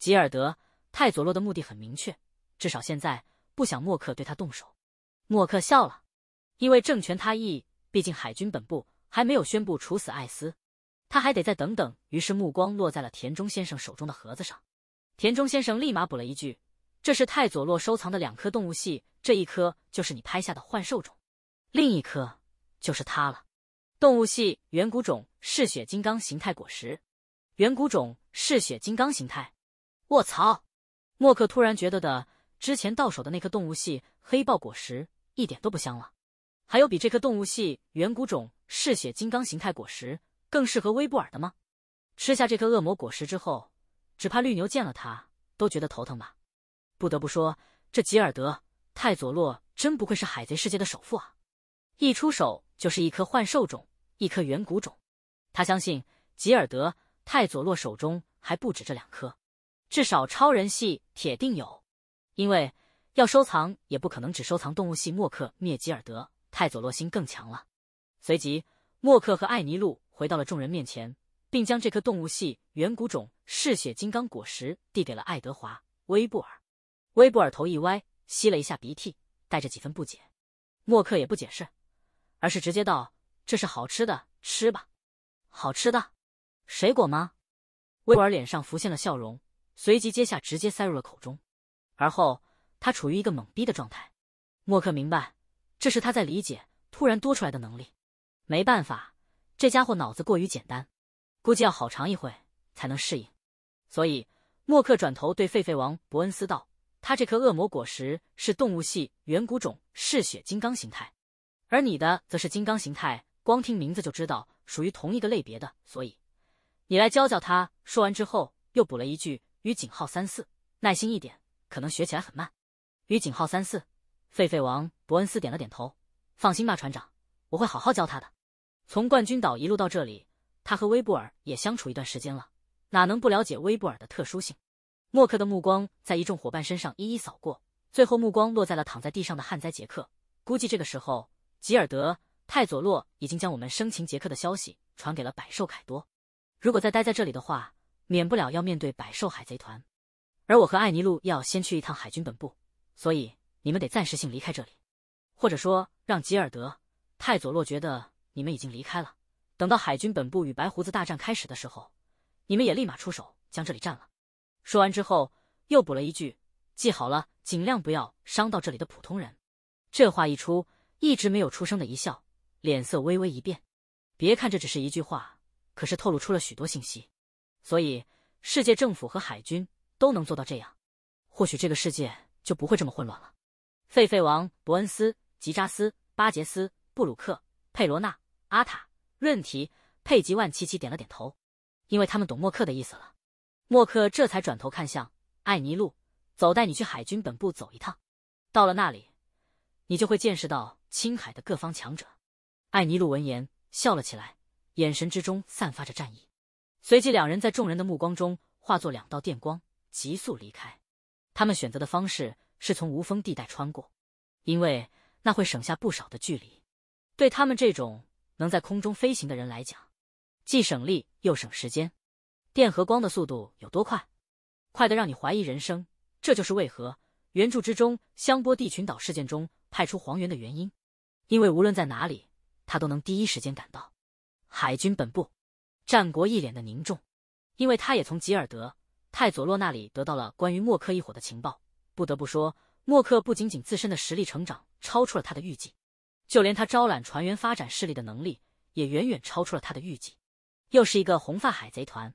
吉尔德。太佐洛的目的很明确，至少现在不想默克对他动手。默克笑了，因为政权他意，毕竟海军本部还没有宣布处死艾斯，他还得再等等。于是目光落在了田中先生手中的盒子上。田中先生立马补了一句：“这是太佐洛收藏的两颗动物系，这一颗就是你拍下的幻兽种，另一颗就是它了。动物系远古种嗜血金刚形态果实，远古种嗜血金刚形态，卧槽！默克突然觉得的，之前到手的那颗动物系黑豹果实一点都不香了。还有比这颗动物系远古种嗜血金刚形态果实更适合威布尔的吗？吃下这颗恶魔果实之后，只怕绿牛见了它都觉得头疼吧。不得不说，这吉尔德泰佐洛真不愧是海贼世界的首富啊！一出手就是一颗幻兽种，一颗远古种。他相信吉尔德泰佐洛手中还不止这两颗。至少超人系铁定有，因为要收藏也不可能只收藏动物系。莫克灭吉尔德泰佐洛星更强了。随即，莫克和艾尼路回到了众人面前，并将这颗动物系远古种嗜血金刚果实递给了爱德华·威布尔。威布尔头一歪，吸了一下鼻涕，带着几分不解。莫克也不解释，而是直接道：“这是好吃的，吃吧。”“好吃的？水果吗？”威布尔脸上浮现了笑容。随即接下，直接塞入了口中，而后他处于一个懵逼的状态。默克明白，这是他在理解突然多出来的能力。没办法，这家伙脑子过于简单，估计要好长一会才能适应。所以，默克转头对狒狒王伯恩斯道：“他这颗恶魔果实是动物系远古种嗜血金刚形态，而你的则是金刚形态。光听名字就知道属于同一个类别的，所以你来教教他。”说完之后，又补了一句。与景号三四耐心一点，可能学起来很慢。与景号三四，狒狒王伯恩斯点了点头。放心吧，船长，我会好好教他的。从冠军岛一路到这里，他和威布尔也相处一段时间了，哪能不了解威布尔的特殊性？默克的目光在一众伙伴身上一一扫过，最后目光落在了躺在地上的旱灾杰克。估计这个时候，吉尔德泰佐洛已经将我们生擒杰克的消息传给了百兽凯多。如果再待在这里的话，免不了要面对百兽海贼团，而我和艾尼路要先去一趟海军本部，所以你们得暂时性离开这里，或者说让吉尔德、太佐洛觉得你们已经离开了。等到海军本部与白胡子大战开始的时候，你们也立马出手将这里占了。说完之后，又补了一句：“记好了，尽量不要伤到这里的普通人。”这话一出，一直没有出声的一笑，脸色微微一变。别看这只是一句话，可是透露出了许多信息。所以，世界政府和海军都能做到这样，或许这个世界就不会这么混乱了。狒狒王伯恩斯、吉扎斯、巴杰斯、布鲁克、佩罗纳、阿塔、润提、佩吉万齐齐点了点头，因为他们懂默克的意思了。默克这才转头看向艾尼路：“走，带你去海军本部走一趟，到了那里，你就会见识到青海的各方强者。”艾尼路闻言笑了起来，眼神之中散发着战意。随即，两人在众人的目光中化作两道电光，急速离开。他们选择的方式是从无风地带穿过，因为那会省下不少的距离。对他们这种能在空中飞行的人来讲，既省力又省时间。电和光的速度有多快？快的让你怀疑人生。这就是为何原著之中香波地群岛事件中派出黄猿的原因，因为无论在哪里，他都能第一时间赶到海军本部。战国一脸的凝重，因为他也从吉尔德泰佐洛那里得到了关于默克一伙的情报。不得不说，默克不仅仅自身的实力成长超出了他的预计，就连他招揽船员、发展势力的能力也远远超出了他的预计。又是一个红发海贼团，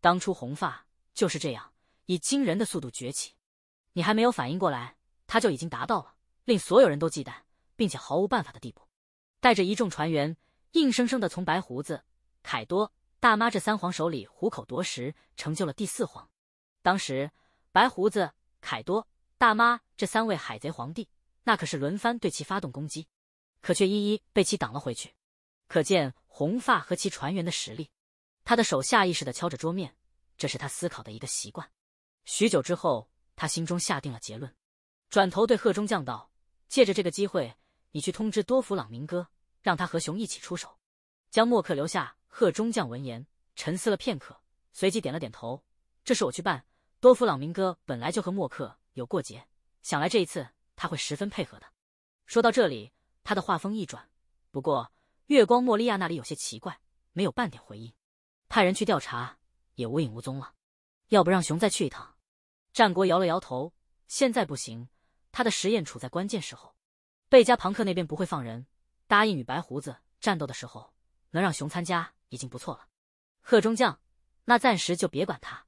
当初红发就是这样以惊人的速度崛起，你还没有反应过来，他就已经达到了令所有人都忌惮并且毫无办法的地步。带着一众船员，硬生生的从白胡子、凯多。大妈，这三皇手里虎口夺食，成就了第四皇。当时，白胡子、凯多、大妈这三位海贼皇帝，那可是轮番对其发动攻击，可却一一被其挡了回去。可见红发和其船员的实力。他的手下意识的敲着桌面，这是他思考的一个习惯。许久之后，他心中下定了结论，转头对贺中将道：“借着这个机会，你去通知多弗朗明哥，让他和熊一起出手，将默克留下。”贺中将闻言沉思了片刻，随即点了点头：“这事我去办。多弗朗明哥本来就和莫克有过节，想来这一次他会十分配合的。”说到这里，他的话锋一转：“不过月光莫利亚那里有些奇怪，没有半点回应，派人去调查也无影无踪了。要不让熊再去一趟？”战国摇了摇头：“现在不行，他的实验处在关键时候。贝加庞克那边不会放人，答应与白胡子战斗的时候，能让熊参加。”已经不错了，贺中将，那暂时就别管他。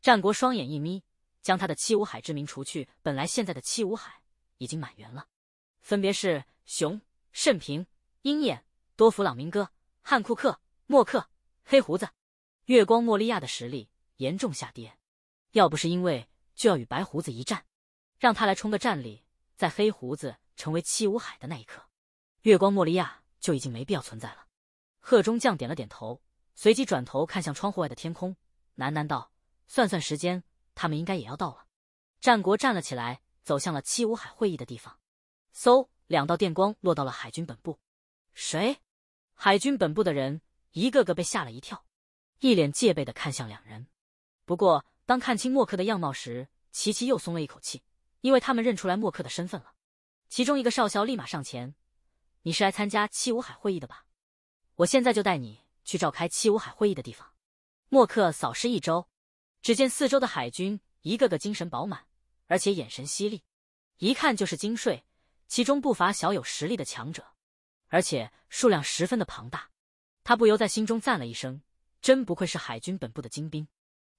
战国双眼一眯，将他的七武海之名除去。本来现在的七武海已经满员了，分别是熊、甚平、鹰眼、多弗朗明哥、汉库克、莫克、黑胡子、月光莫利亚的实力严重下跌，要不是因为就要与白胡子一战，让他来冲个战力，在黑胡子成为七武海的那一刻，月光莫利亚就已经没必要存在了。贺中将点了点头，随即转头看向窗户外的天空，喃喃道：“算算时间，他们应该也要到了。”战国站了起来，走向了七五海会议的地方。嗖，两道电光落到了海军本部。谁？海军本部的人一个个被吓了一跳，一脸戒备的看向两人。不过，当看清莫克的样貌时，琪琪又松了一口气，因为他们认出来莫克的身份了。其中一个少校立马上前：“你是来参加七五海会议的吧？”我现在就带你去召开七五海会议的地方。默克扫视一周，只见四周的海军一个个精神饱满，而且眼神犀利，一看就是精锐，其中不乏小有实力的强者，而且数量十分的庞大。他不由在心中赞了一声：“真不愧是海军本部的精兵。”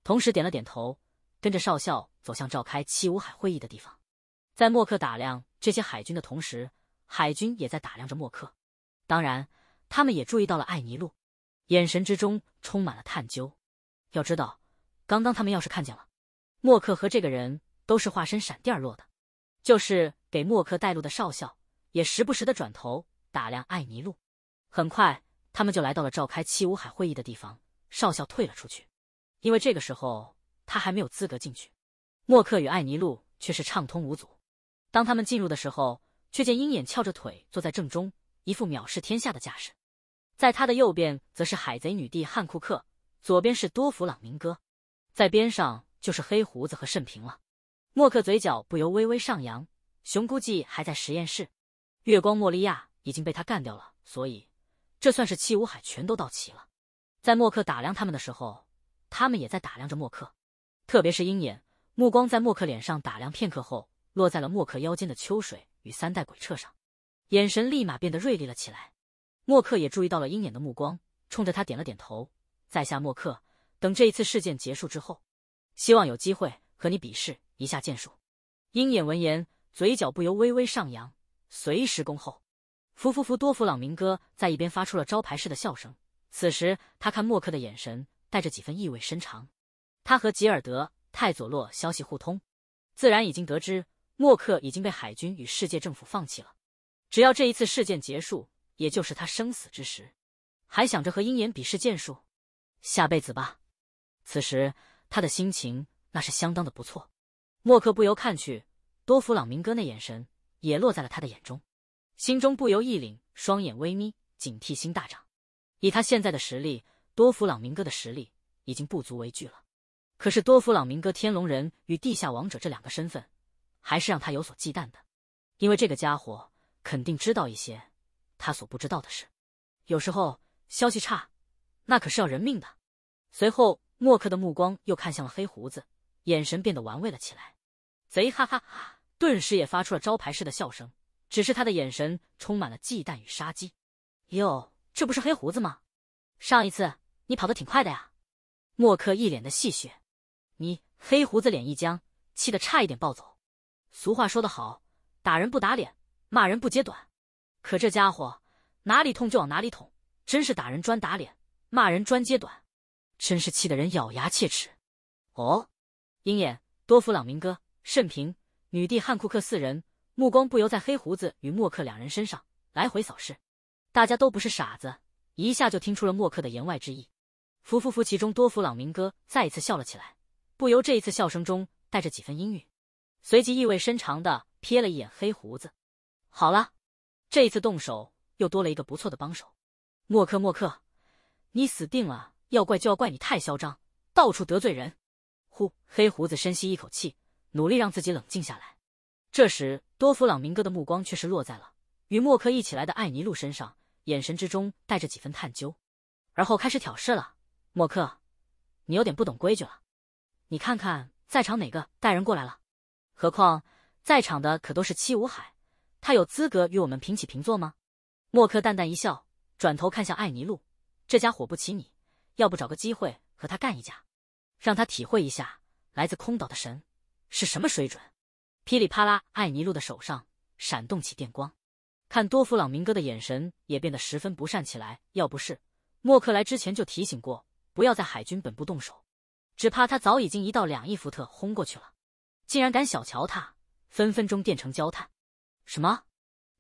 同时点了点头，跟着少校走向召开七五海会议的地方。在默克打量这些海军的同时，海军也在打量着默克，当然。他们也注意到了艾尼路，眼神之中充满了探究。要知道，刚刚他们要是看见了，默克和这个人都是化身闪电落的，就是给默克带路的少校，也时不时的转头打量艾尼路。很快，他们就来到了召开七武海会议的地方。少校退了出去，因为这个时候他还没有资格进去。默克与艾尼路却是畅通无阻。当他们进入的时候，却见鹰眼翘着腿坐在正中，一副藐视天下的架势。在他的右边则是海贼女帝汉库克，左边是多弗朗明哥，在边上就是黑胡子和甚平了。默克嘴角不由微微上扬，熊估计还在实验室，月光莫利亚已经被他干掉了，所以这算是七武海全都到齐了。在默克打量他们的时候，他们也在打量着默克，特别是鹰眼，目光在默克脸上打量片刻后，落在了默克腰间的秋水与三代鬼彻上，眼神立马变得锐利了起来。默克也注意到了鹰眼的目光，冲着他点了点头。在下默克，等这一次事件结束之后，希望有机会和你比试一下剑术。鹰眼闻言，嘴角不由微微上扬，随时恭候。福福福多弗朗明哥在一边发出了招牌式的笑声。此时，他看默克的眼神带着几分意味深长。他和吉尔德泰佐洛消息互通，自然已经得知默克已经被海军与世界政府放弃了。只要这一次事件结束。也就是他生死之时，还想着和鹰眼比试剑术，下辈子吧。此时他的心情那是相当的不错。默克不由看去，多弗朗明哥那眼神也落在了他的眼中，心中不由一凛，双眼微眯，警惕心大涨。以他现在的实力，多弗朗明哥的实力已经不足为惧了。可是多弗朗明哥天龙人与地下王者这两个身份，还是让他有所忌惮的，因为这个家伙肯定知道一些。他所不知道的是，有时候消息差，那可是要人命的。随后，默克的目光又看向了黑胡子，眼神变得玩味了起来。贼哈哈哈，顿时也发出了招牌式的笑声。只是他的眼神充满了忌惮与杀机。哟，这不是黑胡子吗？上一次你跑得挺快的呀。默克一脸的戏谑。你黑胡子脸一僵，气得差一点暴走。俗话说得好，打人不打脸，骂人不揭短。可这家伙哪里痛就往哪里捅，真是打人专打脸，骂人专揭短，真是气得人咬牙切齿。哦，鹰眼、多弗朗明哥、甚平、女帝汉库克四人目光不由在黑胡子与默克两人身上来回扫视，大家都不是傻子，一下就听出了默克的言外之意。福福福，其中多弗朗明哥再一次笑了起来，不由这一次笑声中带着几分阴郁，随即意味深长的瞥了一眼黑胡子。好了。这一次动手又多了一个不错的帮手，默克默克，你死定了！要怪就要怪你太嚣张，到处得罪人。呼，黑胡子深吸一口气，努力让自己冷静下来。这时，多弗朗明哥的目光却是落在了与默克一起来的艾尼路身上，眼神之中带着几分探究，而后开始挑事了。默克，你有点不懂规矩了。你看看在场哪个带人过来了？何况在场的可都是七武海。他有资格与我们平起平坐吗？默克淡淡一笑，转头看向艾尼路，这家伙不骑你，要不找个机会和他干一架，让他体会一下来自空岛的神是什么水准。噼里啪啦，艾尼路的手上闪动起电光，看多弗朗明哥的眼神也变得十分不善起来。要不是默克来之前就提醒过，不要在海军本部动手，只怕他早已经一到两亿伏特轰过去了。竟然敢小瞧他，分分钟电成焦炭。什么？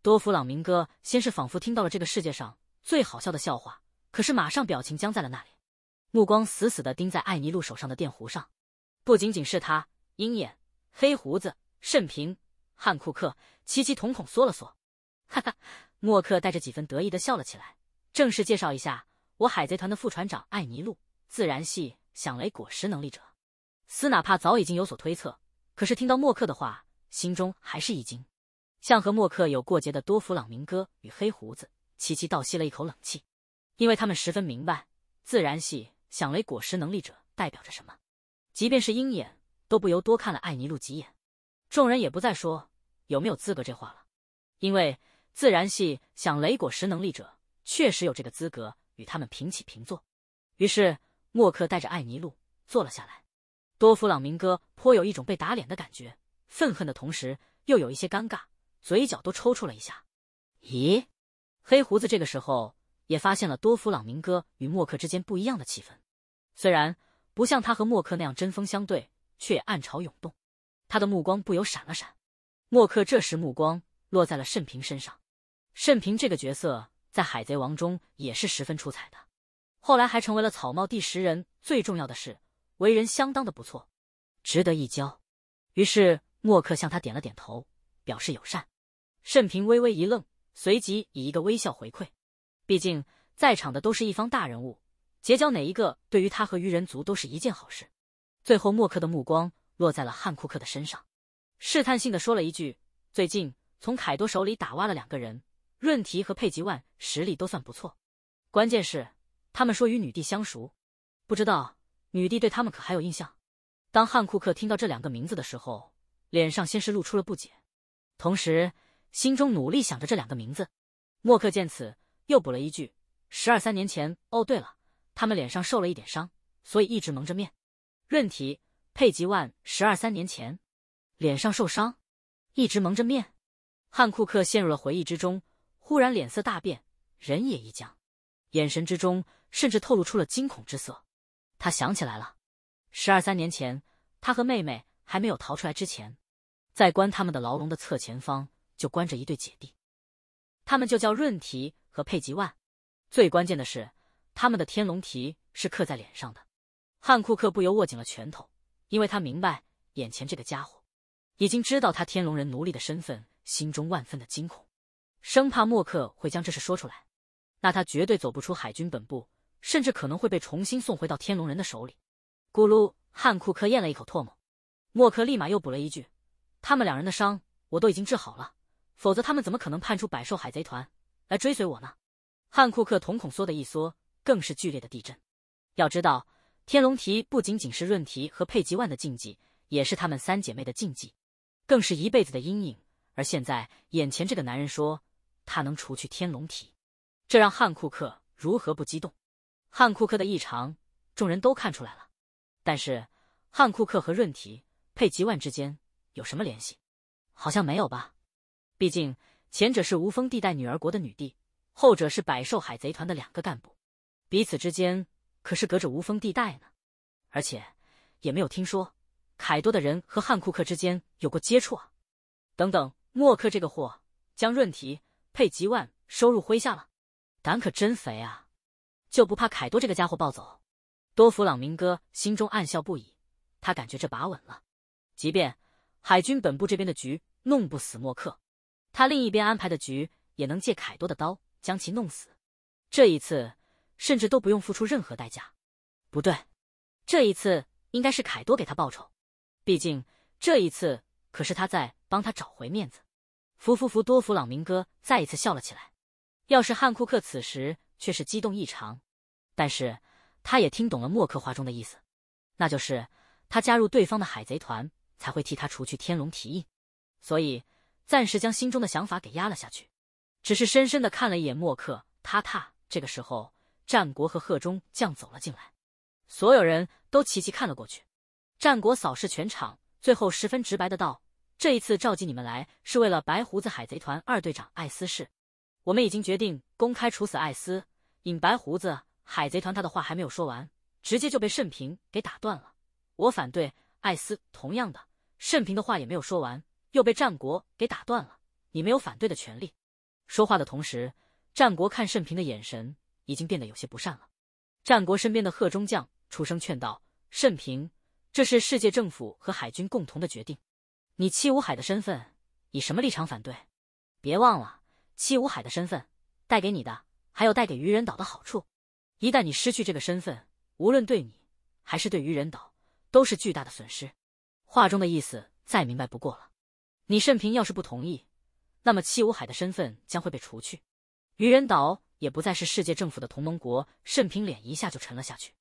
多弗朗明哥先是仿佛听到了这个世界上最好笑的笑话，可是马上表情僵在了那里，目光死死的盯在艾尼路手上的电弧上。不仅仅是他，鹰眼、黑胡子、甚平、汉库克，齐齐瞳孔缩了缩。哈哈，默克带着几分得意的笑了起来。正式介绍一下，我海贼团的副船长艾尼路，自然系响雷果实能力者。斯纳帕早已经有所推测，可是听到默克的话，心中还是一惊。像和默克有过节的多弗朗明哥与黑胡子齐齐倒吸了一口冷气，因为他们十分明白自然系响雷果实能力者代表着什么。即便是鹰眼都不由多看了艾尼路几眼。众人也不再说有没有资格这话了，因为自然系响雷果实能力者确实有这个资格与他们平起平坐。于是默克带着艾尼路坐了下来。多弗朗明哥颇有一种被打脸的感觉，愤恨的同时又有一些尴尬。嘴角都抽搐了一下。咦，黑胡子这个时候也发现了多弗朗明哥与默克之间不一样的气氛，虽然不像他和默克那样针锋相对，却也暗潮涌动。他的目光不由闪了闪。默克这时目光落在了甚平身上。甚平这个角色在海贼王中也是十分出彩的，后来还成为了草帽第十人。最重要的是，为人相当的不错，值得一交。于是默克向他点了点头，表示友善。盛平微微一愣，随即以一个微笑回馈。毕竟在场的都是一方大人物，结交哪一个对于他和鱼人族都是一件好事。最后，默克的目光落在了汉库克的身上，试探性的说了一句：“最近从凯多手里打挖了两个人，润提和佩吉万，实力都算不错。关键是他们说与女帝相熟，不知道女帝对他们可还有印象？”当汉库克听到这两个名字的时候，脸上先是露出了不解，同时。心中努力想着这两个名字，默克见此又补了一句：“十二三年前，哦，对了，他们脸上受了一点伤，所以一直蒙着面。”润提佩吉万十二三年前，脸上受伤，一直蒙着面。汉库克陷入了回忆之中，忽然脸色大变，人也一僵，眼神之中甚至透露出了惊恐之色。他想起来了，十二三年前，他和妹妹还没有逃出来之前，在关他们的牢笼的侧前方。就关着一对姐弟，他们就叫润提和佩吉万。最关键的是，他们的天龙蹄是刻在脸上的。汉库克不由握紧了拳头，因为他明白眼前这个家伙已经知道他天龙人奴隶的身份，心中万分的惊恐，生怕默克会将这事说出来，那他绝对走不出海军本部，甚至可能会被重新送回到天龙人的手里。咕噜，汉库克咽了一口唾沫，默克立马又补了一句：“他们两人的伤我都已经治好了。”否则，他们怎么可能派出百兽海贼团来追随我呢？汉库克瞳孔缩的一缩，更是剧烈的地震。要知道，天龙蹄不仅仅是润蹄和佩吉万的禁忌，也是他们三姐妹的禁忌，更是一辈子的阴影。而现在，眼前这个男人说他能除去天龙蹄，这让汉库克如何不激动？汉库克的异常，众人都看出来了。但是，汉库克和润蹄、佩吉万之间有什么联系？好像没有吧。毕竟，前者是无风地带女儿国的女帝，后者是百兽海贼团的两个干部，彼此之间可是隔着无风地带呢。而且，也没有听说凯多的人和汉库克之间有过接触啊。等等，莫克这个货将润提佩吉万收入麾下了，胆可真肥啊！就不怕凯多这个家伙暴走？多弗朗明哥心中暗笑不已，他感觉这把稳了。即便海军本部这边的局弄不死莫克。他另一边安排的局也能借凯多的刀将其弄死，这一次甚至都不用付出任何代价。不对，这一次应该是凯多给他报仇，毕竟这一次可是他在帮他找回面子。福福福多弗朗明哥再一次笑了起来。要是汉库克此时却是激动异常，但是他也听懂了默克话中的意思，那就是他加入对方的海贼团才会替他除去天龙蹄印，所以。暂时将心中的想法给压了下去，只是深深的看了一眼默克塔塔。这个时候，战国和贺中将走了进来，所有人都齐齐看了过去。战国扫视全场，最后十分直白的道：“这一次召集你们来是为了白胡子海贼团二队长艾斯氏，我们已经决定公开处死艾斯，引白胡子海贼团。”他的话还没有说完，直接就被慎平给打断了。我反对艾斯。同样的，慎平的话也没有说完。又被战国给打断了，你没有反对的权利。说话的同时，战国看甚平的眼神已经变得有些不善了。战国身边的贺中将出声劝道：“甚平，这是世界政府和海军共同的决定，你七武海的身份以什么立场反对？别忘了，七武海的身份带给你的，还有带给鱼人岛的好处。一旦你失去这个身份，无论对你还是对鱼人岛，都是巨大的损失。话中的意思再明白不过了。”你慎平要是不同意，那么七武海的身份将会被除去，愚人岛也不再是世界政府的同盟国。慎平脸一下就沉了下去。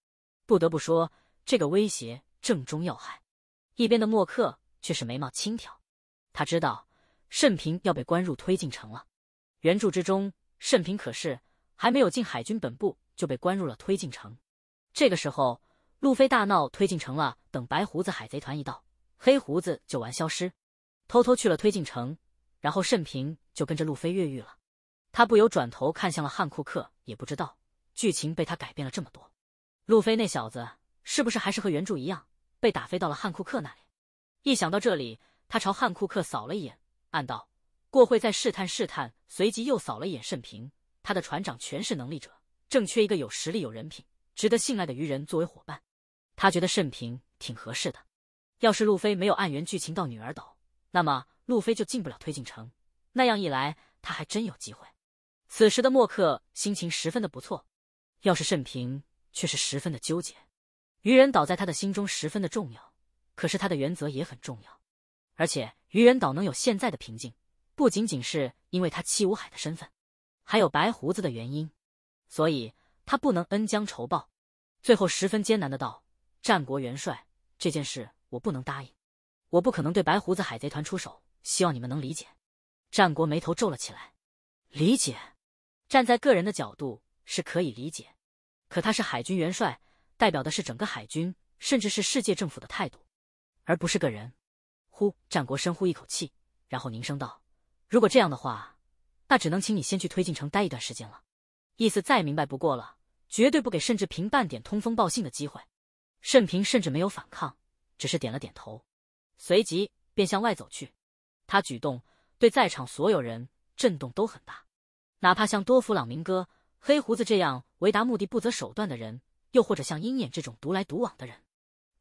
不得不说，这个威胁正中要害。一边的莫克却是眉毛轻挑，他知道慎平要被关入推进城了。原著之中，慎平可是还没有进海军本部就被关入了推进城。这个时候，路飞大闹推进城了，等白胡子海贼团一到，黑胡子就玩消失。偷偷去了推进城，然后甚平就跟着路飞越狱了。他不由转头看向了汉库克，也不知道剧情被他改变了这么多。路飞那小子是不是还是和原著一样被打飞到了汉库克那里？一想到这里，他朝汉库克扫了一眼，暗道：过会再试探试探。随即又扫了一眼甚平，他的船长全是能力者，正缺一个有实力、有人品、值得信赖的鱼人作为伙伴。他觉得甚平挺合适的。要是路飞没有按原剧情到女儿岛。那么路飞就进不了推进城，那样一来他还真有机会。此时的默克心情十分的不错，要是甚平却是十分的纠结。愚人岛在他的心中十分的重要，可是他的原则也很重要。而且愚人岛能有现在的平静，不仅仅是因为他七武海的身份，还有白胡子的原因，所以他不能恩将仇报。最后十分艰难的道：“战国元帅这件事，我不能答应。”我不可能对白胡子海贼团出手，希望你们能理解。战国眉头皱了起来，理解，站在个人的角度是可以理解，可他是海军元帅，代表的是整个海军，甚至是世界政府的态度，而不是个人。呼，战国深呼一口气，然后凝声道：“如果这样的话，那只能请你先去推进城待一段时间了。”意思再明白不过了，绝对不给甚至平半点通风报信的机会。甚平甚至没有反抗，只是点了点头。随即便向外走去，他举动对在场所有人震动都很大，哪怕像多弗朗明哥、黑胡子这样为达目的不择手段的人，又或者像鹰眼这种独来独往的人，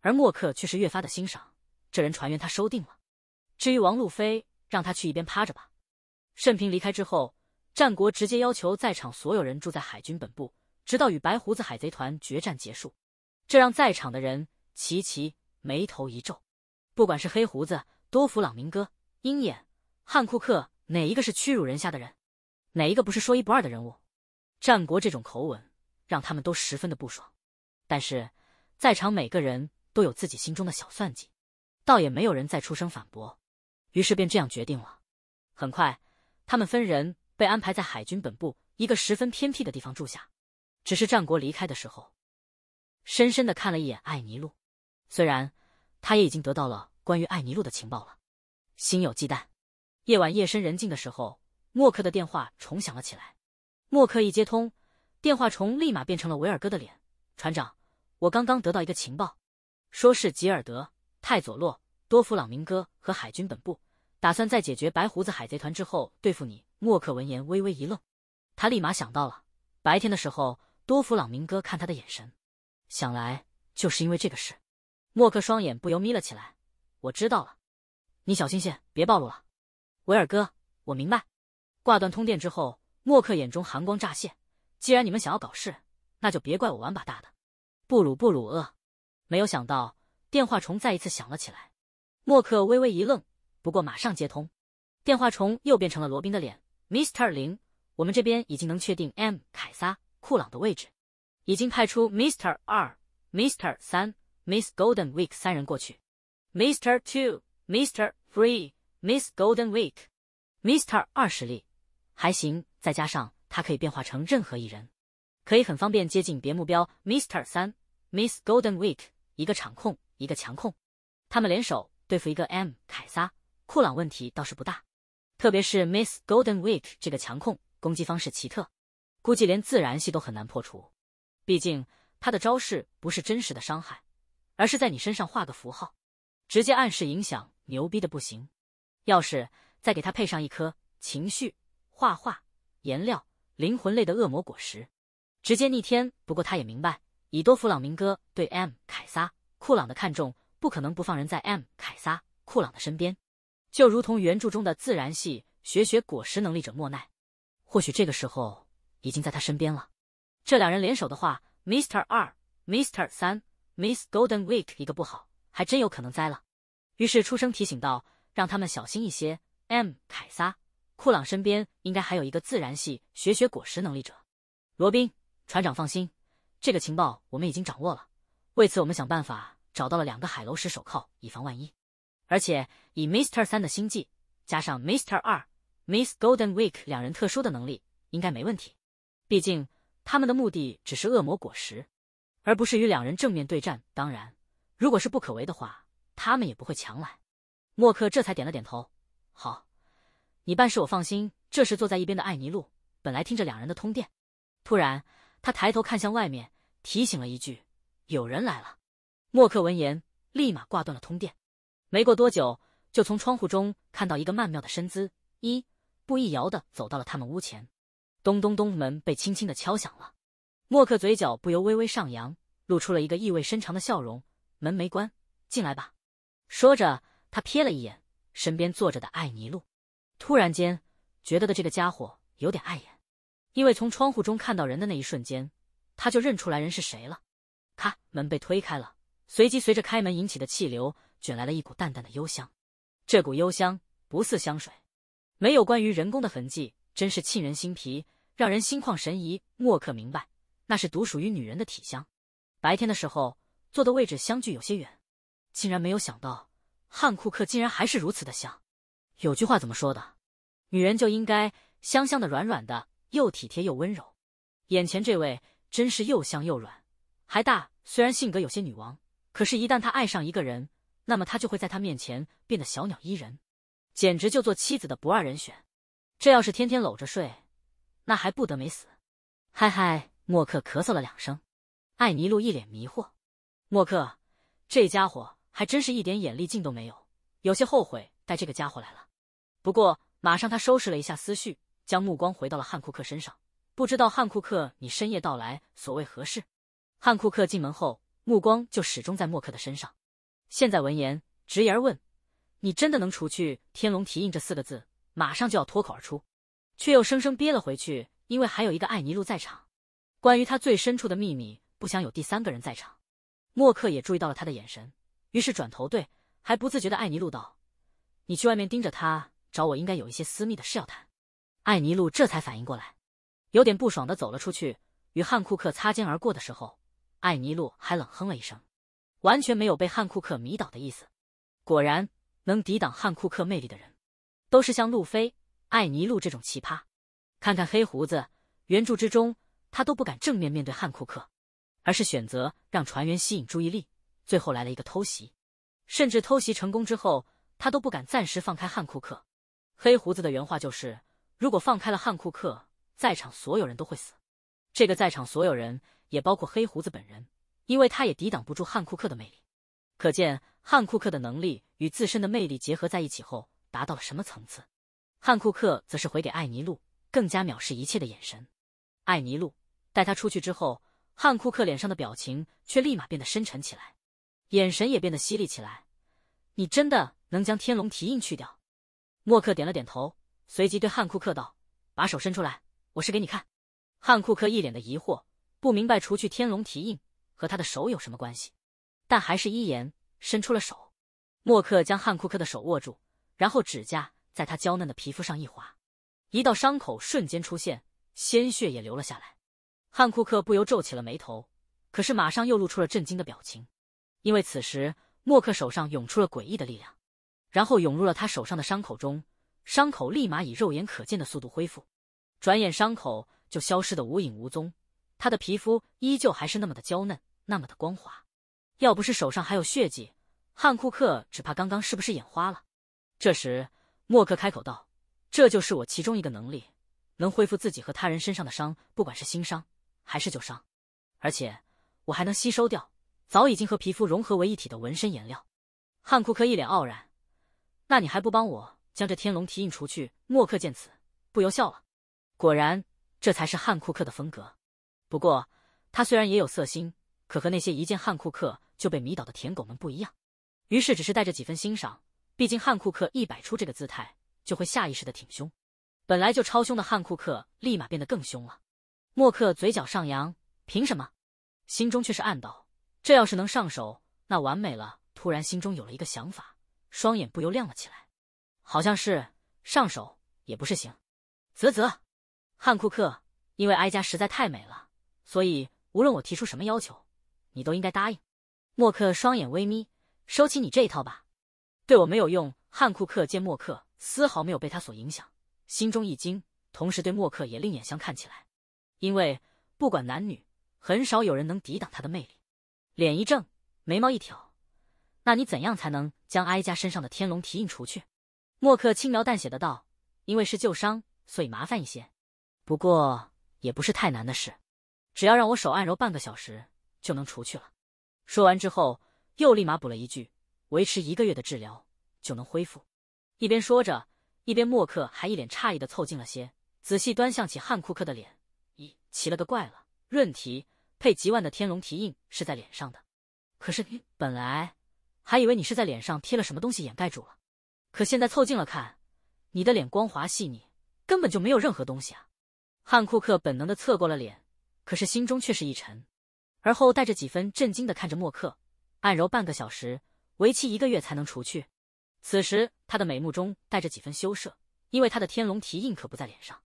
而莫克却是越发的欣赏这人船员，他收定了。至于王路飞，让他去一边趴着吧。盛平离开之后，战国直接要求在场所有人住在海军本部，直到与白胡子海贼团决战结束，这让在场的人齐齐眉头一皱。不管是黑胡子、多弗朗明哥、鹰眼、汉库克，哪一个是屈辱人下的人？哪一个不是说一不二的人物？战国这种口吻让他们都十分的不爽，但是，在场每个人都有自己心中的小算计，倒也没有人再出声反驳。于是便这样决定了。很快，他们分人被安排在海军本部一个十分偏僻的地方住下。只是战国离开的时候，深深的看了一眼艾尼路，虽然。他也已经得到了关于艾尼路的情报了，心有忌惮。夜晚夜深人静的时候，默克的电话重响了起来。默克一接通，电话虫立马变成了维尔哥的脸。船长，我刚刚得到一个情报，说是吉尔德、泰佐洛、多弗朗明哥和海军本部打算在解决白胡子海贼团之后对付你。默克闻言微微一愣，他立马想到了白天的时候多弗朗明哥看他的眼神，想来就是因为这个事。默克双眼不由眯了起来，我知道了，你小心些，别暴露了。维尔哥，我明白。挂断通电之后，默克眼中寒光乍现。既然你们想要搞事，那就别怪我玩把大的。布鲁布鲁厄，没有想到电话虫再一次响了起来。默克微微一愣，不过马上接通。电话虫又变成了罗宾的脸，Mr. 零，我们这边已经能确定 M 凯撒库朗的位置，已经派出 Mr. 二、Mr. 三。Miss Golden Week 三人过去，Mr Two，Mr Three，Miss Golden Week，Mr 二十力，还行。再加上他可以变化成任何一人，可以很方便接近别目标。Mr 三，Miss Golden Week，一个场控，一个强控，他们联手对付一个 M 凯撒库朗问题倒是不大，特别是 Miss Golden Week 这个强控攻击方式奇特，估计连自然系都很难破除，毕竟他的招式不是真实的伤害。而是在你身上画个符号，直接暗示影响，牛逼的不行。要是再给他配上一颗情绪画画颜料灵魂类的恶魔果实，直接逆天。不过他也明白，以多弗朗明哥对 M 凯撒库朗的看重，不可能不放人在 M 凯撒库朗的身边。就如同原著中的自然系学学果实能力者莫奈，或许这个时候已经在他身边了。这两人联手的话，Mr 二，Mr 三。Miss Golden Week 一个不好，还真有可能栽了。于是出声提醒道：“让他们小心一些。” M 凯撒、库朗身边应该还有一个自然系学学果实能力者。罗宾船长放心，这个情报我们已经掌握了。为此，我们想办法找到了两个海楼石手铐，以防万一。而且以 Mr 三的心计，加上 Mr 二、Miss Golden Week 两人特殊的能力，应该没问题。毕竟他们的目的只是恶魔果实。而不是与两人正面对战。当然，如果是不可为的话，他们也不会强来。默克这才点了点头。好，你办事我放心。这时，坐在一边的艾尼路本来听着两人的通电，突然他抬头看向外面，提醒了一句：“有人来了。”默克闻言，立马挂断了通电。没过多久，就从窗户中看到一个曼妙的身姿，一步一摇的走到了他们屋前。咚咚咚，门被轻轻的敲响了。默克嘴角不由微微上扬，露出了一个意味深长的笑容。门没关，进来吧。说着，他瞥了一眼身边坐着的艾尼路，突然间觉得的这个家伙有点碍眼，因为从窗户中看到人的那一瞬间，他就认出来人是谁了。咔，门被推开了，随即随着开门引起的气流卷来了一股淡淡的幽香。这股幽香不似香水，没有关于人工的痕迹，真是沁人心脾，让人心旷神怡。默克明白。那是独属于女人的体香，白天的时候坐的位置相距有些远，竟然没有想到汉库克竟然还是如此的香。有句话怎么说的？女人就应该香香的、软软的，又体贴又温柔。眼前这位真是又香又软，还大。虽然性格有些女王，可是，一旦她爱上一个人，那么她就会在他面前变得小鸟依人，简直就做妻子的不二人选。这要是天天搂着睡，那还不得没死？嗨嗨！莫克咳嗽了两声，艾尼路一脸迷惑。莫克这家伙还真是一点眼力劲都没有，有些后悔带这个家伙来了。不过马上他收拾了一下思绪，将目光回到了汉库克身上。不知道汉库克，你深夜到来所谓何事？汉库克进门后，目光就始终在莫克的身上。现在闻言，直言问：“你真的能除去天龙蹄印这四个字？”马上就要脱口而出，却又生生憋了回去，因为还有一个艾尼路在场。关于他最深处的秘密，不想有第三个人在场。默克也注意到了他的眼神，于是转头对还不自觉的艾尼路道：“你去外面盯着他，找我应该有一些私密的事要谈。”艾尼路这才反应过来，有点不爽的走了出去。与汉库克擦肩而过的时候，艾尼路还冷哼了一声，完全没有被汉库克迷倒的意思。果然，能抵挡汉库克魅力的人，都是像路飞、艾尼路这种奇葩。看看黑胡子，原著之中。他都不敢正面面对汉库克，而是选择让船员吸引注意力，最后来了一个偷袭，甚至偷袭成功之后，他都不敢暂时放开汉库克。黑胡子的原话就是：如果放开了汉库克，在场所有人都会死。这个在场所有人也包括黑胡子本人，因为他也抵挡不住汉库克的魅力。可见汉库克的能力与自身的魅力结合在一起后，达到了什么层次？汉库克则是回给艾尼路更加藐视一切的眼神，艾尼路。带他出去之后，汉库克脸上的表情却立马变得深沉起来，眼神也变得犀利起来。你真的能将天龙蹄印去掉？默克点了点头，随即对汉库克道：“把手伸出来，我试给你看。”汉库克一脸的疑惑，不明白除去天龙蹄印和他的手有什么关系，但还是依言伸出了手。默克将汉库克的手握住，然后指甲在他娇嫩的皮肤上一划，一道伤口瞬间出现，鲜血也流了下来。汉库克不由皱起了眉头，可是马上又露出了震惊的表情，因为此时默克手上涌出了诡异的力量，然后涌入了他手上的伤口中，伤口立马以肉眼可见的速度恢复，转眼伤口就消失的无影无踪，他的皮肤依旧还是那么的娇嫩，那么的光滑，要不是手上还有血迹，汉库克只怕刚刚是不是眼花了。这时默克开口道：“这就是我其中一个能力，能恢复自己和他人身上的伤，不管是新伤。”还是旧伤，而且我还能吸收掉早已经和皮肤融合为一体的纹身颜料。汉库克一脸傲然，那你还不帮我将这天龙蹄印除去？莫克见此不由笑了，果然这才是汉库克的风格。不过他虽然也有色心，可和那些一见汉库克就被迷倒的舔狗们不一样。于是只是带着几分欣赏，毕竟汉库克一摆出这个姿态，就会下意识的挺胸。本来就超凶的汉库克立马变得更凶了。默克嘴角上扬，凭什么？心中却是暗道：这要是能上手，那完美了。突然心中有了一个想法，双眼不由亮了起来。好像是上手也不是行。啧啧，汉库克，因为哀家实在太美了，所以无论我提出什么要求，你都应该答应。默克双眼微眯，收起你这一套吧，对我没有用。汉库克见默克丝毫没有被他所影响，心中一惊，同时对默克也另眼相看起来。因为不管男女，很少有人能抵挡他的魅力。脸一正，眉毛一挑，那你怎样才能将哀家身上的天龙蹄印除去？莫克轻描淡写的道：“因为是旧伤，所以麻烦一些，不过也不是太难的事，只要让我手按揉半个小时就能除去了。”说完之后，又立马补了一句：“维持一个月的治疗就能恢复。”一边说着，一边莫克还一脸诧异的凑近了些，仔细端详起汉库克的脸。奇了个怪了，润提配吉万的天龙蹄印是在脸上的，可是你本来还以为你是在脸上贴了什么东西掩盖住了，可现在凑近了看，你的脸光滑细腻，根本就没有任何东西啊！汉库克本能的侧过了脸，可是心中却是一沉，而后带着几分震惊的看着默克，按揉半个小时，为期一个月才能除去。此时他的眉目中带着几分羞涩，因为他的天龙蹄印可不在脸上，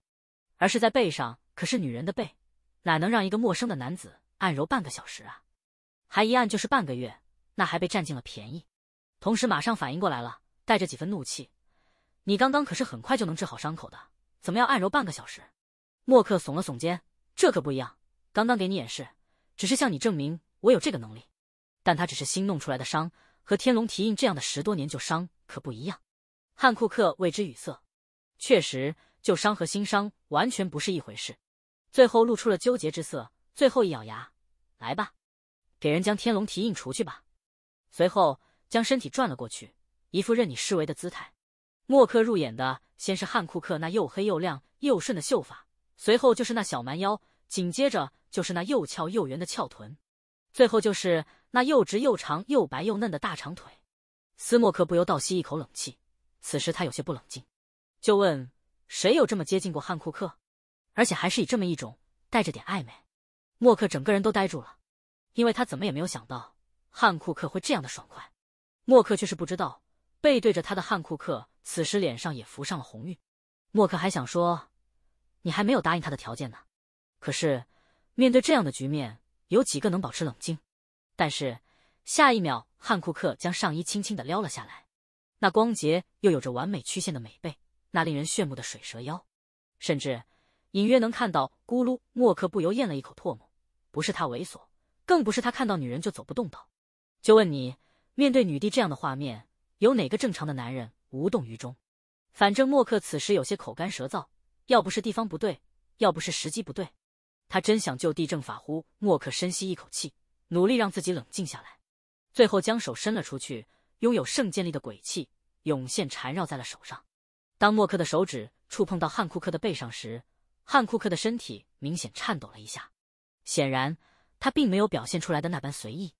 而是在背上，可是女人的背。哪能让一个陌生的男子按揉半个小时啊？还一按就是半个月，那还被占尽了便宜。同时马上反应过来了，带着几分怒气：“你刚刚可是很快就能治好伤口的，怎么要按揉半个小时？”默克耸了耸肩：“这可不一样。刚刚给你演示，只是向你证明我有这个能力。但他只是新弄出来的伤，和天龙提印这样的十多年旧伤可不一样。”汉库克为之语塞。确实，旧伤和新伤完全不是一回事。最后露出了纠结之色，最后一咬牙，来吧，给人将天龙蹄印除去吧。随后将身体转了过去，一副任你施为的姿态。默克入眼的先是汉库克那又黑又亮又顺的秀发，随后就是那小蛮腰，紧接着就是那又翘又圆的翘臀，最后就是那又直又长又白又嫩的大长腿。斯莫克不由倒吸一口冷气，此时他有些不冷静，就问：谁有这么接近过汉库克？而且还是以这么一种带着点暧昧，默克整个人都呆住了，因为他怎么也没有想到汉库克会这样的爽快。默克却是不知道，背对着他的汉库克此时脸上也浮上了红晕。默克还想说：“你还没有答应他的条件呢。”可是面对这样的局面，有几个能保持冷静？但是下一秒，汉库克将上衣轻轻的撩了下来，那光洁又有着完美曲线的美背，那令人炫目的水蛇腰，甚至……隐约能看到咕噜，莫克不由咽了一口唾沫。不是他猥琐，更不是他看到女人就走不动道。就问你，面对女帝这样的画面，有哪个正常的男人无动于衷？反正莫克此时有些口干舌燥，要不是地方不对，要不是时机不对，他真想就地正法。呼，莫克深吸一口气，努力让自己冷静下来，最后将手伸了出去。拥有圣剑力的鬼气涌现，缠绕在了手上。当莫克的手指触碰到汉库克的背上时，汉库克的身体明显颤抖了一下，显然他并没有表现出来的那般随意。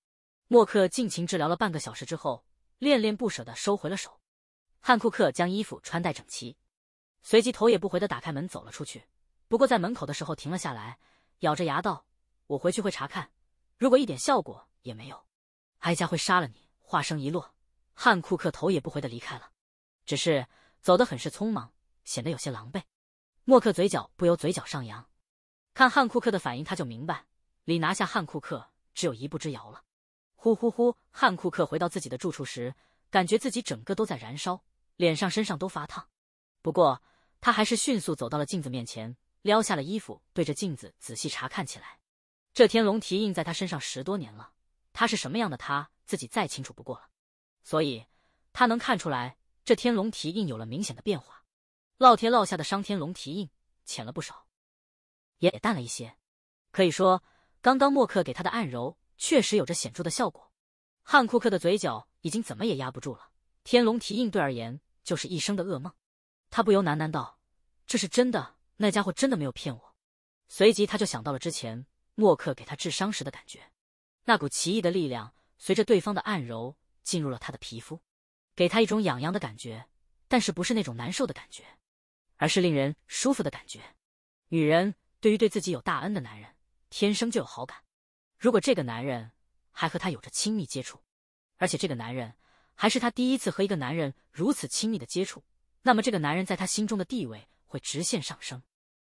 默克尽情治疗了半个小时之后，恋恋不舍的收回了手。汉库克将衣服穿戴整齐，随即头也不回的打开门走了出去。不过在门口的时候停了下来，咬着牙道：“我回去会查看，如果一点效果也没有，哀家会杀了你。”话声一落，汉库克头也不回的离开了，只是走得很是匆忙，显得有些狼狈。莫克嘴角不由嘴角上扬，看汉库克的反应，他就明白，离拿下汉库克只有一步之遥了。呼呼呼！汉库克回到自己的住处时，感觉自己整个都在燃烧，脸上、身上都发烫。不过，他还是迅速走到了镜子面前，撩下了衣服，对着镜子仔细查看起来。这天龙蹄印在他身上十多年了，他是什么样的，他自己再清楚不过了。所以，他能看出来，这天龙蹄印有了明显的变化。烙铁烙下的伤天龙蹄印浅了不少，也淡了一些，可以说，刚刚莫克给他的按揉确实有着显著的效果。汉库克的嘴角已经怎么也压不住了，天龙蹄印对而言就是一生的噩梦，他不由喃喃道：“这是真的，那家伙真的没有骗我。”随即他就想到了之前莫克给他治伤时的感觉，那股奇异的力量随着对方的按揉进入了他的皮肤，给他一种痒痒的感觉，但是不是那种难受的感觉。而是令人舒服的感觉。女人对于对自己有大恩的男人，天生就有好感。如果这个男人还和她有着亲密接触，而且这个男人还是她第一次和一个男人如此亲密的接触，那么这个男人在她心中的地位会直线上升。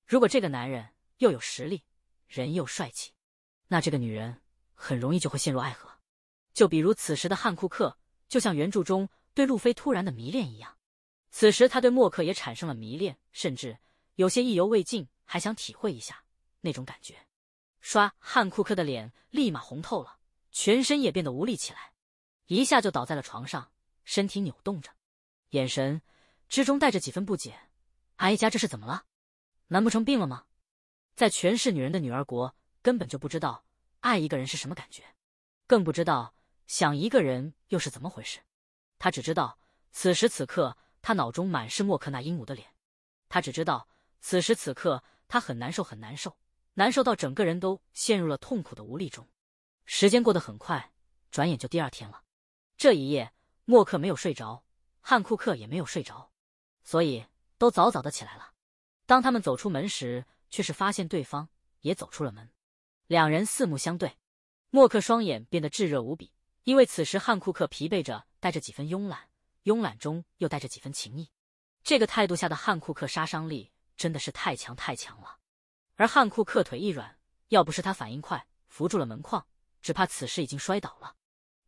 如果这个男人又有实力，人又帅气，那这个女人很容易就会陷入爱河。就比如此时的汉库克，就像原著中对路飞突然的迷恋一样。此时，他对默克也产生了迷恋，甚至有些意犹未尽，还想体会一下那种感觉。刷汉库克的脸立马红透了，全身也变得无力起来，一下就倒在了床上，身体扭动着，眼神之中带着几分不解：“哀家这是怎么了？难不成病了吗？”在全是女人的女儿国，根本就不知道爱一个人是什么感觉，更不知道想一个人又是怎么回事。他只知道此时此刻。他脑中满是莫克那英武的脸，他只知道此时此刻他很难受，很难受，难受到整个人都陷入了痛苦的无力中。时间过得很快，转眼就第二天了。这一夜，莫克没有睡着，汉库克也没有睡着，所以都早早的起来了。当他们走出门时，却是发现对方也走出了门，两人四目相对，莫克双眼变得炙热无比，因为此时汉库克疲惫着，带着几分慵懒。慵懒中又带着几分情意，这个态度下的汉库克杀伤力真的是太强太强了。而汉库克腿一软，要不是他反应快扶住了门框，只怕此时已经摔倒了。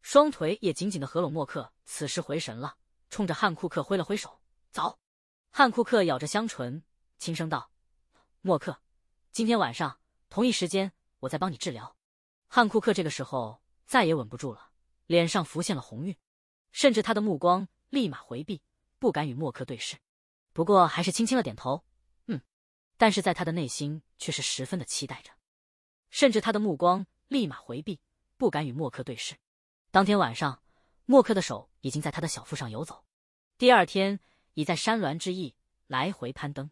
双腿也紧紧的合拢。莫克此时回神了，冲着汉库克挥了挥手，走。汉库克咬着香唇，轻声道：“莫克，今天晚上同一时间，我再帮你治疗。”汉库克这个时候再也稳不住了，脸上浮现了红晕，甚至他的目光。立马回避，不敢与默克对视，不过还是轻轻的点头，嗯。但是在他的内心却是十分的期待着，甚至他的目光立马回避，不敢与默克对视。当天晚上，默克的手已经在他的小腹上游走。第二天，已在山峦之翼来回攀登。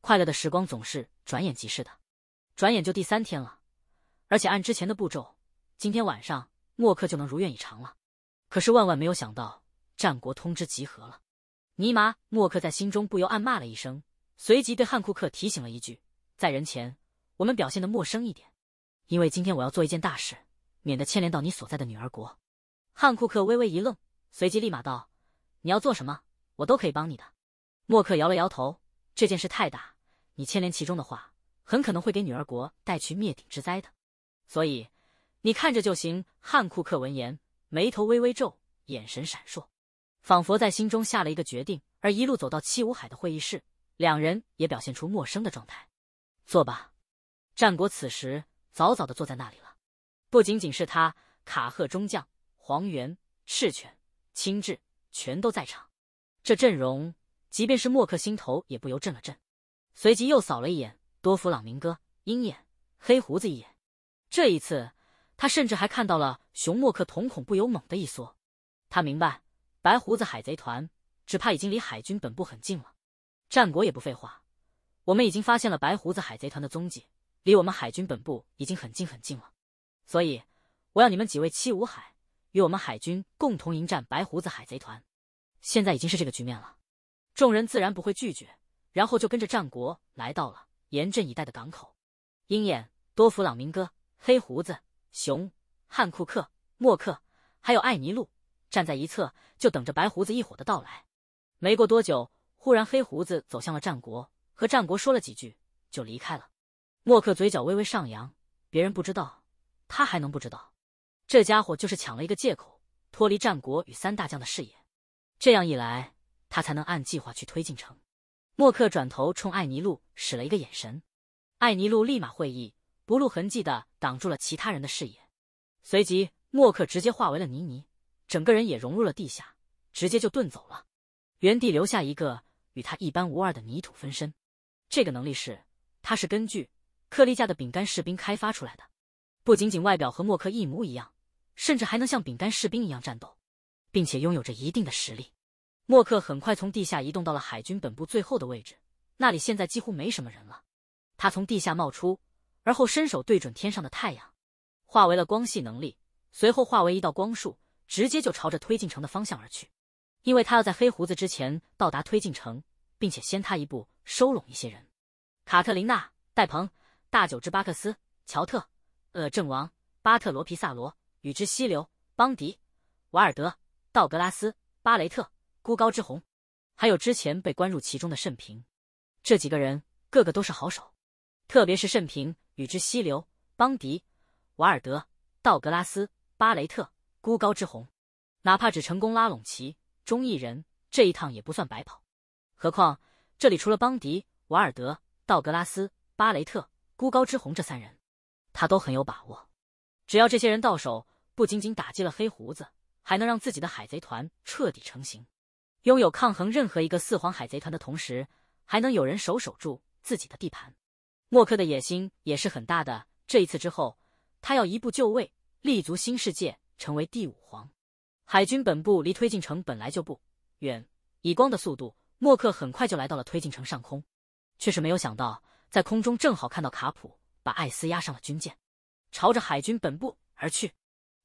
快乐的时光总是转眼即逝的，转眼就第三天了。而且按之前的步骤，今天晚上默克就能如愿以偿了。可是万万没有想到。战国通知集合了，尼玛！莫克在心中不由暗骂了一声，随即对汉库克提醒了一句：“在人前，我们表现的陌生一点，因为今天我要做一件大事，免得牵连到你所在的女儿国。”汉库克微微一愣，随即立马道：“你要做什么？我都可以帮你的。”莫克摇了摇头：“这件事太大，你牵连其中的话，很可能会给女儿国带去灭顶之灾的。所以，你看着就行。”汉库克闻言，眉头微微皱，眼神闪烁。仿佛在心中下了一个决定，而一路走到七武海的会议室，两人也表现出陌生的状态。坐吧，战国此时早早的坐在那里了。不仅仅是他，卡赫中将、黄猿、赤犬、青雉全都在场。这阵容，即便是默克心头也不由震了震。随即又扫了一眼多弗朗明哥、鹰眼、黑胡子一眼。这一次，他甚至还看到了熊默克，瞳孔不由猛地一缩。他明白。白胡子海贼团只怕已经离海军本部很近了。战国也不废话，我们已经发现了白胡子海贼团的踪迹，离我们海军本部已经很近很近了。所以，我要你们几位七武海与我们海军共同迎战白胡子海贼团。现在已经是这个局面了，众人自然不会拒绝，然后就跟着战国来到了严阵以待的港口。鹰眼、多弗朗明哥、黑胡子、熊、汉库克、莫克，还有艾尼路。站在一侧，就等着白胡子一伙的到来。没过多久，忽然黑胡子走向了战国，和战国说了几句，就离开了。默克嘴角微微上扬，别人不知道，他还能不知道？这家伙就是抢了一个借口，脱离战国与三大将的视野，这样一来，他才能按计划去推进城。默克转头冲艾尼路使了一个眼神，艾尼路立马会意，不露痕迹的挡住了其他人的视野。随即，默克直接化为了泥泥。整个人也融入了地下，直接就遁走了，原地留下一个与他一般无二的泥土分身。这个能力是他是根据克利加的饼干士兵开发出来的，不仅仅外表和默克一模一样，甚至还能像饼干士兵一样战斗，并且拥有着一定的实力。默克很快从地下移动到了海军本部最后的位置，那里现在几乎没什么人了。他从地下冒出，而后伸手对准天上的太阳，化为了光系能力，随后化为一道光束。直接就朝着推进城的方向而去，因为他要在黑胡子之前到达推进城，并且先他一步收拢一些人。卡特琳娜、戴鹏、大九之巴克斯、乔特、呃阵王、巴特罗皮萨罗、与之溪流、邦迪、瓦尔德、道格拉斯、巴雷特、孤高之红，还有之前被关入其中的甚平，这几个人个个都是好手，特别是甚平、与之溪流、邦迪、瓦尔德、道格拉斯、巴雷特。孤高之红，哪怕只成功拉拢其中一人，这一趟也不算白跑。何况这里除了邦迪、瓦尔德、道格拉斯、巴雷特、孤高之红这三人，他都很有把握。只要这些人到手，不仅仅打击了黑胡子，还能让自己的海贼团彻底成型，拥有抗衡任何一个四皇海贼团的同时，还能有人守守住自己的地盘。默克的野心也是很大的。这一次之后，他要一步就位，立足新世界。成为第五皇，海军本部离推进城本来就不远，以光的速度，默克很快就来到了推进城上空，却是没有想到，在空中正好看到卡普把艾斯押上了军舰，朝着海军本部而去。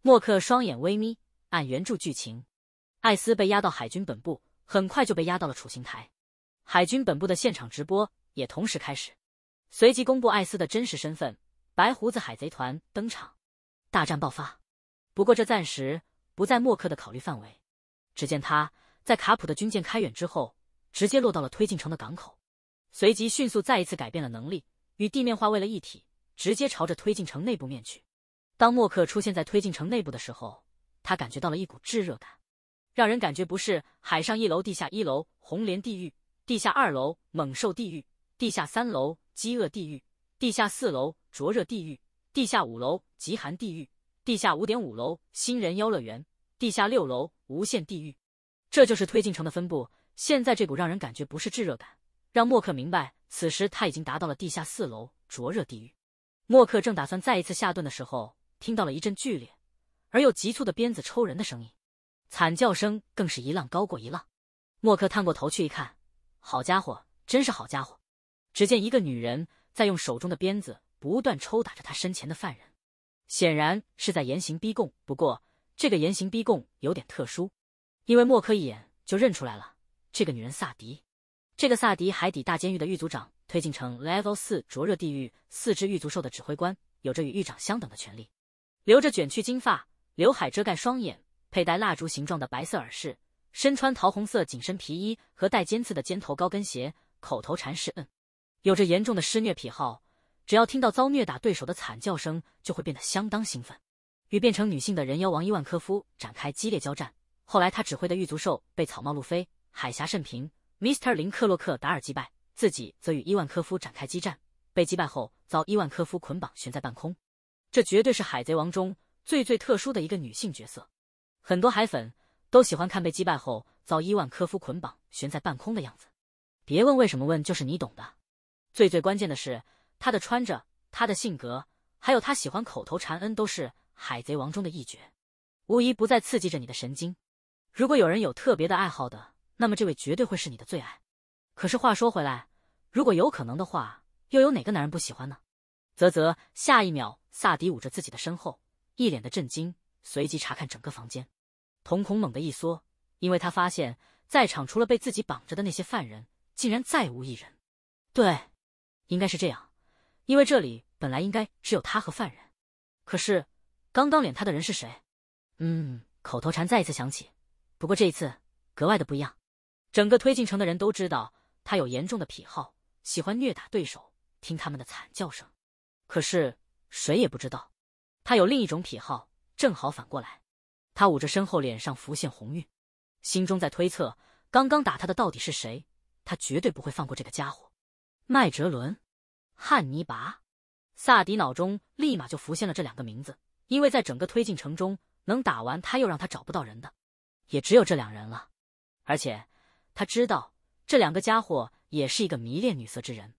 默克双眼微眯。按原著剧情，艾斯被押到海军本部，很快就被押到了处刑台，海军本部的现场直播也同时开始，随即公布艾斯的真实身份，白胡子海贼团登场，大战爆发。不过这暂时不在默克的考虑范围。只见他在卡普的军舰开远之后，直接落到了推进城的港口，随即迅速再一次改变了能力，与地面化为了一体，直接朝着推进城内部面去。当默克出现在推进城内部的时候，他感觉到了一股炙热感，让人感觉不是海上一楼、地下一楼红莲地狱、地下二楼猛兽地狱、地下三楼饥饿地狱、地下四楼灼热地狱、地下五楼极寒地狱。地下五点五楼新人妖乐园，地下六楼无限地狱，这就是推进城的分布。现在这股让人感觉不是炙热感，让默克明白此时他已经达到了地下四楼灼热地狱。默克正打算再一次下顿的时候，听到了一阵剧烈而又急促的鞭子抽人的声音，惨叫声更是一浪高过一浪。默克探过头去一看，好家伙，真是好家伙！只见一个女人在用手中的鞭子不断抽打着他身前的犯人。显然是在严刑逼供，不过这个严刑逼供有点特殊，因为莫克一眼就认出来了，这个女人萨迪，这个萨迪海底大监狱的狱卒长，推进城 Level 四灼热地狱四只狱卒兽的指挥官，有着与狱长相等的权利。留着卷曲金发，刘海遮盖双眼，佩戴蜡烛形状的白色耳饰，身穿桃红色紧身皮衣和带尖刺的尖头高跟鞋，口头禅是“嗯”，有着严重的施虐癖好。只要听到遭虐打对手的惨叫声，就会变得相当兴奋，与变成女性的人妖王伊万科夫展开激烈交战。后来他指挥的狱卒兽被草帽路飞、海峡甚平、Mr. 林克洛克达尔击败，自己则与伊万科夫展开激战。被击败后，遭伊万科夫捆绑悬在半空。这绝对是海贼王中最最特殊的一个女性角色，很多海粉都喜欢看被击败后遭伊万科夫捆绑悬在半空的样子。别问为什么，问就是你懂的。最最关键的是。他的穿着、他的性格，还有他喜欢口头禅“恩”，都是《海贼王》中的一绝，无疑不再刺激着你的神经。如果有人有特别的爱好的，那么这位绝对会是你的最爱。可是话说回来，如果有可能的话，又有哪个男人不喜欢呢？啧啧，下一秒，萨迪捂着自己的身后，一脸的震惊，随即查看整个房间，瞳孔猛地一缩，因为他发现在场除了被自己绑着的那些犯人，竟然再无一人。对，应该是这样。因为这里本来应该只有他和犯人，可是刚刚脸他的人是谁？嗯，口头禅再一次响起，不过这一次格外的不一样。整个推进城的人都知道他有严重的癖好，喜欢虐打对手，听他们的惨叫声。可是谁也不知道，他有另一种癖好，正好反过来。他捂着身后，脸上浮现红晕，心中在推测刚刚打他的到底是谁。他绝对不会放过这个家伙，麦哲伦。汉尼拔，萨迪脑中立马就浮现了这两个名字，因为在整个推进城中，能打完他又让他找不到人的，也只有这两人了。而且他知道这两个家伙也是一个迷恋女色之人，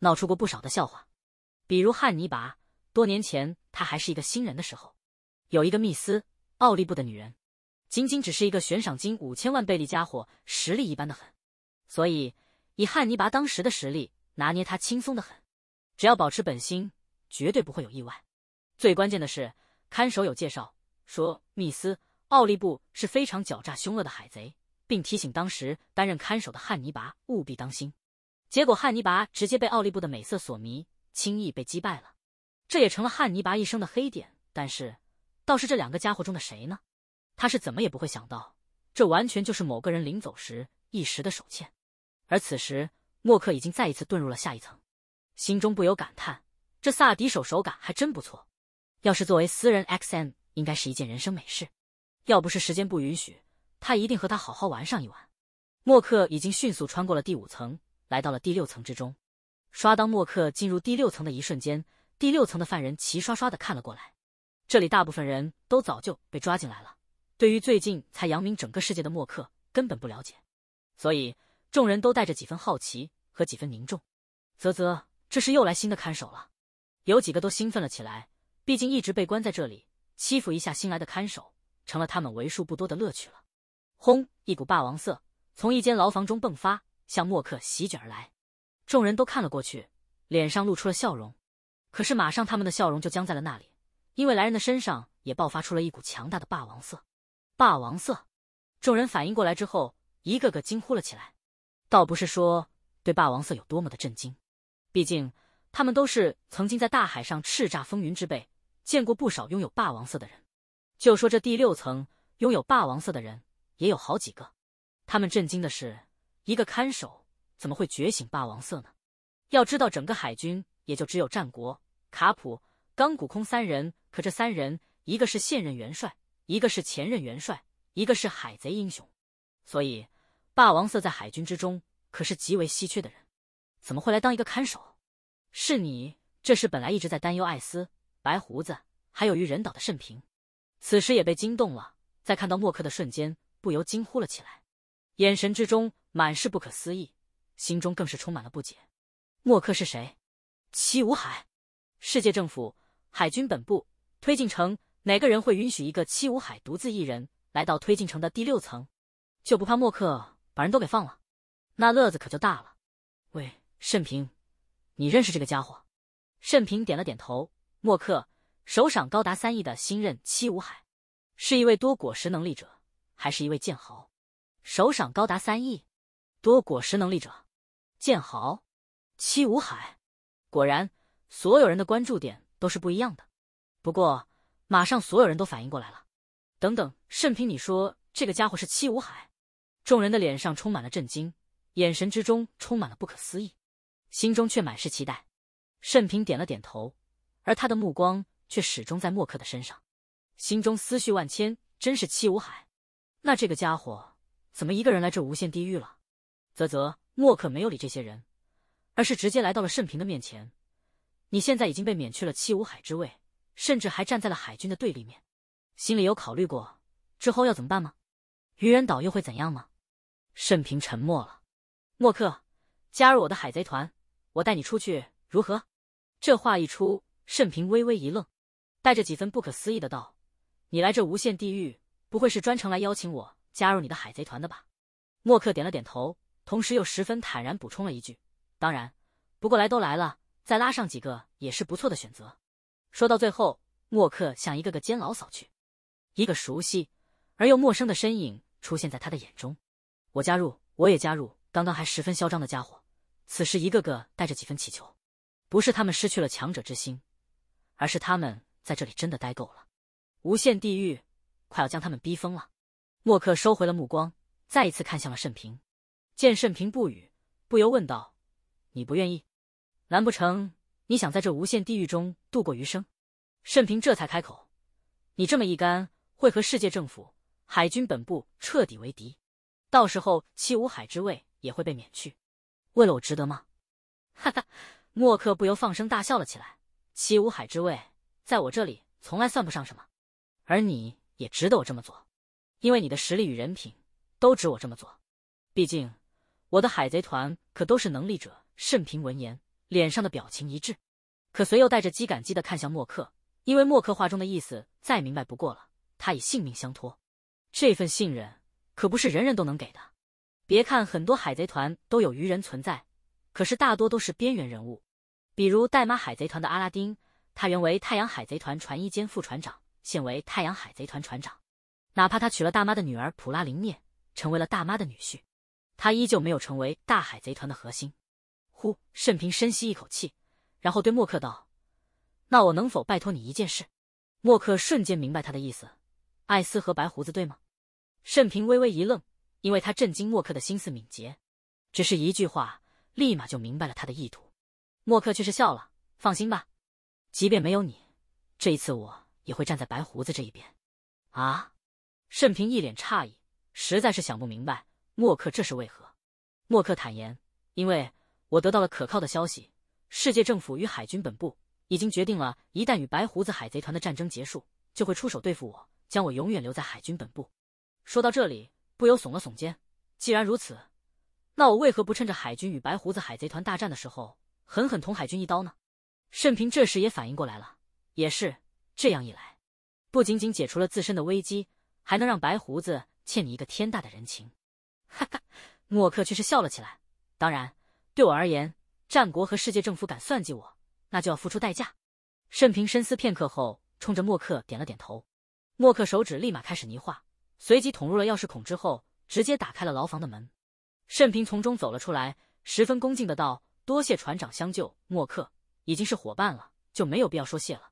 闹出过不少的笑话。比如汉尼拔多年前他还是一个新人的时候，有一个密斯奥利布的女人，仅仅只是一个悬赏金五千万贝利家伙，实力一般的很，所以以汉尼拔当时的实力拿捏他轻松的很。只要保持本心，绝对不会有意外。最关键的是，看守有介绍说，密斯奥利布是非常狡诈凶恶的海贼，并提醒当时担任看守的汉尼拔务必当心。结果汉尼拔直接被奥利布的美色所迷，轻易被击败了，这也成了汉尼拔一生的黑点。但是，倒是这两个家伙中的谁呢？他是怎么也不会想到，这完全就是某个人临走时一时的手欠。而此时，默克已经再一次遁入了下一层。心中不由感叹，这萨迪手手感还真不错。要是作为私人 x m 应该是一件人生美事。要不是时间不允许，他一定和他好好玩上一玩。默克已经迅速穿过了第五层，来到了第六层之中。刷当默克进入第六层的一瞬间，第六层的犯人齐刷刷的看了过来。这里大部分人都早就被抓进来了，对于最近才扬名整个世界的默克根本不了解，所以众人都带着几分好奇和几分凝重。啧啧。这是又来新的看守了，有几个都兴奋了起来。毕竟一直被关在这里，欺负一下新来的看守，成了他们为数不多的乐趣了。轰！一股霸王色从一间牢房中迸发，向莫克席卷而来。众人都看了过去，脸上露出了笑容。可是马上，他们的笑容就僵在了那里，因为来人的身上也爆发出了一股强大的霸王色。霸王色！众人反应过来之后，一个个惊呼了起来。倒不是说对霸王色有多么的震惊。毕竟，他们都是曾经在大海上叱咤风云之辈，见过不少拥有霸王色的人。就说这第六层，拥有霸王色的人也有好几个。他们震惊的是，一个看守怎么会觉醒霸王色呢？要知道，整个海军也就只有战国、卡普、钢骨空三人。可这三人，一个是现任元帅，一个是前任元帅，一个是海贼英雄。所以，霸王色在海军之中可是极为稀缺的人。怎么会来当一个看守？是你？这是本来一直在担忧艾斯、白胡子，还有于人岛的甚平，此时也被惊动了。在看到默克的瞬间，不由惊呼了起来，眼神之中满是不可思议，心中更是充满了不解。默克是谁？七五海？世界政府海军本部推进城？哪个人会允许一个七五海独自一人来到推进城的第六层？就不怕默克把人都给放了？那乐子可就大了。喂。盛平，你认识这个家伙？盛平点了点头。莫克，首赏高达三亿的新任七武海，是一位多果实能力者，还是一位剑豪，首赏高达三亿，多果实能力者，剑豪，七五海。果然，所有人的关注点都是不一样的。不过，马上所有人都反应过来了。等等，盛平，你说这个家伙是七五海？众人的脸上充满了震惊，眼神之中充满了不可思议。心中却满是期待，盛平点了点头，而他的目光却始终在莫克的身上，心中思绪万千。真是七武海，那这个家伙怎么一个人来这无限地狱了？啧啧，莫克没有理这些人，而是直接来到了盛平的面前。你现在已经被免去了七五海之位，甚至还站在了海军的对立面，心里有考虑过之后要怎么办吗？愚人岛又会怎样吗？盛平沉默了。莫克，加入我的海贼团。我带你出去，如何？这话一出，盛平微微一愣，带着几分不可思议的道：“你来这无限地狱，不会是专程来邀请我加入你的海贼团的吧？”默克点了点头，同时又十分坦然补充了一句：“当然，不过来都来了，再拉上几个也是不错的选择。”说到最后，默克向一个个监牢扫去，一个熟悉而又陌生的身影出现在他的眼中：“我加入，我也加入。”刚刚还十分嚣张的家伙。此时，一个个带着几分乞求，不是他们失去了强者之心，而是他们在这里真的待够了，无限地狱快要将他们逼疯了。默克收回了目光，再一次看向了盛平，见盛平不语，不由问道：“你不愿意？难不成你想在这无限地狱中度过余生？”盛平这才开口：“你这么一干，会和世界政府、海军本部彻底为敌，到时候七五海之位也会被免去。”为了我值得吗？哈哈，莫克不由放声大笑了起来。七武海之位在我这里从来算不上什么，而你也值得我这么做，因为你的实力与人品都值我这么做。毕竟，我的海贼团可都是能力者。慎平闻言，脸上的表情一致，可随又带着感激的看向莫克，因为莫克话中的意思再明白不过了。他以性命相托，这份信任可不是人人都能给的。别看很多海贼团都有鱼人存在，可是大多都是边缘人物。比如代码海贼团的阿拉丁，他原为太阳海贼团船一兼副船长，现为太阳海贼团船长。哪怕他娶了大妈的女儿普拉林涅，成为了大妈的女婿，他依旧没有成为大海贼团的核心。呼，甚平深吸一口气，然后对莫克道：“那我能否拜托你一件事？”莫克瞬间明白他的意思：“艾斯和白胡子，对吗？”甚平微微一愣。因为他震惊，默克的心思敏捷，只是一句话，立马就明白了他的意图。默克却是笑了：“放心吧，即便没有你，这一次我也会站在白胡子这一边。”啊！盛平一脸诧异，实在是想不明白默克这是为何。默克坦言：“因为我得到了可靠的消息，世界政府与海军本部已经决定了，一旦与白胡子海贼团的战争结束，就会出手对付我，将我永远留在海军本部。”说到这里。不由耸了耸肩，既然如此，那我为何不趁着海军与白胡子海贼团大战的时候，狠狠捅海军一刀呢？甚平这时也反应过来了，也是，这样一来，不仅仅解除了自身的危机，还能让白胡子欠你一个天大的人情。哈哈，默克却是笑了起来。当然，对我而言，战国和世界政府敢算计我，那就要付出代价。甚平深思片刻后，冲着莫克点了点头。莫克手指立马开始泥化，随即捅入了钥匙孔之后，直接打开了牢房的门。盛平从中走了出来，十分恭敬的道：“多谢船长相救，莫克已经是伙伴了，就没有必要说谢了。”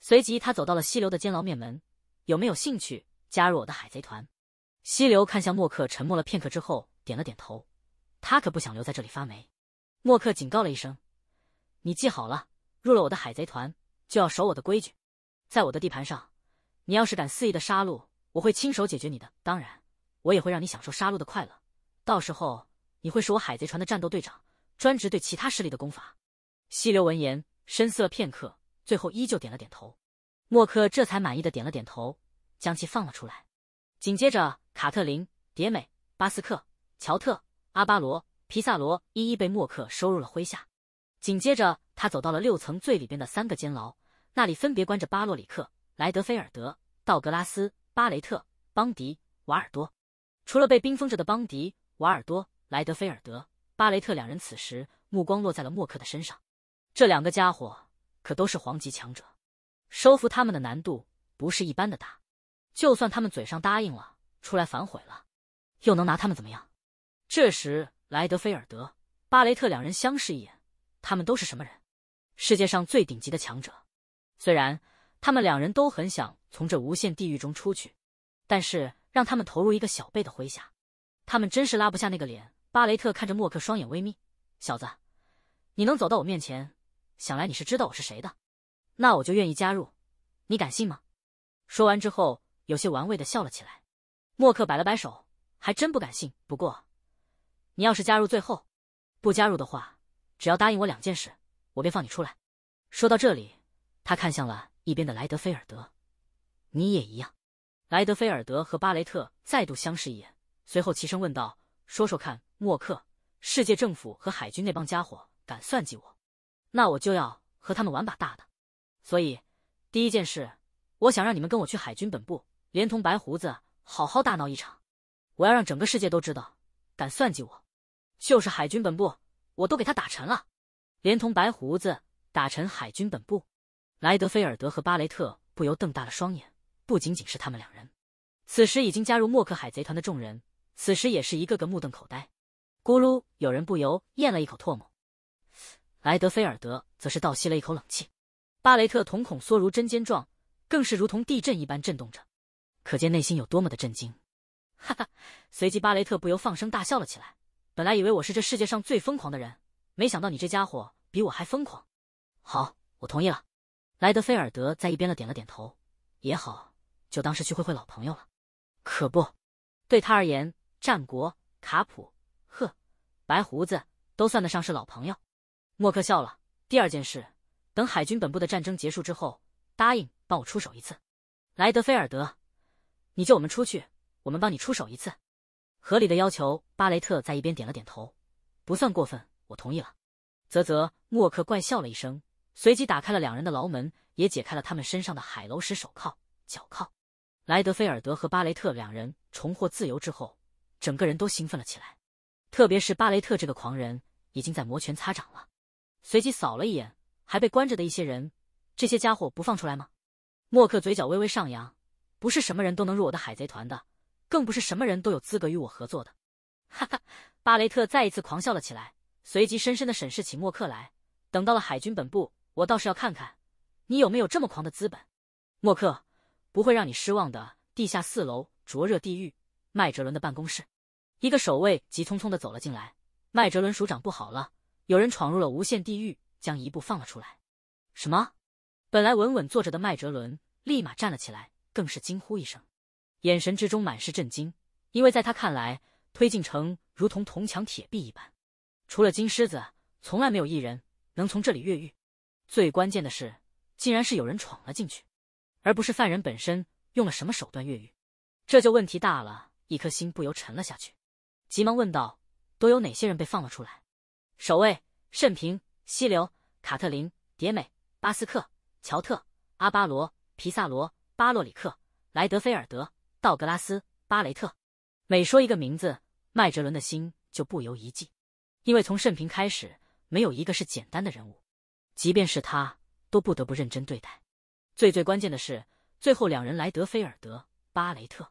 随即他走到了溪流的监牢面门：“有没有兴趣加入我的海贼团？”溪流看向莫克，沉默了片刻之后点了点头。他可不想留在这里发霉。莫克警告了一声：“你记好了，入了我的海贼团就要守我的规矩，在我的地盘上，你要是敢肆意的杀戮。”我会亲手解决你的。当然，我也会让你享受杀戮的快乐。到时候，你会是我海贼船的战斗队长，专职对其他势力的攻伐。溪流闻言，深思了片刻，最后依旧点了点头。默克这才满意的点了点头，将其放了出来。紧接着，卡特琳、蝶美、巴斯克、乔特、阿巴罗、皮萨罗一一被默克收入了麾下。紧接着，他走到了六层最里边的三个监牢，那里分别关着巴洛里克、莱德菲尔德、道格拉斯。巴雷特、邦迪、瓦尔多，除了被冰封着的邦迪、瓦尔多、莱德菲尔德、巴雷特两人，此时目光落在了默克的身上。这两个家伙可都是皇级强者，收服他们的难度不是一般的大。就算他们嘴上答应了，出来反悔了，又能拿他们怎么样？这时，莱德菲尔德、巴雷特两人相视一眼，他们都是什么人？世界上最顶级的强者。虽然。他们两人都很想从这无限地狱中出去，但是让他们投入一个小辈的麾下，他们真是拉不下那个脸。巴雷特看着莫克，双眼微眯：“小子，你能走到我面前，想来你是知道我是谁的，那我就愿意加入，你敢信吗？”说完之后，有些玩味的笑了起来。莫克摆了摆手：“还真不敢信。不过，你要是加入，最后不加入的话，只要答应我两件事，我便放你出来。”说到这里，他看向了。一边的莱德菲尔德，你也一样。莱德菲尔德和巴雷特再度相视一眼，随后齐声问道：“说说看，默克，世界政府和海军那帮家伙敢算计我，那我就要和他们玩把大的。所以，第一件事，我想让你们跟我去海军本部，连同白胡子，好好大闹一场。我要让整个世界都知道，敢算计我，就是海军本部，我都给他打沉了，连同白胡子打沉海军本部。”莱德菲尔德和巴雷特不由瞪大了双眼，不仅仅是他们两人，此时已经加入默克海贼团的众人，此时也是一个个目瞪口呆。咕噜，有人不由咽了一口唾沫。莱德菲尔德则是倒吸了一口冷气，巴雷特瞳孔缩如针尖状，更是如同地震一般震动着，可见内心有多么的震惊。哈哈！随即巴雷特不由放声大笑了起来。本来以为我是这世界上最疯狂的人，没想到你这家伙比我还疯狂。好，我同意了。莱德菲尔德在一边了，点了点头，也好，就当是去会会老朋友了。可不，对他而言，战国、卡普、赫、白胡子都算得上是老朋友。默克笑了。第二件事，等海军本部的战争结束之后，答应帮我出手一次。莱德菲尔德，你救我们出去，我们帮你出手一次。合理的要求。巴雷特在一边点了点头，不算过分，我同意了。啧啧，默克怪笑了一声。随即打开了两人的牢门，也解开了他们身上的海楼石手铐、脚铐。莱德菲尔德和巴雷特两人重获自由之后，整个人都兴奋了起来，特别是巴雷特这个狂人，已经在摩拳擦掌了。随即扫了一眼还被关着的一些人，这些家伙不放出来吗？默克嘴角微微上扬，不是什么人都能入我的海贼团的，更不是什么人都有资格与我合作的。哈哈！巴雷特再一次狂笑了起来，随即深深的审视起默克来。等到了海军本部。我倒是要看看，你有没有这么狂的资本。默克不会让你失望的。地下四楼，灼热地狱，麦哲伦的办公室。一个守卫急匆匆的走了进来。麦哲伦署长，不好了，有人闯入了无限地狱，将一步放了出来。什么？本来稳稳坐着的麦哲伦立马站了起来，更是惊呼一声，眼神之中满是震惊。因为在他看来，推进城如同铜墙铁壁一般，除了金狮子，从来没有一人能从这里越狱。最关键的是，竟然是有人闯了进去，而不是犯人本身用了什么手段越狱，这就问题大了。一颗心不由沉了下去，急忙问道：“都有哪些人被放了出来？”守卫慎平、西流、卡特琳、蝶美、巴斯克、乔特、阿巴罗、皮萨罗、巴洛里克、莱德菲尔德、道格拉斯、巴雷特。每说一个名字，麦哲伦的心就不由一悸，因为从慎平开始，没有一个是简单的人物。即便是他，都不得不认真对待。最最关键的是，最后两人莱德菲尔德巴雷特，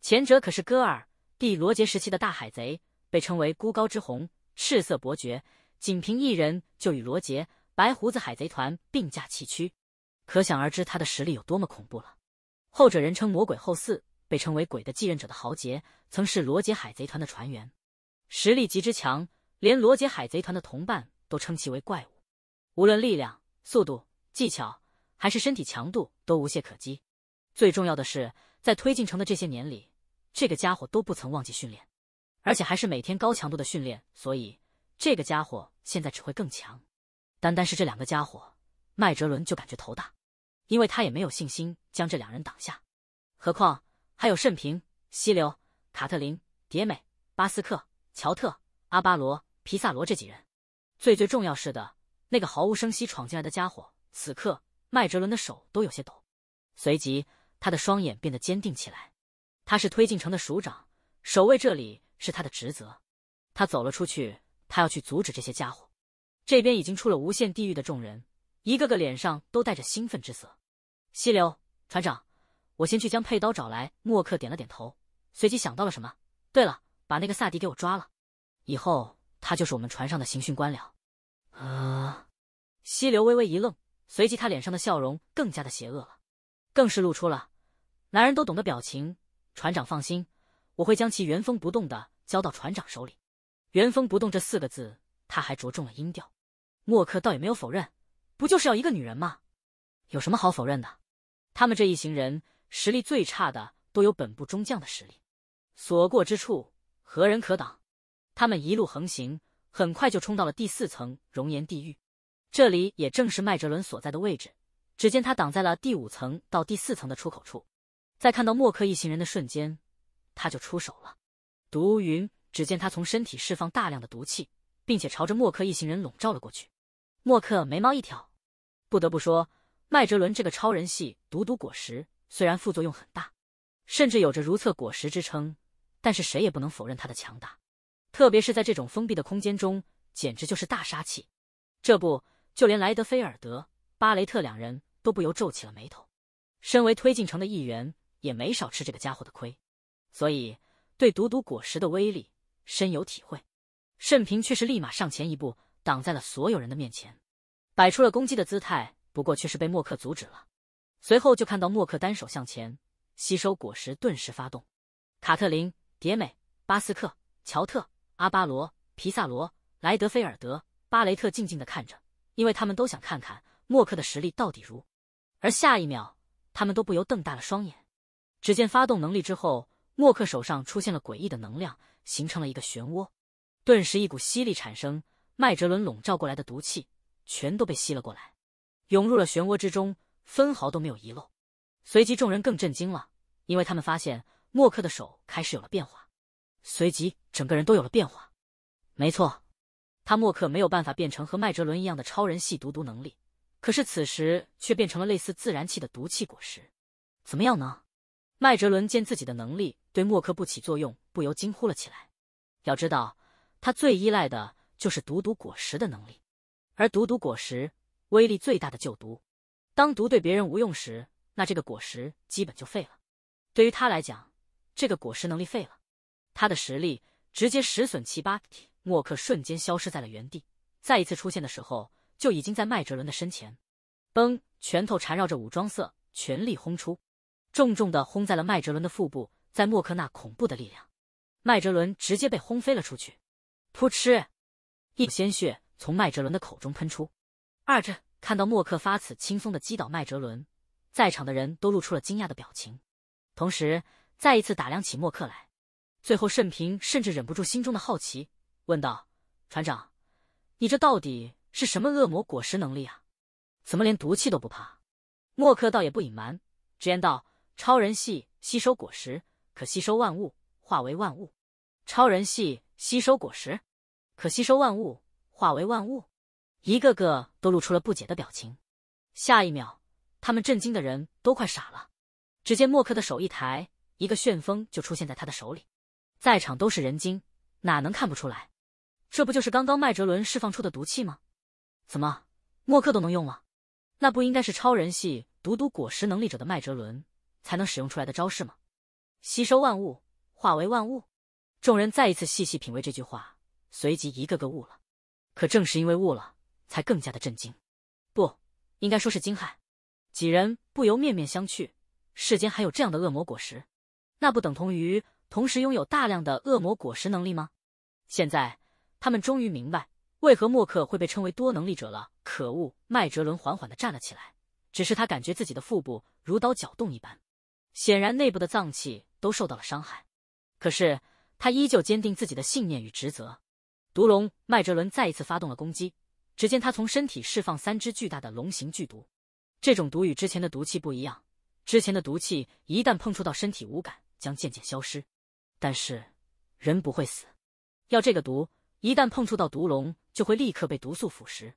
前者可是戈尔第罗杰时期的大海贼，被称为孤高之红赤色伯爵，仅凭一人就与罗杰白胡子海贼团并驾齐驱，可想而知他的实力有多么恐怖了。后者人称魔鬼后嗣，被称为鬼的继任者的豪杰，曾是罗杰海贼团的船员，实力极之强，连罗杰海贼团的同伴都称其为怪物。无论力量、速度、技巧，还是身体强度，都无懈可击。最重要的是，在推进城的这些年里，这个家伙都不曾忘记训练，而且还是每天高强度的训练。所以，这个家伙现在只会更强。单单是这两个家伙，麦哲伦就感觉头大，因为他也没有信心将这两人挡下。何况还有甚平、溪流、卡特琳、蝶美、巴斯克、乔特、阿巴罗、皮萨罗这几人。最最重要是的。那个毫无声息闯进来的家伙，此刻麦哲伦的手都有些抖，随即他的双眼变得坚定起来。他是推进城的署长，守卫这里是他的职责。他走了出去，他要去阻止这些家伙。这边已经出了无限地狱的众人，一个个脸上都带着兴奋之色。溪流船长，我先去将佩刀找来。默克点了点头，随即想到了什么。对了，把那个萨迪给我抓了，以后他就是我们船上的刑讯官僚。啊！溪流微微一愣，随即他脸上的笑容更加的邪恶了，更是露出了男人都懂的表情。船长放心，我会将其原封不动的交到船长手里。原封不动这四个字，他还着重了音调。默克倒也没有否认，不就是要一个女人吗？有什么好否认的？他们这一行人实力最差的都有本部中将的实力，所过之处何人可挡？他们一路横行。很快就冲到了第四层熔岩地狱，这里也正是麦哲伦所在的位置。只见他挡在了第五层到第四层的出口处，在看到莫克一行人的瞬间，他就出手了。毒云，只见他从身体释放大量的毒气，并且朝着莫克一行人笼罩了过去。莫克眉毛一挑，不得不说，麦哲伦这个超人系毒毒果实虽然副作用很大，甚至有着如厕果实之称，但是谁也不能否认他的强大。特别是在这种封闭的空间中，简直就是大杀器。这不，就连莱德菲尔德、巴雷特两人都不由皱起了眉头。身为推进城的一员，也没少吃这个家伙的亏，所以对毒毒果实的威力深有体会。甚平却是立马上前一步，挡在了所有人的面前，摆出了攻击的姿态。不过，却是被默克阻止了。随后，就看到默克单手向前，吸收果实，顿时发动。卡特琳、蝶美、巴斯克、乔特。阿巴罗、皮萨罗、莱德菲尔德、巴雷特静静的看着，因为他们都想看看默克的实力到底如。而下一秒，他们都不由瞪大了双眼。只见发动能力之后，默克手上出现了诡异的能量，形成了一个漩涡。顿时，一股吸力产生，麦哲伦笼罩过来的毒气全都被吸了过来，涌入了漩涡之中，分毫都没有遗漏。随即，众人更震惊了，因为他们发现默克的手开始有了变化。随即，整个人都有了变化。没错，他默克没有办法变成和麦哲伦一样的超人系毒毒能力，可是此时却变成了类似自然气的毒气果实。怎么样呢？麦哲伦见自己的能力对默克不起作用，不由惊呼了起来。要知道，他最依赖的就是毒毒果实的能力，而毒毒果实威力最大的就毒。当毒对别人无用时，那这个果实基本就废了。对于他来讲，这个果实能力废了。他的实力直接十损七八，莫克瞬间消失在了原地。再一次出现的时候，就已经在麦哲伦的身前。嘣！拳头缠绕着武装色，全力轰出，重重的轰在了麦哲伦的腹部。在莫克那恐怖的力量，麦哲伦直接被轰飞了出去。噗嗤！一股鲜血从麦哲伦的口中喷出。二阵看到莫克发此轻松的击倒麦哲伦，在场的人都露出了惊讶的表情，同时再一次打量起莫克来。最后，盛平甚至忍不住心中的好奇，问道：“船长，你这到底是什么恶魔果实能力啊？怎么连毒气都不怕？”默克倒也不隐瞒，直言道：“超人系吸收果实，可吸收万物，化为万物。”超人系吸收果实，可吸收万物，化为万物。一个个都露出了不解的表情。下一秒，他们震惊的人都快傻了。只见默克的手一抬，一个旋风就出现在他的手里。在场都是人精，哪能看不出来？这不就是刚刚麦哲伦释放出的毒气吗？怎么默克都能用了？那不应该是超人系毒毒果实能力者的麦哲伦才能使用出来的招式吗？吸收万物，化为万物。众人再一次细细品味这句话，随即一个个悟了。可正是因为悟了，才更加的震惊，不应该说是惊骇。几人不由面面相觑：世间还有这样的恶魔果实？那不等同于？同时拥有大量的恶魔果实能力吗？现在他们终于明白为何默克会被称为多能力者了。可恶！麦哲伦缓缓的站了起来，只是他感觉自己的腹部如刀绞动一般，显然内部的脏器都受到了伤害。可是他依旧坚定自己的信念与职责。毒龙麦哲伦再一次发动了攻击，只见他从身体释放三只巨大的龙形剧毒。这种毒与之前的毒气不一样，之前的毒气一旦碰触到身体无感，将渐渐消失。但是，人不会死。要这个毒，一旦碰触到毒龙，就会立刻被毒素腐蚀。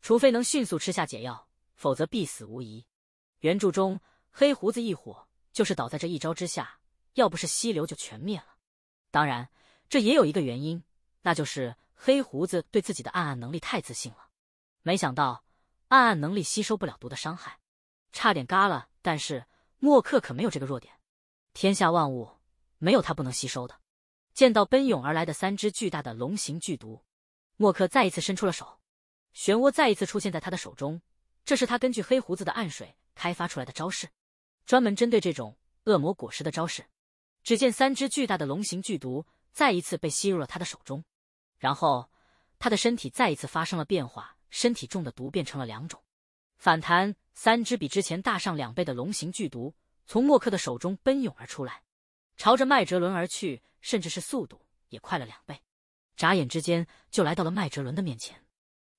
除非能迅速吃下解药，否则必死无疑。原著中，黑胡子一伙就是倒在这一招之下，要不是溪流，就全灭了。当然，这也有一个原因，那就是黑胡子对自己的暗暗能力太自信了，没想到暗暗能力吸收不了毒的伤害，差点嘎了。但是，莫克可没有这个弱点，天下万物。没有他不能吸收的。见到奔涌而来的三只巨大的龙形剧毒，默克再一次伸出了手，漩涡再一次出现在他的手中。这是他根据黑胡子的暗水开发出来的招式，专门针对这种恶魔果实的招式。只见三只巨大的龙形剧毒再一次被吸入了他的手中，然后他的身体再一次发生了变化，身体中的毒变成了两种。反弹三只比之前大上两倍的龙形剧毒从默克的手中奔涌而出来。朝着麦哲伦而去，甚至是速度也快了两倍，眨眼之间就来到了麦哲伦的面前。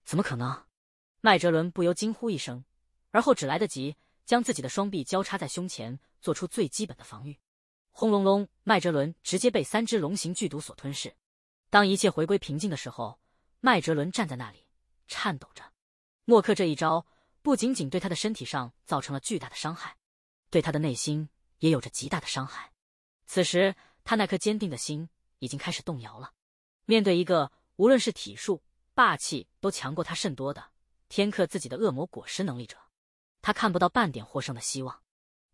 怎么可能？麦哲伦不由惊呼一声，而后只来得及将自己的双臂交叉在胸前，做出最基本的防御。轰隆隆，麦哲伦直接被三只龙形剧毒所吞噬。当一切回归平静的时候，麦哲伦站在那里，颤抖着。默克这一招不仅仅对他的身体上造成了巨大的伤害，对他的内心也有着极大的伤害。此时，他那颗坚定的心已经开始动摇了。面对一个无论是体术、霸气都强过他甚多的，天克自己的恶魔果实能力者，他看不到半点获胜的希望。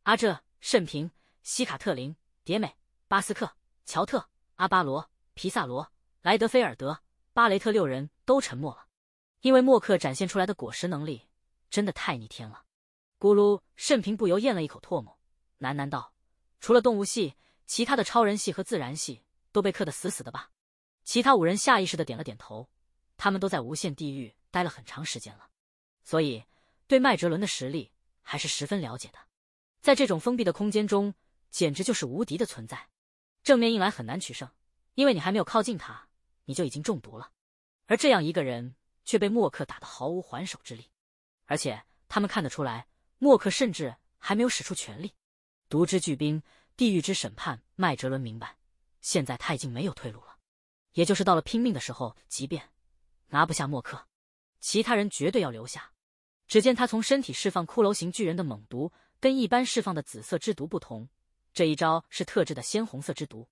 阿哲、甚平、西卡特林、蝶美、巴斯克、乔特、阿巴罗、皮萨罗、莱德菲尔德、巴雷特六人都沉默了，因为默克展现出来的果实能力真的太逆天了。咕噜甚平不由咽了一口唾沫，喃喃道：“除了动物系。”其他的超人系和自然系都被克的死死的吧？其他五人下意识的点了点头，他们都在无限地狱待了很长时间了，所以对麦哲伦的实力还是十分了解的。在这种封闭的空间中，简直就是无敌的存在，正面硬来很难取胜，因为你还没有靠近他，你就已经中毒了。而这样一个人却被默克打得毫无还手之力，而且他们看得出来，默克甚至还没有使出全力，毒之巨兵。地狱之审判，麦哲伦明白，现在他已经没有退路了，也就是到了拼命的时候。即便拿不下默克，其他人绝对要留下。只见他从身体释放骷髅型巨人的猛毒，跟一般释放的紫色之毒不同，这一招是特制的鲜红色之毒，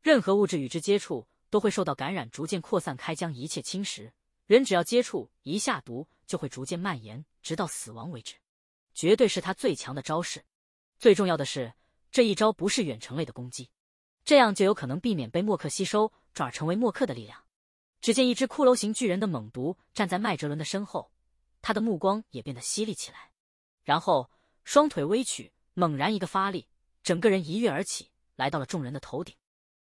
任何物质与之接触都会受到感染，逐渐扩散开，将一切侵蚀。人只要接触一下毒，就会逐渐蔓延，直到死亡为止。绝对是他最强的招式。最重要的是。这一招不是远程类的攻击，这样就有可能避免被莫克吸收，转而成为莫克的力量。只见一只骷髅型巨人的猛毒站在麦哲伦的身后，他的目光也变得犀利起来，然后双腿微曲，猛然一个发力，整个人一跃而起，来到了众人的头顶，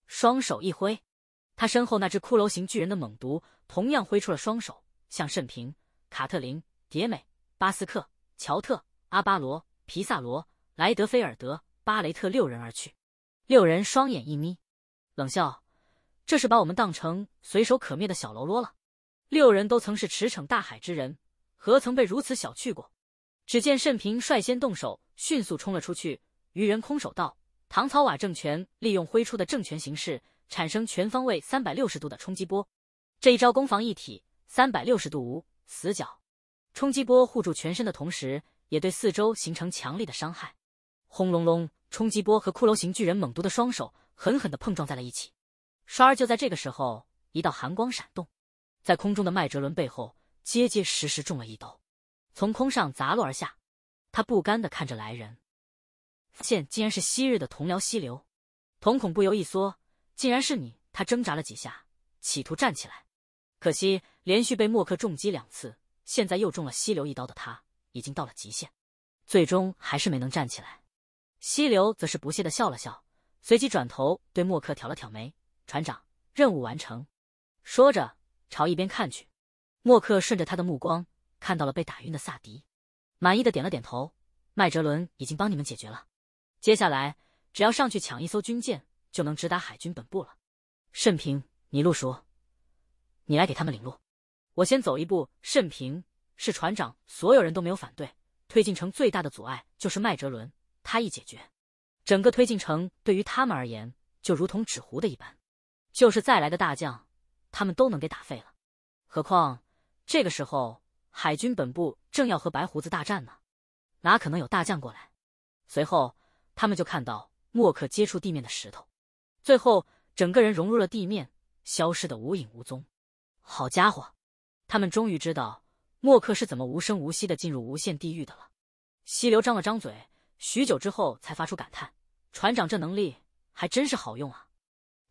双手一挥，他身后那只骷髅型巨人的猛毒同样挥出了双手，向甚平、卡特琳、蝶美、巴斯克、乔特、阿巴罗、皮萨罗、莱德菲尔德。巴雷特六人而去，六人双眼一眯，冷笑：“这是把我们当成随手可灭的小喽啰了。”六人都曾是驰骋大海之人，何曾被如此小觑过？只见盛平率先动手，迅速冲了出去。渔人空手道，唐草瓦政权利用挥出的政权形式，产生全方位三百六十度的冲击波。这一招攻防一体，三百六十度无死角，冲击波护住全身的同时，也对四周形成强力的伤害。轰隆隆！冲击波和骷髅型巨人猛毒的双手狠狠的碰撞在了一起。然而就在这个时候，一道寒光闪动，在空中的麦哲伦背后结结实实中了一刀，从空上砸落而下。他不甘的看着来人，现竟然是昔日的同僚溪流，瞳孔不由一缩。竟然是你！他挣扎了几下，企图站起来，可惜连续被默克重击两次，现在又中了溪流一刀的他，已经到了极限，最终还是没能站起来。溪流则是不屑的笑了笑，随即转头对默克挑了挑眉：“船长，任务完成。”说着朝一边看去。默克顺着他的目光看到了被打晕的萨迪，满意的点了点头：“麦哲伦已经帮你们解决了，接下来只要上去抢一艘军舰，就能直达海军本部了。”甚平，你路熟，你来给他们领路，我先走一步。甚平是船长，所有人都没有反对。推进城最大的阻碍就是麦哲伦。他一解决，整个推进城对于他们而言就如同纸糊的一般，就是再来个大将，他们都能给打废了。何况这个时候海军本部正要和白胡子大战呢，哪可能有大将过来？随后他们就看到莫克接触地面的石头，最后整个人融入了地面，消失的无影无踪。好家伙，他们终于知道莫克是怎么无声无息的进入无限地狱的了。溪流张了张嘴。许久之后，才发出感叹：“船长，这能力还真是好用啊！”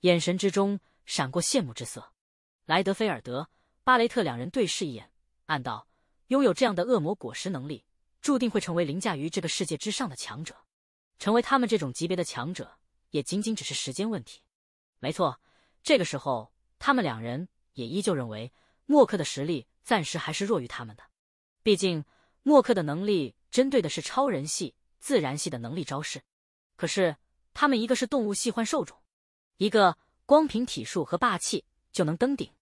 眼神之中闪过羡慕之色。莱德菲尔德、巴雷特两人对视一眼，暗道：“拥有这样的恶魔果实能力，注定会成为凌驾于这个世界之上的强者。成为他们这种级别的强者，也仅仅只是时间问题。”没错，这个时候，他们两人也依旧认为默克的实力暂时还是弱于他们的。毕竟，默克的能力针对的是超人系。自然系的能力招式，可是他们一个是动物系幻兽种，一个光凭体术和霸气就能登顶。